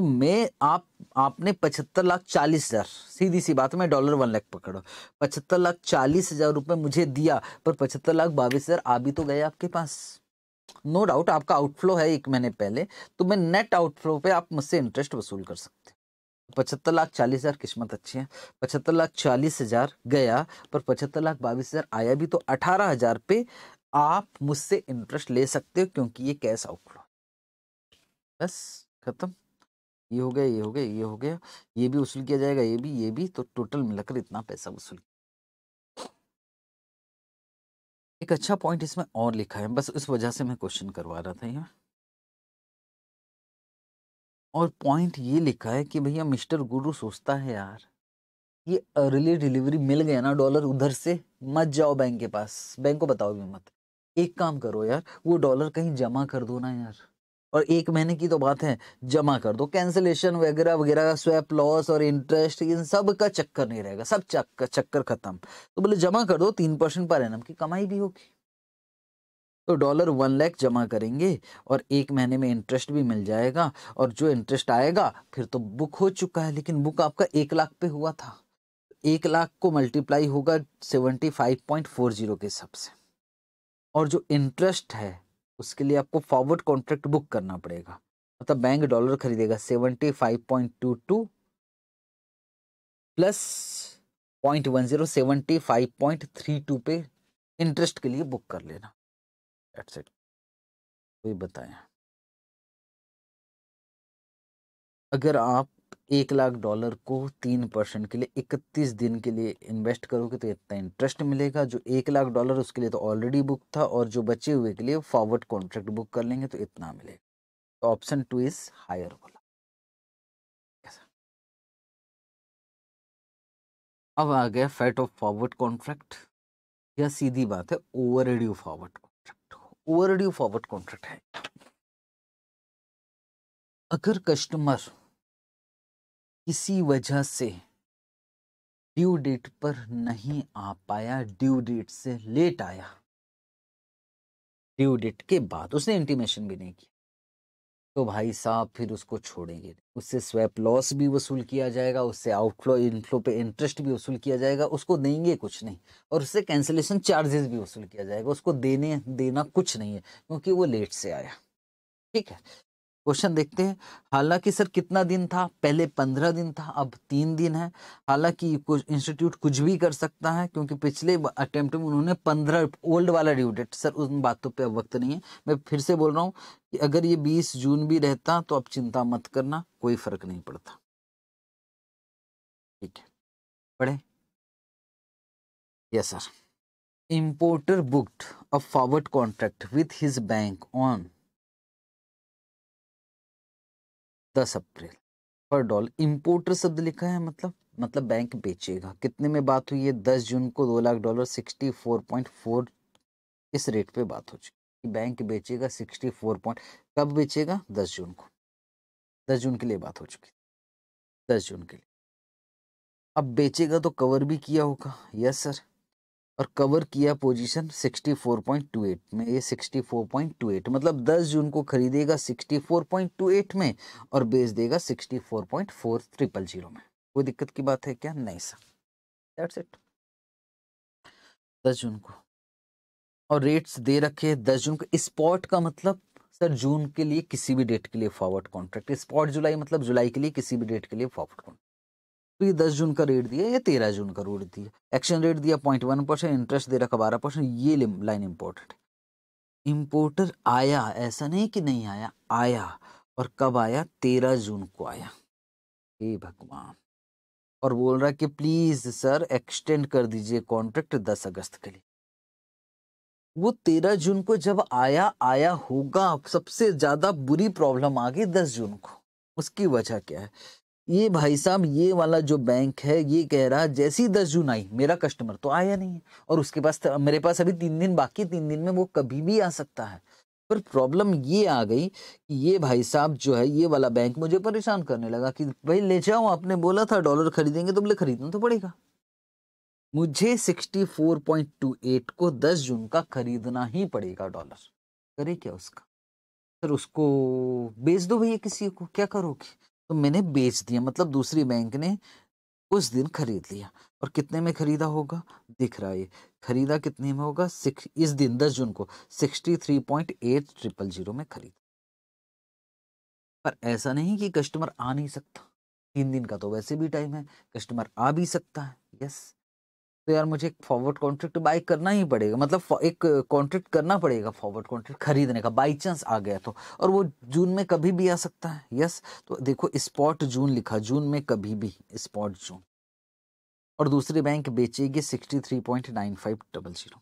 तो मैं आप आपने पचहत्तर लाख चालीस हज़ार सीधी सी बात मैं डॉलर वन लाख पकड़ो पचहत्तर लाख चालीस हज़ार रुपये मुझे दिया पर पचहत्तर लाख बाईस हज़ार आ भी तो गए आपके पास नो no डाउट आपका आउटफ्लो है एक महीने पहले तो मैं नेट आउटफ्लो पे आप मुझसे इंटरेस्ट वसूल कर सकते पचहत्तर लाख चालीस हज़ार किस्मत अच्छी है पचहत्तर लाख चालीस हज़ार गया पर पचहत्तर लाख बाईस हज़ार आया भी तो अठारह हज़ार पे आप मुझसे इंटरेस्ट ले सकते हो क्योंकि ये कैश आउटफ्लो बस खत्म ये हो गया ये हो गया ये हो गया ये भी वसूल किया जाएगा ये भी ये भी तो टोटल मिलकर इतना पैसा वसूल एक अच्छा पॉइंट इसमें और लिखा है बस उस वजह से मैं क्वेश्चन करवा रहा था यहाँ और पॉइंट ये लिखा है कि भैया मिस्टर गुरु सोचता है यार ये अर्ली डिलीवरी मिल गया ना डॉलर उधर से मत जाओ बैंक के पास बैंक को बताओ भी मत एक काम करो यार वो डॉलर कहीं जमा कर दो ना यार और एक महीने की तो बात है जमा कर दो कैंसिलेशन वगैरह वगैरह स्वैप लॉस और इंटरेस्ट इन सब का चक्कर नहीं रहेगा सब चक्कर चक्कर खत्म तो बोले जमा कर दो तीन परसेंट पर एनम की कमाई भी होगी तो डॉलर वन लैख जमा करेंगे और एक महीने में इंटरेस्ट भी मिल जाएगा और जो इंटरेस्ट आएगा फिर तो बुक हो चुका है लेकिन बुक आपका एक लाख पे हुआ था एक लाख को मल्टीप्लाई होगा seventy five point four zero के हिसाब से और जो इंटरेस्ट है उसके लिए आपको फॉरवर्ड कॉन्ट्रैक्ट बुक करना पड़ेगा मतलब बैंक डॉलर खरीदेगा seventy five point two two plus point one zero seventy five point three two पे इंटरेस्ट के लिए बुक कर लेना दैट्स कोई तो बताएं अगर आप एक लाख डॉलर को तीन परसेंट के लिए इकतीस दिन के लिए इन्वेस्ट करोगे तो इतना इंटरेस्ट मिलेगा जो एक लाख डॉलर उसके लिए तो ऑलरेडी बुक था और जो बचे हुए के लिए फॉरवर्ड कॉन्ट्रैक्ट बुक कर लेंगे तो इतना मिलेगा तो ऑप्शन टू इज हायर वाला अब आ गया फैट ऑफ फॉरवर्ड कॉन्ट्रैक्ट या सीधी बात है overdue forward contract overdue forward contract है अगर कस्टमर किसी वजह से ड्यू डेट पर नहीं आ पाया ड्यू डेट से लेट आया ड्यू डेट के बाद उसने इंटीमेशन भी नहीं किया तो भाई साहब फिर उसको छोड़ेंगे उससे स्वैप लॉस भी वसूल किया जाएगा उससे आउटफ्लो इनफ्लो पे इंटरेस्ट भी वसूल किया जाएगा उसको देंगे कुछ नहीं और उससे कैंसिलेशन चार्जेस भी वसूल किया जाएगा उसको देने देना कुछ नहीं है क्योंकि वो लेट से आया ठीक है क्वेश्चन देखते हैं हालांकि सर कितना दिन था पहले पंद्रह दिन था अब तीन दिन है हालांकि इंस्टीट्यूट कुछ भी कर सकता है क्योंकि पिछले अटेम्प्ट में उन्होंने पंद्रह ओल्ड वाला ड्यू डेट सर उन बातों पे अब वक्त नहीं है मैं फिर से बोल रहा हूँ कि अगर ये बीस जून भी रहता तो अब चिंता मत करना कोई फर्क नहीं पड़ता ठीक है पढ़े yes sir importer booked a forward contract with his bank on दस अप्रैल पर डॉलर इम्पोर्टर शब्द लिखा है मतलब मतलब बैंक बेचेगा कितने में बात हुई है दस जून को दो lakh dollar sixty four point four इस रेट पे बात हो चुकी बैंक बेचेगा सिक्सटी फोर पॉइंट कब बेचेगा दस जून को दस जून के लिए बात हो चुकी दस जून के लिए अब बेचेगा तो कवर भी किया होगा यस सर और कवर किया पोजीशन 64.28 में ये 64.28 मतलब 10 जून को खरीदेगा 64.28 में और बेच देगा 64.4 ट्रिपल जीरो में कोई दिक्कत की बात है क्या नहीं सर दैट्स इट 10 जून को और रेट्स दे रखे 10 जून को स्पॉट का मतलब सर जून के लिए किसी भी डेट के लिए फॉरवर्ड कॉन्ट्रैक्ट स्पॉट जुलाई मतलब जुलाई के लिए किसी भी डेट के लिए फॉरवर्ड कॉन्ट्रैक्ट तो ये दस जून का रेट दिया ये तेरह जून का रेट दिया एक्शन रेट दिया पॉइंट वन परसेंट इंटरेस्ट दे रखा बारह परसेंट ये लाइन इंपॉर्टेंट है इम्पोर्टर आया ऐसा नहीं कि नहीं आया आया और कब आया तेरह जून को आया हे भगवान और बोल रहा कि प्लीज सर एक्सटेंड कर दीजिए कॉन्ट्रैक्ट दस अगस्त के लिए वो तेरह जून को जब आया आया होगा सबसे ज्यादा बुरी प्रॉब्लम आ गई दस जून को उसकी वजह क्या है ये भाई साहब ये वाला जो बैंक है ये कह रहा जैसी दस जून आई मेरा कस्टमर तो आया नहीं है और उसके पास मेरे पास अभी तीन दिन बाकी तीन दिन में वो कभी भी आ सकता है पर प्रॉब्लम ये आ गई कि ये भाई साहब जो है ये वाला बैंक मुझे परेशान करने लगा कि भाई ले जाओ आपने बोला था डॉलर खरीदेंगे तो बोले खरीदना तो पड़ेगा मुझे 64.28 को 10 जून का खरीदना ही पड़ेगा डॉलर करे क्या उसका सर उसको बेच दो भैया किसी को क्या करोगे तो मैंने बेच दिया मतलब दूसरी बैंक ने उस दिन खरीद लिया और कितने में खरीदा होगा दिख रहा है खरीदा कितने में होगा सिक्स इस दिन दस जून को sixty three point eight triple zero में खरीदा पर ऐसा नहीं कि कस्टमर आ नहीं सकता तीन दिन का तो वैसे भी टाइम है कस्टमर आ भी सकता है यस तो यार मुझे एक फॉरवर्ड कॉन्ट्रैक्ट बाई करना ही पड़ेगा मतलब एक कॉन्ट्रैक्ट करना पड़ेगा फॉरवर्ड कॉन्ट्रैक्ट खरीदने का बाई चांस आ गया तो और वो जून में कभी भी आ सकता है यस तो देखो स्पॉट जून लिखा जून में कभी भी स्पॉट जून और दूसरी बैंक बेचेगी sixty three point nine five double zero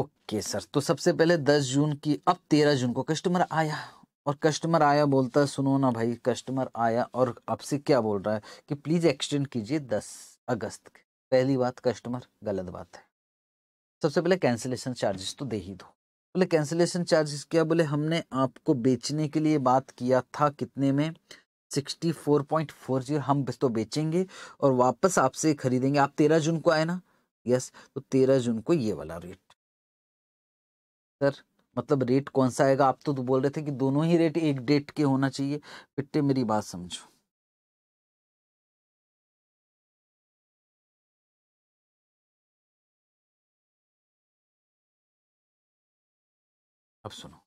okay sir तो सबसे पहले दस जून की अब तेरह जून को कस्टमर आया और कस्टमर आया बोलता है सुनो ना भाई कस्टमर आया और आपसे क्या बोल रहा है कि प्लीज़ एक्सटेंड कीजिए दस अगस्त पहली बात कस्टमर गलत बात है सबसे पहले कैंसिलेशन चार्जेस तो दे ही दो बोले कैंसिलेशन चार्जेस क्या बोले हमने आपको बेचने के लिए बात किया था कितने में sixty four point four zero हम तो बेचेंगे और वापस आपसे खरीदेंगे आप तेरह जून को आए ना यस तो तेरह जून को ये वाला रेट सर मतलब रेट कौन सा आएगा आप तो, तो बोल रहे थे कि दोनों ही रेट एक डेट के होना चाहिए बिट्टे मेरी बात समझो अब सुनो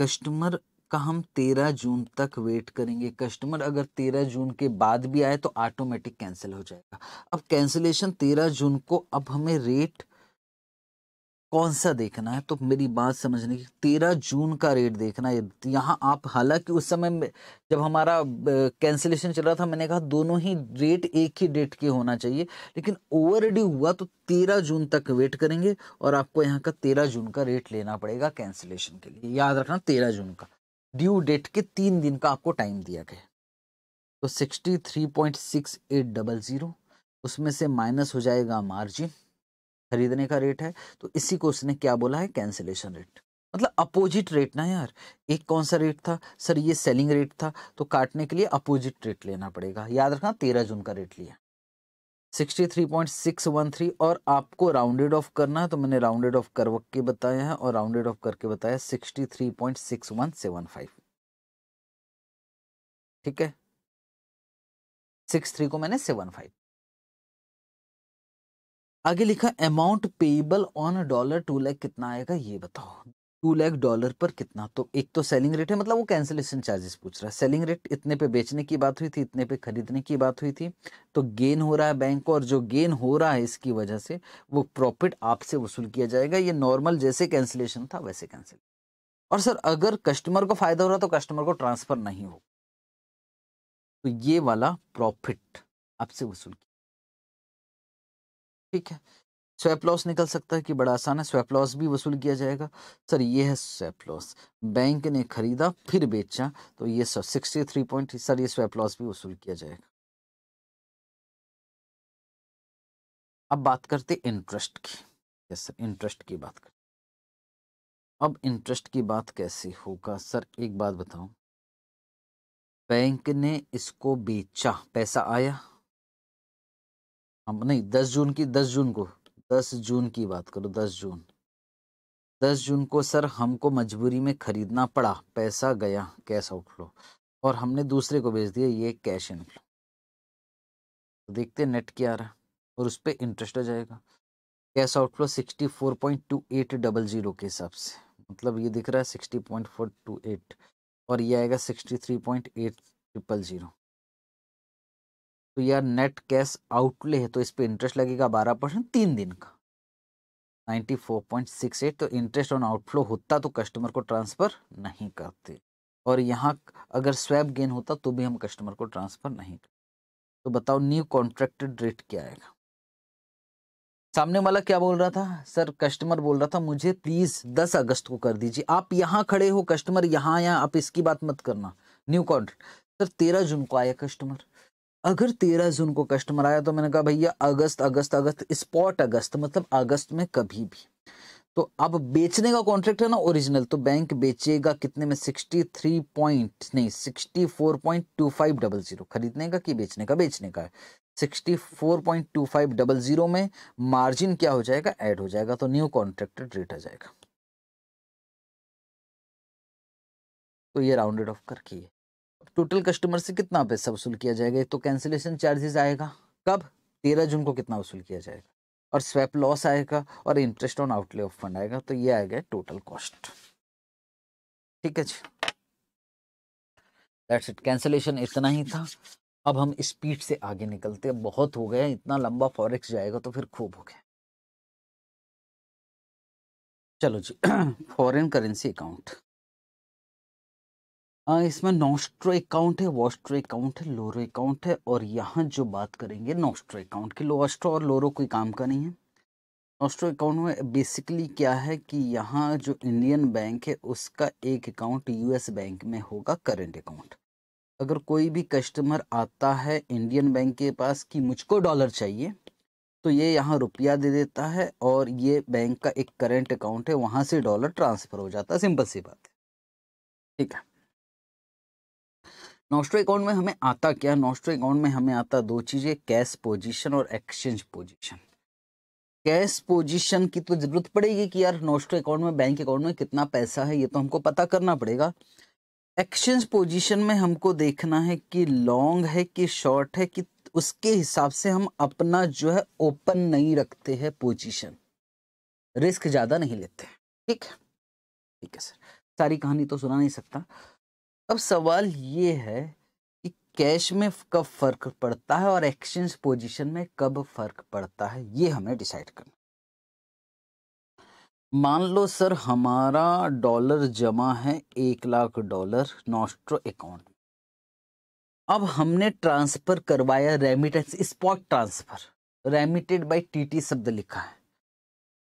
कस्टमर का हम तेरह जून तक वेट करेंगे कस्टमर अगर तेरह जून के बाद भी आए तो ऑटोमेटिक कैंसिल हो जाएगा अब कैंसिलेशन तेरह जून को अब हमें रेट कौन सा देखना है तो मेरी बात समझने की तेरह जून का रेट देखना है यहाँ आप हालांकि उस समय जब हमारा कैंसिलेशन चल रहा था मैंने कहा दोनों ही रेट एक ही डेट के होना चाहिए लेकिन ओवर हुआ तो तेरह जून तक वेट करेंगे और आपको यहाँ का तेरह जून का रेट लेना पड़ेगा कैंसिलेशन के लिए याद रखना तेरह जून का ड्यू डेट के तीन दिन का आपको टाइम दिया गया तो sixty three point six eight double zero उसमें से माइनस हो जाएगा मार्जिन खरीदने का रेट है तो इसी को उसने क्या बोला है कैंसिलेशन रेट मतलब अपोजिट रेट ना यार एक कौन सा रेट था सर ये सेलिंग रेट था तो काटने के लिए अपोजिट रेट लेना पड़ेगा याद रखना तेरह जून का रेट लिया sixty three point six one three और आपको राउंडेड ऑफ करना है तो मैंने राउंडेड ऑफ करव के बताया है और राउंडेड ऑफ करके बताया sixty three point six one seven five ठीक है सिक्स थ्री को मैंने सेवन फाइव आगे लिखा amount payable on dollar two lakh कितना आएगा ये बताओ टू लैख डॉलर पर कितना तो एक तो सेलिंग रेट है मतलब वो कैंसिलेशन चार्जेस पूछ रहा है सेलिंग रेट इतने पे बेचने की बात हुई थी इतने पे खरीदने की बात हुई थी तो गेन हो रहा है बैंक को और जो गेन हो रहा है इसकी वजह से वो प्रॉफिट आपसे वसूल किया जाएगा ये नॉर्मल जैसे कैंसिलेशन था वैसे कैंसिल और सर अगर कस्टमर को फायदा हो रहा तो कस्टमर को ट्रांसफर नहीं हो तो ये वाला प्रॉफिट आपसे वसूल किया ठीक है स्वैप लॉस निकल सकता है कि बड़ा आसान है स्वैप लॉस भी वसूल किया जाएगा सर ये है स्वैप लॉस बैंक ने खरीदा फिर बेचा तो ये sir sixty three point sir ये स्वैप लॉस भी वसूल किया जाएगा अब बात करते इंटरेस्ट की यस सर इंटरेस्ट की बात करते अब इंटरेस्ट की बात कैसे होगा सर एक बात बताऊं बैंक ने इसको बेचा पैसा आया हम नहीं दस जून की दस जून को दस जून की बात करो दस जून दस जून को सर हमको मजबूरी में ख़रीदना पड़ा पैसा गया कैश आउटफ्लो और हमने दूसरे को भेज दिया ये कैश इनफ्लो तो देखते नेट क्या आ रहा है और उस पर इंटरेस्ट आ जाएगा cash outflow sixty four point two eight double zero के हिसाब से मतलब ये दिख रहा है sixty point four two eight और ये आएगा sixty three point eight triple zero तो यार नेट कैश आउटले है तो इस पर इंटरेस्ट लगेगा बारह परसेंट तीन दिन का ninety four point six eight तो इंटरेस्ट ऑन आउटफ्लो होता तो कस्टमर को ट्रांसफ़र नहीं करते और यहाँ अगर स्वैप गेन होता तो भी हम कस्टमर को ट्रांसफ़र नहीं करते तो बताओ न्यू कॉन्ट्रैक्टेड रेट क्या आएगा सामने वाला क्या बोल रहा था सर कस्टमर बोल रहा था मुझे प्लीज़ दस अगस्त को कर दीजिए आप यहाँ खड़े हो कस्टमर यहाँ यहाँ आप इसकी बात मत करना न्यू कॉन्ट्रैक्ट सर तेरह जून को आया कस्टमर अगर तेरह जून को कस्टमर आया तो मैंने कहा भैया अगस्त अगस्त अगस्त स्पॉट अगस्त मतलब अगस्त में कभी भी तो अब बेचने का कॉन्ट्रैक्ट है ना ओरिजिनल तो बैंक बेचेगा कितने में सिक्सटी थ्री पॉइंट नहीं sixty four point two five double zero खरीदने का कि बेचने का बेचने का है sixty four point two five double zero में मार्जिन क्या हो जाएगा ऐड हो जाएगा तो न्यू कॉन्ट्रैक्टेड रेट आ जाएगा तो ये राउंडेड ऑफ करके टोटल कस्टमर से कितना पैसा वसूल किया जाएगा एक तो कैंसिलेशन चार्जेस आएगा कब तेरह जून को कितना वसूल किया जाएगा और स्वैप लॉस आएगा और interest on outlay of fund आएगा तो ये आएगा टोटल कॉस्ट ठीक है जी दैट्स इट कैंसिलेशन इतना ही था अब हम स्पीड से आगे निकलते हैं बहुत हो गया इतना लंबा फॉरेक्स जाएगा तो फिर खूब हो गया चलो जी फॉरेन करेंसी अकाउंट हाँ, इसमें नोस्ट्रो अकाउंट है वॉस्ट्रो अकाउंट है लोरो अकाउंट है और यहाँ जो बात करेंगे नोस्ट्रो अकाउंट की लोस्ट्रो और लोरो कोई काम का नहीं है नोस्ट्रो अकाउंट में बेसिकली क्या है कि यहाँ जो इंडियन बैंक है उसका एक अकाउंट यूएस बैंक में होगा करेंट अकाउंट अगर कोई भी कस्टमर आता है इंडियन बैंक के पास कि मुझको डॉलर चाहिए तो ये यहाँ रुपया दे देता है और ये बैंक का एक करेंट अकाउंट है वहाँ से डॉलर ट्रांसफ़र हो जाता है सिंपल सी बात है ठीक है नॉस्ट्रो अकाउंट में हमें आता क्या नॉस्ट्रो अकाउंट में हमें आता दो चीज़ें कैश पोजीशन और एक्सचेंज पोजीशन कैश पोजीशन की तो ज़रूरत पड़ेगी कि यार नॉस्ट्रो अकाउंट में बैंक अकाउंट में कितना पैसा है ये तो हमको पता करना पड़ेगा एक्सचेंज पोजीशन में हमको देखना है कि लॉन्ग है कि शॉर्ट है कि उसके हिसाब से हम अपना जो है ओपन नहीं रखते हैं पोजिशन रिस्क ज़्यादा नहीं लेते ठीक है ठीक है सर सारी कहानी तो सुना नहीं सकता अब सवाल ये है कि कैश में कब फर्क पड़ता है और एक्सचेंज पोजीशन में कब फर्क पड़ता है ये हमें डिसाइड करना मान लो सर हमारा डॉलर जमा है एक लाख डॉलर नोस्ट्रो अकाउंट अब हमने ट्रांसफर करवाया remittance spot transfer remitted by TT शब्द लिखा है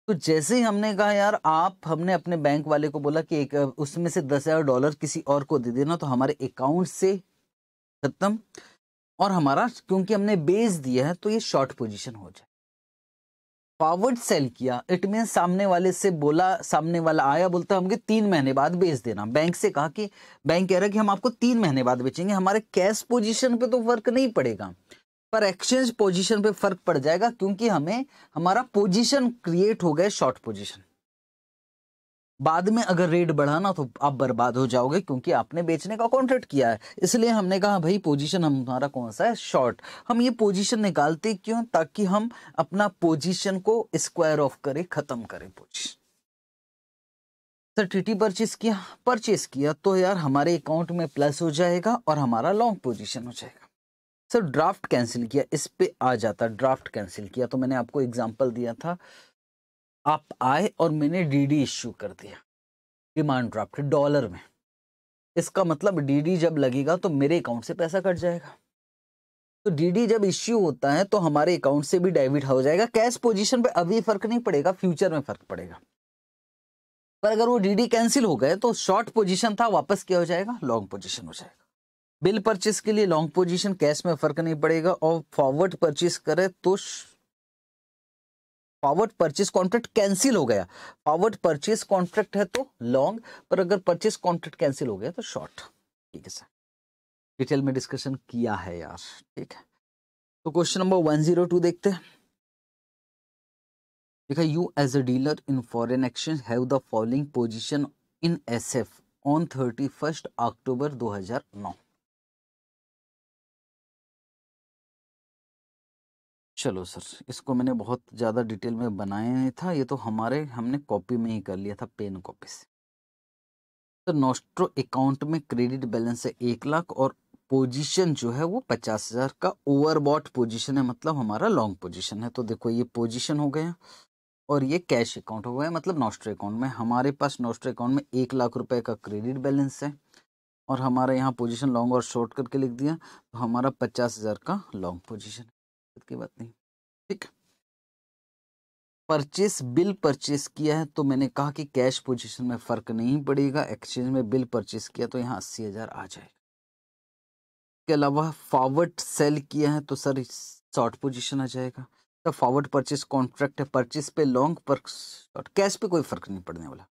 तो जैसे ही हमने कहा यार आप हमने अपने बैंक वाले को बोला कि एक उसमें से दस हज़ार डॉलर किसी और को दे देना तो हमारे अकाउंट से खत्म और हमारा क्योंकि हमने बेच दिया है तो ये शॉर्ट पोजीशन हो जाए फॉरवर्ड सेल किया इट मीन सामने वाले से बोला सामने वाला आया बोलता हमके तीन महीने बाद बेच देना बैंक से कहा कि बैंक कह रहा है कि हम आपको तीन महीने बाद बेचेंगे हमारे कैश पोजिशन पे तो फर्क नहीं पड़ेगा पर एक्सचेंज पोजीशन पे फर्क पड़ जाएगा क्योंकि हमें हमारा पोजीशन क्रिएट हो गया शॉर्ट पोजीशन बाद में अगर रेट बढ़ाना तो आप बर्बाद हो जाओगे क्योंकि आपने बेचने का कॉन्ट्रैक्ट किया है इसलिए हमने कहा भाई पोजीशन हमारा कौन सा है शॉर्ट हम ये पोजीशन निकालते क्यों ताकि हम अपना पोजीशन को स्क्वायर ऑफ करें खत्म करें पोजिशन सर टीटी परचेस किया परचेस किया तो यार हमारे अकाउंट में प्लस हो जाएगा और हमारा लॉन्ग पोजीशन हो जाएगा सर ड्राफ्ट कैंसिल किया इस पे आ जाता ड्राफ्ट कैंसिल किया तो मैंने आपको एग्जाम्पल दिया था आप आए और मैंने डीडी इश्यू कर दिया डिमांड ड्राफ्ट डॉलर में इसका मतलब डीडी जब लगेगा तो मेरे अकाउंट से पैसा कट जाएगा तो डीडी जब इश्यू होता है तो हमारे अकाउंट से भी डेबिट हो जाएगा कैश पोजिशन पर अभी फर्क नहीं पड़ेगा फ्यूचर में फर्क पड़ेगा पर अगर वो डीडी कैंसिल हो गए तो शॉर्ट पोजीशन था वापस क्या हो जाएगा लॉन्ग पोजीशन हो जाएगा बिल परचेस के लिए लॉन्ग पोजीशन कैश में फर्क नहीं पड़ेगा और फॉरवर्ड परचेस करे तो फॉरवर्ड परचेस कॉन्ट्रैक्ट कैंसिल हो गया फॉरवर्ड परचेस कॉन्ट्रैक्ट है तो लॉन्ग पर अगर परचेस कॉन्ट्रैक्ट कैंसिल हो गया तो शॉर्ट ठीक है सर डिटेल में डिस्कशन किया है यार ठीक है तो question number one zero two देखते हैं you as a dealer in foreign exchange have the following position in F on thirty first October नौ चलो सर इसको मैंने बहुत ज़्यादा डिटेल में बनाया नहीं था ये तो हमारे हमने कॉपी में ही कर लिया था पेन कॉपी से तो नोस्ट्रो अकाउंट में क्रेडिट बैलेंस है एक लाख और पोजीशन जो है वो पचास हज़ार का ओवरबॉट पोजीशन है मतलब हमारा लॉन्ग पोजीशन है तो देखो ये पोजीशन हो गया और ये कैश अकाउंट हो गया मतलब नोस्ट्रो अकाउंट में हमारे पास नोस्ट्रो अकाउंट में एक लाख रुपये का क्रेडिट बैलेंस है और हमारा यहाँ पोजिशन लॉन्ग और शॉर्ट करके लिख दिया तो हमारा पचास हज़ार का लॉन्ग पोजिशन दिक्कत की बात नहीं ठीक परचेस बिल परचेस किया है तो मैंने कहा कि कैश पोजीशन में फर्क नहीं पड़ेगा एक्सचेंज में बिल परचेस किया तो यहाँ अस्सी हजार आ जाएगा इसके अलावा फॉरवर्ड सेल किया है तो सर शॉर्ट पोजीशन आ जाएगा तो फॉरवर्ड परचेस कॉन्ट्रैक्ट है परचेस पे लॉन्ग पर कैश पे कोई फर्क नहीं पड़ने वाला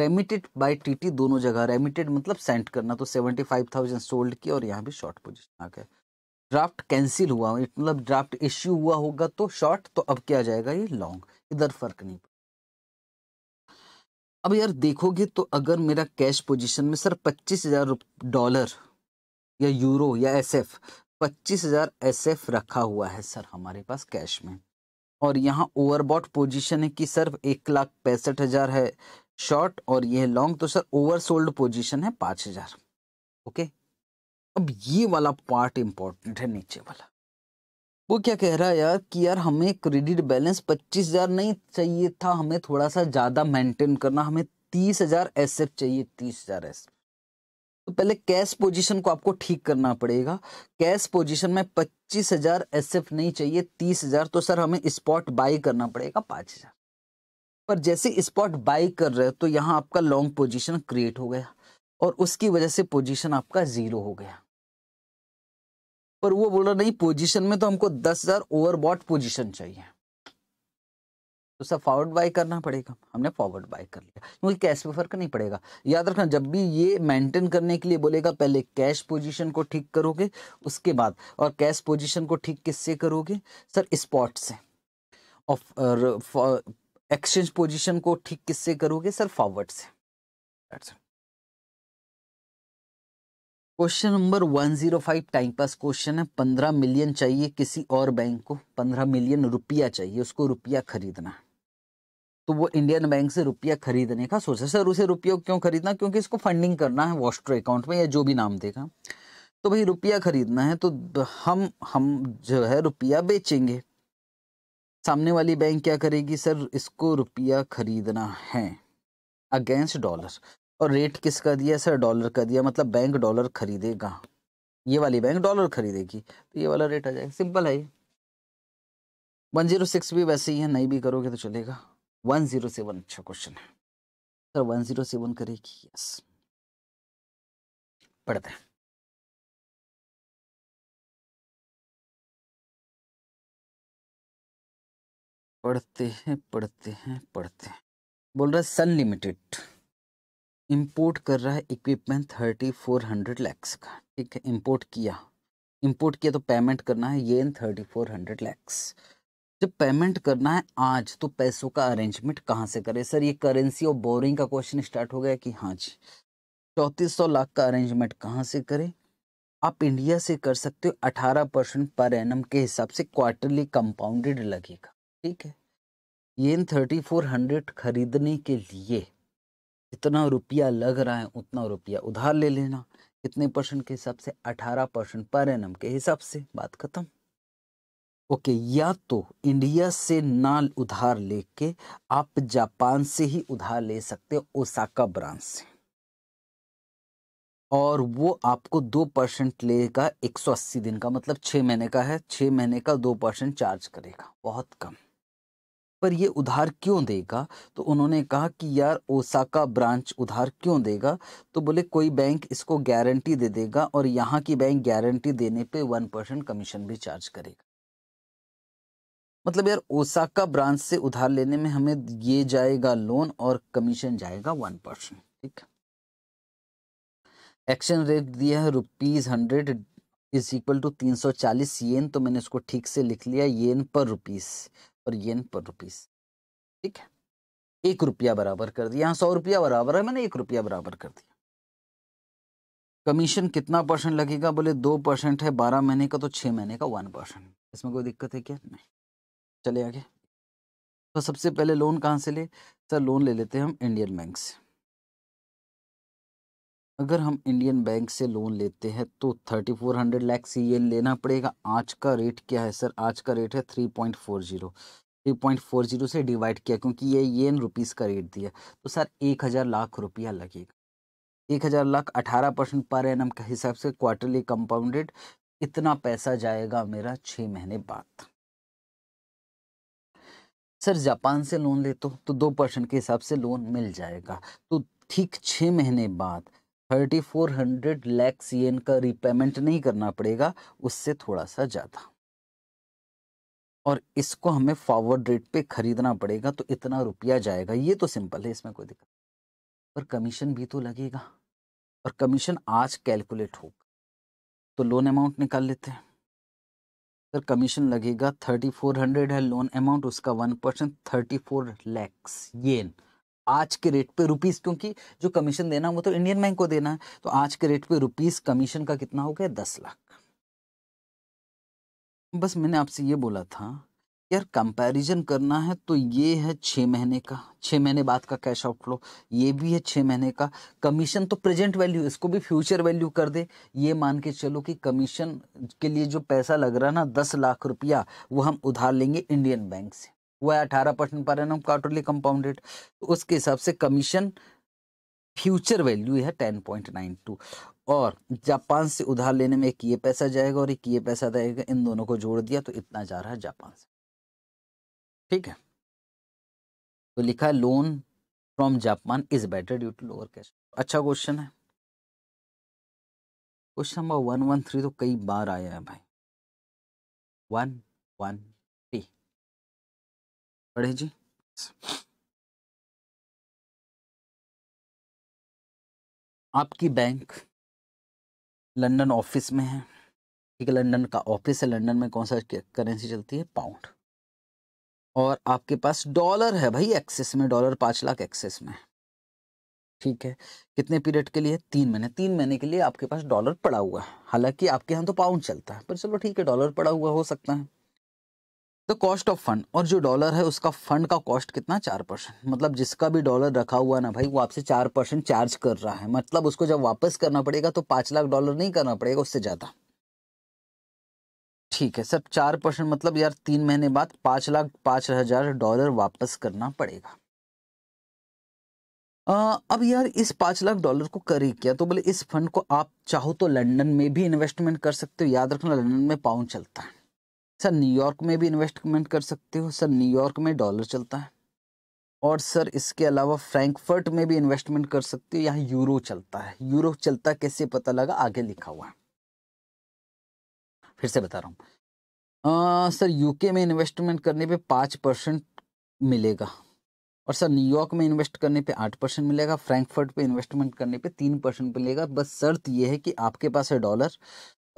रेमिटेड बाई टी दोनों जगह रेमिटेड मतलब सेंड करना तो सेवेंटी सोल्ड किया और यहाँ भी शॉर्ट पोजिशन आ गया ड्राफ्ट कैंसिल हुआ मतलब ड्राफ्ट इश्यू हुआ होगा तो शॉर्ट तो अब क्या जाएगा ये लॉन्ग इधर फर्क नहीं अब यार देखोगे तो अगर मेरा कैश पोजीशन में सर पच्चीस हजार डॉलर या यूरो या एसएफ पच्चीस हजार एसएफ रखा हुआ है सर हमारे पास कैश में और यहाँ ओवरबॉट पोजीशन है कि सर एक लाख पैंसठ हजार है शॉर्ट और ये लॉन्ग तो सर ओवर सोल्ड पोजिशन है पाँच हजार ओके अब ये वाला पार्ट इंपॉर्टेंट है नीचे वाला वो क्या कह रहा है यार कि यार हमें क्रेडिट बैलेंस पच्चीस हजार नहीं चाहिए था हमें थोड़ा सा ज़्यादा मेंटेन करना हमें तीस हजार चाहिए तीस हजार तो पहले कैश पोजीशन को आपको ठीक करना पड़ेगा कैश पोजीशन में पच्चीस हजार एफ नहीं चाहिए तीस हजार तो सर हमें स्पॉट बाई करना पड़ेगा पाँच हजार पर जैसे स्पॉट बाई कर रहे हो तो यहाँ आपका लॉन्ग पोजिशन क्रिएट हो गया और उसकी वजह से पोजिशन आपका जीरो हो गया पर वो बोल रहा नहीं पोजीशन में तो हमको दस हजार ओवरबॉट पोजिशन चाहिए तो सब फॉरवर्ड बाय करना पड़ेगा हमने फॉरवर्ड बाय कर लिया क्योंकि कैश पे फर्क नहीं पड़ेगा याद रखना जब भी ये मेंटेन करने के लिए बोलेगा पहले कैश पोजिशन को ठीक करोगे उसके बाद और कैश पोजिशन को ठीक किससे करोगे सर स्पॉट से और एक्सचेंज पोजिशन को ठीक किससे करोगे सर फॉरवर्ड से That's it. Question number one zero five time pass question है पंद्रह मिलियन चाहिए किसी और बैंक को पंद्रह मिलियन रुपया चाहिए उसको रुपया खरीदना तो वो इंडियन बैंक से रुपया खरीदने का सोचा सर उसे रुपया क्यों खरीदना क्योंकि इसको फंडिंग करना है वॉस्ट्रो अकाउंट में या जो भी नाम देगा तो भाई रुपया खरीदना है तो हम हम जो है रुपया बेचेंगे सामने वाली बैंक क्या करेगी सर इसको रुपया खरीदना है अगेंस्ट डॉलर और रेट किसका दिया सर डॉलर का दिया मतलब बैंक डॉलर खरीदेगा ये वाली बैंक डॉलर खरीदेगी तो ये वाला रेट आ जाएगा सिंपल है ये वन जीरो सिक्स भी वैसे ही है नहीं भी करोगे तो चलेगा वन जीरो सेवन अच्छा क्वेश्चन है सर वन जीरो सेवन करेगी यस पढ़ते हैं पढ़ते हैं पढ़ते हैं पढ़ते हैं बोल रहा है सन लिमिटेड इम्पोर्ट कर रहा है equipment thirty four hundred lakhs का ठीक है इम्पोर्ट किया इम्पोर्ट किया तो पेमेंट करना है ये थर्टी फोर हंड्रेड लैक्स जब पेमेंट करना है आज तो पैसों का अरेंजमेंट कहाँ से करें सर ये करेंसी और बोरिंग का क्वेश्चन स्टार्ट हो गया कि हाँ जी चौंतीस सौ लाख का अरेंजमेंट कहाँ से करें आप इंडिया से कर सकते हो अठारह परसेंट पर एम के हिसाब से क्वार्टरली कंपाउंडेड लगेगा ठीक है ये थर्टी फोर हंड्रेड खरीदने के लिए इतना रुपया लग रहा है उतना रुपया उधार ले लेना कितने परसेंट के हिसाब से अठारह परसेंट पर एन के हिसाब से बात खत्म ओके या तो इंडिया से ना उधार लेके आप जापान से ही उधार ले सकते हो ओसाका ब्रांच से और वो आपको दो परसेंट लेगा एक सौ अस्सी दिन का मतलब छह महीने का है छह महीने का दो परसेंट चार्ज करेगा बहुत कम पर ये उधार क्यों देगा तो उन्होंने कहा कि यार ओसाका ब्रांच उधार क्यों देगा तो बोले कोई बैंक इसको गारंटी दे देगा और यहाँ की बैंक गारंटी देने पे वन परसेंट कमीशन भी चार्ज करेगा मतलब यार ओसाका ब्रांच से उधार लेने में हमें ये जाएगा लोन और कमीशन जाएगा वन परसेंट ठीक एक्शन रेट दिया है rupees hundred is equal to तीन सौ चालीस येन तो मैंने इसको ठीक से लिख लिया येन पर रुपीज और येन पर रुपीस ठीक है एक रुपया बराबर कर दिया यहां सौ रुपया बराबर है मैंने एक रुपया बराबर कर दिया कमीशन कितना परसेंट लगेगा बोले दो परसेंट है बारह महीने का तो छह महीने का वन परसेंट इसमें कोई दिक्कत है क्या नहीं चले आगे तो सबसे पहले लोन कहाँ से ले सर लोन ले लेते हैं हम इंडियन बैंक से अगर हम इंडियन बैंक से लोन लेते हैं तो थर्टी फोर हंड्रेड लैक्स सी ये लेना पड़ेगा आज का रेट क्या है सर आज का रेट है three point four zero three point four zero से डिवाइड किया क्योंकि ये एन रुपीज़ का रेट दिया तो सर एक हज़ार लाख रुपया लगेगा एक हज़ार लाख अठारह परसेंट पर एन के हिसाब से क्वार्टरली कंपाउंडेड इतना पैसा जाएगा मेरा छः महीने बाद सर जापान से लोन लेते हो तो दो परसेंट के हिसाब से लोन मिल जाएगा तो ठीक छः महीने बाद थर्टी फोर हंड्रेड लैक्स सी एन का रिपेमेंट नहीं करना पड़ेगा उससे थोड़ा सा ज़्यादा और इसको हमें फॉरवर्ड रेट पे खरीदना पड़ेगा तो इतना रुपया जाएगा ये तो सिंपल है इसमें कोई दिक्कत पर कमीशन भी तो लगेगा और कमीशन आज कैलकुलेट होगा तो लोन अमाउंट निकाल लेते हैं सर कमीशन लगेगा थर्टी फोर हंड्रेड है लोन अमाउंट उसका one percent thirty four lakhs yen आज के रेट पे रुपीस क्योंकि जो कमीशन देना वो तो इंडियन बैंक को देना है तो आज के रेट पे रुपीस कमीशन का कितना हो गया दस लाख बस मैंने आपसे ये बोला था यार कंपैरिजन करना है तो ये है छ महीने का छ महीने बाद का कैश आउटफ्लो ये भी है छ महीने का कमीशन तो प्रेजेंट वैल्यू इसको भी फ्यूचर वैल्यू कर दे ये मान के चलो कि कमीशन के लिए जो पैसा लग रहा है ना दस लाख रुपया वो हम उधार लेंगे इंडियन बैंक से हुआ है अठारह percent per annum quarterly compounded तो उसके हिसाब से कमीशन फ्यूचर वैल्यू है टेन पॉइंट नाइन टू और जापान से उधार लेने में एक ये पैसा जाएगा और एक ये पैसा जाएगा इन दोनों को जोड़ दिया तो इतना जा रहा है जापान से ठीक है तो लिखा है loan from Japan is better due to lower cash अच्छा क्वेश्चन है question number one one three तो कई बार आया है भाई वन वन पढ़े जी आपकी बैंक लंदन ऑफिस में है ठीक है लंदन का ऑफिस है लंदन में कौन सा करेंसी चलती है पाउंड और आपके पास डॉलर है भाई एक्सेस में डॉलर पांच लाख एक्सेस में ठीक है कितने पीरियड के लिए तीन महीने तीन महीने के लिए आपके पास डॉलर पड़ा हुआ है हालांकि आपके यहाँ तो पाउंड चलता है पर चलो ठीक है डॉलर पड़ा हुआ हो सकता है द कॉस्ट ऑफ फंड और जो डॉलर है उसका फंड का कॉस्ट कितना चार परसेंट मतलब जिसका भी डॉलर रखा हुआ ना भाई वो आपसे चार परसेंट चार्ज कर रहा है मतलब उसको जब वापस करना पड़ेगा तो पांच लाख डॉलर नहीं करना पड़ेगा उससे ज़्यादा ठीक है सर चार परसेंट मतलब यार तीन महीने बाद पांच लाख पांच हज़ार डॉलर वापस करना पड़ेगा आ, अब यार इस पांच लाख डॉलर को करे क्या तो बोले इस फंड को आप चाहो तो लंडन में भी इन्वेस्टमेंट कर सकते हो याद रखना लंडन में पाउंड चलता है सर न्यूयॉर्क में भी इन्वेस्टमेंट कर सकते हो सर न्यूयॉर्क में डॉलर चलता है और सर इसके अलावा फ्रैंकफर्ट में भी इन्वेस्टमेंट कर सकते हो यहाँ यूरो चलता है यूरो चलता कैसे पता लगा आगे लिखा हुआ है फिर से बता रहा हूँ सर यूके में इन्वेस्टमेंट करने पे पाँच परसेंट मिलेगा और सर न्यूयॉर्क में इन्वेस्ट करने पे आठ परसेंट मिलेगा फ्रैंकफर्ट पे इन्वेस्टमेंट करने पे तीन परसेंट मिलेगा बस शर्त यह है कि आपके पास है डॉलर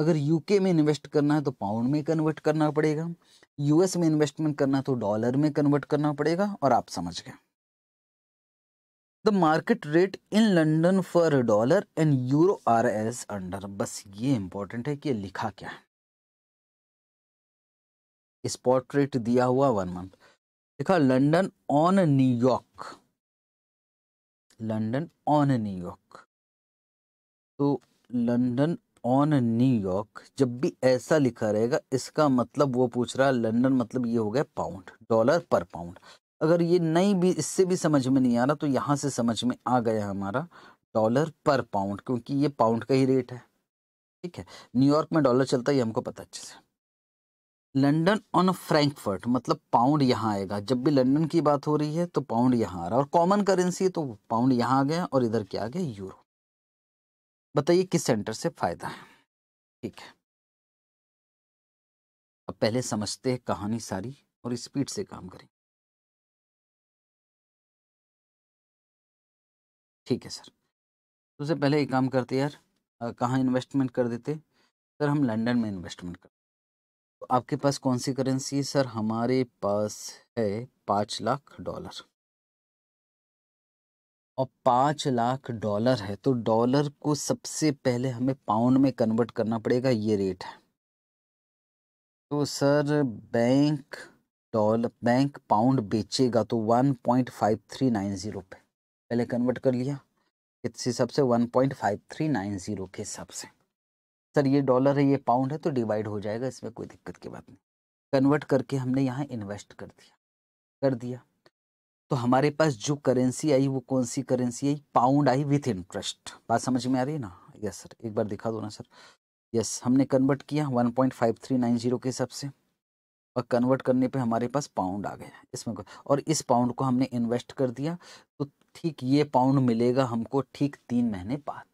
अगर यूके में इन्वेस्ट करना है तो पाउंड में कन्वर्ट करना पड़ेगा यूएस में इन्वेस्टमेंट करना है तो डॉलर में कन्वर्ट करना पड़ेगा और आप समझ गए the market rate in London for dollar and euro are as under बस ये इंपॉर्टेंट है कि लिखा क्या है स्पॉट रेट दिया हुआ वन मंथ लिखा London on New York London on New York तो लंडन ऑन न्यूयॉर्क जब भी ऐसा लिखा रहेगा इसका मतलब वो पूछ रहा है लंडन मतलब ये हो गया पाउंड डॉलर पर पाउंड अगर ये नहीं भी इससे भी समझ में नहीं आ रहा तो यहाँ से समझ में आ गया हमारा डॉलर पर पाउंड क्योंकि ये पाउंड का ही रेट है ठीक है न्यूयॉर्क में डॉलर चलता है ये हमको पता अच्छे से लंडन ऑन फ्रैंकफर्ट मतलब पाउंड यहाँ आएगा जब भी लंडन की बात हो रही है तो पाउंड यहाँ आ रहा है और कॉमन करेंसी तो पाउंड यहाँ आ गया और इधर क्या आ गया यूरो बताइए किस सेंटर से फायदा है ठीक है अब पहले समझते हैं कहानी सारी और स्पीड से काम करें ठीक है सर तो उससे पहले एक काम करते यार कहाँ इन्वेस्टमेंट कर देते सर हम लंदन में इन्वेस्टमेंट करते तो आपके पास कौन सी करेंसी है सर हमारे पास है पाँच लाख डॉलर और पाँच लाख डॉलर है तो डॉलर को सबसे पहले हमें पाउंड में कन्वर्ट करना पड़ेगा ये रेट है तो sir bank dollar bank pound बेचेगा तो one point five three nine zero पे पहले कन्वर्ट कर लिया इस हिसाब से one point five three nine zero के हिसाब से सर ये डॉलर है ये पाउंड है तो डिवाइड हो जाएगा इसमें कोई दिक्कत की बात नहीं कन्वर्ट करके हमने यहाँ इन्वेस्ट कर दिया कर दिया तो हमारे पास जो करेंसी आई वो कौन सी करेंसी आई पाउंड आई विथ इंटरेस्ट बात समझ में आ रही है ना यस सर एक बार दिखा दो ना सर यस हमने कन्वर्ट किया 1.5390 के हिसाब से और कन्वर्ट करने पे हमारे पास पाउंड आ गया इसमें और इस पाउंड को हमने इन्वेस्ट कर दिया तो ठीक ये पाउंड मिलेगा हमको ठीक तीन महीने बाद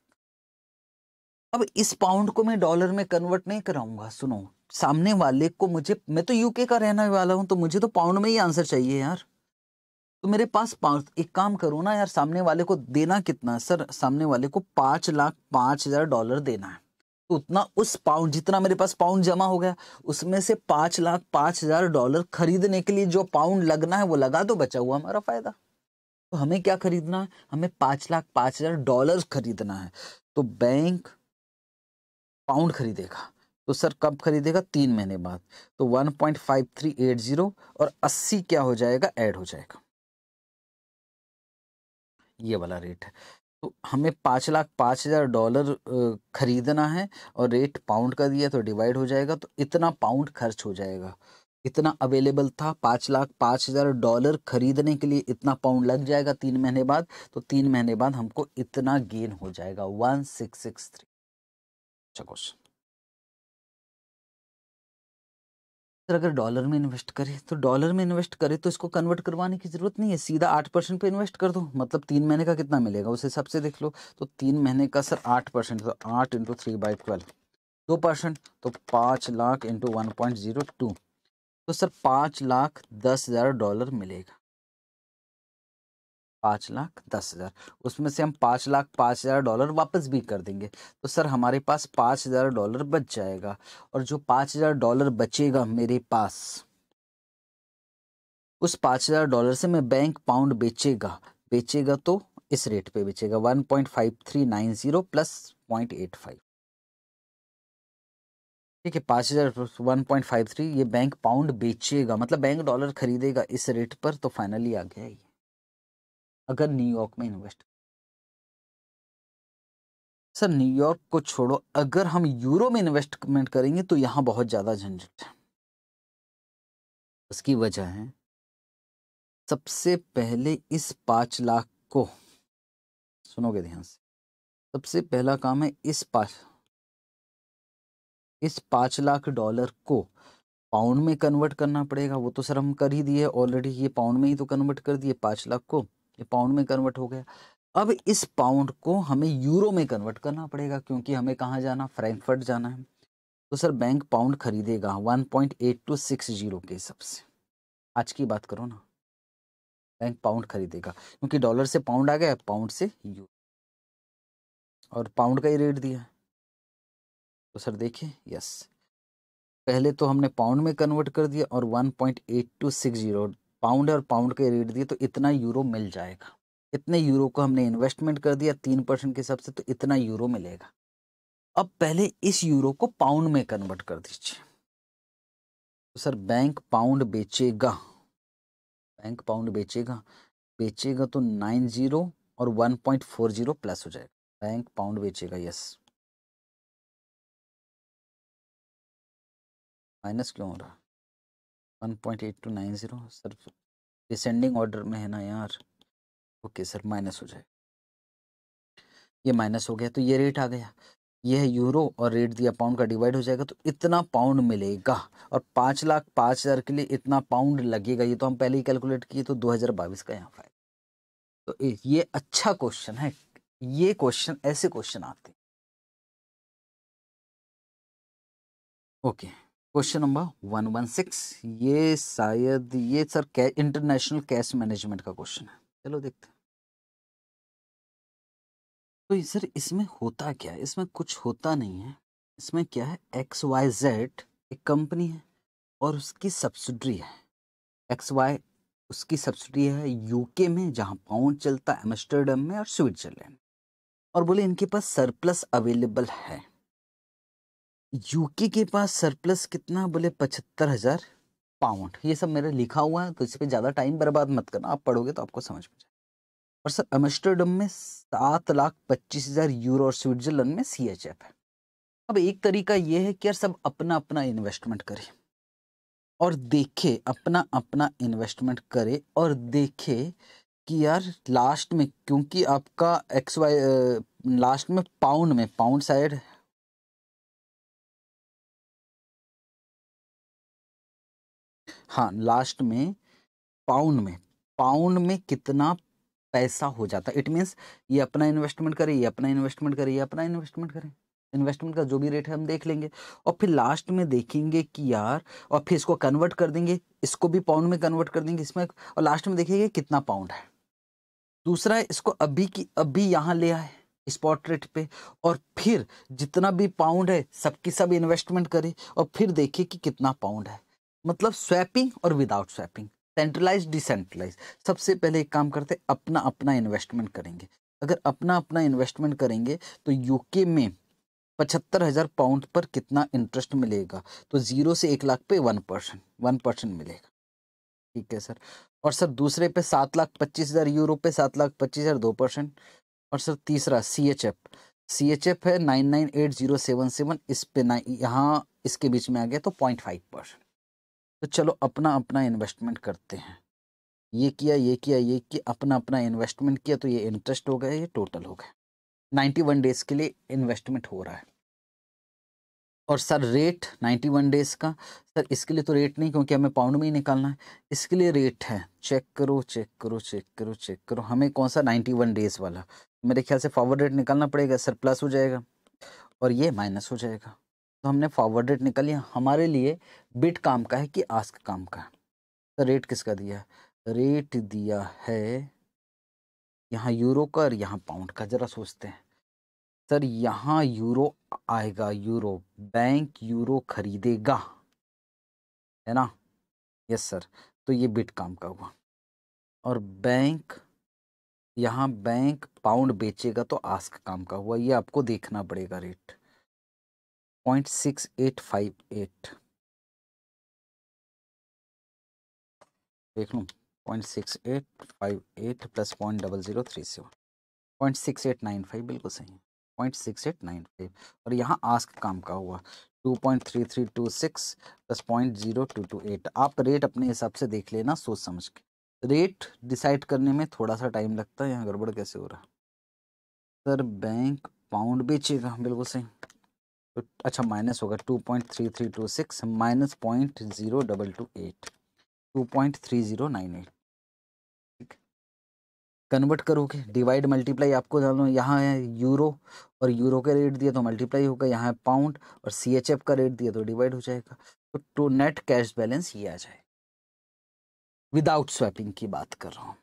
अब इस पाउंड को मैं डॉलर में कन्वर्ट नहीं कराऊंगा सुनो सामने वाले को मुझे मैं तो यूके का रहने वाला हूँ तो मुझे तो पाउंड में ही आंसर चाहिए यार तो मेरे पास पांच एक काम करो ना यार सामने वाले को देना कितना है सर सामने वाले को पाँच लाख पाँच हज़ार डॉलर देना है तो उतना उस पाउंड जितना मेरे पास पाउंड जमा हो गया उसमें से पाँच लाख पाँच हज़ार डॉलर खरीदने के लिए जो पाउंड लगना है वो लगा दो बचा हुआ हमारा फ़ायदा तो हमें क्या खरीदना है हमें पांच लाख पाँच हज़ार डॉलर खरीदना है तो बैंक पाउंड खरीदेगा तो सर कब खरीदेगा तीन महीने बाद तो जीरो और अस्सी क्या हो जाएगा ऐड हो जाएगा ये वाला रेट है तो हमें पाँच लाख पाँच हज़ार डॉलर ख़रीदना है और रेट पाउंड का दिया तो डिवाइड हो जाएगा तो इतना पाउंड खर्च हो जाएगा इतना अवेलेबल था पाँच लाख पाँच हज़ार डॉलर खरीदने के लिए इतना पाउंड लग जाएगा तीन महीने बाद तो तीन महीने बाद हमको इतना गेन हो जाएगा वन सिक्स सिक्स थ्री अच्छा क्वेश्चन अगर डॉलर में इन्वेस्ट करें तो डॉलर में इन्वेस्ट करें तो इसको कन्वर्ट करवाने की ज़रूरत नहीं है सीधा आठ परसेंट पर इन्वेस्ट कर दो मतलब तीन महीने का कितना मिलेगा उस हिसाब से देख लो तो तीन महीने का सर आठ परसेंट तो आठ इंटू थ्री बाई ट्वेल्व दो परसेंट तो पाँच lakh into one point zero two तो सर पाँच लाख दस हज़ार डॉलर मिलेगा पाँच लाख दस हज़ार उसमें से हम पाँच लाख पाँच हज़ार डॉलर वापस भी कर देंगे तो सर हमारे पास पाँच हज़ार डॉलर बच जाएगा और जो पाँच हज़ार डॉलर बचेगा मेरे पास उस पाँच हज़ार डॉलर से मैं बैंक पाउंड बेचेगा बेचेगा तो इस रेट पे बेचेगा one point five three nine zero plus point eight five ठीक है पाँच हज़ार वन पॉइंट फाइव थ्री ये बैंक पाउंड बेचेगा मतलब बैंक डॉलर खरीदेगा इस रेट पर तो फाइनली आ गया ये अगर न्यूयॉर्क में इन्वेस्ट सर न्यूयॉर्क को छोड़ो अगर हम यूरो में इन्वेस्टमेंट करेंगे तो यहां बहुत ज़्यादा झंझट है उसकी वजह है सबसे पहले इस पाँच लाख को सुनोगे ध्यान से सबसे पहला काम है इस पाँच इस पाँच लाख डॉलर को पाउंड में कन्वर्ट करना पड़ेगा वो तो सर हम कर ही दिए ऑलरेडी ये पाउंड में ही तो कन्वर्ट कर दिए पांच लाख को ये पाउंड में कन्वर्ट हो गया अब इस पाउंड को हमें यूरो में कन्वर्ट करना पड़ेगा क्योंकि हमें कहाँ जाना फ्रैंकफर्ट जाना है तो सर बैंक पाउंड खरीदेगा 1.8260 के हिसाब से आज की बात करो ना बैंक पाउंड खरीदेगा क्योंकि डॉलर से पाउंड आ गया पाउंड से यूरो और पाउंड का ही रेट दिया तो सर देखिए यस पहले तो हमने पाउंड में कन्वर्ट कर दिया और 1.8260 पाउंड और पाउंड के रेट दिए तो इतना यूरो मिल जाएगा इतने यूरो को हमने इन्वेस्टमेंट कर दिया तीन परसेंट के हिसाब से तो इतना यूरो मिलेगा अब पहले इस यूरो को पाउंड में कन्वर्ट कर दीजिए तो सर बैंक पाउंड बेचेगा बैंक पाउंड बेचेगा बेचेगा तो नाइन जीरो और one point four zero plus हो जाएगा बैंक पाउंड बेचेगा यस माइनस क्यों हो रहा one point eight two nine zero sir descending order में है ना यार ओके सर माइनस हो जाएगा ये माइनस हो गया तो ये रेट आ गया ये है यूरो और रेट दिया पाउंड का डिवाइड हो जाएगा तो इतना पाउंड मिलेगा और पाँच लाख पाँच हज़ार के लिए इतना पाउंड लगेगा ये तो हम पहले ही कैलकुलेट किए तो दो हज़ार बाईस का यहाँ फायदा तो ये अच्छा क्वेश्चन है ये क्वेश्चन ऐसे क्वेश्चन आते okay okay. Question number one one six ये शायद ये सर कै, इंटरनेशनल कैश मैनेजमेंट का क्वेश्चन है चलो देखते हैं तो सर इसमें होता क्या है इसमें कुछ होता नहीं है इसमें क्या है एक्स वाई जेड एक कंपनी है और उसकी सब्सिडरी है एक्स वाई उसकी सब्सिडी है यूके में जहाँ पाउंड चलता है एमस्टरडम में और स्विट्जरलैंड और बोले इनके पास सरप्लस अवेलेबल है यूके के पास सरप्लस कितना बोले पचहत्तर हजार पाउंड ये सब मेरा लिखा हुआ है तो इस पर ज़्यादा टाइम बर्बाद मत करना आप पढ़ोगे तो आपको समझ में जाए और सर एमस्टरडम में सात लाख पच्चीस हजार यूरो और स्विट्जरलैंड में सी एच एफ है अब एक तरीका ये है कि यार सब अपना अपना इन्वेस्टमेंट करें और देखे अपना अपना इन्वेस्टमेंट करे और देखे कि यार लास्ट में क्योंकि आपका एक्स वाई लास्ट में पाउंड में पाउंड साइड हाँ लास्ट में पाउंड में पाउंड में कितना पैसा हो जाता है इट मीन्स ये अपना इन्वेस्टमेंट करें ये अपना इन्वेस्टमेंट करें ये अपना इन्वेस्टमेंट करें इन्वेस्टमेंट का जो भी रेट है हम देख लेंगे और फिर लास्ट में देखेंगे कि यार और फिर इसको कन्वर्ट कर देंगे इसको भी पाउंड में कन्वर्ट कर देंगे इसमें और लास्ट में देखेंगे कितना पाउंड है दूसरा है इसको अभी की अभी यहाँ ले आए स्पॉट रेट पे और फिर जितना भी पाउंड है सबकी सब इन्वेस्टमेंट करें और फिर देखिए कि कितना पाउंड है मतलब स्वैपिंग और विदाउट स्वैपिंग सेंट्रलाइज डिसेंट्रलाइज सबसे पहले एक काम करते हैं अपना अपना इन्वेस्टमेंट करेंगे अगर अपना अपना इन्वेस्टमेंट करेंगे तो यूके में पचहत्तर हज़ार पाउंड पर कितना इंटरेस्ट मिलेगा तो ज़ीरो से एक लाख पे वन परसेंट वन परसेंट मिलेगा ठीक है सर और सर दूसरे पे सात लाख पच्चीस हज़ार यूरो पे सात लाख पच्चीस हज़ार दो परसेंट और सर तीसरा C H F C H F है nine nine eight zero seven seven इस पे ना यहाँ इसके बीच में आ गया तो पॉइंट फाइव परसेंट तो चलो अपना अपना इन्वेस्टमेंट करते हैं ये किया ये किया ये किया अपना अपना इन्वेस्टमेंट किया तो ये इंटरेस्ट हो गया ये टोटल हो गया नाइन्टी वन डेज़ के लिए इन्वेस्टमेंट हो रहा है और sir rate ninety one days का सर इसके लिए तो रेट नहीं क्योंकि हमें पाउंड में ही निकालना है इसके लिए रेट है चेक करो चेक करो चेक करो चेक करो हमें कौन सा नाइन्टी वन डेज़ वाला मेरे ख्याल से फॉरवर्ड रेट निकालना पड़ेगा सर प्लस हो जाएगा और ये माइनस हो जाएगा तो हमने फॉरवर्ड रेट निकाली लिया हमारे लिए बिट काम का है कि आस्क काम का है तो रेट किसका दिया है रेट दिया है यहाँ यूरो का और यहाँ पाउंड का ज़रा सोचते हैं सर यहाँ यूरो आएगा यूरो बैंक यूरो खरीदेगा है ना यस सर तो ये बिट काम का हुआ और बैंक यहाँ बैंक पाउंड बेचेगा तो आस्क काम का हुआ ये आपको देखना पड़ेगा rate point six eight five eight देख लो point six eight five eight plus point double zero three seven point six eight nine five बिल्कुल सही है point six eight nine five और यहाँ आस्क काम का हुआ two point three three two six plus point zero two two eight आप रेट अपने हिसाब से देख लेना सोच समझ के रेट डिसाइड करने में थोड़ा सा टाइम लगता है यहाँ गड़बड़ कैसे हो रहा सर बैंक पाउंड बेचेगा बिल्कुल सही तो अच्छा माइनस होगा two point three three two six minus point zero double two eight two point three zero nine eight ठीक कन्वर्ट करोगे डिवाइड मल्टीप्लाई आपको जानो यहाँ है यूरो और यूरो का रेट दिया तो मल्टीप्लाई होगा यहाँ है पाउंड और सी एच एफ का रेट दिया तो डिवाइड हो जाएगा तो टू नेट कैश बैलेंस ये आ जाए विदाउट स्वैपिंग की बात कर रहा हूँ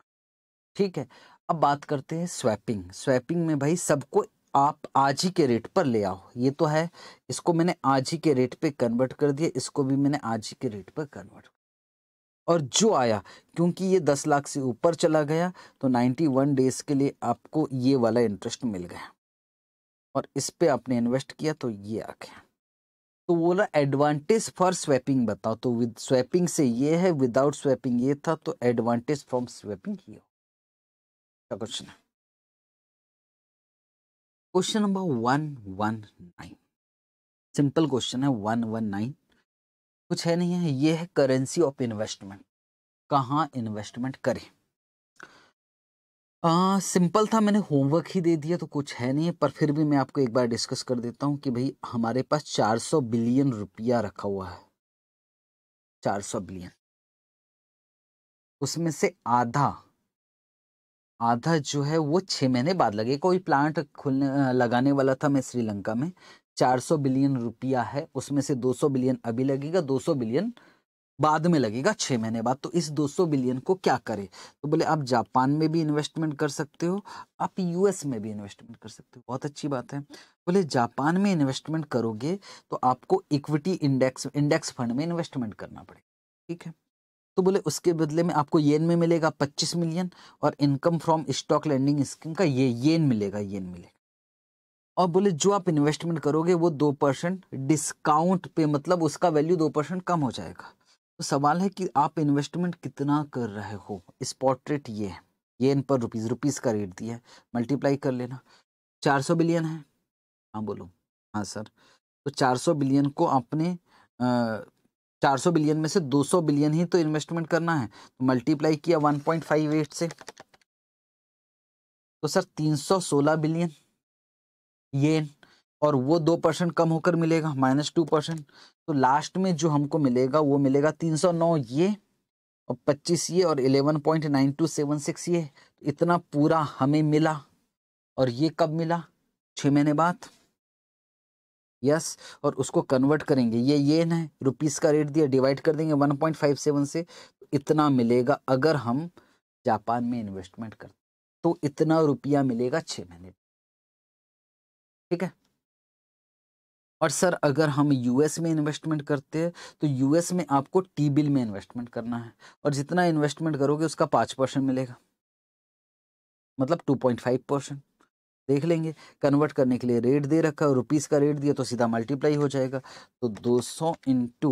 ठीक है अब बात करते हैं स्वैपिंग स्वैपिंग में भाई सबको आप आज ही के रेट पर ले आओ ये तो है इसको मैंने आज ही के रेट पे कन्वर्ट कर दिया इसको भी मैंने आज ही के रेट पर कन्वर्ट और जो आया क्योंकि ये दस लाख से ऊपर चला गया तो नाइन्टी वन डेज के लिए आपको ये वाला इंटरेस्ट मिल गया और इस पर आपने इन्वेस्ट किया तो ये आ गया तो बोला एडवांटेज फॉर स्वैपिंग बताओ तो विद स्वैपिंग से ये है विदाउट स्वैपिंग ये था तो एडवांटेज फ्रॉम स्वैपिंग ये हो कुछ नहीं question number one one nine simple question है वन वन नाइन कुछ है नहीं है ये है करेंसी ऑफ इन्वेस्टमेंट कहाँ इन्वेस्टमेंट करें आ, सिंपल था मैंने होमवर्क ही दे दिया तो कुछ है नहीं है पर फिर भी मैं आपको एक बार डिस्कस कर देता हूँ कि भाई हमारे पास 400 बिलियन रुपया रखा हुआ है 400 बिलियन उसमें से आधा आधा जो है वो छः महीने बाद लगे कोई प्लांट खुलने लगाने वाला था मैं श्रीलंका में 400 बिलियन रुपया है उसमें से 200 बिलियन अभी लगेगा 200 बिलियन बाद में लगेगा छः महीने बाद तो इस 200 बिलियन को क्या करें तो बोले आप जापान में भी इन्वेस्टमेंट कर सकते हो आप यूएस में भी इन्वेस्टमेंट कर सकते हो बहुत अच्छी बात है बोले जापान में इन्वेस्टमेंट करोगे तो आपको इक्विटी इंडेक्स इंडेक्स फंड में इन्वेस्टमेंट करना पड़ेगा ठीक है तो बोले उसके बदले में आपको येन में मिलेगा पच्चीस मिलियन और income from stock lending scheme का ये येन मिलेगा येन मिलेगा और बोले जो आप इन्वेस्टमेंट करोगे वो दो परसेंट डिस्काउंट पे मतलब उसका वैल्यू दो परसेंट कम हो जाएगा तो सवाल है कि आप इन्वेस्टमेंट कितना कर रहे हो स्पॉट रेट ये है येन पर रुपीज़ रुपीज़ का रेट दिया है मल्टीप्लाई कर लेना चार सौ बिलियन है हाँ बोलो हाँ सर तो चार सौ बिलियन को आपने 400 बिलियन में से 200 बिलियन ही तो इन्वेस्टमेंट करना है तो मल्टीप्लाई किया 1.58 से तो सर 316 बिलियन ये और वो दो परसेंट कम होकर मिलेगा माइनस टू परसेंट तो लास्ट में जो हमको मिलेगा वो मिलेगा 309 ये और 25 ये और 11.9276 ये इतना पूरा हमें मिला और ये कब मिला छः महीने बाद यस और उसको कन्वर्ट करेंगे ये ये ना है रुपीज़ का रेट दिया डिवाइड कर देंगे 1.57 से तो इतना मिलेगा अगर हम जापान में इन्वेस्टमेंट करते तो इतना रुपया मिलेगा छः महीने ठीक है और सर अगर हम यूएस में इन्वेस्टमेंट करते हैं तो यूएस में आपको टी बिल में इन्वेस्टमेंट करना है और जितना इन्वेस्टमेंट करोगे उसका पाँच परसेंट मिलेगा मतलब टू पॉइंट फाइव परसेंट देख लेंगे कन्वर्ट करने के लिए रेट दे रखा है रुपीस का रेट दिया तो सीधा मल्टीप्लाई हो जाएगा तो 200 सौ two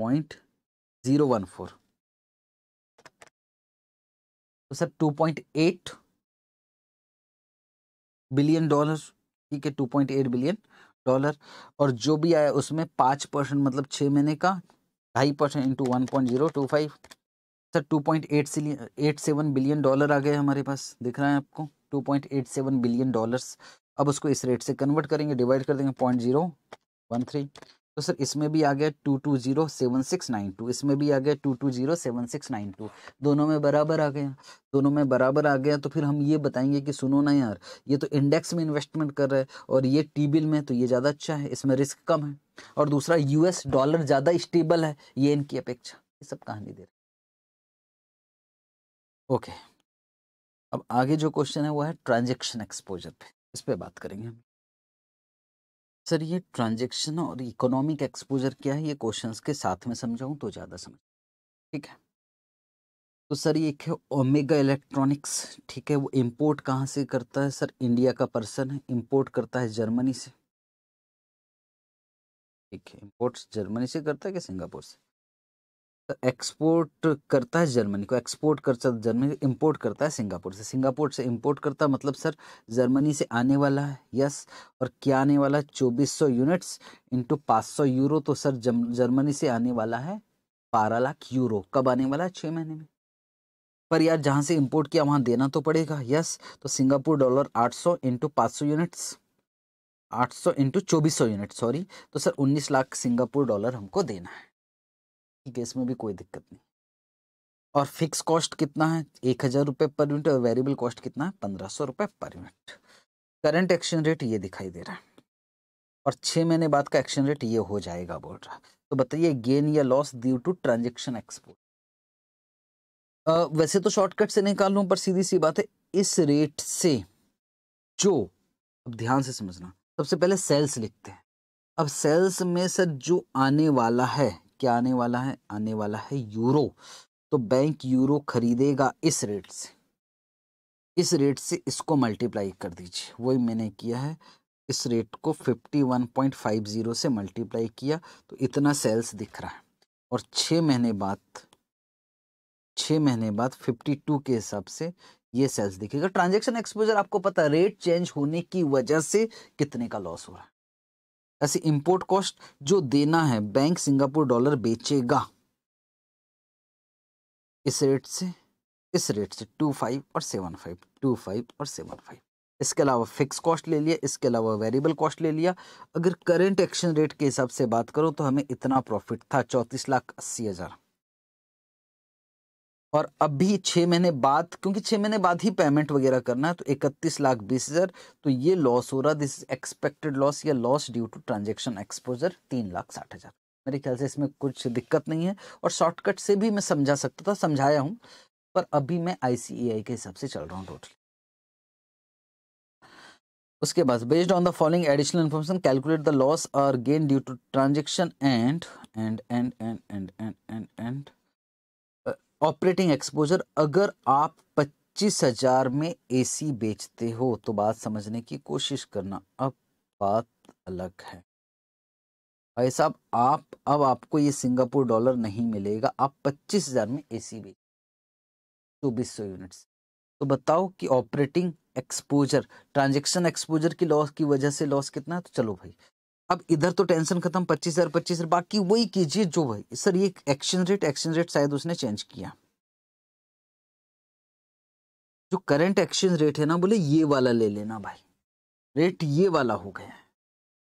point zero one four तो sir two point eight billion dollar ठीक है two point eight billion dollar और जो भी आया उसमें पांच परसेंट मतलब छह महीने का ढाई percent into one point zero two five sir two point eight eight seven billion dollar आ गए हमारे पास दिख रहा है आपको two point eight seven billion dollars अब उसको इस रेट से कन्वर्ट करेंगे डिवाइड कर देंगे पॉइंट जीरो वन थ्री तो सर इसमें भी आ गया two two zero seven six nine two इसमें भी आ गया two two zero seven six nine two दोनों में बराबर आ गया दोनों में बराबर आ गया तो फिर हम ये बताएंगे कि सुनो ना यार ये तो इंडेक्स में इन्वेस्टमेंट कर रहा है और ये टी बिल में तो ये ज़्यादा अच्छा है इसमें रिस्क कम है और दूसरा यूएस डॉलर ज़्यादा स्टेबल है ये इनकी अपेक्षा ये सब कहानी दे रही ओके अब आगे जो क्वेश्चन है वो है ट्रांजेक्शन एक्सपोजर पे इस पर बात करेंगे हम सर ये ट्रांजेक्शन और इकोनॉमिक एक्सपोजर क्या है ये क्वेश्चंस के साथ में समझाऊँ तो ज़्यादा समझ ठीक है तो सर ये है ओमेगा इलेक्ट्रॉनिक्स ठीक है वो इंपोर्ट कहाँ से करता है सर इंडिया का पर्सन है इंपोर्ट करता है जर्मनी से ठीक है इम्पोर्ट जर्मनी से करता है कि सिंगापुर से एक्सपोर्ट करता है जर्मनी को एक्सपोर्ट करता जर्मनी इंपोर्ट करता है सिंगापुर से सिंगापुर से इंपोर्ट करता है मतलब सर जर्मनी से आने वाला है यस और क्या आने वाला है चौबीस सौ यूनिट्स इंटू पाँच सौ यूरो तो सर जर्मनी से आने वाला है बारह लाख यूरो कब आने वाला है छः महीने में पर यार जहाँ से इम्पोर्ट किया वहाँ देना तो पड़ेगा यस तो सिंगापुर डॉलर आठ सौ इंटू पाँच सौ यूनिट्स आठ सौ इंटू चौबीस सौ यूनिट सॉरी तो सर उन्नीस लाख सिंगापुर डॉलर हमको देना है है इसमें भी कोई दिक्कत नहीं और फिक्स कॉस्ट कितना है एक हज़ार रुपये पर यूनिट और वेरिएबल कॉस्ट कितना है पंद्रह सौ रुपये per unit current action rate ये दिखाई दे रहा है और छः महीने बाद का एक्शन रेट ये हो जाएगा बोल रहा तो बताइए गेन या loss due to transaction export वैसे तो शॉर्टकट से निकाल लूँ पर सीधी सी बात है इस रेट से जो अब ध्यान से समझना सबसे पहले सेल्स लिखते हैं अब सेल्स में सर जो आने वाला है क्या आने वाला है आने वाला है यूरो तो बैंक यूरो खरीदेगा इस रेट से इस रेट से इसको मल्टीप्लाई कर दीजिए वही मैंने किया है इस रेट को 51.50 से मल्टीप्लाई किया तो इतना सेल्स दिख रहा है और छः महीने बाद छः महीने बाद 52 के हिसाब से ये सेल्स दिखेगा ट्रांजैक्शन एक्सपोजर आपको पता रेट चेंज होने की वजह से कितने का लॉस हो रहा है ऐसे इंपोर्ट कॉस्ट जो देना है बैंक सिंगापुर डॉलर बेचेगा इस रेट से इस रेट से टू फाइव और सेवन फाइव टू फाइव और सेवन फाइव इसके अलावा फिक्स कॉस्ट ले लिया इसके अलावा वेरिएबल कॉस्ट ले लिया अगर करंट एक्शन रेट के हिसाब से बात करो तो हमें इतना प्रॉफिट था चौंतीस लाख अस्सी हज़ार और अभी छः महीने बाद क्योंकि छः महीने बाद ही पेमेंट वगैरह करना है तो इकतीस लाख बीस हज़ार तो ये लॉस हो रहा दिस एक्सपेक्टेड लॉस या loss due to transaction exposure तीन लाख साठ हज़ार मेरे ख्याल से इसमें कुछ दिक्कत नहीं है और शॉर्टकट से भी मैं समझा सकता था समझाया हूँ पर अभी मैं आई e के हिसाब से चल रहा हूँ टोटली उसके बाद based on the following additional information calculate the loss और gain due to transaction and and and and and and and and operating exposure अगर आप पच्चीस हजार में एसी बेचते हो तो बात समझने की कोशिश करना अब बात अलग है भाई साहब आप अब आपको ये सिंगापुर डॉलर नहीं मिलेगा आप पच्चीस हजार में एसी बेच चौबीस सौ यूनिट्स तो बताओ कि ऑपरेटिंग एक्सपोजर ट्रांजैक्शन एक्सपोजर की लॉस की वजह से लॉस कितना है तो चलो भाई अब इधर तो टेंशन खत्म पच्चीस हज़ार पच्चीस हज़ार बाकी वही कीजिए जो भाई सर ये एक्शन रेट एक्शन रेट शायद उसने चेंज किया जो करंट एक्शन रेट है ना बोले ये वाला ले लेना भाई रेट ये वाला हो गया है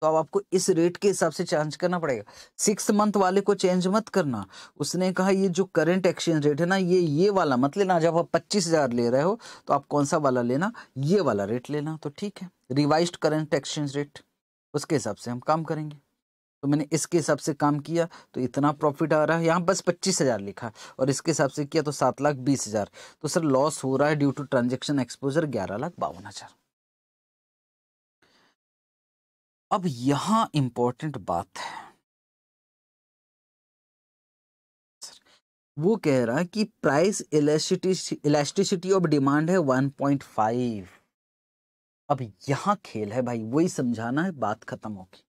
तो अब आपको इस रेट के हिसाब से चेंज करना पड़ेगा सिक्स मंथ वाले को चेंज मत करना उसने कहा ये जो करंट एक्सचेंज रेट है ना ये ये वाला मत लेना जब आप पच्चीस हज़ार ले रहे हो तो आप कौन सा वाला लेना ये वाला रेट लेना तो ठीक है रिवाइज करंट एक्सचेंज रेट उसके हिसाब से हम काम करेंगे तो मैंने इसके हिसाब से काम किया तो इतना प्रॉफिट आ रहा है यहाँ बस पच्चीस हज़ार लिखा और इसके हिसाब से किया तो सात लाख बीस हज़ार तो सर लॉस हो रहा है ड्यू टू ट्रांजेक्शन एक्सपोजर ग्यारह लाख बावन हज़ार अब यहाँ इम्पोर्टेंट बात है वो कह रहा है कि प्राइस इलास्टिसिटी ऑफ डिमांड है वन पॉइंट फाइव अब यहां खेल है भाई वही समझाना है बात खत्म होगी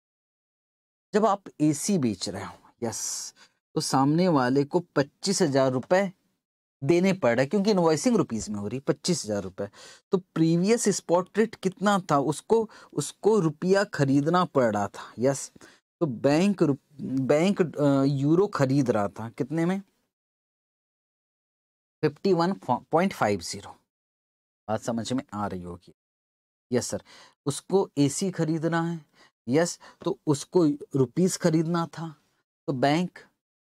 जब आप एसी बेच रहे हो यस तो सामने वाले को पच्चीस हजार रुपए देने पड़ रहा है क्योंकि इन्वॉइसिंग रुपीज में हो रही पच्चीस हजार रुपए तो प्रीवियस स्पॉट रेट कितना था उसको उसको रुपया खरीदना पड़ रहा था यस तो बैंक बैंक यूरो खरीद रहा था कितने में fifty one point five zero बात समझ में आ रही होगी यस सर उसको एसी खरीदना है यस तो उसको रुपीस खरीदना था तो बैंक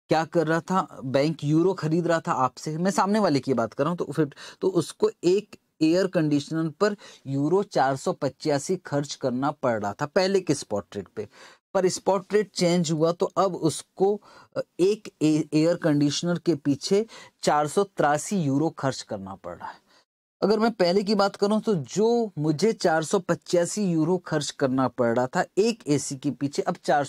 क्या कर रहा था बैंक यूरो खरीद रहा था आपसे मैं सामने वाले की बात कर रहा हूँ तो फिर तो उसको एक एयर कंडीशनर पर यूरो चार सौ पचासी खर्च करना पड़ रहा था पहले के स्पॉट रेट पे पर स्पॉट रेट चेंज हुआ तो अब उसको एक एयर कंडीशनर के पीछे चार सौ यूरो खर्च करना पड़ रहा है अगर मैं पहले की बात करूं तो जो मुझे चार यूरो खर्च करना पड़ रहा था एक एसी के पीछे अब चार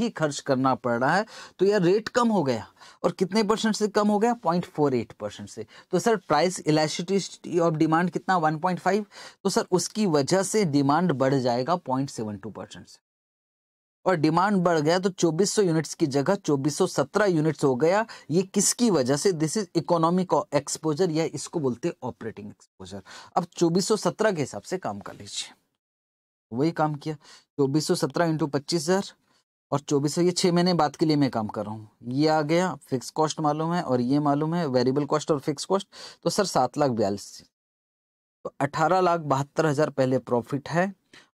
ही खर्च करना पड़ रहा है तो यह रेट कम हो गया और कितने परसेंट से कम हो गया 0.48 परसेंट से तो sir price elasticity of demand कितना 1.5 तो सर उसकी वजह से डिमांड बढ़ जाएगा 0.72 परसेंट से और डिमांड बढ़ गया तो 2400 यूनिट्स की जगह 2417 यूनिट्स हो गया ये किसकी वजह से दिस इज इकोनॉमिक एक्सपोजर या इसको बोलते हैं ऑपरेटिंग एक्सपोजर अब 2417 के हिसाब से काम कर लीजिए वही काम किया 2417 इंटू पच्चीस हज़ार और 2400 ये छः महीने बाद के लिए मैं काम कर रहा हूँ ये आ गया फिक्स कॉस्ट मालूम है और ये मालूम है वेरिएबल कॉस्ट और फिक्स कॉस्ट तो सर सात लाख बयालीस तो अठारह लाख बहत्तर हज़ार पहले प्रॉफिट है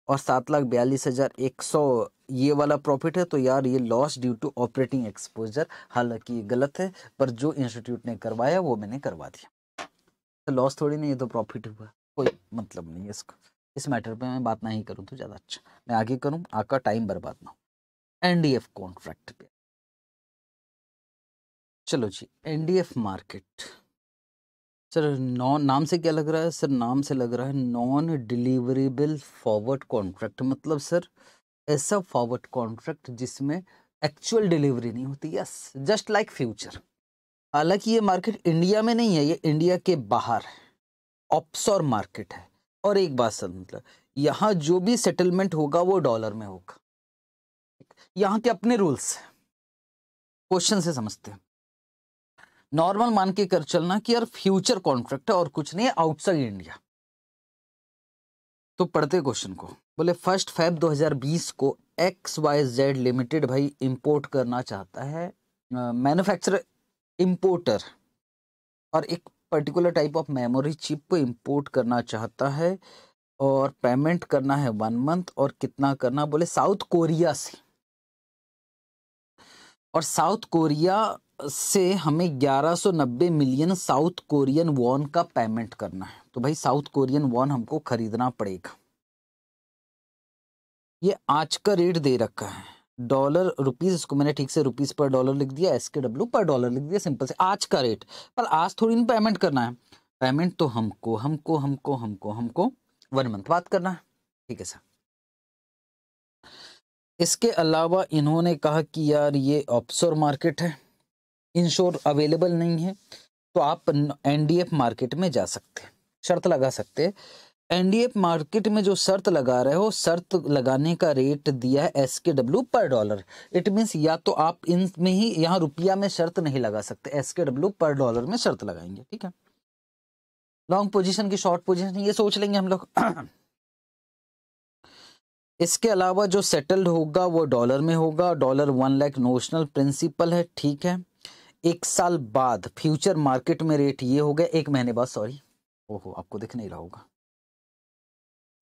और सात लाख बयालीस हज़ार एक सौ ये वाला प्रॉफिट है तो यार ये loss due to operating exposure हालांकि गलत है पर जो इंस्टीट्यूट ने करवाया वो मैंने करवा दिया तो लॉस थोड़ी नहीं है तो प्रॉफिट हुआ कोई मतलब नहीं है इसको इस मैटर पे मैं बात ना ही करूँ तो ज़्यादा अच्छा मैं आगे करूँ आपका टाइम बर्बाद ना हो एन डी एफ कॉन्ट्रैक्ट पे चलो जी N D F market sir non नाम से क्या लग रहा है सर नाम से लग रहा है नॉन डिलीवरेबल फॉरवर्ड कॉन्ट्रैक्ट मतलब सर ऐसा फॉरवर्ड कॉन्ट्रैक्ट जिसमें एक्चुअल डिलीवरी नहीं होती यस जस्ट लाइक फ्यूचर हालांकि ये मार्केट इंडिया में नहीं है ये इंडिया के बाहर है ऑप्सोर मार्केट है और एक बात सर मतलब यहाँ जो भी सेटलमेंट होगा वो डॉलर में होगा यहाँ के अपने रूल्स हैं क्वेश्चन से समझते हैं नॉर्मल मान के कर चलना कि यार फ्यूचर कॉन्ट्रैक्ट है और कुछ नहीं आउटसाइड इंडिया तो पढ़ते क्वेश्चन को बोले फर्स्ट फेब 2020 को एक्स वाई जेड लिमिटेड भाई इंपोर्ट करना चाहता है मैन्युफैक्चरर इंपोर्टर और एक particular type of memory chip को इंपोर्ट करना चाहता है और पेमेंट करना है वन मंथ और कितना करना बोले साउथ कोरिया से और साउथ कोरिया से हमें 1190 मिलियन साउथ कोरियन वॉन का पेमेंट करना है तो भाई साउथ कोरियन वॉन हमको खरीदना पड़ेगा ये आज का रेट दे रखा है डॉलर रुपीस इसको मैंने ठीक से रुपीस पर डॉलर लिख दिया एस के डब्ल्यू पर डॉलर लिख दिया सिंपल से आज का रेट पर आज थोड़ी ना पेमेंट करना है पेमेंट तो हमको हमको हमको हमको हमको वन मंथ बात करना है ठीक है सर इसके अलावा इन्होंने कहा कि यार ये ऑप्सोर मार्केट है इंश्योर अवेलेबल नहीं है तो आप एनडीएफ मार्केट में जा सकते हैं शर्त लगा सकते हैं एनडीएफ मार्केट में जो शर्त लगा रहे हो शर्त लगाने का रेट दिया है एस के डब्ल्यू पर डॉलर इट मीन्स या तो आप इन में ही यहाँ रुपया में शर्त नहीं लगा सकते एस के डब्ल्यू पर डॉलर में शर्त लगाएंगे ठीक है लॉन्ग पोजीशन की शॉर्ट पोजीशन ये सोच लेंगे हम लोग इसके अलावा जो सेटल्ड होगा वो डॉलर में होगा dollar one lakh notional principal है ठीक है एक साल बाद फ्यूचर मार्केट में रेट ये हो गया एक महीने बाद सॉरी ओहो आपको दिख नहीं रहा होगा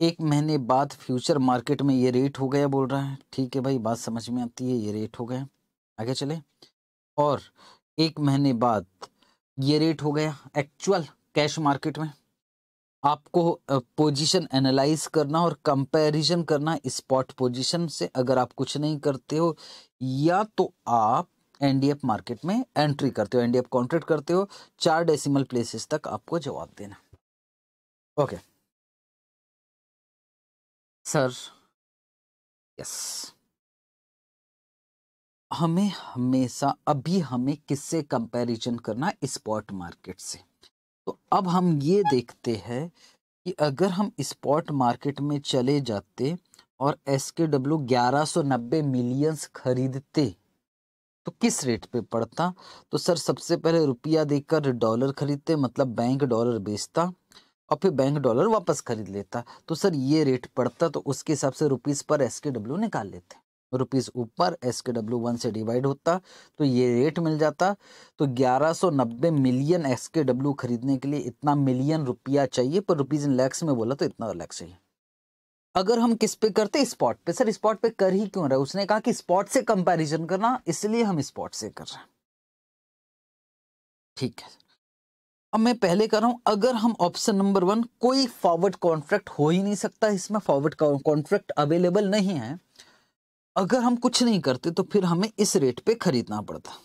एक महीने बाद फ्यूचर मार्केट में ये रेट हो गया बोल रहा है ठीक है भाई बात समझ में आती है ये रेट हो गया आगे चले और एक महीने बाद ये रेट हो गया एक्चुअल कैश मार्केट में आपको पोजीशन एनालाइज करना और कंपैरिजन करना स्पॉट पोजीशन से अगर आप कुछ नहीं करते हो या तो आप एनडीएफ मार्केट में एंट्री करते हो एनडीएफ कॉन्ट्रैक्ट करते हो चार डेसिमल प्लेसेस तक आपको जवाब देना ओके okay. सर यस हमें हमेशा अभी हमें किससे कंपैरिजन करना स्पॉट मार्केट से तो अब हम ये देखते हैं कि अगर हम स्पॉट मार्केट में चले जाते और एस के डब्ल्यू ग्यारह सौ नब्बे मिलियंस खरीदते तो किस रेट पे पड़ता तो सर सबसे पहले रुपया देकर डॉलर खरीदते मतलब बैंक डॉलर बेचता और फिर बैंक डॉलर वापस खरीद लेता तो सर ये रेट पड़ता तो उसके हिसाब से रुपीज़ पर एस के डब्ल्यू निकाल लेते रुपीज़ ऊपर एस के डब्ल्यू वन से डिवाइड होता तो ये रेट मिल जाता तो 1190 मिलियन एस के डब्ल्यू खरीदने के लिए इतना मिलियन रुपया चाहिए पर रुपीज़ इन लैक्स में बोला तो इतना लैक्स चाहिए अगर हम किस पे करते स्पॉट पे सर स्पॉट पे कर ही क्यों रहे उसने कहा कि स्पॉट से कंपैरिजन करना इसलिए हम स्पॉट से कर रहे हैं ठीक है अब मैं पहले कर रहा हूं अगर हम ऑप्शन नंबर वन कोई फॉरवर्ड कॉन्ट्रैक्ट हो ही नहीं सकता इसमें फॉरवर्ड कॉन्ट्रैक्ट अवेलेबल नहीं है अगर हम कुछ नहीं करते तो फिर हमें इस रेट पे खरीदना पड़ता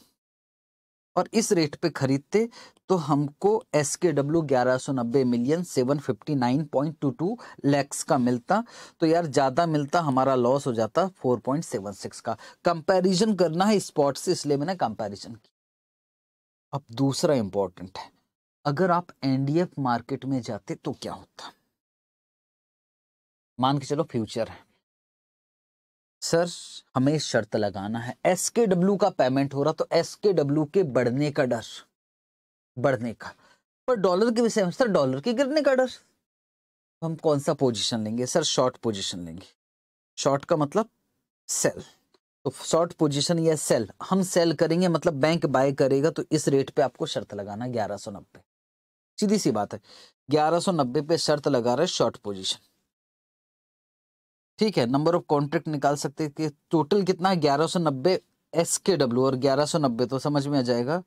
और इस रेट पे खरीदते तो हमको एस के डब्ल्यू ग्यारह सौ नब्बे million seven fifty nine point two two lakhs का मिलता तो यार ज़्यादा मिलता हमारा लॉस हो जाता फोर पॉइंट सेवन सिक्स का कंपैरिजन करना है स्पॉट से इसलिए मैंने कंपैरिजन किया अब दूसरा इम्पोर्टेंट है अगर आप एनडीएफ मार्केट में जाते तो क्या होता मान के चलो फ्यूचर है सर हमें शर्त लगाना है एसके डब्ल्यू का पेमेंट हो रहा तो एसके डब्ल्यू के बढ़ने का डर बढ़ने का पर डॉलर के विषय में सर डॉलर के गिरने का डर हम कौन सा पोजीशन लेंगे सर शॉर्ट पोजीशन लेंगे शॉर्ट का मतलब सेल तो शॉर्ट पोजीशन या सेल हम सेल करेंगे मतलब बैंक बाय करेगा तो इस रेट पे आपको शर्त लगाना ग्यारह सौ नब्बे सीधी सी बात है 1190 पे शर्त लगा रहे शॉर्ट पोजीशन ठीक है नंबर ऑफ कॉन्ट्रैक्ट निकाल सकते कि टोटल कितना है 1190 एस के डब्ल्यू और 1190 तो समझ में आ जाएगा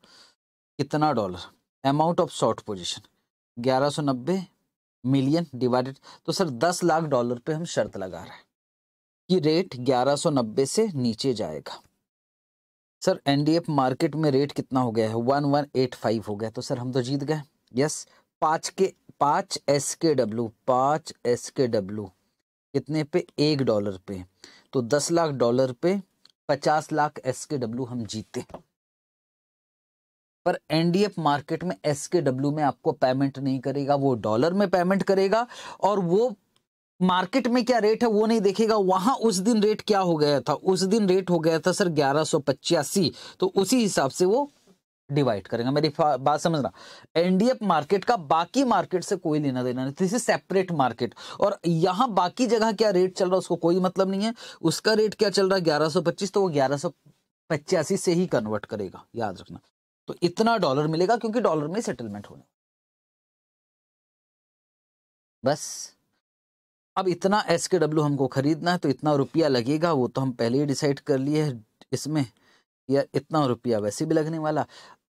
कितना dollar amount of short position 1190 million divided तो सर 10 लाख डॉलर पे हम शर्त लगा रहे हैं कि रेट 1190 से नीचे जाएगा सर एनडीएफ मार्केट में रेट कितना हो गया है फाइव हो गया तो सर हम तो जीत गए यस पाँच के पाँच एस के डब्ल्यू पाँच एस के डब्ल्यू कितने पे एक डॉलर पे तो दस लाख डॉलर पे पचास लाख एस के डब्ल्यू हम जीते पर एनडीएफ मार्केट में एस के डब्ल्यू में आपको पेमेंट नहीं करेगा वो डॉलर में पेमेंट करेगा और वो मार्केट में क्या रेट है वो नहीं देखेगा वहां उस दिन रेट क्या हो गया था उस दिन रेट हो गया था सर ग्यारह सो पचासी तो उसी हिसाब से वो डिवाइड करेंगे मेरी बात समझना एनडीएफ मार्केट का बाकी मार्केट से कोई लेना देना नहीं दिस इज सेपरेट मार्केट और यहाँ बाकी जगह क्या रेट चल रहा है उसको कोई मतलब नहीं है उसका रेट क्या चल रहा है 1125 तो वो ग्यारह से ही कन्वर्ट करेगा याद रखना तो इतना डॉलर मिलेगा क्योंकि डॉलर में सेटलमेंट होने बस अब इतना एस के डब्ल्यू हमको खरीदना है तो इतना रुपया लगेगा वो तो हम पहले ही डिसाइड कर लिए इसमें या इतना रुपया वैसे भी लगने वाला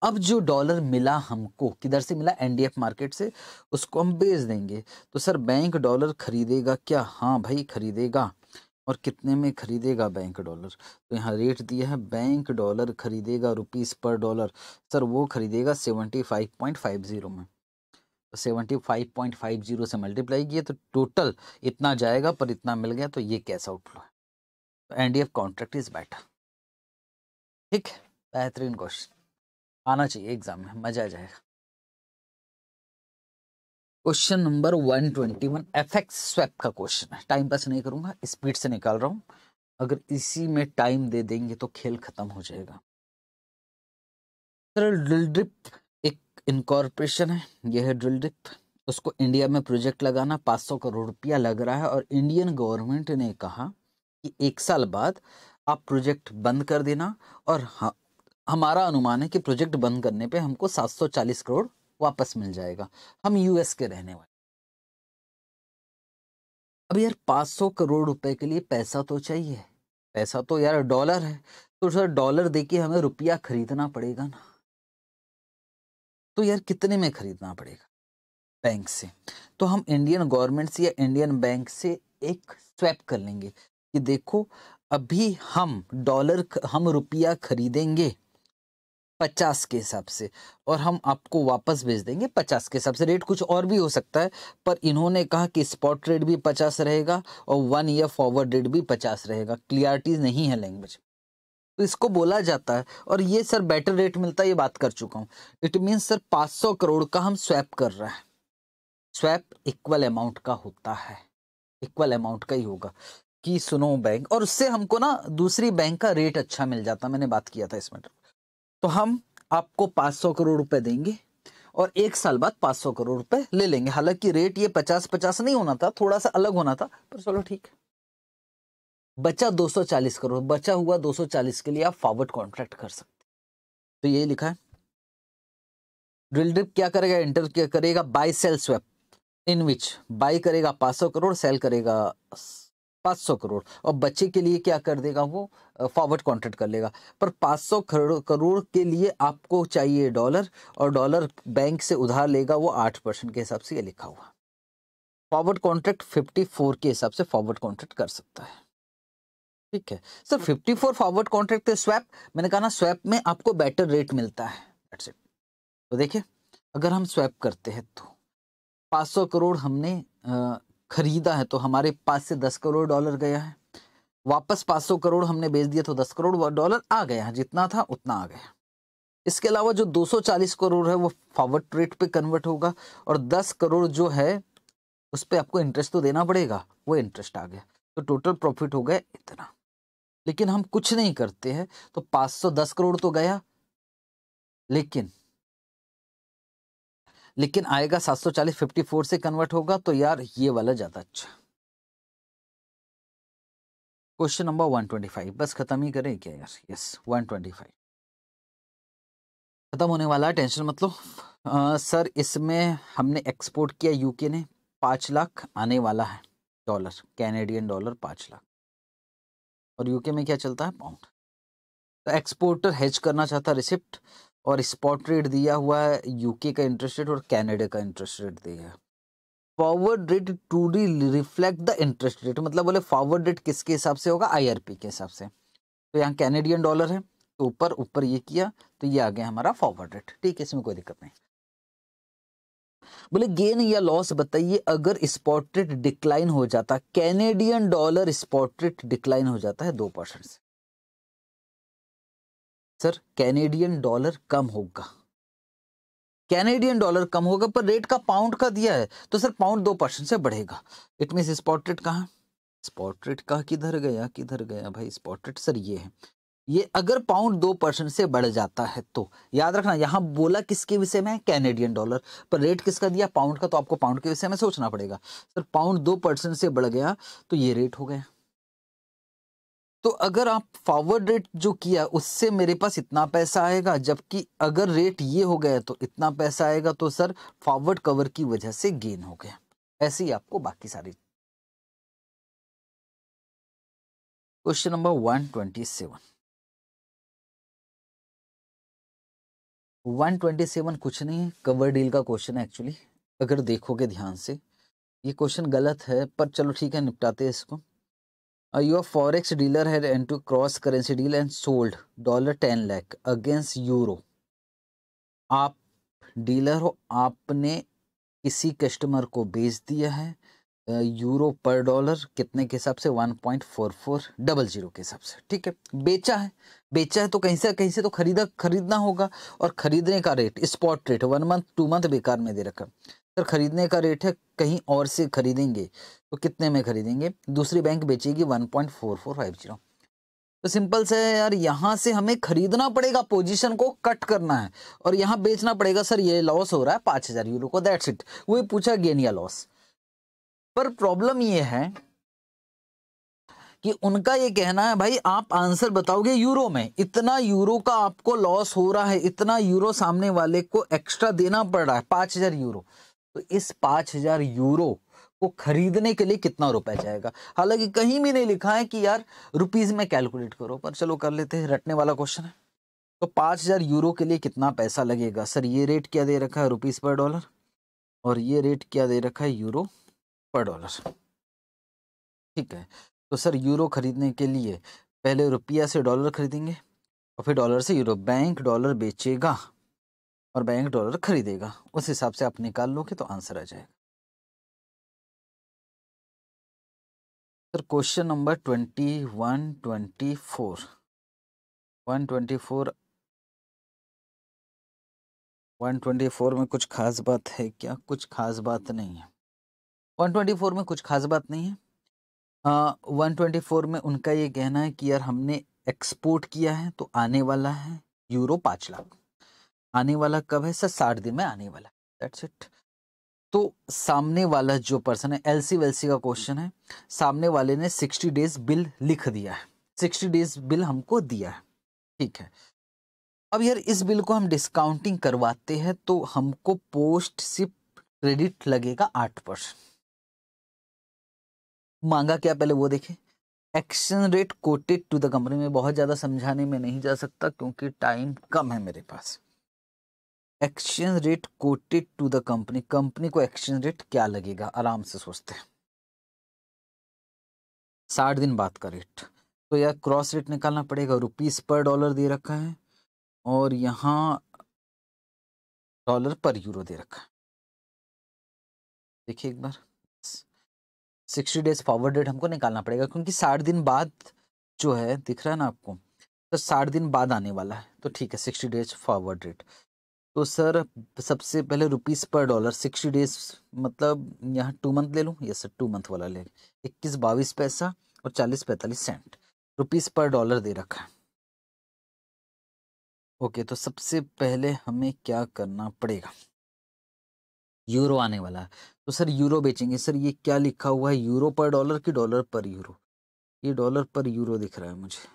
अब जो डॉलर मिला हमको किधर से मिला एनडीएफ मार्केट से उसको हम बेच देंगे तो सर बैंक डॉलर खरीदेगा क्या हाँ भाई खरीदेगा और कितने में खरीदेगा बैंक डॉलर तो यहाँ रेट दिया है बैंक डॉलर खरीदेगा रुपीस पर डॉलर सर वो खरीदेगा seventy five point five zero में seventy five point five zero से मल्टीप्लाई किए तो टोटल इतना जाएगा पर इतना मिल गया तो ये कैसा आउटफ्लो है N D F contract is बैठा ठीक बेहतरीन क्वेश्चन आना चाहिए एग्जाम में मजा आ जाएगा क्वेश्चन नंबर 121 एफएक्स स्वैप का क्वेश्चन है टाइम पास नहीं करूंगा स्पीड से निकाल रहा हूं अगर इसी में टाइम दे देंगे तो खेल खत्म हो जाएगा ड्रिल ड्रिप एक इनकॉर्पोरेशन है यह है ड्रिल ड्रिप उसको इंडिया में प्रोजेक्ट लगाना 500 करोड़ रुपया लग रहा है और इंडियन गवर्नमेंट ने कहा कि एक साल बाद आप प्रोजेक्ट बंद कर देना और हाँ, हमारा अनुमान है कि प्रोजेक्ट बंद करने पे हमको 740 करोड़ वापस मिल जाएगा हम यूएस के रहने वाले अब यार 500 करोड़ रुपए के लिए पैसा तो चाहिए पैसा तो यार डॉलर है तो सर डॉलर देके हमें रुपया खरीदना पड़ेगा ना तो यार कितने में खरीदना पड़ेगा बैंक से तो हम इंडियन गवर्नमेंट से या इंडियन बैंक से एक स्वैप कर लेंगे कि देखो अभी हम डॉलर हम रुपया खरीदेंगे पचास के हिसाब से और हम आपको वापस भेज देंगे पचास के हिसाब से रेट कुछ और भी हो सकता है पर इन्होंने कहा कि स्पॉट रेट भी पचास रहेगा और वन ईयर फॉरवर्ड रेट भी पचास रहेगा क्लियरिटी नहीं है लैंग्वेज तो इसको बोला जाता है और ये सर बेटर रेट मिलता है ये बात कर चुका हूँ इट मीन्स सर पाँच करोड़ का हम स्वैप कर रहे हैं स्वैप इक्वल अमाउंट का होता है इक्वल अमाउंट का ही होगा कि सुनो बैंक और उससे हमको ना दूसरी बैंक का रेट अच्छा मिल जाता मैंने बात किया था इस मैटर तो हम आपको 500 करोड़ रुपए देंगे और एक साल बाद 500 करोड़ रुपए ले लेंगे हालांकि रेट ये 50 50 नहीं होना था थोड़ा सा अलग होना था पर चलो ठीक बचा 240 करोड़ बचा हुआ 240 के लिए आप फॉरवर्ड कॉन्ट्रैक्ट कर सकते तो ये लिखा है ड्रिल ड्रिप क्या करेगा इंटर क्या करेगा buy sell swap in which buy करेगा सौ करोड़ सेल करेगा पाँच सौ करोड़ और बच्चे के लिए क्या कर देगा वो फॉरवर्ड कॉन्ट्रैक्ट कर लेगा पर पाँच सौ करोड़ करोड़ के लिए आपको चाहिए डॉलर और डॉलर बैंक से उधार लेगा वो आठ परसेंट के हिसाब से ये लिखा हुआ फॉरवर्ड कॉन्ट्रैक्ट फिफ्टी फोर के हिसाब से फॉरवर्ड कॉन्ट्रैक्ट कर सकता है ठीक है sir fifty four forward contract swap मैंने कहा ना स्वैप में आपको बेटर रेट मिलता है तो देखिए अगर हम स्वैप करते हैं तो सौ करोड़ हमने खरीदा है तो हमारे पास से दस करोड़ डॉलर गया है वापस पाँच सौ करोड़ हमने बेच दिया तो दस करोड़ डॉलर आ गया जितना था उतना आ गया इसके अलावा जो दो सौ चालीस करोड़ है वो फॉरवर्ड रेट पे कन्वर्ट होगा और दस करोड़ जो है उस पर आपको इंटरेस्ट तो देना पड़ेगा वो इंटरेस्ट आ गया तो टोटल प्रॉफिट हो गया इतना लेकिन हम कुछ नहीं करते हैं तो दस करोड़ तो गया लेकिन लेकिन आएगा 740 54 से कन्वर्ट होगा तो यार ये वाला ज़्यादा अच्छा क्वेश्चन नंबर 125 बस ख़त्म ही करें क्या यार यस 125 ख़त्म होने वाला है टेंशन मतलब सर इसमें हमने एक्सपोर्ट किया यूके ने पांच लाख आने वाला है डॉलर कैनेडियन डॉलर पांच लाख और यूके में क्या चलता है पाउंड तो एक्सपोर्टर हेज करना चाहता रिसिप्ट और स्पॉट रेट दिया हुआ है यूके का इंटरेस्ट रेट और कैनेडा का इंटरेस्ट रेट दिया है forward rate to the reflect the interest rate मतलब बोले फॉरवर्ड रेट किसके हिसाब से होगा आईआरपी के हिसाब से तो यहाँ कैनेडियन डॉलर है तो ऊपर ऊपर ये किया तो ये आ गया हमारा फॉरवर्ड रेट ठीक है इसमें कोई दिक्कत नहीं बोले गेन या लॉस बताइए अगर स्पॉट रेट डिक्लाइन हो जाता Canadian dollar spot rate decline हो जाता है दो परसेंट से सर कैनेडियन डॉलर कम होगा कैनेडियन डॉलर कम होगा पर रेट का पाउंड का दिया है तो सर पाउंड दो परसेंट से बढ़ेगा इट मीन स्पॉट रेट कहाँ स्पॉट रेट का किधर गया किधर गया भाई स्पॉट रेट सर ये है ये अगर पाउंड दो परसेंट से बढ़ जाता है तो याद रखना यहाँ बोला किसके विषय में कैनेडियन डॉलर पर रेट किसका दिया पाउंड का तो आपको पाउंड के विषय में सोचना पड़ेगा सर पाउंड दो परसेंट से बढ़ गया तो ये रेट हो गया तो अगर आप फॉरवर्ड रेट जो किया उससे मेरे पास इतना पैसा आएगा जबकि अगर रेट ये हो गया तो इतना पैसा आएगा तो सर फॉरवर्ड कवर की वजह से गेन हो गया ऐसे ही आपको बाकी सारी question number one twenty seven one twenty seven कुछ नहीं है कवर डील का क्वेश्चन है एक्चुअली अगर देखोगे ध्यान से ये क्वेश्चन गलत है पर चलो ठीक है निपटाते हैं इसको you are forex dealer dealer and to cross currency deal and sold dollar ten lakh against euro आप डीलर हो आपने किसी कस्टमर को बेच दिया है यूरो पर डॉलर कितने के हिसाब से one point four four double zero के हिसाब से ठीक है बेचा है बेचा है तो कहीं से कहीं से तो खरीदा खरीदना होगा और खरीदने का rate spot rate one month two month बेकार में दे रखा अगर खरीदने का रेट है कहीं और से खरीदेंगे तो कितने में खरीदेंगे दूसरी बैंक बेचेगी one point four four five zero तो सिंपल से यार यहाँ से हमें खरीदना पड़ेगा पोजीशन को कट करना है और यहाँ बेचना पड़ेगा सर ये लॉस हो रहा है पाँच हज़ार यूरो को दैट्स इट वही पूछा गेन या लॉस पर प्रॉब्लम ये है कि उनका ये कहना है भाई आप आंसर बताओगे यूरो में इतना यूरो का आपको लॉस हो रहा है इतना यूरो सामने वाले को एक्स्ट्रा देना पड़ रहा है पांच हज़ार यूरो तो इस पाँच हजार यूरो को खरीदने के लिए कितना रुपए जाएगा हालांकि कहीं भी नहीं लिखा है कि यार रुपीज में कैलकुलेट करो पर चलो कर लेते हैं रटने वाला क्वेश्चन है तो पांच हजार यूरो के लिए कितना पैसा लगेगा सर ये रेट क्या दे रखा है रुपीज़ पर डॉलर और ये रेट क्या दे रखा है यूरो पर डॉलर ठीक है तो सर यूरो खरीदने के लिए पहले रुपया से डॉलर खरीदेंगे और फिर डॉलर से यूरो बैंक डॉलर बेचेगा और बैंक डॉलर खरीदेगा उस हिसाब से आप निकाल लोगे तो आंसर आ जाएगा sir question number twenty one twenty four one twenty four one twenty four में कुछ खास बात है क्या कुछ खास बात नहीं है वन ट्वेंटी फोर में कुछ खास बात नहीं है हाँ, वन ट्वेंटी फोर में उनका ये कहना है कि यार हमने एक्सपोर्ट किया है तो आने वाला है यूरो पाँच लाख आने वाला कब है सर साठ दिन में आने वाला दैट्स इट तो सामने वाला जो पर्सन है एलसी वेलसी का क्वेश्चन है सामने वाले ने सिक्सटी डेज बिल लिख दिया है सिक्सटी डेज बिल हमको दिया है ठीक है अब यार इस बिल को हम डिस्काउंटिंग करवाते हैं तो हमको पोस्ट सिप क्रेडिट लगेगा आठ परसेंट मांगा क्या पहले वो देखे action rate quoted to the company में बहुत ज़्यादा समझाने में नहीं जा सकता क्योंकि टाइम कम है मेरे पास exchange rate quoted to the company company को एक्सचेंज रेट क्या लगेगा आराम से सोचते हैं साठ दिन बाद का रेट तो यह क्रॉस रेट निकालना पड़ेगा रुपीस पर डॉलर दे रखा है और यहाँ डॉलर पर यूरो दे रखा है देखिए एक बार सिक्सटी डेज फॉरवर्ड रेट हमको निकालना पड़ेगा क्योंकि साठ दिन बाद जो है दिख रहा है ना आपको तो साठ दिन बाद आने वाला है तो ठीक है सिक्सटी डेज फॉरवर्ड रेट तो सर सबसे पहले रुपीस पर डॉलर सिक्सटी डेज मतलब यहाँ टू मंथ ले लूँ यस सर टू मंथ वाला ले इक्कीस बाईस पैसा और चालीस पैंतालीस सेंट रुपीस पर डॉलर दे रखा है ओके तो सबसे पहले हमें क्या करना पड़ेगा यूरो आने वाला है तो सर यूरो बेचेंगे सर ये क्या लिखा हुआ है यूरो पर डॉलर कि डॉलर पर यूरो ये डॉलर पर यूरो दिख रहा है मुझे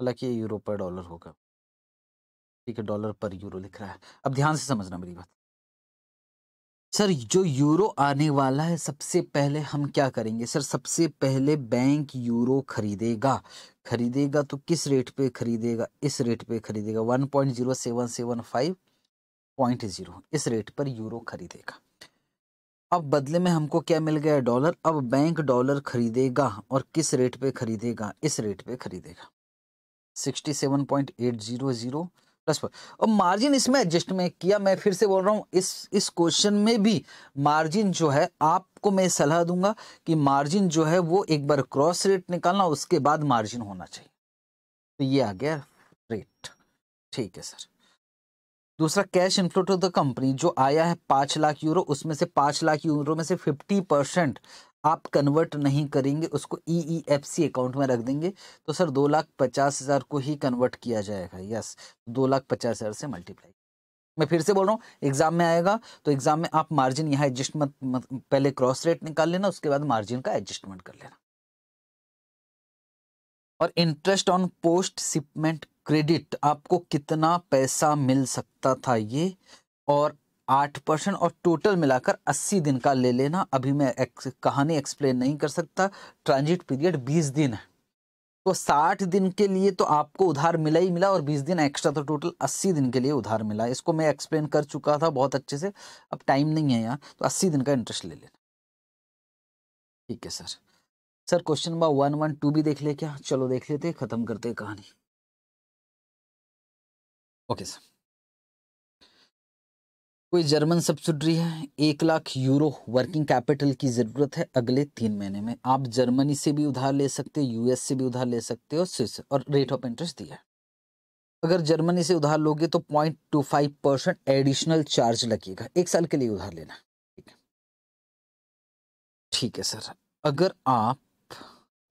हालांकि ये यूरो पर डॉलर होगा ठीक है डॉलर पर यूरो लिख रहा है अब ध्यान से समझना मेरी बात सर जो यूरो आने वाला है सबसे पहले हम क्या करेंगे सर सबसे पहले बैंक यूरो खरीदेगा खरीदेगा तो किस रेट पे खरीदेगा इस रेट पे खरीदेगा one point zero seven seven five point zero इस रेट पर यूरो खरीदेगा अब बदले में हमको क्या मिल गया डॉलर अब बैंक डॉलर खरीदेगा और किस रेट पे खरीदेगा इस रेट पे खरीदेगा सिक्सटी प्लस फोर और मार्जिन इसमें एडजस्ट में किया मैं फिर से बोल रहा हूँ इस इस क्वेश्चन में भी मार्जिन जो है आपको मैं सलाह दूंगा कि मार्जिन जो है वो एक बार क्रॉस रेट निकालना उसके बाद मार्जिन होना चाहिए तो ये आ गया रेट ठीक है सर दूसरा cash inflow to the company जो आया है पाँच लाख यूरो उसमें से पाँच लाख यूरो में से फिफ्टी परसेंट आप कन्वर्ट नहीं करेंगे उसको ई ई एफ सी अकाउंट में रख देंगे तो सर दो लाख पचास हज़ार को ही कन्वर्ट किया जाएगा यस तो दो लाख पचास हज़ार से मल्टीप्लाई मैं फिर से बोल रहा हूँ एग्जाम में आएगा तो एग्जाम में आप मार्जिन यहाँ एडजस्टमेंट पहले क्रॉस रेट निकाल लेना उसके बाद मार्जिन का एडजस्टमेंट कर लेना और interest on post shipment credit आपको कितना पैसा मिल सकता था ये और आठ परसेंट और टोटल मिलाकर अस्सी दिन का ले लेना अभी मैं एक, कहानी एक्सप्लेन नहीं कर सकता ट्रांजिट पीरियड बीस दिन है तो साठ दिन के लिए तो आपको उधार मिला ही मिला और बीस दिन एक्स्ट्रा तो टोटल अस्सी दिन के लिए उधार मिला इसको मैं एक्सप्लेन कर चुका था बहुत अच्छे से अब टाइम नहीं है यहाँ तो अस्सी दिन का इंटरेस्ट ले लेना ठीक है sir sir question number one one two भी देख ले क्या चलो देख लेते खत्म करते कहानी ओके सर कोई जर्मन सब्सिडरी है एक लाख यूरो वर्किंग कैपिटल की ज़रूरत है अगले तीन महीने में आप जर्मनी से भी उधार ले सकते हो यूएस से भी उधार ले सकते हो स्विस और रेट ऑफ इंटरेस्ट दिया है अगर जर्मनी से उधार लोगे तो point two five percent additional charge लगेगा एक साल के लिए उधार लेना ठीक है ठीक है सर अगर आप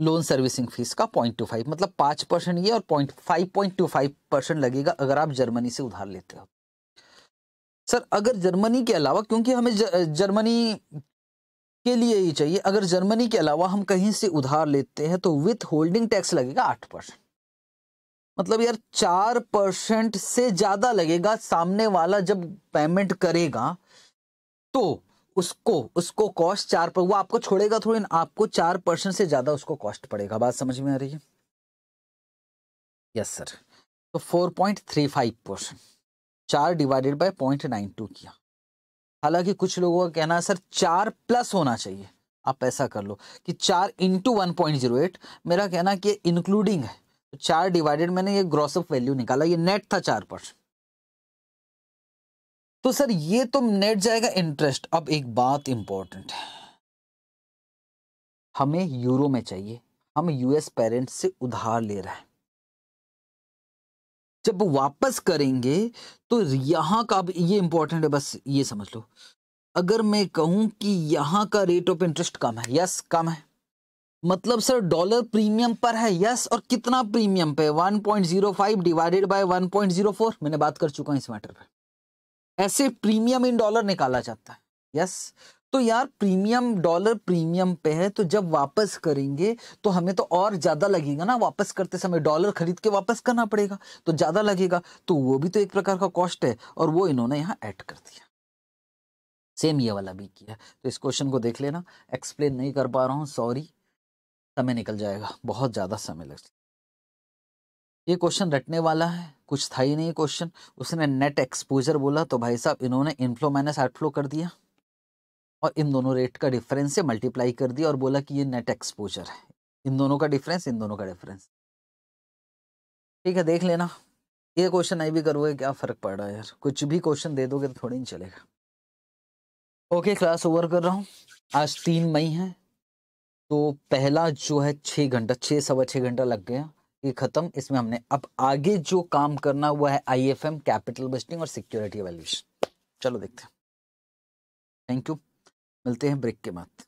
लोन सर्विसिंग फीस का पॉइंट टू फाइव मतलब पाँच परसेंट ये और point five point two five percent लगेगा अगर आप जर्मनी से उधार लेते हो सर अगर जर्मनी के अलावा क्योंकि हमें जर्मनी के लिए ही चाहिए अगर जर्मनी के अलावा हम कहीं से उधार लेते हैं तो विथ होल्डिंग टैक्स लगेगा आठ परसेंट मतलब यार चार परसेंट से ज्यादा लगेगा सामने वाला जब पेमेंट करेगा तो उसको उसको कॉस्ट चार पर वो आपको छोड़ेगा थोड़ी ना आपको चार परसेंट से ज्यादा उसको कॉस्ट पड़ेगा बात समझ में आ रही है यस सर तो four point three five percent चार divided by point nine two किया हालांकि कुछ लोगों का कहना है सर चार प्लस होना चाहिए आप ऐसा कर लो कि चार into one point zero eight मेरा कहना कि इंक्लूडिंग है तो चार डिवाइडेड मैंने ये ऑफ वैल्यू निकाला ये नेट था चार परसेंट तो सर ये तो नेट जाएगा इंटरेस्ट अब एक बात इंपॉर्टेंट है हमें यूरो में चाहिए हम यूएस पेरेंट्स से उधार ले रहे हैं जब वापस करेंगे तो यहाँ का अब ये इंपॉर्टेंट है बस ये समझ लो अगर मैं कहूँ कि यहाँ का रेट ऑफ इंटरेस्ट कम है यस कम है मतलब सर डॉलर प्रीमियम पर है यस और कितना प्रीमियम पे 1.05 डिवाइडेड बाय 1.04 मैंने बात कर चुका हूँ इस मैटर पर ऐसे प्रीमियम इन डॉलर निकाला जाता है यस तो यार प्रीमियम डॉलर प्रीमियम पे है तो जब वापस करेंगे तो हमें तो और ज़्यादा लगेगा ना वापस करते समय डॉलर खरीद के वापस करना पड़ेगा तो ज़्यादा लगेगा तो वो भी तो एक प्रकार का कॉस्ट है और वो इन्होंने यहाँ ऐड कर दिया सेम ये वाला भी किया तो इस क्वेश्चन को देख लेना एक्सप्लेन नहीं कर पा रहा हूँ सॉरी समय निकल जाएगा बहुत ज़्यादा समय लग ये क्वेश्चन रटने वाला है कुछ था ही नहीं क्वेश्चन उसने नेट एक्सपोजर बोला तो भाई साहब इन्होंने इनफ्लो माइनस आउटफ्लो कर दिया और इन दोनों रेट का डिफरेंस से मल्टीप्लाई कर दिया और बोला कि ये नेट एक्सपोजर है इन दोनों का डिफरेंस इन दोनों का डिफरेंस ठीक है देख लेना ये क्वेश्चन नहीं भी करोगे क्या फ़र्क पड़ रहा है यार कुछ भी क्वेश्चन दे दोगे तो थोड़ी नहीं चलेगा ओके क्लास ओवर कर रहा हूँ आज तीन मई है तो पहला जो है छः घंटा छः सवा छः घंटा लग गया ये ख़त्म इसमें हमने अब आगे जो काम करना हुआ है आई कैपिटल बस्टिंग और सिक्योरिटी वैल्यूशन चलो देखते हैं थैंक यू मिलते हैं ब्रेक के बाद